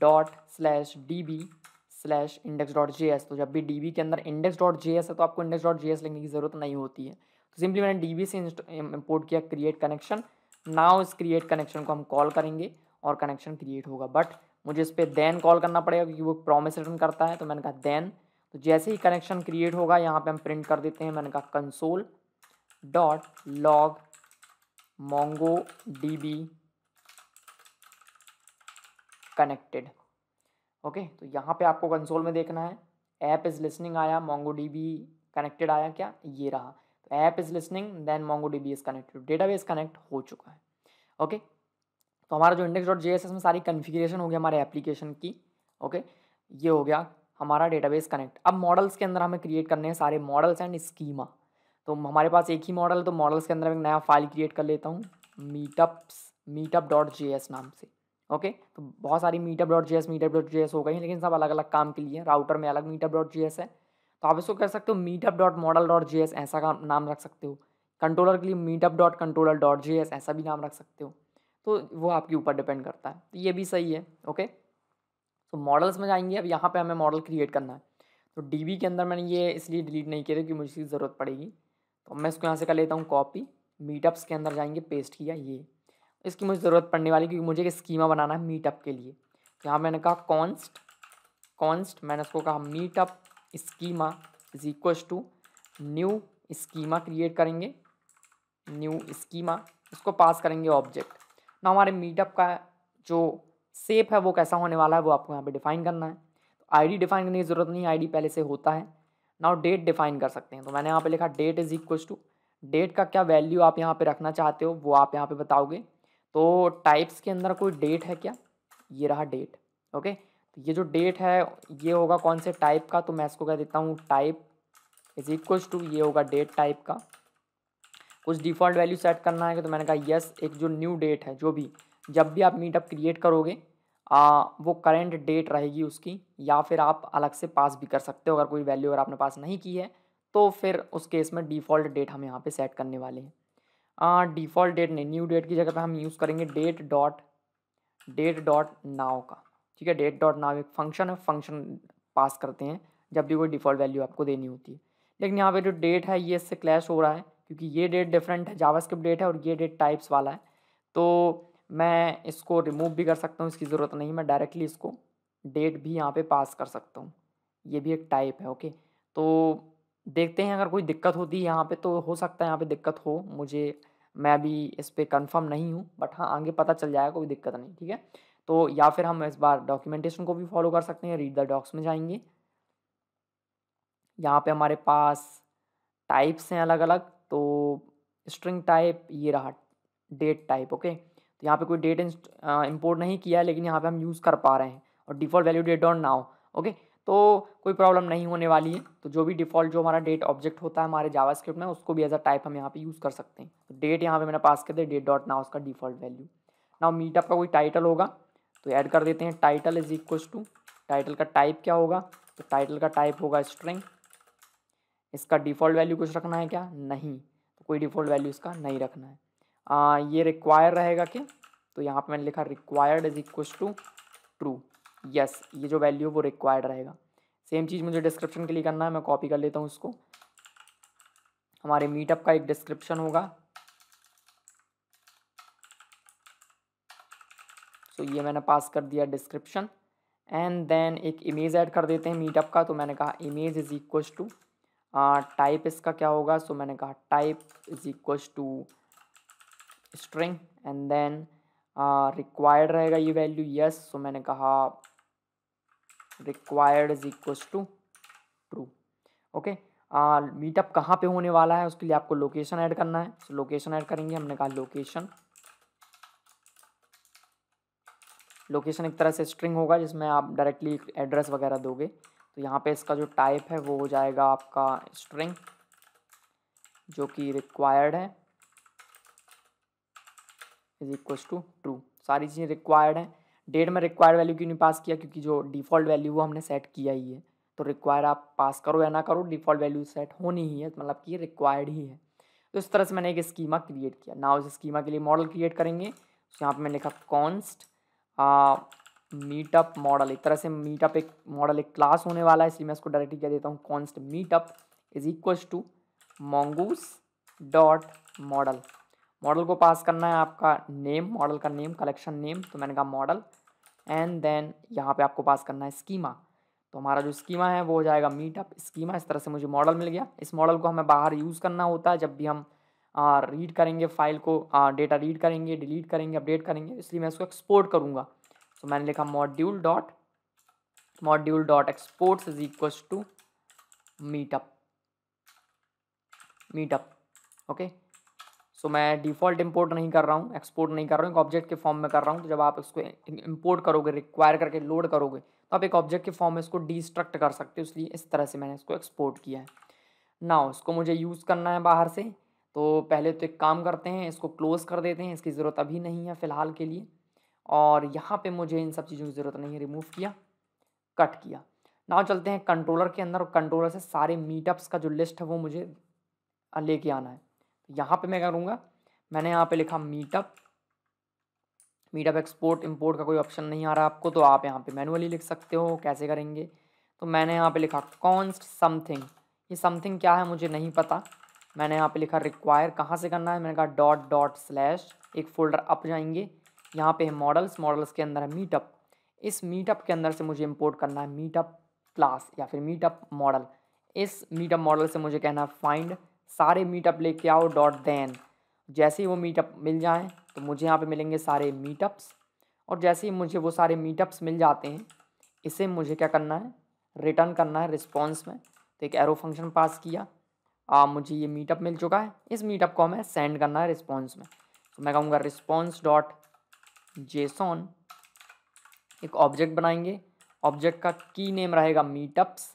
dot slash D B slash index dot J S तो जब भी डी बी के अंदर इंडेक्स डॉट जे एस है तो आपको इंडेक्स डॉट जे एस लिखने की ज़रूरत नहीं होती है तो सिंपली मैंने डी बी से इम्पोर्ट किया क्रिएट कनेक्शन नाउ इस क्रिएट कनेक्शन को हम कॉल करेंगे और कनेक्शन क्रिएट होगा बट मुझे इस पर देन कॉल करना पड़ेगा क्योंकि वो प्रॉमिस रिटर्न करता है तो मैंने कहा देन तो जैसे ही कनेक्शन क्रिएट होगा यहाँ पे हम प्रिंट कर देते हैं मैंने कहा console dot log mongo D B connected okay तो यहाँ पे आपको कंसोल में देखना है ऐप इज़ लिसनिंग आया मोंगो डी बी कनेक्टेड आया क्या ये रहा तो app is listening then mongo D B is connected database connect हो चुका है ओके okay? तो हमारा जो index dot J S S में सारी कन्फिग्रेशन हो गया हमारे एप्लीकेशन की ओके okay? ये हो गया हमारा डेटाबेस कनेक्ट अब मॉडल्स के अंदर हमें क्रिएट करने हैं सारे मॉडल्स एंड स्कीमा तो हमारे पास एक ही मॉडल है तो मॉडल्स के अंदर मैं नया फाइल क्रिएट कर लेता हूँ meetups meetup dot J S नाम से ओके तो बहुत सारी meetup dot J S meetup dot J S हो गई हैं लेकिन सब अलग अलग काम के लिए राउटर में अलग मीटअप डॉट जे एस है तो आप इसको कर सकते हो meetup dot model dot J S ऐसा का नाम रख सकते हो कंट्रोलर के लिए meetup dot controller dot J S ऐसा भी नाम रख सकते हो तो वो आपके ऊपर डिपेंड करता है तो ये भी सही है ओके तो मॉडल्स में जाएंगे अब यहाँ पे हमें मॉडल क्रिएट करना है तो डी के अंदर मैंने ये इसलिए डिलीट नहीं किया क्योंकि मुझे इसकी ज़रूरत पड़ेगी तो मैं इसको यहाँ से कर लेता हूँ कॉपी मीटअप्स के अंदर जाएंगे पेस्ट किया ये इसकी मुझे ज़रूरत पड़ने वाली क्योंकि मुझे एक स्कीमा बनाना है मीटअप के लिए तो यहाँ मैंने कहा कॉन्स्ट कॉन्स्ट मैंने उसको कहा meetup schema is equals to new schema create करेंगे न्यू स्कीमा इसको पास करेंगे ऑब्जेक्ट ना हमारे मीटअप का जो सेप है वो कैसा होने वाला है वो आपको यहाँ पे डिफाइन करना है तो आईडी डिफाइन करने की ज़रूरत नहीं आईडी पहले से होता है नाउ डेट डिफाइन कर सकते हैं तो मैंने यहाँ पे लिखा date is equals to date का क्या वैल्यू आप यहाँ पे रखना चाहते हो वो आप यहाँ पे बताओगे तो टाइप्स के अंदर कोई डेट है क्या ये रहा डेट ओके तो ये जो डेट है ये होगा कौन से टाइप का तो मैं इसको कह देता हूँ टाइप इज इक्वल्स टू ये होगा डेट टाइप का कुछ डिफ़ॉल्ट वैल्यू सेट करना है तो मैंने कहा यस एक जो न्यू डेट है जो भी जब भी आप मीटअप क्रिएट करोगे आ, वो करेंट डेट रहेगी उसकी या फिर आप अलग से पास भी कर सकते हो अगर कोई वैल्यू अगर आपने पास नहीं की है तो फिर उस केस में डिफ़ॉल्ट डेट हम यहाँ पे सेट करने वाले हैं डिफ़ॉल्ट डेट नहीं न्यू डेट की जगह पे हम यूज़ करेंगे date dot date dot now का ठीक है डेट डॉट नाव एक फंक्शन है फंक्शन पास करते हैं जब भी कोई डिफ़ॉल्ट वैल्यू आपको देनी होती है लेकिन यहाँ पर जो डेट है ये इससे क्लैश हो रहा है क्योंकि ये डेट डिफरेंट है जावास्क्रिप्ट डेट है और ये डेट टाइप्स वाला है तो मैं इसको रिमूव भी कर सकता हूँ इसकी ज़रूरत नहीं मैं डायरेक्टली इसको डेट भी यहाँ पे पास कर सकता हूँ ये भी एक टाइप है ओके तो देखते हैं अगर कोई दिक्कत होती है यहाँ पे तो हो सकता है यहाँ पे दिक्कत हो मुझे मैं अभी इस पर कन्फर्म नहीं हूँ बट हाँ आगे पता चल जाएगा कोई दिक्कत नहीं ठीक है तो या फिर हम इस बार डॉक्यूमेंटेशन को भी फॉलो कर सकते हैं रीड द डॉक्स में जाएंगे यहाँ पे हमारे पास टाइप्स हैं अलग अलग तो स्ट्रिंग टाइप ये रहा डेट टाइप ओके तो यहाँ पे कोई डेट इंपोर्ट नहीं किया है लेकिन यहाँ पे हम यूज़ कर पा रहे हैं और default value date on now okay तो कोई प्रॉब्लम नहीं होने वाली है तो जो भी डिफ़ॉल्ट जो हमारा डेट ऑब्जेक्ट होता है हमारे जावा में उसको भी एज अ टाइप हम यहाँ पे यूज़ कर सकते हैं तो डेट यहाँ पे मैंने पास कर दिया डेट डॉट नाउ उसका डिफ़ॉल्ट वैल्यू नाउ मीटअप का कोई टाइटल होगा तो ऐड कर देते हैं title is equal to title का टाइप क्या होगा तो टाइटल का टाइप होगा स्ट्रिंग इसका डिफ़ॉल्ट वैल्यू कुछ रखना है क्या नहीं तो कोई डिफ़ॉल्ट वैल्यू इसका नहीं रखना है आ, ये रिक्वायर रहेगा कि तो यहाँ पे मैंने लिखा required is equal to true yes ये जो वैल्यू वो रिक्वायर्ड रहेगा सेम चीज़ मुझे डिस्क्रिप्शन के लिए करना है मैं कॉपी कर लेता हूँ उसको हमारे मीटअप का एक डिस्क्रिप्शन होगा सो ये मैंने पास कर दिया डिस्क्रिप्शन एंड देन एक इमेज ऐड कर देते हैं मीटअप का तो मैंने कहा image is equal to type इसका क्या होगा सो so, मैंने कहा type is equal to string and then required रहेगा ये वैल्यू यस सो मैंने कहा required is equal to true okay meetup कहाँ पे होने वाला है उसके लिए आपको लोकेशन ऐड करना है सो लोकेशन ऐड करेंगे हमने कहा लोकेशन लोकेशन एक तरह से स्ट्रिंग होगा जिसमें आप डायरेक्टली एड्रेस वगैरह दोगे तो यहाँ पे इसका जो टाइप है वो हो जाएगा आपका स्ट्रिंग जो कि रिक्वायर्ड है इज इक्वल्स टू ट्रू सारी चीज़ें रिक्वायर्ड हैं डेट में रिक्वायर्ड वैल्यू क्यों नहीं पास किया क्योंकि जो डिफ़ॉल्ट वैल्यू वो हमने सेट किया ही है तो रिक्वायर आप पास करो या ना करो डिफ़ॉल्ट वैल्यू सेट होनी ही है तो मतलब कि रिक्वायर्ड ही है तो इस तरह से मैंने एक स्कीमा क्रिएट किया ना उस स्कीमा के लिए मॉडल क्रिएट करेंगे तो यहाँ पर मैंने लिखा कॉन्स्ट मीटअप मॉडल एक तरह से मीटअप एक मॉडल एक क्लास होने वाला है इसलिए मैं इसको डायरेक्टली क्या देता हूँ const meetup is equals to mongoose dot model model को पास करना है आपका नेम मॉडल का नेम कलेक्शन नेम तो मैंने कहा मॉडल एंड देन यहाँ पे आपको पास करना है स्कीमा तो हमारा जो स्कीमा है वो हो जाएगा मीटअप स्कीमा इस तरह से मुझे मॉडल मिल गया इस मॉडल को हमें बाहर यूज़ करना होता है जब भी हम आ, रीड करेंगे फाइल को डेटा रीड करेंगे डिलीट करेंगे अपडेट करेंगे तो इसलिए मैं इसको एक्सपोर्ट करूँगा तो मैंने लिखा module dot module dot exports is equal to meetup meetup okay so so, मैं डिफ़ॉल्ट इंपोर्ट नहीं कर रहा हूँ एक्सपोर्ट नहीं कर रहा हूँ एक ऑब्जेक्ट के फॉर्म में कर रहा हूँ तो जब आप इसको इंपोर्ट करोगे रिक्वायर करके लोड करोगे तो आप एक ऑब्जेक्ट के फॉर्म में इसको डिस्ट्रक्ट कर सकते हो इसलिए इस तरह से मैंने इसको एक्सपोर्ट किया है ना इसको मुझे यूज़ करना है बाहर से तो पहले तो एक काम करते हैं इसको क्लोज़ कर देते हैं इसकी ज़रूरत अभी नहीं है फ़िलहाल के लिए और यहाँ पर मुझे इन सब चीज़ों की ज़रूरत नहीं है रिमूव किया कट किया नाव चलते हैं कंट्रोलर के अंदर और कंट्रोलर से सारे मीटअप्स का जो लिस्ट है वो मुझे लेके आना है यहाँ पे मैं करूँगा मैंने यहाँ पे लिखा मीटअप मीटअप एक्सपोर्ट इंपोर्ट का कोई ऑप्शन नहीं आ रहा आपको तो आप यहाँ पे मैनुअली लिख सकते हो कैसे करेंगे तो मैंने यहाँ पे लिखा कॉन्स्ट समथिंग ये समथिंग क्या है मुझे नहीं पता मैंने यहाँ पे लिखा रिक्वायर कहाँ से करना है मैंने कहा डॉट डॉट स्लैश एक फोल्डर अप जाएंगे यहाँ पे है मॉडल्स मॉडल्स के अंदर है मीटअप इस मीटअप के अंदर से मुझे इम्पोर्ट करना है मीटअप क्लास या फिर मीटअप मॉडल इस मीटअप मॉडल से मुझे कहना है फाइंड सारे मीटअप लेके आओ डॉट देन जैसे ही वो मीटअप मिल जाएँ तो मुझे यहाँ पे मिलेंगे सारे मीटअप्स और जैसे ही मुझे वो सारे मीटअप्स मिल जाते हैं इसे मुझे क्या करना है रिटर्न करना है रिस्पॉन्स में तो एक एरो फंक्शन पास किया आ, मुझे ये मीटअप मिल चुका है इस मीटअप को हमें सेंड करना है रिस्पॉन्स में तो मैं कहूँगा रिस्पॉन्स डॉट जेसॉन एक ऑब्जेक्ट बनाएंगे ऑब्जेक्ट का की नेम रहेगा मीटअप्स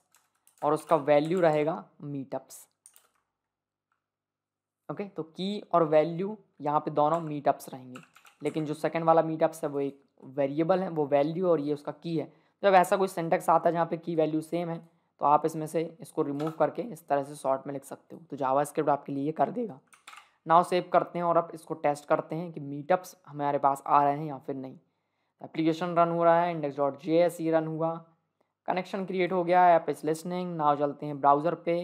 और उसका वैल्यू रहेगा मीटअप्स ओके तो की और वैल्यू यहाँ पे दोनों मीटअप्स रहेंगे लेकिन जो सेकंड वाला मीटअप्स है वो एक वेरिएबल है वो वैल्यू और ये उसका की है जब ऐसा कोई सेंटेक्स आता है जहाँ पे की वैल्यू सेम है तो आप इसमें से इसको रिमूव करके इस तरह से शॉर्ट में लिख सकते हो तो जावा स्क्रिप्ट आपके लिए ये कर देगा नाव सेव करते हैं और आप इसको टेस्ट करते हैं कि मीटअप्स हमारे पास आ रहे हैं या फिर नहीं एप्लीकेशन रन हो रहा है इंडेक्स डॉट जे एस ई रन हुआ कनेक्शन क्रिएट हो गया ऐप इज लिसनिंग नाव चलते हैं ब्राउज़र पे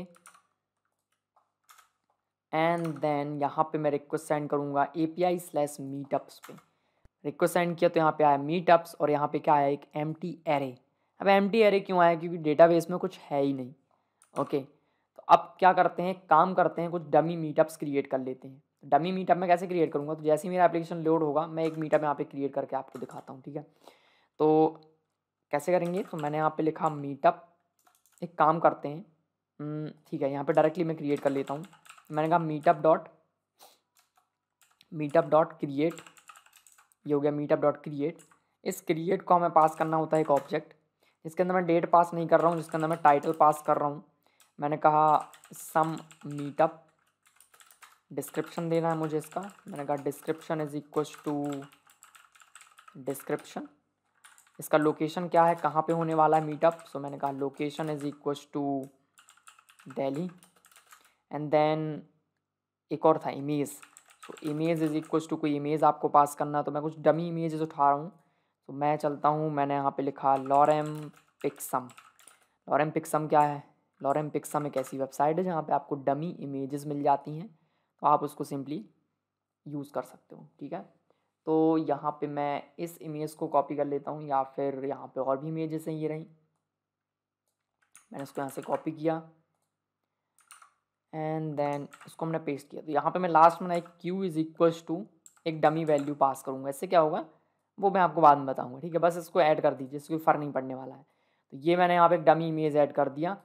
एंड देन यहाँ पे मैं रिक्वेस्ट सेंड करूँगा A P I slash meetups पे रिक्वेस्ट सेंड किया तो यहाँ पे आया मीटअप्स और यहाँ पे क्या आया एक एम टी एरे अब एम टी एरे क्यों आया क्योंकि डेटाबेस में कुछ है ही नहीं ओके तो अब क्या करते हैं काम करते हैं कुछ डमी मीटअप्स क्रिएट कर लेते हैं डमी मीटअप मैं कैसे क्रिएट करूँगा तो जैसे ही मेरा एप्लीकेशन लोड होगा मैं एक मीटअप यहाँ पे क्रिएट करके आपको दिखाता हूँ ठीक है तो कैसे करेंगे तो मैंने यहाँ पे लिखा मीटअप एक काम करते हैं ठीक है यहाँ पे डायरेक्टली मैं क्रिएट कर लेता हूँ मैंने कहा meetup dot meetup dot create ये हो गया मीटअप डॉट क्रिएट इस क्रिएट को हमें पास करना होता है एक ऑब्जेक्ट जिसके अंदर मैं डेट पास नहीं कर रहा हूँ जिसके अंदर मैं टाइटल पास कर रहा हूँ मैंने कहा सम मीटअप डिस्क्रिप्शन देना है मुझे इसका मैंने कहा description is equal to description इसका लोकेशन क्या है कहाँ पे होने वाला है मीटअप सो so, मैंने कहा location is equal to Delhi and then एक और था image so image is equals to कोई इमेज आपको पास करना तो मैं कुछ डमी इमेजेस उठा रहा हूँ तो so, मैं चलता हूँ मैंने यहाँ पे लिखा लॉरेम पिक्सम लॉरेम पिक्सम क्या है लॉरेम पिक्सम एक ऐसी वेबसाइट है जहाँ पे आपको डमी इमेजेस मिल जाती हैं तो आप उसको सिंपली यूज़ कर सकते हो ठीक है तो यहाँ पे मैं इस इमेज को कॉपी कर लेता हूँ या फिर यहाँ पे और भी इमेजेस हैं ये रही मैंने इसको यहाँ से कॉपी किया एंड देन इसको हमने पेस्ट किया तो यहाँ पे मैं लास्ट में ना एक क्यू इज़ इक्वल्स टू एक डमी वैल्यू पास करूँगा इससे क्या होगा वो मैं आपको बाद में बताऊँगा ठीक है बस इसको ऐड कर दीजिए इसको फ़र्क नहीं पड़ने वाला है तो ये मैंने यहाँ पे एक डमी इमेज ऐड कर दिया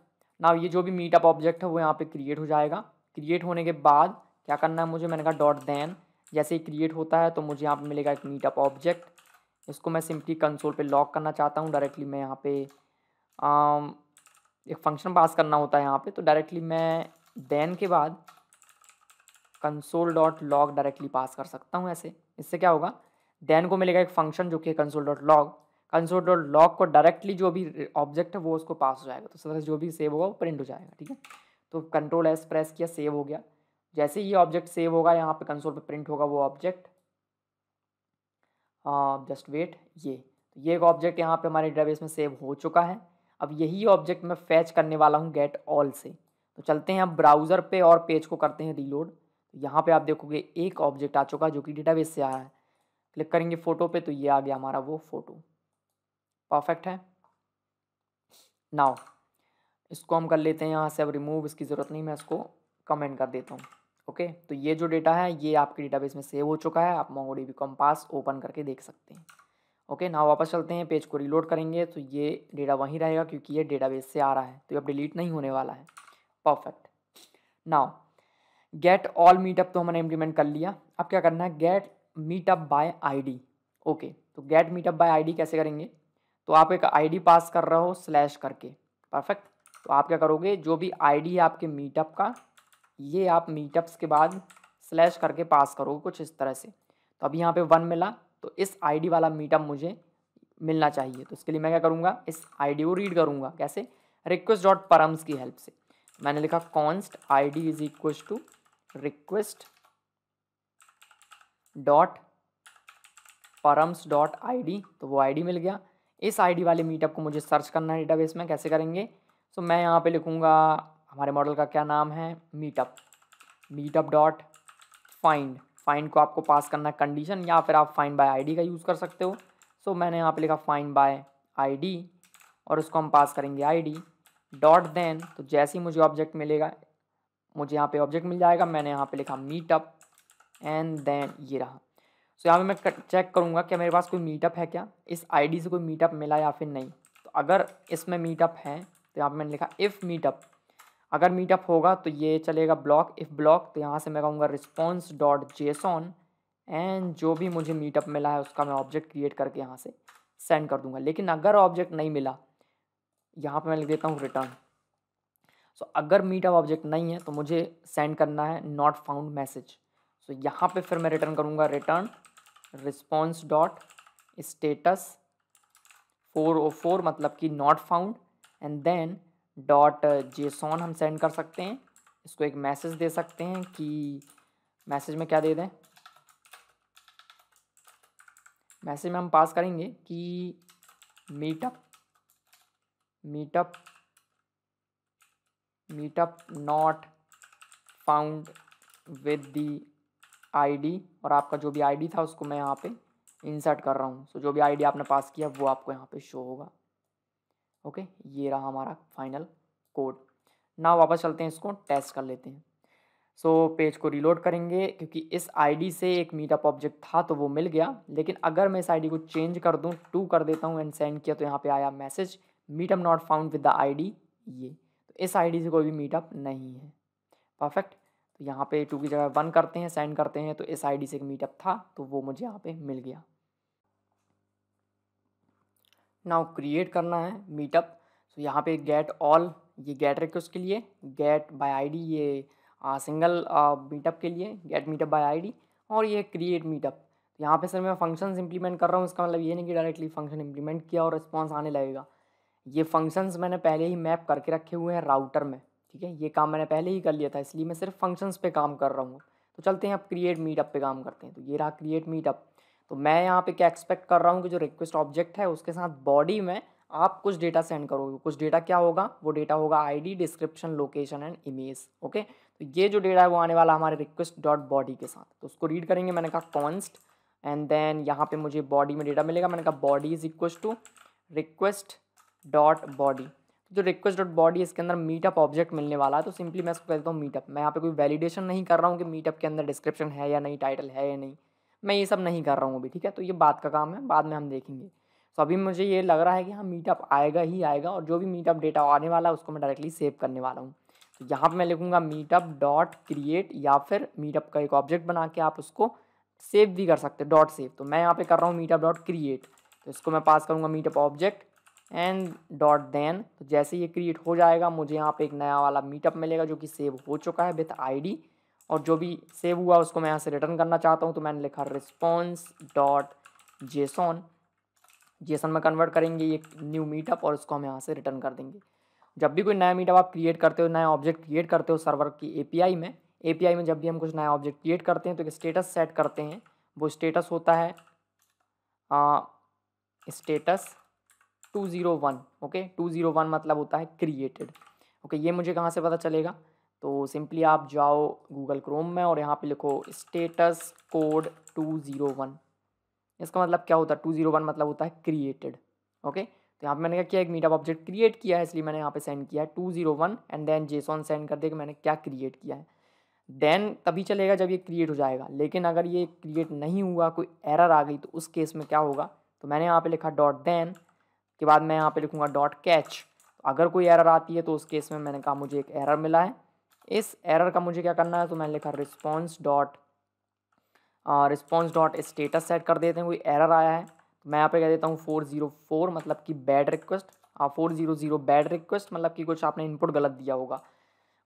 ना ये जो भी मीटअप ऑब्जेक्ट है वो यहाँ पर क्रिएट हो जाएगा क्रिएट होने के बाद क्या करना है मुझे मैंने कहा डॉट देन जैसे ही क्रिएट होता है तो मुझे यहाँ पर मिलेगा एक मीटअप ऑब्जेक्ट इसको मैं सिंपली कंसोल पर लॉक करना चाहता हूँ डायरेक्टली मैं यहाँ पे um, एक फंक्शन पास करना होता है यहाँ पे तो डायरेक्टली मैं देन के बाद console dot log directly pass कर सकता हूँ ऐसे इससे क्या होगा देन को मिलेगा एक फंक्शन जो कि console dot log console dot log को डायरेक्टली जो भी ऑब्जेक्ट है वो उसको पास हो जाएगा तो तरह जो भी सेव होगा वो प्रिंट हो जाएगा ठीक है तो कंट्रोल एस प्रेस किया सेव हो गया जैसे ही ऑब्जेक्ट सेव होगा यहाँ पे कंसोल पे प्रिंट होगा वो ऑब्जेक्ट जस्ट वेट ये तो ये एक ऑब्जेक्ट यहाँ पे हमारे डेटाबेस में सेव हो चुका है अब यही ऑब्जेक्ट मैं फैच करने वाला हूँ गेट ऑल से तो चलते हैं अब ब्राउज़र पे और पेज को करते हैं रीलोड तो यहाँ पे आप देखोगे एक ऑब्जेक्ट आ चुका जो कि डेटाबेस से आया है क्लिक करेंगे फ़ोटो पे तो ये आ गया हमारा वो फ़ोटो परफेक्ट है नाउ इसको हम कर लेते हैं यहाँ से अब रिमूव इसकी ज़रूरत नहीं मैं इसको कमेंट कर देता हूँ ओके तो ये जो डेटा है ये आपके डेटाबेस में सेव हो चुका है आप मोंगोडी भी कॉम्पास ओपन करके देख सकते हैं ओके नाउ वापस चलते हैं पेज को रिलोड करेंगे तो ये डेटा वहीं रहेगा क्योंकि ये डेटाबेस से आ रहा है तो अब डिलीट नहीं होने वाला है perfect now get all meetup तो हमने इम्प्लीमेंट कर लिया अब क्या करना है get meetup by ID okay तो गेट मीटअप बाय आईडी कैसे करेंगे तो आप एक आईडी पास कर रहे हो स्लैश करके परफेक्ट तो आप क्या करोगे जो भी आईडी है आपके मीटअप का ये आप मीटअप्स के बाद स्लैश करके पास करोगे कुछ इस तरह से तो अभी यहाँ पे वन मिला तो इस आईडी वाला मीटअप मुझे मिलना चाहिए तो इसके लिए मैं क्या करूँगा इस आईडी को रीड करूँगा कैसे रिक्वेस्ट डॉट परम्स की हेल्प से मैंने लिखा const I D is equal to request dot params dot I D तो वो आई डी मिल गया इस आई डी वाले मीटअप को मुझे सर्च करना है डेटाबेस में कैसे करेंगे सो so, मैं यहाँ पे लिखूँगा हमारे मॉडल का क्या नाम है meetup meetup dot find find को आपको पास करना है कंडीशन या फिर आप फाइंड बाय आई का यूज़ कर सकते हो सो so, मैंने यहाँ पे लिखा फाइंड बाय आई और उसको हम पास करेंगे आई डॉट देन तो जैसे ही मुझे ऑब्जेक्ट मिलेगा मुझे यहाँ पे ऑब्जेक्ट मिल जाएगा मैंने यहाँ पे लिखा मीटअप एंड देन ये रहा सो so, यहाँ पे मैं चेक करूँगा क्या मेरे पास कोई मीटअप है क्या इस आईडी से कोई मीटअप मिला या फिर नहीं तो अगर इसमें मीटअप है तो यहाँ पे मैंने लिखा इफ़ मीटअप अगर मीटअप होगा तो ये चलेगा ब्लॉक इफ़ ब्लॉक तो यहाँ से मैं कहूँगा रिस्पॉन्स डॉट जेसॉन एंड जो भी मुझे मीटअप मिला है उसका मैं ऑब्जेक्ट क्रिएट करके यहाँ से सेंड कर दूँगा लेकिन अगर ऑब्जेक्ट नहीं मिला यहाँ पे मैं लिख देता हूँ रिटर्न सो अगर मीटअप ऑब्जेक्ट नहीं है तो मुझे सेंड करना है नॉट फाउंड मैसेज सो यहाँ पे फिर मैं रिटर्न करूँगा return response dot status four ओ फोर मतलब कि not found and then dot JSON हम सेंड कर सकते हैं इसको एक मैसेज दे सकते हैं कि मैसेज में क्या दे दें मैसेज में हम पास करेंगे कि meetup meetup meetup not found with the ID और आपका जो भी आईडी था उसको मैं यहाँ पे इंसर्ट कर रहा हूँ सो so, जो भी आईडी आपने पास किया वो आपको यहाँ पे शो होगा ओके okay? ये रहा हमारा फाइनल कोड ना वापस चलते हैं इसको टेस्ट कर लेते हैं सो so, पेज को रिलोड करेंगे क्योंकि इस आईडी से एक मीटअप ऑब्जेक्ट था तो वो मिल गया लेकिन अगर मैं इस आईडी को चेंज कर दूँ टू कर देता हूँ एंड सेंड किया तो यहाँ पे आया message meetup not found with the ID ये तो इस आईडी से कोई भी मीटअप नहीं है परफेक्ट तो यहाँ पे टू की जगह वन करते हैं सेंड करते हैं तो इस आईडी से एक मीटअप था तो वो मुझे यहाँ पे मिल गया नाउ क्रिएट करना है मीटअप सो यहाँ पे गेट ऑल ये गेट रिक्वेस्ट के लिए गेट बाय आईडी ये आ, सिंगल मीटअप के लिए गेट मीटअप बाय आईडी और ये क्रिएट मीटअप तो यहाँ पे सर मैं फंक्शन इंप्लीमेंट कर रहा हूँ इसका मतलब ये नहीं कि डायरेक्टली फंक्शन इंप्लीमेंट किया और रिस्पॉन्स आने लगेगा ये फंक्शंस मैंने पहले ही मैप करके रखे हुए हैं राउटर में ठीक है ये काम मैंने पहले ही कर लिया था इसलिए मैं सिर्फ फंक्शंस पे काम कर रहा हूँ तो चलते हैं अब क्रिएट मीटअप पे काम करते हैं तो ये रहा क्रिएट मीटअप तो मैं यहाँ पे क्या एक्सपेक्ट कर रहा हूँ कि जो रिक्वेस्ट ऑब्जेक्ट है उसके साथ बॉडी में आप कुछ डेटा सेंड करोगे कुछ डेटा क्या होगा वो डेटा होगा I description location and image okay तो ये जो डेटा है वो आने वाला हमारे रिक्वेस्ट डॉट बॉडी के साथ तो उसको रीड करेंगे मैंने कहा कॉन्स्ट एंड देन यहाँ पर मुझे बॉडी में डेटा मिलेगा मैंने कहा body is equal to request dot body तो जो रिक्वेस्ट डॉट बॉडी इसके अंदर मीटअप ऑब्जेक्ट मिलने वाला है तो सिंपली मैं इसको कह देता हूँ मीटअप मैं यहाँ पे कोई वैलिडेशन नहीं कर रहा हूँ कि मीटअप के अंदर डिस्क्रिप्शन है या नहीं टाइटल है या नहीं मैं ये सब नहीं कर रहा हूँ अभी ठीक है तो ये बात का काम है बाद में हम देखेंगे तो अभी मुझे ये लग रहा है कि हाँ मीटअप आएगा ही आएगा और जो भी मीटअप डेटा आने वाला है उसको मैं डायरेक्टली सेव करने वाला हूँ तो यहाँ पर मैं लिखूँगा मीटअप डॉट क्रिएट या फिर मीटअप का एक ऑब्जेक्ट बना के आप उसको सेव भी कर सकते डॉट सेव तो मैं यहाँ पर कर रहा हूँ मीटअप डॉट क्रिएट तो इसको मैं पास करूँगा meetup object and dot then तो जैसे ये क्रिएट हो जाएगा मुझे यहाँ पे एक नया वाला मीटअप मिलेगा जो कि सेव हो चुका है विथ आईडी और जो भी सेव हुआ उसको मैं यहाँ से रिटर्न करना चाहता हूँ तो मैंने लिखा रिस्पॉन्स डॉट जेसॉन जेसन में कन्वर्ट करेंगे ये न्यू मीटअप और उसको हम यहाँ से रिटर्न कर देंगे जब भी कोई नया मीटअप आप क्रिएट करते हो नया ऑब्जेक्ट क्रिएट करते हो सर्वर की ए में ए में जब भी हम कुछ नया ऑब्जेक्ट क्रिएट करते हैं तो एक स्टेटस सेट करते हैं वो स्टेटस होता है status two zero one okay two zero one मतलब होता है क्रिएटेड ओके ये मुझे कहाँ से पता चलेगा तो सिंपली आप जाओ गूगल क्रोम में और यहाँ पे लिखो status code two zero one इसका मतलब क्या होता है टू ज़ीरो वन मतलब होता है क्रिएटेड ओके तो यहाँ पे मैंने क्या किया एक मीटअप ऑब्जेक्ट क्रिएट किया है इसलिए मैंने यहाँ पे सेंड किया है two zero one and then JSON send कर दे कि मैंने क्या क्रिएट किया है देन तभी चलेगा जब ये क्रिएट हो जाएगा लेकिन अगर ये क्रिएट नहीं हुआ कोई एरर आ गई तो उस केस में क्या होगा तो मैंने यहाँ पे लिखा डॉट देन के बाद मैं यहाँ पे लिखूँगा डॉट कैच अगर कोई एरर आती है तो उस केस में मैंने कहा मुझे एक एरर मिला है इस एरर का मुझे क्या करना है तो मैंने लिखा response dot response dot status set कर देते हैं कोई एरर आया है तो मैं यहाँ पे कह देता हूँ फोर जीरो फोर मतलब कि bad request four zero zero bad request मतलब कि कुछ आपने इनपुट गलत दिया होगा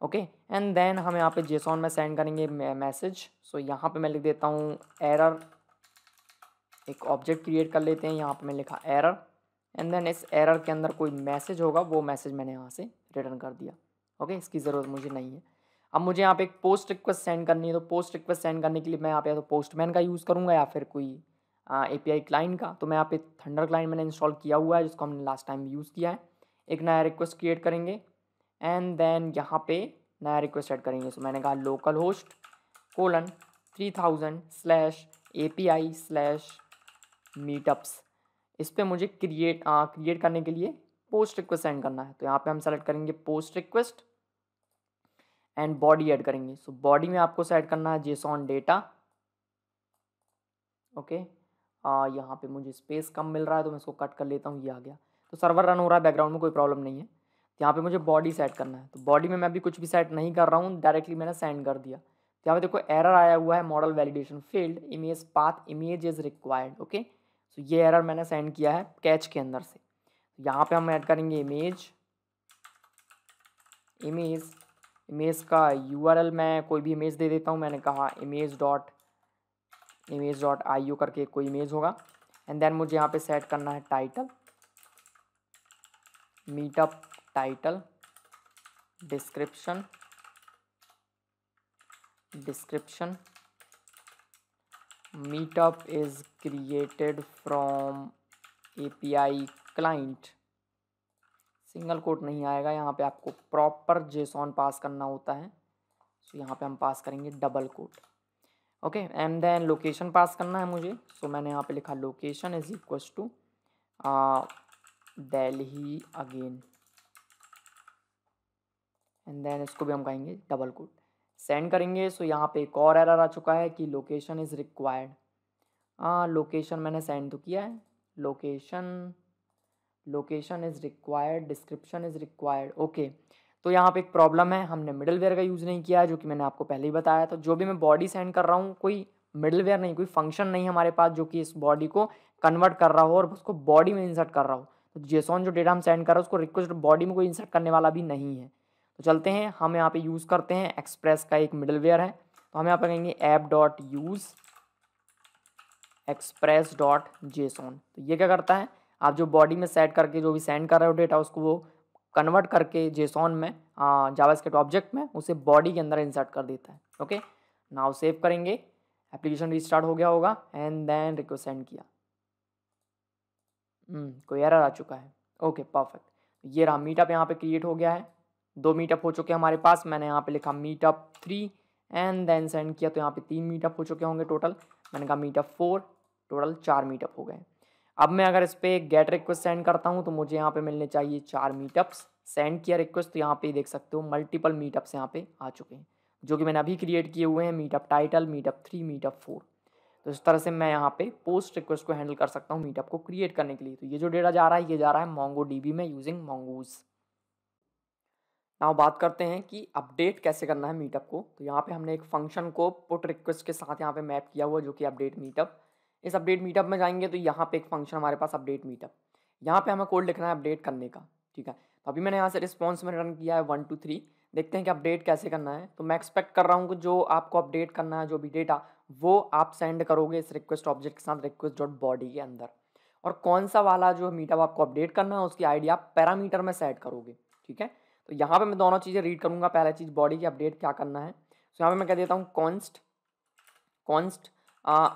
ओके एंड देन हम यहाँ पे जेसॉन में सेंड करेंगे मैसेज सो so, यहाँ पे मैं लिख देता हूँ एरर एक ऑब्जेक्ट क्रिएट कर लेते हैं यहाँ पे मैं लिखा एरर एंड देन इस एरर के अंदर कोई मैसेज होगा वो मैसेज मैंने यहाँ से रिटर्न कर दिया ओके इसकी ज़रूरत मुझे नहीं है अब मुझे यहाँ पे एक पोस्ट रिक्वेस्ट सेंड करनी है तो पोस्ट रिक्वेस्ट सेंड करने के लिए मैं यहाँ पे या तो पोस्टमैन का यूज़ करूँगा या फिर कोई ए पी आई क्लाइंट का तो मैं यहाँ पे थंडर क्लाइंट मैंने इंस्टॉल किया हुआ है जिसको हमने लास्ट टाइम यूज़ किया है एक नया रिक्वेस्ट क्रिएट करेंगे एंड देन यहाँ पे नया रिक्वेस्ट एड करेंगे सो मैंने कहा local host colon three thousand slash A P I slash meetups इस पर मुझे क्रिएट क्रिएट करने के लिए पोस्ट रिक्वेस्ट सेंड करना है तो यहाँ पे हम सेलेक्ट करेंगे post request and body add करेंगे सो so, बॉडी में आपको सेट करना है जेसॉन डेटा ओके यहाँ पे मुझे स्पेस कम मिल रहा है तो मैं इसको कट कर लेता हूँ ये आ गया तो सर्वर रन हो रहा है बैकग्राउंड में कोई प्रॉब्लम नहीं है तो यहाँ पे मुझे बॉडी सेट करना है तो बॉडी में मैं अभी कुछ भी सेट नहीं कर रहा हूँ डायरेक्टली मैंने सेंड कर दिया तो यहाँ पे देखो एरर आया हुआ है model validation field image path image is required okay so ये एरर मैंने सेंड किया है कैच के अंदर से तो यहाँ पे हम ऐड करेंगे इमेज इमेज इमेज का यूआरएल मैं कोई भी इमेज दे देता हूँ मैंने कहा image dot image dot I करके कोई इमेज होगा एंड देन मुझे यहाँ पे सेट करना है title meetup title description description meetup is created from API client single quote नहीं आएगा यहाँ पे आपको प्रॉपर जेसॉन पास करना होता है सो so, यहाँ पे हम पास करेंगे double quote okay and then location pass करना है मुझे सो so, मैंने यहाँ पे लिखा location is equal to Delhi again and then इसको भी हम कहेंगे डबल कोट सेंड करेंगे सो यहाँ पे एक और एरर आ चुका है कि लोकेशन इज़ रिक्वायर्ड हाँ लोकेशन मैंने सेंड तो किया है location location is required description is required okay तो यहाँ पे एक प्रॉब्लम है हमने मिडल वेयर का यूज़ नहीं किया है जो कि मैंने आपको पहले ही बताया तो जो भी मैं बॉडी सेंड कर रहा हूँ कोई मिडल वेयर नहीं कोई फंक्शन नहीं हमारे पास जो कि इस बॉडी को कन्वर्ट कर रहा हो और उसको बॉडी में इंसर्ट कर रहा हो तो जेसॉन जो डेटा हम सेंड कर रहे हैं उसको रिक्वेस्ट बॉडी में कोई इंसर्ट करने वाला भी नहीं है तो चलते हैं हम यहाँ पे यूज़ करते हैं एक्सप्रेस का एक मिडलवेयर है तो हम यहाँ पर कहेंगे app dot use express dot JSON तो ये क्या करता है आप जो बॉडी में सेट करके जो भी सेंड कर रहे हो डेटा उसको वो कन्वर्ट करके जेसोन में जावास्क्रिप्ट ऑब्जेक्ट में उसे बॉडी के अंदर इंसर्ट कर देता है ओके नाउ सेव करेंगे एप्लीकेशन रिस्टार्ट हो गया होगा एंड देन रिक्वेस्ट सेंड किया हम्म, कोई एरर आ चुका है ओके परफेक्ट ये रहा मीटअप यहाँ पे क्रिएट हो गया है दो मीटअप हो चुके हैं हमारे पास मैंने यहाँ पे लिखा meetup three and then send किया तो यहाँ पे तीन मीटअप हो चुके होंगे टोटल मैंने कहा मीटअप फोर टोटल चार मीटअप हो गए अब मैं अगर इस पर गेट रिक्वेस्ट सेंड करता हूँ तो मुझे यहाँ पे मिलने चाहिए चार मीटअप्स सेंड किया रिक्वेस्ट तो यहाँ पे देख सकते हो मल्टीपल मीटअप्स यहाँ पे आ चुके हैं जो कि मैंने अभी क्रिएट किए हुए हैं meetup title meetup three meetup four तो इस तरह से मैं यहाँ पे पोस्ट रिक्वेस्ट को हैंडल कर सकता हूँ मीटअप को क्रिएट करने के लिए तो ये जो डेटा जा रहा है ये जा रहा है मोंगो डीबी में यूजिंग मोंगूज़ नाउ बात करते हैं कि अपडेट कैसे करना है मीटअप को तो यहाँ पे हमने एक फंक्शन को पुट रिक्वेस्ट के साथ यहाँ पे मैप किया हुआ जो कि अपडेट मीटअप इस अपडेट मीटअप में जाएंगे तो यहाँ पे एक फंक्शन हमारे पास अपडेट मीटअप यहाँ पे हमें कोड लिखना है अपडेट करने का ठीक है तो अभी मैंने यहाँ से रिस्पॉन्स में रन किया है वन टू थ्री देखते हैं कि अपडेट कैसे करना है तो मैं एक्सपेक्ट कर रहा हूँ कि जो आपको अपडेट करना है जो भी डेटा वो आप सेंड करोगे इस रिक्वेस्ट ऑब्जेक्ट के साथ रिक्वेस्ट डॉट बॉडी के अंदर और कौन सा वाला जो मीटअप आपको अपडेट करना है उसकी आईडी आप पैरामीटर में सेट करोगे ठीक है तो यहाँ पे मैं दोनों चीज़ें रीड करूँगा पहला चीज़ बॉडी की अपडेट क्या करना है तो यहाँ पे मैं कह देता हूँ const const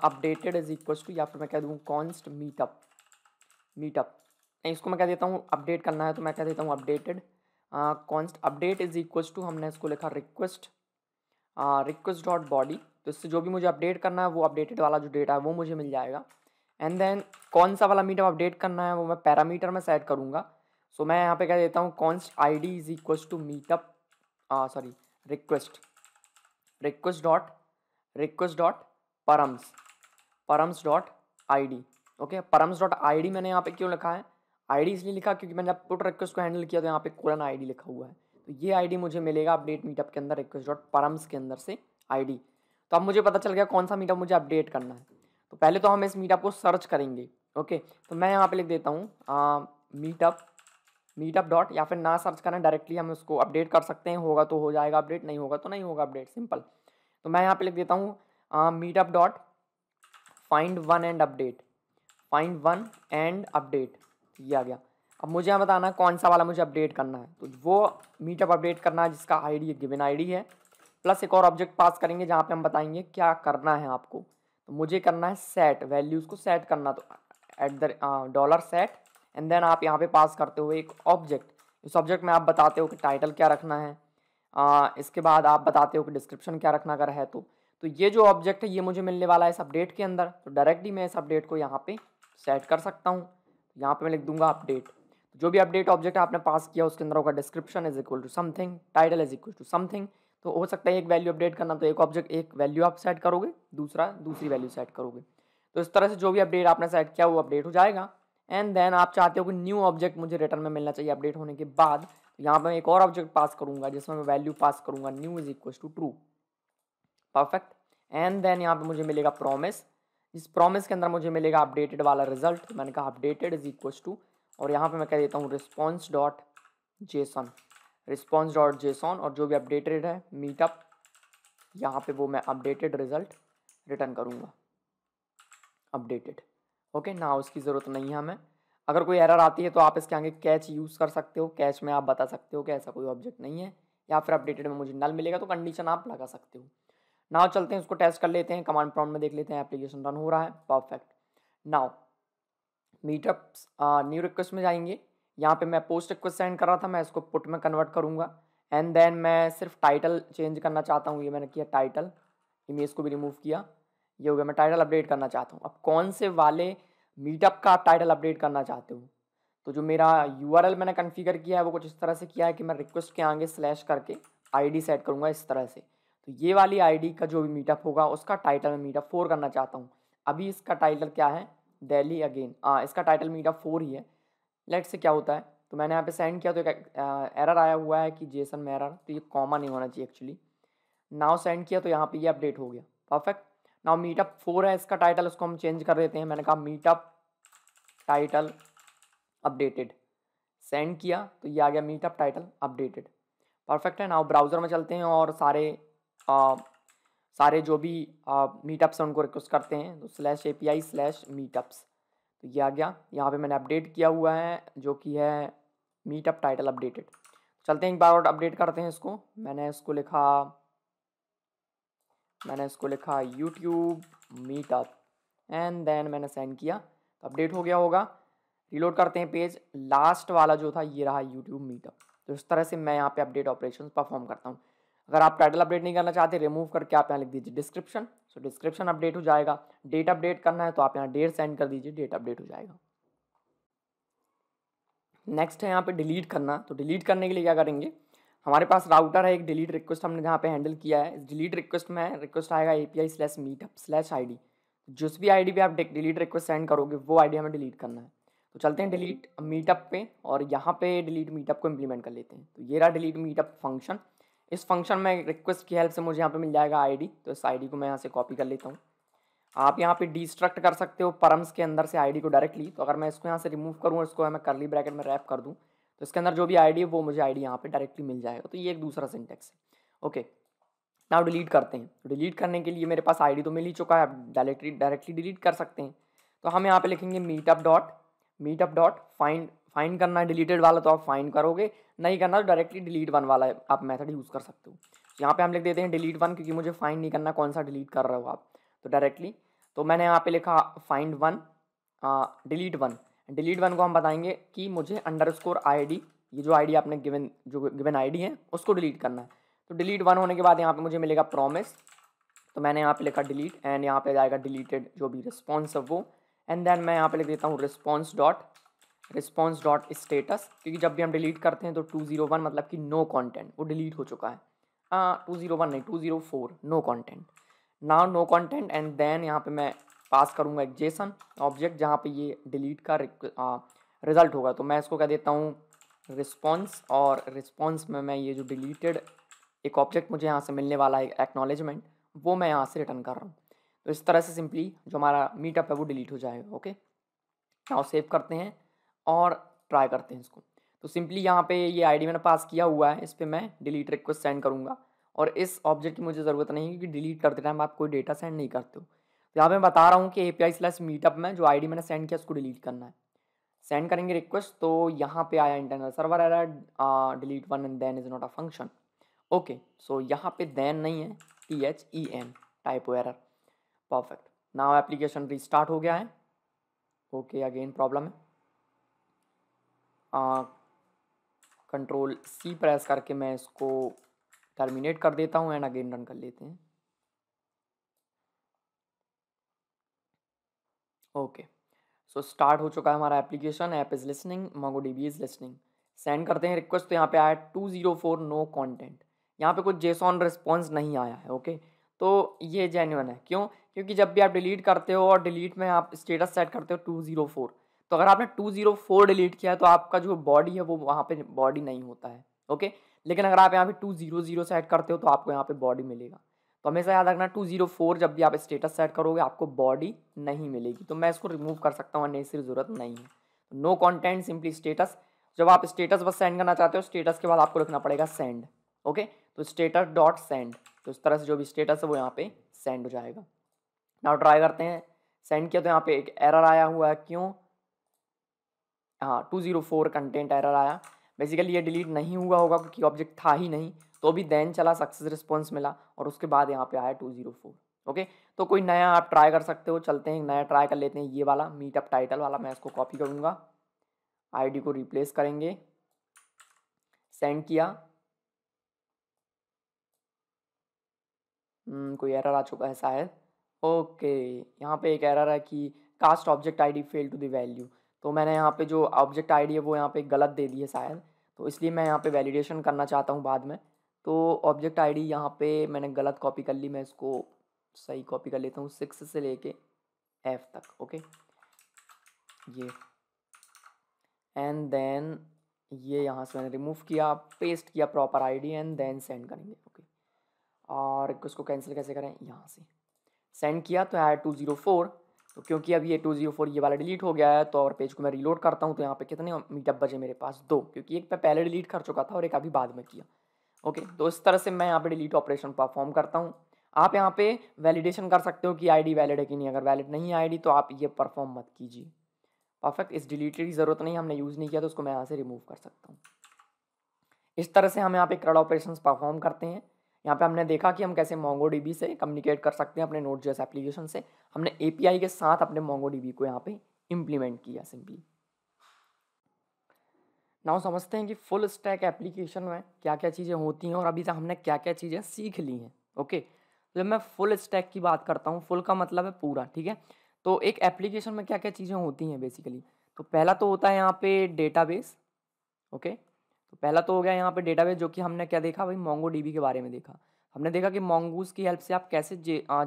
updated is equals to या फिर मैं कह दूँ कॉन्स्ट मीटअप मीटअप इसको मैं कह देता हूँ अपडेट करना है तो मैं कह देता हूँ updated const update is equals to हमने इसको लिखा रिक्वेस्ट रिक्वेस्ट डॉट बॉडी तो इससे जो भी मुझे अपडेट करना है वो अपडेटेड वाला जो डेटा है वो मुझे मिल जाएगा एंड देन कौन सा वाला मीटअप अपडेट करना है वो मैं पैरामीटर में सेट करूँगा सो so, मैं यहाँ पे कह देता हूँ const I D is equal to meetup sorry request request dot request dot params params dot I D okay params dot I D मैंने यहाँ पे क्यों लिखा है आई डी इसलिए लिखा क्योंकि मैंने जब पुट रिक्वेस्ट को हैंडल किया तो यहाँ पे कोलन आई डी लिखा हुआ है तो ये आई डी मुझे मिलेगा अपडेट मीटअप के अंदर रिक्वेस्ट डॉट परम्स के अंदर से आई डी तो अब मुझे पता चल गया कौन सा मीटअप मुझे अपडेट करना है तो पहले तो हम इस मीटअप को सर्च करेंगे ओके तो मैं यहाँ पे लिख देता हूँ मीटअप मीटअप डॉट या फिर ना सर्च करना डायरेक्टली हम उसको अपडेट कर सकते हैं होगा तो हो जाएगा अपडेट नहीं होगा तो नहीं होगा अपडेट सिंपल तो मैं यहाँ पे लिख देता हूँ meetup dot find one and update find one and update ये आ गया अब मुझे यहाँ बताना कौन सा वाला मुझे अपडेट करना है तो वो मीटअप अपडेट करना है जिसका I D given I D है प्लस एक और ऑब्जेक्ट पास करेंगे जहाँ पे हम बताएंगे क्या करना है आपको तो मुझे करना है सेट वैल्यूज़ को सेट करना तो at the dollar set and then आप यहाँ पे पास करते हुए एक ऑब्जेक्ट इस ऑब्जेक्ट में आप बताते हो कि टाइटल क्या रखना है आ, इसके बाद आप बताते हो कि डिस्क्रिप्शन क्या रखना अगर है तो तो ये जो ऑब्जेक्ट है ये मुझे मिलने वाला है इस अपडेट के अंदर तो डायरेक्टली मैं इस अपडेट को यहाँ पे सेट कर सकता हूँ यहाँ पे मैं लिख दूंगा अपडेट तो जो भी अपडेट ऑब्जेक्ट आपने पास किया उसके अंदर होगा description is equal to something title is equal to something तो हो सकता है एक वैल्यू अपडेट करना तो एक ऑब्जेक्ट एक वैल्यू आप सेट करोगे दूसरा दूसरी वैल्यू सेट करोगे तो इस तरह से जो भी अपडेट आपने सेट किया वो अपडेट हो जाएगा एंड देन आप चाहते हो कि न्यू ऑब्जेक्ट मुझे रिटर्न में मिलना चाहिए अपडेट होने के बाद यहाँ पर मैं एक और ऑब्जेक्ट पास करूँगा जिसमें मैं वैल्यू पास करूँगा new is equal to true perfect and then यहाँ पे मुझे मिलेगा प्रॉमिस इस प्रॉमिस के अंदर मुझे मिलेगा अपडेटेड वाला रिजल्ट मैंने कहा अपडेटेड इज इक्वल टू और यहाँ पे मैं कह देता हूँ response dot JSON response dot JSON और जो भी अपडेटेड है मीटअप यहाँ पे वो मैं अपडेटेड रिजल्ट रिटर्न करूँगा अपडेटेड ओके ना उसकी ज़रूरत नहीं है हमें अगर कोई एरर आती है तो आप इसके आगे कैच यूज़ कर सकते हो कैच में आप बता सकते हो कि ऐसा कोई ऑब्जेक्ट नहीं है या फिर अपडेटेड में मुझे नल मिलेगा तो कंडीशन आप लगा सकते हो नाव चलते हैं उसको टेस्ट कर लेते हैं कमांड प्रॉम्प्ट में देख लेते हैं एप्लीकेशन रन हो रहा है perfect now meetup new request में जाएंगे यहाँ पे मैं पोस्ट रिक्वेस्ट सेंड कर रहा था मैं इसको पुट में कन्वर्ट करूँगा एंड देन मैं सिर्फ टाइटल चेंज करना चाहता हूँ ये मैंने किया टाइटल इमेज को भी रिमूव किया ये हो गया मैं टाइटल अपडेट करना चाहता हूँ अब कौन से वाले मीटअप का आप टाइटल अपडेट करना चाहते हो तो जो मेरा यू मैंने कन्फिगर किया है वो कुछ इस तरह से किया है कि मैं रिक्वेस्ट के आगे स्लैश करके आई सेट करूँगा इस तरह से तो ये वाली आई का जो भी मीटअप होगा उसका टाइटल मैं मीटअप फोर करना चाहता हूँ अभी इसका टाइटल क्या है दिल्ली अगेन हाँ इसका टाइटल मीटअप फोर ही है लेट से क्या होता है तो मैंने यहाँ पे सेंड किया तो एक एरर आया हुआ है कि जेसन मेरर तो ये कॉमा नहीं होना चाहिए एक्चुअली नाव सेंड किया तो यहाँ पे ये अपडेट हो गया परफेक्ट नाउ मीटअप फोर है इसका टाइटल उसको हम चेंज कर देते हैं मैंने कहा मीटअप टाइटल अपडेटेड सेंड किया तो ये आ गया मीटअप टाइटल अपडेटेड परफेक्ट है नाउ ब्राउज़र में चलते हैं और सारे आ, सारे जो भी मीटअप्स हैं उनको रिक्वेस्ट करते हैं तो slash A P I slash meetups तो ये आ गया यहाँ पे मैंने अपडेट किया हुआ है जो कि है मीटअप टाइटल अपडेटेड चलते हैं एक बार और अपडेट करते हैं इसको मैंने इसको लिखा मैंने इसको लिखा यूट्यूब मीटअप एंड देन मैंने सेंड किया तो अपडेट हो गया होगा रिलोड करते हैं पेज लास्ट वाला जो था ये रहा यूट्यूब मीटअप तो इस तरह से मैं यहाँ पे अपडेट ऑपरेशन परफॉर्म करता हूँ अगर आप टाइटल अपडेट नहीं करना चाहते रिमूव करके आप यहाँ लिख दीजिए डिस्क्रिप्शन सो डिस्क्रिप्शन अपडेट हो जाएगा डेट अपडेट करना है तो आप यहाँ डेट सेंड कर दीजिए डेट अपडेट हो जाएगा नेक्स्ट है यहाँ पे डिलीट करना तो डिलीट करने के लिए क्या करेंगे हमारे पास राउटर है एक डिलीट रिक्वेस्ट हमने जहाँ पे हैंडल किया है डिलीट रिक्वेस्ट में रिक्वेस्ट आएगा A P I slash meetup slash I D जिस भी आई डी पर आप डिलीट रिक्वेस्ट सेंड करोगे वो आई डी हमें डिलीट करना है तो चलते हैं डिलीट मीटअप पे और यहाँ पे डिलीट मीटअप को इम्प्लीमेंट कर लेते हैं तो ये रहा डिलीट मीटअप फंक्शन इस फंक्शन में रिक्वेस्ट की हेल्प से मुझे यहाँ पे मिल जाएगा आईडी तो इस आईडी को मैं यहाँ से कॉपी कर लेता हूँ आप यहाँ पे डिस्ट्रक्ट कर सकते हो परम्स के अंदर से आईडी को डायरेक्टली तो अगर मैं इसको यहाँ से रिमूव करूँ और इसको मैं करली ब्रैकेट में रैप कर दूँ तो इसके अंदर जो भी आई है वो मुझे आई डी यहाँ पर डायरेक्टली मिल जाएगा तो ये एक दूसरा सिंटेक्स है ओके नाउ डिलीट करते हैं डिलीट तो करने के लिए मेरे पास आई तो मिल ही चुका है आप डायरेक्टली डायरेक्टली डिलीट कर सकते हैं तो हम यहाँ पे लिखेंगे meetup dot meetup dot find find करना है डिलीटेड वाला तो आप फाइंड करोगे नहीं करना तो डायरेक्टली डिलीट वन वाला आप मेथड यूज़ कर सकते हो यहाँ पर हम लिख देते हैं डिलीट वन क्योंकि मुझे फाइंड नहीं करना कौन सा डिलीट कर रहे हो आप तो डायरेक्टली तो मैंने यहाँ पर लिखा find one delete one delete one को हम बताएंगे कि मुझे अंडर स्कोर आई ये जो आई आपने गिवन जो गिवन आई है उसको डिलीट करना है तो डिलीट वन होने के बाद यहाँ पे मुझे मिलेगा प्रॉमिस तो मैंने यहाँ पे लिखा डिलीट एंड यहाँ पे जाएगा डिलीटेड जो भी रिस्पॉन्स है वो एंड देन मैं यहाँ पे लिख देता हूँ response dot response dot status क्योंकि जब भी हम डिलीट करते हैं तो टू जीरो वन मतलब कि नो कॉन्टेंट वो डिलीट हो चुका है टू जीरो वन नहीं two zero four no content now no content and then यहाँ पे मैं पास करूँगा एक जेसन ऑब्जेक्ट जहाँ पे ये डिलीट का रिजल्ट होगा तो मैं इसको कह देता हूँ रिस्पॉन्स और रिस्पॉन्स में मैं ये जो डिलीटेड एक ऑब्जेक्ट मुझे यहाँ से मिलने वाला है एक्नॉलेजमेंट वो मैं यहाँ से रिटर्न कर रहा हूँ तो इस तरह से सिंपली जो हमारा मीटअप है वो डिलीट हो जाएगा ओके नाउ सेव करते हैं और ट्राई करते हैं इसको तो सिंपली यहाँ पे ये आईडी मैंने पास किया हुआ है इस पर मैं डिलीट रिक्वेस्ट सेंड करूँगा और इस ऑब्जेक्ट की मुझे ज़रूरत नहीं है क्योंकि डिलीट करते टाइम आप कोई डेटा सेंड नहीं करते हो यहाँ पे मैं बता रहा हूँ कि A P I slash meetup में जो आईडी मैंने सेंड किया उसको डिलीट करना है सेंड करेंगे रिक्वेस्ट तो यहाँ पे आया internal server error delete one and then is not a function okay so यहाँ पे देन नहीं है T H E N type error perfect now application restart हो गया है ओके अगेन प्रॉब्लम है कंट्रोल सी प्रेस करके मैं इसको टर्मिनेट कर देता हूँ एंड अगेन रन कर लेते हैं ओके सो स्टार्ट हो चुका है हमारा application app is listening mongo D B is listening send करते हैं रिक्वेस्ट तो यहाँ पे आया two zero four no content यहाँ पे कुछ जेसॉन रिस्पॉन्स नहीं आया है ओके तो ये जेन्यून है क्यों क्योंकि जब भी आप डिलीट करते हो और डिलीट में आप स्टेटस सेट करते हो टू ज़ीरो फोर तो अगर आपने टू ज़ीरो फोर डिलीट किया है तो आपका जो बॉडी है वो वहाँ पर बॉडी नहीं होता है ओके लेकिन अगर आप यहाँ पे टू ज़ीरो ज़ीरो सेट करते हो तो आपको यहाँ पे बॉडी मिलेगा तो हमेशा याद रखना टू जीरो फोर जब भी आप स्टेटस सेट करोगे आपको बॉडी नहीं मिलेगी तो मैं इसको रिमूव कर सकता हूँ अननेसरी ज़रूरत नहीं है नो कॉन्टेंट सिंपली स्टेटस जब आप स्टेटस बस सेंड करना चाहते हो स्टेटस के बाद आपको लिखना पड़ेगा सेंड ओके तो स्टेटस डॉट सेंड तो इस तरह से जो भी स्टेटस है वो यहाँ पे सेंड हो जाएगा नाउ ट्राई करते हैं सेंड किया तो यहाँ पे एक एरर आया हुआ है क्यों हाँ two zero four content error आया बेसिकली ये डिलीट नहीं हुआ होगा क्योंकि ऑब्जेक्ट था ही नहीं तो भी देन चला सक्सेस रिस्पॉन्स मिला और उसके बाद यहाँ पे आया टू जीरो फोर ओके तो कोई नया आप ट्राई कर सकते हो चलते हैं नया ट्राई कर लेते हैं ये वाला मीटअप टाइटल वाला मैं इसको कॉपी करूँगा आई को रिप्लेस करेंगे सेंड किया हम्म, कोई एरर आ चुका है शायद ओके यहाँ पे एक एरर है कि cast object ID fail to the value तो मैंने यहाँ पे जो ऑब्जेक्ट आईडी है वो यहाँ पे गलत दे दी है शायद तो इसलिए मैं यहाँ पे वैलिडेशन करना चाहता हूँ बाद में तो ऑब्जेक्ट आईडी डी यहाँ पर मैंने गलत कॉपी कर ली मैं इसको सही कॉपी कर लेता हूँ सिक्स से कर एफ तक ओके ये एंड देन ये यहाँ से मैंने रिमूव किया पेस्ट किया proper ID and then send करेंगे ओके और इसको कैंसिल कैसे करें यहाँ से सेंड किया तो ऐड टू ज़ीरो फोर तो क्योंकि अब ये टू जीरो फोर ये वाला डिलीट हो गया है तो और पेज को मैं रीलोड करता हूँ तो यहाँ पे कितने मीटअप बजे मेरे पास दो क्योंकि एक मैं पहले डिलीट कर चुका था और एक अभी बाद में किया ओके तो इस तरह से मैं यहाँ पे डिलीट ऑपरेशन परफॉर्म करता हूँ आप यहाँ पे वैलिडेशन कर सकते हो कि आईडी वैलिड है कि नहीं अगर वैलिड नहीं है आईडी तो आप ये परफॉर्म मत कीजिए परफेक्ट इस डिलीटेड की ज़रूरत नहीं हमने यूज़ नहीं किया तो उसको मैं यहाँ से रिमूव कर सकता हूँ इस तरह से हम यहाँ पे क्रड ऑपरेशन परफॉर्म करते हैं यहाँ पे हमने देखा कि हम कैसे मोंगो से कम्युनिकेट कर सकते हैं अपने नोट जेस एप्लीकेशन से हमने ए के साथ अपने मोंगो को यहाँ पे इम्प्लीमेंट किया सिंपली नाउ समझते हैं कि फुल स्टैक एप्लीकेशन में क्या क्या चीज़ें होती हैं और अभी तक हमने क्या क्या चीज़ें सीख ली हैं ओके जब मैं फुल स्टैक की बात करता हूँ फुल का मतलब है पूरा ठीक है तो एक एप्लीकेशन में क्या क्या चीज़ें होती हैं बेसिकली तो पहला तो होता है यहाँ पे डेटाबेस ओके तो पहला तो हो गया यहाँ पे डेटाबेस जो कि हमने क्या देखा भाई मोंगो डीबी के बारे में देखा हमने देखा कि मोंगूस की हेल्प से आप कैसे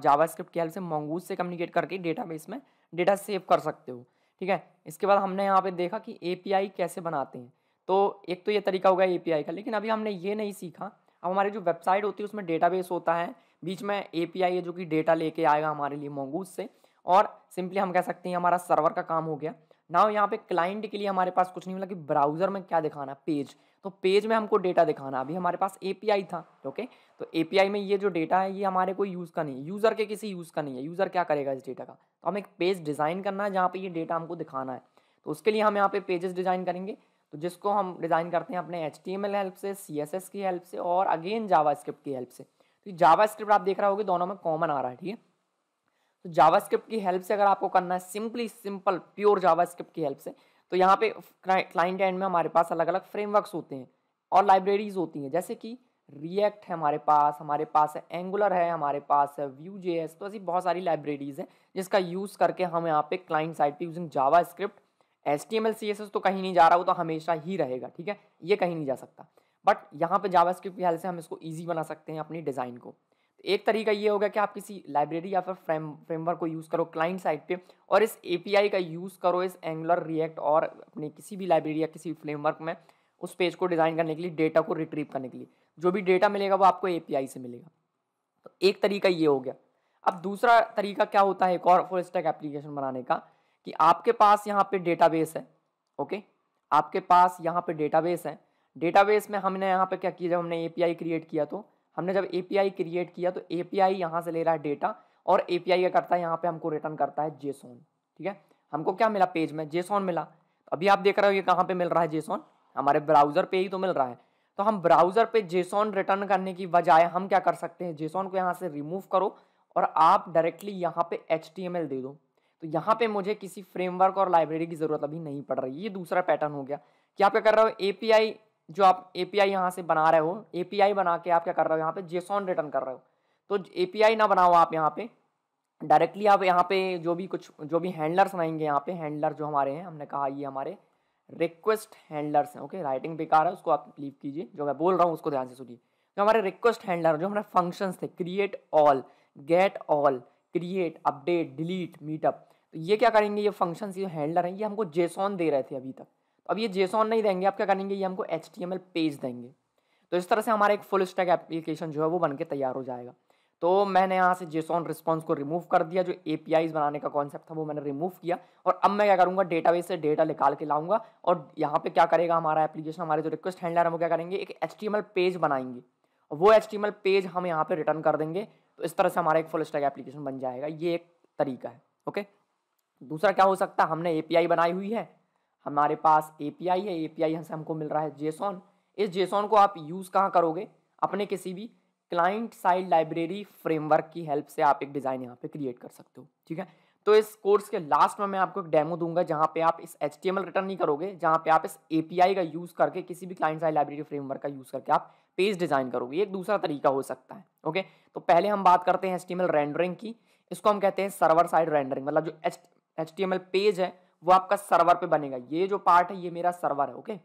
जावास्क्रिप्ट की हेल्प से मोंगूस से कम्युनिकेट करके डेटाबेस में डेटा सेव कर सकते हो ठीक है इसके बाद हमने यहाँ पे देखा कि एपीआई कैसे बनाते हैं तो एक तो ये तरीका होगा एपीआई का लेकिन अभी हमने ये नहीं सीखा अब हमारी जो वेबसाइट होती है उसमें डेटाबेस होता है बीच में ए है जो कि डेटा लेके आएगा हमारे लिए मोंगूस से और सिंपली हम कह सकते हैं हमारा सर्वर का काम हो गया नाउ यहाँ पे क्लाइंट के लिए हमारे पास कुछ नहीं मिला कि ब्राउजर में क्या दिखाना पेज तो पेज में हमको डेटा दिखाना अभी हमारे पास एपीआई था ओके तो एपीआई में ये जो डेटा है ये हमारे कोई यूज़ का नहीं है यूज़र के किसी यूज़ का नहीं है यूज़र क्या करेगा इस डेटा का तो हमें एक पेज डिज़ाइन करना है जहाँ पर ये डेटा हमको दिखाना है तो उसके लिए हम यहाँ पे पेजेस डिज़ाइन करेंगे तो जिसको हम डिज़ाइन करते हैं अपने एच हेल्प से सी की हेल्प से और अगेन जावा की हेल्प से तो जावा आप देख रहे होगे दोनों में कॉमन आ रहा है ठीक है तो जावास्क्रिप्ट की हेल्प से अगर आपको करना है सिंपली सिंपल प्योर जावास्क्रिप्ट की हेल्प से तो यहाँ पे क्लाइंट एंड में हमारे पास अलग अलग फ्रेमवर्क्स होते हैं और लाइब्रेरीज होती हैं जैसे कि रिएक्ट है हमारे पास हमारे पास है एंगुलर है हमारे पास है व्यू जे एस तो ऐसी बहुत सारी लाइब्रेरीज़ हैं जिसका यूज़ करके हम यहाँ पे क्लाइंट साइड पे using JavaScript S T M L C S S तो कहीं नहीं जा रहा वो तो हमेशा ही रहेगा ठीक है ये कहीं नहीं जा सकता बट यहाँ पे जावा स्क्रिप्ट की हेल्प से हम इसको ईजी बना सकते हैं अपनी डिज़ाइन को एक तरीका ये होगा कि आप किसी लाइब्रेरी या फिर फ्रेम फ्रेमवर्क को यूज़ करो क्लाइंट साइड पे और इस एपीआई का यूज़ करो इस एंगुलर रिएक्ट और अपने किसी भी लाइब्रेरी या किसी फ्रेमवर्क में उस पेज को डिज़ाइन करने के लिए डेटा को रिट्रीव करने के लिए जो भी डेटा मिलेगा वो आपको ए से मिलेगा तो एक तरीका ये हो गया अब दूसरा तरीका क्या होता है एक और फुल स्टैक एप्लीकेशन बनाने का कि आपके पास यहाँ पे डेटा है ओके आपके पास यहाँ पे डेटा है डेटा में हमने यहाँ पर क्या किया जब हमने ए क्रिएट किया तो हमने जब ए क्रिएट किया तो आई यहाँ से ले रहा है डेटा और आई क्या करता है यहाँ पे हमको रिटर्न करता है जेसॉन ठीक है हमको क्या मिला पेज में जेसॉन मिला अभी आप देख रहे हो ये कहाँ पे मिल रहा है जेसॉन हमारे ब्राउजर पे ही तो मिल रहा है तो हम ब्राउजर पे जेसॉन रिटर्न करने की बजाय हम क्या कर सकते हैं जेसॉन को यहाँ से रिमूव करो और आप डायरेक्टली यहाँ पे एच दे दो तो यहाँ पे मुझे किसी फ्रेमवर्क और लाइब्रेरी की ज़रूरत अभी नहीं पड़ रही ये दूसरा पैटर्न हो गया कि आप क्या कर रहे हो ए जो आप ए पी आई यहाँ से बना रहे हो ए पी आई बना के आप क्या कर रहे हो यहाँ पे जेसॉन रिटर्न कर रहे हो तो ए पी आई ना बनाओ आप यहाँ पे डायरेक्टली आप यहाँ पे जो भी कुछ जो भी हैंडलर्स बनाएंगे यहाँ पे हैंडलर जो हमारे हैं हमने कहा ये हमारे रिक्वेस्ट हैंडलर्स हैं ओके राइटिंग बेकार है उसको आप लीव कीजिए जो मैं बोल रहा हूँ उसको ध्यान से सुनिए जो हमारे रिक्वेस्ट हैंडलर जो हमारे फंक्शंस थे create all get all create update delete meetup तो ये क्या करेंगे ये फंक्शन ये हैंडलर हैं ये हमको जेसॉन दे रहे थे अभी तक अब ये जेसॉन नहीं देंगे आप क्या करेंगे ये हमको एच पेज देंगे तो इस तरह से हमारा एक फुल स्टैक एप्लीकेशन जो है वो बन के तैयार हो जाएगा तो मैंने यहाँ से जेसॉन रिस्पॉन्स को रिमूव कर दिया जो ए बनाने का कॉन्सेप्ट था वो मैंने रिमूव किया और अब मैं क्या करूँगा डेटा से डेटा निकाल के लाऊंगा और यहाँ पे क्या करेगा हमारा एप्लीकेशन हमारे जो रिक्वेस्ट हैंडलर है वो क्या करेंगे एक एच पेज बनाएंगे और वो एच पेज हम यहाँ पर रिटर्न कर देंगे तो इस तरह से हमारा एक फुल स्टैक एप्लीकेशन बन जाएगा ये एक तरीका है ओके दूसरा क्या हो सकता है हमने ए बनाई हुई है हमारे पास एपीआई है एपीआई हमसे हमको मिल रहा है जेसॉन इस जेसॉन को आप यूज़ कहाँ करोगे अपने किसी भी क्लाइंट साइड लाइब्रेरी फ्रेमवर्क की हेल्प से आप एक डिज़ाइन यहाँ पे क्रिएट कर सकते हो ठीक है तो इस कोर्स के लास्ट में मैं आपको एक डेमो दूंगा जहाँ पे आप इस एच रिटर्न नहीं करोगे जहाँ पे आप इस ए का यूज़ करके किसी भी क्लाइंट साइड लाइब्रेरी फ्रेमवर्क का यूज़ करके आप पेज डिज़ाइन करोगे एक दूसरा तरीका हो सकता है ओके तो पहले हम बात करते हैं एच रेंडरिंग की इसको हम कहते हैं सर्वर साइड रेंडरिंग मतलब जो एच पेज है वो आपका सर्वर पे बनेगा ये जो पार्ट है ये मेरा सर्वर है ओके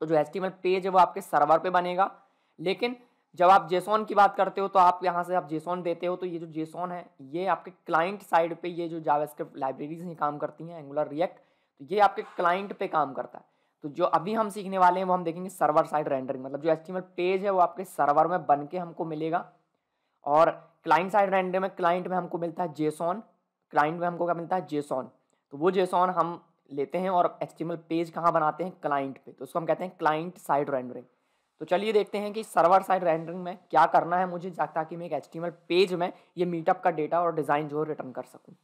तो जो एच पेज है वो आपके सर्वर पे बनेगा लेकिन जब आप जेसॉन की बात करते हो तो आप यहाँ से आप जेसॉन देते हो तो ये जो जेसॉन है ये आपके क्लाइंट साइड पे ये जो जावास्क्रिप्ट लाइब्रेरीज ही काम करती हैं एंगुलर रिएक्ट तो ये आपके क्लाइंट पे काम करता है तो जो अभी हम सीखने वाले हैं वो हम देखेंगे सर्वर साइड रेंडरिंग मतलब जो एच पेज है वो आपके सर्वर में बन के हमको मिलेगा और क्लाइंट साइड रेंडरिंग में क्लाइंट में हमको मिलता है जेसॉन क्लाइंट में हमको क्या मिलता है जेसॉन तो वो जेसॉन हम लेते हैं और एच पेज कहाँ बनाते हैं क्लाइंट पे तो उसको हम कहते हैं क्लाइंट साइड रेंडरिंग तो चलिए देखते हैं कि सर्वर साइड रेंडरिंग में क्या करना है मुझे ताकि मैं एक एच पेज में ये मीटअप का डेटा और डिज़ाइन जो है रिटर्न कर सकूँ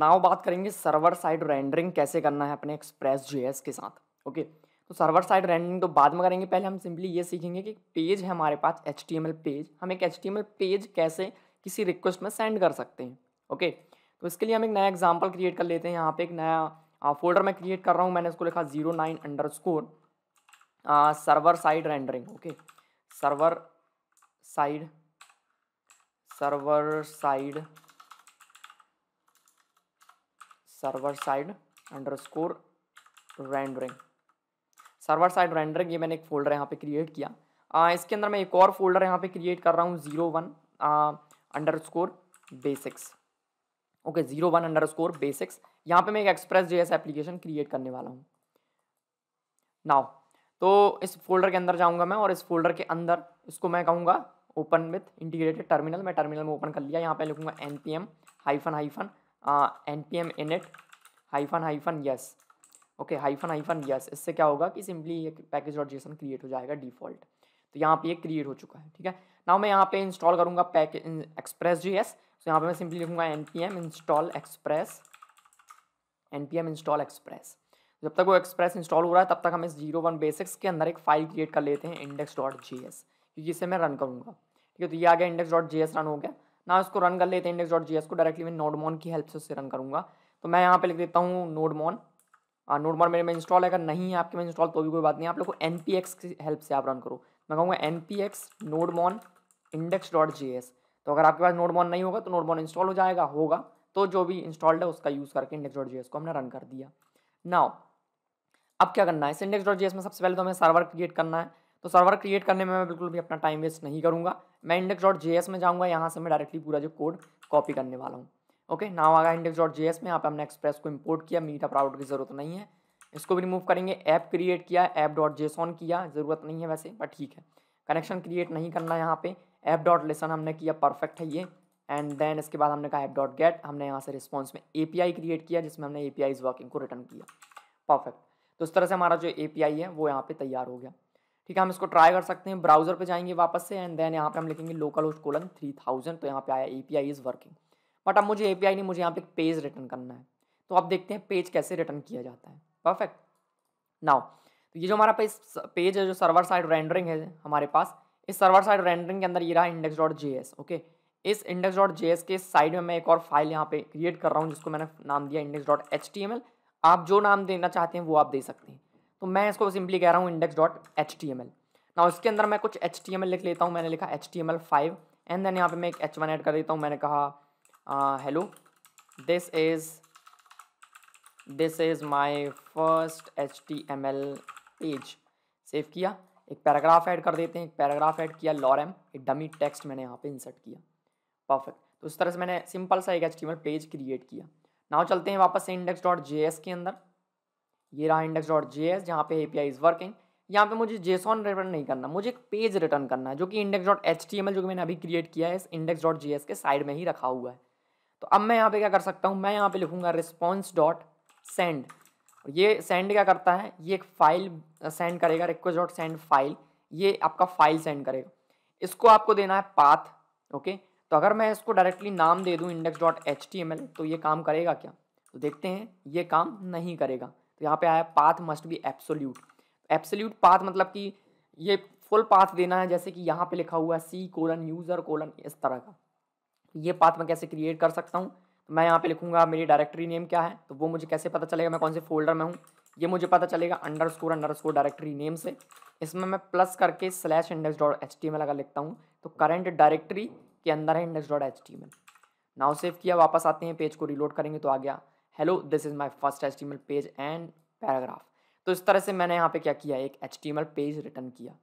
नाव बात करेंगे सर्वर साइड रेंडरिंग कैसे करना है अपने एक्सप्रेस एस के साथ ओके तो सर्वर साइड रेंडरिंग तो बाद में करेंगे पहले हम सिंपली ये सीखेंगे कि पेज है हमारे पास एच पेज हम एक एच पेज कैसे किसी रिक्वेस्ट में सेंड कर सकते हैं ओके okay? तो इसके लिए हम एक नया एग्जाम्पल क्रिएट कर लेते हैं यहाँ पे एक नया फोल्डर मैं क्रिएट कर रहा हूँ मैंने इसको लिखा zero nine underscore server side rendering okay server side server side server side underscore rendering server side rendering ये मैंने एक फोल्डर यहाँ पे क्रिएट किया आ, इसके अंदर मैं एक और फोल्डर यहाँ पे क्रिएट कर रहा हूँ zero one underscore basics okay zero one underscore basics यहाँ पर मैं एक एक्सप्रेस जे एप्लीकेशन क्रिएट करने वाला हूँ नाउ तो इस फोल्डर के अंदर जाऊँगा मैं और इस फोल्डर के अंदर इसको मैं कहूँगा ओपन विथ इंटीग्रेटेड टर्मिनल मैं टर्मिनल में ओपन कर लिया यहाँ पर लिखूँगा N P M hyphen hyphen N P M init hyphen hyphen yes okay hyphen hyphen yes इससे क्या होगा कि सिंपली ये पैकेज डॉट जेसन क्रिएट हो जाएगा डिफॉल्ट तो यहाँ पे ये क्रिएट हो चुका है ठीक है ना मैं यहाँ पे इंस्टॉल करूँगा पैक एक्सप्रेस जी एस तो यहाँ पर मैं सिंपली लिखूँगा N P M install express N P M install express जब तक वो एक्सप्रेस इंस्टॉल हो रहा है तब तक हम इस जीरो वन बेसिक्स के अंदर एक फाइल क्रिएट कर लेते हैं इंडेक्स डॉट जी एस क्योंकि इसे मैं रन करूँगा ठीक है तो ये आ गया इंडेक्स डॉट जी एस रन हो गया ना इसको रन कर लेते हैं इंडेक्स डॉट जी एस को डायरेक्टली मैं नोडमॉन की हेल्प से उससे रन करूँगा तो मैं यहाँ पे लिख देता हूँ नोडमॉन नोडमॉन हाँ, मेरे में इंस्टॉल है अगर नहीं है आपके में इंस्टॉल तो भी कोई बात नहीं आप लोग को एन की हेल्प से आप रन करो मैं कहूँगा N P X nodemon index dot जी एस तो अगर आपके पास नोड मॉन नहीं होगा तो नोड मॉन इंस्टॉल हो जाएगा होगा तो जो भी इंस्टॉल्ड है उसका यूज़ करके इंडेक्स डॉट जी एस को हमने रन कर दिया नाउ अब क्या करना है इस इंडेक्स डॉट जी एस में सबसे पहले तो हमें सर्वर क्रिएट करना है तो सर्वर क्रिएट करने में मैं बिल्कुल भी अपना टाइम वेस्ट नहीं करूँगा मैं इंडेक्स डॉट जे एस में जाऊँगा यहाँ से मैं डायरेक्टली पूरा जो कोड कॉपी करने वाला हूँ ओके नाव आ गया इंडेक्स डॉट जी एस में यहाँ पर हमने एक्सप्रेस को इम्पोर्ट किया मीटअप राउट की जरूरत नहीं है इसको भी रिमूव करेंगे ऐप क्रिएट किया ऐप डॉट जेसॉन किया ज़रूरत नहीं है वैसे बट ठीक है कनेक्शन क्रिएट नहीं करना यहाँ पे ऐप डॉट लेसन हमने किया परफेक्ट है ये एंड देन इसके बाद हमने कहा ऐप डॉट गेट हमने यहाँ से रिस्पॉन्स में ए क्रिएट किया जिसमें हमने ए पी वर्किंग को रिटर्न किया परफेक्ट तो इस तरह से हमारा जो ए है वो यहाँ पर तैयार हो गया ठीक है हम इसको ट्राई कर सकते हैं ब्राउजर पे जाएंगे वापस से एंड देन यहाँ पे हम लिखेंगे local host colon three thousand तो यहाँ पे आया A P I is working but अब मुझे ए पी आई नहीं मुझे यहाँ पे एक पेज रिटर्न करना है तो आप देखते हैं पेज कैसे रिटर्न किया जाता है परफेक्ट नाउ तो ये जो हमारा पेज पेज है जो सर्वर साइड रेंडरिंग है हमारे पास इस सर्वर साइड रेंडरिंग के अंदर ये रहा index dot J S okay इस इंडेक्स डॉट जे एस के साइड में मैं एक और फाइल यहाँ पे क्रिएट कर रहा हूँ जिसको मैंने नाम दिया index dot H T M L आप जो नाम देना चाहते हैं वो आप दे सकते हैं तो मैं इसको सिंपली कह रहा हूँ index dot H T M L ना इसके अंदर मैं कुछ एच टी एम एल लिख लेता हूँ मैंने लिखा H T M L five and then यहाँ पे मैं एक एच वन ऐड कर देता हूँ मैंने कहा hello this is this is my first H T M L page save किया एक पैराग्राफ ऐड कर देते हैं एक पैराग्राफ ऐड किया लॉरम एक डमी टेक्स्ट मैंने यहाँ पे इंसर्ट किया परफेक्ट तो उस तरह से मैंने सिंपल सा एक H T M L page create किया नाउ चलते हैं वापस से इंडेक्स डॉट जे एस के अंदर ये रहा इंडेक्स डॉट जे एस जहाँ पे A P I is working यहाँ पे मुझे जेसॉन रिटर्न नहीं करना मुझे एक पेज रिटर्न करना है जो कि index dot H T M L जो कि मैंने अभी क्रिएट किया है इस इंडेक्स डॉट जे एस के साइड में ही रखा हुआ है तो अब मैं यहाँ पे क्या कर सकता हूँ मैं यहाँ पे लिखूंगा रिस्पॉन्स डॉट सेंड ये सेंड क्या करता है ये एक फाइल सेंड करेगा रिक्वेस्ट डॉट सेंड फाइल ये आपका फाइल सेंड करेगा इसको आपको देना है पाथ ओके तो अगर मैं इसको डायरेक्टली नाम दे दूँ index dot H T M L तो ये काम करेगा क्या तो देखते हैं ये काम नहीं करेगा तो यहाँ पे आया path must be absolute absolute path मतलब कि ये फुल पाथ देना है जैसे कि यहाँ पे लिखा हुआ है सी कोलन यूज़र कोलन इस तरह का ये पाथ मैं कैसे क्रिएट कर सकता हूँ मैं यहाँ पे लिखूंगा मेरी डायरेक्टरी नेम क्या है तो वो मुझे कैसे पता चलेगा मैं कौन से फोल्डर में हूँ ये मुझे पता चलेगा underscore underscore directory name से इसमें मैं प्लस करके slash index dot H T M अगर लिखता हूँ तो करंट डायरेक्टरी के अंदर है index dot H T M now save किया वापस आते हैं पेज को रिलोड करेंगे तो आ गया hello this is my first H T M L page and paragraph तो इस तरह से मैंने यहाँ पे क्या किया एक H T M L page return किया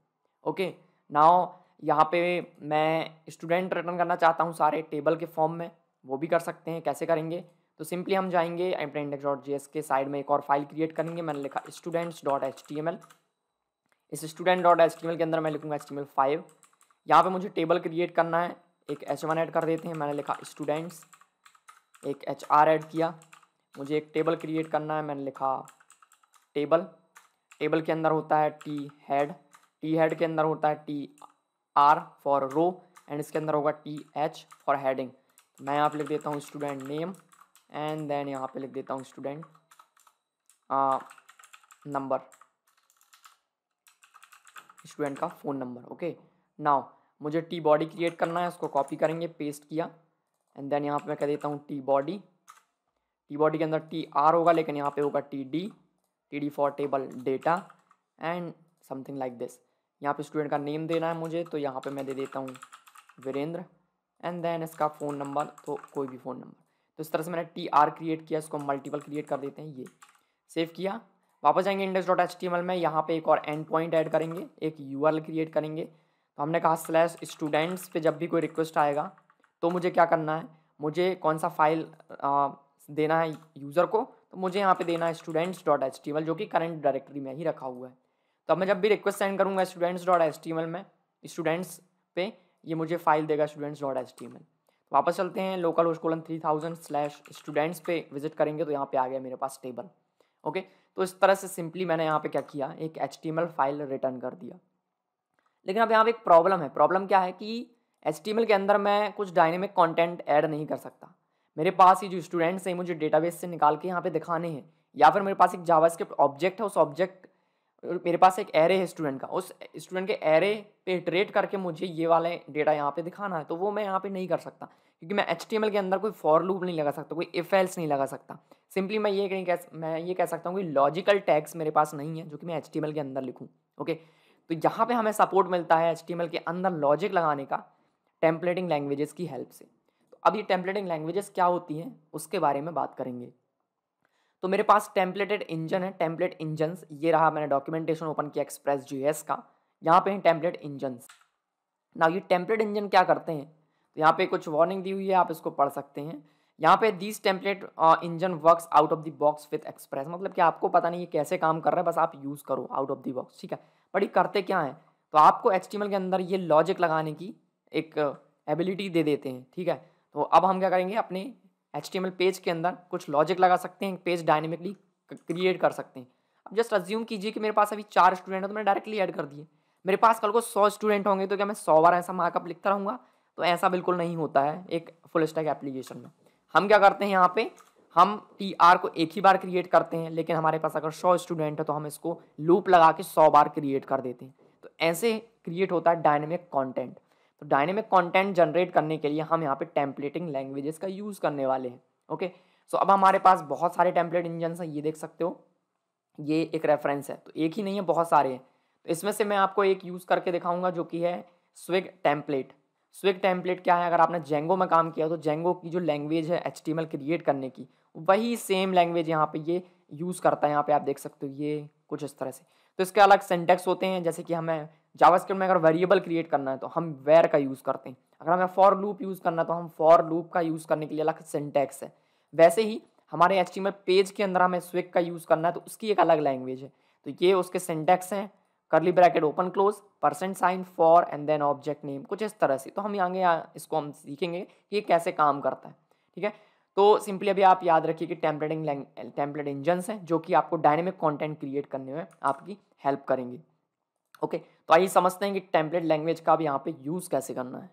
ओके नाउ यहाँ पे मैं स्टूडेंट रिटर्न करना चाहता हूँ सारे टेबल के फॉर्म में वो भी कर सकते हैं कैसे करेंगे तो सिंपली हम जाएंगे एम्प्ले इंडेक्स डॉट जी के साइड में एक और फाइल क्रिएट करेंगे मैंने लिखा students dot H T M L इस student dot H T M L के अंदर मैं लिखूंगा H T M L five यहाँ पर मुझे टेबल क्रिएट करना है एक एच वन ऐड कर देते हैं मैंने लिखा स्टूडेंट्स एक एच आर ऐड किया मुझे एक टेबल क्रिएट करना है मैंने लिखा टेबल टेबल के अंदर होता है टी हेड टी हेड के अंदर होता है T R for row and इसके अंदर होगा टी एच फॉर हेडिंग मैं यहाँ पे लिख देता हूँ स्टूडेंट नेम एंड देन यहाँ पे लिख देता हूँ स्टूडेंट नंबर स्टूडेंट का फ़ोन नंबर ओके नाउ मुझे टी बॉडी क्रिएट करना है उसको कॉपी करेंगे पेस्ट किया एंड देन यहाँ पे मैं कह देता हूँ टी बॉडी टी बॉडी के अंदर टी आर होगा लेकिन यहाँ पे होगा T D T D for table data and something like this यहाँ पे स्टूडेंट का नेम देना है मुझे तो यहाँ पे मैं दे देता हूँ वीरेंद्र एंड देन इसका फ़ोन नंबर तो कोई भी फ़ोन नंबर तो इस तरह से मैंने टी आर क्रिएट किया इसको मल्टीपल क्रिएट कर देते हैं ये सेव किया वापस जाएंगे index dot H T M L में यहाँ पर एक और एंड पॉइंट ऐड करेंगे एक यू आर एल क्रिएट करेंगे तो हमने कहा स्लैश स्टूडेंट्स पे जब भी कोई रिक्वेस्ट आएगा तो मुझे क्या करना है मुझे कौन सा फाइल आ, देना है यूज़र को तो मुझे यहाँ पे देना है students dot H T M L जो कि करंट डायरेक्टरी में ही रखा हुआ है तो अब मैं जब भी रिक्वेस्ट सेंड करूँगा students dot H T M L में स्टूडेंट्स पे ये मुझे फाइल देगा स्टूडेंट्स डॉट एच टी वापस चलते हैं local host colon three thousand slash students पे विजिट करेंगे तो यहाँ पे आ गया मेरे पास टेबल ओके तो इस तरह से सिंपली मैंने यहाँ पे क्या किया एक एच फाइल रिटर्न कर दिया लेकिन अब यहाँ पे एक प्रॉब्लम है प्रॉब्लम क्या है कि एच के अंदर मैं कुछ डायनेमिक कॉन्टेंट ऐड नहीं कर सकता मेरे पास ही जो स्टूडेंट्स हैं मुझे डेटाबेस से निकाल के यहाँ पे दिखाने हैं या फिर मेरे पास एक जावास्क्रिप्ट ऑब्जेक्ट है उस ऑब्जेक्ट मेरे पास एक एरे है स्टूडेंट का उस स्टूडेंट के एरे पे ट्रेट करके मुझे ये वाले डेटा यहाँ पे दिखाना है तो वो मैं यहाँ पे नहीं कर सकता क्योंकि मैं एच के अंदर कोई फॉर लूप नहीं लगा सकता कोई इफ एल्स नहीं लगा सकता सिंपली मैं ये कहीं कह मैं ये कह सकता हूँ कि लॉजिकल टैक्स मेरे पास नहीं है जो कि मैं एच के अंदर लिखूँ ओके तो यहाँ पर हमें सपोर्ट मिलता है एच के अंदर लॉजिक लगाने का टेम्पलेटिंग लैंग्वेजेस की हेल्प से तो अब ये टेम्पलेटिंग लैंग्वेजेस क्या होती हैं उसके बारे में बात करेंगे तो मेरे पास टेम्पलेटेड इंजन है टेम्पलेट इंजन ये रहा मैंने डॉक्यूमेंटेशन ओपन किया एक्सप्रेस जीएस का यहाँ पे है टेम्पलेट इंजन ना ये टेम्पलेट इंजन क्या करते हैं तो यहाँ पे कुछ वार्निंग दी हुई है आप इसको पढ़ सकते हैं यहाँ पे this template engine works out of the box with express मतलब कि आपको पता नहीं ये कैसे काम कर रहा है बस आप यूज़ करो आउट ऑफ द बॉक्स ठीक है बट ये करते क्या है तो आपको एच के अंदर ये लॉजिक लगाने की एक एबिलिटी uh, दे देते हैं ठीक है तो अब हम क्या करेंगे अपने एच पेज के अंदर कुछ लॉजिक लगा सकते हैं पेज डायनेमिकली क्रिएट कर सकते हैं अब जस्ट अज्यूम कीजिए कि मेरे पास अभी चार स्टूडेंट हो तो मैंने डायरेक्टली ऐड कर दिए मेरे पास कल को सौ स्टूडेंट होंगे तो क्या मैं सौ बार ऐसा मार्कअप लिखता रहूँगा तो ऐसा बिल्कुल नहीं होता है एक फुल स्टैक एप्लीकेशन में हम क्या करते हैं यहाँ पे हम टी आर को एक ही बार क्रिएट करते हैं लेकिन हमारे पास अगर सौ स्टूडेंट है तो हम इसको लूप लगा के सौ बार क्रिएट कर देते हैं तो ऐसे क्रिएट होता है dynamic content dynamic content generate करने के लिए हम यहाँ पे टेम्पलेटिंग लैंग्वेजेस का यूज़ करने वाले हैं ओके सो अब हमारे पास बहुत सारे टेम्पलेट इंजन हैं ये देख सकते हो ये एक रेफरेंस है तो एक ही नहीं है बहुत सारे हैं तो इसमें से मैं आपको एक यूज़ करके दिखाऊंगा जो कि है स्विग टेम्पलेट स्विग टेम्पलेट क्या है अगर आपने जेंगो में काम किया तो जेंगो की जो लैंग्वेज है एच क्रिएट करने की वही सेम लैंग्वेज यहाँ पे ये यूज़ करता है यहाँ पे आप देख सकते हो ये कुछ इस तरह से तो इसके अलग सेंटेक्स होते हैं जैसे कि हमें जावास्क्रिप्ट में अगर वेरिएबल क्रिएट करना है तो हम वेर का यूज़ करते हैं अगर हमें फॉर लूप यूज़ करना है तो हम फॉर लूप का यूज़ करने के लिए अलग सिंटैक्स है वैसे ही हमारे एच पेज के अंदर हमें स्विक का यूज़ करना है तो उसकी एक अलग लैंग्वेज है तो ये उसके सिंटैक्स हैं curly bracket open close percent sign for and then object name कुछ इस तरह से तो हम आगे इसको हम सीखेंगे कि ये कैसे काम करता है ठीक है तो सिंपली अभी आप याद रखिए कि टेम्पलेटिंग टेम्पलेट इंजन्स हैं जो कि आपको डायनेमिक कंटेंट क्रिएट करने में आपकी हेल्प करेंगे ओके तो आइए समझते हैं कि टेम्पलेट लैंग्वेज का भी यहाँ पे यूज़ कैसे करना है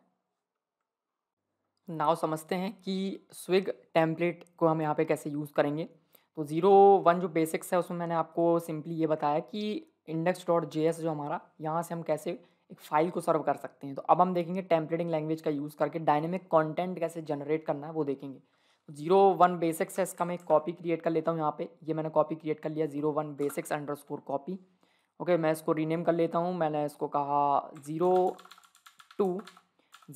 नाव समझते हैं कि स्विग टेम्पलेट को हम यहाँ पे कैसे यूज़ करेंगे तो ज़ीरो वन जो बेसिक्स है उसमें मैंने आपको सिंपली ये बताया कि इंडेक्स डॉट जे एस जो हमारा यहाँ से हम कैसे एक फ़ाइल को सर्व कर सकते हैं तो अब हम देखेंगे टेम्पलेटिंग लैंग्वेज का यूज़ करके डायनेमिक कॉन्टेंट कैसे जनरेट करना है वो देखेंगे जीरो वन बेसिक्स है इसका मैं एक कॉपी क्रिएट कर लेता हूँ यहाँ पे ये मैंने कॉपी क्रिएट कर लिया zero one basics underscore copy okay मैं इसको रीनेम कर लेता हूँ मैंने इसको कहा zero two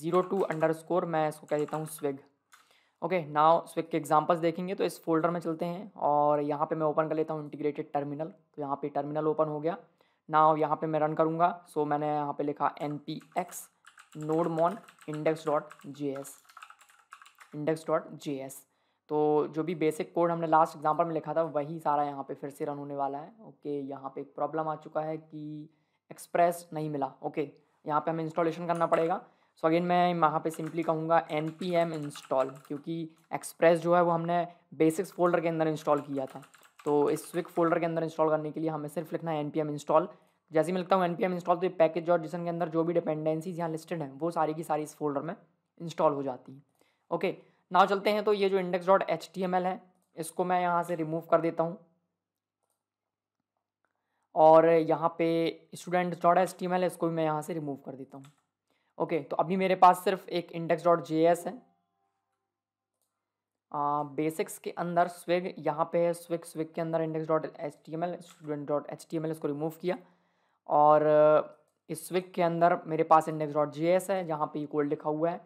zero two underscore मैं इसको कह देता हूँ स्विग ओके नाव स्विग के एग्जांपल्स देखेंगे तो इस फोल्डर में चलते हैं और यहाँ पे मैं ओपन कर लेता हूँ इंटीग्रेटेड टर्मिनल तो यहाँ पे टर्मिनल ओपन हो गया नाव यहाँ पे मैं रन करूँगा सो so, मैंने यहाँ पे लिखा N P X nodemon index dot J S index dot J S तो जो भी बेसिक कोड हमने लास्ट एग्जाम्पल में लिखा था वही सारा यहाँ पे फिर से रन होने वाला है ओके यहाँ पे एक प्रॉब्लम आ चुका है कि एक्सप्रेस नहीं मिला ओके यहाँ पे हमें इंस्टॉलेशन करना पड़ेगा सो so अगेन मैं यहाँ पे सिंपली कहूँगा एन पी एम इंस्टॉल क्योंकि एक्सप्रेस जो है वो हमने बेसिक्स फोल्डर के अंदर इंस्टॉल किया था तो इस स्विक फोल्डर के अंदर इंस्टॉल करने के लिए हमें सिर्फ लिखना है एन पी एम इंस्टॉल जैसे मैं लिखता हूँ एन पी एम इंस्टॉल तो ये पैकेज और जिसन के अंदर जो भी डिपेंडेंसीज यहाँ लिस्टेड हैं वो सारी की सारी इस फोल्डर में इंस्टॉल हो जाती हैं ओके okay, नाव चलते हैं तो ये जो index dot H T M L है इसको मैं यहाँ से रिमूव कर देता हूँ और यहाँ पे student dot H T M L है इसको भी मैं यहाँ से रिमूव कर देता हूँ ओके तो अभी मेरे पास सिर्फ एक इंडेक्स डॉट जे एस है बेसिक्स के अंदर स्विग यहाँ पे है स्विग स्विग के अंदर index dot H T M L student dot H T M L इसको रिमूव किया और इस स्विग के अंदर मेरे पास इंडेक्स डॉट जे एस है जहाँ पे इक्वल लिखा हुआ है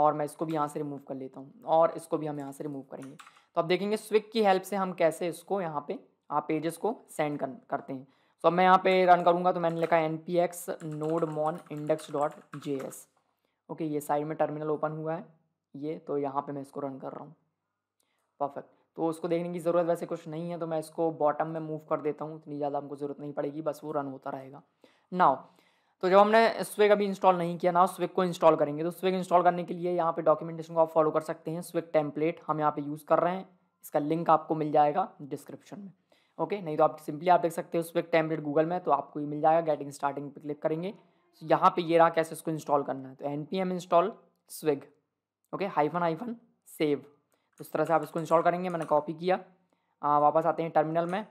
और मैं इसको भी यहाँ से रिमूव कर लेता हूँ और इसको भी हम यहाँ से रिमूव करेंगे तो आप देखेंगे स्विक की हेल्प से हम कैसे इसको यहाँ पे आप पेजेस को सेंड कर, करते हैं तो अब मैं यहाँ पे रन करूँगा तो मैंने लिखा N P X nodemon index dot J S okay ये साइड में टर्मिनल ओपन हुआ है ये तो यहाँ पे मैं इसको रन कर रहा हूँ परफेक्ट तो उसको देखने की ज़रूरत वैसे कुछ नहीं है तो मैं इसको बॉटम में मूव कर देता हूँ इतनी ज़्यादा हमको ज़रूरत नहीं पड़ेगी बस वो रन होता रहेगा नाव तो जब हमने स्विग अभी इंस्टॉल नहीं किया ना स्विग को इंस्टॉल करेंगे तो स्विग इंस्टॉल करने के लिए यहाँ पे डॉक्यूमेंटेशन को आप फॉलो कर सकते हैं स्विग टेम्पलेट हम यहाँ पे यूज़ कर रहे हैं इसका लिंक आपको मिल जाएगा डिस्क्रिप्शन में ओके नहीं तो आप सिंपली आप देख सकते हो स्विग टेम्पलेट गूगल में तो आपको ये मिल जाएगा गेटिंग स्टार्टिंग पे क्लिक करेंगे तो यहाँ पर ये रहा कैसे इसको इंस्टॉल करना है तो N P M install swig okay hyphen hyphen save उस तरह से आप इसको इंस्टॉल करेंगे मैंने कॉपी किया वापस आते हैं टर्मिनल में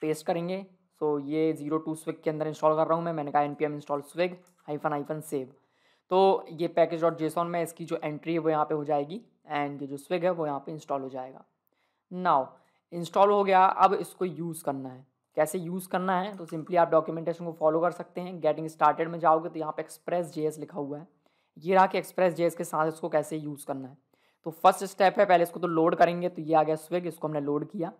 पेस्ट करेंगे सो तो so, ये जीरो टू स्विग के अंदर इंस्टॉल कर रहा हूँ मैं मैंने कहा N P M install swig hyphen hyphen save तो ये पैकेज डॉट जेसॉन में इसकी जो एंट्री है वो यहाँ पे हो जाएगी एंड ये जो स्विग है वो यहाँ पे इंस्टॉल हो जाएगा नाउ इंस्टॉल हो गया अब इसको यूज़ करना है कैसे यूज़ करना है तो सिंपली आप डॉक्यूमेंटेशन को फॉलो कर सकते हैं गेटिंग स्टार्टेड में जाओगे तो यहाँ पर एक्सप्रेस जे लिखा हुआ है ये रहा कि एक्सप्रेस जे के साथ इसको कैसे यूज़ करना है तो फर्स्ट स्टेप है पहले इसको तो लोड करेंगे तो ये आ गया स्विग इसको हमने लोड किया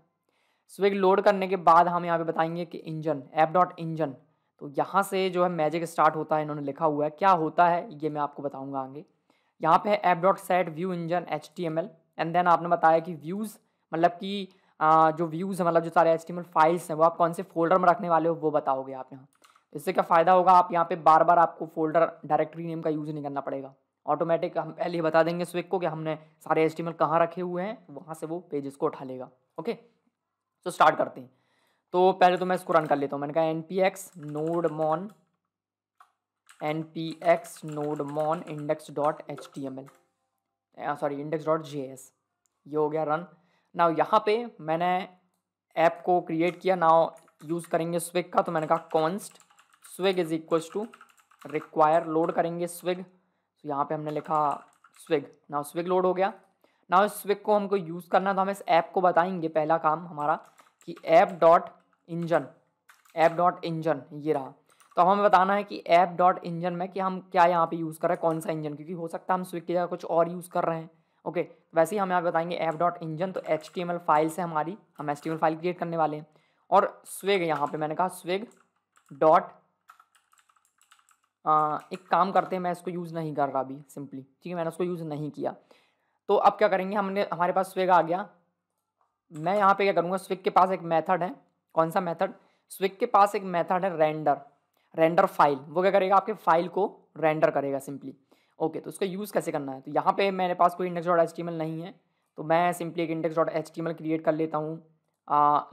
स्विग लोड करने के बाद हम यहाँ पे बताएंगे कि इंजन ऐप डॉट इंजन तो यहाँ से जो है मैजिक स्टार्ट होता है इन्होंने लिखा हुआ है क्या होता है ये मैं आपको बताऊँगा आगे यहाँ पे है app dot set view engine H T M L and then आपने बताया कि व्यूज़ मतलब कि जो व्यूज़ है मतलब जो सारे H T M L files हैं वो आप कौन से फोल्डर में रखने वाले हो वो बताओगे आप यहाँ तो इससे क्या फ़ायदा होगा आप यहाँ पे बार बार आपको फोल्डर डायरेक्टरी नेम का यूज़ नहीं करना पड़ेगा ऑटोमेटिक हम पहले ही बता देंगे स्विक को कि हमने सारे एच टी एम एल कहाँ रखे हुए हैं वहाँ से वो पेजेस को उठा लेगा ओके सो स्टार्ट करते हैं तो पहले तो मैं इसको रन कर लेता हूँ मैंने कहा N P X nodemon N P X nodemon index dot H T M L sorry index dot J S ये हो गया रन ना यहाँ पे मैंने ऐप को क्रिएट किया ना यूज़ करेंगे स्विग का तो मैंने कहा const swig is equals to require load करेंगे स्विग तो यहाँ पे हमने लिखा स्विग ना स्विग लोड हो गया ना इस स्विक को हमको यूज़ करना तो हम इस ऐप को बताएंगे पहला काम हमारा कि app dot engine app dot engine ये रहा तो हमें बताना है कि ऐप डॉट इंजन में कि हम क्या यहाँ पे यूज़ कर रहे हैं कौन सा इंजन क्योंकि हो सकता है हम स्विक की जगह कुछ और यूज़ कर रहे हैं ओके वैसे ही हम यहाँ बताएंगे ऐप डॉट इंजन तो H T M L file से हमारी हम H T M L file create करने वाले हैं और स्विग यहाँ पे मैंने कहा स्विग डॉट एक काम करते हैं मैं इसको यूज़ नहीं कर रहा अभी सिंपली ठीक है मैंने उसको यूज़ नहीं किया तो अब क्या करेंगे हमने हमारे पास स्विग आ गया मैं यहाँ पे क्या करूँगा स्विग के पास एक मेथड है कौन सा मेथड स्विग के पास एक मेथड है रेंडर रेंडर फाइल वो क्या करेगा आपके फाइल को रेंडर करेगा सिंपली ओके तो उसका यूज़ कैसे करना है तो यहाँ पे मेरे पास कोई इंडेक्स डॉट एच नहीं है तो मैं सिंपली एक इंडेक्स डॉट एच क्रिएट कर लेता हूँ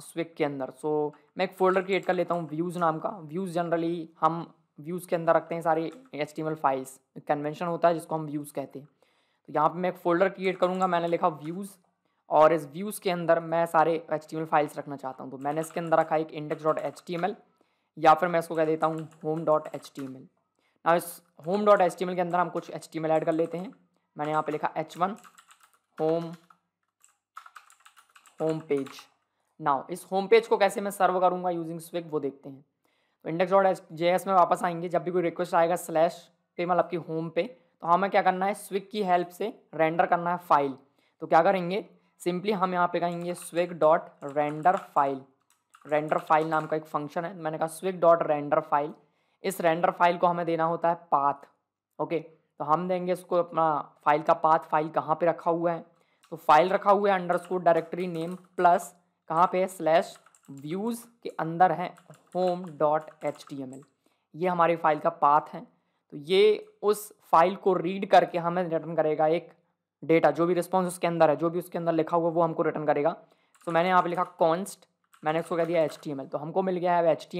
स्विग के अंदर सो so, मैं एक फोल्डर क्रिएट कर लेता हूँ व्यूज़ नाम का व्यूज़ जनरली हम व्यूज़ के अंदर रखते हैं सारे एच फाइल्स कन्वेंशन होता है जिसको हम व्यूज़ कहते हैं तो यहाँ पे मैं एक फ़ोल्डर क्रिएट करूँगा मैंने लिखा व्यूज़ और इस व्यूज़ के अंदर मैं सारे एच फाइल्स रखना चाहता हूँ तो मैंने इसके अंदर रखा एक इंडेक्स डॉट एच या फिर मैं इसको कह देता हूँ home dot H T M ना इस होम डॉट एच के अंदर हम कुछ एच टी एम ऐड कर लेते हैं मैंने यहाँ पे लिखा H one home home page now इस होम पेज को कैसे मैं सर्व करूँगा यूजिंग स्विग वो देखते हैं तो index dot H J S में वापस आएंगे जब भी कोई रिक्वेस्ट आएगा स्लैश पे मतलब कि होम पे तो हाँ, हमें क्या करना है स्विग की हेल्प से रेंडर करना है फाइल तो क्या करेंगे सिंपली हम यहाँ पे कहेंगे swig dot render file render file नाम का एक फंक्शन है मैंने कहा स्विग डॉट रेंडर फाइल इस रेंडर फाइल को हमें देना होता है पाथ ओके तो हम देंगे इसको अपना फाइल का पाथ फाइल कहाँ पे रखा हुआ है तो फाइल रखा हुआ है underscore directory name plus कहाँ पे है स्लैश व्यूज़ के अंदर है home dot H T M L ये हमारी फाइल का पाथ है तो ये उस फाइल को रीड करके हमें रिटर्न करेगा एक डेटा जो भी रिस्पॉन्स उसके अंदर है जो भी उसके अंदर लिखा हुआ वो हमको रिटर्न करेगा तो मैंने यहाँ पर लिखा कॉन्स्ट मैंने उसको कह दिया एच तो हमको मिल गया है एच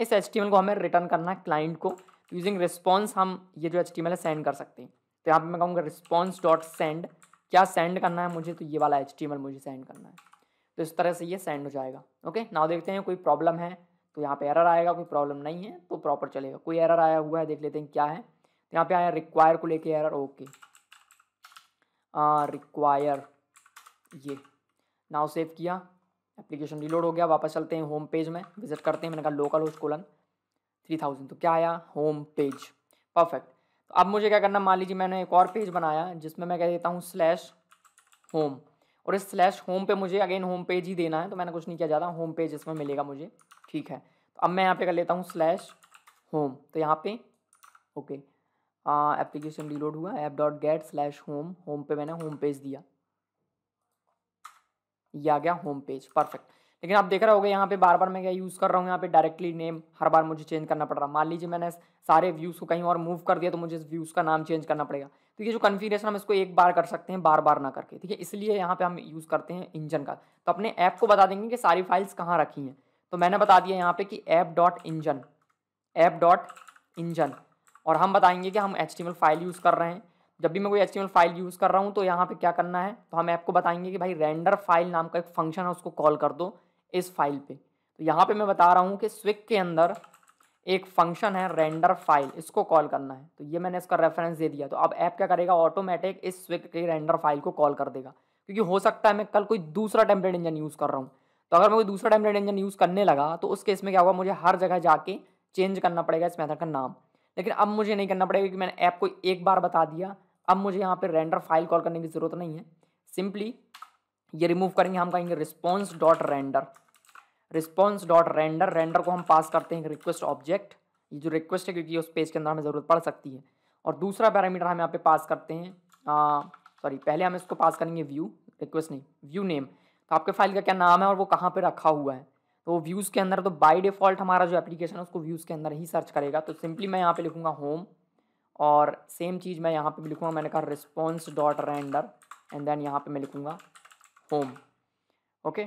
इस एच को हमें रिटर्न करना है क्लाइंट को यूजिंग तो रिस्पॉन्स हम ये जो एच है सेंड कर सकते हैं तो यहाँ पर मैं कहूँगा रिस्पॉन्स डॉट सेंड क्या सेंड करना है मुझे तो ये वाला एच मुझे सेंड करना है तो इस तरह से ये सेंड हो जाएगा ओके नाउ देखते हैं कोई प्रॉब्लम है तो यहाँ पे एरर आएगा कोई प्रॉब्लम नहीं है तो प्रॉपर चलेगा कोई एरर आया हुआ है देख लेते हैं क्या है तो यहाँ पे आया रिक्वायर को लेके एरर ओके रिक्वायर ये नाउ सेव किया एप्लीकेशन रिलोड हो गया वापस चलते हैं होम पेज में विजिट करते हैं मैंने कहा local host colon three thousand तो क्या आया होम पेज परफेक्ट तो अब मुझे क्या करना मान लीजिए मैंने एक और पेज बनाया जिसमें मैं कह देता हूँ स्लैश होम और इस स्लैश होम पे मुझे अगेन होम पेज ही देना है तो मैंने कुछ नहीं किया जाता होम पेज इसमें मिलेगा मुझे ठीक है तो अब मैं यहाँ पे कर लेता हूँ स्लैश होम तो यहाँ पे ओके एप्लीकेशन डीलोड हुआ app dot get slash home home पे मैंने होम पेज दिया ये आ गया होम पेज परफेक्ट लेकिन आप देख रहे होगे यहाँ पे बार बार मैं क्या यूज़ कर रहा हूँ यहाँ पे डायरेक्टली नेम हर बार मुझे चेंज करना पड़ रहा मान लीजिए मैंने सारे व्यूज़ को कहीं और मूव कर दिया तो मुझे इस व्यूज़ का नाम चेंज करना पड़ेगा तो ये जो कन्फिग्रेशन हम इसको एक बार कर सकते हैं बार बार ना करके ठीक है इसलिए यहाँ पे हम यूज़ करते हैं इंजन का तो अपने ऐप को बता देंगे कि सारी फाइल्स कहाँ रखी हैं तो मैंने बता दिया यहाँ पे कि app dot engine app dot engine और हम बताएंगे कि हम एच फाइल यूज़ कर रहे हैं जब भी मैं कोई एच फाइल यूज़ कर रहा हूँ तो यहाँ पे क्या करना है तो हम ऐप को बताएंगे कि भाई रेंडर फाइल नाम का एक फंक्शन है उसको कॉल कर दो इस फाइल पे तो यहाँ पे मैं बता रहा हूँ कि स्विक के अंदर एक फंक्शन है रेंडर फाइल इसको कॉल करना है तो ये मैंने इसका रेफरेंस दे दिया तो अब ऐप क्या करेगा ऑटोमेटिक इस स्विक के रेंडर फाइल को कॉल कर देगा क्योंकि हो सकता है मैं कल कोई दूसरा टेम्पलेट इंजन यूज़ कर रहा हूँ तो अगर मैं कोई दूसरा टेम्पलेट इंजन यूज़ करने लगा तो उस केस में क्या होगा मुझे हर जगह जाके चेंज करना पड़ेगा इस मेथड का नाम लेकिन अब मुझे नहीं करना पड़ेगा कि मैंने ऐप को एक बार बता दिया अब मुझे यहाँ पर रेंडर फाइल कॉल करने की ज़रूरत नहीं है सिंपली ये रिमूव करेंगे हम कहेंगे response dot render response dot render render को हम पास करते हैं रिक्वेस्ट ऑब्जेक्ट ये जो रिक्वेस्ट है क्योंकि उस पेज के अंदर हमें ज़रूरत पड़ सकती है और दूसरा पैरामीटर हम यहाँ पे पास करते हैं सॉरी पहले हम इसको पास करेंगे व्यू रिक्वेस्ट नहीं व्यू नेम आपके फाइल का क्या नाम है और वो कहाँ पे रखा हुआ है तो व्यूज़ के अंदर तो बाय डिफ़ॉल्ट हमारा जो एप्लीकेशन है उसको व्यूज़ के अंदर ही सर्च करेगा तो सिंपली मैं यहाँ पे लिखूँगा होम और सेम चीज़ मैं यहाँ पे भी लिखूँगा मैंने कहा response dot render and then यहाँ पे मैं लिखूँगा होम ओके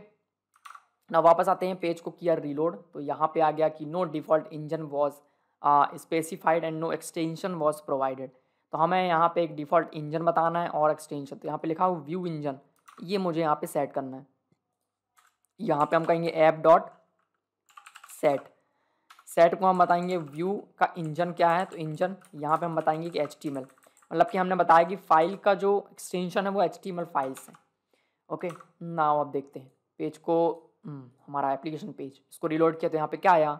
ना वापस आते हैं पेज को किया रीलोड तो यहाँ पर आ गया कि no default engine was specified and no extension was provided तो हमें यहाँ पर एक डिफ़ॉल्ट इंजन बताना है और एक्सटेंशन तो यहाँ पर लिखा हो व्यू इंजन ये मुझे यहाँ पे सेट करना है यहाँ पे हम कहेंगे ऐप डॉट सेट सेट को हम बताएंगे व्यू का इंजन क्या है तो इंजन यहाँ पे हम बताएंगे कि एच मतलब कि हमने बताया कि फाइल का जो एक्सटेंशन है वो एच फाइल्स हैं ओके नाव आप देखते हैं पेज को हम्म, हमारा एप्लीकेशन पेज इसको रिलोड किया तो यहाँ पे क्या आया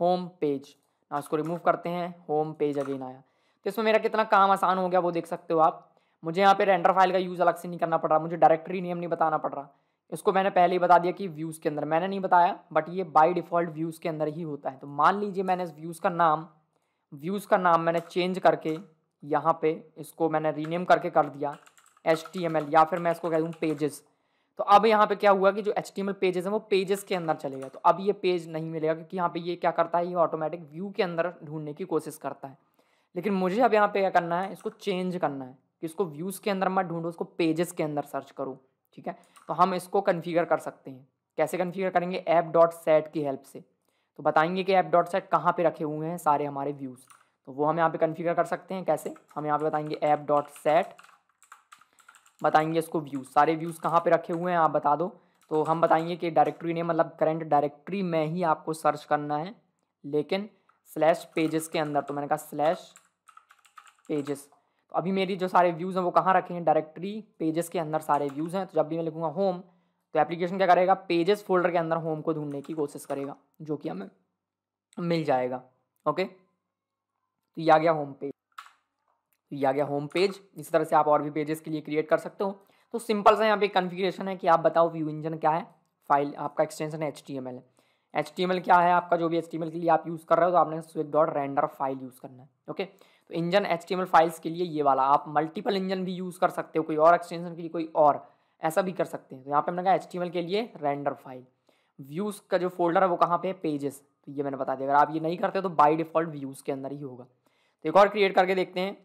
होम पेज ना इसको रिमूव करते हैं होम पेज अगेन आया तो इसमें मेरा कितना काम आसान हो गया वो देख सकते हो आप मुझे यहाँ पे रेंडर फाइल का यूज़ अलग से नहीं करना पड़ रहा मुझे डायरेक्टरी नेम नहीं बताना पड़ रहा इसको मैंने पहले ही बता दिया कि व्यूज़ के अंदर मैंने नहीं बताया बट ये बाई डिफ़ॉल्ट व्यूज़ के अंदर ही होता है तो मान लीजिए मैंने इस व्यूज़ का नाम व्यूज़ का नाम मैंने चेंज करके यहाँ पे इसको मैंने रीनेम करके कर दिया एच या फिर मैं इसको कह दूँ पेजेस तो अब यहाँ पे क्या हुआ कि जो एच टी पेजेस हैं वो पेजेस के अंदर चले गए तो अब ये पेज नहीं मिलेगा क्योंकि यहाँ पे ये क्या करता है ये ऑटोमेटिक व्यू के अंदर ढूंढने की कोशिश करता है लेकिन मुझे अब यहाँ पे क्या करना है इसको चेंज करना है कि इसको व्यूज़ के अंदर मैं ढूंढूँ उसको पेजेस के अंदर सर्च करो ठीक है तो हम इसको कन्फिगर कर सकते हैं कैसे कन्फिगर करेंगे ऐप डॉट सेट की हेल्प से तो बताएंगे कि ऐप डॉट सेट कहाँ पर रखे हुए हैं सारे हमारे व्यूज़ तो वो हम यहाँ पे कन्फिगर कर सकते हैं कैसे हम यहाँ पे बताएंगे ऐप डॉट सेट बताएंगे इसको व्यूज़ सारे व्यूज़ कहाँ पे रखे हुए हैं आप बता दो तो हम बताएंगे कि डायरेक्टरी ने मतलब करंट डायरेक्टरी में ही आपको सर्च करना है लेकिन स्लैश पेजेस के अंदर तो मैंने कहा स्लैश पेजेस अभी मेरी जो सारे व्यूज़ हैं वो कहाँ रखे हैं डायरेक्टरी पेजेस के अंदर सारे व्यूज़ हैं तो जब भी मैं लिखूँगा होम तो एप्लीकेशन क्या करेगा पेजेस फोल्डर के अंदर होम को ढूंढने की कोशिश करेगा जो कि हमें मिल जाएगा ओके तो यह आ गया होम पेज तो यह आ गया होम पेज इस तरह से आप और भी पेजेस के लिए क्रिएट कर सकते हो तो सिंपल सा यहाँ पे कन्फिग्रेशन है कि आप बताओ व्यू इंजन क्या है फाइल आपका extension H T M L है एच टी एम एल क्या है आपका जो भी एच टी एम एल के लिए आप यूज़ कर रहे हो तो आपने swig dot render file use करना है ओके तो इंजन एच फाइल्स के लिए ये वाला आप मल्टीपल इंजन भी यूज़ कर सकते हो कोई और एक्सटेंशन के लिए कोई और ऐसा भी कर सकते हैं तो यहाँ पे हमने कहा एच के लिए रेंडर फाइल व्यूज़ का जो फोल्डर है वो कहाँ पे है पेजेस तो ये मैंने बता दिया अगर आप ये नहीं करते तो बाई डिफ़ॉल्ट व्यूज़ के अंदर ही होगा तो एक और क्रिएट करके देखते हैं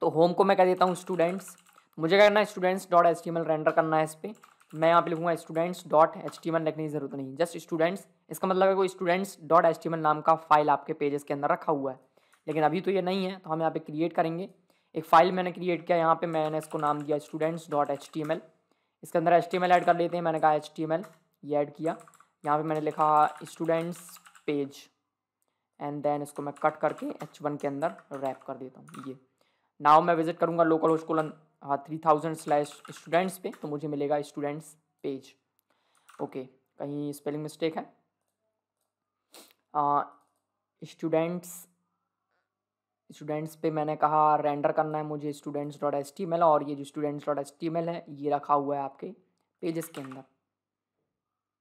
तो होम को मैं कह देता हूँ स्टूडेंट्स मुझे क्या करना है स्टूडेंट्स डॉट एच रेंडर करना है इस पर मैं यहाँ पे लिखूँगा स्टूडेंट्स डॉट एच लिखने की जरूरत नहीं जस्ट स्टूडेंट्स इसका मतलब है कोई स्टूडेंट्स डॉट एच नाम का फाइल आपके पेजेस के अंदर रखा हुआ है लेकिन अभी तो ये नहीं है तो हम यहाँ पे क्रिएट करेंगे एक फाइल मैंने क्रिएट किया यहाँ पे मैंने इसको नाम दिया students dot H T M L इसके अंदर H T M L add कर लेते हैं मैंने कहा एच टी एम एल ये ऐड किया यहाँ पे मैंने लिखा स्टूडेंट्स पेज एंड देन इसको मैं कट करके एच वन के अंदर रैप कर देता हूँ ये नाव मैं विजिट करूँगा लोकल स्कूल हाँ थ्री थाउजेंड स्लैश स्टूडेंट्स पे तो मुझे मिलेगा स्टूडेंट्स पेज ओके कहीं स्पेलिंग मिस्टेक है स्टूडेंट्स uh, स्टूडेंट्स पे मैंने कहा रेंडर करना है मुझे students dot S T M L और ये जो students dot S T M L है ये रखा हुआ है आपके पेजेस के अंदर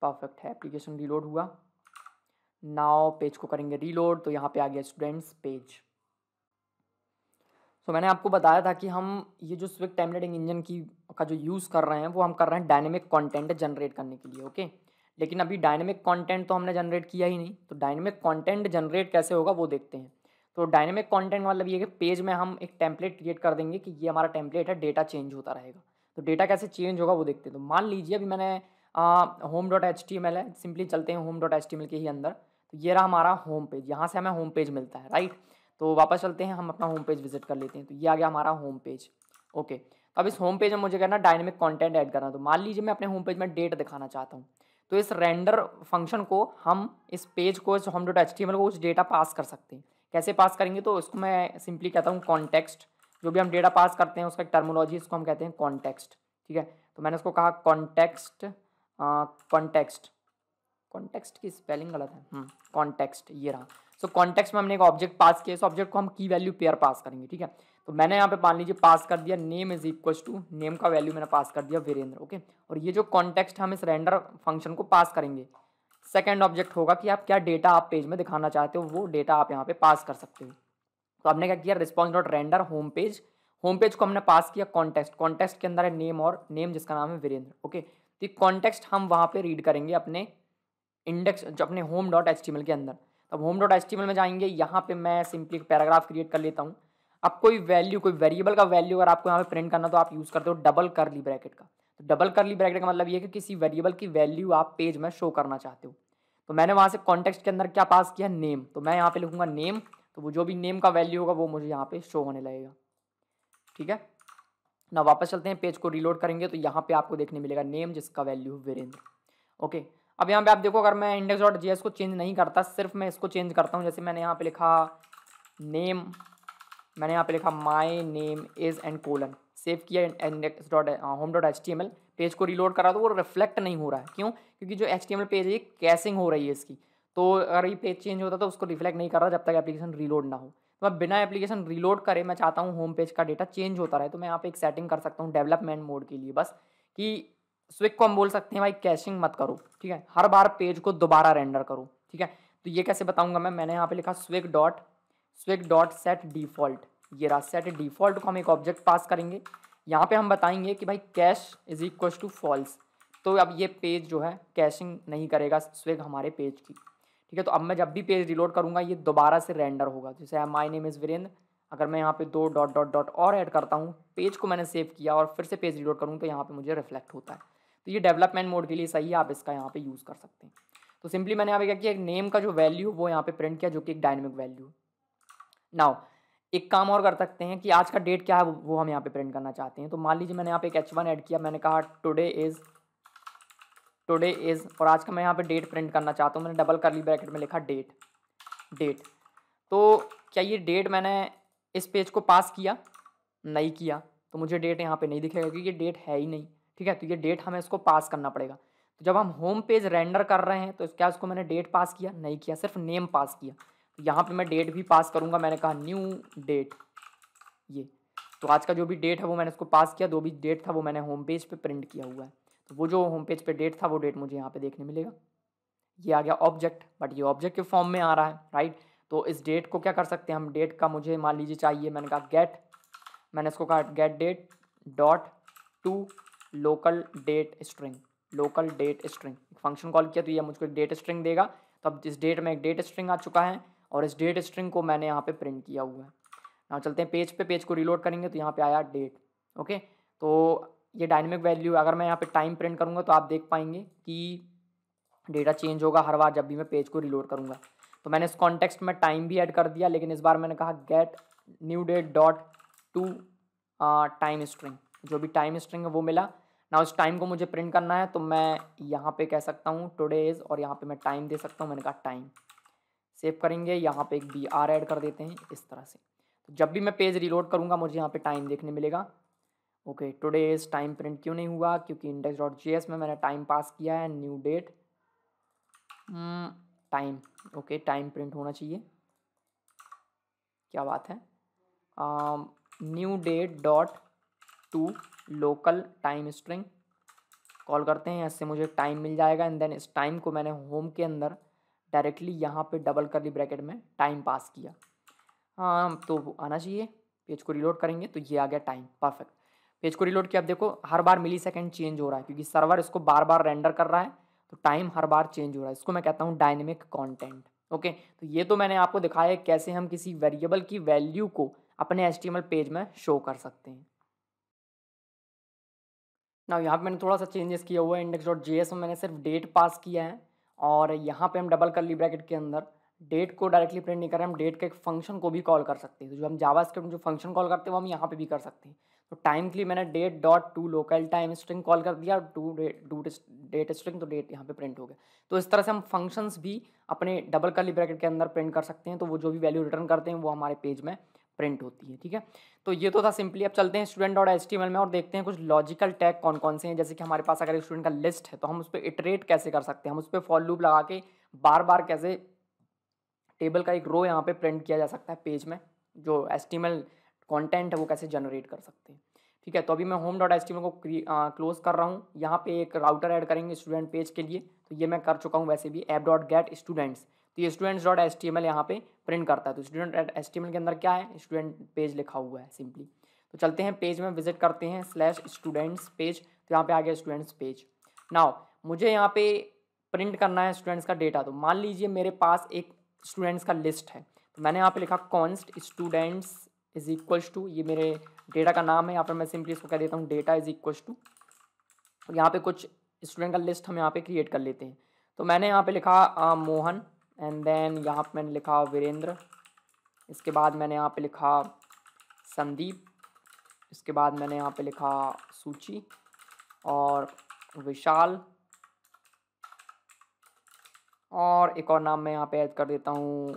परफेक्ट है एप्लीकेशन रीलोड हुआ नाव पेज को करेंगे रीलोड तो यहाँ पे आ गया स्टूडेंट्स पेज सो so, मैंने आपको बताया था कि हम ये जो स्विक टैबलेटिंग इंजन की का जो यूज़ कर रहे हैं वो हम कर रहे हैं डायनेमिक कंटेंट जनरेट करने के लिए ओके लेकिन अभी डायनेमिक कंटेंट तो हमने जनरेट किया ही नहीं तो डायनेमिक कंटेंट जनरेट कैसे होगा वो देखते हैं तो डायनेमिक कंटेंट मतलब ये कि पेज में हम एक टेम्पलेट क्रिएट कर देंगे कि ये हमारा टेम्पलेट है डेटा चेंज होता रहेगा तो डेटा कैसे चेंज होगा वो देखते हैं तो मान लीजिए अभी मैंने home dot H T M L है सिंपली चलते हैं home dot H T M L के ही अंदर तो ये रहा हमारा होम पेज यहाँ से हमें होम पेज मिलता है राइट तो वापस चलते हैं हम अपना होम पेज विजिट कर लेते हैं तो ये आ गया हमारा होम पेज ओके तो अब इस होम पेज में मुझे करना डायनेमिक कंटेंट ऐड करना तो मान लीजिए मैं अपने होम पेज में डेट दिखाना चाहता हूँ तो इस रेंडर फंक्शन को हम इस पेज को इस home dot H T M L को कुछ डेटा पास कर सकते हैं कैसे पास करेंगे तो इसको मैं सिंपली कहता हूँ कॉन्टेक्स्ट जो भी हम डेटा पास करते हैं उसका एक टर्मोलॉजी इसको हम कहते हैं कॉन्टेक्स्ट ठीक है तो मैंने उसको कहा कॉन्टेक्स्ट कॉन्टेक्स्ट कॉन्टेक्स्ट की स्पेलिंग गलत है कॉन्टेक्स्ट हम्म, ये रहा सो so, कॉन्टेक्स्ट में हमने एक ऑब्जेक्ट पास किया इस ऑब्जेक्ट को हम की वैल्यू पेयर पास करेंगे ठीक है तो मैंने यहाँ पे मान लीजिए पास कर दिया name is equal to name का वैल्यू मैंने पास कर दिया वीरेंद्र ओके और ये जो कॉन्टेक्स्ट हम इस रेंडर फंक्शन को पास करेंगे सेकेंड ऑब्जेक्ट होगा कि आप क्या डेटा आप पेज में दिखाना चाहते हो वो डेटा आप यहाँ पे पास कर सकते हो तो आपने क्या किया response dot render home page home page को हमने पास किया कॉन्टेक्स्ट कॉन्टेक्स्ट के अंदर है नेम और नेम जिसका नाम है वीरेंद्र ओके तो ये कॉन्टेक्स्ट हम वहाँ पे रीड करेंगे अपने इंडेक्स जो अपने होम डॉट एच के अंदर अब होम डॉट एच में जाएंगे यहाँ पर मैं सिंपली एक पैराग्राफ क्रिएट कर लेता हूँ अब कोई वैल्यू कोई वेरिएबल का वैल्यू अगर आपको यहाँ पे प्रिंट करना तो आप यूज़ करते हो डबल करली ब्रैकेट का तो डबल करली ब्रैकेट का मतलब ये है कि किसी वेरिएबल की वैल्यू आप पेज में शो करना चाहते हो तो मैंने वहाँ से कॉन्टेक्स्ट के अंदर क्या पास किया नेम तो मैं यहाँ पे लिखूंगा नेम तो वो जो भी नेम का वैल्यू होगा वो मुझे यहाँ पे शो होने लगेगा ठीक है ना वापस चलते हैं पेज को रीलोड करेंगे तो यहाँ पे आपको देखने मिलेगा नेम जिसका वैल्यू वीरेंद्र ओके अब यहाँ पे आप देखो अगर मैं इंडेक्स डॉट जी को चेंज नहीं करता सिर्फ मैं इसको चेंज करता हूँ जैसे मैंने यहाँ पे लिखा नेम मैंने यहाँ पे लिखा my name is and colon save किया index dot home dot H T M L page को रीलोड करा दो वो रिफ्लेक्ट नहीं हो रहा है क्यों क्योंकि जो एच पेज है ये कैसिंग हो रही है इसकी तो अगर ये पेज चेंज होता तो उसको रिफ्लेक्ट नहीं कर रहा जब तक एप्लीकेशन रीलोड ना हो तो मैं बिना एप्लीकेशन रीलोड करे मैं चाहता हूँ होम पेज का डेटा चेंज होता रहे तो मैं यहाँ पे एक सेटिंग कर सकता हूँ डेवलपमेंट मोड के लिए बस कि स्विक को हम बोल सकते हैं भाई कैशिंग मत करो ठीक है हर बार पेज को दोबारा रेंडर करो ठीक है तो ये कैसे बताऊंगा मैं मैंने यहाँ पे लिखा swig dot swig dot set default ये रहा सेट डिफॉल्ट को हम एक ऑब्जेक्ट पास करेंगे यहाँ पे हम बताएंगे कि भाई cache is equal to false तो अब ये पेज जो है कैशिंग नहीं करेगा स्विग हमारे पेज की ठीक है तो अब मैं जब भी पेज रिलोड करूँगा ये दोबारा से रेंडर होगा जैसे माई नेम इज़ वीरेंद्र अगर मैं यहाँ पे दो डॉट डॉट डॉट और ऐड करता हूँ पेज को मैंने सेव किया और फिर से पेज रिलोड करूँ तो यहाँ पर मुझे रिफ्लेक्ट होता है तो ये डेवलपमेंट मोड के लिए सही है आप इसका यहाँ पर यूज़ कर सकते हैं तो सिंपली मैंने यहाँ पे क्या किया एक नेम का जो वैल्यू वो यहाँ पर प्रिंट किया जो कि एक डायनेमिक वैल्यू नाउ एक काम और कर सकते हैं कि आज का डेट क्या है वो हम यहाँ पे प्रिंट करना चाहते हैं तो मान लीजिए मैंने यहाँ पे एक एच वन ऐड किया मैंने कहा टुडे इज़ टुडे इज़ और आज का मैं यहाँ पे डेट प्रिंट करना चाहता हूँ मैंने डबल करली ब्रैकेट में लिखा डेट डेट तो क्या ये डेट मैंने इस पेज को पास किया नहीं किया तो मुझे डेट यहाँ पे नहीं दिखेगा क्योंकि ये डेट है ही नहीं ठीक है तो ये डेट हमें इसको पास करना पड़ेगा तो जब हम होम पेज रेंडर कर रहे हैं तो क्या उसको मैंने डेट पास किया नहीं किया सिर्फ नेम पास किया यहाँ पे मैं डेट भी पास करूँगा मैंने कहा न्यू डेट ये तो आज का जो भी डेट है वो मैंने उसको पास किया जो भी डेट था वो मैंने होम पेज पे प्रिंट किया हुआ है तो वो जो होम पेज पे डेट था वो डेट मुझे यहाँ पे देखने मिलेगा ये आ गया ऑब्जेक्ट बट ये ऑब्जेक्ट के फॉर्म में आ रहा है राइट तो इस डेट को क्या कर सकते हैं हम डेट का मुझे मान लीजिए चाहिए मैंने कहा गेट मैंने इसको कहा get date dot to local date string local date string function call किया तो ये मुझको एक डेट स्ट्रिंग देगा तो अब जिस डेट में एक डेट स्ट्रिंग आ चुका है और इस डेट स्ट्रिंग को मैंने यहाँ पे प्रिंट किया हुआ है ना चलते हैं पेज पे पेज को रिलोड करेंगे तो यहाँ पे आया डेट ओके तो ये डायनेमिक वैल्यू अगर मैं यहाँ पे टाइम प्रिंट करूँगा तो आप देख पाएंगे कि डेटा चेंज होगा हर बार जब भी मैं पेज को रिलोड करूँगा तो मैंने इस कॉन्टेक्स्ट में टाइम भी ऐड कर दिया लेकिन इस बार मैंने कहा get new date dot to time string जो भी टाइम स्ट्रिंग है वो मिला ना उस टाइम को मुझे प्रिंट करना है तो मैं यहाँ पे कह सकता हूँ टुडे इज़ और यहाँ पे मैं टाइम दे सकता हूँ मैंने कहा टाइम सेव करेंगे यहाँ पे एक बी आर एड कर देते हैं इस तरह से तो जब भी मैं पेज रिलोड करूँगा मुझे यहाँ पे टाइम देखने मिलेगा ओके टुडे इस टाइम प्रिंट क्यों नहीं हुआ क्योंकि इंडेक्स डॉट जी एस में मैंने टाइम पास किया है new date time okay time print होना चाहिए क्या बात है new date dot to local time string call करते हैं इससे मुझे टाइम मिल जाएगा एंड देन इस टाइम को मैंने होम के अंदर डायरेक्टली यहाँ पे डबल कर ली ब्रैकेट में टाइम पास किया हाँ तो आना चाहिए पेज को रिलोड करेंगे तो ये आ गया टाइम परफेक्ट पेज को रिलोड किया अब देखो हर बार मिली सेकेंड चेंज हो रहा है क्योंकि सर्वर इसको बार बार रेंडर कर रहा है तो टाइम हर बार चेंज हो रहा है इसको मैं कहता हूँ डायनेमिक कॉन्टेंट ओके तो ये तो मैंने आपको दिखाया है कैसे हम किसी वेरिएबल की वैल्यू को अपने एस पेज में शो कर सकते हैं ना यहाँ पे मैंने थोड़ा सा चेंजेस किया हुआ है इंडेक्स डॉट जी में मैंने सिर्फ डेट पास किया है और यहाँ पे हम डबल ली ब्रैकेट के अंदर डेट को डायरेक्टली प्रिंट नहीं कर रहे हम डेट के एक फंक्शन को भी कॉल कर सकते हैं तो जो हम जावा स्क्रिप्ट जो फंक्शन कॉल करते हैं वो हम यहाँ पे भी कर सकते हैं तो टाइम के लिए मैंने date dot to local time string call कर दिया टू टू डेट स्ट्रिंग तो डेट यहाँ पे प्रिंट हो गया तो इस तरह से हम फंक्शंस भी अपने डबल ली ब्रैकेट के अंदर प्रिंट कर सकते हैं तो वो जो भी वैल्यू रिटर्न करते हैं वो हमारे पेज में प्रिंट होती है ठीक है तो ये तो था सिंपली अब चलते हैं स्टूडेंट डॉट एल में और देखते हैं कुछ लॉजिकल टैग कौन कौन से हैं जैसे कि हमारे पास अगर स्टूडेंट का लिस्ट है तो हम उस पर इटरेट कैसे कर सकते हैं हम उस पर फॉल लूप लगा के बार बार कैसे टेबल का एक रो यहाँ पे प्रिंट किया जा सकता है पेज में जो एस टी कंटेंट है वो कैसे जनरेट कर सकते हैं ठीक है तो अभी मैं होम डॉट एस को क्लोज कर रहा हूँ यहाँ पे एक राउटर ऐड करेंगे स्टूडेंट पेज के लिए तो ये मैं कर चुका हूँ वैसे भी ऐप डॉट गेट स्टूडेंट्स तो ये students dot S T M L यहाँ पर प्रिंट करता है तो student dot S T M L के अंदर क्या है स्टूडेंट पेज लिखा हुआ है सिंपली तो चलते हैं पेज में विजिट करते हैं स्लैश स्टूडेंट्स पेज तो यहाँ पे आ गया स्टूडेंट्स पेज नाउ मुझे यहाँ पे प्रिंट करना है स्टूडेंट्स का डेटा तो मान लीजिए मेरे पास एक स्टूडेंट्स का लिस्ट है तो मैंने यहाँ पे लिखा const students is equals to ये मेरे डेटा का नाम है यहाँ पर मैं सिंपली इसको कह देता हूँ डेटा इज इक्वल्स टू यहाँ पे कुछ स्टूडेंट का लिस्ट हम यहाँ पे क्रिएट कर लेते हैं तो मैंने यहाँ पे लिखा आ, मोहन एंड देन यहाँ पे मैंने लिखा वीरेंद्र इसके बाद मैंने यहाँ पे लिखा संदीप इसके बाद मैंने यहाँ पे लिखा सूची और विशाल और एक और नाम मैं यहाँ पे ऐड कर देता हूँ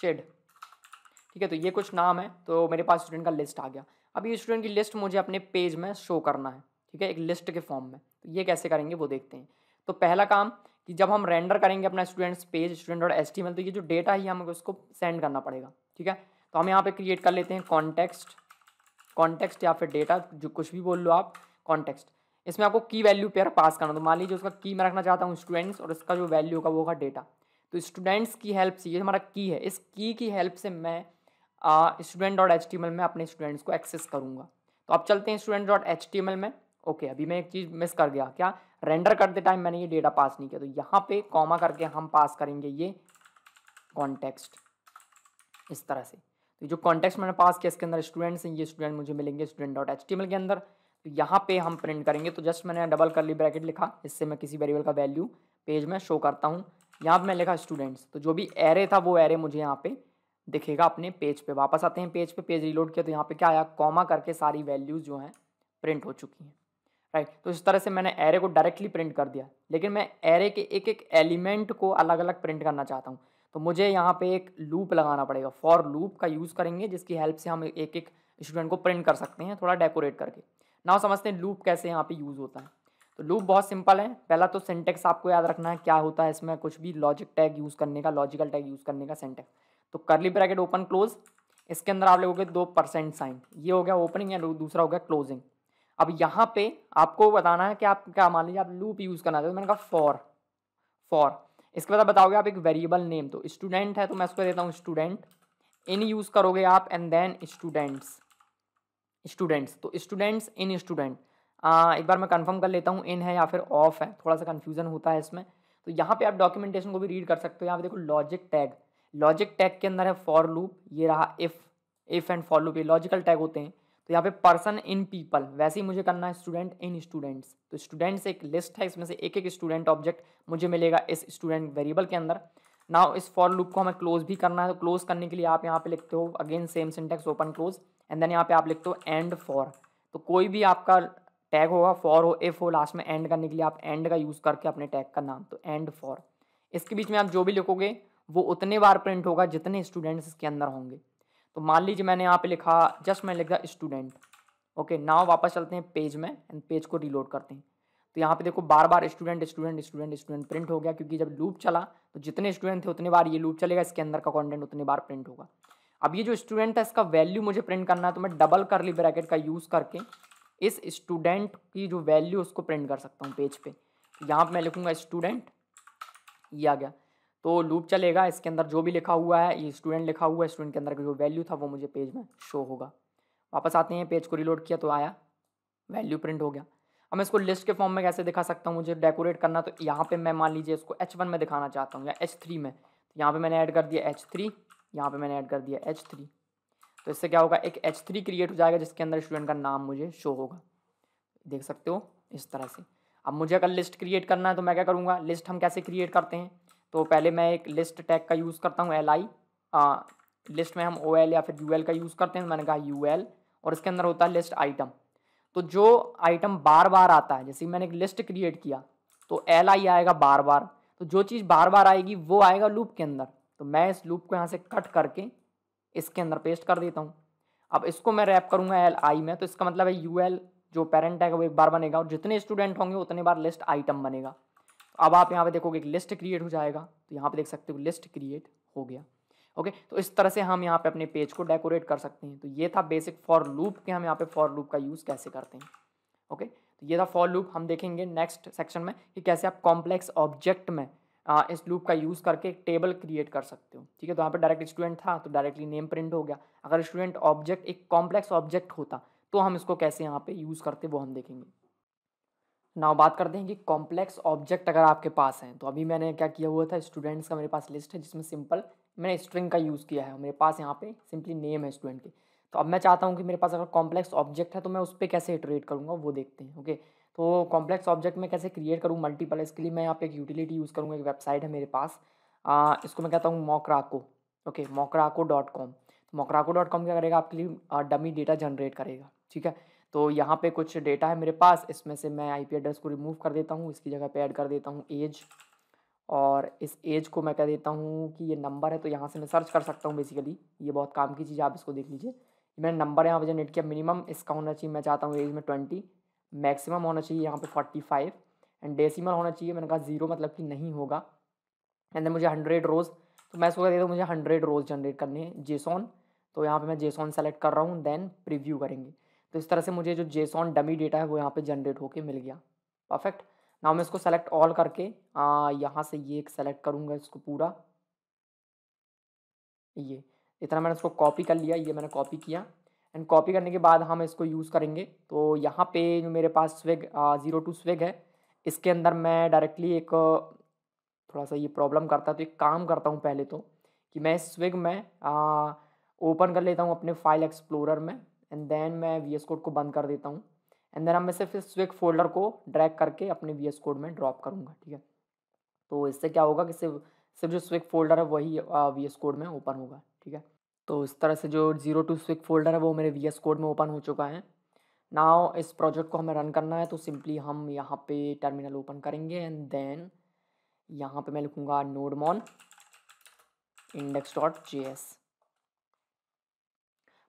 शेड ठीक है तो ये कुछ नाम है तो मेरे पास स्टूडेंट का लिस्ट आ गया अब ये स्टूडेंट की लिस्ट मुझे अपने पेज में शो करना है ठीक है एक लिस्ट के फॉर्म में तो ये कैसे करेंगे वो देखते हैं तो पहला काम कि जब हम रेंडर करेंगे अपना स्टूडेंट्स पेज स्टूडेंट और एस तो ये जो डेटा है हमें उसको सेंड करना पड़ेगा ठीक है तो हम यहाँ पे क्रिएट कर लेते हैं कॉन्टेक्स्ट कॉन्टेक्स्ट या फिर डेटा जो कुछ भी बोल लो आप कॉन्टेक्स्ट इसमें आपको की वैल्यू पेयर पास करना तो मान लीजिए उसका की मैं रखना चाहता हूँ स्टूडेंट्स और इसका जो वैल्यू होगा वो होगा डेटा तो स्टूडेंट्स की हेल्प से ये हमारा की है इस की की हेल्प से मैं स्टूडेंट डॉट एच में अपने स्टूडेंट्स को एक्सेस करूँगा तो आप चलते हैं स्टूडेंट डॉट एच में ओके अभी मैं एक चीज़ मिस कर गया क्या रेंडर करते टाइम मैंने ये डेटा पास नहीं किया तो यहाँ पे कॉमा करके हम पास करेंगे ये कॉन्टेक्स्ट इस तरह से तो जो कॉन्टेक्स्ट मैंने पास किया इसके अंदर स्टूडेंट्स हैं ये स्टूडेंट मुझे मिलेंगे स्टूडेंट डॉट एच के अंदर तो यहाँ पे हम प्रिंट करेंगे तो जस्ट मैंने डबल कर ली ब्रैकेट लिखा इससे मैं किसी वेरिएबल का वैल्यू पेज में शो करता हूँ यहाँ पर मैं लिखा स्टूडेंट्स तो जो भी एरे था वो एरे मुझे यहाँ पे दिखेगा अपने पेज पे वापस आते हैं पेज पे पेज रिलोड किया तो यहाँ पे क्या आया कॉमा करके सारी वैल्यूज़ जो हैं प्रिंट हो चुकी हैं राइट तो इस तरह से मैंने एरे को डायरेक्टली प्रिंट कर दिया लेकिन मैं एरे के एक एक एलिमेंट को अलग अलग प्रिंट करना चाहता हूँ तो मुझे यहाँ पे एक लूप लगाना पड़ेगा फॉर लूप का यूज़ करेंगे जिसकी हेल्प से हम एक एक स्टूडेंट को प्रिंट कर सकते हैं थोड़ा डेकोरेट करके नाउ समझते हैं लूप कैसे यहाँ पे यूज़ होता है तो लूप बहुत सिंपल है पहला तो सेंटेक्स आपको याद रखना है क्या होता है इसमें कुछ भी लॉजिक टैग यूज़ करने का लॉजिकल टैग यूज़ करने का सेंटेक्स तो करली ब्रैकेट ओपन क्लोज इसके अंदर आप लोगों के दो परसेंट साइन ये हो गया ओपनिंग या दूसरा हो गया क्लोजिंग अब यहाँ पे आपको बताना है कि आप क्या मान लीजिए आप लूप यूज़ करना चाहते हो तो मैंने कहा फॉर फॉर इसके बाद बताओगे आप एक वेरिएबल नेम तो स्टूडेंट है तो मैं उसको देता हूँ स्टूडेंट इन यूज़ करोगे आप एंड देन स्टूडेंट्स स्टूडेंट्स तो स्टूडेंट्स इन स्टूडेंट एक बार मैं कंफर्म कर लेता हूँ इन है या फिर ऑफ है थोड़ा सा कन्फ्यूजन होता है इसमें तो यहाँ पे आप डॉक्यूमेंटेशन को भी रीड कर सकते हो यहाँ पे देखो लॉजिक टैग लॉजिक टैग के अंदर है फॉर लूप ये रहा if if end for loop ये लॉजिकल टैग होते हैं तो यहाँ पे पर्सन इन पीपल वैसे ही मुझे करना है स्टूडेंट इन स्टूडेंट्स तो स्टूडेंट्स एक लिस्ट है इसमें से एक एक स्टूडेंट ऑब्जेक्ट मुझे मिलेगा इस स्टूडेंट वेरिएबल के अंदर नाउ इस फॉर लूप को हमें क्लोज भी करना है तो क्लोज करने के लिए आप यहाँ पे लिखते हो again same syntax open close and then यहाँ पे आप लिखते हो एंड फॉर तो कोई भी आपका टैग होगा फॉर हो एफ हो लास्ट में एंड करने के लिए आप एंड का यूज़ करके अपने टैग का नाम तो एंड फॉर इसके बीच में आप जो भी लिखोगे वो उतने बार प्रिंट होगा जितने स्टूडेंट्स इसके अंदर होंगे तो मान लीजिए मैंने यहाँ पे लिखा जस्ट मैं लिख दिया स्टूडेंट ओके नाव वापस चलते हैं पेज में एंड पेज को रीलोड करते हैं तो यहाँ पे देखो बार बार student student student student print हो गया क्योंकि जब लूप चला तो जितने स्टूडेंट थे उतने बार ये लूप चलेगा इसके अंदर का कॉन्टेंट उतने बार प्रिंट होगा अब ये जो स्टूडेंट है इसका वैल्यू मुझे प्रिंट करना है तो मैं डबल कर ली ब्रैकेट का यूज़ करके इस स्टूडेंट की जो वैल्यू उसको प्रिंट कर सकता हूँ पेज पे यहाँ पे मैं लिखूँगा स्टूडेंट ये आ गया तो लूप चलेगा इसके अंदर जो भी लिखा हुआ है ये स्टूडेंट लिखा हुआ है स्टूडेंट के अंदर का जो वैल्यू था वो मुझे पेज में शो होगा वापस आते हैं पेज को रिलोड किया तो आया वैल्यू प्रिंट हो गया अब मैं इसको लिस्ट के फॉर्म में कैसे दिखा सकता हूँ मुझे डेकोरेट करना तो यहाँ पे मैं मान लीजिए इसको एच वन में दिखाना चाहता हूँ या एच थ्री में तो यहाँ पे मैंने ऐड कर दिया एच थ्री यहाँ पर मैंने ऐड कर दिया एच थ्री तो इससे क्या होगा एक एच थ्री क्रिएट हो जाएगा जिसके अंदर स्टूडेंट का नाम मुझे शो होगा देख सकते हो इस तरह से अब मुझे अगर लिस्ट क्रिएट करना है तो मैं क्या करूँगा लिस्ट हम कैसे क्रिएट करते हैं तो पहले मैं एक लिस्ट टैग का यूज़ करता हूँ एल आई लिस्ट में हम ओ एल या फिर यू एल का यूज़ करते हैं मैंने कहा यू एल और इसके अंदर होता है लिस्ट आइटम तो जो आइटम बार बार आता है जैसे मैंने एक लिस्ट क्रिएट किया तो एल आई आएगा बार बार तो जो चीज़ बार बार आएगी वो आएगा लूप के अंदर तो मैं इस लूप को यहाँ से कट करके इसके अंदर पेस्ट कर देता हूँ अब इसको मैं रैप करूँगा एल आई में तो इसका मतलब है यू एल जो पेरेंट है वो एक बार बनेगा और जितने स्टूडेंट होंगे उतने बार लिस्ट आइटम बनेगा अब आप यहाँ पे देखोगे एक लिस्ट क्रिएट हो जाएगा तो यहाँ पे देख सकते हो लिस्ट क्रिएट हो गया ओके तो इस तरह से हम यहाँ पे अपने पेज को डेकोरेट कर सकते हैं तो ये था बेसिक फॉर लूप के हम यहाँ पे फॉर लूप का यूज़ कैसे करते हैं ओके तो ये था फॉर लूप हम देखेंगे नेक्स्ट सेक्शन में कि कैसे आप कॉम्प्लेक्स ऑब्जेक्ट में इस लूप का यूज़ करके एक टेबल क्रिएट कर सकते हो ठीक है तो यहाँ पर डायरेक्ट स्टूडेंट था तो डायरेक्टली नेम प्रिंट हो गया अगर स्टूडेंट ऑब्जेक्ट एक कॉम्प्लेक्स ऑब्जेक्ट होता तो हम इसको कैसे यहाँ पे यूज़ करते वो हम देखेंगे नाउ बात करते हैं कि कॉम्प्लेक्स ऑब्जेक्ट अगर आपके पास हैं तो अभी मैंने क्या किया हुआ था स्टूडेंट्स का मेरे पास लिस्ट है जिसमें सिंपल मैंने स्ट्रिंग का यूज़ किया है मेरे पास यहाँ पे सिंपली नेम है स्टूडेंट के तो अब मैं चाहता हूँ कि मेरे पास अगर कॉम्प्लेक्स ऑब्जेक्ट है तो मैं उस पर कैसे इटरेट करूँगा वो देखते हैं ओके तो कॉम्प्लेक्स ऑब्जेक्ट मैं कैसे क्रिएट करूँ मल्टीपल इसके लिए मैं यहाँ पे एक यूटिलिटी यूज़ करूँगा एक वेबसाइट है मेरे पास आ, इसको मैं कहता हूँ Mockaroo okay Mockaroo dot com Mockaroo dot com क्या करेगा आपके लिए डमी डेटा जनरेट करेगा ठीक है तो यहाँ पे कुछ डेटा है मेरे पास इसमें से मैं आई एड्रेस को रिमूव कर देता हूँ इसकी जगह पे ऐड कर देता हूँ एज और इस एज को मैं कह देता हूँ कि ये नंबर है तो यहाँ से मैं सर्च कर सकता हूँ बेसिकली ये बहुत काम की चीज़ आप इसको देख लीजिए मैंने नंबर यहाँ पर जनरेट किया मिनिमम इसका होना चाहिए मैं चाहता हूँ एज में ट्वेंटी मैक्सिमम होना चाहिए यहाँ पर फोर्टी फाइव एंड डेसीमल होना चाहिए मैंने कहा ज़ीरो मतलब कि नहीं होगा एंड देन मुझे हंड्रेड रोज़ तो मैं सोचा देता हूँ मुझे हंड्रेड रोज़ जनरेट करने हैं जेसॉन तो यहाँ पर मैं जेसॉन सेलेक्ट कर रहा हूँ देन प्रिव्यू करेंगे तो इस तरह से मुझे जो जेसॉन डमी डेटा है वो यहाँ पे जनरेट होके मिल गया परफेक्ट ना मैं इसको सेलेक्ट ऑल करके यहाँ से ये एक सेलेक्ट करूँगा इसको पूरा ये इतना मैंने इसको कॉपी कर लिया ये मैंने कॉपी किया एंड कॉपी करने के बाद हम इसको यूज़ करेंगे तो यहाँ पे जो मेरे पास स्विग ज़ीरो टू स्विग है इसके अंदर मैं डायरेक्टली एक थोड़ा सा ये प्रॉब्लम करता है तो एक काम करता हूँ पहले तो कि मैं स्विग में ओपन कर लेता हूँ अपने फाइल एक्सप्लोरर में एंड देन मैं वी एस कोड को बंद कर देता हूँ एंड देन अब मैं सिर्फ इस स्विक फोल्डर को ड्रैग करके अपने वी एस कोड में ड्रॉप करूँगा ठीक है तो इससे क्या होगा कि सिर्फ सिर्फ जो स्विक फोल्डर है वही वी एस कोड में ओपन होगा ठीक है तो इस तरह से जो जीरो टू स्विक फोल्डर है वो मेरे वी एस कोड में ओपन हो चुका है नाउ इस प्रोजेक्ट को हमें रन करना है तो सिंपली हम यहाँ पे टर्मिनल ओपन करेंगे एंड देन यहाँ पे मैं लिखूँगा nodemon index dot J S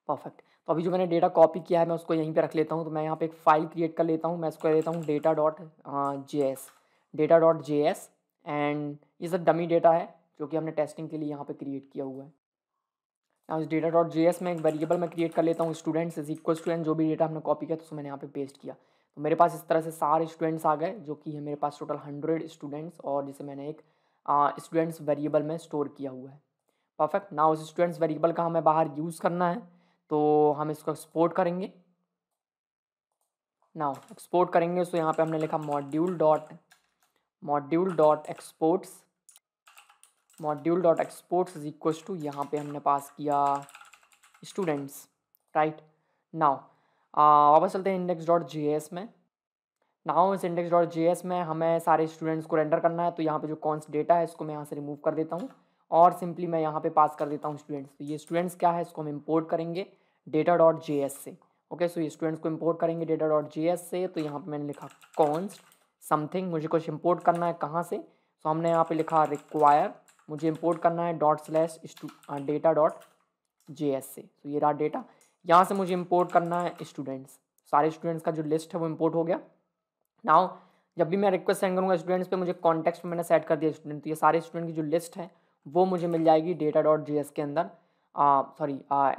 perfect तो अभी जो मैंने डेटा कॉपी किया है मैं उसको यहीं पे रख लेता हूँ तो मैं यहाँ पे एक फाइल क्रिएट कर लेता हूँ मैं इसको देता हूँ data dot J S data dot J S and ये सब डमी डेटा है जो कि हमने टेस्टिंग के लिए यहाँ पे क्रिएट किया हुआ है ना इस डेटा डॉट जे एस में एक वेरिएबल मैं क्रिएट कर लेता हूँ स्टूडेंट्स इज इक्वल स्टूडेंट जो भी डेटा हमने कॉपी किया तो उसको मैंने यहाँ पे पेस्ट किया तो मेरे पास इस तरह से सारे स्टूडेंट्स आ गए जो कि है मेरे पास टोटल हंड्रेड स्टूडेंट्स और जिसे मैंने एक स्टूडेंट्स वेरिएबल में स्टोर किया हुआ है परफेक्ट ना उस स्टूडेंट्स वेरिएबल का हमें बाहर यूज़ करना है तो हम इसको एक्सपोर्ट करेंगे नाउ एक्सपोर्ट करेंगे सो यहाँ पे हमने लिखा module dot module dot exports module dot exports is equal to यहाँ पे हमने पास किया स्टूडेंट्स राइट नाउ वापस चलते हैं इंडेक्स डॉट जी एस में नाउ इस इंडेक्स डॉट जी एस में हमें सारे स्टूडेंट्स को रेंडर करना है तो यहाँ पे जो कौन सा डेटा है इसको मैं यहाँ से रिमूव कर देता हूँ और सिंपली मैं यहाँ पे पास कर देता हूँ स्टूडेंट्स तो ये स्टूडेंट्स क्या है इसको हम इम्पोर्ट करेंगे डेटा डॉट जे एस से ओके सो स्टूडेंट्स को इम्पोर्ट करेंगे डेटा डॉट जे एस से तो यहाँ पर मैंने लिखा कॉन्स समथिंग मुझे कुछ इम्पोर्ट करना है कहाँ से सो so, हमने यहाँ पे लिखा रिक्वायर मुझे इम्पोर्ट करना है dot slash data dot J S से तो ये रहा डेटा यहाँ से मुझे इम्पोर्ट करना है स्टूडेंट्स सारे स्टूडेंट्स का जो लिस्ट है वो इम्पोर्ट हो गया नाउ जब भी मैं रिक्वेस्ट सेंड करूँगा स्टूडेंट्स पे मुझे कॉन्टेक्स्ट मैंने सेट कर दिया स्टूडेंट तो ये सारे स्टूडेंट की जो लिस्ट है वो मुझे मिल जाएगी डेटा डॉट जी एस के अंदर सॉरी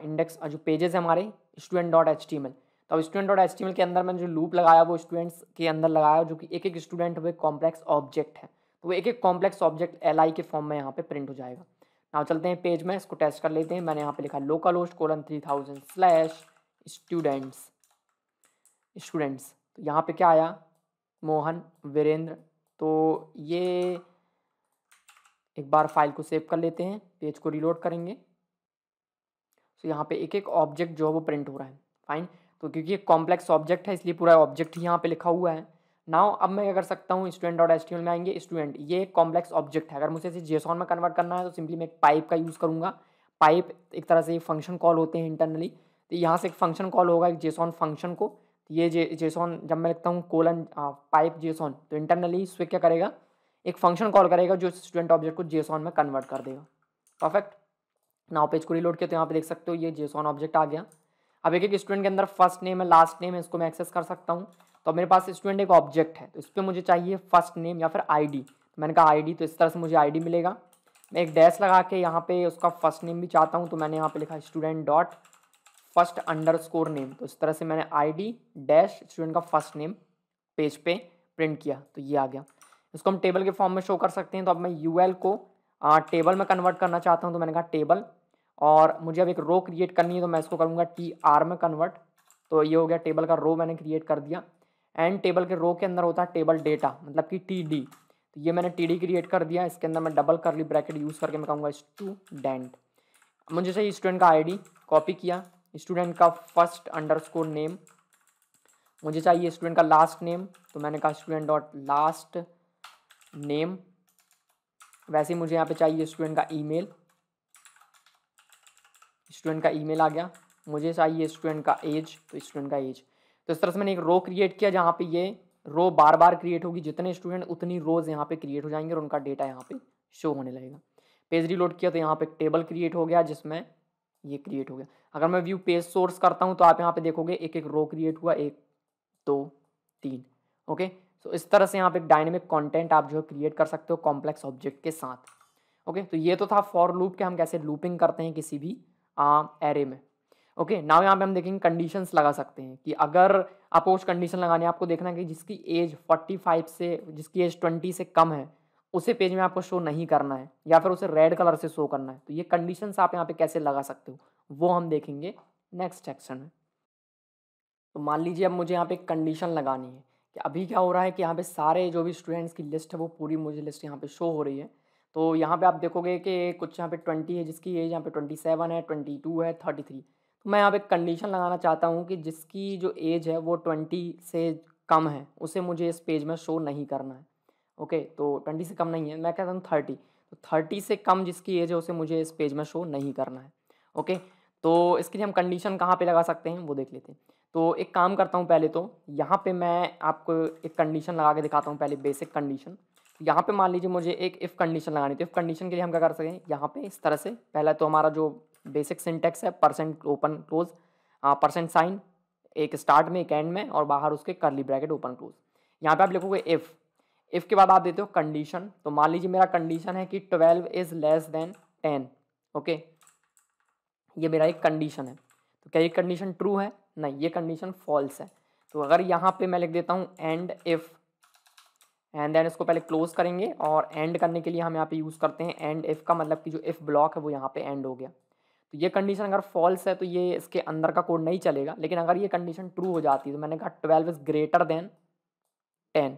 इंडेक्स जो पेजेस हैं हमारे student dot H T M तो अब student dot H T M L के अंदर मैंने जो लूप लगाया वो स्टूडेंट्स के अंदर लगाया जो कि एक एक स्टूडेंट वो एक कॉम्प्लेक्स ऑब्जेक्ट है तो वो एक एक कॉम्प्लेक्स ऑब्जेक्ट एल आई के फॉर्म में यहाँ पे प्रिंट हो जाएगा नाउ चलते हैं पेज में इसको टेस्ट कर लेते हैं मैंने यहाँ पे लिखा local host colon three thousand slash students students तो यहाँ पे क्या आया मोहन वीरेंद्र तो ये एक बार फाइल को सेव कर लेते हैं पेज को रिलोड करेंगे तो यहाँ पे एक एक ऑब्जेक्ट जो है वो प्रिंट हो रहा है फाइन तो क्योंकि एक कॉम्प्लेक्स ऑब्जेक्ट है इसलिए पूरा ऑब्जेक्ट ही यहाँ पे लिखा हुआ है नाउ अब मैं क्या कर सकता हूँ स्टूडेंट डॉट एस में आएंगे स्टूडेंट ये एक कॉम्प्लेक्स ऑब्जेक्ट है अगर मुझे इसे जेसॉन में कन्वर्ट करना है तो सिंपली मैं एक पाइप का यूज़ करूँगा पाइप एक तरह से फंक्शन कॉल होते हैं इंटरनली तो यहाँ से एक फंक्शन कॉल होगा एक जेसॉन फंक्शन को तो ये जे जेसॉन जब मैं लिखता हूँ कोलन पाइप जेसॉन तो इंटरनली स्विक क्या करेगा एक फंक्शन कॉल करेगा जो स्टूडेंट ऑब्जेक्ट को जेसॉन में कन्वर्ट कर देगा परफेक्ट नाउ पेज को रिलोड किया तो यहाँ पे देख सकते हो ये जेसॉन ऑब्जेक्ट आ गया अब एक एक स्टूडेंट के अंदर फर्स्ट नेम है लास्ट नेम है इसको मैं एक्सेस कर सकता हूँ तो मेरे पास स्टूडेंट एक ऑब्जेक्ट है तो इस पर मुझे चाहिए फर्स्ट नेम या फिर आईडी तो मैंने कहा आईडी तो इस तरह से मुझे आईडी मिलेगा मैं एक डैश लगा के यहाँ पे उसका फर्स्ट नेम भी चाहता हूँ तो मैंने यहाँ पे लिखा student dot first underscore name तो इस तरह से मैंने डी डैश स्टूडेंट का फर्स्ट नेम पेज पे प्रिंट किया तो ये आ गया इसको हम टेबल के फॉर्म में शो कर सकते हैं तो अब मैं यू को टेबल में कन्वर्ट करना चाहता हूँ तो मैंने कहा टेबल और मुझे अब एक रो क्रिएट करनी है तो मैं इसको करूँगा टी आर में कन्वर्ट तो ये हो गया टेबल का रो मैंने क्रिएट कर दिया एंड टेबल के रो के अंदर होता है टेबल डेटा मतलब कि टी डी तो ये मैंने टी डी क्रिएट कर दिया इसके अंदर मैं डबल कर ली ब्रैकेट यूज़ करके मैं कहूँगा स्टूडेंट मुझे चाहिए स्टूडेंट का आईडी कॉपी किया स्टूडेंट का फर्स्ट अंडरस्कोर नेम मुझे चाहिए स्टूडेंट का लास्ट नेम तो मैंने कहा स्टूडेंट डॉट लास्ट नेम वैसे ही मुझे यहाँ पे चाहिए स्टूडेंट का ईमेल स्टूडेंट का ईमेल आ गया मुझे चाहिए स्टूडेंट का एज तो स्टूडेंट का एज तो इस तरह से मैंने एक रो क्रिएट किया जहाँ पे ये रो बार बार क्रिएट होगी जितने स्टूडेंट उतनी रोज यहाँ पे क्रिएट हो जाएंगे और उनका डेटा यहाँ पे शो होने लगेगा पेज रिलोड किया तो यहाँ पे टेबल क्रिएट हो गया जिसमें ये क्रिएट हो गया अगर मैं व्यू पेज सोर्स करता हूँ तो आप यहाँ पे देखोगे एक एक रो क्रिएट हुआ एक दो तीन ओके तो इस तरह से यहाँ पे एक डायनेमिक कंटेंट आप जो है क्रिएट कर सकते हो कॉम्प्लेक्स ऑब्जेक्ट के साथ ओके okay? तो ये तो था फॉर लूप के हम कैसे लूपिंग करते हैं किसी भी एरे में ओके नाव यहाँ पे हम देखेंगे कंडीशंस लगा सकते हैं कि अगर आपको कंडीशन लगानी आपको देखना है कि जिसकी एज 45 से जिसकी एज 20 से कम है उसे पेज में आपको शो नहीं करना है या फिर उसे रेड कलर से शो करना है तो ये कंडीशन आप यहाँ पे कैसे लगा सकते हो वो हम देखेंगे नेक्स्ट सेक्शन में तो मान लीजिए अब मुझे यहाँ पे कंडीशन लगानी है कि अभी क्या हो रहा है कि यहाँ पे सारे जो भी स्टूडेंट्स की लिस्ट है वो पूरी मुझे लिस्ट यहाँ पे शो हो रही है तो यहाँ पे आप देखोगे कि कुछ यहाँ पे ट्वेंटी है जिसकी एज यहाँ पे ट्वेंटी सेवन है ट्वेंटी टू है थर्टी थ्री तो मैं यहाँ पे कंडीशन लगाना चाहता हूँ कि जिसकी जो एज है वो ट्वेंटी से कम है उसे मुझे इस पेज में शो नहीं करना है ओके तो ट्वेंटी से कम नहीं है मैं कहता हूँ थर्टी तो थर्टी से कम जिसकी एज है उसे मुझे इस पेज में शो नहीं करना है ओके तो इसके लिए हम कंडीशन कहाँ पर लगा सकते हैं वो देख लेते हैं तो एक काम करता हूँ पहले तो यहाँ पे मैं आपको एक कंडीशन लगा के दिखाता हूँ पहले बेसिक कंडीशन यहाँ पे मान लीजिए मुझे एक इफ़ कंडीशन लगानी थी इफ़ कंडीशन के लिए हम क्या कर सकें यहाँ पे इस तरह से पहला तो हमारा जो बेसिक सिंटेक्स है percent open close percent sign एक स्टार्ट में एक एंड में और बाहर उसके करली ब्रैकेट ओपन क्लोज यहाँ पे आप लिखोगे इफ़ इफ़ के बाद आप देते हो कंडीशन तो मान लीजिए मेरा कंडीशन है कि twelve is less than ten okay ये मेरा एक कंडीशन है तो क्या ये कंडीशन ट्रू है नहीं ये कंडीशन फॉल्स है तो अगर यहाँ पे मैं लिख देता हूँ एंड इफ़ एंड देन इसको पहले क्लोज करेंगे और एंड करने के लिए हम यहाँ पे यूज़ करते हैं एंड इफ़ का मतलब कि जो इफ़ ब्लॉक है वो यहाँ पे एंड हो गया तो ये कंडीशन अगर फॉल्स है तो ये इसके अंदर का कोड नहीं चलेगा लेकिन अगर ये कंडीशन ट्रू हो जाती है तो मैंने कहा twelve is greater than ten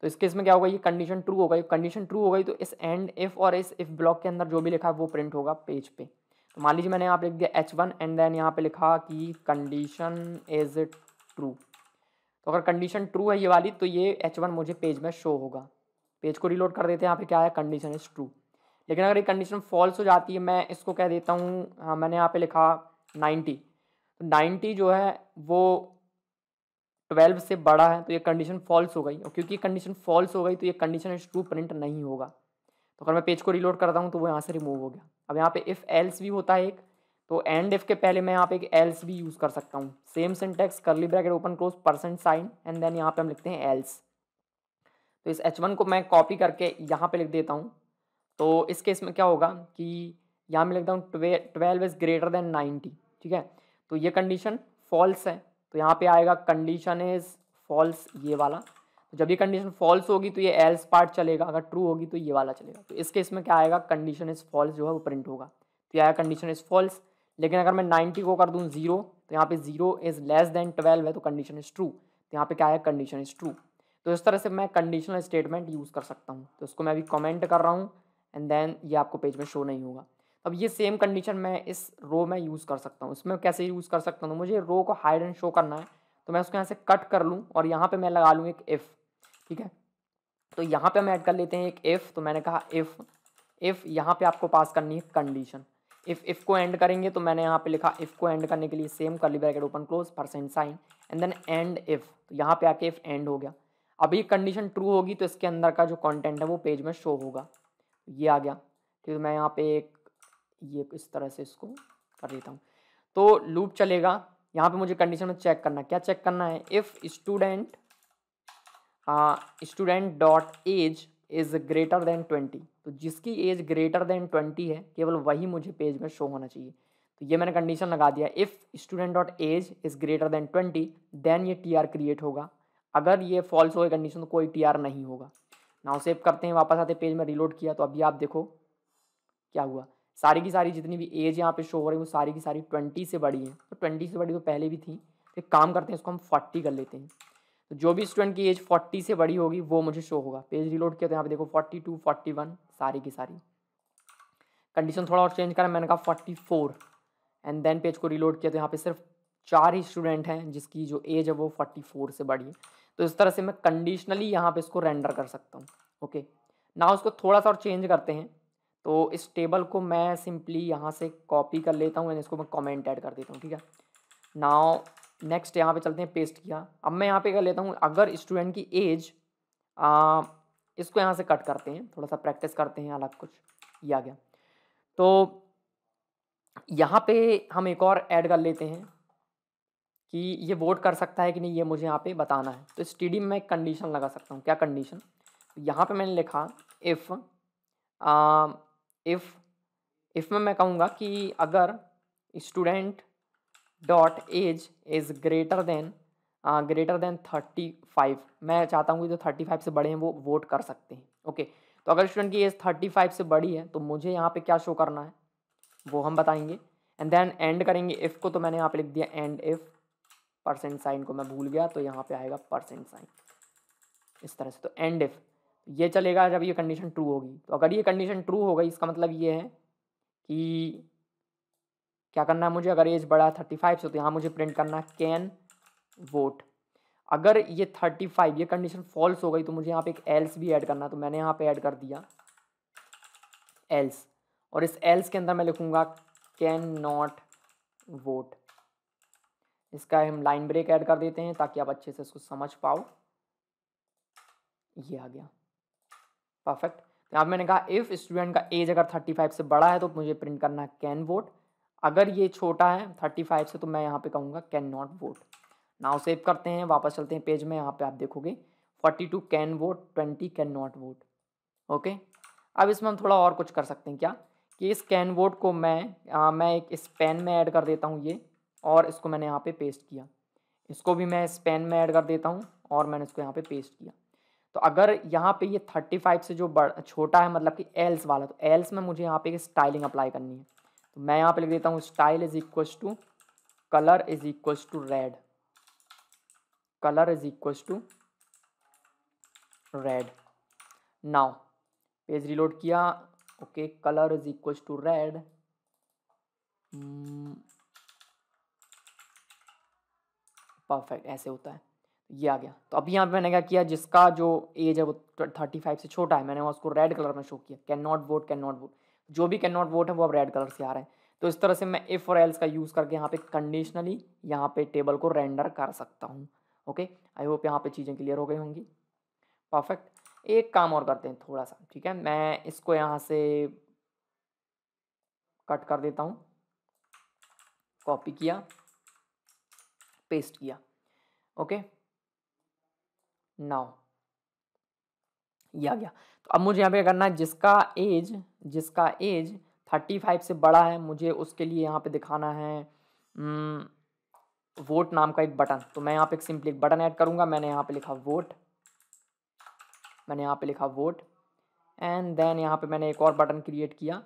तो इस इसमें में क्या होगा ये कंडीशन ट्रू होगा ये कंडीशन ट्रू हो गई तो इस एंड इफ़ और इस इफ़ ब्लॉक के अंदर जो भी लिखा है वो प्रिंट होगा पेज पे तो मान लीजिए मैंने यहाँ पे लिख दिया एच वन एंड देन यहाँ पे लिखा कि कंडीशन इज ट्रू तो अगर कंडीशन ट्रू है ये वाली तो ये एच वन मुझे पेज में शो होगा पेज को रिलोड कर देते हैं यहाँ पे क्या है कंडीशन इज ट्रू लेकिन अगर ये कंडीशन फॉल्स हो जाती है मैं इसको कह देता हूँ हाँ मैंने यहाँ पे लिखा नाइन्टी तो नाइन्टी जो है वो ट्वेल्व से बड़ा है तो ये कंडीशन फॉल्स हो गई और क्योंकि कंडीशन फॉल्स हो गई तो ये कंडीशन इज ट्रू प्रिंट नहीं होगा तो अगर मैं पेज को रिलोड करता हूँ तो वो यहाँ से रिमूव हो गया अब यहाँ पे इफ़ एल्स भी होता है एक तो एंड इफ के पहले मैं यहाँ पे एक एल्स भी यूज़ कर सकता हूँ same syntax curly bracket open close percent sign and then यहाँ पे हम लिखते हैं एल्स तो इस एच वन को मैं कॉपी करके यहाँ पे लिख देता हूँ तो इस केस में क्या होगा कि यहाँ मैं लिखता हूँ twelve is greater than ninety ठीक है तो ये कंडीशन फॉल्स है तो यहाँ पर आएगा कंडीशन इज़ फॉल्स ये वाला जब ये कंडीशन फॉल्स होगी तो ये एल्स पार्ट चलेगा अगर ट्रू होगी तो ये वाला चलेगा तो इसके इसमें क्या आएगा कंडीशन इज फॉल्स जो है वो प्रिंट होगा तो आया कंडीशन इज फॉल्स लेकिन अगर मैं नाइन्टी को कर दूँ जीरो तो यहाँ पे zero is less than twelve है तो कंडीशन इज ट्रू तो यहाँ पे क्या है कंडीशन इज ट्रू तो इस तरह से मैं कंडीशनल स्टेटमेंट यूज़ कर सकता हूँ तो उसको मैं अभी कमेंट कर रहा हूँ एंड देन ये आपको पेज में शो नहीं होगा अब ये सेम कंडीशन मैं इस रो में यूज़ कर सकता हूँ इसमें कैसे यूज़ कर सकता हूँ मुझे रो को हाइड एंड शो करना है तो मैं उसको यहाँ से कट कर लूँ और यहाँ पे मैं लगा लूँ एक इफ़ ठीक है तो यहाँ पे हम ऐड कर लेते हैं एक इफ़ तो मैंने कहा इफ़ इफ़ यहाँ पे आपको पास करनी है कंडीशन इफ़ इफ़ को एंड करेंगे तो मैंने यहाँ पे लिखा इफ़ को एंड करने के लिए सेम कर ली bracket open close percent sign and then end if तो यहाँ पे आके इफ़ एंड हो गया अभी कंडीशन ट्रू होगी तो इसके अंदर का जो कॉन्टेंट है वो पेज में शो होगा ये आ गया ठीक है तो मैं यहाँ पे एक ये इस तरह से इसको कर लेता हूँ तो लूप चलेगा यहाँ पे मुझे कंडीशन में चेक करना क्या चेक करना है if student student dot age is greater than twenty तो जिसकी एज ग्रेटर देन ट्वेंटी है केवल वही मुझे पेज में शो होना चाहिए तो ये मैंने कंडीशन लगा दिया if student dot age is greater than twenty then T R आर क्रिएट होगा अगर ये फॉल्स हो कंडीशन तो कोई टी आर नहीं होगा नाउ सेव करते हैं वापस आते पेज में रिलोड किया तो अभी आप देखो क्या हुआ सारी की सारी जितनी भी एज यहाँ पे शो हो रही है वो सारी की सारी ट्वेंटी से बड़ी है तो ट्वेंटी से बड़ी तो पहले भी थी एक काम करते हैं इसको हम फोर्टी कर लेते हैं तो जो भी स्टूडेंट की एज 40 से बड़ी होगी वो मुझे शो होगा पेज रिलोड किया तो यहाँ पे देखो 42, 41 सारी की सारी कंडीशन थोड़ा और चेंज करा मैंने कहा 44 एंड देन पेज को रिलोड किया तो यहाँ पे सिर्फ चार ही स्टूडेंट हैं जिसकी जो एज है वो 44 से बड़ी है तो इस तरह से मैं कंडीशनली यहाँ पे इसको रेंडर कर सकता हूँ ओके ना उसको थोड़ा सा और चेंज करते हैं तो इस टेबल को मैं सिंपली यहाँ से कॉपी कर लेता हूँ एंड इसको मैं कॉमेंट ऐड कर देता हूँ ठीक है नाव नेक्स्ट यहाँ पे चलते हैं पेस्ट किया अब मैं यहाँ पे कर लेता हूँ अगर स्टूडेंट की एज आ, इसको यहाँ से कट करते हैं थोड़ा सा प्रैक्टिस करते हैं अलग कुछ ये आ गया तो यहाँ पे हम एक और ऐड कर लेते हैं कि ये वोट कर सकता है कि नहीं ये मुझे यहाँ पे बताना है तो स्टेडियम में कंडीशन लगा सकता हूँ क्या कंडीशन यहाँ पे मैंने लिखा इफ़ इफ़ इफ़ में मैं कहूँगा कि अगर student dot age is greater than greater than thirty five मैं चाहता हूँ कि जो थर्टी फाइव से बड़े हैं वो वोट कर सकते हैं ओके okay. तो अगर स्टूडेंट की एज थर्टी फाइव से बड़ी है तो मुझे यहाँ पे क्या शो करना है वो हम बताएंगे एंड देन एंड करेंगे इफ़ को तो मैंने यहाँ पे लिख दिया एंड इफ़ परसेंट साइन को मैं भूल गया तो यहाँ पे आएगा परसेंट साइन इस तरह से तो एंड इफ़ ये चलेगा जब ये कंडीशन ट्रू होगी तो अगर ये कंडीशन ट्रू होगा इसका मतलब ये है कि क्या करना है मुझे अगर एज है थर्टी फाइव से तो यहाँ मुझे प्रिंट करना है कैन वोट अगर ये थर्टी फाइव ये कंडीशन फॉल्स हो गई तो मुझे यहाँ पे एक एल्स भी ऐड करना है तो मैंने यहाँ पे ऐड कर दिया एल्स और इस एल्स के अंदर मैं लिखूँगा कैन नॉट वोट इसका हम लाइन ब्रेक ऐड कर देते हैं ताकि आप अच्छे से इसको समझ पाओ ये आ गया परफेक्ट तो आप मैंने कहा इफ़ स्टूडेंट का एज अगर थर्टी फाइव से बड़ा है तो मुझे प्रिंट करना है कैन वोट अगर ये छोटा है थर्टी फाइव से तो मैं यहाँ पे कहूँगा can not vote now save करते हैं वापस चलते हैं पेज में यहाँ पे आप देखोगे forty two can vote twenty can not vote okay अब इसमें हम थोड़ा और कुछ कर सकते हैं क्या कि इस कैन वोट को मैं आ, मैं एक स्पेन में ऐड कर देता हूँ ये और इसको मैंने यहाँ पे पेस्ट किया इसको भी मैं स्पेन में ऐड कर देता हूँ और मैंने इसको यहाँ पे पेस्ट किया तो अगर यहाँ पे ये थर्टी फाइव से जो बड़ छोटा है मतलब कि एल्स वाला तो एल्स में मुझे यहाँ पे स्टाइलिंग अप्लाई करनी है तो मैं यहाँ पे लिख देता हूँ style is equal to colour is equal to red colour is equal to red now page reload किया okay colour is equal to red perfect ऐसे होता है ये आ गया तो अभी यहाँ पे मैंने क्या किया जिसका जो एज है वो थर्टी फाइव से छोटा है मैंने उसको रेड कलर में शो किया can not vote can not vote जो भी कैन नॉट वोट है वो अब रेड कलर से आ रहा है तो इस तरह से मैं इफ़ और एल्स का यूज़ करके यहाँ पे कंडीशनली यहाँ पे टेबल को रेंडर कर सकता हूँ ओके आई होप यहाँ पे चीज़ें क्लियर हो गई होंगी परफेक्ट एक काम और करते हैं थोड़ा सा ठीक है मैं इसको यहाँ से कट कर देता हूँ कॉपी किया पेस्ट किया ओके नाउ या गया तो अब मुझे यहाँ पे करना है जिसका एज जिसका एज थर्टी फाइव से बड़ा है मुझे उसके लिए यहाँ पे दिखाना है वोट नाम का एक बटन तो मैं यहाँ पे एक सिंपली एक बटन ऐड करूँगा मैंने यहाँ पे लिखा वोट मैंने यहाँ पे लिखा वोट एंड देन यहाँ पे मैंने एक और बटन क्रिएट किया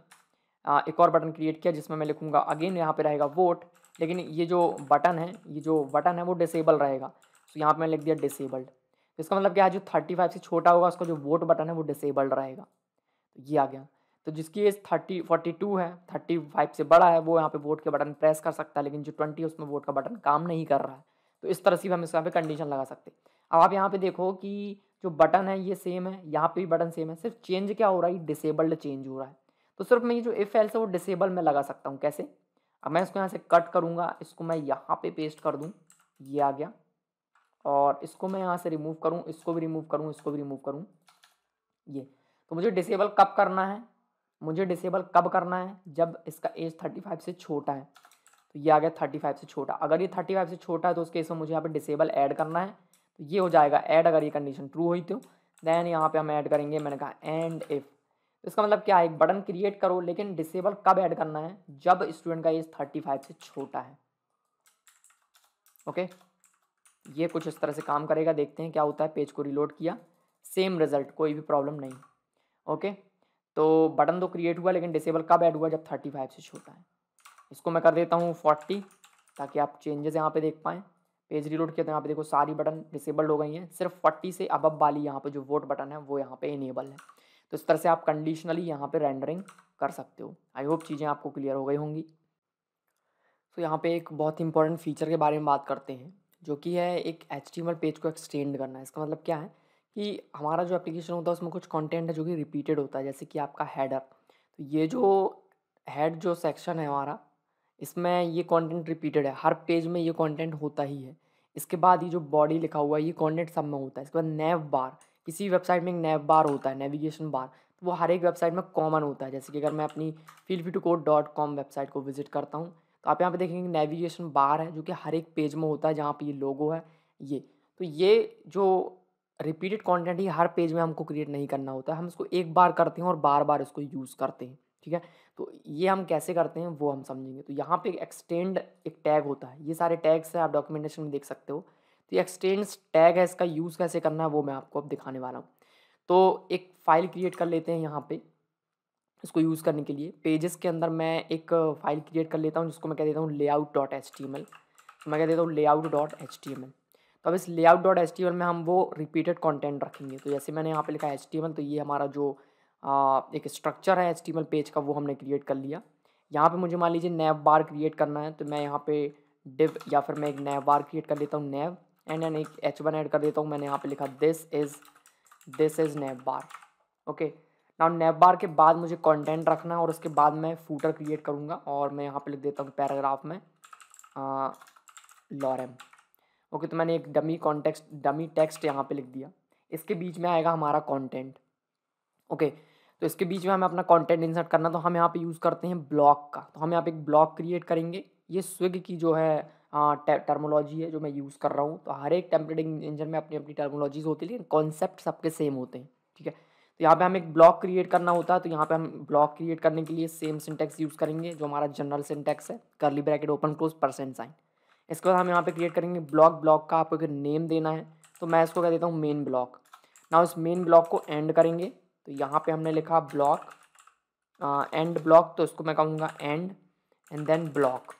आ, एक और बटन क्रिएट किया जिसमें मैं लिखूँगा अगेन यहाँ पे रहेगा वोट लेकिन ये जो बटन है ये जो बटन है वो डिसेबल रहेगा तो यहाँ पर मैंने लिख दिया डिसेबल्ड तो इसका मतलब क्या है जो थर्टी फाइव से छोटा होगा उसका जो वोट बटन है वो डिसेबल्ड रहेगा तो ये आ गया तो जिसकी एज थर्टी फोर्टी टू है थर्टी फाइव से बड़ा है वो यहाँ पे वोट के बटन प्रेस कर सकता है लेकिन जो ट्वेंटी है उसमें वोट का बटन काम नहीं कर रहा है तो इस तरह से हम इस यहाँ पे कंडीशन लगा सकते अब आप यहाँ पे देखो कि जो बटन है ये सेम है यहाँ पे भी बटन सेम है सिर्फ चेंज क्या हो रहा है डिसेबल्ड चेंज हो रहा है तो सिर्फ मैं ये जो इफ़ एल्स है वो डिसेबल में लगा सकता हूँ कैसे अब मैं इसको यहाँ से कट करूँगा इसको मैं यहाँ पे पेस्ट कर दूँ ये आ गया और इसको मैं यहाँ से रिमूव करूँ इसको भी रिमूव करूँ इसको भी रिमूव करूँ ये तो मुझे डिसेबल कब करना है मुझे डिसेबल कब करना है जब इसका एज थर्टी फाइव से छोटा है तो ये आ गया थर्टी फाइव से छोटा अगर ये थर्टी फाइव से छोटा है तो उस केस में मुझे यहाँ पे डिसेबल ऐड करना है तो ये हो जाएगा ऐड अगर ये कंडीशन ट्रू हुई तो देन यहाँ पे हम ऐड करेंगे मैंने कहा एंड इफ़ तो इसका मतलब क्या है एक बटन क्रिएट करो लेकिन डिसेबल कब ऐड करना है जब स्टूडेंट का एज थर्टी फाइव से छोटा है ओके ये कुछ इस तरह से काम करेगा देखते हैं क्या होता है पेज को रिलोड किया सेम रिजल्ट कोई भी प्रॉब्लम नहीं ओके तो बटन तो क्रिएट हुआ लेकिन डिसेबल कब ऐड हुआ जब थर्टी फाइव से छोटा है इसको मैं कर देता हूँ फोर्टी ताकि आप चेंजेस यहाँ पे देख पाएँ पेज रिलोड किया तो यहाँ पे देखो सारी बटन डिसेबल्ड हो गई हैं सिर्फ फोर्टी से अबब वाली यहाँ पे जो वोट बटन है वो यहाँ पे इनेबल है तो इस तरह से आप कंडीशनली यहाँ पे रेंडरिंग कर सकते हो आई होप चीज़ें आपको क्लियर हो गई होंगी तो यहाँ पे एक बहुत इंपॉर्टेंट फीचर के बारे में बात करते हैं जो कि है एक एच पेज को एक्सटेंड करना इसका मतलब क्या है कि हमारा जो एप्लीकेशन होता है उसमें कुछ कंटेंट है जो कि रिपीटेड होता है जैसे कि आपका हेडर तो ये जो हेड जो सेक्शन है हमारा इसमें ये कंटेंट रिपीटेड है हर पेज में ये कंटेंट होता ही है इसके बाद ये जो बॉडी लिखा हुआ है ये कंटेंट सब में होता है इसके बाद नेव बार किसी वेबसाइट में एक नेव बार होता है नेविगेशन बार तो वो हर एक वेबसाइट में कॉमन होता है जैसे कि अगर मैं अपनी feel free to code dot com website को विजिट करता हूँ तो आप यहाँ पे देखेंगे नेविगेशन बार है जो कि हर एक पेज में होता है जहाँ पे ये लोगो है ये तो ये जो रिपीटेड कंटेंट ही हर पेज में हमको क्रिएट नहीं करना होता है हम इसको एक बार करते हैं और बार बार इसको यूज़ करते हैं ठीक है तो ये हम कैसे करते हैं वो हम समझेंगे तो यहाँ पे एक्सटेंड एक टैग होता है ये सारे टैग्स हैं आप डॉक्यूमेंटेशन में देख सकते हो तो ये एक्सटेंड्स टैग है इसका यूज़ कैसे करना है वो मैं आपको अब दिखाने वाला हूँ तो एक फ़ाइल क्रिएट कर लेते हैं यहाँ पर इसको यूज़ करने के लिए पेजेस के अंदर मैं एक फ़ाइल क्रिएट कर लेता हूँ जिसको मैं कह देता हूँ layout dot H T M L मैं कह देता हूँ layout dot H T M L तो अब इस लेआउट डॉट एच में हम वो रिपीटेड कॉन्टेंट रखेंगे तो जैसे मैंने यहाँ पर लिखा है एच तो ये हमारा जो आ, एक स्ट्रक्चर है एच पेज का वो हमने क्रिएट कर लिया यहाँ पे मुझे मान लीजिए नैव बार क्रिएट करना है तो मैं यहाँ पे डिव या फिर मैं एक नैव बार क्रिएट कर लेता हूँ नैव एंड एंड एक एच वन एड कर देता हूँ मैंने यहाँ पर लिखा this is this is nav bar okay now nav bar के बाद मुझे कॉन्टेंट रखना है और उसके बाद मैं फूटर क्रिएट करूँगा और मैं यहाँ पर लिख देता हूँ पैराग्राफ में लॉरम ओके तो मैंने एक डमी कॉन्टेक्स्ट डमी टेक्स्ट यहाँ पे लिख दिया इसके बीच में आएगा हमारा कंटेंट ओके तो इसके बीच में हमें अपना कंटेंट इंसर्ट करना तो हम यहाँ पे यूज़ करते हैं ब्लॉक का तो हम यहाँ पे एक ब्लॉक क्रिएट करेंगे ये स्विग की जो है टर्मोलॉजी है जो मैं यूज़ कर रहा हूँ तो हर एक टेम्पलेटिंग इंजन में अपनी अपनी टर्मोलॉजीज होती है लेकिन कॉन्सेप्ट सबके सेम होते हैं ठीक है तो यहाँ पे हमें एक ब्लॉक क्रिएट करना होता है तो यहाँ पे हम ब्लॉक क्रिएट करने के लिए सेम सिंटेक्स यूज़ करेंगे जो हमारा जनरल सिंटेक्स है curly bracket open close percent sign इसके बाद हम यहाँ पे क्रिएट करेंगे ब्लॉक ब्लॉक का आपको एक नेम देना है तो मैं इसको कह देता हूँ मेन ब्लॉक ना इस मेन ब्लॉक को एंड करेंगे तो यहाँ पे हमने लिखा ब्लॉक एंड ब्लॉक तो इसको मैं कहूँगा and end then block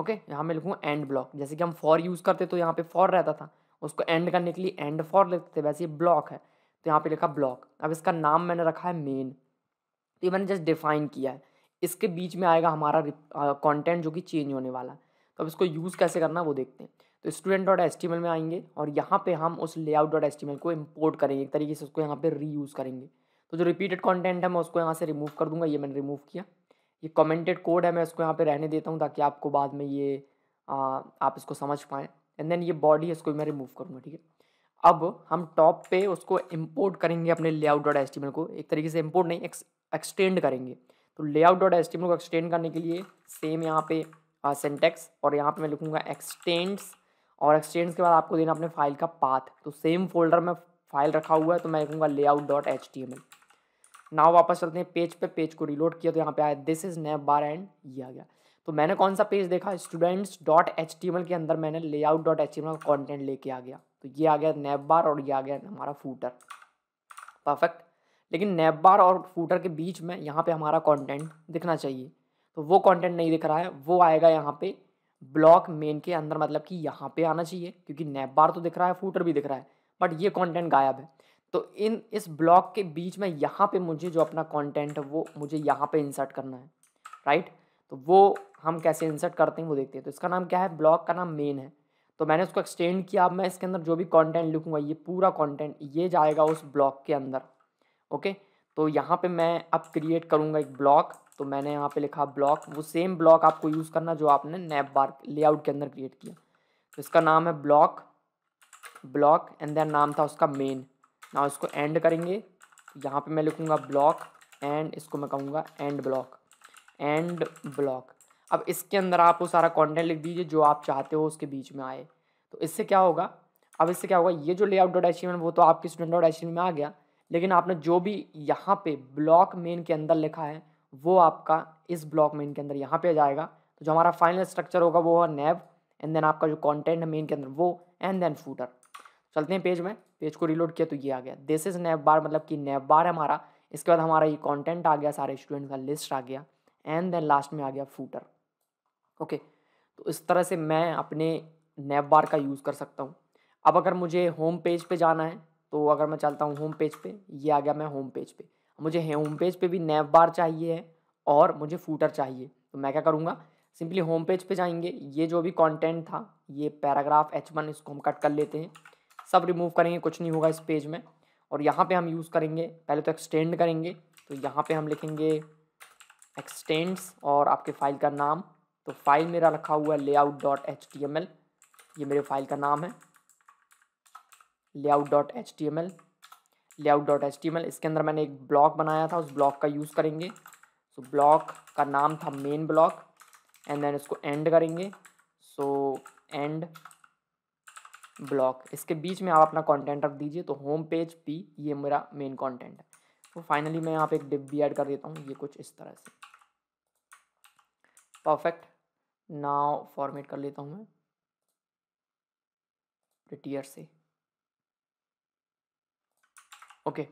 okay यहाँ मैं लिखूँगा एंड ब्लॉक जैसे कि हम फॉर यूज़ करते तो यहाँ पर फॉर रहता था उसको एंड करने के लिए एंड फॉर लेते थे वैसे ये ब्लॉक है तो यहाँ पर लिखा ब्लॉक अब इसका नाम मैंने रखा है मेन तो ये मैंने जस्ट डिफाइन किया है इसके बीच में आएगा हमारा कंटेंट uh, जो कि चेंज होने वाला है तो अब इसको यूज़ कैसे करना है वो देखते हैं तो स्टूडेंट डॉट एस में आएंगे और यहाँ पे हम उस लेआउट डॉट एस को इम्पोर्ट करेंगे एक तरीके से उसको यहाँ पे रीयूज़ करेंगे तो जो रिपीटेड कंटेंट है मैं उसको यहाँ से रिमूव कर दूंगा ये मैंने रिमूव किया ये कमेंटेड कोड है मैं इसको यहाँ पे रहने देता हूँ ताकि आपको बाद में ये आ, आप इसको समझ पाएँ एंड देन ये बॉडी है इसको मैं रिमूव करूँगा ठीक है अब हम टॉप पे उसको इम्पोर्ट करेंगे अपने लेआउट डॉट एस को एक तरीके से इम्पोर्ट नहीं एक्सटेंड करेंगे तो लेआउट डॉट एस को एक्सटेंड करने के लिए सेम यहाँ पे सेंटेक्स और यहाँ पे मैं लिखूँगा एक्सटेंड्स और एक्सटेंड्स के बाद आपको देना अपने फाइल का पाथ तो सेम फोल्डर में फाइल रखा हुआ है तो मैं लिखूँगा layout dot H T M L now वापस चलते हैं पेज पे पेज को रिलोड किया तो यहाँ पे आया this is nav bar and ये आ गया तो मैंने कौन सा पेज देखा students dot H T M L के अंदर मैंने layout dot H T M L का कॉन्टेंट लेके आ गया तो ये आ गया नैब बार और ये आ गया हमारा फूटर परफेक्ट लेकिन नैब बार और फूटर के बीच में यहाँ पे हमारा कॉन्टेंट दिखना चाहिए तो वो कंटेंट नहीं दिख रहा है वो आएगा यहाँ पे ब्लॉक मेन के अंदर मतलब कि यहाँ पे आना चाहिए क्योंकि नेप बार तो दिख रहा है फूटर भी दिख रहा है बट ये कंटेंट गायब है तो इन इस ब्लॉक के बीच में यहाँ पे मुझे जो अपना कंटेंट है वो मुझे यहाँ पे इंसर्ट करना है राइट तो वो हम कैसे इंसर्ट करते हैं वो देखते हैं तो इसका नाम क्या है ब्लॉक का नाम मेन है तो मैंने उसको एक्सटेंड किया अब मैं इसके अंदर जो भी कॉन्टेंट लिखूँगा ये पूरा कॉन्टेंट ये जाएगा उस ब्लॉक के अंदर ओके तो यहाँ पर मैं अब क्रिएट करूँगा एक ब्लॉक तो मैंने यहाँ पे लिखा ब्लॉक वो सेम ब्लॉक आपको यूज़ करना जो आपने नैप बार लेआउट के अंदर क्रिएट किया तो इसका नाम है ब्लॉक ब्लॉक एंड देन नाम था उसका मेन ना इसको एंड करेंगे यहाँ पे मैं लिखूँगा ब्लॉक एंड इसको मैं कहूँगा एंड ब्लॉक एंड ब्लॉक अब इसके अंदर आप वो सारा कॉन्टेंट लिख दीजिए जो आप चाहते हो उसके बीच में आए तो इससे क्या होगा अब इससे क्या होगा ये जो लेआउट डॉट एच वो तो आपके स्टूडेंट डॉट एच में आ गया लेकिन आपने जो भी यहाँ पे ब्लॉक मेन के अंदर लिखा है वो आपका इस ब्लॉक मेन के अंदर यहाँ पे आ जाएगा तो जो हमारा फाइनल स्ट्रक्चर होगा वो है नेव एंड देन आपका जो कंटेंट है मेन के अंदर वो एंड देन फूटर चलते हैं पेज में पेज को रिलोड किया तो ये आ गया दिस इज़ नेव बार मतलब कि नेव बार है हमारा इसके बाद हमारा ये कॉन्टेंट आ गया सारे स्टूडेंट का लिस्ट आ गया एंड देन लास्ट में आ गया फूटर ओके तो इस तरह से मैं अपने नेव बार का यूज़ कर सकता हूँ अब अगर मुझे होम पेज पे जाना है तो अगर मैं चलता हूँ होम पेज पे ये आ गया मैं होम पेज पे मुझे होम पेज पे भी नैव बार चाहिए है और मुझे फूटर चाहिए तो मैं क्या करूँगा सिंपली होम पेज पे जाएंगे ये जो भी कंटेंट था ये पैराग्राफ एच वन इसको हम कट कर लेते हैं सब रिमूव करेंगे कुछ नहीं होगा इस पेज में और यहाँ पे हम यूज़ करेंगे पहले तो एक्सटेंड करेंगे तो यहाँ पे हम लिखेंगे एक्सटेंड्स और आपके फाइल का नाम तो फाइल मेरा रखा हुआ है layout dot H T M L ये मेरे फाइल का नाम है layout dot H T M L layout dot H इसके अंदर मैंने एक ब्लॉक बनाया था उस ब्लॉक का यूज़ करेंगे सो so, ब्लॉक का नाम था मेन ब्लॉक एंड देन इसको एंड करेंगे सो एंड ब्लॉक इसके बीच में आप अपना कंटेंट रख दीजिए तो होम पेज पी ये मेरा मेन कंटेंट है तो फाइनली मैं यहाँ पे एक डिप भी ऐड कर देता हूँ ये कुछ इस तरह से परफेक्ट नाव फॉर्मेट कर लेता हूँ मैं टीयर से ओके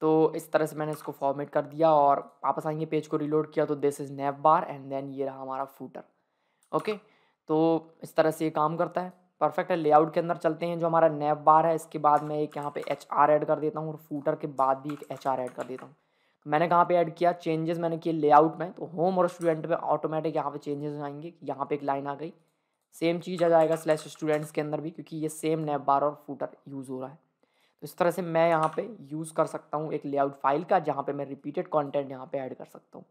तो इस तरह से मैंने इसको फॉर्मेट कर दिया और वापस आएंगे पेज को रिलोड किया तो this is nav bar and then ये रहा हमारा फूटर ओके तो इस तरह से ये काम करता है परफेक्ट है लेआउट के अंदर चलते हैं जो हमारा नेव बार है इसके बाद मैं एक यहाँ पे एच आर एड कर देता हूँ और फूटर के बाद भी एक एच आर एड कर देता हूँ तो मैंने कहाँ पे ऐड किया चेंजेस मैंने किए लेआउट में तो होम और स्टूडेंट में ऑटोमेटिक यहाँ पे चेंजेस आएंगे यहाँ पे एक लाइन आ गई सेम चीज़ आ जाएगा स्लैश स्टूडेंट्स के अंदर भी क्योंकि ये सेम नेव बार और फूटर यूज़ हो रहा है इस तरह से मैं यहाँ पे यूज़ कर सकता हूँ एक लेआउट फाइल का जहाँ पे मैं रिपीटेड कंटेंट यहाँ पे ऐड कर सकता हूँ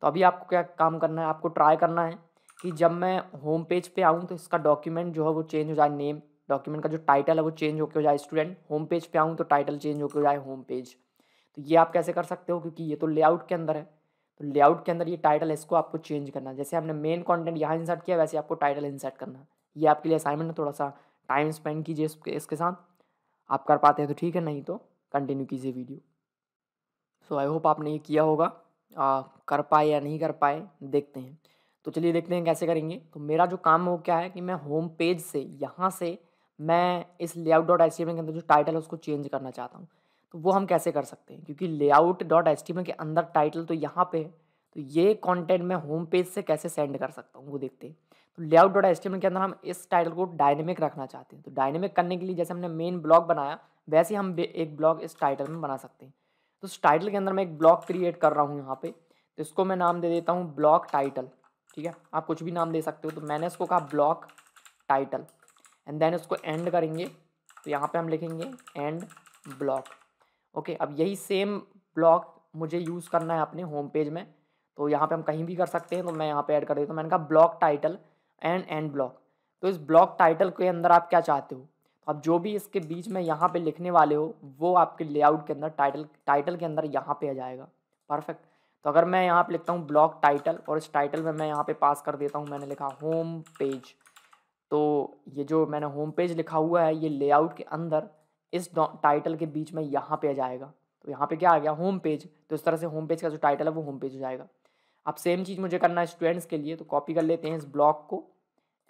तो अभी आपको क्या काम करना है आपको ट्राई करना है कि जब मैं होम पेज पे आऊँ तो इसका डॉक्यूमेंट जो है वो चेंज हो जाए नेम डॉक्यूमेंट का जो टाइटल है वो चेंज होकर हो जाए स्टूडेंट होम पेज पर आऊँ तो टाइटल चेंज होकर हो जाए होम पेज तो ये आप कैसे कर सकते हो क्योंकि ये तो लेआउट के अंदर है तो लेआउट के अंदर ये टाइटल इसको आपको चेंज करना जैसे हमने मेन कॉन्टेंट यहाँ इंसर्ट किया वैसे आपको टाइटल इंसर्ट करना ये आपके लिए असाइनमेंट है थोड़ा सा टाइम स्पेंड कीजिए इसके साथ आप कर पाते हैं तो ठीक है नहीं तो कंटिन्यू कीजिए वीडियो सो आई होप आपने ये किया होगा आ, कर पाए या नहीं कर पाए देखते हैं तो चलिए देखते हैं कैसे करेंगे तो मेरा जो काम वो क्या है कि मैं होम पेज से यहाँ से मैं इस लेआउट डॉट एस के अंदर जो टाइटल है उसको चेंज करना चाहता हूँ तो वो हम कैसे कर सकते हैं क्योंकि लेआउट डॉट एस के अंदर टाइटल तो यहाँ पे है तो ये कंटेंट मैं होम पेज से कैसे सेंड कर सकता हूँ वो देखते हैं तो लेआउट डॉट एच के अंदर हम इस टाइटल को डायनेमिक रखना चाहते हैं तो डायनेमिक करने के लिए जैसे हमने मेन ब्लॉग बनाया वैसे हम एक ब्लॉग इस टाइटल में बना सकते हैं तो इस टाइटल के अंदर मैं एक ब्लॉग क्रिएट कर रहा हूँ यहाँ पे तो इसको मैं नाम दे देता हूँ ब्लॉग टाइटल ठीक है आप कुछ भी नाम दे सकते हो तो मैंने इसको कहा ब्लॉग टाइटल एंड देन इसको एंड करेंगे तो यहाँ पे हम लिखेंगे एंड ब्लॉक ओके अब यही सेम ब्लॉक मुझे यूज़ करना है अपने होम पेज में तो यहाँ पे हम कहीं भी कर सकते हैं तो मैं यहाँ पे ऐड कर देता हूँ मैंने कहा block title and end block तो इस ब्लॉक टाइटल के अंदर आप क्या चाहते हो तो आप जो भी इसके बीच में यहाँ पे लिखने वाले हो वो आपके लेआउट के अंदर टाइटल टाइटल के अंदर यहाँ पे आ जाएगा परफेक्ट तो अगर मैं यहाँ पे लिखता हूँ ब्लॉक टाइटल और इस टाइटल में मैं यहाँ पे पास कर देता हूँ मैंने लिखा होम पेज तो ये जो मैंने होम पेज लिखा हुआ है ये लेआउट के अंदर इस टाइटल के बीच में यहाँ पर आ जाएगा तो यहाँ पर क्या आ गया होम पेज तो इस तरह से होम पेज का जो टाइटल है वो होम पेज हो जाएगा अब सेम चीज़ मुझे करना है स्टूडेंट्स के लिए तो कॉपी कर लेते हैं इस ब्लॉक को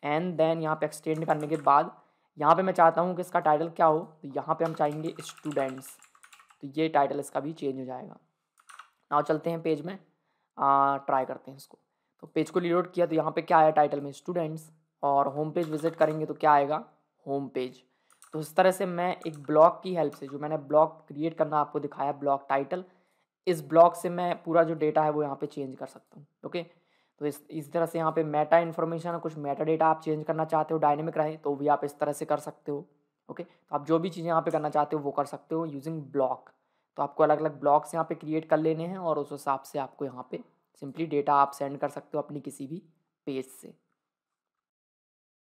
एंड देन यहाँ पे एक्सटेंड करने के बाद यहाँ पे मैं चाहता हूँ कि इसका टाइटल क्या हो तो यहाँ पे हम चाहेंगे स्टूडेंट्स तो ये टाइटल इसका भी चेंज हो जाएगा ना चलते हैं पेज में ट्राई करते हैं इसको तो पेज को लीड किया तो यहाँ पर क्या आया टाइटल में स्टूडेंट्स और होम पेज विजिट करेंगे तो क्या आएगा होम पेज तो इस तरह से मैं एक ब्लॉग की हेल्प से जो मैंने ब्लॉग क्रिएट करना आपको दिखाया ब्लॉग टाइटल इस ब्लॉक से मैं पूरा जो डेटा है वो यहाँ पे चेंज कर सकता हूँ ओके तो इस इस तरह से यहाँ पे मेटा इन्फॉर्मेशन और कुछ मेटा डेटा आप चेंज करना चाहते हो डायनेमिक रहे तो भी आप इस तरह से कर सकते हो ओके तो आप जो भी चीज़ें यहाँ पे करना चाहते हो वो कर सकते हो यूजिंग ब्लॉक तो आपको अलग अलग ब्लॉक्स यहाँ पे क्रिएट कर लेने हैं और उस हिसाब से आपको यहाँ पे सिंपली डेटा आप सेंड कर सकते हो अपनी किसी भी पेज से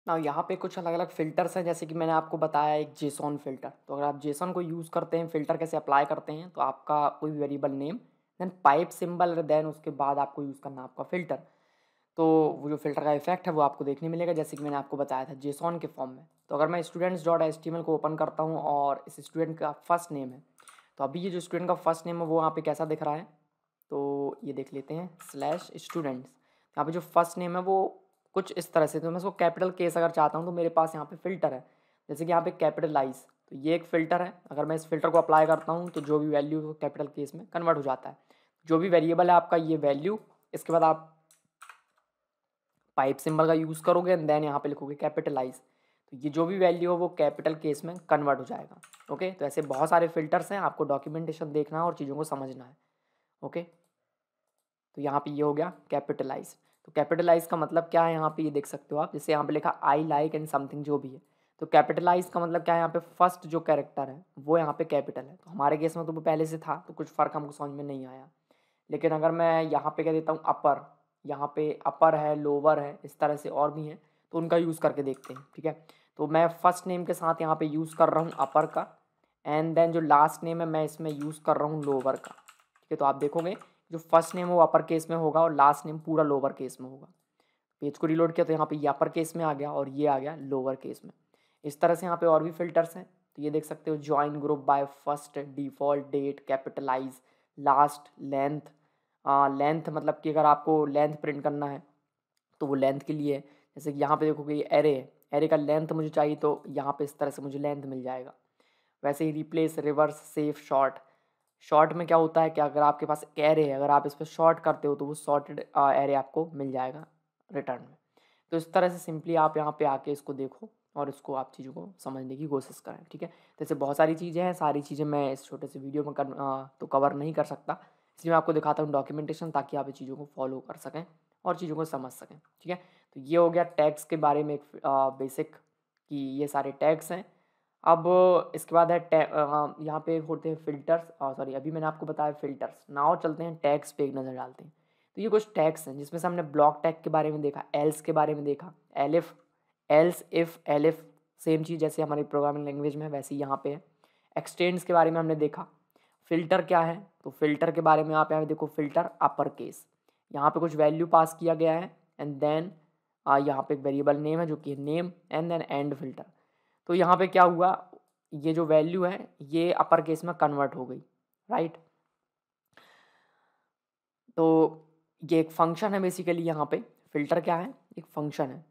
ना यहाँ पे कुछ अलग अलग फ़िल्टर्स हैं जैसे कि मैंने आपको बताया एक जेसॉन फ़िल्टर तो अगर आप जेसॉन को यूज़ करते हैं फ़िल्टर कैसे अप्लाई करते हैं तो आपका कोई variable name then pipe symbol then उसके बाद आपको यूज़ करना आपका फ़िल्टर तो वो जो फ़िल्टर का इफेक्ट है वो आपको देखने मिलेगा जैसे कि मैंने आपको बताया था जेसॉन के फॉर्म में तो अगर मैं स्टूडेंट्स डॉट एस को ओपन करता हूँ और इस स्टूडेंट का फर्स्ट नेम है तो अभी ये जो स्टूडेंट का फर्स्ट नेम है वो यहाँ पे कैसा दिख रहा है तो ये देख लेते हैं स्लैश स्टूडेंट्स यहाँ पे जो फर्स्ट नेम है वो कुछ इस तरह से तो मैं इसको कैपिटल केस अगर चाहता हूँ तो मेरे पास यहाँ पे फिल्टर है जैसे कि यहाँ पे कैपिटलाइज तो ये एक फ़िल्टर है अगर मैं इस फिल्टर को अप्लाई करता हूँ तो जो भी वैल्यू कैपिटल केस में कन्वर्ट हो जाता है जो भी वेरिएबल है आपका ये वैल्यू इसके बाद आप पाइप सिंबल का यूज़ करोगे एंड देन यहाँ पे लिखोगे कैपिटलाइज तो ये जो भी वैल्यू है वो कैपिटल केस में कन्वर्ट हो जाएगा ओके तो ऐसे बहुत सारे फिल्टर्स हैं आपको डॉक्यूमेंटेशन देखना है और चीज़ों को समझना है ओके तो यहाँ पे ये यह हो गया कैपिटलाइज तो कैपिटलाइज का मतलब क्या है यहाँ पे ये देख सकते हो आप जैसे यहाँ पे लिखा आई लाइक एंड समथिंग जो भी है तो कैपिटलाइज का मतलब क्या है यहाँ पे फर्स्ट जो कैरेक्टर है वो यहाँ पे कैपिटल है तो हमारे केस में तो वो पहले से था तो कुछ फ़र्क हमको समझ में नहीं आया लेकिन अगर मैं यहाँ पे कह देता हूँ अपर यहाँ पे अपर है लोअर है इस तरह से और भी हैं तो उनका यूज़ करके देखते हैं ठीक है तो मैं फर्स्ट नेम के साथ यहाँ पर यूज़ कर रहा हूँ अपर का एंड देन जो लास्ट नेम है मैं इसमें यूज़ कर रहा हूँ लोअर का ठीक है तो आप देखोगे जो फर्स्ट नेम वो अपर केस में होगा और लास्ट नेम पूरा लोअर केस में होगा पेज को रिलोड किया तो यहाँ पे ये अपर केस में आ गया और ये आ गया लोअर केस में इस तरह से यहाँ पे और भी फिल्टर्स हैं तो ये देख सकते हो join group by first default date capitalize last length length मतलब कि अगर आपको लेंथ प्रिंट करना है तो वो लेंथ के लिए जैसे कि यहाँ पर देखो कि एरे है एरे का लेंथ मुझे चाहिए तो यहाँ पर इस तरह से मुझे लेंथ मिल जाएगा वैसे ही replace reverse safe sort sort में क्या होता है कि अगर आपके पास एक एरे है अगर आप इस पर शॉर्ट करते हो तो वो शॉर्टेड एरे आपको मिल जाएगा रिटर्न में तो इस तरह से सिंपली आप यहाँ पे आके इसको देखो और इसको आप चीज़ों को समझने की कोशिश करें ठीक है जैसे बहुत सारी चीज़ें हैं सारी चीज़ें मैं इस छोटे से वीडियो में कर आ, तो कवर नहीं कर सकता इसलिए मैं आपको दिखाता हूँ डॉक्यूमेंटेशन ताकि आप चीज़ों को फॉलो कर सकें और चीज़ों को समझ सकें ठीक है तो ये हो गया टैक्स के बारे में एक बेसिक कि ये सारे टैक्स हैं अब इसके बाद है टै यहाँ पे होते हैं फिल्टर्स सॉरी अभी मैंने आपको बताया फिल्टर्स नाव चलते हैं टैक्स पे एक नज़र डालते हैं तो ये कुछ टैक्स हैं जिसमें से हमने ब्लॉक टैग के बारे में देखा एल्स के बारे में देखा elif else if elif same चीज़ जैसे हमारी प्रोग्रामिंग लैंग्वेज में वैसे यहाँ पे है एक्सटेंड्स के बारे में हमने देखा फिल्टर क्या है तो फिल्टर के बारे में आप यहाँ देखो फिल्टर अपर केस यहाँ पे कुछ वैल्यू पास किया गया है एंड देन यहाँ पे एक वेरिएबल नेम है जो कि name and then end filter तो यहाँ पे क्या हुआ ये जो वैल्यू है ये अपर केस में कन्वर्ट हो गई राइट तो ये एक फंक्शन है बेसिकली यहाँ पे फिल्टर क्या है एक फंक्शन है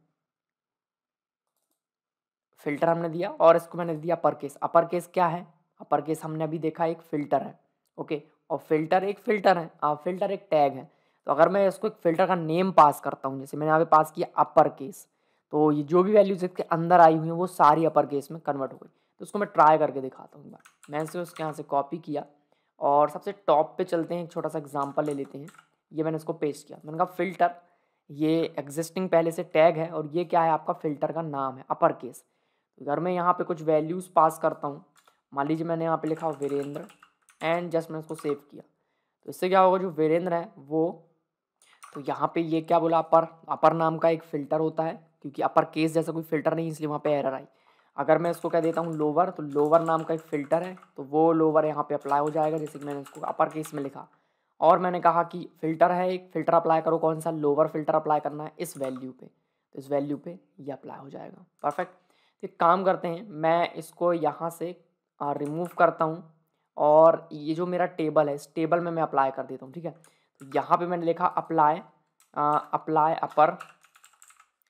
फिल्टर हमने दिया और इसको मैंने दिया अपर केस अपर केस क्या है अपर केस हमने अभी देखा एक फिल्टर है ओके और फिल्टर एक फिल्टर है आ, हाँ, फिल्टर एक टैग है तो अगर मैं इसको एक फिल्टर का नेम पास करता हूँ जैसे मैंने यहाँ पे पास किया अपर केस तो ये जो भी वैल्यूज इसके अंदर आई हुई हैं वो सारी अपर केस में कन्वर्ट हो गई तो उसको मैं ट्राई करके दिखाता हूँ एक मैंने से उसके यहाँ से कॉपी किया और सबसे टॉप पे चलते हैं एक छोटा सा एग्जाम्पल ले लेते हैं ये मैंने इसको पेस्ट किया मैंने कहा फ़िल्टर ये एग्जिस्टिंग पहले से टैग है और ये क्या है आपका फ़िल्टर का नाम है अपर केस तो अगर मैं यहाँ पर कुछ वैल्यूज़ पास करता हूँ मान लीजिए मैंने यहाँ पर लिखा वीरेंद्र एंड जस्ट मैंने उसको सेव किया तो इससे क्या होगा जो वीरेंद्र है वो तो यहाँ पे ये क्या बोला अपर अपर नाम का एक फ़िल्टर होता है क्योंकि अपर केस जैसा कोई फिल्टर नहीं इसलिए वहाँ पे एरर आई अगर मैं इसको कह देता हूँ लोअर तो लोअर नाम का एक फ़िल्टर है तो वो लोअर यहाँ पे अप्लाई हो जाएगा जैसे कि मैंने इसको अपर केस में लिखा और मैंने कहा कि फ़िल्टर है एक फ़िल्टर अप्लाई करो कौन सा लोअर फ़िल्टर अप्लाई करना है इस वैल्यू पे तो इस वैल्यू पे ये अप्लाई हो जाएगा परफेक्ट तो काम करते हैं मैं इसको यहाँ से रिमूव करता हूँ और ये जो मेरा टेबल है इस टेबल में मैं अप्लाई कर देता हूँ ठीक है तो यहाँ पर मैंने लिखा अप्लाई अप्लाई अपर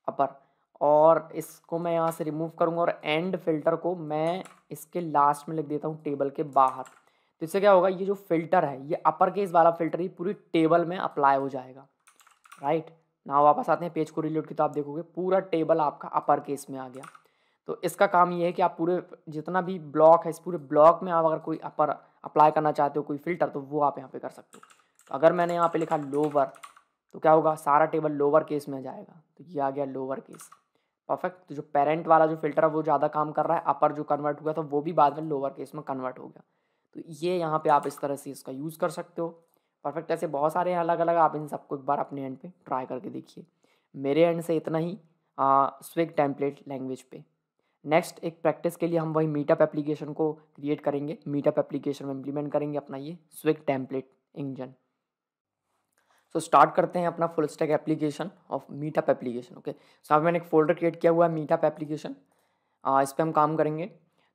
अपर और इसको मैं यहाँ से रिमूव करूँगा और एंड फिल्टर को मैं इसके लास्ट में लिख देता हूँ टेबल के बाहर तो इससे क्या होगा ये जो फिल्टर है ये अपर केस वाला फिल्टर ही पूरी टेबल में अप्लाई हो जाएगा राइट ना वापस आते हैं पेज को रिलोड की तो आप देखोगे पूरा टेबल आपका अपर केस में आ गया तो इसका काम ये है कि आप पूरे जितना भी ब्लॉक है इस पूरे ब्लॉक में आप अगर कोई अपर अप्लाई करना चाहते हो कोई फिल्टर तो वो आप यहाँ पे कर सकते हो तो अगर मैंने यहाँ पे लिखा लोअर तो क्या होगा सारा टेबल लोअर केस में जाएगा तो ये आ गया लोअर केस परफेक्ट तो जो पेरेंट वाला जो फिल्टर है वो ज़्यादा काम कर रहा है अपर जो कन्वर्ट हुआ था वो भी बाद में लोअर केस में कन्वर्ट हो गया तो ये यहाँ पे आप इस तरह से इसका यूज़ कर सकते हो परफेक्ट ऐसे बहुत सारे हैं अलग अलग आप इन सबको एक बार अपने एंड पे ट्राई करके देखिए मेरे एंड से इतना ही स्विग टेम्पलेट लैंग्वेज पे नेक्स्ट एक प्रैक्टिस के लिए हम वही मीटअप एप्लीकेशन को क्रिएट करेंगे मीटअप एप्लीकेशन में इम्प्लीमेंट करेंगे अपना ये Swig template engine so so, start करते हैं अपना full stack application of meetup application okay so अभी मैंने एक फोल्डर क्रिएट किया हुआ है मीटअप एप्लीकेशन इस पर हम काम करेंगे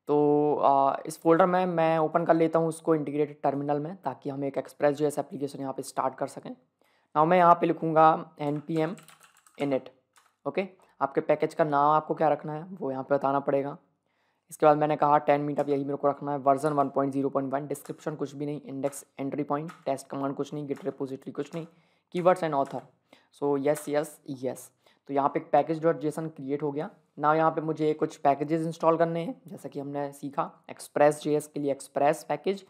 तो आ, इस फोल्डर में मैं ओपन कर लेता हूँ उसको इंटीग्रेटेड टर्मिनल में ताकि हम एक एक्सप्रेस जो एप्लीकेशन यहाँ पर स्टार्ट कर सकें नाउ मैं यहाँ पर लिखूँगा N P M init okay आपके पैकेज का नाम आपको क्या रखना है वो यहाँ पे बताना पड़ेगा इसके बाद मैंने कहा टेन मीटअप यही मेरे को रखना है version one point zero point one description कुछ भी नहीं index entry point test command कुछ नहीं गिट रिपोजिटरी कुछ नहीं keywords and author so yes yes yes तो यहाँ पे पैकेज डॉट जेसन क्रिएट हो गया ना यहाँ पे मुझे कुछ पैकेजेस इंस्टॉल करने हैं जैसा कि हमने सीखा एक्सप्रेस जे के लिए Express package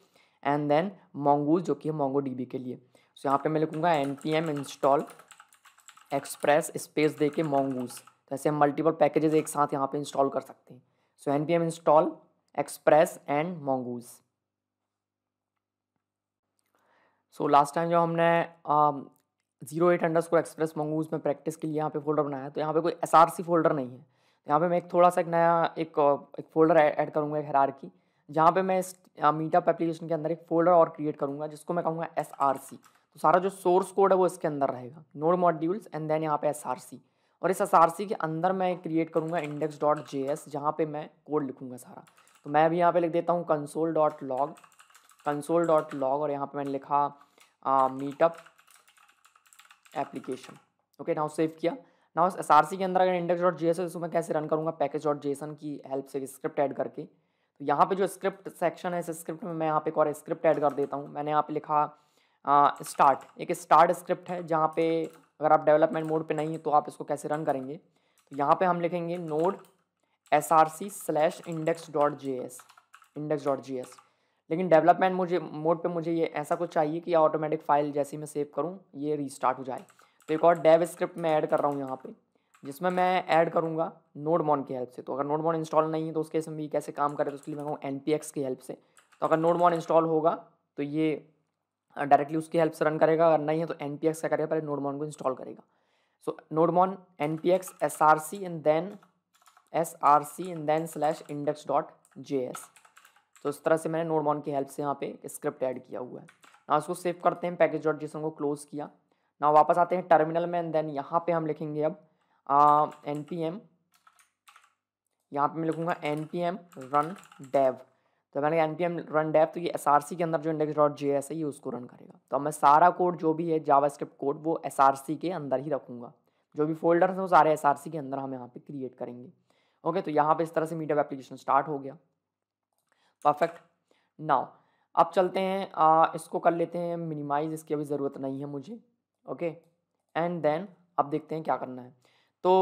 and then Mongoose जो कि है मोंगो डी के लिए सो so, यहाँ पे मैं लिखूँगा N P M install express space दे के मोंगूज तो ऐसे हम मल्टीपल पैकेजेस एक साथ यहाँ पे इंस्टॉल कर सकते हैं so N P M install Express and Mongoose so last time जो हमने um, zero eight underscore Express Mongoose में प्रैक्टिस के लिए यहाँ पे फोल्डर बनाया तो यहाँ पे कोई एस आर सी फोल्डर नहीं है यहाँ पे मैं एक थोड़ा सा एक नया एक एक फोल्डर ऐड करूँगा एक हरार की जहाँ पे मैं इस मीटअप एप्लीकेशन के अंदर एक फोल्डर और क्रिएट करूँगा जिसको मैं कहूँगा एस आर सी तो सारा जो सोर्स कोड है वो इसके अंदर रहेगा नोड मॉड्यूल्स एंड देन यहाँ पे एस आर सी और इस एस आर सी के अंदर मैं क्रिएट करूँगा इंडेक्स डॉट जे एस जहाँ पर मैं कोड लिखूँगा सारा तो मैं अभी यहाँ पर लिख देता हूँ console dot log console dot log और यहाँ पर मैंने लिखा meetup application okay now save किया नाउ एस आर सी के अंदर अगर इंडेक्स डॉट जी एस है तो मैं कैसे रन करूँगा पैकेज डॉट एन की हेल्प से स्क्रिप्ट ऐड करके तो यहाँ पे जो स्क्रिप्ट सेक्शन है इस स्क्रिप्ट में मैं यहाँ पे एक और स्क्रिप्ट ऐड कर देता हूँ मैंने यहाँ पे लिखा स्टार्ट एक स्टार्ट स्क्रिप्ट है जहाँ पे अगर आप डेवलपमेंट मोड पे नहीं है तो आप इसको कैसे रन करेंगे तो यहाँ पे हम लिखेंगे node S R C slash index dot जी एस इंडेक्स डॉट जी एस लेकिन डेवलपमेंट मुझे मोड पे मुझे ये ऐसा कुछ चाहिए कि ऑटोमेटिक फाइल जैसे मैं सेव करूँ ये रीस्टार्ट हो जाए तो एक और डेव स्क्रिप्ट मैं ऐड कर रहा हूँ यहाँ पे जिसमें मैं ऐड करूँगा नोड मॉन की हेल्प से तो अगर नोड मॉन इंस्टॉल नहीं है तो उसके केस में कैसे काम करे तो उसके लिए मैं कहूँ एन की हेल्प से तो अगर नोड मॉन इंस्टॉल होगा तो ये डायरेक्टली उसकी हेल्प से रन करेगा अगर नहीं है तो एन पी एक्स का करेगा पहले मॉन को इंस्टॉल करेगा so mon N P X S R C and then S R C and then slash index dot J S तो इस तरह से मैंने नोड की हेल्प से यहाँ पे स्क्रिप्ट ऐड किया हुआ है ना उसको सेव करते हैं पैकेज डॉट जिसम को क्लोज किया ना वापस आते हैं टर्मिनल में एंड देन यहाँ पे हम लिखेंगे अब एन पी एम यहाँ पर मैं लिखूँगा N P M run dev तो मैंने N P M run dev तो ये एस आर सी के अंदर जो इंडेक्स डॉट जे एस है ये उसको रन करेगा तो अब मैं सारा कोड जो भी है जावा स्क्रिप्ट कोड वो एस आर सी के अंदर ही रखूँगा जो भी फोल्डर्स हैं वो सारे एस आर सी के अंदर हम यहाँ पे क्रिएट करेंगे ओके तो यहाँ पे इस तरह से मीटअप एप्लीकेशन स्टार्ट हो गया परफेक्ट नाउ अब चलते हैं आ, इसको कर लेते हैं मिनिमाइज इसकी अभी ज़रूरत नहीं है मुझे ओके एंड देन अब देखते हैं क्या करना है तो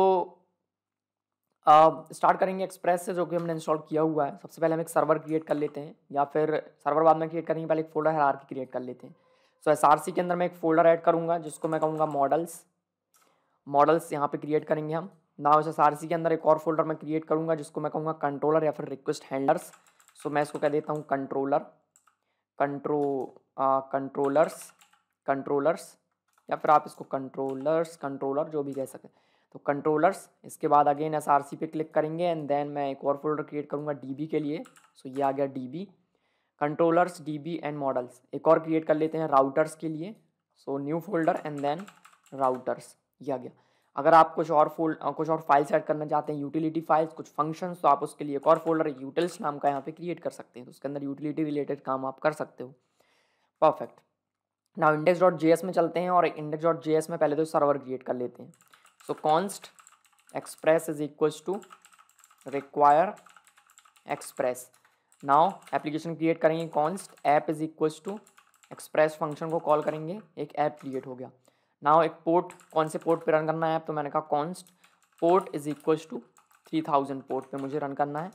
स्टार्ट करेंगे एक्सप्रेस से जो कि हमने इंस्टॉल किया हुआ है सबसे पहले हम एक सर्वर क्रिएट कर लेते हैं या फिर सर्वर बाद में क्रिएट करेंगे पहले एक फोल्डर हरार क्रिएट कर लेते हैं सो एस आर सी के अंदर मैं एक फोल्डर ऐड करूँगा जिसको मैं कहूँगा मॉडल्स मॉडल्स यहाँ पे क्रिएट करेंगे हम उस एस के अंदर एक और फोल्डर मैं क्रिएट करूँगा जिसको मैं कहूँगा कंट्रोलर या फिर रिक्वेस्ट हैंडलर्स सो मैं इसको कह देता हूँ कंट्रोलर कंट्रो कंट्रोलर्स कंट्रोलर्स या फिर आप इसको कंट्रोलर्स कंट्रोलर जो भी कह सकें तो कंट्रोलर्स इसके बाद अगेन एस आर सी पे क्लिक करेंगे एंड देन मैं एक और फोल्डर क्रिएट करूँगा डी बी के लिए सो ये आ गया D B controllers D B and models एक और क्रिएट कर लेते हैं राउटर्स के लिए so new folder and then routers ये आ गया अगर आप कुछ और फोल्ड कुछ और फाइल्स ऐड करना चाहते हैं यूटिलिटी फाइल्स कुछ फंक्शन तो आप उसके लिए एक और फोल्डर यूटिल्स नाम का यहाँ पे क्रिएट कर सकते हैं तो उसके अंदर यूटिलिटी रिलेटेड काम आप कर सकते हो perfect now index dot J में चलते हैं और इंडेक्स डॉट जे में पहले तो सर्वर क्रिएट कर लेते हैं so const express is equals to require express now application create करेंगे const app is equals to Express function को कॉल करेंगे एक ऐप क्रिएट हो गया नाउ एक पोर्ट कौन से पोर्ट पे रन करना है तो मैंने कहा const port is equals to three thousand port पे मुझे रन करना है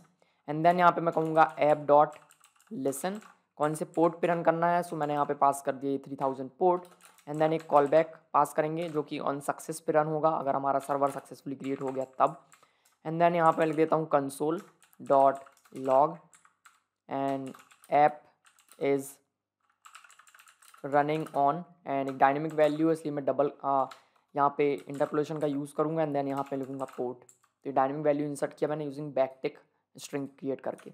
एंड देन यहाँ पे मैं कहूँगा ऐप डॉट लेसन कौन से पोर्ट पे रन करना है सो so, मैंने यहाँ पे पास कर दिए three thousand port and then एक कॉल बैक पास करेंगे जो कि ऑन सक्सेस पे रन होगा अगर हमारा सर्वर सक्सेसफुली क्रिएट हो गया तब एंड देन यहाँ पे लिख देता हूँ console dot log and app is running on and dynamic value इसलिए मैं डबल यहाँ पे इंटरपोलेशन का यूज़ करूँगा एंड देन यहाँ पे लिखूँगा पोर्ट तो ये डायनेमिक वैल्यू इंसर्ट किया मैंने यूजिंग बैकटिक स्ट्रिंग क्रिएट करके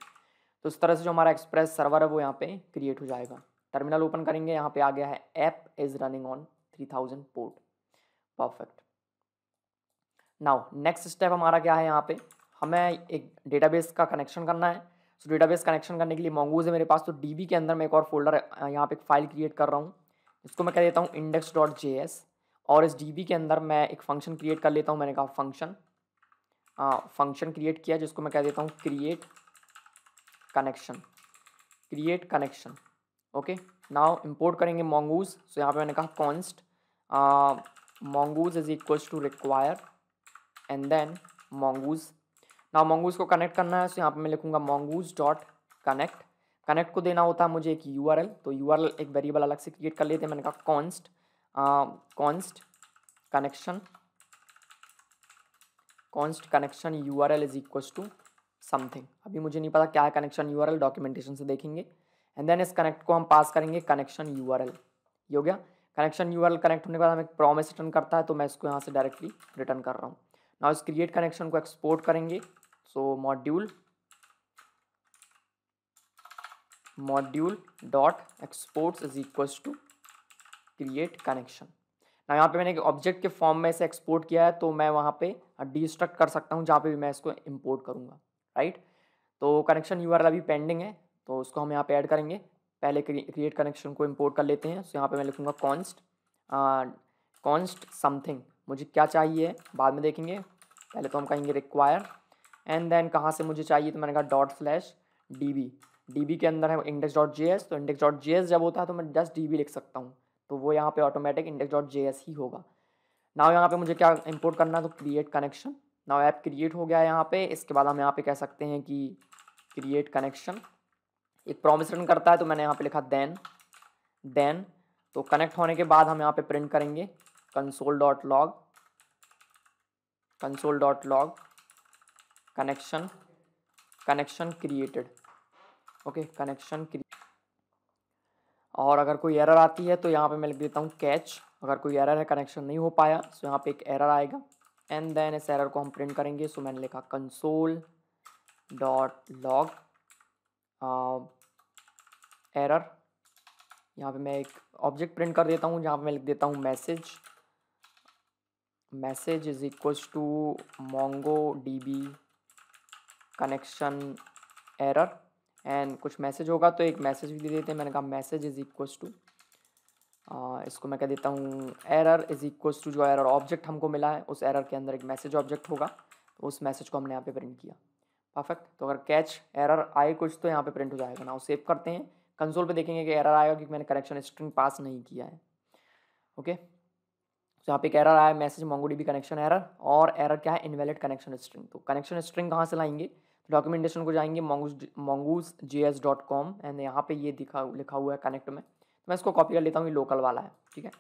तो इस तरह से जो हमारा एक्सप्रेस सर्वर है वो यहाँ पे क्रिएट हो जाएगा टर्मिनल ओपन करेंगे यहाँ पे आ गया है app is running on three thousand port perfect now next step हमारा क्या है यहाँ पे हमें एक डेटाबेस का कनेक्शन करना है सो डेटाबेस कनेक्शन करने के लिए मोंगूज है मेरे पास तो डी के अंदर मैं एक और फोल्डर यहाँ पे फाइल क्रिएट कर रहा हूँ इसको मैं कह देता हूँ इंडेक्स डॉट जे एस और इस डी के अंदर मैं एक फंक्शन क्रिएट कर लेता हूँ मैंने कहा फंक्शन फंक्शन क्रिएट किया जिसको मैं कह देता हूँ create connection create connection okay now import करेंगे मोंगूज सो यहाँ पे मैंने कहा const mongoose is equals to require and then mongoose ना मोंगूज को कनेक्ट करना है यहाँ पर मैं लिखूंगा मोंगूज डॉट कनेक्ट कनेक्ट को देना होता है मुझे एक यू तो यू एक वेरिएबल अलग से क्रिएट कर लेते हैं मैंने कहा const const connection const connection U R L is equal to something अभी मुझे नहीं पता क्या है connection U R L documentation से देखेंगे एंड देन इस कनेक्ट को हम पास करेंगे कनेक्शन यू आर एल ये हो गया connection U R L connect होने के बाद हमें प्रॉमिस रिटर्न करता है तो मैं इसको यहाँ से डायरेक्टली रिटर्न कर रहा हूँ ना इस क्रिएट कनेक्शन को एक्सपोर्ट करेंगे so module module dot exports is equals to create connection ना यहाँ पे मैंने एक ऑब्जेक्ट के फॉर्म में इसे एक्सपोर्ट किया है तो मैं वहाँ पे डिस्ट्रक्ट कर सकता हूँ जहाँ पे भी मैं इसको इम्पोर्ट करूँगा राइट तो कनेक्शन यू अभी पेंडिंग है तो उसको हम यहाँ पे ऐड करेंगे पहले क्रिएट कनेक्शन को इम्पोर्ट कर लेते हैं तो यहाँ पे मैं लिखूँगा कॉन्स्ट कॉन्स्ट समथिंग मुझे क्या चाहिए बाद में देखेंगे पहले तो हम कहेंगे रिक्वायर एंड देन कहाँ से मुझे चाहिए तो मैंने कहा dot flash D B D B के अंदर है इंडेक्स डॉट जे एस तो इंडेक्स डॉट जे एस जब होता है तो मैं जस्ट डी बी लिख सकता हूँ तो वो यहाँ पे automatic index dot J S ही होगा नाव यहाँ पे मुझे क्या इंपोर्ट करना है तो create connection now app create हो गया है यहाँ पे इसके बाद हम यहाँ पे कह सकते हैं कि क्रिएट कनेक्शन एक प्रॉमिस रन करता है तो मैंने यहाँ पे लिखा देन देन तो कनेक्ट होने के बाद हम यहाँ पे प्रिंट करेंगे console dot log console dot log connection connection created okay connection और अगर कोई एरर आती है तो यहाँ पे मैं लिख देता हूँ कैच अगर कोई एरर है कनेक्शन नहीं हो पाया सो तो यहाँ पे एक एरर आएगा एंड देन इस एरर को हम प्रिंट करेंगे सो मैंने लिखा कंसोल डॉट लॉग एरर यहाँ पे मैं एक ऑब्जेक्ट प्रिंट कर देता हूँ जहाँ पे मैं लिख देता हूँ message message is equals to mongo D B connection error and कुछ मैसेज होगा तो एक मैसेज भी दे देते हैं मैंने कहा मैसेज इज इक्वल्स टू इसको मैं कह देता हूँ एरर इज इक्वल्स टू जो एरर ऑब्जेक्ट हमको मिला है उस एरर के अंदर एक मैसेज ऑब्जेक्ट होगा तो उस मैसेज को हमने यहाँ पे प्रिंट किया परफेक्ट तो अगर कैच एरर आए कुछ तो यहाँ पे प्रिंट हो जाएगा ना वो सेव करते हैं कंसोल पे देखेंगे कि एरर आएगा क्योंकि मैंने कनेक्शन स्ट्रिंग पास नहीं किया है ओके okay? तो यहाँ पे एक एरर आया मैसेज मोंगोडी भी कनेक्शन एरर और एरर क्या है इनवैलिड कनेक्शन स्ट्रिंग तो कनेक्शन स्ट्रिंग कहाँ से लाएंगे डॉक्यूमेंटेशन को जाएंगे mongoose mongoose J S dot com and यहाँ पे ये दिखा लिखा हुआ है कनेक्ट में तो मैं इसको कॉपी कर लेता हूँ ये लोकल वाला है ठीक है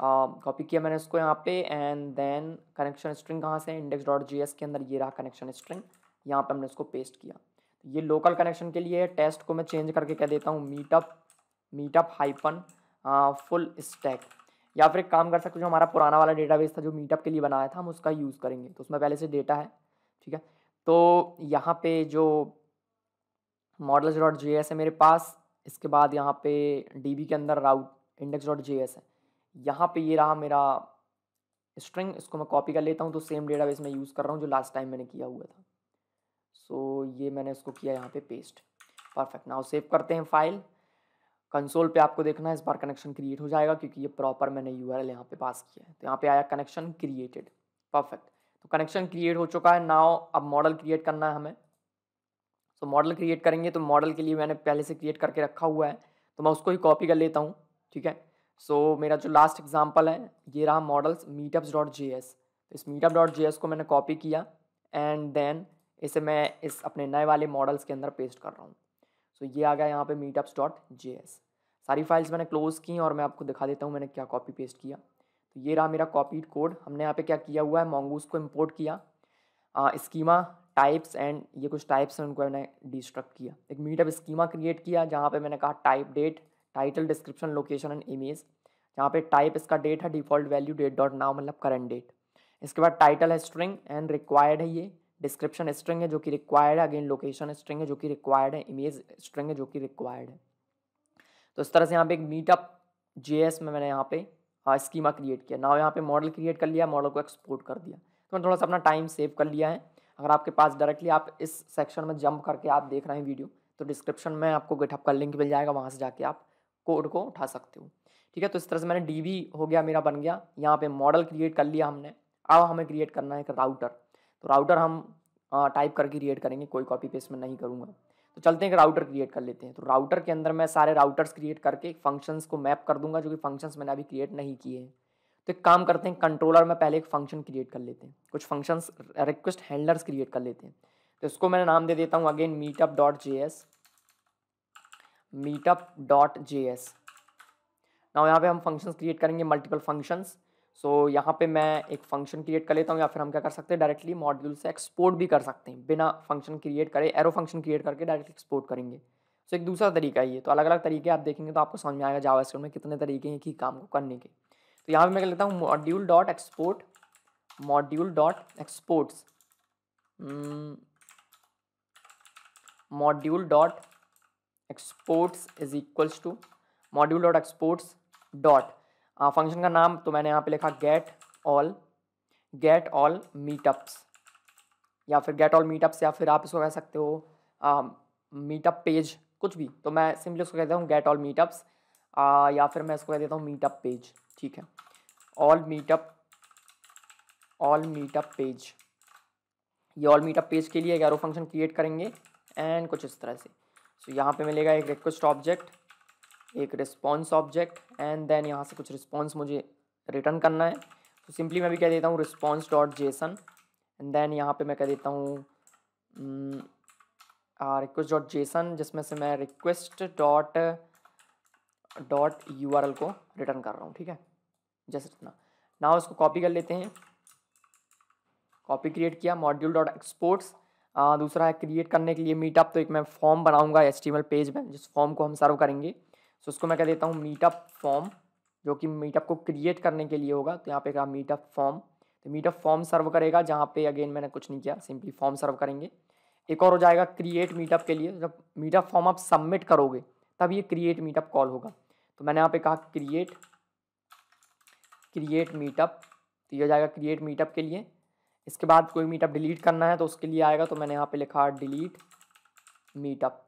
कॉपी किया मैंने इसको यहाँ पे एंड देन कनेक्शन स्ट्रिंग कहाँ से इंडेक्स डॉट जी एस के अंदर ये रहा कनेक्शन स्ट्रिंग यहाँ पे हमने इसको पेस्ट किया तो ये लोकल कनेक्शन के लिए टेस्ट को मैं चेंज करके कह देता हूँ meetup meetup hyphen full stack या फिर एक काम कर सकते हो जो हमारा पुराना वाला डेटाबेस था जो मीटअप के लिए बनाया था हम उसका यूज़ करेंगे तो उसमें पहले से डेटा है ठीक है तो यहाँ पे जो मॉडल्स डॉट जे है मेरे पास इसके बाद यहाँ पे डी के अंदर राउट इंडेक्स डॉट जे है यहाँ पे ये रहा मेरा स्ट्रिंग इसको मैं कॉपी कर लेता हूँ तो सेम डेटाबेस में यूज़ कर रहा हूँ जो लास्ट टाइम मैंने किया हुआ था सो so, ये मैंने इसको किया यहाँ पे पेस्ट परफेक्ट नाउ सेव करते हैं फाइल कंसोल पे आपको देखना है इस बार कनेक्शन क्रिएट हो जाएगा क्योंकि ये प्रॉपर मैंने यू आर यहाँ पे पास किया है तो यहाँ पे आया कनेक्शन क्रिएटेड परफेक्ट तो कनेक्शन क्रिएट हो चुका है नाव अब मॉडल क्रिएट करना है हमें सो मॉडल क्रिएट करेंगे तो मॉडल के लिए मैंने पहले से क्रिएट करके रखा हुआ है तो मैं उसको ही कॉपी कर लेता हूँ ठीक है सो so, मेरा जो लास्ट एग्जाम्पल है ये रहा models meetups dot J S तो इस मीटअप डॉट जे एस को मैंने कॉपी किया एंड देन इसे मैं इस अपने नए वाले मॉडल्स के अंदर पेस्ट कर रहा हूँ सो so, ये आ गया यहाँ पे मीटअप्स डॉट जे एस सारी फाइल्स मैंने क्लोज़ की और मैं आपको दिखा देता हूँ मैंने क्या कॉपी पेस्ट किया ये रहा मेरा कॉपी कोड हमने यहाँ पे क्या किया हुआ है मोंगूस को इम्पोर्ट किया स्कीमा टाइप्स एंड ये कुछ टाइप्स हैं उनको मैंने डिस्ट्रक्ट किया एक मीटअप स्कीमा क्रिएट किया जहाँ पे मैंने कहा type date title description location and image जहाँ पे टाइप इसका डेट है default value date dot now मतलब करंट डेट इसके बाद टाइटल है स्ट्रिंग एंड रिक्वायर्ड है ये डिस्क्रिप्शन स्ट्रिंग है जो कि रिक्वायर्ड है अगेन लोकेशन स्ट्रिंग है जो कि रिक्वायर्ड है इमेज स्ट्रिंग है जो कि रिक्वायर्ड है तो इस तरह से यहाँ पे एक मीटअप जे में मैंने यहाँ पे स्कीमा हाँ, क्रिएट किया नाव यहाँ पे मॉडल क्रिएट कर लिया मॉडल को एक्सपोर्ट कर दिया तो मैंने थोड़ा सा अपना टाइम सेव कर लिया है अगर आपके पास डायरेक्टली आप इस सेक्शन में जंप करके आप देख रहे हैं वीडियो तो डिस्क्रिप्शन में आपको गिटअप का लिंक मिल जाएगा वहाँ से जाके आप कोड को उठा सकते हो ठीक है तो इस तरह से मैंने डी हो गया मेरा बन गया यहाँ पर मॉडल क्रिएट कर लिया हमने अब हमें क्रिएट करना है एक राउटर तो राउटर हम टाइप करके क्रिएट करेंगे कोई कॉपी पेस्ट में नहीं करूँगा तो चलते हैं एक राउटर क्रिएट कर लेते हैं तो राउटर के अंदर मैं सारे राउटर्स क्रिएट करके फंक्शंस को मैप कर दूंगा जो कि फंक्शंस मैंने अभी क्रिएट नहीं किए हैं तो एक काम करते हैं कंट्रोलर में पहले एक फंक्शन क्रिएट कर लेते हैं कुछ फंक्शंस रिक्वेस्ट हैंडलर्स क्रिएट कर लेते हैं तो इसको मैं नाम दे देता हूँ again meetup dot J S meetup dot J S ना यहाँ पे हम फंक्शंस क्रिएट करेंगे मल्टीपल फंक्शंस सो so, यहाँ पे मैं एक फंक्शन क्रिएट कर लेता हूँ या फिर हम क्या कर सकते हैं डायरेक्टली मॉड्यूल से एक्सपोर्ट भी कर सकते हैं बिना फंक्शन क्रिएट करे एरो फंक्शन क्रिएट करके डायरेक्टली एक्सपोर्ट करेंगे सो so, एक दूसरा तरीका ये तो अलग अलग तरीके आप देखेंगे तो आपको समझ में आएगा जावा में कितने तरीके हैं कि काम को करने के तो यहाँ पर मैं कर लेता हूँ module dot export module dot exports module dot exports is equals to module dot exports dot function का नाम तो मैंने यहाँ पे लिखा get all get all meetups या फिर गेट ऑल मीटअप्स या फिर आप इसको कह सकते हो मीटअप पेज कुछ भी तो मैं सिंपली उसको कह देता हूँ गेट ऑल मीटअप्स या फिर मैं इसको कह देता हूँ मीटअप पेज ठीक है all meetup all meetup page ये ऑल मीटअप पेज के लिए एगारो फंक्शन क्रिएट करेंगे एंड कुछ इस तरह से सो so, यहाँ पे मिलेगा एक रिक्वेस्ट ऑब्जेक्ट एक रिस्पॉन्स ऑब्जेक्ट एंड देन यहाँ से कुछ रिस्पॉन्स मुझे रिटर्न करना है तो सिंपली मैं भी कह देता हूँ response dot JSON and then यहाँ पे मैं कह देता हूँ रिक्वेस्ट डॉट जेसन जिसमें से मैं request dot dot U R L को रिटर्न कर रहा हूँ ठीक है जैसे इतना ना उसको कॉपी कर लेते हैं कॉपी क्रिएट किया मॉड्यूल डॉट एक्सपोर्ट्स दूसरा है क्रिएट करने के लिए मीटअप तो एक मैं फॉर्म बनाऊंगा एच पेज में जिस फॉर्म को हम सर्व करेंगे सो उसको मैं कह देता हूँ मीटअप फॉर्म जो कि मीटअप को क्रिएट करने के लिए होगा तो यहाँ पे कहा मीटअप फॉर्म तो मीटअप फॉर्म सर्व करेगा जहाँ पे अगेन मैंने कुछ नहीं किया सिंपली फॉर्म सर्व करेंगे एक और हो जाएगा क्रिएट मीटअप के लिए जब मीटअप फॉर्म आप सबमिट करोगे तब ये क्रिएट मीटअप कॉल होगा तो मैंने यहाँ पे कहा क्रिएट क्रिएट मीटअप तो ये हो जाएगा क्रिएट मीटअप के लिए इसके बाद कोई मीटअप डिलीट करना है तो उसके लिए आएगा तो मैंने यहाँ पे लिखा delete meetup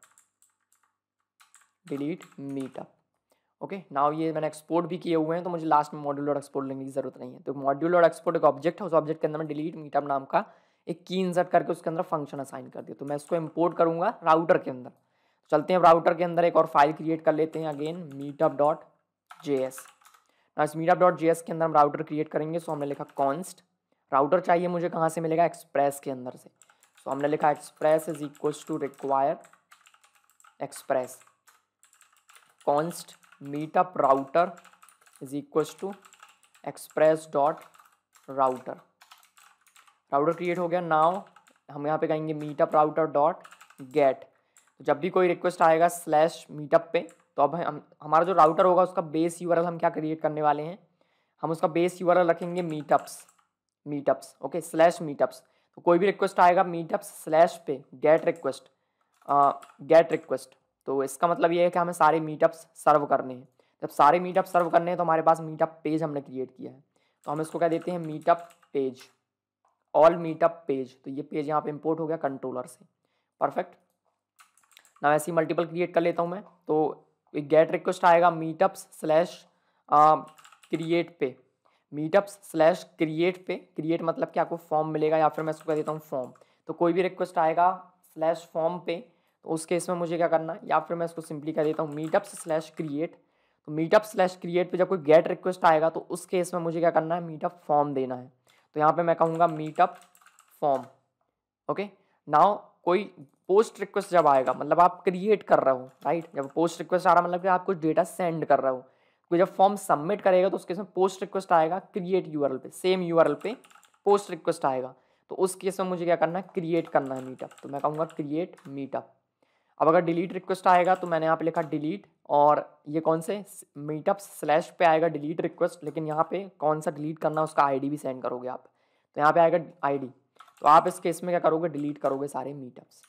delete meetup okay now ये मैंने एक्सपोर्ट भी किए हुए हैं तो मुझे लास्ट में मॉड्यूल और एक्सपोर्ट लेने की जरूरत नहीं है तो मॉड्यूल और एक्सपोर्ट एक ऑब्जेक्ट है उस ऑब्जेक्ट के अंदर मैं डिलीट मीटअप नाम का एक की इंसर्ट करके उसके अंदर फंक्शन असाइन कर दिया तो मैं इसको इम्पोर्ट करूंगा राउटर के अंदर तो चलते हैं राउटर के अंदर एक और फाइल क्रिएट कर लेते हैं again meetup dot J S ना इस मीटअप डॉट जे एस के अंदर हम राउटर क्रिएट करेंगे सो हमने लिखा कॉन्स्ट राउटर चाहिए मुझे कहाँ से मिलेगा एक्सप्रेस के अंदर से सो हमने लिखा express is equals to require express const meetup router is equals to express dot router router create हो गया नाव हम यहाँ पे कहेंगे मीटअप राउटर डॉट गेट तो जब भी कोई रिक्वेस्ट आएगा स्लैश मीटअप पे तो अब हम हमारा जो राउटर होगा उसका बेस यू हम क्या क्रिएट करने वाले हैं हम उसका बेस यू रखेंगे meetups meetups okay slash meetups तो कोई भी रिक्वेस्ट आएगा मीटअप्स स्लैश पे गेट रिक्वेस्ट गेट रिक्वेस्ट तो इसका मतलब ये है कि हमें सारे मीटअप्स सर्व करने हैं जब सारे मीटअप सर्व करने हैं तो हमारे पास मीटअप पेज हमने क्रिएट किया है तो हम इसको क्या देते हैं meetup page all meetup page तो ये पेज यहाँ पे इम्पोर्ट हो गया कंट्रोलर से परफेक्ट ना ऐसी मल्टीपल क्रिएट कर लेता हूँ मैं तो एक गेट रिक्वेस्ट आएगा मीटअप्स स्लैश क्रिएट पे मीटअप्स स्लैश क्रिएट पे क्रिएट मतलब कि आपको फॉर्म मिलेगा या फिर मैं इसको कह देता हूँ फॉर्म तो कोई भी रिक्वेस्ट आएगा स्लैश फॉर्म पे तो उस केस में मुझे क्या करना है या फिर मैं इसको सिंपली कह देता हूँ मीटअप स्लैश क्रिएट तो मीटअप स्लैश क्रिएट पर जब कोई गेट रिक्वेस्ट आएगा तो उस केस में मुझे क्या करना है मीटअप फॉर्म देना है तो यहाँ पर मैं कहूँगा मीटअप फॉर्म ओके नाउ कोई पोस्ट रिक्वेस्ट जब आएगा मतलब आप क्रिएट कर रहे हो राइट जब पोस्ट रिक्वेस्ट आ रहा मतलब कि आप कुछ डेटा सेंड कर रहे हो कोई जब फॉर्म सबमिट करेगा तो उस केस में पोस्ट रिक्वेस्ट आएगा क्रिएट यूआरएल पे सेम यूआरएल पे पोस्ट रिक्वेस्ट आएगा तो उस केस में मुझे क्या करना है क्रिएट करना है मीटअप तो मैं कहूँगा क्रिएट मीटअप अब अगर डिलीट रिक्वेस्ट आएगा तो मैंने यहाँ पे लिखा डिलीट और ये कौन से मीटअप स्लैश पे आएगा डिलीट रिक्वेस्ट लेकिन यहाँ पे कौन सा डिलीट करना उसका आईडी भी सेंड करोगे आप तो यहाँ पे आएगा आईडी तो आप इस केस में क्या करोगे डिलीट करोगे सारे मीटअप्स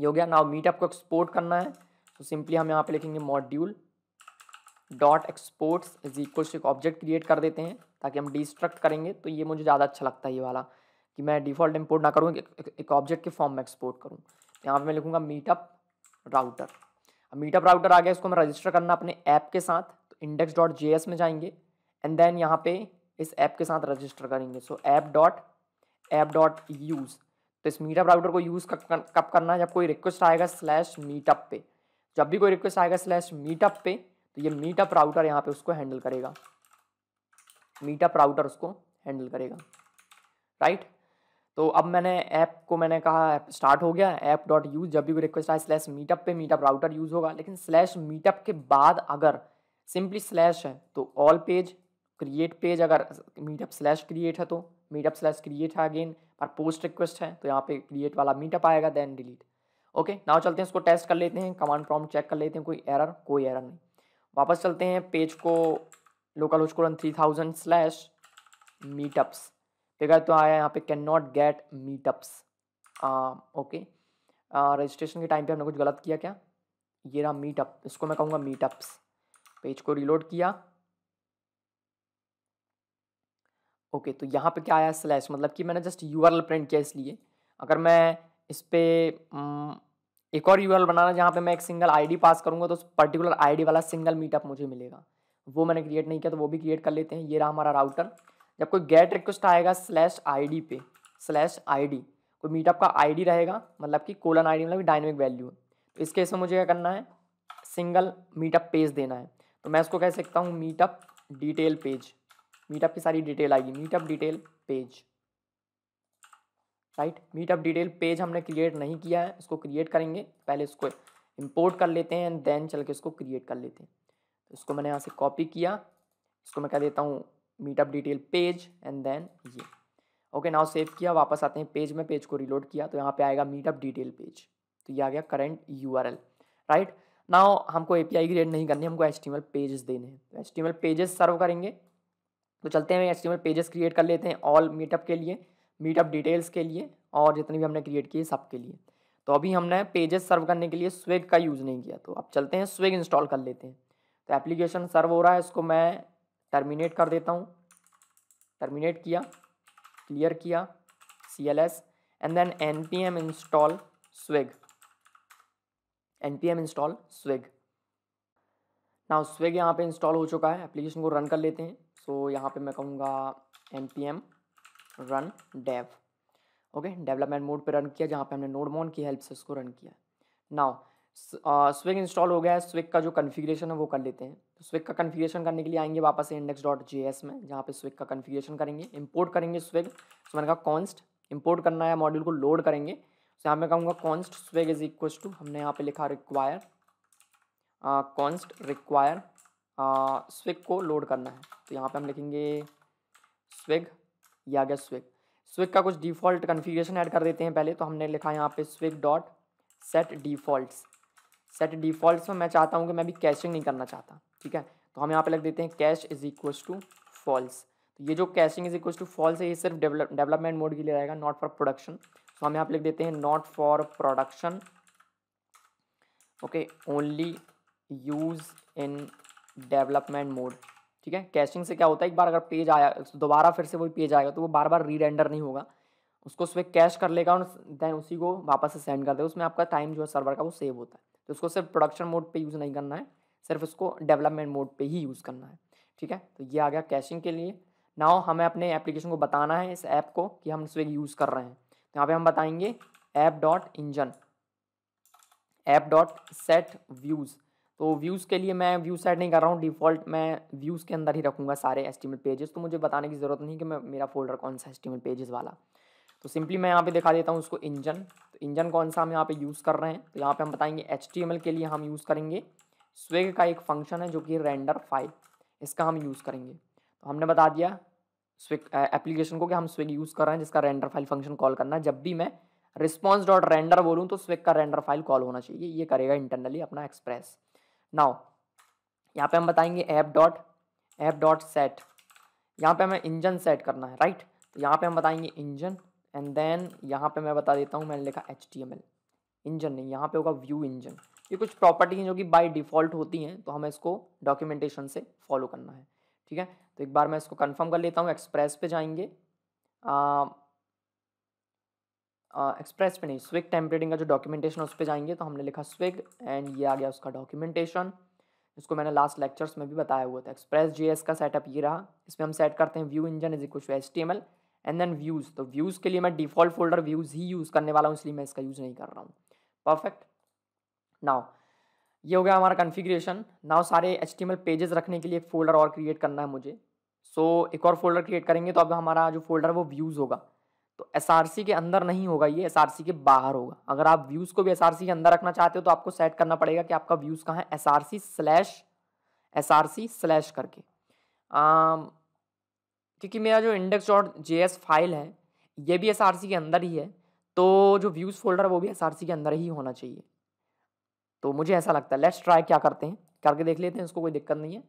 ये हो गया ना मीटअप को एक्सपोर्ट करना है तो सिंपली हम यहाँ पे लिखेंगे module dot exports is equal to एक ऑब्जेक्ट क्रिएट कर देते हैं ताकि हम डिस्ट्रक्ट करेंगे तो ये मुझे ज़्यादा अच्छा लगता है ये वाला कि मैं डिफ़ॉल्ट इम्पोर्ट ना करूँ एक ऑब्जेक्ट के फॉर्म में एक्सपोर्ट करूँ यहाँ पे मैं लिखूंगा मीटअप राउटर अब मीटअप राउटर आ गया इसको हमें रजिस्टर करना अपने ऐप के साथ तो इंडेक्स डॉट जे एस में जाएंगे एंड देन यहाँ पे इस ऐप के साथ रजिस्टर करेंगे so app dot app dot use तो इस मीटअप राउटर को यूज़ कब कब करना है जब कोई रिक्वेस्ट आएगा स्लैश मीटअप पे जब भी कोई रिक्वेस्ट आएगा स्लैश मीटअप पे तो ये मीटअप राउटर यहाँ पे उसको हैंडल करेगा मीटअप राउटर उसको हैंडल करेगा राइट right? तो अब मैंने ऐप को मैंने कहा ऐप स्टार्ट हो गया ऐप डॉट यूज़ जब भी कोई रिक्वेस्ट आए स्लैश मीटअप पे मीटअप राउटर यूज़ होगा लेकिन स्लैश मीटअप के बाद अगर सिंपली स्लैश है तो ऑल पेज क्रिएट पेज अगर मीटअप स्लैश क्रिएट है तो मीटअप स्लैश क्रिएट है अगेन और पोस्ट रिक्वेस्ट है तो यहाँ पे क्रिएट वाला मीटअप आएगा देन डिलीट ओके नाव चलते हैं इसको टेस्ट कर लेते हैं कमांड प्रॉम्प्ट चेक कर लेते हैं कोई एरर कोई एरर नहीं वापस चलते हैं पेज को local run three thousand slash meetups ठीक है तो आया यहाँ पे can not get meetups okay registration के टाइम पे हमने कुछ गलत किया क्या ये रहा मीटअप इसको मैं कहूँगा मीटअप्स पेज को रिलोड किया ओके okay, तो यहाँ पे क्या आया स्लैश मतलब कि मैंने जस्ट यू प्रिंट किया इसलिए अगर मैं इस पर एक और यू बनाना जहाँ पे मैं एक सिंगल आईडी पास करूँगा तो उस पर्टिकुलर आईडी वाला सिंगल मीटअप मुझे मिलेगा वो मैंने क्रिएट नहीं किया तो वो भी क्रिएट कर लेते हैं ये रहा हमारा राउटर जब कोई गेट रिक्वेस्ट आएगा स्लैश आईडी पे स्लैश आईडी कोई मीटअप का आईडी रहेगा मतलब कि कोलन आईडी मतलब डायनेमिक वैल्यू तो इस केस में मुझे क्या करना है सिंगल मीटअप पेज देना है तो मैं इसको कह सकता हूँ मीटअप डिटेल पेज मीटअप की सारी डिटेल आएगी meetup detail page right meetup detail page हमने क्रिएट नहीं किया है इसको क्रिएट करेंगे पहले इसको इंपोर्ट कर लेते हैं एंड देन चल के इसको क्रिएट कर लेते हैं तो इसको मैंने यहाँ से कॉपी किया इसको मैं कह देता हूँ meetup detail page and then ये ओके नाउ सेव किया वापस आते हैं पेज में पेज को रिलोड किया तो यहाँ पे आएगा मीटअप डिटेल पेज तो ये आ गया करंट यू राइट नाउ हमको ए पी क्रिएट नहीं करनी हमको एच पेजेस देने हैं एल पेजेस सर्व करेंगे तो चलते हैं एच पेजेस क्रिएट कर लेते हैं ऑल मीटअप के लिए मीटअप डिटेल्स के लिए और जितने भी हमने क्रिएट किए सब के लिए तो अभी हमने पेजेस सर्व करने के लिए स्विग का यूज़ नहीं किया तो अब चलते हैं स्विग इंस्टॉल कर लेते हैं तो एप्लीकेशन सर्व हो रहा है इसको मैं टर्मिनेट कर देता हूँ टर्मिनेट किया क्लियर किया C L S and then N P M install swig N P M install swig ना स्विग यहाँ पे इंस्टॉल हो चुका है एप्लीकेशन को रन कर लेते हैं सो so, यहाँ पे मैं कहूँगा N P M run dev okay development mode पे रन किया जहाँ पे हमने नोड मॉन की हेल्प से उसको रन किया नाउ स्विग इंस्टॉल हो गया है स्विग का जो कन्फिग्रेशन है वो कर लेते हैं तो स्विग का कन्फिग्रेशन करने के लिए आएंगे वापस इंडेक्स डॉट जे एस में जहाँ पे स्विग का कन्फिग्रेशन करेंगे इंपोर्ट करेंगे स्विग तो मैंने कहा कॉन्स्ट इंपोर्ट करना है मॉड्यूल को लोड करेंगे तो यहाँ मैं कहूँगा const swig is equal to हमने यहाँ पे लिखा रिक्वायर कॉन्स्ट रिक्वायर स्विग को लोड करना है तो यहाँ पे हम लिखेंगे स्विग या गया स्विग स्विग का कुछ डिफ़ॉल्ट कन्फिग्रेशन ऐड कर देते हैं पहले तो हमने लिखा यहाँ पे swig dot set default set default में मैं चाहता हूँ कि मैं भी कैशिंग नहीं करना चाहता ठीक है तो हम यहाँ पे लग देते हैं cache is equals to false तो ये जो caching is equals to false है ये सिर्फ डेवलपमेंट मोड के लिए रहेगा नॉट फॉर प्रोडक्शन तो हम यहाँ पे लिख देते हैं not for production okay only use in development mode ठीक है कैशिंग से क्या होता है एक बार अगर पेज आया दोबारा फिर से वही पेज आएगा तो वो बार बार री रेंडर नहीं होगा उसको उसमें कैश कर लेगा और देन उसी को वापस से सेंड कर देगा उसमें आपका टाइम जो है सर्वर का वो सेव होता है तो उसको सिर्फ प्रोडक्शन मोड पे यूज़ नहीं करना है सिर्फ उसको डेवलपमेंट मोड पे ही यूज़ करना है ठीक है तो ये आ गया कैशिंग के लिए नाउ हमें अपने एप्लीकेशन को बताना है इस ऐप को कि हम स्विग यूज़ कर रहे हैं तो यहाँ पे हम बताएंगे app dot engine app dot set views तो व्यूज़ के लिए मैं व्यू सेट नहीं कर रहा हूँ डिफ़ॉल्ट मैं व्यूज़ के अंदर ही रखूँगा सारे एस्टिमेट पेजेस तो मुझे बताने की ज़रूरत नहीं कि मैं मेरा फोल्डर कौन सा एस्टिमेट पेजेस वाला तो सिंपली मैं यहाँ पे दिखा देता हूँ उसको इंजन तो इंजन कौन सा हम यहाँ पे यूज़ कर रहे हैं तो यहाँ पे हम बताएंगे एच के लिए हम यूज़ करेंगे स्वेग का एक फंक्शन है जो कि रेंडर फाइल इसका हम यूज़ करेंगे तो हमने बता दिया स्विग एप्लीकेशन को कि हम स्विग यूज़ कर रहे हैं जिसका रेंडर फाइल फंक्शन कॉल करना है जब भी मैं रिस्पॉन्स डॉट रेंडर बोलूँ तो स्विग का रेंडर फाइल कॉल होना चाहिए ये करेगा इंटरनली अपना एक्सप्रेस नाउ यहाँ पे हम बताएंगे app dot app dot set यहाँ पे हमें इंजन सेट करना है राइट तो यहाँ पे हम बताएंगे इंजन एंड देन यहाँ पे मैं बता देता हूँ मैंने लिखा एच इंजन नहीं यहाँ पे होगा व्यू इंजन ये कुछ प्रॉपर्टी हैं जो कि बाय डिफ़ॉल्ट होती हैं तो हमें इसको डॉक्यूमेंटेशन से फॉलो करना है ठीक है तो एक बार मैं इसको कंफर्म कर लेता हूँ एक्सप्रेस पे जाएंगे एक्सप्रेस पे नहीं स्विग टेम्परेटिंग का जो डॉक्यूमेंटेशन उस पर जाएंगे तो हमने लिखा स्विग एंड ये आ गया उसका डॉक्यूमेंटेशन इसको मैंने लास्ट लेक्चर्स में भी बताया हुआ था एक्सप्रेस जी का सेटअप ये रहा इसमें हम सेट करते हैं view engine is equal to S T M L and then views तो व्यूज़ के लिए मैं डिफ़ॉल्ट फोल्डर व्यूज़ ही यूज़ करने वाला हूँ इसलिए मैं इसका यूज़ नहीं कर रहा हूँ परफेक्ट नाउ ये हो गया हमारा कॉन्फ़िगरेशन नाउ सारे एच पेजेस रखने के लिए एक फोल्डर और क्रिएट करना है मुझे सो so, एक और फोल्डर क्रिएट करेंगे तो अब हमारा जो फोल्डर वो व्यूज़ होगा तो एस के अंदर नहीं होगा ये एस के बाहर होगा अगर आप व्यूज़ को भी एस के अंदर रखना चाहते हो तो आपको सेट करना पड़ेगा कि आपका व्यूज़ कहाँ है S R C slash S R C slash करके um, क्योंकि मेरा जो index dot J S file है ये भी एस के अंदर ही है तो जो व्यूज़ फोल्डर है वो भी एस के अंदर ही होना चाहिए तो मुझे ऐसा लगता है लेट्स ट्राई क्या करते हैं करके देख लेते हैं उसको कोई दिक्कत नहीं है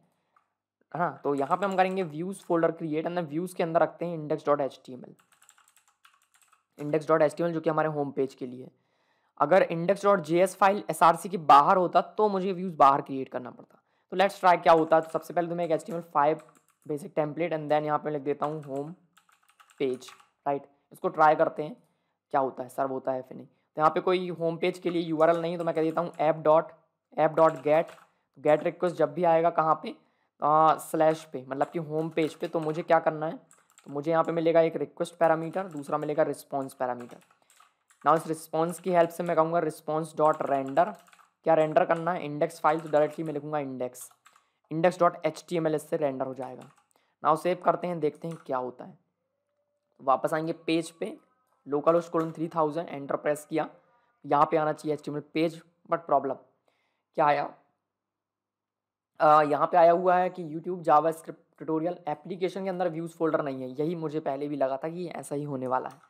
हाँ तो यहाँ पे हम करेंगे व्यूज़ फोल्डर क्रिएट अंदर व्यूज़ के अंदर रखते हैं index dot H T M L index dot H T M L जो कि हमारे होम पेज के लिए अगर index dot J S file S R C के बाहर होता तो मुझे व्यूज़ बाहर क्रिएट करना पड़ता तो लेट्स ट्राई क्या होता तो सबसे पहले तो मैं एक H T M L five basic template and then यहाँ पे लिख देता हूँ होम पेज राइट इसको ट्राई करते हैं क्या होता है सर्व होता है फिर नहीं यहाँ पे कोई होम पेज के लिए यू नहीं है तो मैं कह देता हूँ app dot app dot get get request जब भी आएगा कहाँ पे स्लैश पे मतलब कि होम पेज पे तो मुझे क्या करना है तो मुझे यहाँ पे मिलेगा एक रिक्वेस्ट पैरामीटर दूसरा मिलेगा रिस्पॉन्स पैरामीटर ना इस रिस्पॉन्स की हेल्प से मैं कहूँगा रिस्पॉन्स डॉट रेंडर क्या रेंडर करना है इंडेक्स फाइल तो डायरेक्टली मैं लिखूँगा index index dot H T M L इससे रेंडर हो जाएगा नाउ सेव करते हैं देखते हैं क्या होता है वापस आएंगे पेज पे local colon three thousand enter press किया यहाँ पे आना चाहिए एस्टिमेट पेज बट प्रॉब्लम क्या आया यहाँ पे आया हुआ है कि YouTube JavaScript tutorial application के अंदर व्यूज़ फोल्डर नहीं है यही मुझे पहले भी लगा था कि ऐसा ही होने वाला है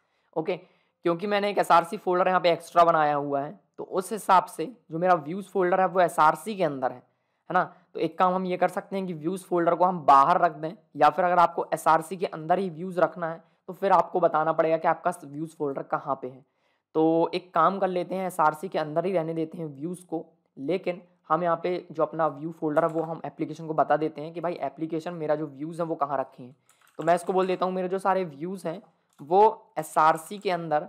ओके क्योंकि मैंने एक एस फोल्डर यहाँ पे एक्स्ट्रा बनाया हुआ है तो उस हिसाब से जो मेरा व्यूज़ फोल्डर है वो एस के अंदर है है ना तो एक काम हम ये कर सकते हैं कि व्यूज़ फोल्डर को हम बाहर रख दें या फिर अगर आपको एस के अंदर ही व्यूज़ रखना है तो फिर आपको बताना पड़ेगा कि आपका व्यूज़ फोल्डर कहाँ पे है तो एक काम कर लेते हैं एस के अंदर ही रहने देते हैं व्यूज़ को लेकिन हम यहाँ पे जो अपना व्यू फोल्डर है वो हम एप्लीकेशन को बता देते हैं कि भाई एप्लीकेशन मेरा जो व्यूज़ है वो कहाँ रखे हैं तो मैं इसको बोल देता हूँ मेरे जो सारे व्यूज़ हैं वो एस के अंदर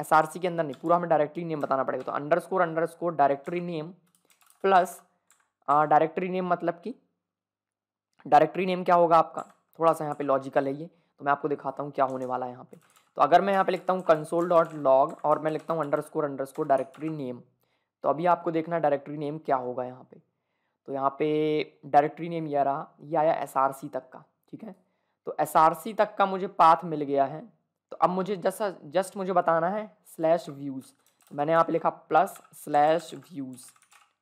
एस के अंदर नहीं पूरा हमें डायरेक्टरी नेम बताना पड़ेगा तो underscore underscore directory name plus directory name मतलब कि डायरेक्टरी नेम क्या होगा आपका थोड़ा सा यहाँ पे लॉजिकल है ये तो मैं आपको दिखाता हूँ क्या होने वाला है यहाँ पे तो अगर मैं यहाँ पे लिखता हूँ कंसोल डॉट लॉग और मैं लिखता हूँ underscore underscore directory name तो अभी आपको देखना डायरेक्टरी नेम क्या होगा यहाँ पे तो यहाँ पे डायरेक्टरी नेम यह रहा ये आया एस तक का ठीक है तो एस तक का मुझे पाथ मिल गया है तो अब मुझे जैसा जस्ट मुझे बताना है स्लैश व्यूज़ तो मैंने यहाँ पे लिखा plus slash views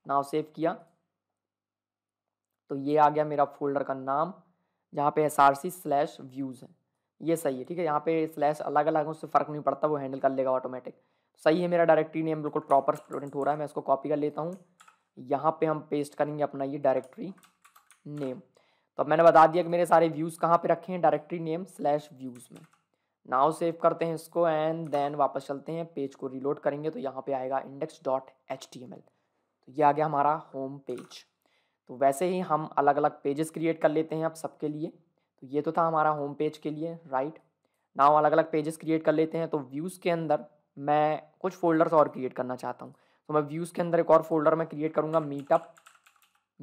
now save किया तो ये आ गया मेरा फोल्डर का नाम जहाँ पे S R C slash views है ये सही है ठीक है यहाँ पे स्लैश अलग अलग उससे फ़र्क नहीं पड़ता वो हैंडल कर लेगा ऑटोमेटिक सही है मेरा डायरेक्टरी नेम बिल्कुल प्रॉपर स्टूडेंट हो रहा है मैं इसको कॉपी कर लेता हूँ यहाँ पे हम पेस्ट करेंगे अपना ये डायरेक्टरी नेम तो अब मैंने बता दिया कि मेरे सारे व्यूज़ कहाँ पे रखे हैं डायरेक्टरी नेम स्लैश व्यूज़ में नाव सेव करते हैं इसको एंड देन वापस चलते हैं पेज को रिलोड करेंगे तो यहाँ पे आएगा index dot H T M L तो ये आ गया हमारा होम पेज तो वैसे ही हम अलग अलग पेजेस क्रिएट कर लेते हैं आप सबके लिए तो ये तो था हमारा होम पेज के लिए राइट नाउ अलग अलग पेजेस क्रिएट कर लेते हैं तो व्यूज़ के अंदर मैं कुछ फोल्डर्स और क्रिएट करना चाहता हूँ तो मैं व्यूज़ के अंदर एक और फोल्डर मैं क्रिएट करूँगा मीटअप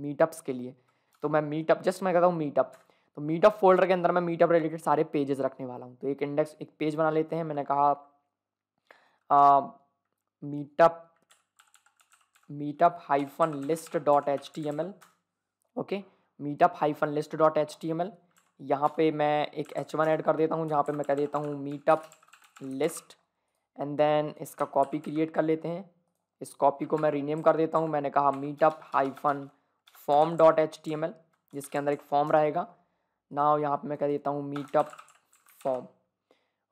मीटअप्स के लिए तो मैं मीटअप जस्ट मैं कहता हूँ मीटअप तो मीटअप फोल्डर के अंदर मैं मीटअप रिलेटेड सारे पेजेस रखने वाला हूँ तो एक इंडेक्स एक पेज बना लेते हैं मैंने कहा meetup meetup hyphen list dot H T M L okay meetup hyphen list dot H T M L यहाँ पे मैं एक एच वन ऐड कर देता हूँ जहाँ पे मैं कह देता हूँ मीटअप लिस्ट एंड देन इसका कॉपी क्रिएट कर लेते हैं इस कॉपी को मैं रीनेम कर देता हूँ मैंने कहा meetup hyphen form dot H T M L जिसके अंदर एक फॉर्म रहेगा ना यहाँ पे मैं कह देता हूँ मीटअप फॉर्म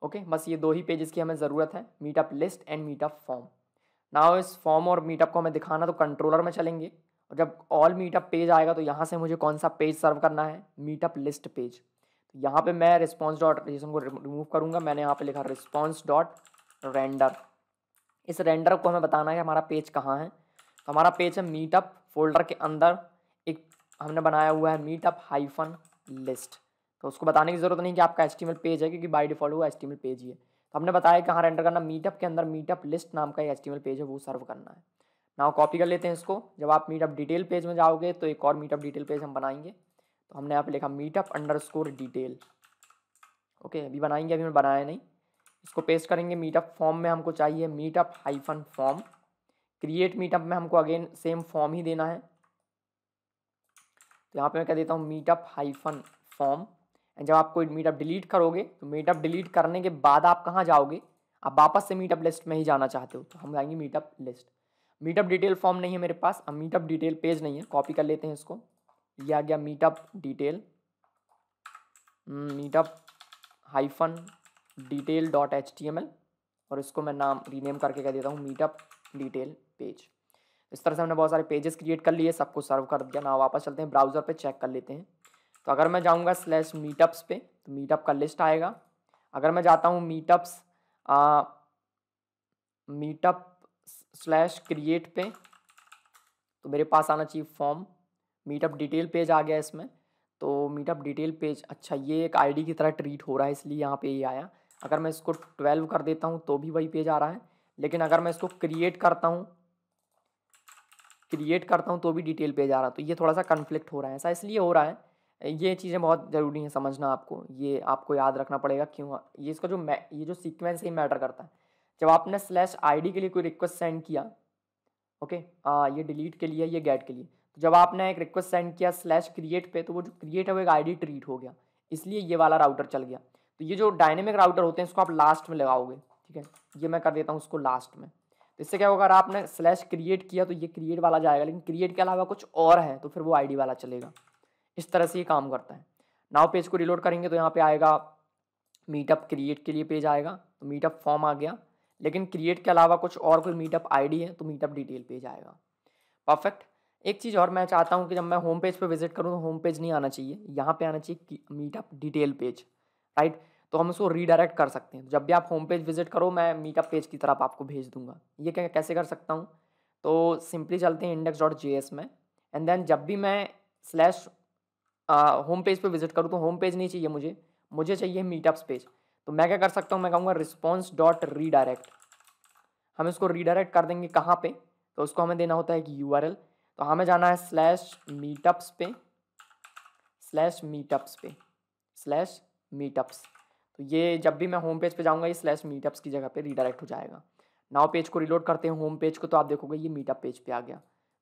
ओके बस ये दो ही पेजेस की हमें ज़रूरत है meetup list and meetup form now इस फॉर्म और मीटअप को हमें दिखाना तो कंट्रोलर में चलेंगे और जब ऑल मीटअप पेज आएगा तो यहाँ से मुझे कौन सा पेज सर्व करना है मीटअप लिस्ट पेज तो यहाँ पे मैं रिस्पॉन्स डॉट जिसम को रिमूव करूँगा मैंने यहाँ पे लिखा रिस्पॉन्स डॉट रेंडर इस रेंडर को हमें बताना है कि हमारा पेज कहाँ है तो हमारा पेज है मीटअप फोल्डर के अंदर एक हमने बनाया हुआ है मीटअप हाइफन लिस्ट तो उसको बताने की ज़रूरत नहीं कि आपका एस पेज है क्योंकि बाई डिफ़ॉल्ट वो एस पेज ही है तो हमने बताया कहाँ रेंडर करना मीटअप के अंदर मीटअप लिस्ट नाम का एस पेज है वो सर्व करना है नाउ कॉपी कर लेते हैं इसको जब आप मीटअप डिटेल पेज में जाओगे तो एक और मीटअप डिटेल पेज हम बनाएंगे तो हमने यहाँ पे लिखा meetup underscore detail okay अभी बनाएंगे अभी मैं बनाया नहीं इसको पेस्ट करेंगे मीटअप फॉर्म में हमको चाहिए meetup hyphen form create meetup में हमको अगेन सेम फॉर्म ही देना है तो यहाँ पे मैं कह देता हूँ मीटअप हाइफन फॉर्म एंड जब आप कोई मीटअप डिलीट करोगे तो मीटअप डिलीट करने के बाद आप कहाँ जाओगे आप वापस से मीटअप लिस्ट में ही जाना चाहते हो तो हम जाएंगे meetup list meetup detail form नहीं है मेरे पास अब मीटअप डिटेल पेज नहीं है कॉपी कर लेते हैं इसको ये आ गया meetup detail hmm, meetup hyphen detail dot H T M L और इसको मैं नाम रीनेम करके कह देता हूँ मीटअप डिटेल पेज इस तरह से हमने बहुत सारे पेजेस क्रिएट कर लिए सबको सर्व कर दिया ना वापस चलते हैं ब्राउज़र पे चेक कर लेते हैं तो अगर मैं जाऊँगा स्लैश मीटअप्स पे तो मीटअप का लिस्ट आएगा अगर मैं जाता हूँ मीटअप्स मीटअप स्लैश क्रिएट पे तो मेरे पास आना चाहिए फॉर्म मीटअप डिटेल पेज आ गया इसमें तो मीटअप डिटेल पेज अच्छा ये एक आईडी की तरह ट्रीट हो रहा है इसलिए यहाँ पे ये आया अगर मैं इसको ट्वेल्व कर देता हूँ तो भी वही पेज आ रहा है लेकिन अगर मैं इसको क्रिएट करता हूँ क्रिएट करता हूँ तो भी डिटेल पेज आ रहा है तो ये थोड़ा सा कन्फ्लिक्ट हो रहा है ऐसा इसलिए हो रहा है ये चीज़ें बहुत ज़रूरी हैं समझना आपको ये आपको याद रखना पड़ेगा क्यों ये इसका जो ये जो सीक्वेंस ही मैटर करता है जब आपने स्लैश आईडी के लिए कोई रिक्वेस्ट सेंड किया ओके आ, ये डिलीट के लिए ये गेट के लिए तो जब आपने एक रिक्वेस्ट सेंड किया स्लैश क्रिएट पे तो वो जो क्रिएट है वो एक आईडी ट्रीट हो गया इसलिए ये वाला राउटर चल गया तो ये जो डायनेमिक राउटर होते हैं इसको आप लास्ट में लगाओगे ठीक है ये मैं कर देता हूँ उसको लास्ट में तो इससे क्या होगा अगर आपने स्लैश क्रिएट किया तो ये क्रिएट वाला जाएगा लेकिन क्रिएट के अलावा कुछ और है तो फिर वो आई वाला चलेगा इस तरह से ये काम करता है नाव पेज को रिलोड करेंगे तो यहाँ पर आएगा मीटअप क्रिएट के लिए पेज आएगा तो मीटअप फॉर्म आ गया लेकिन क्रिएट के अलावा कुछ और कोई मीटअप आईडी है तो मीटअप डिटेल पेज आएगा परफेक्ट एक चीज़ और मैं चाहता हूँ कि जब मैं होम पेज पर विजिट करूँ तो होम पेज नहीं आना चाहिए यहाँ पे आना चाहिए मीटअप डिटेल पेज राइट तो हम उसको रीडायरेक्ट कर सकते हैं जब भी आप होम पेज विजिट करो मैं मीटअप पेज की तरफ आपको भेज दूंगा ये क्या कैसे कर सकता हूँ तो सिंपली चलते हैं इंडेक्स डॉट जे एस में एंड देन जब भी मैं स्लैश होम पेज पर विजिट करूँ तो होम पेज नहीं चाहिए मुझे मुझे चाहिए मीटअप्स पेज तो मैं क्या कर सकता हूँ मैं कहूँगा रिस्पॉन्स डॉट रीडायरेक्ट हम इसको रीडायरेक्ट कर देंगे कहाँ पे तो उसको हमें देना होता है कि यू तो हमें जाना है स्लैश मीटअप्स पे स्लैश मीटअप्स पे स्लैश मीटअप्स तो ये जब भी मैं होम पेज पे जाऊँगा ये स्लैश मीटअप्स की जगह पे रीडायरेक्ट हो जाएगा नाव पेज को रिलोड करते हैं होम पेज को तो आप देखोगे ये मीटअप पेज पर आ गया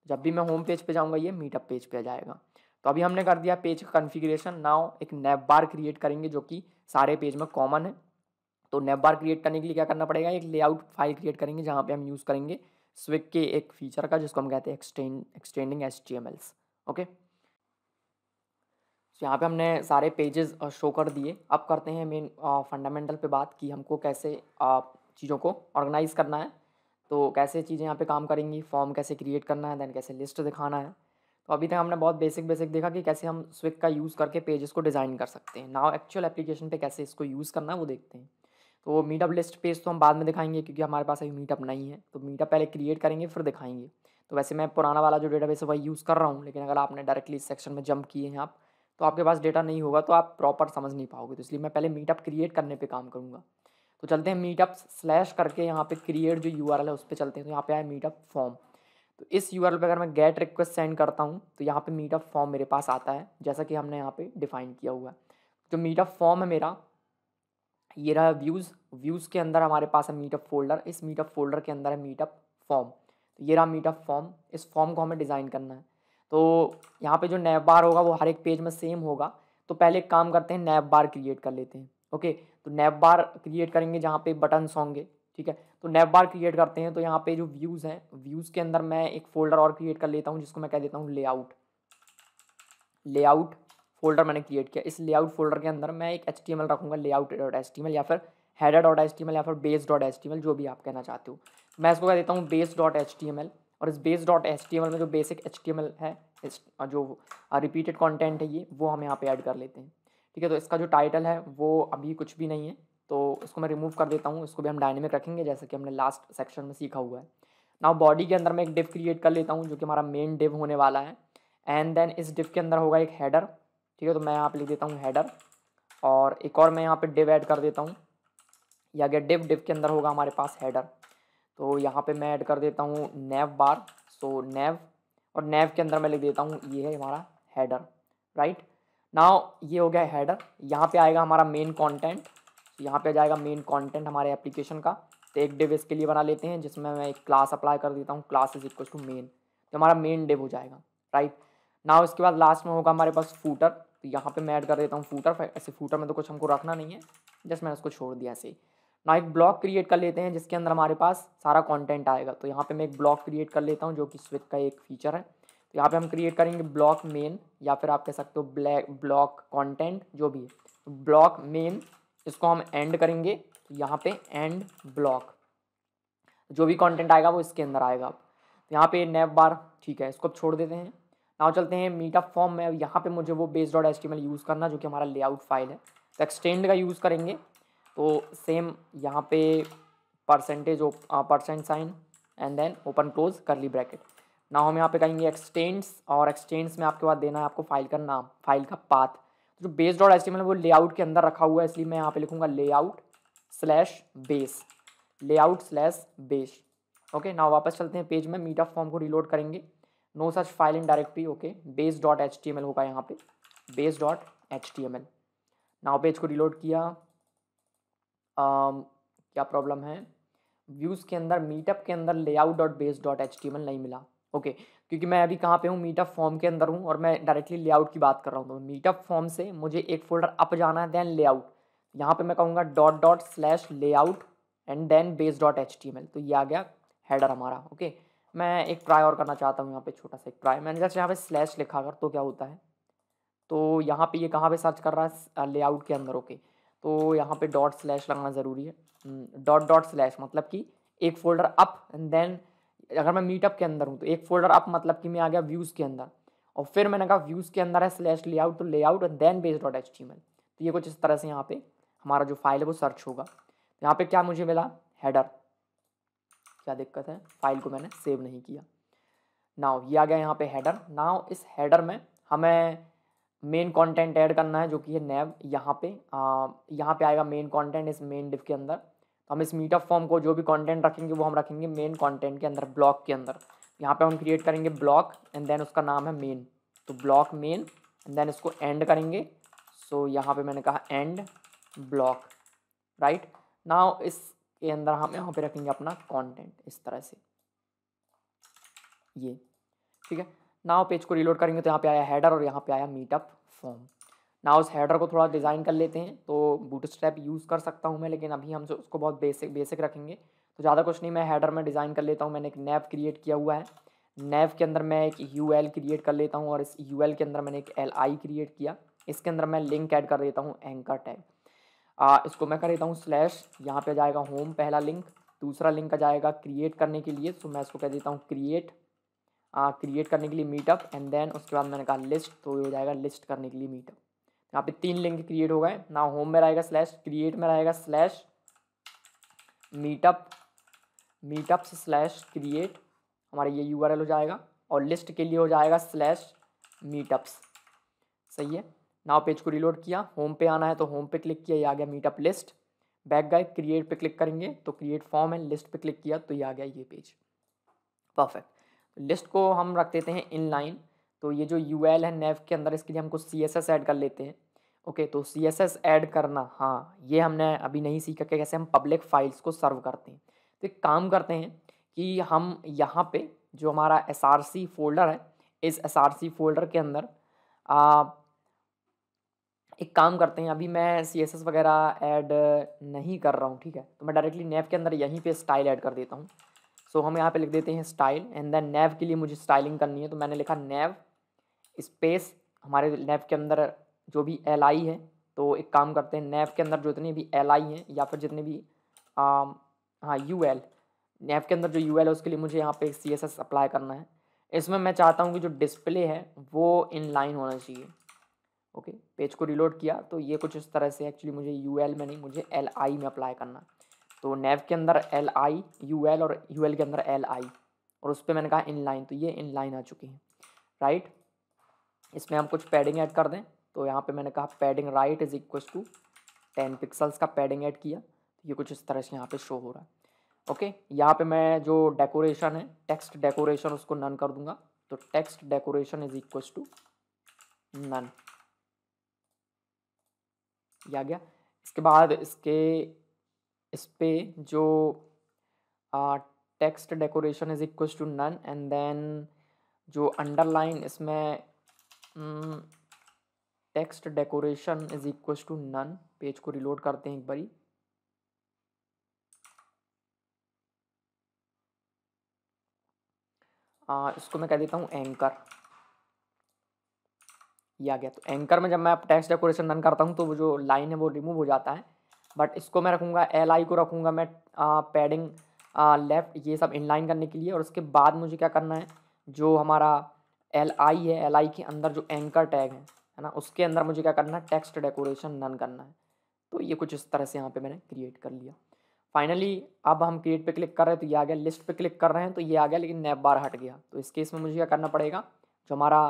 जब भी मैं होम पेज पर जाऊँगा ये मीटअप पेज पर आ जाएगा तो अभी हमने कर दिया पेज का कन्फिग्रेशन नाउ एक नेब बार क्रिएट करेंगे जो कि सारे पेज में कॉमन है तो नेब बार क्रिएट करने के लिए क्या करना पड़ेगा एक लेआउट फाइल क्रिएट करेंगे जहाँ पे हम यूज़ करेंगे स्विक के एक फीचर का जिसको हम कहते हैं एक्सटें extending S T M Ls okay तो यहाँ पर हमने सारे पेजेस शो कर दिए अब करते हैं मेन फंडामेंटल पे बात कि हमको कैसे चीज़ों को ऑर्गेनाइज करना है तो कैसे चीज़ें यहाँ पे काम करेंगी फॉर्म कैसे क्रिएट करना है देन कैसे लिस्ट दिखाना है तो अभी तक हमने बहुत बेसिक बेसिक देखा कि कैसे हम स्विक का यूज़ करके पेजेस को डिज़ाइन कर सकते हैं नाउ एक्चुअल एप्लीकेशन पे कैसे इसको यूज़ करना है वो देखते हैं तो मीटअप लिस्ट पेज तो हम बाद में दिखाएंगे क्योंकि हमारे पास अभी मीटअप नहीं है तो मीटअप पहले क्रिएट करेंगे फिर दिखाएंगे तो वैसे मैं पुराना वाला जो डेटा है वही यूज़ कर रहा हूँ लेकिन अगर आपने डायरेक्टली इस सेक्शन में जंप किए हैं आप तो आपके पास डेटा नहीं होगा तो आप प्रॉपर समझ नहीं पाओगे तो इसलिए मैं पहले मीटअप क्रिएट करने पर काम करूँगा तो चलते हैं मीटअप स्लैश करके यहाँ पे क्रिएट जो यू है उस पर चलते हैं तो यहाँ पे आए मीटअप फॉर्म तो इस यू पे अगर मैं गेट रिक्वेस्ट सेंड करता हूँ तो यहाँ पे मीटअप फॉर्म मेरे पास आता है जैसा कि हमने यहाँ पे डिफाइन किया हुआ है जो मीटअप फॉर्म है मेरा ये रहा व्यूज़ व्यूज़ के अंदर हमारे पास है मीटअप फोल्डर इस मीटअप फोल्डर के अंदर है मीटअप फॉर्म तो ये रहा मीटअप फॉर्म इस फॉर्म को हमें डिज़ाइन करना है तो यहाँ पे जो नैब बार होगा वो हर एक पेज में सेम होगा तो पहले एक काम करते हैं नैब बार क्रिएट कर लेते हैं ओके तो नैब बार क्रिएट करेंगे जहाँ पे बटन्स होंगे ठीक है तो नेव बार क्रिएट करते हैं तो यहाँ पे जो व्यूज़ हैं व्यूज़ के अंदर मैं एक फोल्डर और क्रिएट कर लेता हूँ जिसको मैं कह देता हूँ लेआउट लेआउट फोल्डर मैंने क्रिएट किया इस लेआउट फोल्डर के अंदर मैं एक एच टी एम एल रखूँगा layout dot H T M L या फिर header dot H T M L या फिर base dot H T M L जो भी आप कहना चाहते हो मैं इसको कह देता हूँ base dot H T M L और इस base dot H T M L में जो basic H T M L है इस जो रिपीटेड कॉन्टेंट है ये वो हम यहाँ पे ऐड कर लेते हैं ठीक है तो इसका जो टाइटल है वो अभी कुछ भी नहीं है तो इसको मैं रिमूव कर देता हूँ इसको भी हम डायनेमिक रखेंगे जैसे कि हमने लास्ट सेक्शन में सीखा हुआ है नाउ बॉडी के अंदर मैं एक डिव क्रिएट कर लेता हूँ जो कि हमारा मेन डिव होने वाला है एंड देन इस डिव के अंदर होगा एक हैडर ठीक है तो मैं यहाँ पर लिख देता हूँ हैडर और एक और मैं यहाँ पर डिव ऐड कर देता हूँ या गया डिव डिव के अंदर होगा हमारे पास हैडर तो यहाँ पर मैं ऐड कर देता हूँ नेव बार सो नेव और नेव के अंदर मैं लिख देता हूँ ये है हमारा हैडर राइट नाउ ये हो गया हैडर यहाँ पे आएगा हमारा मेन कंटेंट यहाँ पे आ जाएगा मेन कंटेंट हमारे एप्लीकेशन का तो एक डिव इसके लिए बना लेते हैं जिसमें मैं एक क्लास अप्लाई कर देता हूँ class is equal to main तो हमारा मेन डिव हो जाएगा राइट ना उसके बाद लास्ट में होगा हमारे पास फूटर तो यहाँ पर मैं ऐड कर देता हूँ फूटर ऐसे फूटर में तो कुछ हमको रखना नहीं है जस्ट मैंने उसको छोड़ दिया ऐसे ना एक ब्लॉक क्रिएट कर लेते हैं जिसके अंदर हमारे पास सारा कॉन्टेंट आएगा तो यहाँ पर मैं एक ब्लॉक क्रिएट कर लेता हूँ जो कि स्विच का एक फीचर है तो यहाँ पे हम क्रिएट करेंगे ब्लॉक मेन या फिर आप कह सकते हो ब्लैक ब्लॉक कंटेंट जो भी है ब्लॉक तो मेन इसको हम एंड करेंगे तो यहाँ पे एंड ब्लॉक जो भी कंटेंट आएगा वो इसके अंदर आएगा तो यहाँ पे नेव बार ठीक है इसको छोड़ देते हैं नाउ चलते हैं मीटअप फॉर्म में यहाँ पे मुझे वो बेस डॉट एस यूज़ करना जो कि हमारा लेआउट फाइल है तो एक्सटेंड का यूज़ करेंगे तो सेम यहाँ पे percentage percent sign and then open close curly bracket ना हम यहाँ पे कहेंगे एक्सटेंड्स और एक्सटेंड्स में आपके पास देना है आपको फाइल का नाम फाइल का पाथ जो बेस डॉट एच है वो लेआउट के अंदर रखा हुआ है इसलिए मैं यहाँ पे लिखूंगा layout slash base layout slash base okay ना वापस चलते हैं पेज में मीटअप फॉर्म को रिलोड करेंगे no such file in directory okay base dot H T M L होगा यहाँ पे base dot H T M L now page को रिलोड किया um, क्या प्रॉब्लम है व्यूज़ के अंदर मीटअप के अंदर layout dot base dot H T M L नहीं मिला ओके okay, क्योंकि मैं अभी कहाँ पे हूँ मीटअप फॉर्म के अंदर हूँ और मैं डायरेक्टली लेआउट की बात कर रहा हूँ तो मीटअप फॉर्म से मुझे एक फोल्डर अप जाना है देन लेआउट यहाँ पे मैं कहूँगा dot dot slash layout and then base dot H T M L तो ये आ गया हेडर हमारा ओके okay? मैं एक ट्राई और करना चाहता हूँ यहाँ पे छोटा सा एक ट्राई मैंने जैसे यहाँ पे स्लैश लिखा अगर तो क्या होता है तो यहाँ पे ये यह कहाँ पे सर्च कर रहा है लेआउट के अंदर ओके okay? तो यहाँ पे डॉट स्लैश लगाना ज़रूरी है डॉट डॉट स्लैश मतलब कि एक फोल्डर अप एंड देन अगर मैं मीटअप के अंदर हूँ तो एक फोल्डर अप मतलब कि मैं आ गया व्यूज़ के अंदर और फिर मैंने कहा व्यूज़ के अंदर है स्लैश लेआउट तो layout and then base dot H तो ये कुछ इस तरह से यहाँ पे हमारा जो फाइल है वो सर्च होगा तो यहाँ पे क्या मुझे मिला हैडर क्या दिक्कत है फाइल को मैंने सेव नहीं किया नाव ये आ गया यहाँ पे हैडर नाव इस हैडर में हमें मेन कंटेंट ऐड करना है जो कि है नैब यहाँ पे आ, यहाँ पे आएगा मेन कंटेंट इस मेन डिफ के अंदर तो हम इस मीटअप फॉर्म को जो भी कंटेंट रखेंगे वो हम रखेंगे मेन कंटेंट के अंदर ब्लॉक के अंदर यहाँ पे हम क्रिएट करेंगे ब्लॉक एंड देन उसका नाम है मेन तो ब्लॉक मेन एंड देन इसको एंड करेंगे सो so, यहाँ पे मैंने कहा एंड ब्लॉक राइट नाउ इसके अंदर हम यहाँ पे रखेंगे अपना कंटेंट इस तरह से ये ठीक है नाउ पेज को रिलोड करेंगे तो यहाँ पे आया हेडर और यहाँ पे आया मीटअप फॉर्म ना उस हेडर को थोड़ा डिज़ाइन कर लेते हैं तो बूट स्ट्रैप यूज़ कर सकता हूँ मैं लेकिन अभी हम उसको बहुत बेसिक बेसिक रखेंगे तो ज़्यादा कुछ नहीं मैं हेडर में डिज़ाइन कर लेता हूँ मैंने एक नैव क्रिएट किया हुआ है नैव के अंदर मैं एक यू एल क्रिएट कर लेता हूँ और इस यू एल के अंदर मैंने एक एल आई क्रिएट किया इसके अंदर मैं लिंक ऐड कर देता हूँ एंकर टैग इसको मैं कर देता हूँ स्लैश यहाँ पर जाएगा होम पहला लिंक दूसरा लिंक का जाएगा क्रिएट करने के लिए तो मैं इसको कह देता हूँ क्रिएट क्रिएट करने के लिए मीटअप एंड देन उसके बाद मैंने कहा लिस्ट तो ये हो जाएगा लिस्ट करने के लिए मीटअप यहाँ पे तीन लिंक क्रिएट हो गए ना होम में रहेगा स्लैश क्रिएट में रहेगा slash meetup meetup slash create हमारा ये यू हो जाएगा और लिस्ट के लिए हो जाएगा स्लैश मीटअप्स सही है नाव पेज को रिलोड किया होम पे आना है तो होम पे क्लिक किया ये आ गया मीटअप लिस्ट बैक गए क्रिएट पे क्लिक करेंगे तो क्रिएट फॉर्म है लिस्ट पे क्लिक किया तो ये आ गया ये पेज परफेक्ट लिस्ट को हम रख देते हैं इन लाइन तो ये जो यू एल है नेव e के अंदर इसके लिए हमको सी एस एस ऐड कर लेते हैं ओके तो सी एस एस ऐड करना हाँ ये हमने अभी नहीं सीखा कि कैसे हम पब्लिक फाइल्स को सर्व करते हैं तो एक काम करते हैं कि हम यहाँ पे जो हमारा एस आर सी फोल्डर है इस एस आर सी फोल्डर के अंदर आ, एक काम करते हैं अभी मैं सी एस एस वगैरह ऐड नहीं कर रहा हूँ ठीक है तो मैं डायरेक्टली नेव e के अंदर यहीं पे स्टाइल ऐड कर देता हूँ सो so, हम यहाँ पे लिख देते हैं स्टाइल एंड देन नेव के लिए मुझे स्टाइलिंग करनी है तो मैंने लिखा नेव स्पेस हमारे लैब के अंदर जो भी एल आई है तो एक काम करते हैं नैफ के अंदर जो जितने भी एल आई हैं या फिर जितने भी आ, हाँ यू एल नैफ के अंदर जो यू एल है उसके लिए मुझे यहाँ पे सी एस एस अप्लाई करना है इसमें मैं चाहता हूँ कि जो डिस्प्ले है वो इन लाइन होना चाहिए ओके पेज को रिलोड किया तो ये कुछ इस तरह से एक्चुअली मुझे यू एल में नहीं मुझे एल आई में अप्लाई करना तो नैव के अंदर एल आई यू एल और यू एल के अंदर एल आई और उस पर मैंने कहा इन लाइन तो ये इन लाइन आ चुकी है राइट इसमें हम कुछ पैडिंग ऐड कर दें तो यहाँ पे मैंने कहा padding right is equal to ten pixels का पैडिंग ऐड किया ये कुछ इस तरह से यहाँ पे शो हो रहा है ओके यहाँ पे मैं जो डेकोरेशन है टेक्स्ट डेकोरेशन उसको नन कर दूंगा तो text decoration is equal to none आ गया इसके बाद इसके इस पे जो text decoration is equal to none and then जो अंडरलाइन इसमें text decoration is equal to none page को रिलोड करते हैं एक बारी आ, ah, इसको मैं कह देता हूँ एंकर ये आ गया तो एंकर में जब मैं टेक्स्ट डेकोरेशन नन करता हूँ तो वो जो लाइन है वो रिमूव हो जाता है बट इसको मैं रखूँगा एल आई को रखूँगा मैं आ, पैडिंग आ, लेफ्ट ये सब इनलाइन करने के लिए और उसके बाद मुझे क्या करना है जो हमारा एल आई है एल आई के अंदर जो एंकर टैग है है ना उसके अंदर मुझे क्या करना है टेक्स्ट डेकोरेशन नन करना है तो ये कुछ इस तरह से यहाँ पे मैंने क्रिएट कर लिया फाइनली अब हम क्रिएट पे क्लिक कर रहे हैं तो ये आ गया लिस्ट पे क्लिक कर रहे हैं तो ये आ गया लेकिन नैब बार हट गया तो इस केस में मुझे क्या करना पड़ेगा जो हमारा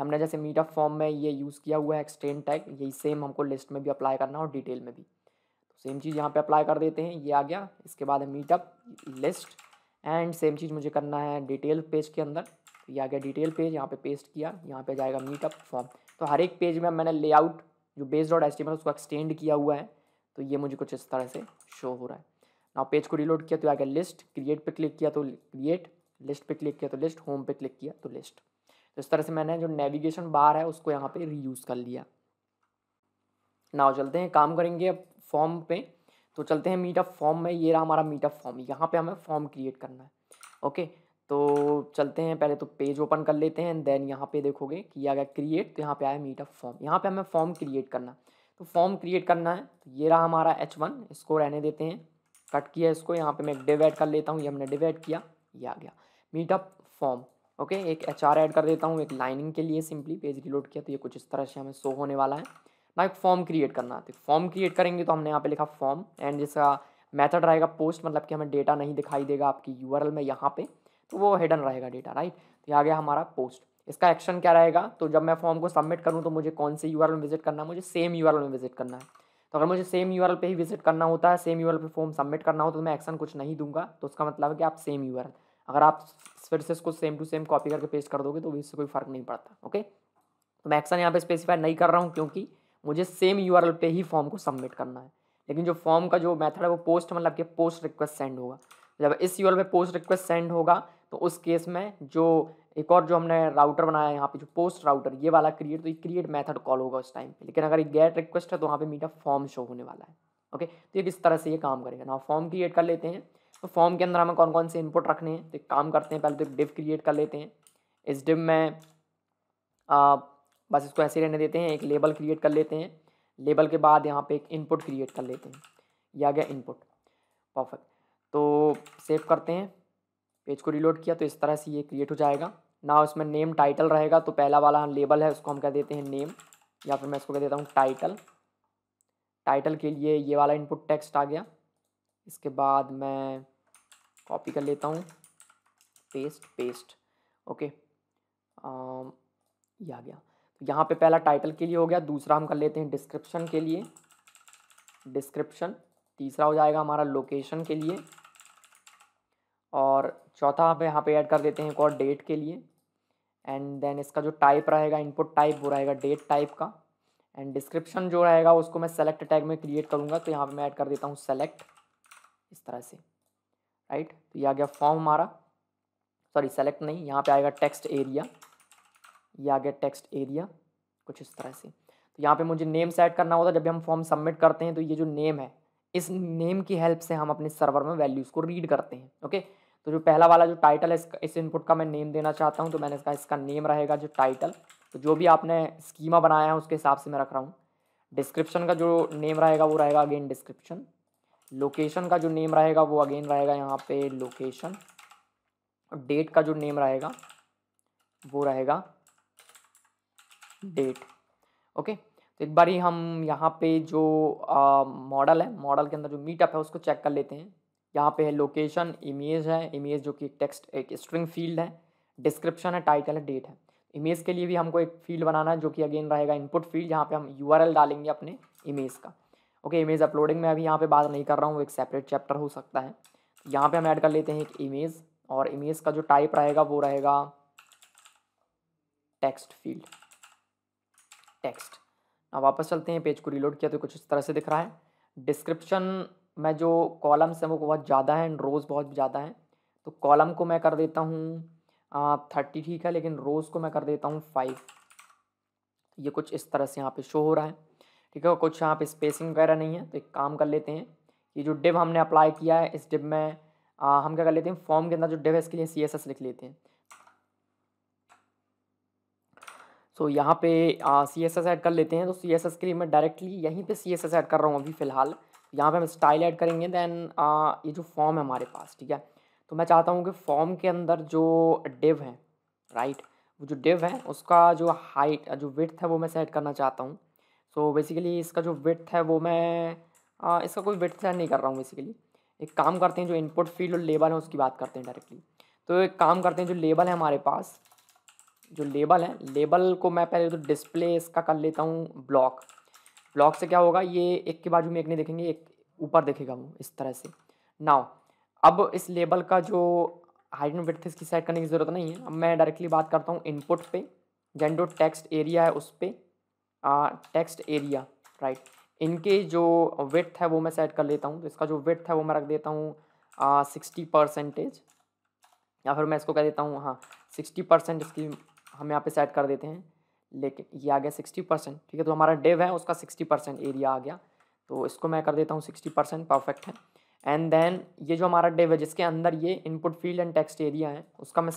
हमने जैसे मीटअप फॉर्म में ये यूज़ किया हुआ है एक्सटेंड टैग यही सेम हमको लिस्ट में भी अप्लाई करना और डिटेल में भी तो सेम चीज़ यहाँ पर अप्लाई कर देते हैं ये आ गया इसके बाद है मीटअप लिस्ट एंड सेम चीज़ मुझे करना है डिटेल पेज के अंदर ये आ गया डिटेल पेज यहाँ पे पेस्ट किया यहाँ पे जाएगा मीटअप फॉर्म तो हर एक पेज में मैंने लेआउट जो बेस डॉट एस उसको एक्सटेंड किया हुआ है तो ये मुझे कुछ इस तरह से शो हो रहा है ना पेज को रिलोड किया तो आ गया लिस्ट क्रिएट पर क्लिक किया तो क्रिएट लिस्ट पर क्लिक किया तो लिस्ट होम पे क्लिक किया तो लिस्ट तो इस तरह से मैंने जो नेविगेशन बार है उसको यहाँ पर रीयूज़ कर लिया नाव चलते हैं काम करेंगे अब फॉर्म पे तो चलते हैं मीटअप फॉर्म में ये रहा हमारा मीटअप फॉर्म यहाँ पे हमें फॉर्म क्रिएट करना है ओके तो चलते हैं पहले तो पेज ओपन कर लेते हैं देन यहाँ पे देखोगे कि आ गया क्रिएट तो यहाँ पे आया मीटअप फॉर्म यहाँ पे हमें फॉर्म क्रिएट करना तो फॉर्म क्रिएट करना है तो ये रहा हमारा एच वन इसको रहने देते हैं कट किया इसको यहाँ पे मैं डिव कर लेता हूँ ये हमने डिव किया ये आ गया मीटअप फॉर्म ओके एक एच आर एड कर देता हूँ एक लाइनिंग के लिए सिंपली पेज रिलोड किया तो ये कुछ इस तरह से हमें शो होने वाला है ना एक फॉर्म क्रिएट करना तो फॉर्म क्रिएट करेंगे तो हमने यहाँ पे लिखा फॉर्म एंड जिसका मेथड रहेगा पोस्ट मतलब कि हमें डेटा नहीं दिखाई देगा आपकी यू में यहाँ पे तो वो हिडन रहेगा डेटा राइट तो यह आ गया हमारा पोस्ट इसका एक्शन क्या रहेगा तो जब मैं फॉर्म को सबमिट करूँ तो मुझे कौन से यू में विजिट करना है मुझे सेम यू में विजिट करना है तो अगर मुझे सेम यू पे ही विजिट करना होता है सेम यू पे फॉर्म सबमिट करना हो तो मैं एक्शन कुछ नहीं दूंगा तो उसका मतलब है कि आप सेम यू अगर आप फिर से इसको सेम टू सेम कॉपी करके पेस्ट कर दोगे तो इससे कोई फर्क नहीं पड़ता ओके तो मैं एक्शन यहाँ पे स्पेसिफाई नहीं कर रहा हूँ क्योंकि मुझे सेम यू पे ही फॉर्म को सबमिट करना है लेकिन जो फॉर्म का जो मेथड है वो पोस्ट मतलब कि पोस्ट रिक्वेस्ट सेंड होगा जब इस यू पे पोस्ट रिक्वेस्ट सेंड होगा तो उस केस में जो एक और जो हमने राउटर बनाया है यहाँ पे जो पोस्ट राउटर ये वाला क्रिएट तो ये क्रिएट मेथड कॉल होगा उस टाइम पे लेकिन अगर ये गेट रिक्वेस्ट है तो वहाँ पे मीटा फॉर्म शो होने वाला है ओके तो ये किस तरह से ये काम करेगा ना फॉर्म क्रिएट कर लेते हैं तो फॉर्म के अंदर हमें कौन कौन से इनपुट रखने हैं तो एक काम करते हैं पहले तो एक डिव क्रिएट कर लेते हैं इस डिव में आ, बस इसको ऐसे रहने देते हैं एक लेबल क्रिएट कर लेते हैं लेबल के बाद यहाँ पर एक इनपुट क्रिएट कर लेते हैं या गया इनपुट परफेक्ट तो सेव करते हैं पेज को रिलोड किया तो इस तरह से ये क्रिएट हो जाएगा ना उसमें नेम टाइटल रहेगा तो पहला वाला लेबल है उसको हम कह देते हैं नेम या फिर मैं इसको कह देता हूँ टाइटल टाइटल के लिए ये वाला इनपुट टेक्स्ट आ गया इसके बाद मैं कॉपी कर लेता हूँ पेस्ट पेस्ट ओके ये आ गया तो यहाँ पे पहला टाइटल के लिए हो गया दूसरा हम कर लेते हैं डिस्क्रिप्शन के लिए डिस्क्रिप्शन तीसरा हो जाएगा हमारा लोकेशन के लिए और चौथा आप यहाँ पे ऐड कर देते हैं एक और डेट के लिए एंड देन इसका जो टाइप रहेगा इनपुट टाइप वो रहेगा डेट टाइप का एंड डिस्क्रिप्शन जो रहेगा उसको मैं सेलेक्ट टैग में क्रिएट करूँगा तो यहाँ पे मैं ऐड कर देता हूँ सेलेक्ट इस तरह से राइट तो ये आ गया फॉर्म हमारा सॉरी सेलेक्ट नहीं यहाँ पे आएगा टेक्स्ट एरिया ये आ गया टेक्स्ट एरिया कुछ इस तरह से तो यहाँ पे मुझे नेम सेट करना होता है जब हम फॉर्म सबमिट करते हैं तो ये जो नेम है इस नेम की हेल्प से हम अपने सर्वर में वैल्यूज़ को रीड करते हैं ओके okay? तो जो पहला वाला जो टाइटल है इस इनपुट का मैं नेम देना चाहता हूँ तो मैंने इसका इसका नेम रहेगा जो टाइटल तो जो भी आपने स्कीमा बनाया है उसके हिसाब से मैं रख रहा हूँ डिस्क्रिप्शन का जो नेम रहेगा वो रहेगा अगेन डिस्क्रिप्शन लोकेशन का जो नेम रहेगा वो अगेन रहेगा यहाँ पे लोकेशन डेट का जो नेम रहेगा वो रहेगा डेट ओके तो एक बार ही हम यहाँ पे जो मॉडल है मॉडल के अंदर जो मीटअप है उसको चेक कर लेते हैं यहाँ पे है लोकेशन इमेज है इमेज जो कि टेक्स्ट एक स्ट्रिंग फील्ड है डिस्क्रिप्शन है टाइटल है डेट है इमेज के लिए भी हमको एक फील्ड बनाना है जो कि अगेन रहेगा इनपुट फील्ड यहाँ पे हम यू डालेंगे अपने इमेज का ओके इमेज अपलोडिंग में अभी यहाँ पे बात नहीं कर रहा हूँ एक सेपरेट चैप्टर हो सकता है यहाँ पे हम ऐड कर लेते हैं एक इमेज और इमेज का जो टाइप रहेगा वो रहेगा टेक्स्ट फील्ड टेक्स्ट अब वापस चलते हैं पेज को रिलोड किया तो कुछ इस तरह से दिख रहा है डिस्क्रिप्शन में जो कॉलम्स हैं वो बहुत ज़्यादा हैं एंड रोज़ बहुत ज़्यादा हैं तो कॉलम को मैं कर देता हूँ थर्टी ठीक है लेकिन रोज़ को मैं कर देता हूँ फाइव ये कुछ इस तरह से यहाँ पे शो हो रहा है ठीक है कुछ यहाँ पे स्पेसिंग वगैरह नहीं है तो एक काम कर लेते हैं ये जो डिब हमने अप्लाई किया है इस डिब में आ, हम क्या कर लेते हैं फॉर्म के अंदर जो डिब है इसके लिए सी लिख लेते हैं सो so, यहाँ पे सी एस एस ऐड कर लेते हैं तो सी एस एस के लिए मैं डायरेक्टली यहीं पे सी एस एस ऐड कर रहा हूँ अभी फ़िलहाल यहाँ पे हम स्टाइल ऐड करेंगे देन ये जो फॉर्म है हमारे पास ठीक है तो मैं चाहता हूँ कि फॉर्म के अंदर जो डिव है राइट वो जो डिव है उसका जो हाइट जो विथ है वो मैं सेट करना चाहता हूँ सो बेसिकली इसका जो विथ है वो मैं आ, इसका कोई विथ सेट नहीं कर रहा हूँ बेसिकली एक काम करते हैं जो इनपुट फील्ड और लेबल है उसकी बात करते हैं डायरेक्टली तो एक काम करते हैं जो लेबल है हमारे पास जो लेबल है लेबल को मैं पहले तो डिस्प्ले इसका कर लेता हूँ ब्लॉक ब्लॉक से क्या होगा ये एक के बाजू में एक नहीं देखेंगे एक ऊपर देखेगा वो इस तरह से नाउ अब इस लेबल का जो हाइट एंड विथ इसकी सेट करने की ज़रूरत नहीं है अब मैं डायरेक्टली बात करता हूँ इनपुट पे जेंडो टेक्स्ट एरिया है उस पर टेक्स्ट एरिया राइट इनके जो विथ है वो मैं सेट कर लेता हूँ तो इसका जो विथ है वो मैं रख देता हूँ सिक्सटी परसेंटेज या फिर मैं इसको कह देता हूँ हाँ सिक्सटी परसेंट इसकी हम यहाँ पे सेट कर देते हैं लेकिन ये आ गया सिक्सटी परसेंट ठीक है तो हमारा डेव है उसका सिक्सटी परसेंट एरिया आ गया तो इसको मैं कर देता हूँ सिक्सटी परसेंट परफेक्ट है एंड देन ये जो हमारा डेव है जिसके अंदर ये input field and text area है उसका मैं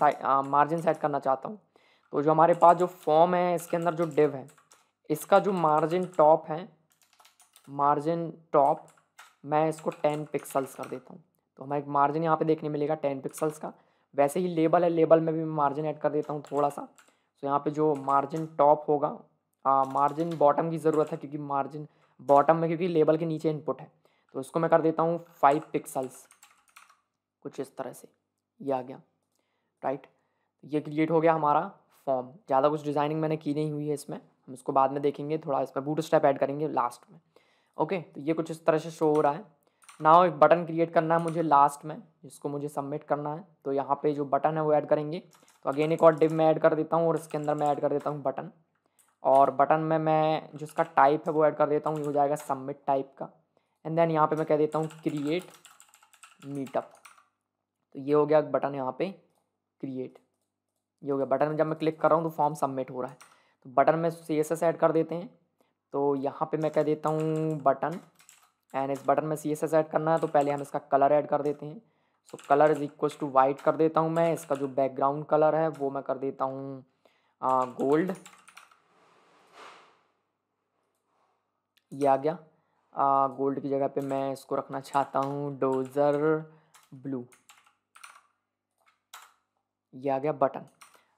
मार्जिन सेट करना चाहता हूँ तो जो हमारे पास जो फॉर्म है इसके अंदर जो डिव है इसका जो मार्जिन टॉप है मार्जिन टॉप मैं इसको टेन पिक्सल्स कर देता हूँ तो हमें एक मार्जिन यहाँ पर देखने मिलेगा टेन पिक्सल्स का वैसे ही लेबल है लेबल में भी मैं मार्जिन ऐड कर देता हूँ थोड़ा सा तो यहाँ पे जो मार्जिन टॉप होगा मार्जिन बॉटम की ज़रूरत है क्योंकि मार्जिन बॉटम में क्योंकि लेबल के नीचे इनपुट है तो इसको मैं कर देता हूँ फाइव पिक्सल्स कुछ इस तरह से ये आ गया राइट ये क्रिएट हो गया हमारा फॉर्म ज़्यादा कुछ डिज़ाइनिंग मैंने की नहीं हुई है इसमें हम इसको बाद में देखेंगे थोड़ा इसमें बूट स्टेप ऐड करेंगे लास्ट में ओके तो ये कुछ इस तरह से शो हो रहा है नाव एक बटन क्रिएट करना है मुझे लास्ट में जिसको मुझे सबमिट करना है तो यहाँ पे जो बटन है वो ऐड करेंगे तो अगेन एक और डिब में ऐड कर देता हूँ और इसके अंदर मैं ऐड कर देता हूँ बटन और बटन में मैं जिसका टाइप है वो ऐड कर देता हूँ ये हो जाएगा सबमिट टाइप का एंड देन यहाँ पे मैं कह देता हूँ क्रिएट मीटअप तो ये हो गया बटन यहाँ पे क्रिएट ये हो गया बटन में जब मैं क्लिक कर रहा हूँ तो फॉर्म सबमिट हो रहा है तो बटन में सी एस एस ऐड कर देते हैं तो यहाँ पे मैं कह देता हूँ बटन एंड इस बटन में सी एस एस ऐड करना है तो पहले हम इसका कलर ऐड कर देते हैं so colour is equals to white कर देता हूँ मैं इसका जो बैकग्राउंड कलर है वो मैं कर देता हूँ गोल्ड ये आ गया आ, गोल्ड की जगह पे मैं इसको रखना चाहता हूँ डोज़र ब्लू ये आ गया बटन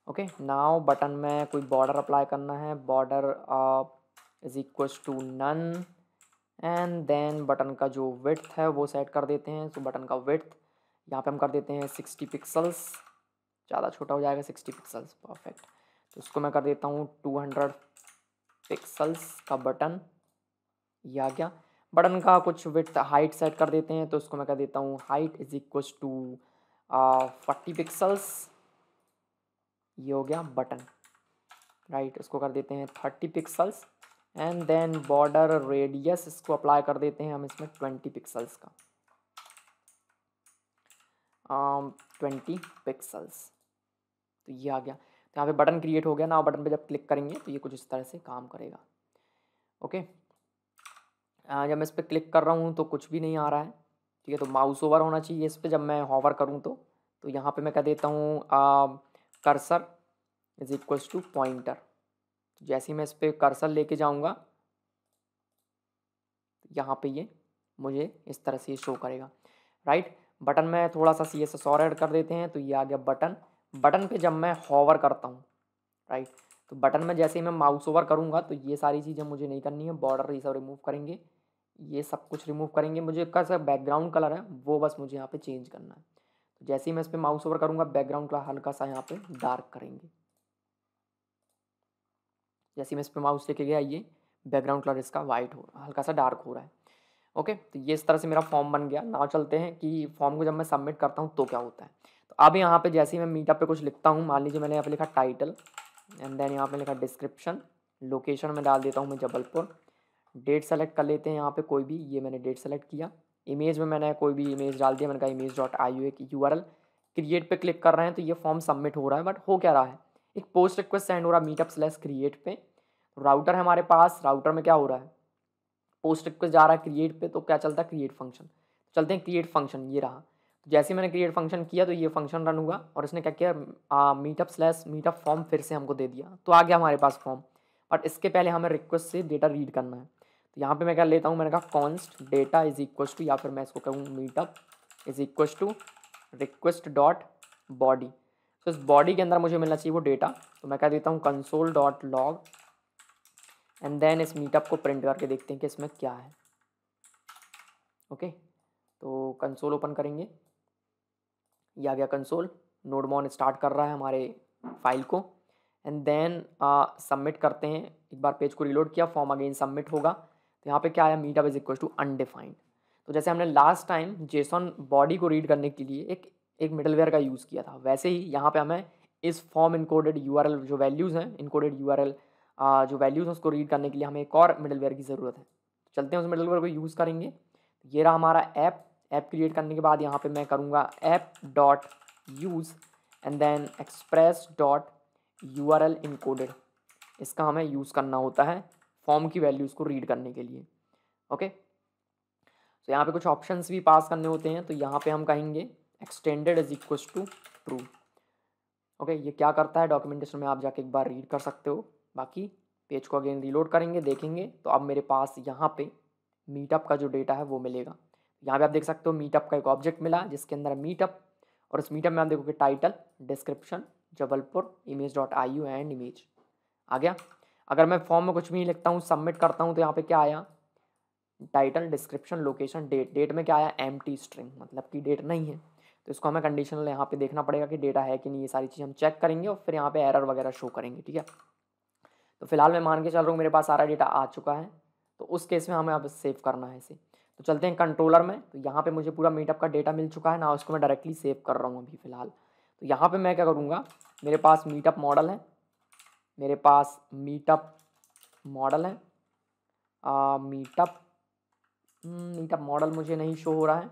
ओके नाव बटन में कोई बॉर्डर अप्लाई करना है border is equals to none and then button का जो विथ है वो सेट कर देते हैं so बटन का विथ यहाँ पे हम कर देते हैं सिक्सटी पिक्सल्स ज़्यादा छोटा हो जाएगा सिक्सटी पिक्सल्स परफेक्ट तो इसको मैं कर देता हूँ टू हंड्रेड पिक्सल्स का बटन ये आ गया बटन का कुछ विथ हाइट सेट कर देते हैं तो उसको मैं कर देता हूँ height is equal to forty pixels ये हो गया बटन राइट उसको कर देते हैं thirty pixels and then border radius इसको अप्लाई कर देते हैं हम इसमें ट्वेंटी पिक्सल्स का ट्वेंटी um, पिक्सल्स तो ये आ गया तो यहाँ पे बटन क्रिएट हो गया ना बटन पे जब क्लिक करेंगे तो ये कुछ इस तरह से काम करेगा ओके जब मैं इस पर क्लिक कर रहा हूँ तो कुछ भी नहीं आ रहा है ठीक है तो माउस ओवर होना चाहिए इस पर जब मैं हॉवर करूँ तो तो यहाँ पे मैं कह देता हूँ cursor is equals to pointer जैसे ही मैं इस पर कर्सर लेके जाऊँगा यहाँ पे ये मुझे इस तरह से शो करेगा राइट बटन में थोड़ा सा सी एस एस और ऐड कर देते हैं तो ये आ गया बटन बटन पे जब मैं हॉवर करता हूँ राइट तो बटन में जैसे ही मैं माउस ओवर करूँगा तो ये सारी चीज़ें मुझे नहीं करनी है बॉर्डर ये सब रिमूव करेंगे ये सब कुछ रिमूव करेंगे मुझे का सर बैकग्राउंड कलर है वो बस मुझे यहाँ पे चेंज करना है तो जैसे ही मैं इस पर माउस ओवर करूँगा बैकग्राउंड कलर हल्का सा यहाँ पे डार्क करेंगे जैसे मैं इस पर माउस लेके गया ये बैकग्राउंड कलर इसका वाइट हो रहा हल्का सा डार्क हो रहा है ओके तो ये इस तरह से मेरा फॉर्म बन गया नाव चलते हैं कि फॉर्म को जब मैं सबमिट करता हूँ तो क्या होता है तो अब यहाँ पे जैसे ही मैं मीटअप पे कुछ लिखता हूँ मान लीजिए मैंने यहाँ पे लिखा टाइटल एंड देन यहाँ पे लिखा डिस्क्रिप्शन लोकेशन में डाल देता हूँ मैं जबलपुर डेट सेलेक्ट कर लेते हैं यहाँ पे कोई भी ये मैंने डेट सेलेक्ट किया इमेज में मैंने कोई भी इमेज डाल दिया मैंने कहा image dot I U A की यू आर एल क्रिएट पर क्लिक कर रहे हैं तो ये फॉर्म सबमिट हो रहा है बट हो क्या रहा है एक पोस्ट रिक्वेस्ट सेंड हो रहा है मीटअप स्लैश क्रिएट पर राउटर है हमारे पास राउटर में क्या हो रहा है पोस्ट रिक्वेस्ट जा रहा है क्रिएट पे तो क्या चलता है क्रिएट फंक्शन चलते हैं क्रिएट फंक्शन ये रहा तो जैसे मैंने क्रिएट फंक्शन किया तो ये फंक्शन रन हुआ और इसने क्या किया मीटअप स्लैस मीटअप फॉर्म फिर से हमको दे दिया तो आ गया हमारे पास फॉर्म बट इसके पहले हमें रिक्वेस्ट से डेटा रीड करना है तो यहाँ पे मैं क्या लेता हूँ मैंने कहा const data is equal to या फिर मैं इसको कहूँ meetup is equal to request dot body तो इस बॉडी के अंदर मुझे मिलना चाहिए वो डेटा तो मैं कह देता हूँ console dot log and then इस मीटअप को प्रिंट करके देखते हैं कि इसमें क्या है ओके तो कंसोल ओपन करेंगे ये आ गया कंसोल मॉन स्टार्ट कर रहा है हमारे फाइल को एंड देन सबमिट करते हैं एक बार पेज को रिलोड किया फॉर्म अगेन सबमिट होगा तो यहाँ पे क्या आया meetup is equal to undefined तो जैसे हमने लास्ट टाइम जेसॉन बॉडी को रीड करने के लिए एक एक मिडलवेयर का यूज़ किया था वैसे ही यहाँ पे हमें इस फॉर्म इनकोडेड यू जो वैल्यूज़ हैं इनकोडेड यू जो वैल्यूज़ हैं उसको रीड करने के लिए हमें एक और मिडलवेयर की ज़रूरत है तो चलते हैं उस मिडलवेयर को यूज़ करेंगे ये रहा हमारा ऐप ऐप क्रिएट करने के बाद यहाँ पे मैं करूँगा app dot use and then express dot U R L encoded इसका हमें यूज़ करना होता है फॉर्म की वैल्यूज़ को रीड करने के लिए ओके तो यहाँ पे कुछ ऑप्शंस भी पास करने होते हैं तो यहाँ पे हम कहेंगे extended is equal to true okay ये क्या करता है डॉक्यूमेंटेशन में आप जाके एक बार रीड कर सकते हो बाकी पेज को अगेन रिलोड करेंगे देखेंगे तो अब मेरे पास यहाँ पे मीटअप का जो डेटा है वो मिलेगा यहाँ पे आप देख सकते हो मीटअप का एक ऑब्जेक्ट मिला जिसके अंदर मीटअप और उस मीटअप में आप देखोगे title description Jabalpur image dot I U and image आ गया अगर मैं फॉर्म में कुछ भी नहीं लिखता हूँ सबमिट करता हूँ तो यहाँ पे क्या आया title description location date date में क्या आया एम टी स्ट्रिंग मतलब कि डेट नहीं है तो इसको हमें कंडीशनल यहाँ पे देखना पड़ेगा कि डेटा है कि नहीं ये सारी चीज़ हम चेक करेंगे और फिर यहाँ पे एरर वगैरह शो करेंगे ठीक है तो फिलहाल मैं मान के चल रहा हूँ मेरे पास सारा डेटा आ चुका है तो उस केस में हमें अब सेव करना है इसे तो चलते हैं कंट्रोलर में तो यहाँ पे मुझे पूरा मीटअप का डेटा मिल चुका है ना उसको मैं डायरेक्टली सेव कर रहा हूँ अभी फ़िलहाल तो यहाँ पे मैं क्या करूँगा मेरे पास मीटअप मॉडल है मेरे पास मीटअप मॉडल है मीटअप मीटअप मॉडल मुझे नहीं शो हो रहा है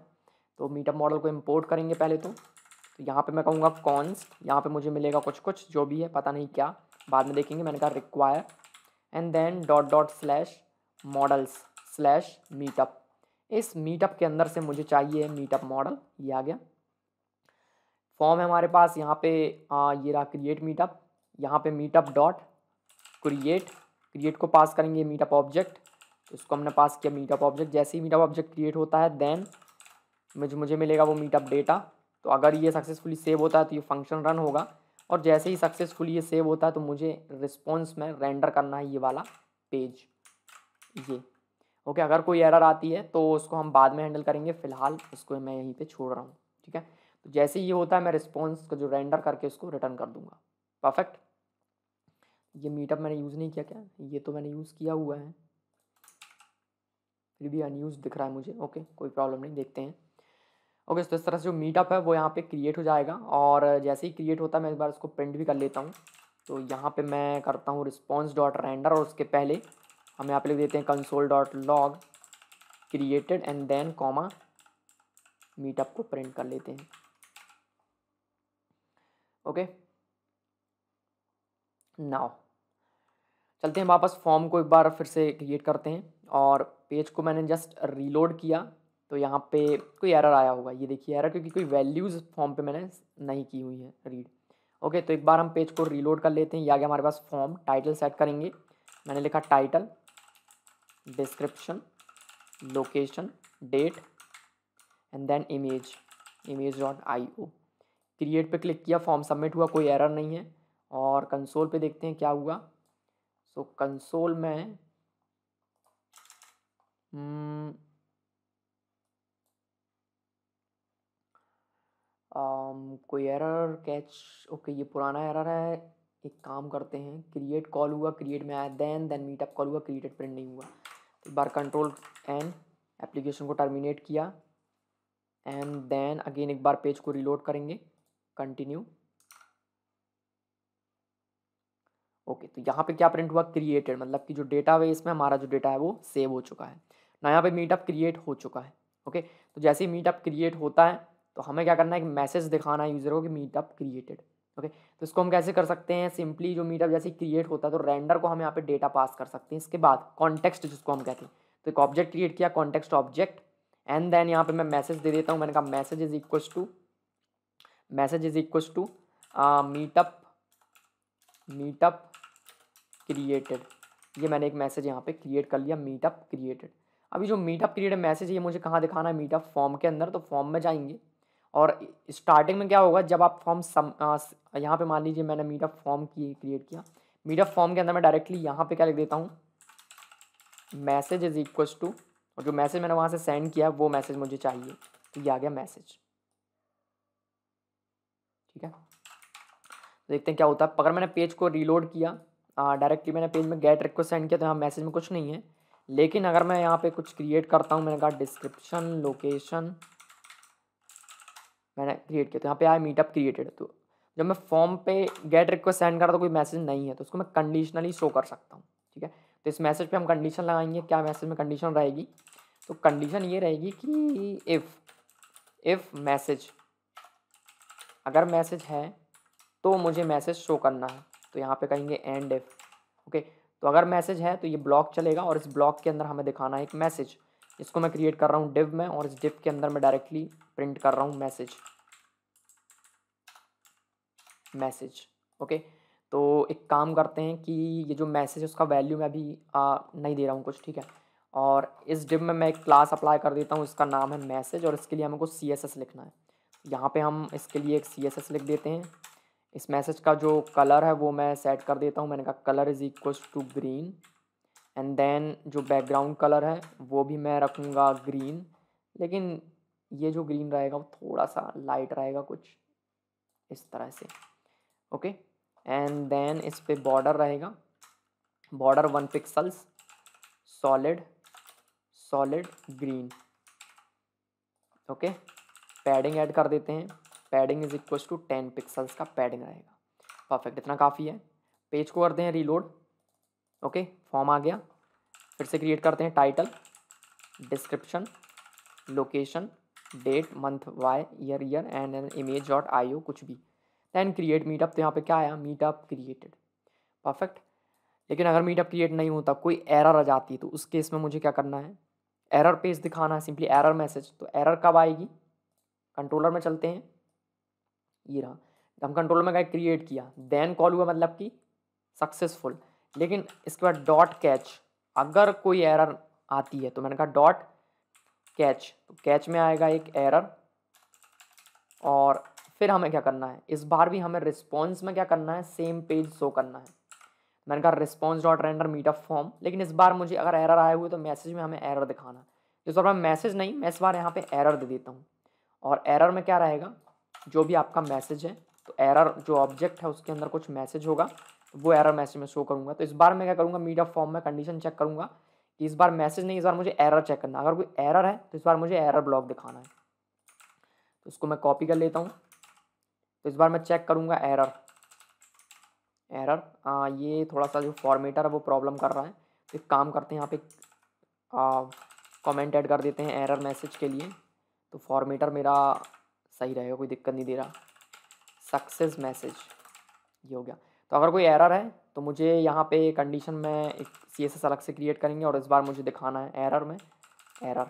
तो मीटअप मॉडल को इम्पोर्ट करेंगे पहले तो, तो यहाँ पर मैं कहूँगा कॉन्स यहाँ पर मुझे मिलेगा कुछ कुछ जो भी है पता नहीं क्या बाद में देखेंगे मैंने कहा require and then dot dot slash models slash meetup इस मीटअप के अंदर से मुझे चाहिए मीटअप मॉडल ये आ गया फॉर्म है हमारे पास यहाँ पे आ, ये रहा क्रिएट मीटअप यहाँ पे मीटअप डॉट क्रिएट क्रिएट को पास करेंगे मीटअप ऑब्जेक्ट तो उसको हमने पास किया मीटअप ऑब्जेक्ट जैसे ही मीटअप ऑब्जेक्ट क्रिएट होता है देन मुझे मुझे मिलेगा वो मीटअप डेटा तो अगर ये सक्सेसफुली सेव होता है तो ये फंक्शन रन होगा और जैसे ही सक्सेसफुल ये सेव होता है तो मुझे रिस्पॉन्स में रेंडर करना है ये वाला पेज ये ओके अगर कोई एरर आती है तो उसको हम बाद में हैंडल करेंगे फिलहाल उसको मैं यहीं पे छोड़ रहा हूँ ठीक है तो जैसे ही ये होता है मैं रिस्पॉन्स का जो रेंडर करके उसको रिटर्न कर दूंगा परफेक्ट ये मीटअप मैंने यूज़ नहीं किया क्या ये तो मैंने यूज़ किया हुआ है फिर भी अनयूज़ दिख रहा है मुझे ओके कोई प्रॉब्लम नहीं देखते हैं ओके तो इस तरह से जो मीटअप है वो यहाँ पे क्रिएट हो जाएगा और जैसे ही क्रिएट होता है मैं इस बार इसको प्रिंट भी कर लेता हूँ तो यहाँ पे मैं करता हूँ रिस्पॉन्स डॉट रेंडर और उसके पहले हम यहाँ पे लिख देते हैं console dot log created and then comma meetup को प्रिंट कर लेते हैं ओके नाउ चलते हैं वापस फॉर्म को एक बार फिर से क्रिएट करते हैं और पेज को मैंने जस्ट रीलोड किया तो यहाँ पे कोई एरर आया होगा ये देखिए एरर क्योंकि कोई वैल्यूज़ फॉर्म पे मैंने नहीं की हुई है रीड ओके तो एक बार हम पेज को रीलोड कर लेते हैं या आगे हमारे पास फॉर्म टाइटल सेट करेंगे मैंने लिखा title description location date and then image image dot I O create पर क्लिक किया फॉर्म सबमिट हुआ कोई एरर नहीं है और कंसोल पे देखते हैं क्या हुआ सो so, कंसोल में hmm, um, कोई एरर कैच ओके ये पुराना एरर है एक काम करते हैं क्रिएट कॉल हुआ क्रिएट में आया देन देन मीटअप कॉल हुआ क्रिएटेड प्रिंट नहीं हुआ तो एक बार कंट्रोल एन एप्लीकेशन को टर्मिनेट किया एंड देन अगेन एक बार पेज को रिलोड करेंगे कंटिन्यू ओके okay, तो यहाँ पे क्या प्रिंट हुआ क्रिएटेड मतलब कि जो डेटा वे में हमारा जो डेटा है वो सेव हो चुका है ना यहाँ पे मीटअप क्रिएट हो चुका है ओके okay? तो जैसे ही मीटअप क्रिएट होता है तो हमें क्या करना है एक मैसेज दिखाना है यूज़र को कि मीटअप क्रिएटेड ओके तो इसको हम कैसे कर सकते हैं सिंपली जो मीटअप जैसे क्रिएट होता है तो रेंडर को हम यहाँ पे डेटा पास कर सकते हैं इसके बाद कॉन्टेक्स्ट जिसको हम कहते हैं तो एक ऑब्जेक्ट क्रिएट किया कॉन्टेक्स्ट ऑब्जेक्ट एंड देन यहाँ पर मैं मैसेज दे देता हूँ मैंने कहा message is equal to message is equal to meetup meetup created ये मैंने एक मैसेज यहाँ पे क्रिएट कर लिया मीटअप क्रिएटेड अभी जो मीटअप क्रिएटेड मैसेज है ये मुझे कहाँ दिखाना है मीटअप फॉर्म के अंदर तो फॉर्म में जाएंगे और स्टार्टिंग में क्या होगा जब आप फॉर्म सम यहाँ पे मान लीजिए मैंने मीटअप फॉर्म की क्रिएट किया मीटअप फॉर्म के अंदर मैं डायरेक्टली यहाँ पे क्या लिख देता हूँ मैसेज इज इक्वल्स टू और जो मैसेज मैंने वहाँ से सेंड किया वो मैसेज मुझे चाहिए तो ये आ गया मैसेज ठीक है तो देखते हैं क्या होता है अगर मैंने पेज को रीलोड किया डायरेक्टली मैंने पेज में गेट रिक्वेस्ट सेंड किया तो यहाँ मैसेज में कुछ नहीं है लेकिन अगर मैं यहाँ पे कुछ क्रिएट करता हूँ मैंने कहा डिस्क्रिप्शन लोकेशन मैंने क्रिएट किया तो यहाँ पे आया मीटअप क्रिएटेड तो जब मैं फॉर्म पे गेट रिक्वेस्ट सेंड रहा था कोई मैसेज नहीं है तो उसको मैं कंडीशनली शो कर सकता हूँ ठीक है तो इस मैसेज पे हम कंडीशन लगाएंगे क्या मैसेज में कंडीशन रहेगी तो कंडीशन ये रहेगी कि इफ़ इफ़ मैसेज अगर मैसेज है तो मुझे मैसेज शो करना है तो यहाँ पे कहेंगे एंड इफ़ ओके तो अगर मैसेज है तो ये ब्लॉक चलेगा और इस ब्लॉक के अंदर हमें दिखाना है एक मैसेज इसको मैं क्रिएट कर रहा हूँ डिव में और इस डिव के अंदर मैं डायरेक्टली प्रिंट कर रहा हूँ मैसेज मैसेज ओके तो एक काम करते हैं कि ये जो मैसेज है उसका वैल्यू मैं अभी आ, नहीं दे रहा हूँ कुछ ठीक है और इस डिव में मैं एक क्लास अप्लाई कर देता हूँ इसका नाम है मैसेज और इसके लिए हमें कुछ सी एस एस लिखना है यहाँ पे हम इसके लिए एक सी एस एस लिख देते हैं इस मैसेज का जो कलर है वो मैं सेट कर देता हूँ मैंने कहा colour is equals to green and then जो बैकग्राउंड कलर है वो भी मैं रखूँगा ग्रीन लेकिन ये जो ग्रीन रहेगा वो थोड़ा सा लाइट रहेगा कुछ इस तरह से ओके एंड देन इस पर बॉर्डर रहेगा border one pixels solid solid green okay padding add कर देते हैं padding is equal to ten pixels का पैडिंग रहेगा परफेक्ट इतना काफ़ी है पेज को करते हैं रीलोड ओके फॉर्म आ गया फिर से क्रिएट करते हैं title description location date month Y year year and an image dot I कुछ भी दैन क्रिएट मीटअप तो यहाँ पे क्या आया मीटअप क्रिएटेड परफेक्ट लेकिन अगर मीटअप क्रिएट नहीं होता कोई एरर आ जाती है तो उस केस में मुझे क्या करना है एरर पेज दिखाना है सिंपली एरर मैसेज तो एरर कब आएगी कंट्रोलर में चलते हैं ये रहा हम कंट्रोलर में क्या क्रिएट किया देन कॉल हुआ मतलब कि सक्सेसफुल लेकिन इसके बाद डॉट कैच अगर कोई एरर आती है तो मैंने कहा डॉट कैच तो कैच में आएगा एक एरर और फिर हमें क्या करना है इस बार भी हमें रिस्पॉन्स में क्या करना है सेम पेज शो करना है मैंने कहा response dot render meetup form लेकिन इस बार मुझे अगर एरर आए हुए तो मैसेज में हमें एरर दिखाना इस बार मैं मैसेज नहीं मैं इस बार यहाँ पे एरर दे देता हूँ और एरर में क्या रहेगा जो भी आपका मैसेज है तो एरर जो ऑब्जेक्ट है उसके अंदर कुछ मैसेज होगा वो एरर मैसेज में शो करूँगा तो इस बार मैं क्या करूँगा मीडिया फॉर्म में कंडीशन चेक करूँगा कि इस बार मैसेज नहीं इस बार मुझे एरर चेक करना अगर कोई एरर है तो इस बार मुझे एरर ब्लॉक दिखाना है तो इसको मैं कॉपी कर लेता हूँ तो इस बार मैं चेक करूँगा एरर एरर आ, ये थोड़ा सा जो फॉर्मेटर है वो प्रॉब्लम कर रहा है तो एक काम करते हैं यहाँ पे कमेंट ऐड कर देते हैं एरर मैसेज के लिए तो फॉर्मेटर मेरा सही रहेगा कोई दिक्कत नहीं दे रहा सक्सेस मैसेज ये हो गया तो अगर कोई एरर है तो मुझे यहाँ पे कंडीशन में एक सी एस एस अलग से क्रिएट करेंगे और इस बार मुझे दिखाना है एरर में एरर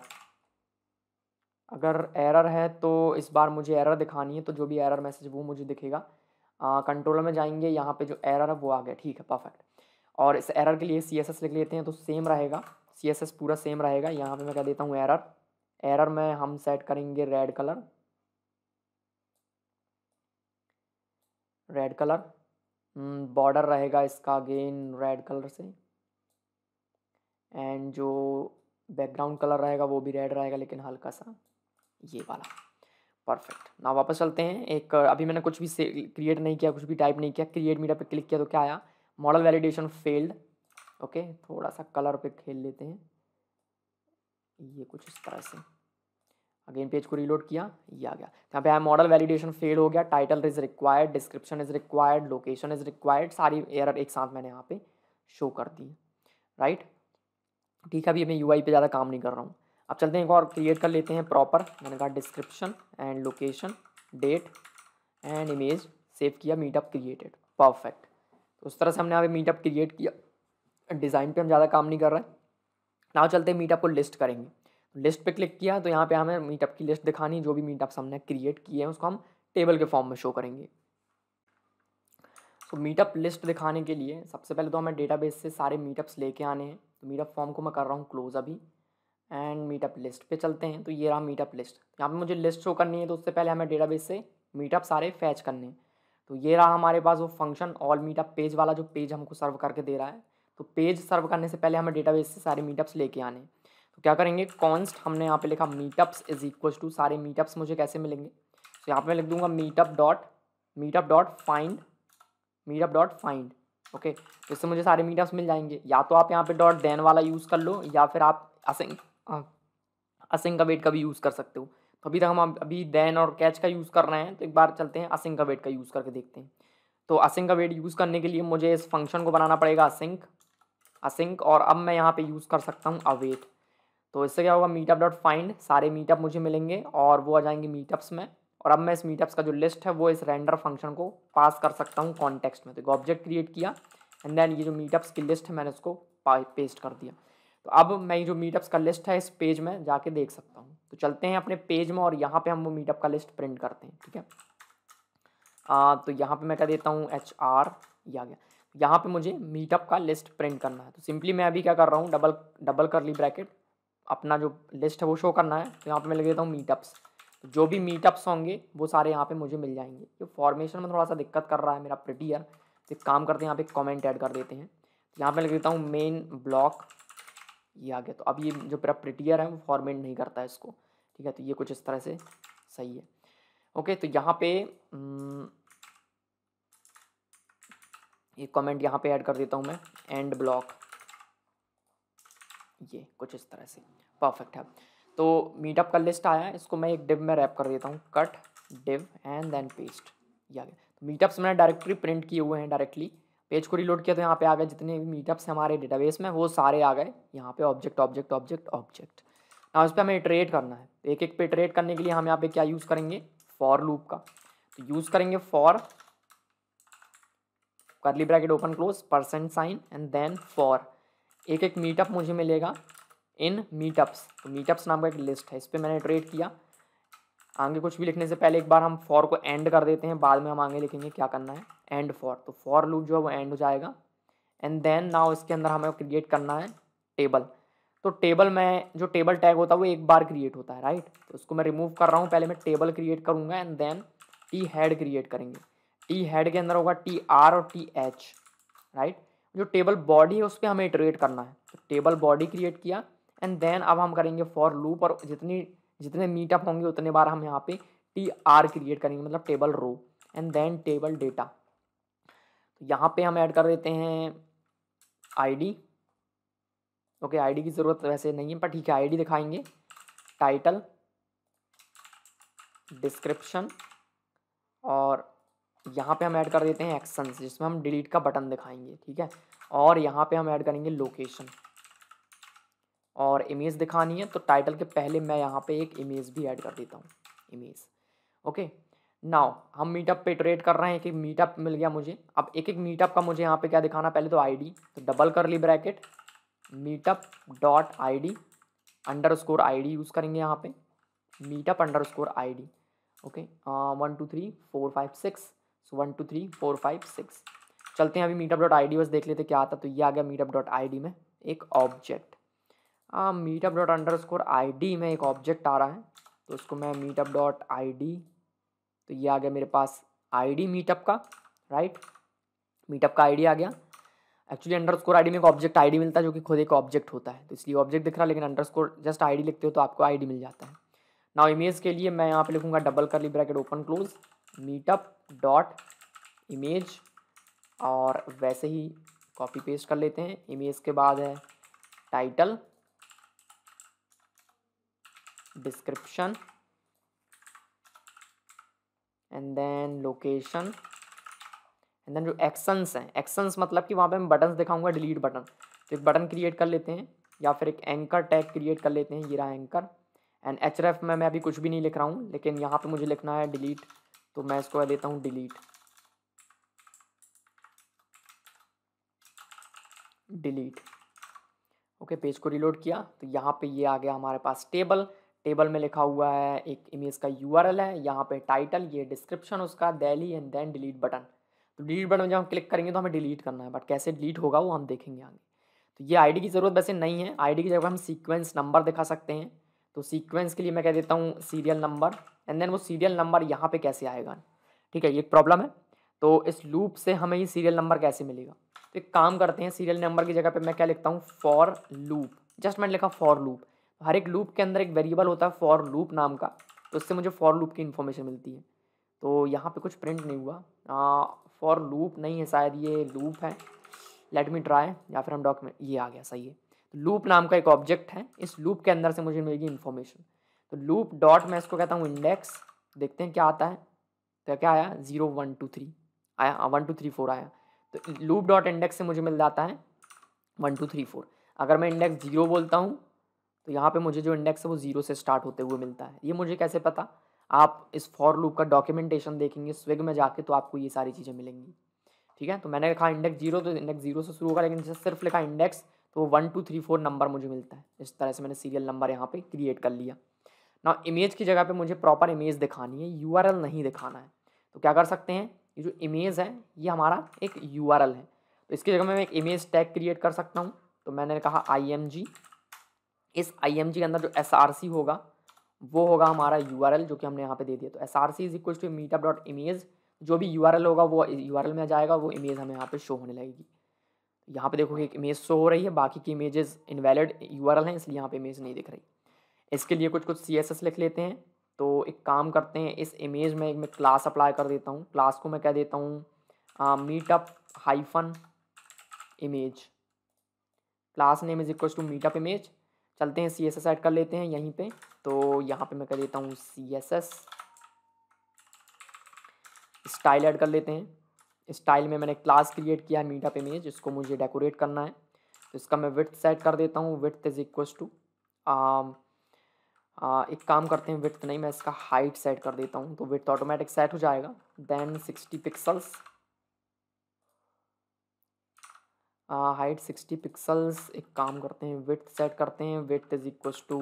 अगर एरर है तो इस बार मुझे एरर दिखानी है तो जो भी एरर मैसेज वो मुझे दिखेगा कंट्रोलर में जाएंगे यहाँ पे जो एरर है वो आ गया ठीक है परफेक्ट और इस एरर के लिए सी एस एस लिख लेते हैं तो सेम रहेगा सी एस एस पूरा सेम रहेगा यहाँ पे मैं कह देता हूँ एरर एरर में हम सेट करेंगे red colour red colour border hmm, रहेगा इसका अगेन रेड कलर से एंड जो बैकग्राउंड कलर रहेगा वो भी रेड रहेगा लेकिन हल्का सा ये वाला परफेक्ट ना वापस चलते हैं एक अभी मैंने कुछ भी क्रिएट नहीं किया कुछ भी टाइप नहीं किया क्रिएट मीडिया पे क्लिक किया तो क्या आया मॉडल वैलिडेशन फेल्ड ओके थोड़ा सा कलर पे खेल लेते हैं ये कुछ इस तरह से अगेन पेज को रीलोड किया ये आ गया यहाँ पे मॉडल वैलिडेशन फेल हो गया title is required description is required location is required सारी एरर एक साथ मैंने यहाँ पे शो कर दी राइट ठीक है अभी मैं यू पे ज़्यादा काम नहीं कर रहा हूँ अब चलते हैं एक और क्रिएट कर लेते हैं प्रॉपर मैंने कहा description and location date and image save किया मीटअप क्रिएटेड परफेक्ट तो उस तरह से हमने यहाँ पे मीटअप क्रिएट किया डिज़ाइन पर हम ज़्यादा काम नहीं कर रहे हैं नाव चलते हैं मीटअप को लिस्ट करेंगे लिस्ट पे क्लिक किया तो यहाँ पे हमें मीटअप की लिस्ट दिखानी जो भी मीटअप्स हमने क्रिएट किए हैं उसको हम टेबल के फॉर्म में शो करेंगे तो मीटअप लिस्ट दिखाने के लिए सबसे पहले तो हमें डेटाबेस से सारे मीटअप्स लेके आने हैं तो मीटअप फॉर्म को मैं कर रहा हूँ क्लोज अभी एंड मीटअप लिस्ट पे चलते हैं तो ये रहा मीटअप लिस्ट यहाँ पे मुझे लिस्ट शो करनी है तो उससे पहले हमें डेटाबेस से मीटअप सारे फैच करने हैं तो ये रहा हमारे पास वो फंक्शन ऑल मीटअप पेज वाला जो पेज हमको सर्व करके दे रहा है तो पेज सर्व करने से पहले हमें डेटाबेस से सारे मीटअप्स लेके आने हैं तो क्या करेंगे कॉन्स्ट हमने यहाँ पे लिखा मीटअप्स इज इक्वल टू सारे मीटअप्स मुझे कैसे मिलेंगे तो यहाँ पे मैं लिख दूंगा meetup dot meetup dot find meetup dot find okay इससे मुझे सारे मीटअप्स मिल जाएंगे या तो आप यहाँ पे डॉट देन वाला यूज़ कर लो या फिर आप असिंग असिंग का वेट का भी यूज़ कर सकते हो तो अभी तक हम अभी देन और कैच का यूज़ कर रहे हैं तो एक बार चलते हैं असिंग का वेट का यूज़ करके देखते हैं तो असिंग का वेट यूज़ करने के लिए मुझे इस फंक्शन को बनाना पड़ेगा असिंक असिंक और अब मैं यहाँ पे यूज़ कर सकता हूँ अवेट तो इससे क्या होगा मीटअप डॉट फाइंड सारे मीटअप मुझे मिलेंगे और वो आ जाएंगे मीटअप्स में और अब मैं इस मीटअप्स का जो लिस्ट है वो इस रेंडर फंक्शन को पास कर सकता हूँ कॉन्टेक्स्ट में तो ऑब्जेक्ट क्रिएट किया एंड देन ये जो मीटअप्स की लिस्ट है मैंने उसको पेस्ट कर दिया तो अब मैं ये जो मीटअप्स का लिस्ट है इस पेज में जाके देख सकता हूँ तो चलते हैं अपने पेज में और यहाँ पर हम वो मीटअप का लिस्ट प्रिंट करते हैं ठीक है आ, तो यहाँ पर मैं कह देता हूँ एच आर या गया यहाँ पे मुझे मीटअप का लिस्ट प्रिंट करना है तो सिंपली मैं अभी क्या कर रहा हूँ डबल डबल कर ली ब्रैकेट अपना जो लिस्ट है वो शो करना है तो यहाँ पे मैं लिख देता हूँ मीटअप्स तो जो भी मीटअप्स होंगे वो सारे यहाँ पे मुझे मिल जाएंगे तो फॉर्मेशन में थोड़ा सा दिक्कत कर रहा है मेरा प्रिटियर तो एक काम करते हैं यहाँ पे कमेंट ऐड कर देते हैं तो यहाँ पे लिख देता हूँ मेन ब्लॉक ये आ गया तो अब ये जो मेरा प्रिटियर है वो फॉर्मेट नहीं करता है इसको ठीक है तो ये कुछ इस तरह से सही है ओके तो यहाँ पे हम्म, ये कॉमेंट यहाँ पर ऐड कर देता हूँ मैं एंड ब्लॉक ये कुछ इस तरह से परफेक्ट है तो मीटअप का लिस्ट आया इसको मैं एक डिव में रैप कर देता हूँ cut div and then paste या तो मीटअप्स मैंने डायरेक्टली प्रिंट किए हुए हैं डायरेक्टली पेज को रिलोड किया तो यहाँ पे आ गए जितने भी मीटअप्स हमारे डेटाबेस में वो सारे आ गए यहाँ पे ऑब्जेक्ट ऑब्जेक्ट ऑब्जेक्ट ऑब्जेक्ट ना उस पर हमें इटरेट करना है एक एक पे इटरेट करने के लिए हम यहाँ पे क्या यूज़ करेंगे फॉर लूप का तो यूज़ करेंगे for curly bracket open close percent sign and then for एक एक मीटअप मुझे मिलेगा इन मीटअप्स तो मीटअप्स नाम का एक लिस्ट है इस पर मैंने ट्रेड किया आगे कुछ भी लिखने से पहले एक बार हम फॉर को एंड कर देते हैं बाद में हम आगे लिखेंगे क्या करना है एंड फॉर तो फॉर लूप जो है वो एंड हो जाएगा एंड देन नाउ इसके अंदर हमें क्रिएट करना है टेबल तो टेबल में जो टेबल टैग होता है वो एक बार क्रिएट होता है राइट तो उसको मैं रिमूव कर रहा हूँ पहले मैं टेबल क्रिएट करूँगा and then T head create करेंगे टी हेड के अंदर होगा टी आर और टी एच राइट जो टेबल बॉडी है उस पर हमें इटरेट करना है तो टेबल बॉडी क्रिएट किया एंड देन अब हम करेंगे फॉर लूप और जितनी जितने मीटअप होंगे उतने बार हम यहाँ पे टी आर क्रिएट करेंगे मतलब table row and then table data तो यहाँ पे हम ऐड कर देते हैं आईडी ओके आईडी की ज़रूरत वैसे नहीं है पर ठीक है आईडी दिखाएंगे टाइटल डिस्क्रिप्शन और यहाँ पे हम ऐड कर देते हैं एक्शंस जिसमें हम डिलीट का बटन दिखाएंगे ठीक है और यहाँ पे हम ऐड करेंगे लोकेशन और इमेज दिखानी है तो टाइटल के पहले मैं यहाँ पे एक इमेज भी ऐड कर देता हूँ इमेज ओके नाउ हम मीटअप पे ट्रेड कर रहे हैं एक एक मीटअप मिल गया मुझे अब एक एक मीटअप का मुझे यहाँ पे क्या दिखाना पहले तो आईडी तो डबल कर ली bracket meetup dot I D underscore I D use करेंगे यहाँ पे meetup underscore I D okay one two three four five six so one two three four five six चलते हैं अभी meetup dot I D बस देख लेते क्या आता तो ये आ गया मीटअप डॉट आई डी में एक object meetup dot underscore I D में एक ऑब्जेक्ट आ रहा है तो उसको मैं मीटअप डॉट आई डी तो ये आ गया मेरे पास आई डी मीटअप का राइट मीटअप का आई आ गया एक्चुअली अंडर स्कोर आई में एक ऑब्जेक्ट आई मिलता है जो कि खुद एक ऑब्जेक्ट होता है तो इसलिए ऑब्जेक्ट दिख रहा है लेकिन अंडर स्कोर जस्ट आई लिखते हो तो आपको आई मिल जाता है नाउ इमेज के लिए मैं यहाँ पे लिखूंगा डबल कर ली bracket open close meetup dot image और वैसे ही कॉपी पेस्ट कर लेते हैं इमेज के बाद है title description and then location and then जो एक्शंस हैं एक्शंस मतलब कि वहाँ पे मैं buttons दिखाऊंगा डिलीट बटन तो एक बटन क्रिएट कर लेते हैं या फिर एक एंकर टैग क्रिएट कर लेते हैं ये रहा एंकर एंड एच में मैं अभी कुछ भी नहीं लिख रहा हूँ लेकिन यहाँ पे मुझे लिखना है डिलीट तो मैं इसको देता हूँ डिलीट डिलीट ओके पेज को रिलोड किया तो यहाँ पे ये आ गया हमारे पास टेबल टेबल में लिखा हुआ है एक इमेज का यू है यहाँ पे टाइटल ये डिस्क्रिप्शन उसका daily and then delete button तो डिलीट बटन जब हम क्लिक करेंगे तो हमें डिलीट करना है बट कैसे डिलीट होगा वो हम देखेंगे आगे तो ये आईडी की ज़रूरत वैसे नहीं है आईडी की जगह हम सीक्वेंस नंबर दिखा सकते हैं तो सीक्वेंस के लिए मैं कह देता हूँ सीरियल नंबर एंड देन वो सीरियल नंबर यहाँ पर कैसे आएगा ठीक है ये प्रॉब्लम है तो इस लूप से हमें ये सीरियल नंबर कैसे मिलेगा तो एक काम करते हैं सीरियल नंबर की जगह पर मैं क्या लिखता हूँ फॉर लूप जस्ट मैंने लिखा फॉर लूप हर एक लूप के अंदर एक वेरिएबल होता है फॉर लूप नाम का तो इससे मुझे फॉर लूप की इन्फॉर्मेशन मिलती है तो यहाँ पे कुछ प्रिंट नहीं हुआ फॉर लूप नहीं है शायद ये लूप है लेट मी ट्राई या फिर हम डॉक्यूमेंट ये आ गया सही है तो लूप नाम का एक ऑब्जेक्ट है इस लूप के अंदर से मुझे मिलेगी इन्फॉर्मेशन तो लूप डॉट मैं इसको कहता हूँ इंडेक्स देखते हैं क्या आता है तो क्या आया ज़ीरो वन टू थ्री आया वन टू थ्री फोर आया तो लूप डॉट इंडेक्स से मुझे मिल जाता है वन टू थ्री फोर अगर मैं इंडेक्स ज़ीरो बोलता हूँ तो यहाँ पे मुझे जो इंडेक्स है वो ज़ीरो से स्टार्ट होते हुए मिलता है ये मुझे कैसे पता आप इस फॉर लूप का डॉक्यूमेंटेशन देखेंगे स्विग में जाके तो आपको ये सारी चीज़ें मिलेंगी ठीक है तो मैंने लिखा इंडेक्स जीरो तो इंडेक्स जीरो से शुरू होगा लेकिन जैसे सिर्फ लिखा इंडेक्स तो वो one two three four number मुझे मिलता है इस तरह से मैंने सीरियल नंबर यहाँ पर क्रिएट कर लिया ना इमेज की जगह पर मुझे प्रॉपर इमेज दिखानी है यू नहीं दिखाना है तो क्या कर सकते हैं ये जो इमेज है ये हमारा एक यू है तो इसकी जगह मैं एक इमेज टैग क्रिएट कर सकता हूँ तो मैंने कहा आई एम जी इस आई एम जी के अंदर जो एस आर सी होगा वो होगा हमारा यू आर एल जो कि हमने यहाँ पे दे दिया तो S R C is equal to meetup dot image जो भी यू आर एल होगा वो यू आर एल में जाएगा वो इमेज हमें यहाँ पे शो होने लगेगी यहाँ पे देखो एक इमेज शो हो रही है बाकी की images invalid U R L हैं इसलिए यहाँ पे इमेज नहीं दिख रही इसके लिए कुछ कुछ सी एस एस लिख लेते हैं तो एक काम करते हैं इस इमेज में एक मैं क्लास अप्लाई कर देता हूँ क्लास को मैं कह देता हूँ meetup hyphen image class name is equal to meetup image चलते हैं सी एस एस ऐड कर लेते हैं यहीं पे तो यहाँ पे मैं कर देता हूँ C S S style add कर लेते हैं स्टाइल में मैंने क्लास क्रिएट किया है मीटा पे में जिसको मुझे डेकोरेट करना है तो इसका मैं विथ सेट कर देता हूँ विथ इज इक्व टू एक काम करते हैं विथ नहीं मैं इसका हाइट सेट कर देता हूँ तो विथ ऑटोमेटिक सेट हो जाएगा then sixty pixels height sixty pixels एक काम करते हैं विथ सेट करते हैं width is equal to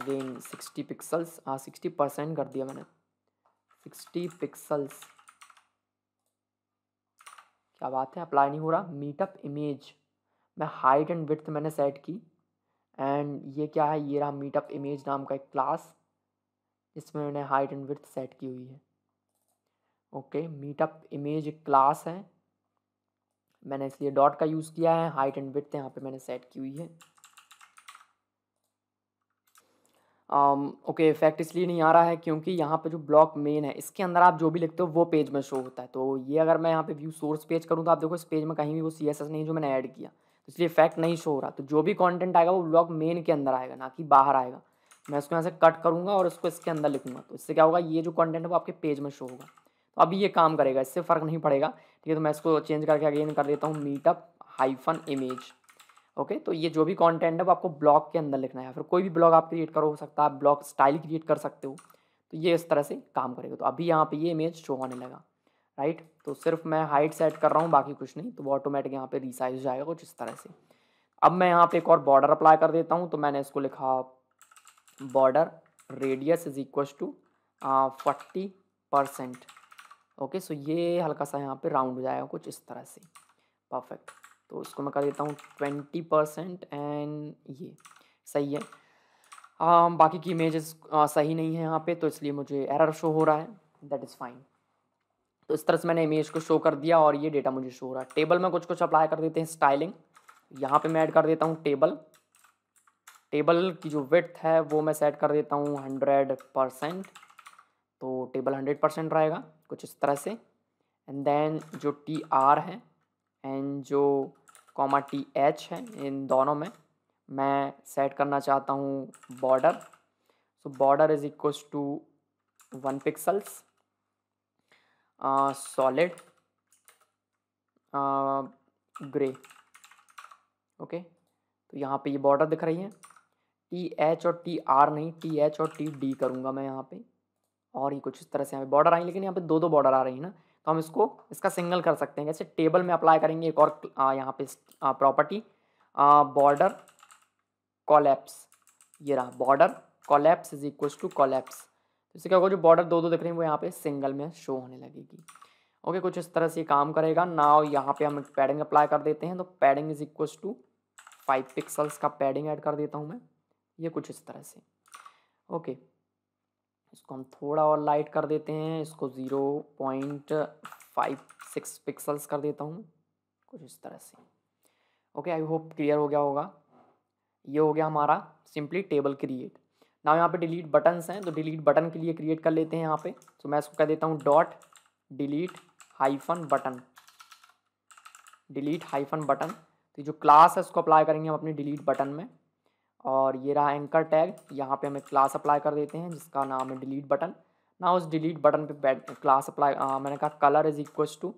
again sixty pixels हाँ सिक्सटी परसेंट कर दिया मैंने सिक्सटी पिक्सल्स क्या बात है अप्लाई नहीं हो रहा मीटअप इमेज मैं हाइट एंड विथ मैंने सेट की एंड ये क्या है ये रहा मीटअप इमेज नाम का एक क्लास जिसमें मैंने हाइट एंड विथ सेट की हुई है ओके मीटअप इमेज क्लास है मैंने इसलिए डॉट का यूज़ किया है हाइट एंड विथ यहाँ पे मैंने सेट की हुई है ओके um, इफेक्ट okay, इसलिए नहीं आ रहा है क्योंकि यहाँ पे जो ब्लॉक मेन है इसके अंदर आप जो भी लिखते हो वो पेज में शो होता है तो ये अगर मैं यहाँ पे व्यू सोर्स पेज करूँ तो आप देखो इस पेज में कहीं भी वो सी एस एस नहीं जो मैंने ऐड किया तो इसलिए इफेक्ट नहीं शो हो रहा तो जो भी कॉन्टेंट आएगा वो ब्लॉक मेन के अंदर आएगा ना कि बाहर आएगा मैं उसको यहाँ से कट करूँगा और उसको इसके अंदर लिखूँगा तो इससे क्या होगा ये जो कॉन्टेंट है वो आपके पेज में शो होगा तो अभी ये काम करेगा इससे फ़र्क नहीं पड़ेगा ठीक है तो मैं इसको चेंज करके अगेन कर देता हूँ मीटअप हाइफन इमेज ओके तो ये जो भी कंटेंट है वो आपको ब्लॉग के अंदर लिखना है फिर कोई भी ब्लॉग आप क्रिएट करो हो सकता है आप ब्लॉग स्टाइल क्रिएट कर सकते हो तो ये इस तरह से काम करेगा तो अभी यहाँ पर ये इमेज शो होने लगा राइट तो सिर्फ मैं हाइट सेट कर रहा हूँ बाकी कुछ नहीं तो वो ऑटोमेटिक यहाँ पे रिसाइज जाएगा कुछ इस तरह से अब मैं यहाँ पे एक और बॉर्डर अप्लाई कर देता हूँ तो मैंने इसको लिखा border radius is equal to forty percent okay so ये हल्का सा यहाँ पे राउंड हो जाएगा कुछ इस तरह से परफेक्ट तो इसको मैं कर देता हूँ ट्वेंटी परसेंट एंड ये सही है आ, बाकी की इमेजेस सही नहीं है यहाँ पे तो इसलिए मुझे एरर शो हो रहा है दैट इज़ फाइन तो इस तरह से मैंने इमेज को शो कर दिया और ये डेटा मुझे शो हो रहा है टेबल में कुछ कुछ अप्लाई कर देते हैं स्टाइलिंग यहाँ पे मैं ऐड कर देता हूँ टेबल टेबल की जो विथ है वो मैं सेट कर देता हूँ हंड्रेड परसेंट तो टेबल हंड्रेड परसेंट रहेगा कुछ इस तरह से एंड देन जो टी आर है एंड जो कॉमा टी एच है इन दोनों में मैं सेट करना चाहता हूँ border so border is equal to one pixels solid grey okay तो यहाँ पे ये बॉर्डर दिख रही है टी एच और टी आर नहीं टी एच और टी डी करूँगा मैं यहाँ पे और ये कुछ इस तरह से यहाँ पे बॉर्डर आई लेकिन यहाँ पे दो दो बॉर्डर आ रही है ना तो हम इसको इसका सिंगल कर सकते हैं जैसे टेबल में अप्लाई करेंगे एक और यहाँ पे प्रॉपर्टी बॉर्डर कॉलेप्स ये रहा border collapse is equal to collapse इससे क्या होगा जो बॉर्डर दो दो दिख रहे हैं वो यहाँ पे सिंगल में शो होने लगेगी ओके कुछ इस तरह से ये काम करेगा ना यहाँ पे हम पैडिंग अप्लाई कर देते हैं तो padding is equal to five pixels का पैडिंग ऐड कर देता हूँ मैं ये कुछ इस तरह से ओके okay. इसको हम थोड़ा और लाइट कर देते हैं इसको zero point five six pixels कर देता हूँ कुछ इस तरह से ओके आई होप क्लियर हो गया होगा ये हो गया हमारा सिंपली टेबल क्रिएट ना यहाँ पे डिलीट बटन्स हैं तो डिलीट बटन के लिए क्रिएट कर लेते हैं यहाँ पे तो मैं इसको कह देता हूँ dot delete hyphen button delete hyphen button तो जो क्लास है उसको अप्लाई करेंगे हम अपने डिलीट बटन में और ये रहा एंकर टैग यहाँ पे हमें क्लास अप्लाई कर देते हैं जिसका नाम है डिलीट बटन ना उस डिलीट बटन पे क्लास अप्लाई मैंने कहा colour is equals to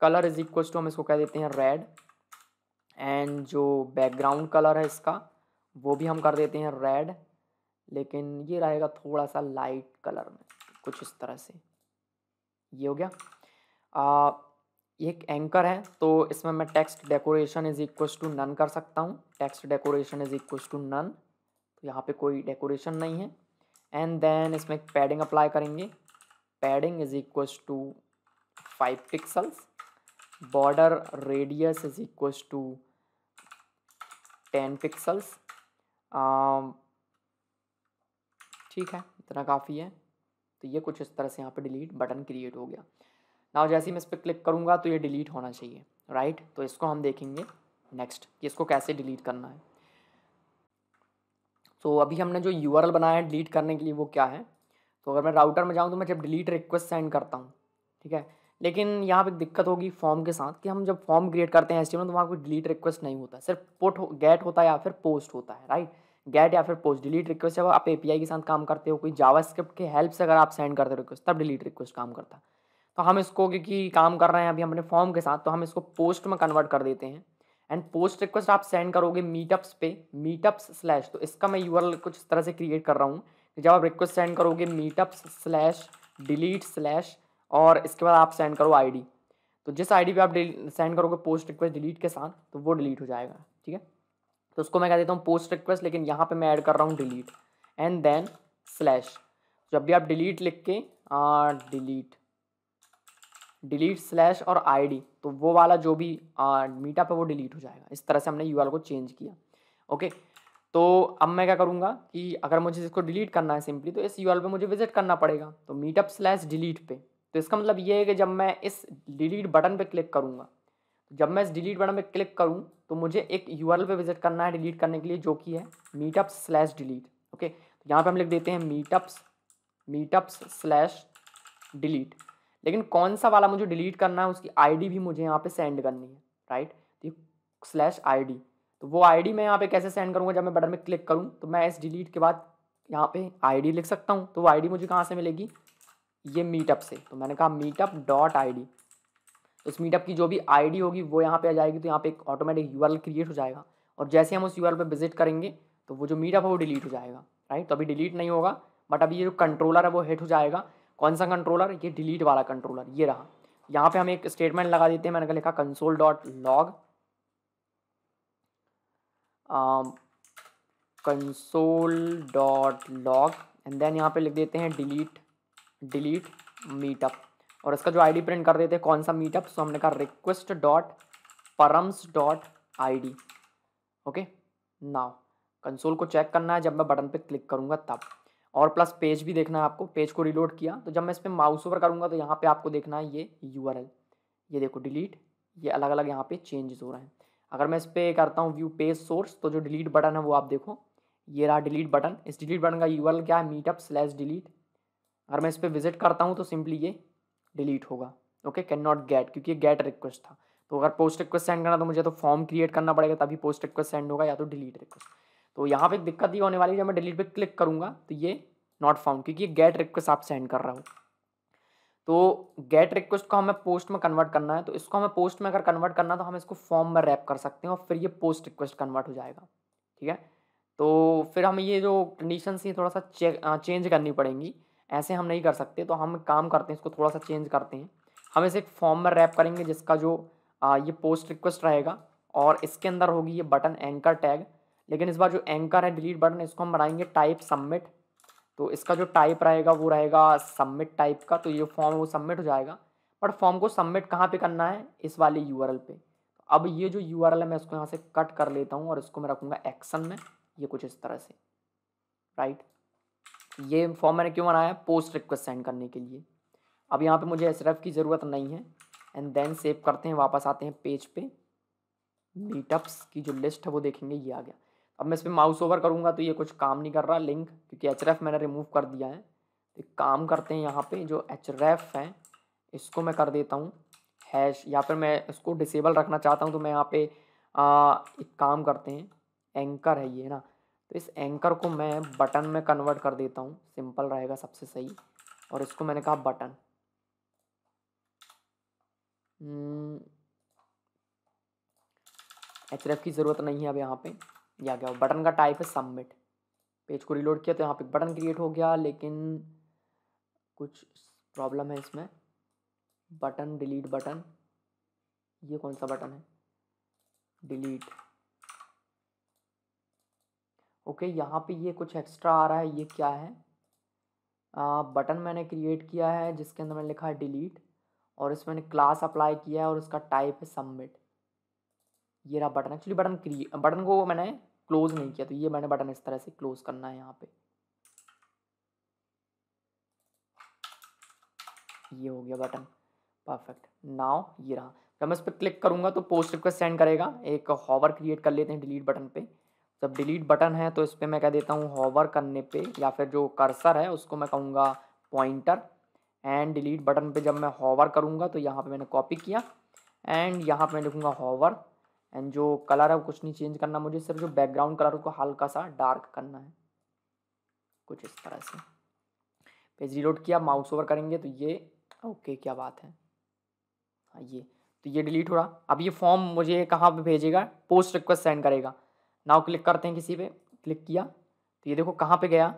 colour is equals to हम इसको कह देते हैं रेड एंड जो बैकग्राउंड कलर है इसका वो भी हम कर देते हैं रेड लेकिन ये रहेगा थोड़ा सा लाइट कलर में कुछ इस तरह से ये हो गया आ, एक एंकर है तो इसमें मैं text decoration is equal to none कर सकता हूँ text decoration is equal to none तो यहाँ पे कोई डेकोरेशन नहीं है एंड देन इसमें एक पैडिंग अप्लाई करेंगे padding is equal to five pixels border radius is equal to ten pixels ठीक है इतना काफ़ी है तो ये कुछ इस तरह से यहाँ पे डिलीट बटन क्रिएट हो गया नाउ जैसे ही मैं इस पर क्लिक करूँगा तो ये डिलीट होना चाहिए राइट right? तो इसको हम देखेंगे नेक्स्ट कि इसको कैसे डिलीट करना है सो तो so, अभी हमने जो यू बनाया है डिलीट करने के लिए वो क्या है तो अगर मैं राउटर में जाऊँ तो मैं जब डिलीट रिक्वेस्ट सेंड करता हूँ ठीक है लेकिन यहाँ पे दिक्कत होगी फॉर्म के साथ कि हम जब फॉर्म क्रिएट करते हैं एस तो वहाँ कोई डिलीट रिक्वेस्ट नहीं होता सिर्फ पुट हो, गेट होता है या फिर पोस्ट होता है राइट गेट या फिर पोस्ट डिलीट रिक्वेस्ट जब आप एपीआई के साथ काम करते हो कोई जावा के हेल्प से अगर आप सेंड करते हो रिक्वेस्ट तब डिलीट रिक्वेस्ट काम करता है तो हम इसको क्योंकि काम कर रहे हैं अभी अपने फॉर्म के साथ तो हम इसको पोस्ट में कन्वर्ट कर देते हैं एंड पोस्ट रिक्वेस्ट आप सेंड करोगे मीटअप्स पे मीटअप्स स्लैश तो इसका मैं यू कुछ इस तरह से क्रिएट कर रहा हूँ जब आप रिक्वेस्ट सेंड करोगे मीटअप्स स्लैश डिलीट स्लैश और इसके बाद आप सेंड करो आईडी तो जिस आईडी पे आप सेंड करोगे पोस्ट रिक्वेस्ट डिलीट के साथ तो वो डिलीट हो जाएगा ठीक है तो उसको मैं कह देता हूँ पोस्ट रिक्वेस्ट लेकिन यहाँ पे मैं ऐड कर रहा हूँ डिलीट एंड देन स्लैश जब भी आप डिलीट लिख के डिलीट डिलीट स्लैश और आईडी तो वो वाला जो भी मीटअप है वो डिलीट हो जाएगा इस तरह से हमने यूआर को चेंज किया ओके तो अब मैं क्या करूँगा कि अगर मुझे इसको डिलीट करना है सिंपली तो इस यूआर पे मुझे विजिट करना पड़ेगा तो मीटअप स्लैश डिलीट पे तो इसका मतलब ये है कि जब मैं इस डिलीट बटन पर क्लिक करूँगा जब मैं इस डिलीट बटन पर क्लिक करूँ तो मुझे एक यू पे विजिट करना है डिलीट करने के लिए जो कि है मीटअप स्लैश डिलीट ओके तो यहाँ पर हम लिख देते हैं मीटअप्स मीटअप्स स्लैश डिलीट लेकिन कौन सा वाला मुझे डिलीट करना है उसकी आईडी भी मुझे यहाँ पे सेंड करनी है राइट तो स्लैश आईडी तो वो आईडी मैं यहाँ पे कैसे सेंड करूँगा जब मैं बटन में क्लिक करूँ तो मैं इस डिलीट के बाद यहाँ पे आईडी लिख सकता हूँ तो वो आईडी मुझे कहाँ से मिलेगी ये मीटअप से तो मैंने कहा मीटअप डॉट आई डी उस मीटअप की जो भी डी होगी वो यहाँ पर आ जाएगी तो यहाँ पर एक ऑटोमेटिक यू क्रिएट हो जाएगा और जैसे हम उस यू पर विजिट करेंगे तो वो जो मीटअप है वो डिलीट हो जाएगा राइट तो अभी डिलीट नहीं होगा बट अभी ये जो कंट्रोलर है वो हिट हो जाएगा कौन सा कंट्रोलर ये डिलीट वाला कंट्रोलर ये रहा यहाँ पे हम एक स्टेटमेंट लगा देते हैं मैंने लिखा console dot log console dot log and then यहाँ पे लिख देते हैं डिलीट डिलीट मीटअप और इसका जो आईडी प्रिंट कर देते हैं कौन सा मीटअप सो हमने कहा request dot params dot I okay now console को चेक करना है जब मैं बटन पे क्लिक करूँगा तब और प्लस पेज भी देखना है आपको पेज को रिलोड किया तो जब मैं इस पर माउस ओवर करूँगा तो यहाँ पर आपको देखना है ये यू ये देखो डिलीट ये अलग अलग यहाँ पे चेंजेस हो रहे हैं अगर मैं इस पर करता हूँ व्यू पेज सोर्स तो जो डिलीट बटन है वो आप देखो ये रहा डिलीट बटन इस डिलीट बटन का यू क्या है मीटअप स्लैश डिलीट अगर मैं इस पर विजिट करता हूँ तो सिंपली ये डिलीट होगा ओके कैन नॉट गेट क्योंकि ये गेट रिक्वेस्ट था तो अगर पोस्ट रिक्वेस्ट सेंड करना तो मुझे तो फॉर्म क्रिएट करना पड़ेगा तभी पोस्ट रिक्वेस्ट सेंड होगा या तो डिलीट रिक्वेस्ट तो यहाँ पे एक दिक्कत ये होने वाली है जब मैं डिलीट पे क्लिक करूँगा तो ये नॉट फाउंड क्योंकि ये गेट रिक्वेस्ट आप सेंड कर रहा हूँ तो गेट रिक्वेस्ट को हमें पोस्ट में कन्वर्ट करना है तो इसको हमें पोस्ट में अगर कन्वर्ट करना तो हम इसको फॉर्म में रैप कर सकते हैं और फिर ये पोस्ट रिक्वेस्ट कन्वर्ट हो जाएगा ठीक है तो फिर हमें ये जो कंडीशन ये थोड़ा सा चेंज करनी पड़ेंगी ऐसे हम नहीं कर सकते तो हम काम करते हैं इसको थोड़ा सा चेंज करते हैं हम इसे एक फॉर्म में रैप करेंगे जिसका जो आ, ये पोस्ट रिक्वेस्ट रहेगा और इसके अंदर होगी ये बटन एंकर टैग लेकिन इस बार जो एंकर है डिलीट बटन इसको हम बनाएंगे टाइप सबमिट तो इसका जो टाइप रहेगा वो रहेगा सबमिट टाइप का तो ये फॉर्म वो सबमिट हो जाएगा बट फॉर्म को सबमिट कहाँ पे करना है इस वाले यू पे अब ये जो यू है मैं इसको यहाँ से कट कर लेता हूँ और इसको मैं रखूँगा एक्शन में ये कुछ इस तरह से राइट ये फॉर्म मैंने क्यों बनाया पोस्ट रिक्वेस्ट सेंड करने के लिए अब यहाँ पे मुझे एस की ज़रूरत नहीं है एंड देन सेव करते हैं वापस आते हैं पेज पे मीटअप्स की जो लिस्ट है वो देखेंगे ये आ गया अब मैं इस पर माउस ओवर करूँगा तो ये कुछ काम नहीं कर रहा लिंक क्योंकि एच मैंने रिमूव कर दिया है तो काम करते हैं यहाँ पे जो एच है इसको मैं कर देता हूँ हैश या फिर मैं इसको डिसेबल रखना चाहता हूँ तो मैं यहाँ पे आ, एक काम करते हैं एंकर है ये ना तो इस एंकर को मैं बटन में कन्वर्ट कर देता हूँ सिंपल रहेगा सबसे सही और इसको मैंने कहा बटन एच हम्म, की ज़रूरत नहीं है अब यहाँ पर या गया बटन का टाइप है सबमिट पेज को रिलोड किया तो यहाँ पे बटन क्रिएट हो गया लेकिन कुछ प्रॉब्लम है इसमें बटन डिलीट बटन ये कौन सा बटन है डिलीट ओके यहाँ पे ये कुछ एक्स्ट्रा आ रहा है ये क्या है आ, बटन मैंने क्रिएट किया है जिसके अंदर मैंने लिखा है डिलीट और इसमें मैंने क्लास अप्लाई किया है और उसका टाइप है सबमिट ये रहा बटन एक्चुअली बटन क्री बटन को मैंने क्लोज नहीं किया तो ये मैंने बटन इस तरह से क्लोज करना है यहाँ पे ये हो गया बटन परफेक्ट नाव ये रहा जब मैं इस पर क्लिक करूँगा तो पोस्ट रिक्वेस्ट सेंड करेगा एक हॉवर क्रिएट कर लेते हैं डिलीट बटन पे जब डिलीट बटन है तो इस पर मैं कह देता हूँ हॉवर करने पे या फिर जो कर्सर है उसको मैं कहूँगा पॉइंटर एंड डिलीट बटन पे जब मैं हॉवर करूँगा तो यहाँ पे मैंने कॉपी किया एंड यहाँ पे मैं लिखूँगा हॉवर एंड जो कलर है वो कुछ नहीं चेंज करना मुझे सिर्फ जो बैकग्राउंड कलर उसको हल्का सा डार्क करना है कुछ इस तरह से पेज रीलोड किया माउस ओवर करेंगे तो ये ओके क्या बात है हाँ ये तो ये डिलीट हो रहा अब ये फॉर्म मुझे कहाँ पे भेजेगा पोस्ट रिक्वेस्ट सेंड करेगा नाउ क्लिक करते हैं किसी पे क्लिक किया तो ये देखो कहाँ पे गया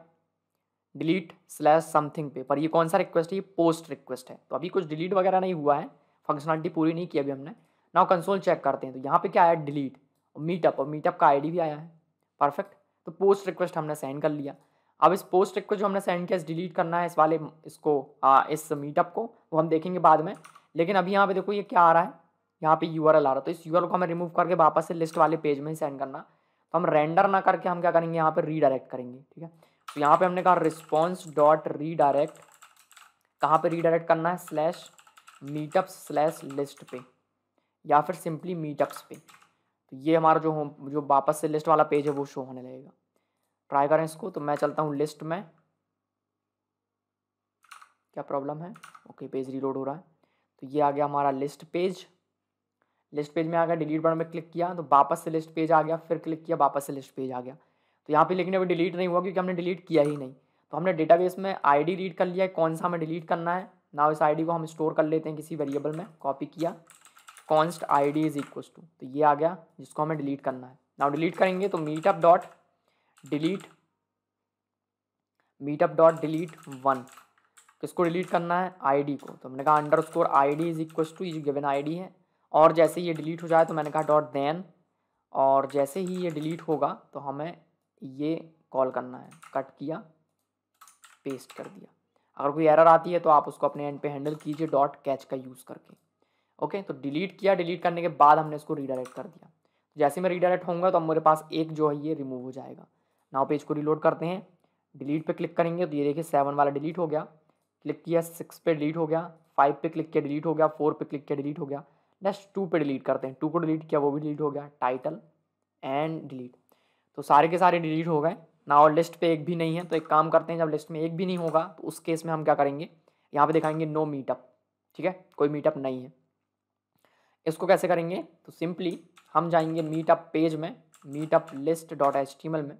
डिलीट स्लैश समथिंग पे पर ये कौन सा रिक्वेस्ट है ये पोस्ट रिक्वेस्ट है तो अभी कुछ डिलीट वगैरह नहीं हुआ है फंक्शनलिटी पूरी नहीं की अभी हमने नाउ कंसोल चेक करते हैं तो यहाँ पे क्या आया डिलीट और मीटअप और मीटअप का आईडी भी आया है परफेक्ट तो पोस्ट रिक्वेस्ट हमने सेंड कर लिया अब इस पोस्ट रिक्वेस्ट जो हमने सेंड किया डिलीट करना है इस वाले इसको आ, इस मीटअप को वो हम देखेंगे बाद में लेकिन अभी यहाँ पे देखो ये क्या आ रहा है यहाँ पे यू आ रहा है तो इस यू को हमें रिमूव करके वापस से लिस्ट वाले पेज में ही सेंड करना तो हम रेंडर ना करके हम क्या करेंगे यहाँ पर रीडायरेक्ट करेंगे ठीक है तो यहाँ पर हमने कहा रिस्पॉन्स डॉट रीडायरेक्ट कहाँ पर रीडायरेक्ट करना है स्लैश मीटअप स्लैश लिस्ट पे या फिर सिंपली मीटअप्स पे तो ये हमारा जो होम जो वापस से लिस्ट वाला पेज है वो शो होने लगेगा ट्राई करें इसको तो मैं चलता हूँ लिस्ट में क्या प्रॉब्लम है ओके पेज रीलोड हो रहा है तो ये आ गया हमारा लिस्ट पेज लिस्ट पेज में आ गया डिलीट बटन में क्लिक किया तो वापस से लिस्ट पेज आ गया फिर क्लिक किया वापस से लिस्ट पेज आ गया तो यहाँ पे लेकिन अभी डिलीट नहीं हुआ क्योंकि हमने डिलीट किया ही नहीं तो हमने डेटाबेस में आईडी रीड कर लिया है कौन सा हमें डिलीट करना है ना इस आईडी को हम स्टोर कर लेते हैं किसी वेरिएबल में कॉपी किया const I D is equal to तो ये आ गया जिसको हमें डिलीट करना है नाउ डिलीट करेंगे तो meetup dot delete meetup dot delete one किसको डिलीट करना है आईडी को तो हमने कहा underscore I D is equal to ये गिवन आईडी है और जैसे ये डिलीट हो जाए तो मैंने कहा डॉट देन और जैसे ही ये डिलीट होगा तो हमें ये कॉल करना है कट किया पेस्ट कर दिया अगर कोई एरर आती है तो आप उसको अपने एंड पे हैंडल कीजिए डॉट कैच का यूज़ करके ओके तो डिलीट किया डिलीट करने के बाद हमने इसको रीडायरेक्ट कर दिया तो जैसे मैं रीडायरेक्ट होऊंगा तो अब मेरे पास एक जो है ये रिमूव हो जाएगा नाउ पेज को रिलोड करते हैं डिलीट पे क्लिक करेंगे तो ये देखिए सेवन वाला डिलीट हो गया क्लिक किया सिक्स पे डिलीट हो गया फाइव पे क्लिक किया डिलीट हो गया फोर पे क्लिक किया डिलीट हो गया नेक्स्ट टू पे डिलीट करते हैं टू को डिलीट किया वो भी डिलीट हो गया टाइटल एंड डिलीट तो सारे के सारे डिलीट हो गए ना और लिस्ट पे एक भी नहीं है तो एक काम करते हैं जब लिस्ट में एक भी नहीं होगा तो उस केस में हम क्या करेंगे यहाँ पे दिखाएंगे नो मीटअप ठीक है कोई मीटअप नहीं है इसको कैसे करेंगे तो सिंपली हम जाएंगे मीटअप पेज में मीटअप लिस्ट डॉट एच में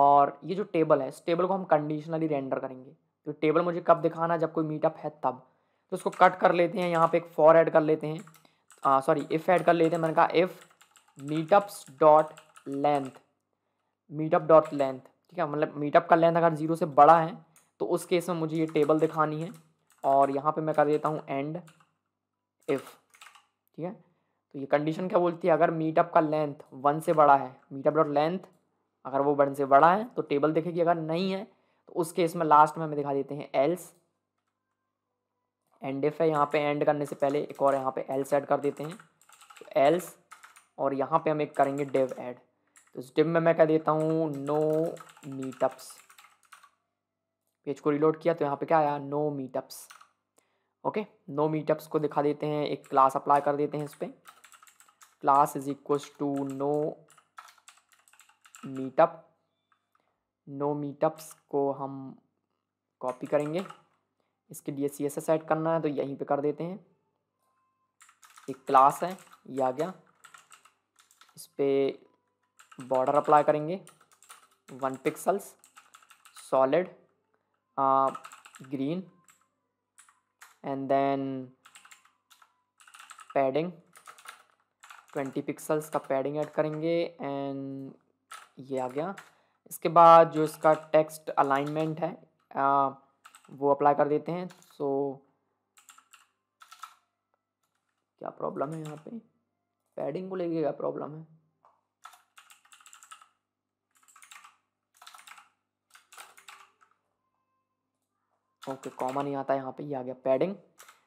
और ये जो टेबल है इस टेबल को हम कंडीशनली रेंडर करेंगे तो टेबल मुझे कब दिखाना जब कोई मीटअप है तब तो इसको कट कर लेते हैं यहाँ पे एक फॉर ऐड कर लेते हैं सॉरी इफ़ ऐड कर लेते हैं मैंने कहा if meetups dot length meetup dot length ठीक है मतलब मीटअप का लेंथ अगर जीरो से बड़ा है तो उस केस में मुझे ये टेबल दिखानी है और यहाँ पे मैं कर देता हूँ एंड इफ़ ठीक है तो ये कंडीशन क्या बोलती है अगर मीटअप का लेंथ वन से बड़ा है मीटअप डॉट लेंथ अगर वो वन से बड़ा है तो टेबल देखेगी अगर नहीं है तो उस केस में लास्ट में हमें दिखा देते हैं एल्स एंड एफ है यहाँ पे एंड करने से पहले एक और यहाँ पे एल्स ऐड कर देते हैं तो एल्स और यहाँ पे हम एक करेंगे डिव ऐड तो इस डिव में मैं कह देता हूँ नो मीटअप्स पेज को रिलोड किया तो यहाँ पे क्या आया no meetups okay no meetups को दिखा देते हैं एक क्लास अप्लाई कर देते हैं इस पर class is equals to no meetup no meetups को हम कॉपी करेंगे इसके लिए सी एस एस एड करना है तो यहीं पे कर देते हैं एक क्लास है ये आ गया इस पर बॉर्डर अप्लाई करेंगे one pixels solid green and then padding 20 pixels का पैडिंग ऐड करेंगे एंड ये आ गया इसके बाद जो इसका टेक्स्ट अलाइनमेंट है आ, वो अप्लाई कर देते हैं सो क्या प्रॉब्लम है यहाँ पे पैडिंग को लेके क्या प्रॉब्लम है ओके कॉमा नहीं आता यहाँ पे ये आ गया पैडिंग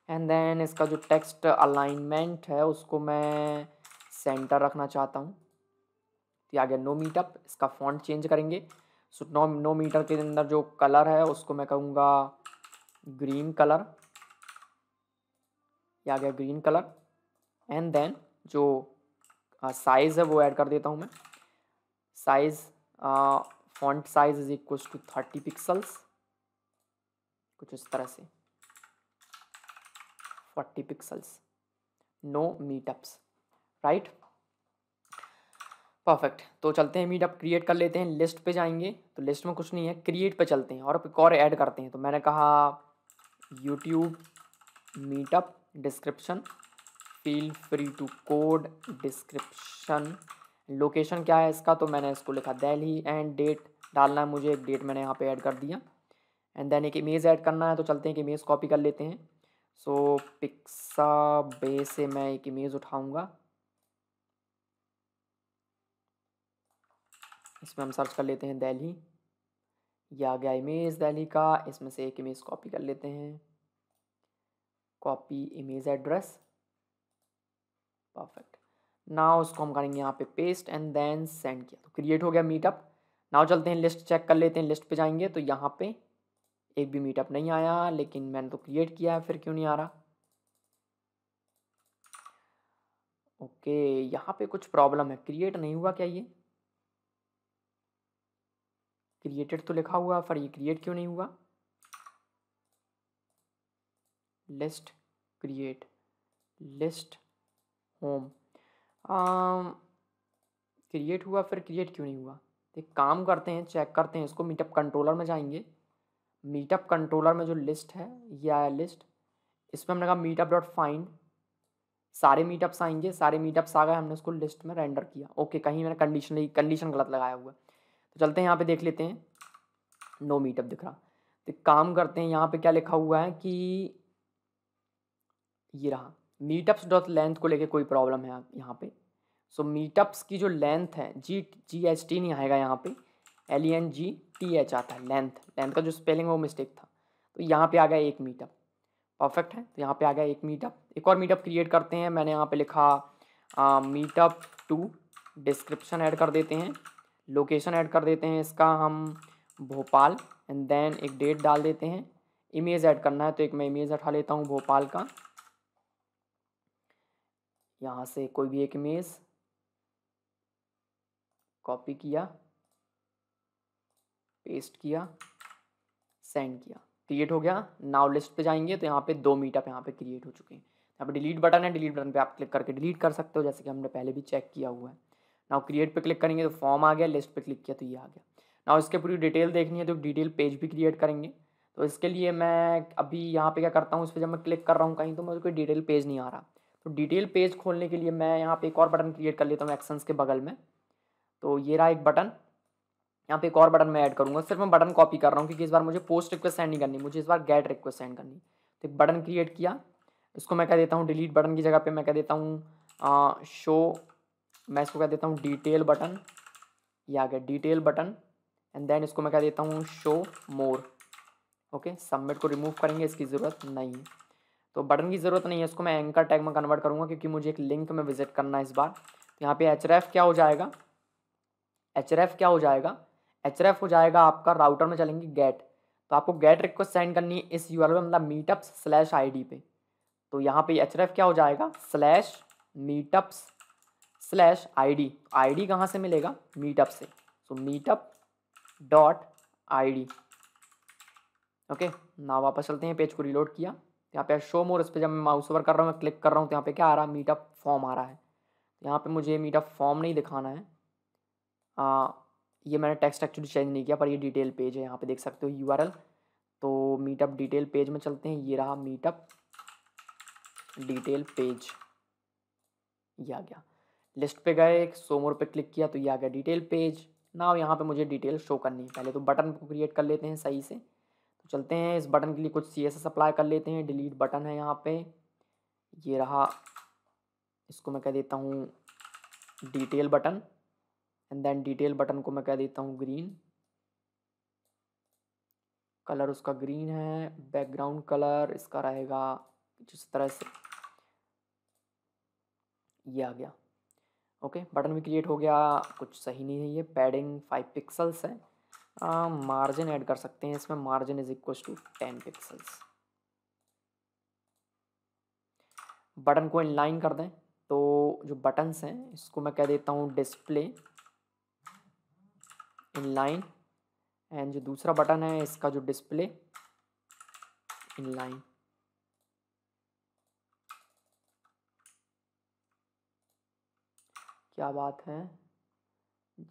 एंड देन इसका जो टेक्स्ट अलाइनमेंट है उसको मैं सेंटर रखना चाहता हूँ ये आ गया नो मीटअप इसका फॉन्ट चेंज करेंगे सो नो नो मीटर के अंदर जो कलर है उसको मैं कहूँगा ग्रीन कलर ये आ गया ग्रीन कलर एंड देन जो साइज़ है वो ऐड कर देता हूँ मैं size font size is equals to thirty pixels कुछ इस तरह से 40 pixels no meetups right perfect तो चलते हैं मीटअप क्रिएट कर लेते हैं लिस्ट पे जाएंगे तो लिस्ट में कुछ नहीं है क्रिएट पे चलते हैं और एक और ऐड करते हैं तो मैंने कहा YouTube meetup description feel free to code description location क्या है इसका तो मैंने इसको लिखा दिल्ली एंड डेट डालना है मुझे एक डेट मैंने यहाँ पे ऐड कर दिया एंड देन एक इमेज ऐड करना है तो चलते हैं एक इमेज कॉपी कर लेते हैं सो पिक्सा बे से मैं एक इमेज उठाऊंगा इसमें हम सर्च कर लेते हैं दिल्ली ये आ गया इमेज दिल्ली का इसमें से एक इमेज कॉपी कर लेते हैं copy image address perfect now उसको हम करेंगे यहाँ पे पेस्ट एंड देन सेंड किया तो क्रिएट हो गया मीटअप नाउ चलते हैं लिस्ट चेक कर लेते हैं लिस्ट पे जाएंगे तो यहाँ पे एक भी मीटअप नहीं आया लेकिन मैंने तो क्रिएट किया है फिर क्यों नहीं आ रहा ओके यहाँ पे कुछ प्रॉब्लम है क्रिएट नहीं हुआ क्या ये क्रिएटेड तो लिखा हुआ पर ये क्रिएट क्यों नहीं हुआ list create list home create हुआ फिर क्रिएट क्यों नहीं हुआ एक काम करते हैं चेक करते हैं इसको मीटअप कंट्रोलर में जाएंगे मीटअप कंट्रोलर में जो लिस्ट है ये आया लिस्ट इसमें हमने कहा मीटअप डॉट फाइंड सारे मीटअप्स आएंगे सारे मीटअप्स आ गए हमने उसको लिस्ट में रेंडर किया ओके कहीं मैंने नहीं कंडीशन गलत लगाया हुआ तो चलते हैं यहाँ पे देख लेते हैं नो मीटअप दिख रहा तो काम करते हैं यहाँ पे क्या लिखा हुआ है कि ये रहा मीटअप्स डॉट लेंथ को लेके कोई प्रॉब्लम है यहाँ पे सो so, मीटअप्स की जो लेंथ है जी जी एस टी नहीं आएगा यहाँ पे L N G T H आता है लेंथ लेंथ का जो स्पेलिंग वो मिस्टेक था तो यहाँ पे आ गया एक मीटअप परफेक्ट है तो यहाँ पे आ गया एक मीटअप एक और मीटअप क्रिएट करते हैं मैंने यहाँ पे लिखा मीटअप टू डिस्क्रिप्शन ऐड कर देते हैं लोकेशन ऐड कर देते हैं इसका हम भोपाल एंड देन एक डेट डाल देते हैं इमेज ऐड करना है तो एक मैं इमेज उठा लेता हूँ भोपाल का यहाँ से कोई भी एक इमेज कॉपी किया पेस्ट किया सेंड किया क्रिएट हो गया नाउ लिस्ट पे जाएंगे तो यहाँ पे दो मीटअप यहाँ पे क्रिएट हो चुके हैं यहाँ पे डिलीट बटन है डिलीट बटन पे आप क्लिक करके डिलीट कर सकते हो जैसे कि हमने पहले भी चेक किया हुआ है नाउ क्रिएट पे क्लिक करेंगे तो फॉर्म आ गया लिस्ट पे क्लिक किया तो ये आ गया नाउ इसके पूरी डिटेल देखनी है तो डिटेल पेज भी क्रिएट करेंगे तो इसके लिए मैं अभी यहाँ पर क्या करता हूँ इस पर जब मैं क्लिक कर रहा हूँ कहीं तो मुझे कोई डिटेल पेज नहीं आ रहा तो डिटेल पेज खोलने के लिए मैं यहाँ पर एक और बटन क्रिएट कर लेता हूँ एक्सेंस के बगल में तो ये रहा एक बटन यहाँ पे एक और बटन मैं ऐड करूँगा सिर्फ मैं बटन कॉपी कर रहा हूँ क्योंकि इस बार मुझे पोस्ट रिक्वेस्ट सेंड नहीं करनी मुझे इस बार गेट रिक्वेस्ट सेंड करनी तो एक बटन क्रिएट किया इसको मैं कह देता हूँ डिलीट बटन की जगह पे मैं कह देता हूँ शो मैं इसको कह देता हूँ डिटेल बटन ये आ गया डिटेल बटन एंड देन इसको मैं कह देता हूँ शो मोर ओके सबमिट को रिमूव करेंगे इसकी ज़रूरत नहीं है तो बटन की ज़रूरत नहीं है इसको मैं एंकर टैग में कन्वर्ट करूँगा क्योंकि मुझे एक लिंक में विजिट करना है इस बार तो यहाँ पे एच क्या हो जाएगा एच क्या हो जाएगा एच हो जाएगा आपका राउटर में चलेंगे गेट तो आपको गेट रिक्वेस्ट सेंड करनी है इस यू आर मतलब मीटअप्स स्लैश आई पे तो यहाँ पे एच क्या हो जाएगा slash meetups slash I D I D कहाँ से मिलेगा मीटअप से so meetup dot I D okay ना वापस चलते हैं पेज को रिलोड किया यहाँ पे शो मोर इस पर जब मैं माउस ओवर कर रहा हूँ मैं क्लिक कर रहा हूँ तो यहाँ पे क्या आ रहा है मीटअप फॉर्म आ रहा है यहाँ पे मुझे मीटअप फॉर्म नहीं दिखाना है ये मैंने टेक्स्ट एक्चुअली चेंज नहीं किया पर ये डिटेल पेज है यहाँ पे देख सकते हो एल तो मीटअप डिटेल पेज में चलते हैं ये रहा मीटअप डिटेल पेज ये आ गया लिस्ट पे गए सोमोर पे क्लिक किया तो ये आ गया डिटेल पेज ना यहाँ पे मुझे डिटेल शो करनी है पहले तो बटन को क्रिएट कर लेते हैं सही से तो चलते हैं इस बटन के लिए कुछ सी एस अप्लाई कर लेते हैं डिलीट बटन है यहाँ पे ये रहा इसको मैं कह देता हूँ detail button and then detail button को मैं कह देता हूँ ग्रीन कलर उसका ग्रीन है बैकग्राउंड कलर इसका रहेगा जिस तरह से ये आ गया ओके बटन भी क्रिएट हो गया कुछ सही नहीं है ये पैडिंग फाइव पिक्सल्स है मार्जिन ऐड कर सकते हैं इसमें margin is equal to ten pixels button को इनलाइन कर दें तो जो बटन्स हैं इसको मैं कह देता हूँ डिस्प्ले इन लाइन एंड जो दूसरा बटन है इसका जो डिस्प्ले इन लाइन क्या बात है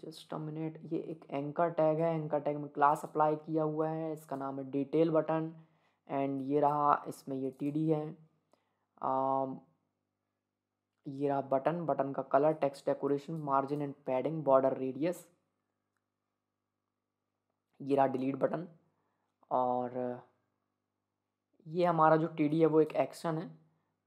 जस्ट मिनट ये एक एंकर टैग है एंकर टैग में क्लास अप्लाई किया हुआ है इसका नाम है डिटेल बटन एंड ये रहा इसमें ये टी डी है आ, um, ये रहा बटन बटन का colour text decoration margin and padding border radius ये रहा डिलीट बटन और ये हमारा जो टी है वो एक एक्शन है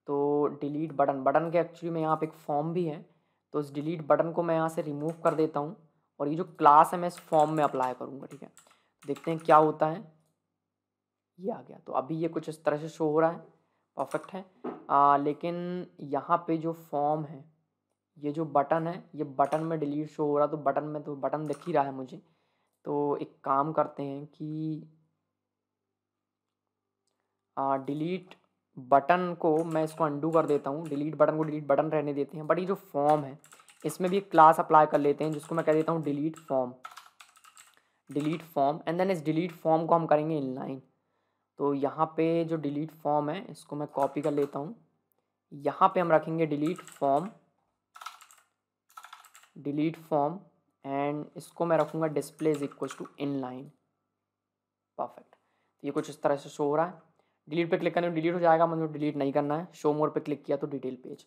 तो डिलीट बटन बटन के एक्चुअली में यहाँ पे एक फॉर्म भी है तो इस डिलीट बटन को मैं यहाँ से रिमूव कर देता हूँ और ये जो क्लास है मैं इस फॉर्म में अप्लाई करूँगा ठीक है देखते हैं क्या होता है ये आ गया तो अभी ये कुछ इस तरह से शो हो रहा है परफेक्ट है आ, लेकिन यहाँ पे जो फॉर्म है ये जो बटन है ये बटन में डिलीट शो हो रहा तो बटन में तो बटन दिख ही रहा है मुझे तो एक काम करते हैं कि डिलीट बटन को मैं इसको अंडू कर देता हूँ डिलीट बटन को डिलीट बटन रहने देते हैं बट ये जो फॉर्म है इसमें भी एक क्लास अप्लाई कर लेते हैं जिसको मैं कह देता हूँ delete form delete form and then इस डिलीट फॉर्म को हम करेंगे इनलाइन तो यहाँ पे जो डिलीट फॉर्म है इसको मैं कॉपी कर लेता हूँ यहाँ पे हम रखेंगे delete form delete form and इसको मैं रखूँगा display is equal to inline perfect तो ये कुछ इस तरह से शो हो रहा है डिलीट पे क्लिक करने डिलीट हो जाएगा मुझे डिलीट नहीं करना है शो मोर पे क्लिक किया तो डिटेल पेज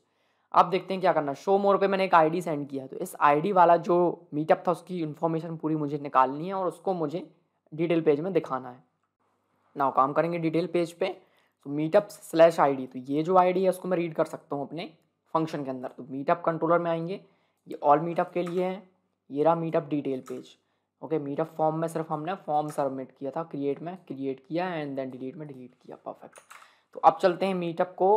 अब देखते हैं क्या करना है शो मोर पे मैंने एक आईडी सेंड किया तो इस आईडी वाला जो मीटअप था उसकी इन्फॉर्मेशन पूरी मुझे निकालनी है और उसको मुझे डिटेल पेज में दिखाना है नाउ काम करेंगे डिटेल पेज पे तो मीटअप स्लैश आई तो ये जो आई है उसको मैं रीड कर सकता हूँ अपने फंक्शन के अंदर तो मीटअप कंट्रोलर में आएंगे ये ऑल मीटअप के लिए है ये रहा meetup detail page okay meetup form में सिर्फ हमने फॉर्म सबमिट किया था क्रिएट में क्रिएट किया एंड देन डिलीट में डिलीट किया परफेक्ट तो अब चलते हैं मीटअप को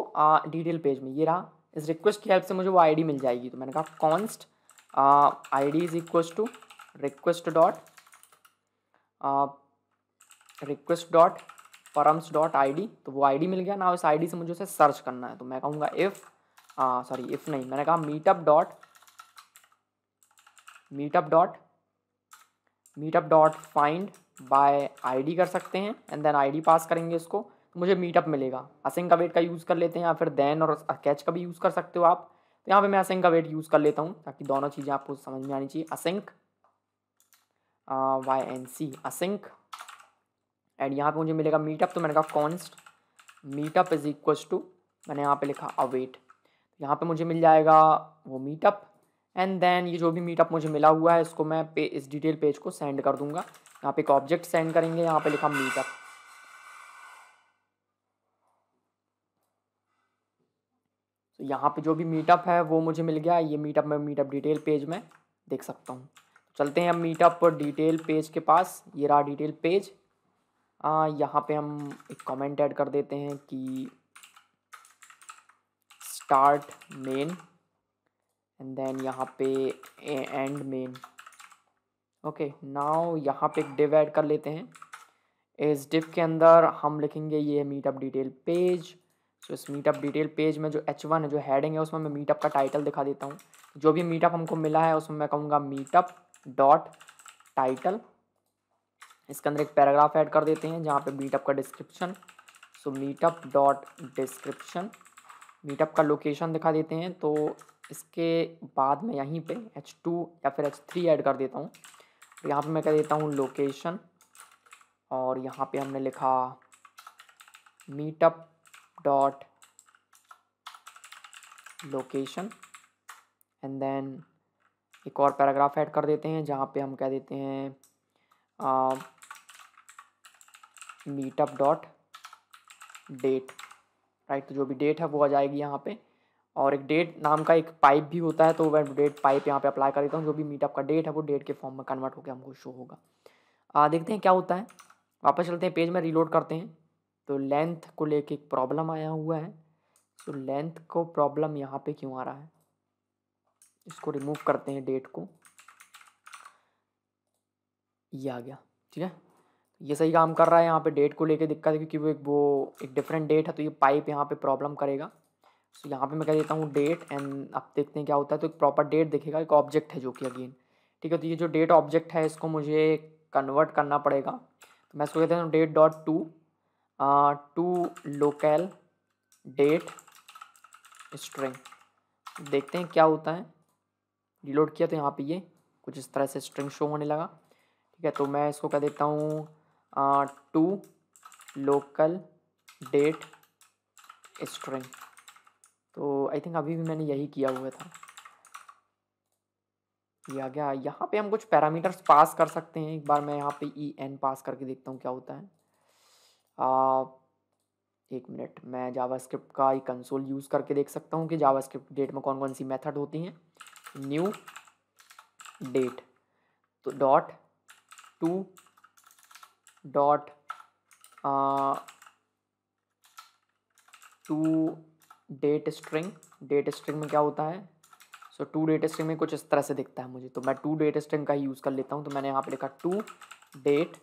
डिटेल पेज में ये रहा इस रिक्वेस्ट की हेल्प से मुझे वो आईडी मिल जाएगी तो मैंने कहा const I D is equal to request dot request dot params dot I D तो वो आई डी मिल गया ना इस आई डी से मुझे उसे सर्च करना है तो मैं कहूँगा इफ़ सॉरी इफ़ नहीं मैंने कहा meetup dot meetup dot meetup dot find by I कर सकते हैं एंड देन आई पास करेंगे इसको तो मुझे मीटअप मिलेगा असिंग का वेट का यूज़ कर लेते हैं या फिर देन और कैच का भी यूज़ कर सकते हो आप तो यहाँ पे मैं असिंग का वेट यूज़ कर लेता हूँ ताकि दोनों चीज़ें आपको समझ में आनी चाहिए async Y N C async and यहाँ पे मुझे मिलेगा मीटअप तो मैंने कहा const meetup is equal to मैंने यहाँ पे लिखा अवेट यहाँ पे मुझे मिल जाएगा वो मीटअप एंड देन ये जो भी मीटअप मुझे मिला हुआ है इसको मैं पे इस डिटेल पेज को सेंड कर दूंगा यहाँ पे एक ऑब्जेक्ट सेंड करेंगे यहाँ पे लिखा मीटअप तो यहाँ पे जो भी मीटअप है वो मुझे मिल गया ये मीटअप मैं मीटअप डिटेल पेज में देख सकता हूँ चलते हैं हम मीटअप डिटेल पेज के पास ये रहा डिटेल पेज आ, यहाँ पे हम एक कमेंट ऐड कर देते हैं कि स्टार्ट मेन एंड देन यहाँ पे एंड मेन ओके नाउ यहाँ पे एक डिव ऐड कर लेते हैं इस डिव के अंदर हम लिखेंगे ये मीटअप डिटेल पेज सो इस मीटअप डिटेल पेज में जो एच वन है जो हैडिंग है उसमें मैं मीटअप का टाइटल दिखा देता हूँ जो भी मीटअप हमको मिला है उसमें मैं कहूँगा मीटअप डॉट टाइटल इसके अंदर एक पैराग्राफ ऐड कर देते हैं जहाँ पे मीटअप का description so meetup dot description meetup का लोकेशन दिखा देते हैं तो इसके बाद मैं यहीं पे टू या फिर एच थ्री ऐड कर देता हूँ तो यहाँ पे मैं कह देता हूँ लोकेशन और यहाँ पे हमने लिखा meetup dot location and then एक और पैराग्राफ ऐड कर देते हैं जहाँ पे हम कह देते हैं मीटअप डॉट डेट राइट तो जो भी डेट है वो आ जाएगी यहाँ पे और एक डेट नाम का एक पाइप भी होता है तो मैं डेट पाइप यहाँ पे अप्लाई कर देता हूँ जो भी मीटअप का डेट है वो डेट के फॉर्म में कन्वर्ट होकर हमको शो होगा आ, देखते हैं क्या होता है वापस चलते हैं पेज में रिलोड करते हैं तो लेंथ को लेके एक प्रॉब्लम आया हुआ है तो लेंथ को प्रॉब्लम यहाँ पे क्यों आ रहा है इसको रिमूव करते हैं डेट को ये आ गया ठीक है ये सही काम कर रहा है यहाँ पे डेट को लेके दिक्कत है क्योंकि वो एक वो एक डिफरेंट डेट है तो ये पाइप यहाँ पे प्रॉब्लम करेगा सो यहाँ पे मैं कह देता हूँ डेट एंड आप देखते हैं क्या होता है तो एक प्रॉपर डेट दिखेगा एक ऑब्जेक्ट है जो कि अगेन ठीक है तो ये जो डेट ऑब्जेक्ट है इसको मुझे कन्वर्ट करना पड़ेगा तो मैं इसको कहता हूँ date dot to to local date string देखते हैं क्या होता है रिलोड किया तो यहाँ पे ये कुछ इस तरह से स्ट्रिंग शो होने लगा ठीक है तो मैं इसको कह देता हूँ टू लोकल डेट स्ट्रिंग तो आई थिंक अभी भी मैंने यही किया हुआ था ये आ गया यहाँ पे हम कुछ पैरामीटर्स पास कर सकते हैं एक बार मैं यहाँ पे ई एन पास करके देखता हूँ क्या होता है आ, एक मिनट मैं जावास्क्रिप्ट का एक कंसोल यूज़ करके देख सकता हूँ कि जावास्क्रिप्ट डेट में कौन कौन सी मेथड होती हैं न्यू डेट तो dot to dot to date string date string में क्या होता है सो टू डेट स्ट्रिंग में कुछ इस तरह से दिखता है मुझे तो मैं टू डेट स्ट्रिंग का ही यूज़ कर लेता हूँ तो मैंने यहाँ पे लिखा टू डेट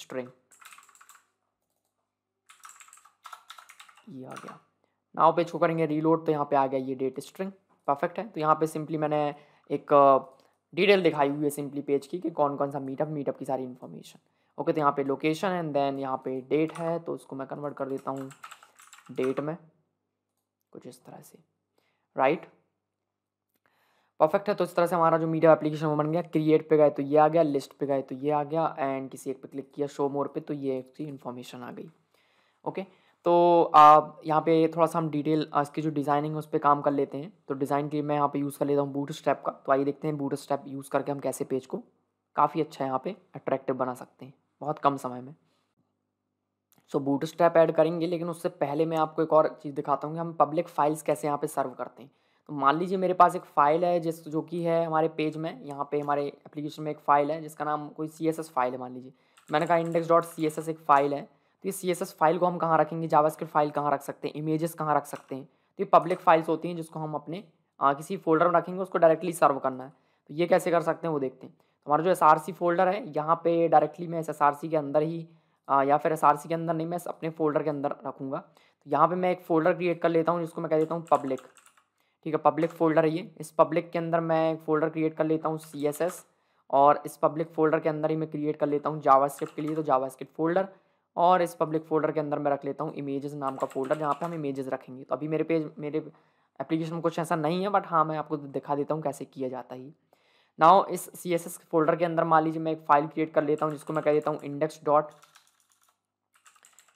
स्ट्रिंग ये आ गया नाव पे छो करेंगे रीलोड तो यहाँ पे आ गया ये डेट स्ट्रिंग परफेक्ट है तो यहाँ पे सिंपली मैंने एक डिटेल uh, दिखाई हुई है सिंपली पेज की कि कौन कौन सा मीटअप मीटअप की सारी इन्फॉर्मेशन ओके तो यहाँ पे लोकेशन एंड देन यहाँ पे डेट है तो उसको मैं कन्वर्ट कर देता हूँ डेट में कुछ इस तरह से राइट परफेक्ट है तो इस तरह से हमारा जो मीडिया एप्लीकेशन वो बन गया क्रिएट पे गए तो ये आ गया लिस्ट पे गए तो ये आ गया एंड किसी एक पे क्लिक किया शो मोर पे तो ये उसकी इन्फॉर्मेशन आ गई ओके तो आप यहाँ पे थोड़ा सा हम डिटेल इसकी जो डिज़ाइनिंग है उस पर काम कर लेते हैं तो डिज़ाइन के लिए मैं यहाँ पे यूज़ कर लेता हूँ बूट स्टेप का तो आइए देखते हैं बूट स्टेप यूज़ करके हम कैसे पेज को काफ़ी अच्छा यहाँ पे अट्रैक्टिव बना सकते हैं बहुत कम समय में सो बूट स्टैप ऐड करेंगे लेकिन उससे पहले मैं आपको एक और चीज़ दिखाता हूँ कि हम पब्लिक फाइल्स कैसे यहाँ पे सर्व करते हैं तो मान लीजिए मेरे पास एक फ़ाइल है जिस जो कि है हमारे पेज में यहाँ पे हमारे एप्लीकेशन में एक फ़ाइल है जिसका नाम कोई सी एस एस फाइल है मान लीजिए मैंने कहा index dot C S S एक फ़ाइल है तो ये सी एस एस फाइल को हम कहाँ रखेंगे जावास फाइल कहाँ रख सकते हैं इमेजेस कहाँ रख सकते हैं तो ये पब्लिक फाइल्स होती हैं जिसको हम अपने किसी फोल्डर में रखेंगे उसको डायरेक्टली सर्व करना है तो ये कैसे कर सकते हैं वो देखते हैं हमारा जो एस आर सी फोल्डर है यहाँ पे डायरेक्टली मैं एस एस आर सी के अंदर ही या फिर एस के अंदर नहीं मैं अपने फोल्डर के अंदर रखूँगा तो यहाँ पर मैं एक फ़ोल्डर क्रिएट कर लेता हूँ जिसको मैं कह देता हूँ पब्लिक ठीक है पब्लिक फ़ोल्डर है ये इस पब्लिक के अंदर मैं एक फ़ोल्डर क्रिएट कर लेता हूँ सी एस एस और इस पब्लिक फ़ोल्डर के अंदर ही मैं क्रिएट कर लेता हूँ जावा के लिए तो जावा फ़ोल्डर और इस पब्लिक फ़ोल्डर के अंदर मैं रख लेता हूँ इमेजेस नाम का फ़ोल्डर जहाँ पे हम इमेजेस रखेंगे तो अभी मेरे पेज मेरे एप्लीकेशन में कुछ ऐसा नहीं है बट हाँ मैं आपको दिखा देता हूँ कैसे किया जाता है नाउ इस सी एस एस फोल्डर के अंदर मान लीजिए मैं एक फाइल क्रिएट कर लेता हूँ जिसको मैं कह देता हूँ इंडेक्स डॉट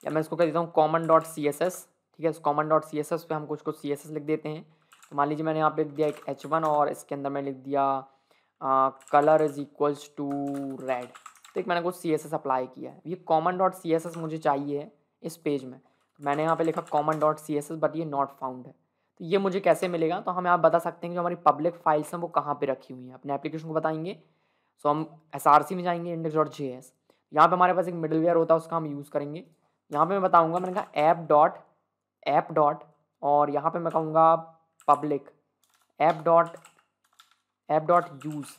या मैं इसको कह देता हूँ common dot C S S ठीक है common dot C S S पर हम कुछ कुछ सी एस एस लिख देते हैं तो मान लीजिए मैंने यहाँ पे लिख दिया एक एच वन और इसके अंदर मैंने लिख दिया colour is equals to red तो एक मैंने कुछ सी एस एस अप्लाई किया है ये common dot C S S मुझे चाहिए इस पेज में मैंने यहाँ पे लिखा common dot C S S but ये नॉट फाउंड है तो ये मुझे कैसे मिलेगा तो हम आप बता सकते हैं कि जो हमारी पब्लिक फाइल्स हैं वो कहाँ पर रखी हुई हैं अपने एप्लीकेशन को बताएंगे सो हम एस आर सी में जाएंगे इंडेक्स डॉट जे एस यहाँ पर हमारे पास एक मिडलवेयर होता है उसका हम यूज़ करेंगे यहाँ पे मैं बताऊँगा मैंने कहा ऐप डॉट ऐप डॉट और यहाँ पे मैं कहूँगा public app dot app dot use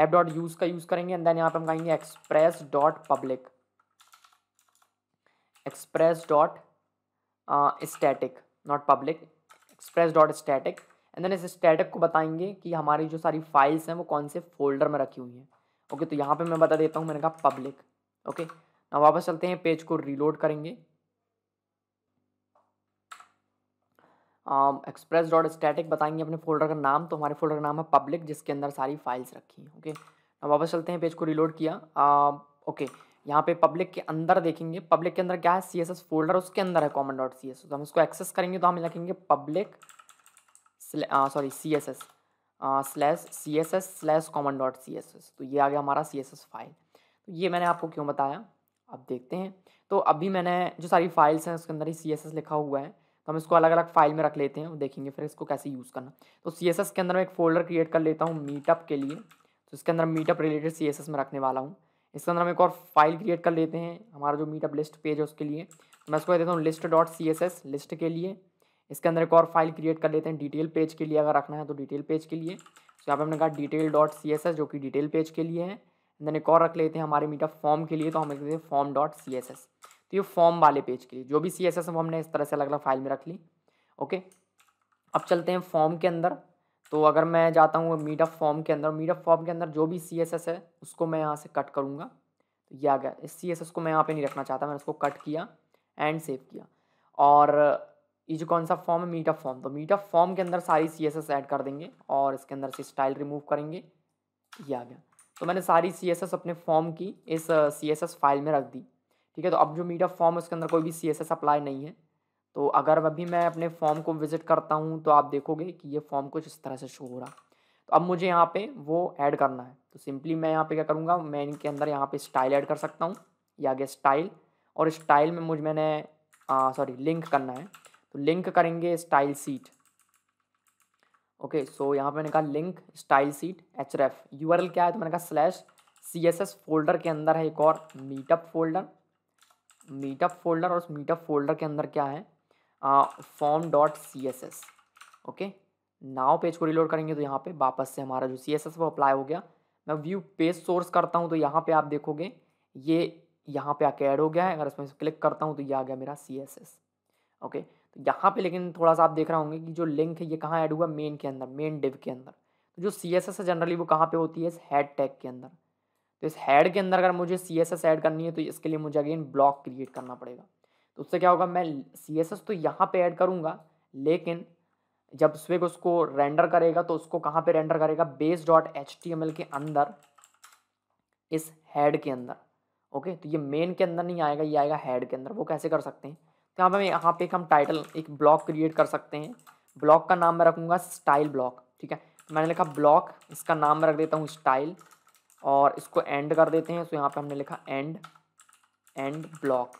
app dot use का यूज़ करेंगे एंड देन यहाँ पे हम कहेंगे express dot public express dot static not public express dot static and then इस स्टैटिक को बताएंगे कि हमारी जो सारी फाइल्स हैं वो कौन से फोल्डर में रखी हुई हैं ओके okay, तो यहाँ पे मैं बता देता हूँ मैंने कहा पब्लिक ओके okay? हम वापस चलते हैं पेज को रीलोड करेंगे एक्सप्रेस डॉट स्टैटिक बताएंगे अपने फोल्डर का नाम तो हमारे फोल्डर का नाम है पब्लिक जिसके अंदर सारी फाइल्स रखी हैं ओके हम वापस चलते हैं पेज को रीलोड किया ओके यहाँ पे पब्लिक के अंदर देखेंगे पब्लिक के अंदर क्या है सी एस एस फोल्डर उसके अंदर है कॉमन डॉट सी एस तो हम इसको एक्सेस करेंगे तो हम लिखेंगे public sorry C S S slash C S S slash common dot C S S तो ये आ गया हमारा सी एस एस फाइल तो ये मैंने आपको क्यों बताया अब देखते हैं तो अभी मैंने जो सारी फाइल्स हैं उसके अंदर ही सी एस एस लिखा हुआ है तो हम इसको अलग अलग फाइल में रख लेते हैं और देखेंगे फिर इसको कैसे यूज़ करना तो सी एस एस के अंदर मैं एक फ़ोल्डर क्रिएट कर लेता हूँ मीटअप के लिए तो इसके अंदर meetup related C S S में रखने वाला हूँ इसके अंदर हम एक और फाइल क्रिएट कर लेते हैं हमारा जो मीटअप लिस्ट पेज है उसके लिए तो मैं इसको कह देता हूँ list dot C S S list के लिए इसके अंदर एक और फाइल क्रिएट कर लेते हैं डिटेल पेज के लिए अगर रखना है तो डिटेल पेज के लिए तो यहाँ पर हमने कहा detail dot C S S जो कि डिटेल पेज के लिए है देन एक और रख लेते हैं हमारे मीटअप फॉर्म के लिए तो हम लिख देते हैं form dot C S S तो ये फॉर्म वाले पेज के लिए जो भी सी एस एस हमने इस तरह से अलग अलग फाइल में रख ली ओके अब चलते हैं फॉर्म के अंदर तो अगर मैं जाता हूँ मीटअप ऑफ फॉर्म के अंदर मीटअप ऑफ फॉर्म के अंदर जो भी सी एस एस है उसको मैं यहाँ से कट करूँगा तो ये आ गया इस सी एस एस को मैं यहाँ पे नहीं रखना चाहता मैंने उसको कट किया एंड सेव किया और ये जो कौन सा फॉर्म है मीटअप ऑफ फॉर्म तो मीटअप ऑफ फॉर्म के अंदर सारी सी एस एस ऐड कर देंगे और इसके अंदर से स्टाइल रिमूव करेंगे ये आ गया तो मैंने सारी सी अपने फॉर्म की इस सी फाइल में रख दी ठीक है तो अब जो मीडिया फॉर्म है उसके अंदर कोई भी सी अप्लाई नहीं है तो अगर अभी मैं अपने फॉर्म को विजिट करता हूँ तो आप देखोगे कि ये फॉर्म कुछ इस तरह से शो हो रहा तो अब मुझे यहाँ पे वो ऐड करना है तो सिंपली मैं यहाँ पे क्या करूँगा मैं इनके अंदर यहाँ पे स्टाइल ऐड कर सकता हूँ या आगे स्टाइल और स्टाइल में मुझ मैंने सॉरी लिंक करना है तो लिंक करेंगे स्टाइल सीट ओके सो यहाँ पे मैंने कहा link style sheet href U R L क्या है तो मैंने कहा slash C S S folder के अंदर है एक और मीटअप फोल्डर मीटअप फोल्डर और उस मीटअप फोल्डर के अंदर क्या है form dot C S S okay now page को रिलोड करेंगे तो यहाँ पे वापस से हमारा जो सी एस एस वो अप्लाई हो गया मैं व्यू पेज सोर्स करता हूँ तो यहाँ पे आप देखोगे ये यहाँ पे आके ऐड हो गया है अगर इसमें क्लिक करता हूँ तो ये आ गया मेरा सी एस एस ओके तो यहाँ पे लेकिन थोड़ा सा आप देख रहा होंगे कि जो लिंक है ये कहाँ ऐड हुआ मेन के अंदर मेन डिव के अंदर तो जो सी एस एस है जनरली वो कहाँ पे होती है इस हेड टैग के अंदर तो इस हेड के अंदर अगर मुझे सी एस एस ऐड करनी है तो इसके लिए मुझे अगेन ब्लॉक क्रिएट करना पड़ेगा तो उससे क्या होगा मैं सी एस एस तो यहाँ पर ऐड करूँगा लेकिन जब स्विग उसको रेंडर करेगा तो उसको कहाँ पर रेंडर करेगा base dot H T M L के अंदर इस हेड के अंदर ओके तो ये मेन के अंदर नहीं आएगा ये आएगा हेड के अंदर वो कैसे कर सकते हैं यहाँ पर यहाँ पे हम टाइटल एक ब्लॉक क्रिएट कर सकते हैं ब्लॉक का नाम मैं रखूँगा स्टाइल ब्लॉक ठीक है तो मैंने लिखा ब्लॉक इसका नाम मैं रख देता हूँ स्टाइल और इसको एंड कर देते हैं तो यहाँ पे हमने लिखा एंड एंड ब्लॉक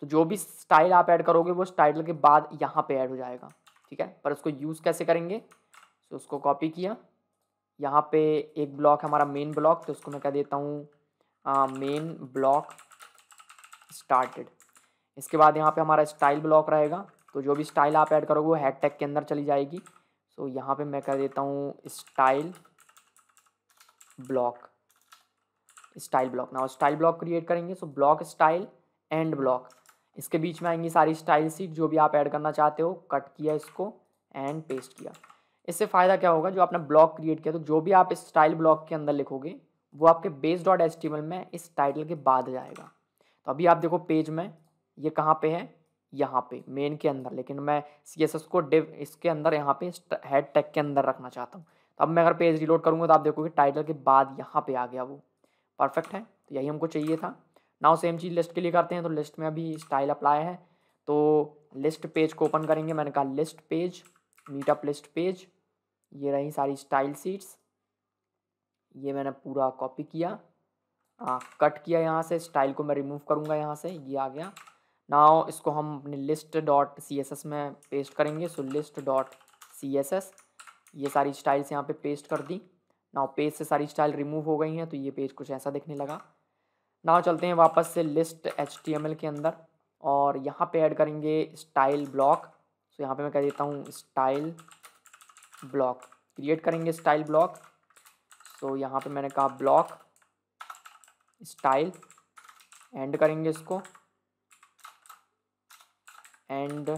तो जो भी स्टाइल आप ऐड करोगे वो स्टाइल के बाद यहाँ पे ऐड हो जाएगा ठीक है पर इसको यूज़ कैसे करेंगे तो उसको कॉपी किया यहाँ पे एक ब्लॉक है हमारा मेन ब्लॉक तो उसको मैं कह देता हूँ मेन ब्लॉक स्टार्टेड इसके बाद यहाँ पे हमारा स्टाइल ब्लॉक रहेगा तो जो भी स्टाइल आप ऐड करोगे वो हैड टैग के अंदर चली जाएगी सो यहाँ पे मैं कर देता हूँ स्टाइल ब्लॉक स्टाइल ब्लॉक ना स्टाइल ब्लॉक क्रिएट करेंगे so block style end block इसके बीच में आएंगी सारी स्टाइल सीट जो भी आप ऐड करना चाहते हो कट किया इसको एंड पेस्ट किया इससे फ़ायदा क्या होगा जो आपने ब्लॉक क्रिएट किया तो जो भी आप इस स्टाइल ब्लॉक के अंदर लिखोगे वो आपके बेस डॉट एच में इस टाइटल के बाद जाएगा तो अभी आप देखो पेज में ये कहाँ पे है यहाँ पे मेन के अंदर लेकिन मैं सी एस एस को डिव इसके अंदर यहाँ पे हेड टैग के अंदर रखना चाहता हूँ तो अब मैं अगर पेज रिलोड करूँगा तो आप देखोगे टाइटल के बाद यहाँ पे आ गया वो परफेक्ट है तो यही हमको चाहिए था नाउ सेम चीज़ लिस्ट के लिए करते हैं तो लिस्ट में अभी स्टाइल अप्लाई है तो लिस्ट पेज को ओपन करेंगे मैंने कहा list page meetup list page ये रही सारी स्टाइल सीट्स ये मैंने पूरा कॉपी किया आ, हाँ, कट किया यहाँ से स्टाइल को मैं रिमूव करूँगा यहाँ से ये आ गया नाउ इसको हम अपने list dot C S S में पेस्ट करेंगे so list dot C S S ये सारी स्टाइल्स यहाँ पे पेस्ट कर दी नाउ पेज से सारी स्टाइल रिमूव हो गई हैं तो ये पेज कुछ ऐसा दिखने लगा नाउ चलते हैं वापस से list H T M L के अंदर और यहाँ पे ऐड करेंगे स्टाइल ब्लॉक सो यहाँ पे मैं कह देता हूँ स्टाइल ब्लॉक क्रिएट करेंगे स्टाइल ब्लॉक सो यहाँ पे मैंने कहा ब्लॉक स्टाइल एंड करेंगे इसको एंड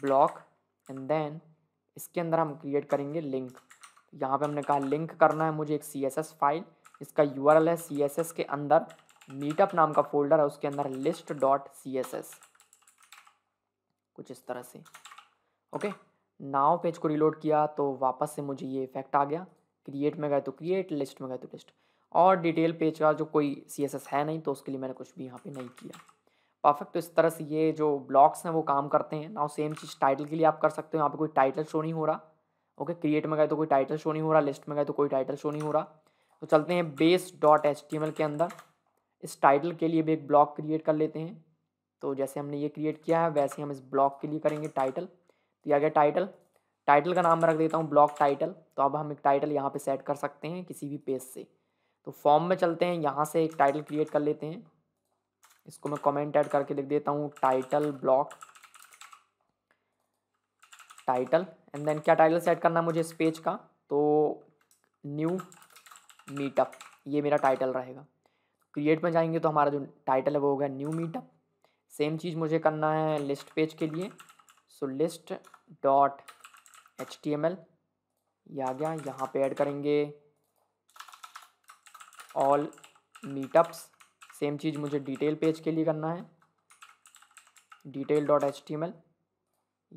ब्लॉक एंड देन इसके अंदर हम क्रिएट करेंगे लिंक यहाँ पे हमने कहा लिंक करना है मुझे एक सी फाइल इसका यू है सी के अंदर मीटअप नाम का फोल्डर है उसके अंदर लिस्ट डॉट सी कुछ इस तरह से ओके नाव पेज को रिलोड किया तो वापस से मुझे ये इफेक्ट आ गया क्रिएट में गए तो क्रिएट लिस्ट में गए तो लिस्ट और डिटेल पेज का जो कोई सी है नहीं तो उसके लिए मैंने कुछ भी यहाँ पे नहीं किया परफेक्ट तो इस तरह से ये जो ब्लॉक्स हैं वो काम करते हैं नाउ सेम चीज़ टाइटल के लिए आप कर सकते हो यहाँ पे कोई टाइटल शो नहीं हो रहा ओके क्रिएट में गए तो कोई टाइटल शो नहीं हो रहा लिस्ट में गए तो कोई टाइटल शो नहीं हो रहा तो चलते हैं base dot H T M L के अंदर इस टाइटल के लिए भी एक ब्लॉक क्रिएट कर लेते हैं तो जैसे हमने ये क्रिएट किया है वैसे हम इस ब्लॉक के लिए करेंगे टाइटल तो यह आ गया टाइटल टाइटल का नाम मैं रख देता हूँ ब्लॉक टाइटल तो अब हम एक टाइटल यहाँ पर सेट कर सकते हैं किसी भी पेज से तो फॉर्म में चलते हैं यहाँ से एक टाइटल क्रिएट कर लेते हैं इसको मैं कमेंट ऐड करके लिख देता हूँ title block title and then क्या टाइटल सेट करना है मुझे इस पेज का तो न्यू मीटअप ये मेरा टाइटल रहेगा क्रिएट में जाएंगे तो हमारा जो टाइटल है वो हो गया न्यू मीटअप सेम चीज़ मुझे करना है लिस्ट पेज के लिए so list dot H T M L ये आ गया यहाँ पे ऐड करेंगे ऑल मीटअप्स सेम चीज़ मुझे डिटेल पेज के लिए करना है detail dot H T M L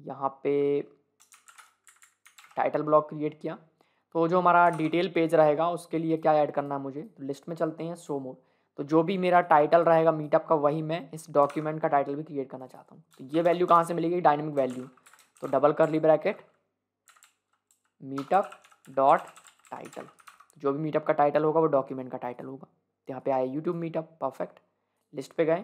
यहाँ पे टाइटल ब्लॉक क्रिएट किया तो जो हमारा डिटेल पेज रहेगा उसके लिए क्या ऐड करना है मुझे तो लिस्ट में चलते हैं सो मोड तो जो भी मेरा टाइटल रहेगा मीटअप का वही मैं इस डॉक्यूमेंट का टाइटल भी क्रिएट करना चाहता हूँ तो ये वैल्यू कहाँ से मिलेगी डायनेमिक वैल्यू तो डबल कर ली ब्रैकेट मीटअप डॉट टाइटल जो भी मीटअप का टाइटल होगा वो डॉक्यूमेंट का टाइटल होगा यहाँ पे आया यूट्यूब मीटअप परफेक्ट लिस्ट पे गए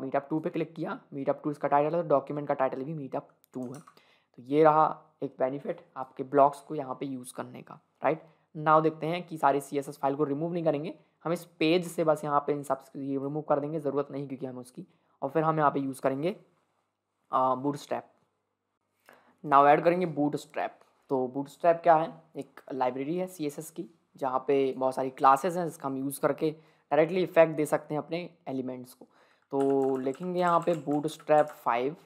मीटअप टू पे क्लिक किया मीटअप टू इसका टाइटल है तो डॉक्यूमेंट का टाइटल भी मीटअप टू है तो ये रहा एक बेनिफिट आपके ब्लॉग्स को यहाँ पे यूज़ करने का राइट नाव देखते हैं कि सारी सी फाइल को रिमूव नहीं करेंगे हम इस पेज से बस यहाँ पे इन सब ये रिमूव कर देंगे ज़रूरत नहीं क्योंकि हम उसकी और फिर हम यहाँ पे यूज़ करेंगे बूट स्ट्रैप नाव ऐड करेंगे बूट स्ट्रैप तो बूट स्ट्रैप क्या है एक लाइब्रेरी है सी की जहाँ पे बहुत सारी क्लासेस हैं जिसका हम यूज़ करके डायरेक्टली इफेक्ट दे सकते हैं अपने एलिमेंट्स को तो लिखेंगे यहाँ पे bootstrap five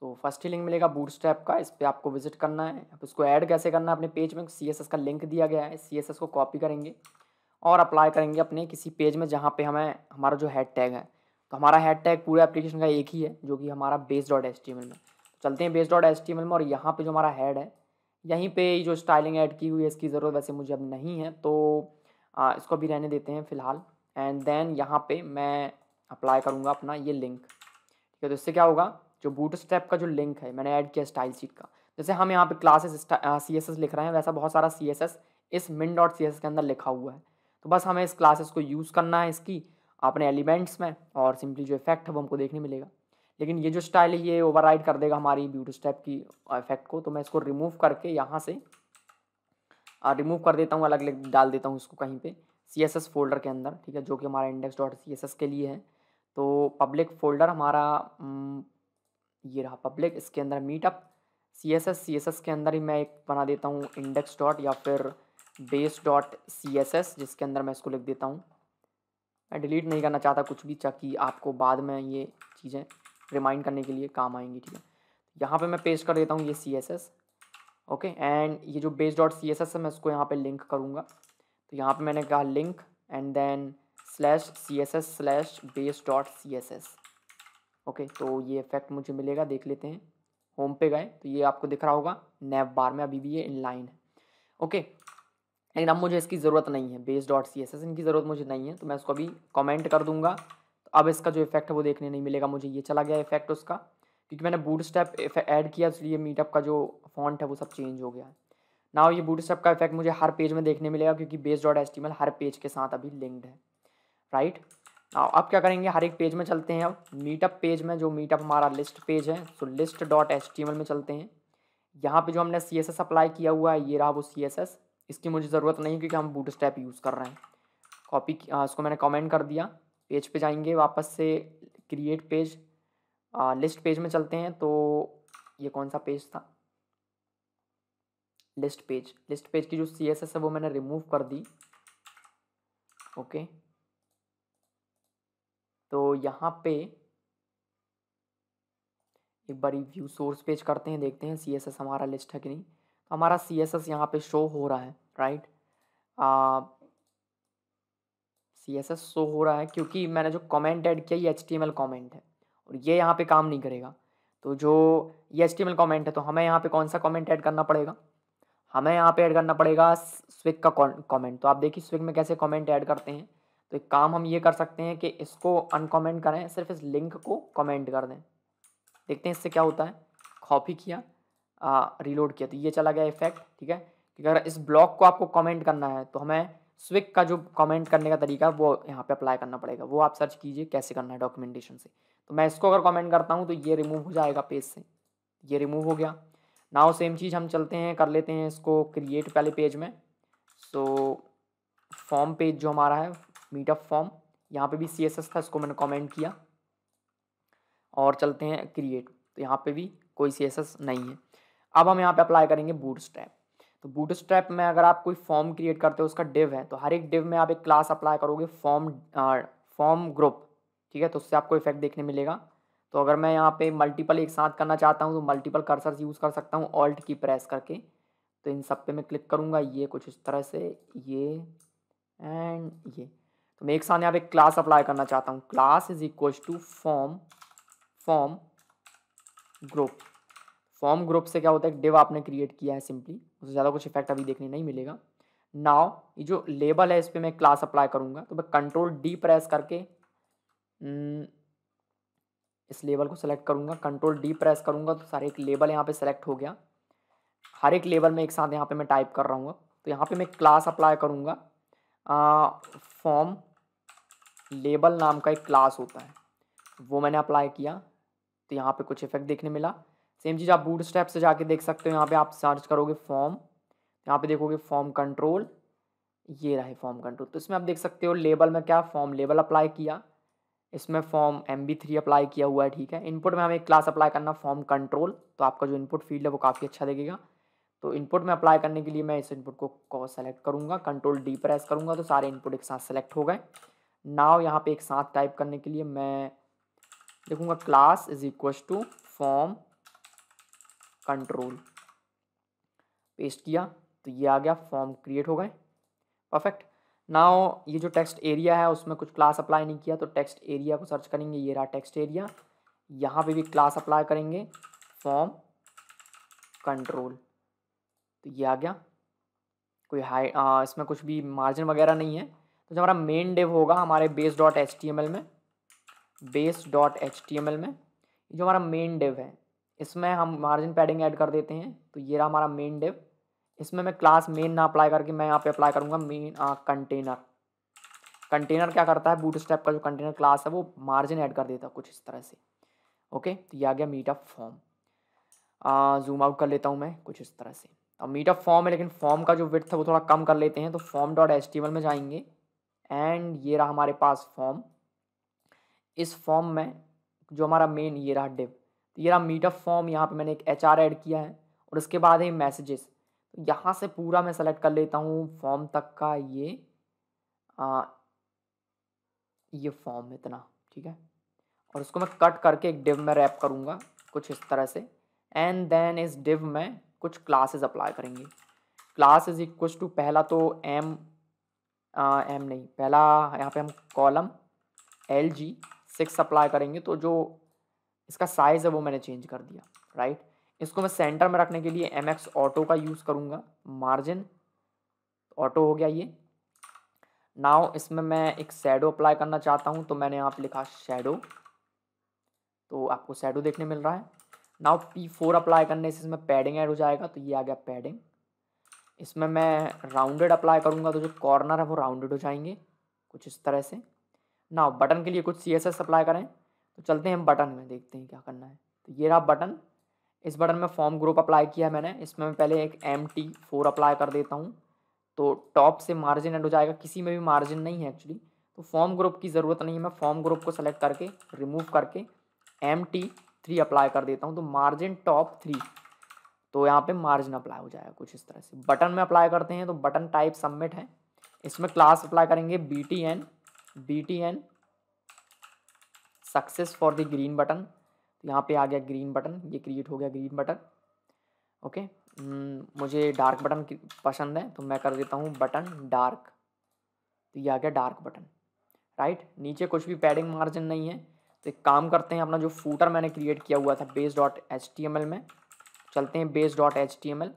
so first ही लिंक मिलेगा बूट स्ट्रैप का इस पर आपको विजिट करना है अब इसको ऐड कैसे करना है अपने पेज में सी एस एस का लिंक दिया गया है सी एस एस को कॉपी करेंगे और अप्लाई करेंगे अपने किसी पेज में जहाँ पे हमें हमारा जो हैड टैग है तो हमारा हैड टैग पूरे एप्लीकेशन का एक ही है जो कि हमारा base dot S T M L में तो चलते हैं base dot S T M L में और यहाँ पर जो हमारा हैड है यहीं पे जो स्टाइलिंग ऐड की हुई है इसकी ज़रूरत वैसे मुझे अब नहीं है तो आ, इसको भी रहने देते हैं फ़िलहाल एंड देन यहाँ पे मैं अप्लाई करूँगा अपना ये लिंक ठीक है तो इससे क्या होगा जो बूट स्टेप का जो लिंक है मैंने ऐड किया स्टाइल सीट का जैसे हम यहाँ पे क्लासेस सी एस एस लिख रहे हैं वैसा बहुत सारा सी एस एस इस मिन डॉट सी एस एस के अंदर लिखा हुआ है तो बस हमें इस क्लासेस को यूज़ करना है इसकी अपने एलिमेंट्स में और सिंपली जो इफेक्ट है वो हमको देखने मिलेगा लेकिन ये जो स्टाइल है ये ओवरराइड कर देगा हमारी ब्यूटी स्टेप की इफेक्ट को तो मैं इसको रिमूव करके यहाँ से रिमूव कर देता हूँ अलग अलग डाल देता हूँ इसको कहीं पे सी एस एस फोल्डर के अंदर ठीक है जो कि हमारा index dot C S S के लिए है तो पब्लिक फोल्डर हमारा ये रहा पब्लिक इसके अंदर meetup C S S C S S के अंदर ही मैं एक बना देता हूँ इंडेक्स डॉट या फिर base dot C S S जिसके अंदर मैं इसको लिख देता हूँ मैं डिलीट नहीं करना चाहता कुछ भी ताकि आपको बाद में ये चीज़ें रिमाइंड करने के लिए काम आएंगी ठीक है यहाँ पे मैं पेस्ट कर देता हूँ ये C S S okay and ये जो base dot C S S है मैं उसको यहाँ पे लिंक करूँगा तो यहाँ पे मैंने कहा link and then slash C S S slash base dot C S S okay तो ये इफेक्ट मुझे मिलेगा देख लेते हैं होम पे गए तो ये आपको दिख रहा होगा नैब बार में अभी भी ये इनलाइन है ओके लेकिन अब मुझे इसकी ज़रूरत नहीं है base dot C S S इनकी ज़रूरत मुझे नहीं है तो मैं उसको अभी कॉमेंट कर दूँगा तो अब इसका जो इफेक्ट है वो देखने नहीं मिलेगा मुझे ये चला गया इफेक्ट उसका क्योंकि मैंने बूट स्टेप ऐड किया इसलिए मीटअप का जो फॉन्ट है वो सब चेंज हो गया है नाव ये बूट स्टेप का इफेक्ट मुझे हर पेज में देखने मिलेगा क्योंकि बेस डॉट एस हर पेज के साथ अभी लिंक्ड है राइट नाव अब क्या करेंगे हर एक पेज में चलते हैं अब मीटअप पेज में जो मीटअप हमारा लिस्ट पेज है सो लिस्ट डॉट एस में चलते हैं यहाँ पे जो हमने सी एस एस अप्लाई किया हुआ है ये रहा वो सी एस एस इसकी मुझे ज़रूरत नहीं क्योंकि हम बूट यूज़ कर रहे हैं कॉपी हाँ, इसको मैंने कॉमेंट कर दिया पेज पे जाएंगे वापस से क्रिएट पेज आ, लिस्ट पेज में चलते हैं तो ये कौन सा पेज था लिस्ट पेज लिस्ट पेज की जो सी एस एस है वो मैंने रिमूव कर दी ओके तो यहाँ पे एक बार व्यू सोर्स पेज करते हैं देखते हैं सी एस एस हमारा लिस्ट है कि नहीं तो हमारा सी एस एस यहाँ पे शो हो रहा है right uh, C S S show हो रहा है क्योंकि मैंने जो कमेंट ऐड किया ये H T M L comment है और ये यहाँ पे काम नहीं करेगा तो जो ये H T M L comment है तो हमें यहाँ पे कौन सा कॉमेंट ऐड करना पड़ेगा हमें यहाँ पे ऐड करना पड़ेगा स्विग का कॉमेंट तो आप देखिए स्विग में कैसे कॉमेंट ऐड करते हैं तो एक काम हम ये कर सकते हैं कि इसको अनकॉमेंट करें सिर्फ इस लिंक को कॉमेंट कर दें देखते हैं इससे क्या होता है कॉपी किया रीलोड किया तो ये चला गया इफेक्ट ठीक है क्योंकि अगर इस ब्लॉग को आपको कमेंट करना है तो हमें स्विक का जो कमेंट करने का तरीका वो यहाँ पे अप्लाई करना पड़ेगा वो आप सर्च कीजिए कैसे करना है डॉक्यूमेंटेशन से तो मैं इसको अगर कमेंट करता हूँ तो ये रिमूव हो जाएगा पेज से ये रिमूव हो गया नाउ सेम चीज़ हम चलते हैं कर लेते हैं इसको क्रिएट पहले पेज में सो फॉर्म पेज जो हमारा है मीटअप फॉर्म यहाँ पे भी सी था इसको मैंने कॉमेंट किया और चलते हैं क्रिएट तो यहाँ पर भी कोई सी नहीं है अब हम यहाँ पर अप्लाई करेंगे बूट स्टैप तो बूटस्ट्रैप में अगर आप कोई फॉर्म क्रिएट करते हो उसका डिव है तो हर एक डिव में आप एक क्लास अप्लाई करोगे फॉर्म फॉर्म ग्रुप ठीक है तो उससे आपको इफेक्ट देखने मिलेगा तो अगर मैं यहाँ पे मल्टीपल एक साथ करना चाहता हूँ तो मल्टीपल कर्सर यूज़ कर सकता हूँ ऑल्ट की प्रेस करके तो इन सब पे मैं क्लिक करूँगा ये कुछ इस तरह से ये एंड ये तो मैं एक साथ यहाँ पे क्लास अप्लाई करना चाहता हूँ class is equal to form form group form group से क्या होता है डिव आपने क्रिएट किया है सिंपली उससे ज़्यादा कुछ इफेक्ट अभी देखने नहीं मिलेगा नाव ये जो लेबल है इस पर मैं क्लास अप्लाई करूँगा तो मैं कंट्रोल डी प्रेस करके हम्म, इस लेबल को सिलेक्ट करूँगा कंट्रोल डी प्रेस करूँगा तो सारे एक लेबल यहाँ पे सेलेक्ट हो गया हर एक लेबल में एक साथ यहाँ पे मैं टाइप कर रहा हूँ तो यहाँ पे मैं क्लास अप्लाई करूँगा फॉर्म लेबल नाम का एक क्लास होता है वो मैंने अप्लाई किया तो यहाँ पे कुछ इफेक्ट देखने मिला सेम चीज़ आप बूट स्टेप से जाके देख सकते हो यहाँ पे आप सर्च करोगे फॉर्म यहाँ पे देखोगे फॉर्म कंट्रोल ये रहे फॉर्म कंट्रोल तो इसमें आप देख सकते हो लेबल में क्या फॉर्म लेबल अप्लाई किया इसमें form M B three apply किया हुआ है ठीक है इनपुट में हमें क्लास अप्लाई करना फॉर्म कंट्रोल तो आपका जो इनपुट फील्ड है वो काफ़ी अच्छा देखेगा तो इनपुट में अप्लाई करने के लिए मैं इस इनपुट को सेलेक्ट करूँगा कंट्रोल डी प्रेस करूँगा तो सारे इनपुट एक साथ सेलेक्ट हो गए नाव यहाँ पे एक साथ टाइप करने के लिए मैं देखूँगा class is equal to form control paste किया तो ये आ गया फॉर्म क्रिएट हो गए परफेक्ट नाउ ये जो टेक्स्ट एरिया है उसमें कुछ क्लास अप्लाई नहीं किया तो टेक्स्ट एरिया को सर्च करेंगे ये रहा टेक्स्ट एरिया यहाँ पे भी क्लास अप्लाई करेंगे फॉर्म कंट्रोल तो ये आ गया कोई हाई आ, इसमें कुछ भी मार्जिन वगैरह नहीं है तो जो हमारा मेन डेव होगा हमारे base dot H T M L में base dot H T M L में जो हमारा मेन डेव है इसमें हम मार्जिन पैडिंग ऐड कर देते हैं तो ये रहा हमारा मेन डिप इसमें मैं क्लास मेन ना अप्लाई करके मैं यहाँ पे अप्लाई करूँगा मेन कंटेनर कंटेनर क्या करता है बूट का जो कंटेनर क्लास है वो मार्जिन ऐड कर देता है कुछ इस तरह से ओके तो ये आ गया meet of form zoom out कर लेता हूँ मैं कुछ इस तरह से अब मीट ऑफ फॉर्म है लेकिन फॉर्म का जो विथ है वो थोड़ा कम कर लेते हैं तो फॉर्म डॉट एस में जाएंगे एंड ये रहा हमारे पास फॉर्म इस फॉर्म में जो हमारा मेन ये रहा डिप तो ये रहा मीटअप फॉर्म यहाँ पे मैंने एक एच ऐड किया है और उसके बाद है मैसेजेस तो यहाँ से पूरा मैं सेलेक्ट कर लेता हूँ फॉर्म तक का ये आ, ये फॉर्म इतना ठीक है और उसको मैं कट करके एक डिव में रैप करूँगा कुछ इस तरह से एंड देन इस डिव में कुछ क्लासेस अप्लाई करेंगे क्लासेज इक्व टू पहला तो एम एम नहीं पहला यहाँ पे हम column L G six apply करेंगे तो जो इसका साइज़ है वो मैंने चेंज कर दिया राइट इसको मैं सेंटर में रखने के लिए एम एक्स ऑटो का यूज़ करूँगा मार्जिन ऑटो हो गया ये नाउ इसमें मैं एक शेडो अप्लाई करना चाहता हूँ तो मैंने यहाँ पे लिखा शेडो तो आपको शेडो देखने मिल रहा है नाउ पी फोर अप्लाई करने से इसमें पैडिंग ऐड हो जाएगा तो ये आ गया पैडिंग इसमें मैं राउंडेड अप्लाई करूँगा तो जो कॉर्नर है वो राउंडेड हो जाएंगे कुछ इस तरह से नाउ बटन के लिए कुछ सी एस एस अप्लाई करें तो चलते हैं हम बटन में देखते हैं क्या करना है तो ये रहा बटन इस बटन में फॉर्म ग्रुप अप्लाई किया मैंने इसमें मैं पहले एक एम टी फोर अप्लाई कर देता हूँ तो टॉप से मार्जिन एड हो जाएगा किसी में भी मार्जिन नहीं है एक्चुअली तो फॉर्म ग्रुप की ज़रूरत नहीं है मैं फॉर्म ग्रुप को सेलेक्ट करके रिमूव करके एम टी थ्री अप्लाई कर देता हूँ तो मार्जिन टॉप थ्री तो यहाँ पे मार्जिन अप्लाई हो जाएगा कुछ इस तरह से बटन में अप्लाई करते हैं तो बटन टाइप सबमिट है इसमें क्लास अप्लाई करेंगे B T N B T N success for the green button तो यहाँ पे आ गया ग्रीन बटन ये क्रिएट हो गया ग्रीन बटन ओके मुझे डार्क बटन पसंद है तो मैं कर देता हूँ बटन डार्क तो ये आ गया डार्क बटन राइट नीचे कुछ भी पैडिंग मार्जिन नहीं है तो एक काम करते हैं अपना जो फूटर मैंने क्रिएट किया हुआ था base dot H T M L में चलते हैं base dot H T M L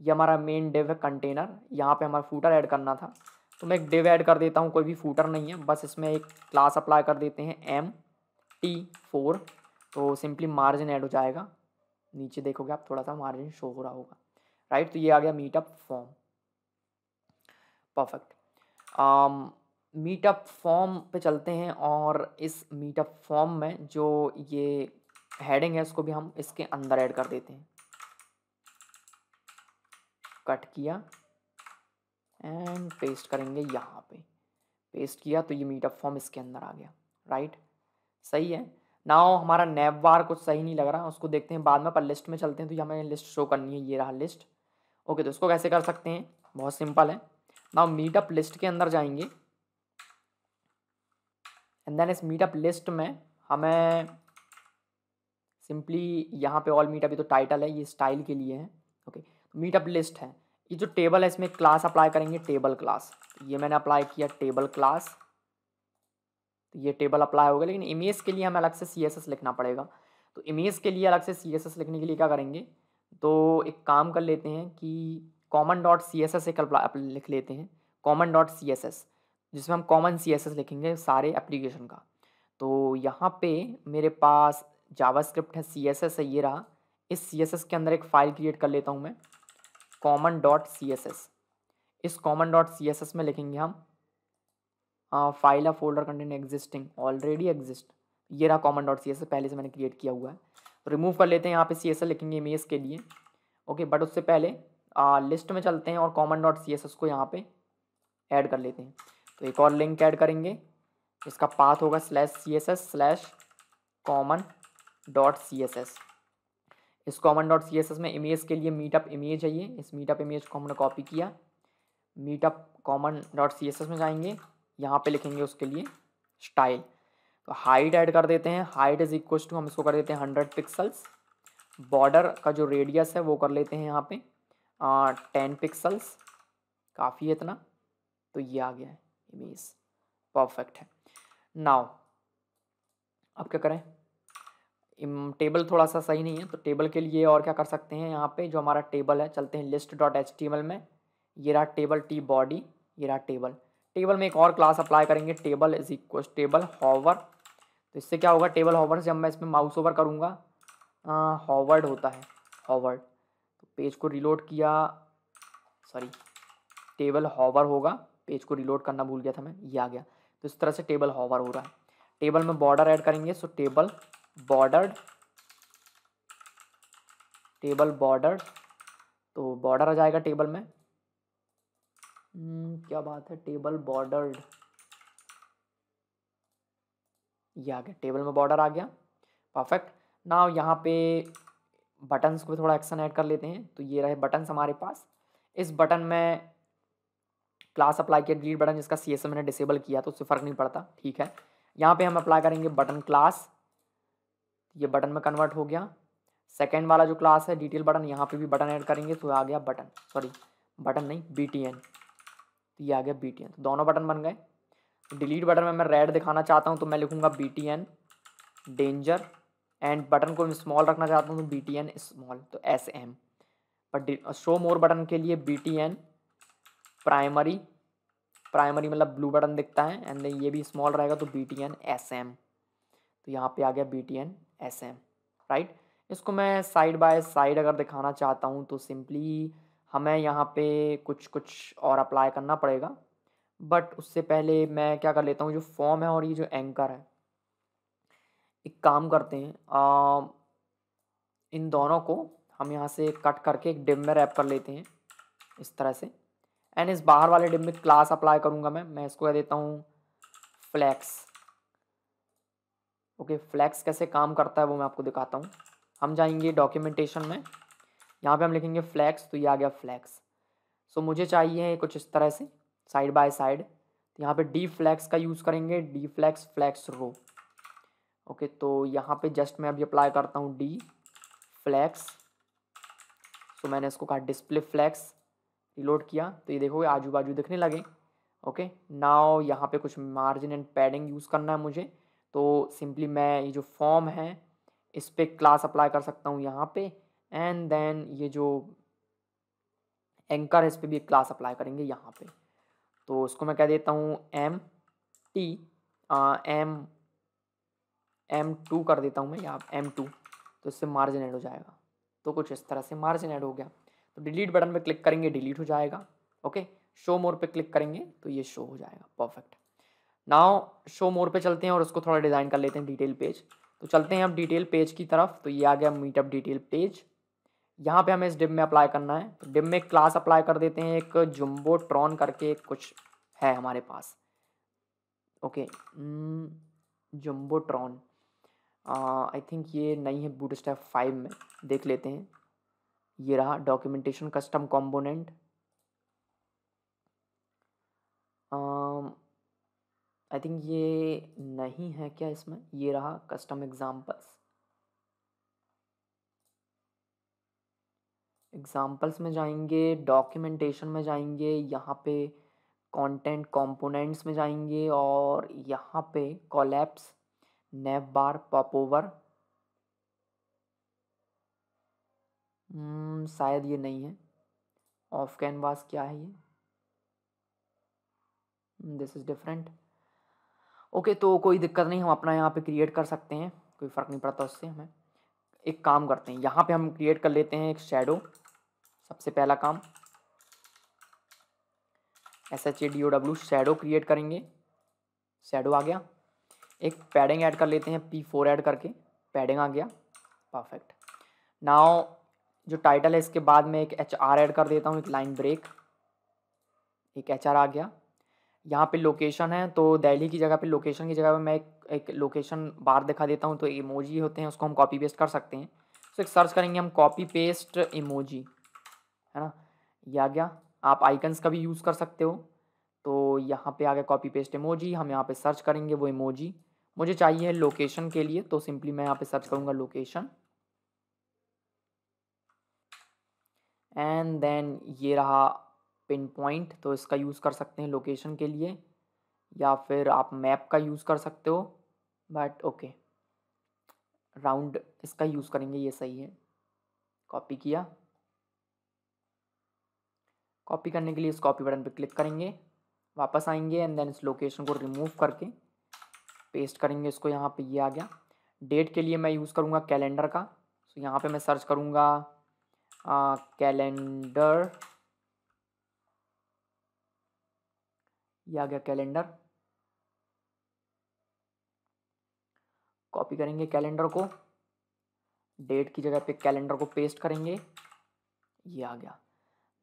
ये हमारा मेन डिव है कंटेनर यहाँ पे हमारा फूटर ऐड करना था तो मैं एक डिव ऐड कर देता हूँ कोई भी फूटर नहीं है बस इसमें एक क्लास अप्लाई कर देते हैं एम टी फोर तो सिंपली मार्जिन ऐड हो जाएगा नीचे देखोगे आप थोड़ा सा मार्जिन शो हो रहा होगा राइट तो ये आ गया meetup form perfect meetup form पे चलते हैं और इस मीटअप फॉर्म में जो ये हेडिंग है उसको भी हम इसके अंदर ऐड कर देते हैं कट किया एंड पेस्ट करेंगे यहाँ पे पेस्ट किया तो ये मीटअप फॉर्म इसके अंदर आ गया राइट right? सही है नाउ हमारा नैब वार कुछ सही नहीं लग रहा उसको देखते हैं बाद में पर लिस्ट में चलते हैं तो ये हमें लिस्ट शो करनी है ये रहा लिस्ट ओके तो इसको कैसे कर सकते हैं बहुत सिंपल है ना मीटअप लिस्ट के अंदर जाएंगे एंड देन इस मीटअप लिस्ट में हमें सिंपली यहाँ पे ऑल मीटअप ये तो टाइटल है ये स्टाइल के लिए है ओके मीटअप लिस्ट है ये जो टेबल है इसमें क्लास अप्लाई करेंगे टेबल क्लास ये मैंने अप्लाई किया टेबल क्लास ये टेबल अप्लाई होगा लेकिन इमेज के लिए हमें अलग से सी लिखना पड़ेगा तो इमेज के लिए अलग से सी लिखने के लिए क्या करेंगे तो एक काम कर लेते हैं कि कॉमन डॉट सी एस एक लिख लेते हैं common dot C S S जिसमें हम कॉमन सी एस एस लिखेंगे सारे एप्लीकेशन का तो यहाँ पे मेरे पास जावा स्क्रिप्ट है सी एस एस है ये रहा इस सी एस एस के अंदर एक फ़ाइल क्रिएट कर लेता हूँ मैं common dot C S S इस common dot C S S में लिखेंगे हम फाइल हाँ, या folder content existing already exist ये रहा कॉमन डॉट सी पहले से मैंने क्रिएट किया हुआ है रिमूव तो कर लेते हैं यहाँ पे सी एस लिखेंगे इमेज के लिए ओके बट उससे पहले आ, लिस्ट में चलते हैं और कॉमन डॉट सी एस को यहाँ पे ऐड कर लेते हैं तो एक और लिंक ऐड करेंगे इसका पाथ होगा slash C S S slash common dot C S S इस common dot C S S में इमेज के लिए मीटअप इमेज है ये इस मीटअप इमेज को हमने कॉपी किया meetup common dot C S S में जाएंगे यहाँ पे लिखेंगे उसके लिए स्टाइल तो हाइट ऐड कर देते हैं हाइट इज इक्व टू हम इसको कर देते हैं हंड्रेड पिक्सल्स बॉर्डर का जो रेडियस है वो कर लेते हैं यहाँ पे टेन पिक्सल्स काफ़ी है इतना तो ये आ गया है इमेज परफेक्ट है नाउ अब क्या करें टेबल थोड़ा सा सही नहीं है तो टेबल के लिए और क्या कर सकते हैं यहाँ पे जो हमारा टेबल है चलते हैं list dot H T M L में ये रहा टेबल टी बॉडी ये रहा टेबल टेबल में एक और क्लास अप्लाई करेंगे table is equal table hover तो इससे क्या होगा टेबल हॉवर से हम मैं इसमें माउस ओवर करूँगा हॉवर्ड होता है हॉवर्ड तो पेज को रिलोड किया सॉरी टेबल हॉवर होगा पेज को रिलोड करना भूल गया था मैं ये आ गया तो इस तरह से टेबल हॉवर हो रहा है टेबल में बॉर्डर ऐड करेंगे so table bordered table border तो बॉर्डर आ जाएगा टेबल में हम्म, क्या बात है टेबल बॉर्डर्ड ये आ गया टेबल में बॉर्डर आ गया परफेक्ट ना यहाँ पे बटन्स को थोड़ा एक्शन ऐड कर लेते हैं तो ये रहे बटन्स हमारे पास इस बटन में क्लास अप्लाई किया डिलीट बटन जिसका सी मैंने डिसेबल किया तो उससे फ़र्क नहीं पड़ता ठीक है यहाँ पे हम अप्लाई करेंगे बटन क्लास ये बटन में कन्वर्ट हो गया सेकेंड वाला जो क्लास है डिटेल बटन यहाँ पे भी बटन ऐड करेंगे तो आ गया बटन सॉरी बटन नहीं बी टी एन तो ये आ गया बी तो दोनों बटन बन गए डिलीट बटन में मैं रेड दिखाना चाहता हूँ तो मैं लिखूँगा B T N danger and button को स्मॉल रखना चाहता हूँ तो बी टी एन स्मॉल तो एस एम पर शो मोर बटन के लिए B T N primary primary मतलब ब्लू बटन दिखता है एंड ये भी स्मॉल रहेगा तो B T N S M तो यहाँ पे आ गया B T N S M right इसको मैं साइड बाय साइड अगर दिखाना चाहता हूँ तो सिंपली हमें यहाँ पे कुछ कुछ और अप्लाई करना पड़ेगा बट उससे पहले मैं क्या कर लेता हूँ जो फॉर्म है और ये जो एंकर है एक काम करते हैं आ, इन दोनों को हम यहाँ से कट करके एक डिम में रैप कर लेते हैं इस तरह से एंड इस बाहर वाले डिम में क्लास अप्लाई करूँगा मैं मैं इसको कह देता हूँ फ्लैक्स ओके फ्लैक्स कैसे काम करता है वो मैं आपको दिखाता हूँ हम जाएंगे डॉक्यूमेंटेशन में यहाँ पे हम लिखेंगे फ्लैक्स तो ये आ गया फ्लैक्स सो मुझे चाहिए कुछ इस तरह से साइड बाय साइड तो यहाँ पे डी फ्लैक्स का यूज़ करेंगे D flex flex row okay तो यहाँ पे जस्ट मैं अभी अप्लाई करता हूँ डी फ्लैक्स सो मैंने इसको कहा डिस्प्ले फ्लैक्स रिलोड किया तो ये देखोगे आजू बाजू दिखने लगे ओके नाव यहाँ पे कुछ मार्जिन एंड पैडिंग यूज़ करना है मुझे तो सिंपली मैं ये जो फॉर्म है इस पर क्लास अप्लाई कर सकता हूँ यहाँ पर एंड देन ये जो एंकर है इस पर भी एक क्लास अप्लाई करेंगे यहाँ पे तो इसको मैं कह देता हूँ M T M M two कर देता हूँ मैं यहाँ एम टू तो इससे मार्जिन ऐड हो जाएगा तो कुछ इस तरह से मार्जिन ऐड हो गया तो डिलीट बटन पे क्लिक करेंगे डिलीट हो जाएगा ओके शो मोर पे क्लिक करेंगे तो ये शो हो जाएगा परफेक्ट नाउ शो मोर पे चलते हैं और उसको थोड़ा डिज़ाइन कर लेते हैं डिटेल पेज तो चलते हैं अब डिटेल पेज की तरफ तो ये आ गया मीटअप डिटेल पेज यहाँ पे हमें इस डिब में अप्लाई करना है तो डिब में क्लास अप्लाई कर देते हैं एक जुम्बो ट्रॉन करके कुछ है हमारे पास okay jumbotron I think ये नहीं है बूट स्टेप फाइव में देख लेते हैं ये रहा documentation custom component I think ये नहीं है क्या इसमें ये रहा कस्टम एग्जाम्पल्स एग्ज़ाम्पल्स में जाएंगे डॉक्यूमेंटेशन में जाएंगे यहाँ पे कंटेंट कंपोनेंट्स में जाएंगे और यहाँ पे कॉलेप्स नेव बार ओवर हम्म, शायद ये नहीं है ऑफ कैनवास क्या है ये दिस इज़ डिफरेंट ओके तो कोई दिक्कत नहीं हम अपना यहाँ पे क्रिएट कर सकते हैं कोई फ़र्क नहीं पड़ता उससे हमें एक काम करते हैं यहाँ पे हम क्रिएट कर लेते हैं एक शेडो सबसे पहला काम S H A D O W shadow create करेंगे शेडो आ गया एक पैडिंग ऐड कर लेते हैं पी फोर ऐड करके पैडिंग आ गया परफेक्ट नाउ जो टाइटल है इसके बाद में एक एच आर ऐड कर देता हूँ एक लाइन ब्रेक एक एच आर आ गया यहाँ पे लोकेशन है तो दिल्ली की जगह पे लोकेशन की जगह पे मैं एक एक लोकेशन बार दिखा देता हूँ तो इमोजी होते हैं उसको हम कॉपी पेस्ट कर सकते हैं तो एक सर्च करेंगे हम कॉपी पेस्ट इमोजी है ना ये आ गया आप आइकन्स का भी यूज़ कर सकते हो तो यहाँ पे आ गया कॉपी पेस्ट इमोजी हम यहाँ पे सर्च करेंगे वो इमोजी मुझे चाहिए लोकेशन के लिए तो सिंपली मैं यहाँ पे सर्च करूँगा लोकेशन एंड देन ये रहा पिन पॉइंट तो इसका यूज़ कर सकते हैं लोकेशन के लिए या फिर आप मैप का यूज़ कर सकते हो बट ओके राउंड इसका यूज़ करेंगे ये सही है कॉपी किया कॉपी करने के लिए इस कॉपी बटन पर क्लिक करेंगे वापस आएंगे एंड देन इस लोकेशन को रिमूव करके पेस्ट करेंगे इसको यहाँ पे ये आ गया डेट के लिए मैं यूज़ करूँगा कैलेंडर का सो यहाँ पे मैं सर्च करूँगा कैलेंडर ये आ गया कैलेंडर कॉपी करेंगे कैलेंडर को डेट की जगह पे कैलेंडर को पेस्ट करेंगे ये आ गया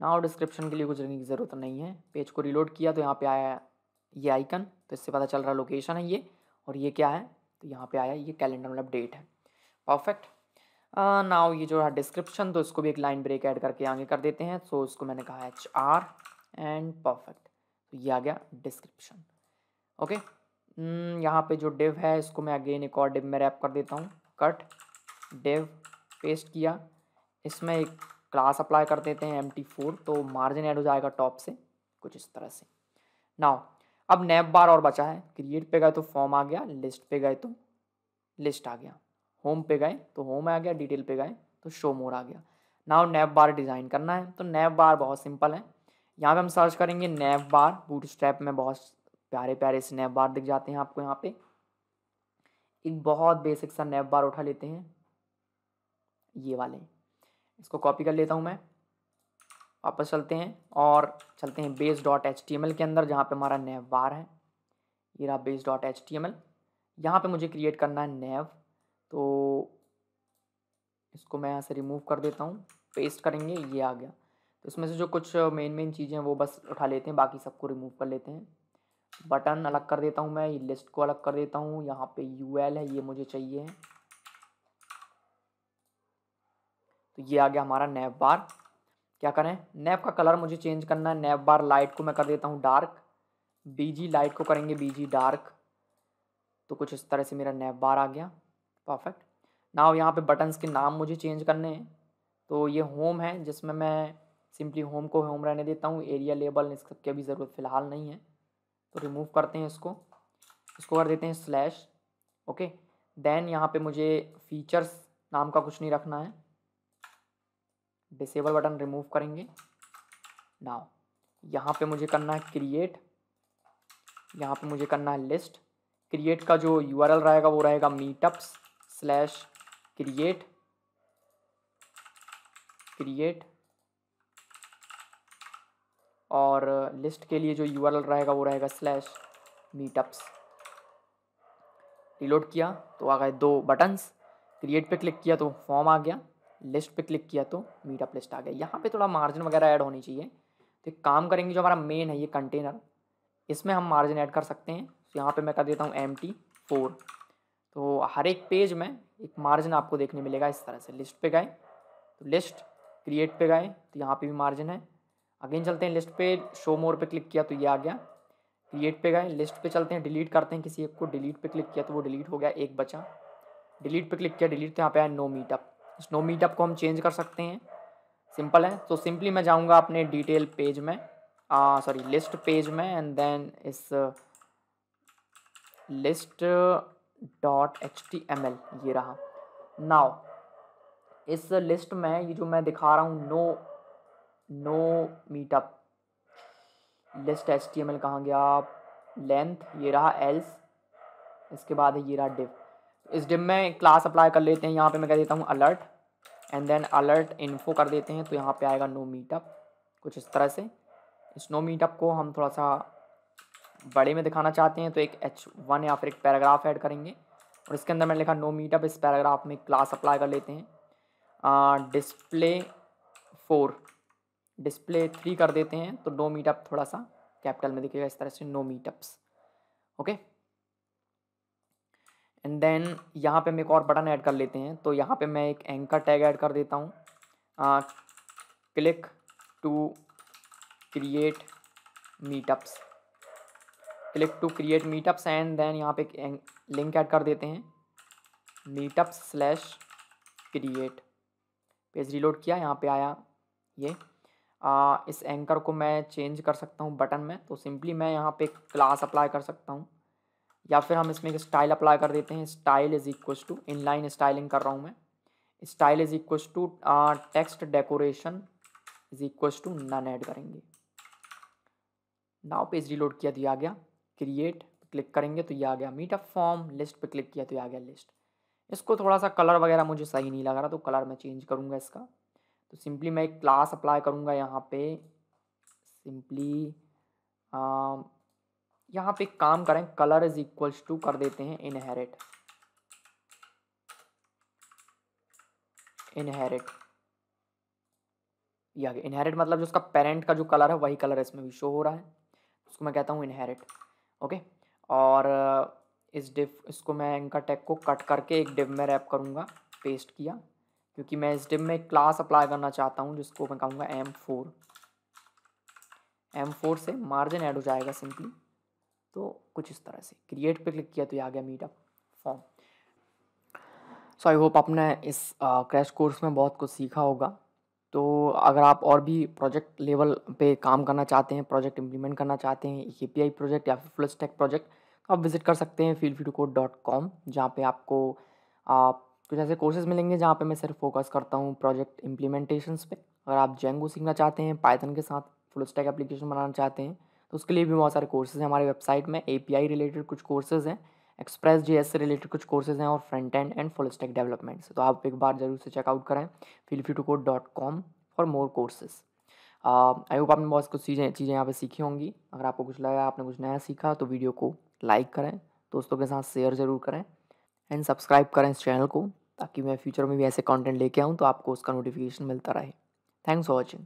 नाउ डिस्क्रिप्शन के लिए कुछ रहने की ज़रूरत नहीं है पेज को रिलोड किया तो यहाँ पे आया ये आइकन तो इससे पता चल रहा लोकेशन है ये और ये क्या है तो यहाँ पे आया ये कैलेंडर मतलब डेट है परफेक्ट नाउ uh, ये जो है डिस्क्रिप्शन तो इसको भी एक लाइन ब्रेक ऐड करके आगे कर देते हैं सो so, इसको मैंने कहा एच आर एंड परफेक्ट तो ये आ गया डिस्क्रिप्शन ओके hmm, यहाँ पे जो डिव है इसको मैं अगेन एक और डिव में रैप कर देता हूँ कट डिव पेस्ट किया इसमें एक क्लास अप्लाई कर देते हैं एम टी फोर तो मार्जिन ऐड हो जाएगा टॉप से कुछ इस तरह से नाउ अब नैप बार और बचा है क्रिएट पे गए तो फॉर्म आ गया लिस्ट पे गए तो लिस्ट आ गया होम पे गए तो होम आ गया डिटेल पे गए तो शो मोर आ गया नाउ नैप बार डिज़ाइन करना है तो नैप बार बहुत सिंपल है यहाँ पे हम सर्च करेंगे नैप बार बूट स्टेप में बहुत प्यारे प्यारे से नैप बार दिख जाते हैं आपको यहाँ पे एक बहुत बेसिक सा नैप बार उठा लेते हैं ये वाले इसको कॉपी कर लेता हूँ मैं वापस चलते हैं और चलते हैं base dot H T M L के अंदर जहाँ पे हमारा नेव बार है ये रहा base dot H T M L यहाँ पर मुझे क्रिएट करना है नेव तो इसको मैं यहाँ से रिमूव कर देता हूँ पेस्ट करेंगे ये आ गया तो इसमें से जो कुछ मेन मेन चीज़ें हैं वो बस उठा लेते हैं बाकी सबको रिमूव कर लेते हैं बटन अलग कर देता हूँ मैं ये लिस्ट को अलग कर देता हूँ यहाँ पे यू एल है ये मुझे चाहिए है तो ये आ गया हमारा नैप बार क्या करें नैप का कलर मुझे चेंज करना है नैप बार लाइट को मैं कर देता हूँ डार्क बीजी लाइट को करेंगे बीजी डार्क तो कुछ इस तरह से मेरा नैप बार आ गया परफेक्ट नाव यहाँ पे बटन्स के नाम मुझे चेंज करने हैं तो ये होम है जिसमें मैं सिंपली होम को होम रहने देता हूँ एरिया लेबल इस सब की अभी ज़रूरत फ़िलहाल नहीं है तो रिमूव करते हैं इसको इसको कर देते हैं स्लैश ओके देन यहाँ पे मुझे फीचर्स नाम का कुछ नहीं रखना है डिसेबल बटन रिमूव करेंगे नाउ यहाँ पे मुझे करना है क्रिएट यहाँ पे मुझे करना है लिस्ट क्रिएट का जो यू रहेगा वो रहेगा मीटअप्स स्लैश क्रिएट क्रिएट और लिस्ट के लिए जो यू रहेगा वो रहेगा स्लैश मीटअप्स रिलोड किया तो आ गए दो बटन्स क्रिएट पे क्लिक किया तो फॉर्म आ गया लिस्ट पे क्लिक किया तो मीटअप लिस्ट आ गया यहाँ पे थोड़ा मार्जिन वगैरह ऐड होनी चाहिए तो एक काम करेंगे जो हमारा मेन है ये कंटेनर इसमें हम मार्जिन ऐड कर सकते हैं तो यहाँ पे मैं कर देता हूँ एम टी फोर तो हर एक पेज में एक मार्जिन आपको देखने मिलेगा इस तरह से लिस्ट पे गए तो लिस्ट क्रिएट पे गए तो यहाँ पे भी मार्जिन है अगेन चलते हैं लिस्ट पे शो मोर पे क्लिक किया तो ये आ गया क्रिएट पे गए लिस्ट पे चलते हैं डिलीट करते हैं किसी एक को डिलीट पे क्लिक किया तो वो डिलीट हो गया एक बचा डिलीट पे क्लिक किया डिलीट तो यहाँ पे आया नो मीटअप स्नो मीटअप को हम चेंज कर सकते हैं सिंपल है तो सिंपली मैं जाऊँगा अपने डिटेल पेज में सॉरी लिस्ट पेज में एंड देन इस list dot H T M L ये रहा नाउ इस लिस्ट में ये जो मैं दिखा रहा हूँ no no meetup list H T M L कहाँ गया लेंथ ये रहा एल्स इसके बाद ये रहा डिव इस डिम में क्लास अप्लाई कर लेते हैं यहाँ पे मैं कह देता हूँ alert and then alert info कर देते हैं तो यहाँ पे आएगा नो मीटअप कुछ इस तरह से इस नो मीटअप को हम थोड़ा सा बड़े में दिखाना चाहते हैं तो एक एच वन या फिर एक पैराग्राफ ऐड करेंगे और इसके अंदर मैंने लिखा नो मीटअप इस पैराग्राफ में क्लास अप्लाई कर लेते हैं डिस्प्ले फोर डिस्प्ले थ्री कर देते हैं तो नो मीटअप थोड़ा सा कैपिटल में दिखेगा इस तरह से no meetups okay and then यहाँ पे हम एक और बटन ऐड कर लेते हैं तो यहाँ पे मैं एक एंकर टैग ऐड कर देता हूँ click to create meetups click to create meetups and then यहाँ पे एक लिंक ऐड कर देते हैं meetup slash create page reload किया यहाँ पे आया ये आ, इस एंकर को मैं चेंज कर सकता हूँ बटन में तो सिंपली मैं यहाँ पे क्लास अप्लाई कर सकता हूँ या फिर हम इसमें एक स्टाइल अप्लाई कर देते हैं style is equal to inline styling कर रहा हूँ मैं style is equal to text decoration is equal to none add करेंगे नाव पेज रिलोड किया दिया तो गया क्रिएट क्लिक करेंगे तो ये आ गया मीटअप फॉर्म लिस्ट पे क्लिक किया तो ये आ गया लिस्ट इसको थोड़ा सा कलर वगैरह मुझे सही नहीं लग रहा तो कलर मैं चेंज करूँगा इसका तो सिंपली मैं एक क्लास अप्लाई करूँगा यहाँ पे सिंपली यहाँ पे काम करें कलर इज इक्वल्स टू कर देते हैं इनहेरिट इनहेरिट या इनहेरिट मतलब जो उसका पेरेंट का जो कलर है वही कलर इसमें भी शो हो रहा है उसको मैं कहता हूँ इनहेरिट ओके और uh, इस डिव इसको मैं इनका टैग को कट करके एक डिव में रैप करूँगा पेस्ट किया क्योंकि मैं इस डिव में क्लास अप्लाई करना चाहता हूँ जिसको मैं कहूँगा एम फोर एम फोर से मार्जिन ऐड हो जाएगा सिंपली तो कुछ इस तरह से क्रिएट पे क्लिक किया तो ये आ गया meetup form so I hope आपने इस क्रैश कोर्स में बहुत कुछ सीखा होगा तो अगर आप और भी प्रोजेक्ट लेवल पे काम करना चाहते हैं प्रोजेक्ट इम्प्लीमेंट करना चाहते हैं ए पी आई प्रोजेक्ट या फिर फुल स्टैक प्रोजेक्ट तो आप विजिट कर सकते हैं feel free code dot com जहाँ पर आपको आप कुछ ऐसे कोर्सेज मिलेंगे जहाँ पे मैं सिर्फ फोकस करता हूँ प्रोजेक्ट इंप्लीमेंटेशन पे अगर आप जेंगो सीखना चाहते हैं पाइथन के साथ फुल स्टैक एप्लीकेशन बनाना चाहते हैं तो उसके लिए भी बहुत सारे कोर्सेज हैं हमारे वेबसाइट में ए रिलेटेड कुछ कोर्सेज़ हैं एक्सप्रेस जी से रिलेटेड कुछ कोर्सेज हैं और front end and full stack development तो आप एक बार जरूर से चेकआउट करें feel free to code dot com for more courses I hope आपने बहुत कुछ चीज़ें चीज़ें यहाँ पे सीखी होंगी अगर आपको कुछ लगा आपने कुछ नया सीखा तो वीडियो को लाइक करें दोस्तों के साथ शेयर ज़रूर करें एंड सब्सक्राइब करें इस चैनल को ताकि मैं फ्यूचर में भी ऐसे कंटेंट लेके आऊँ तो आपको उसका नोटिफिकेशन मिलता रहे थैंक्स फॉर वॉचिंग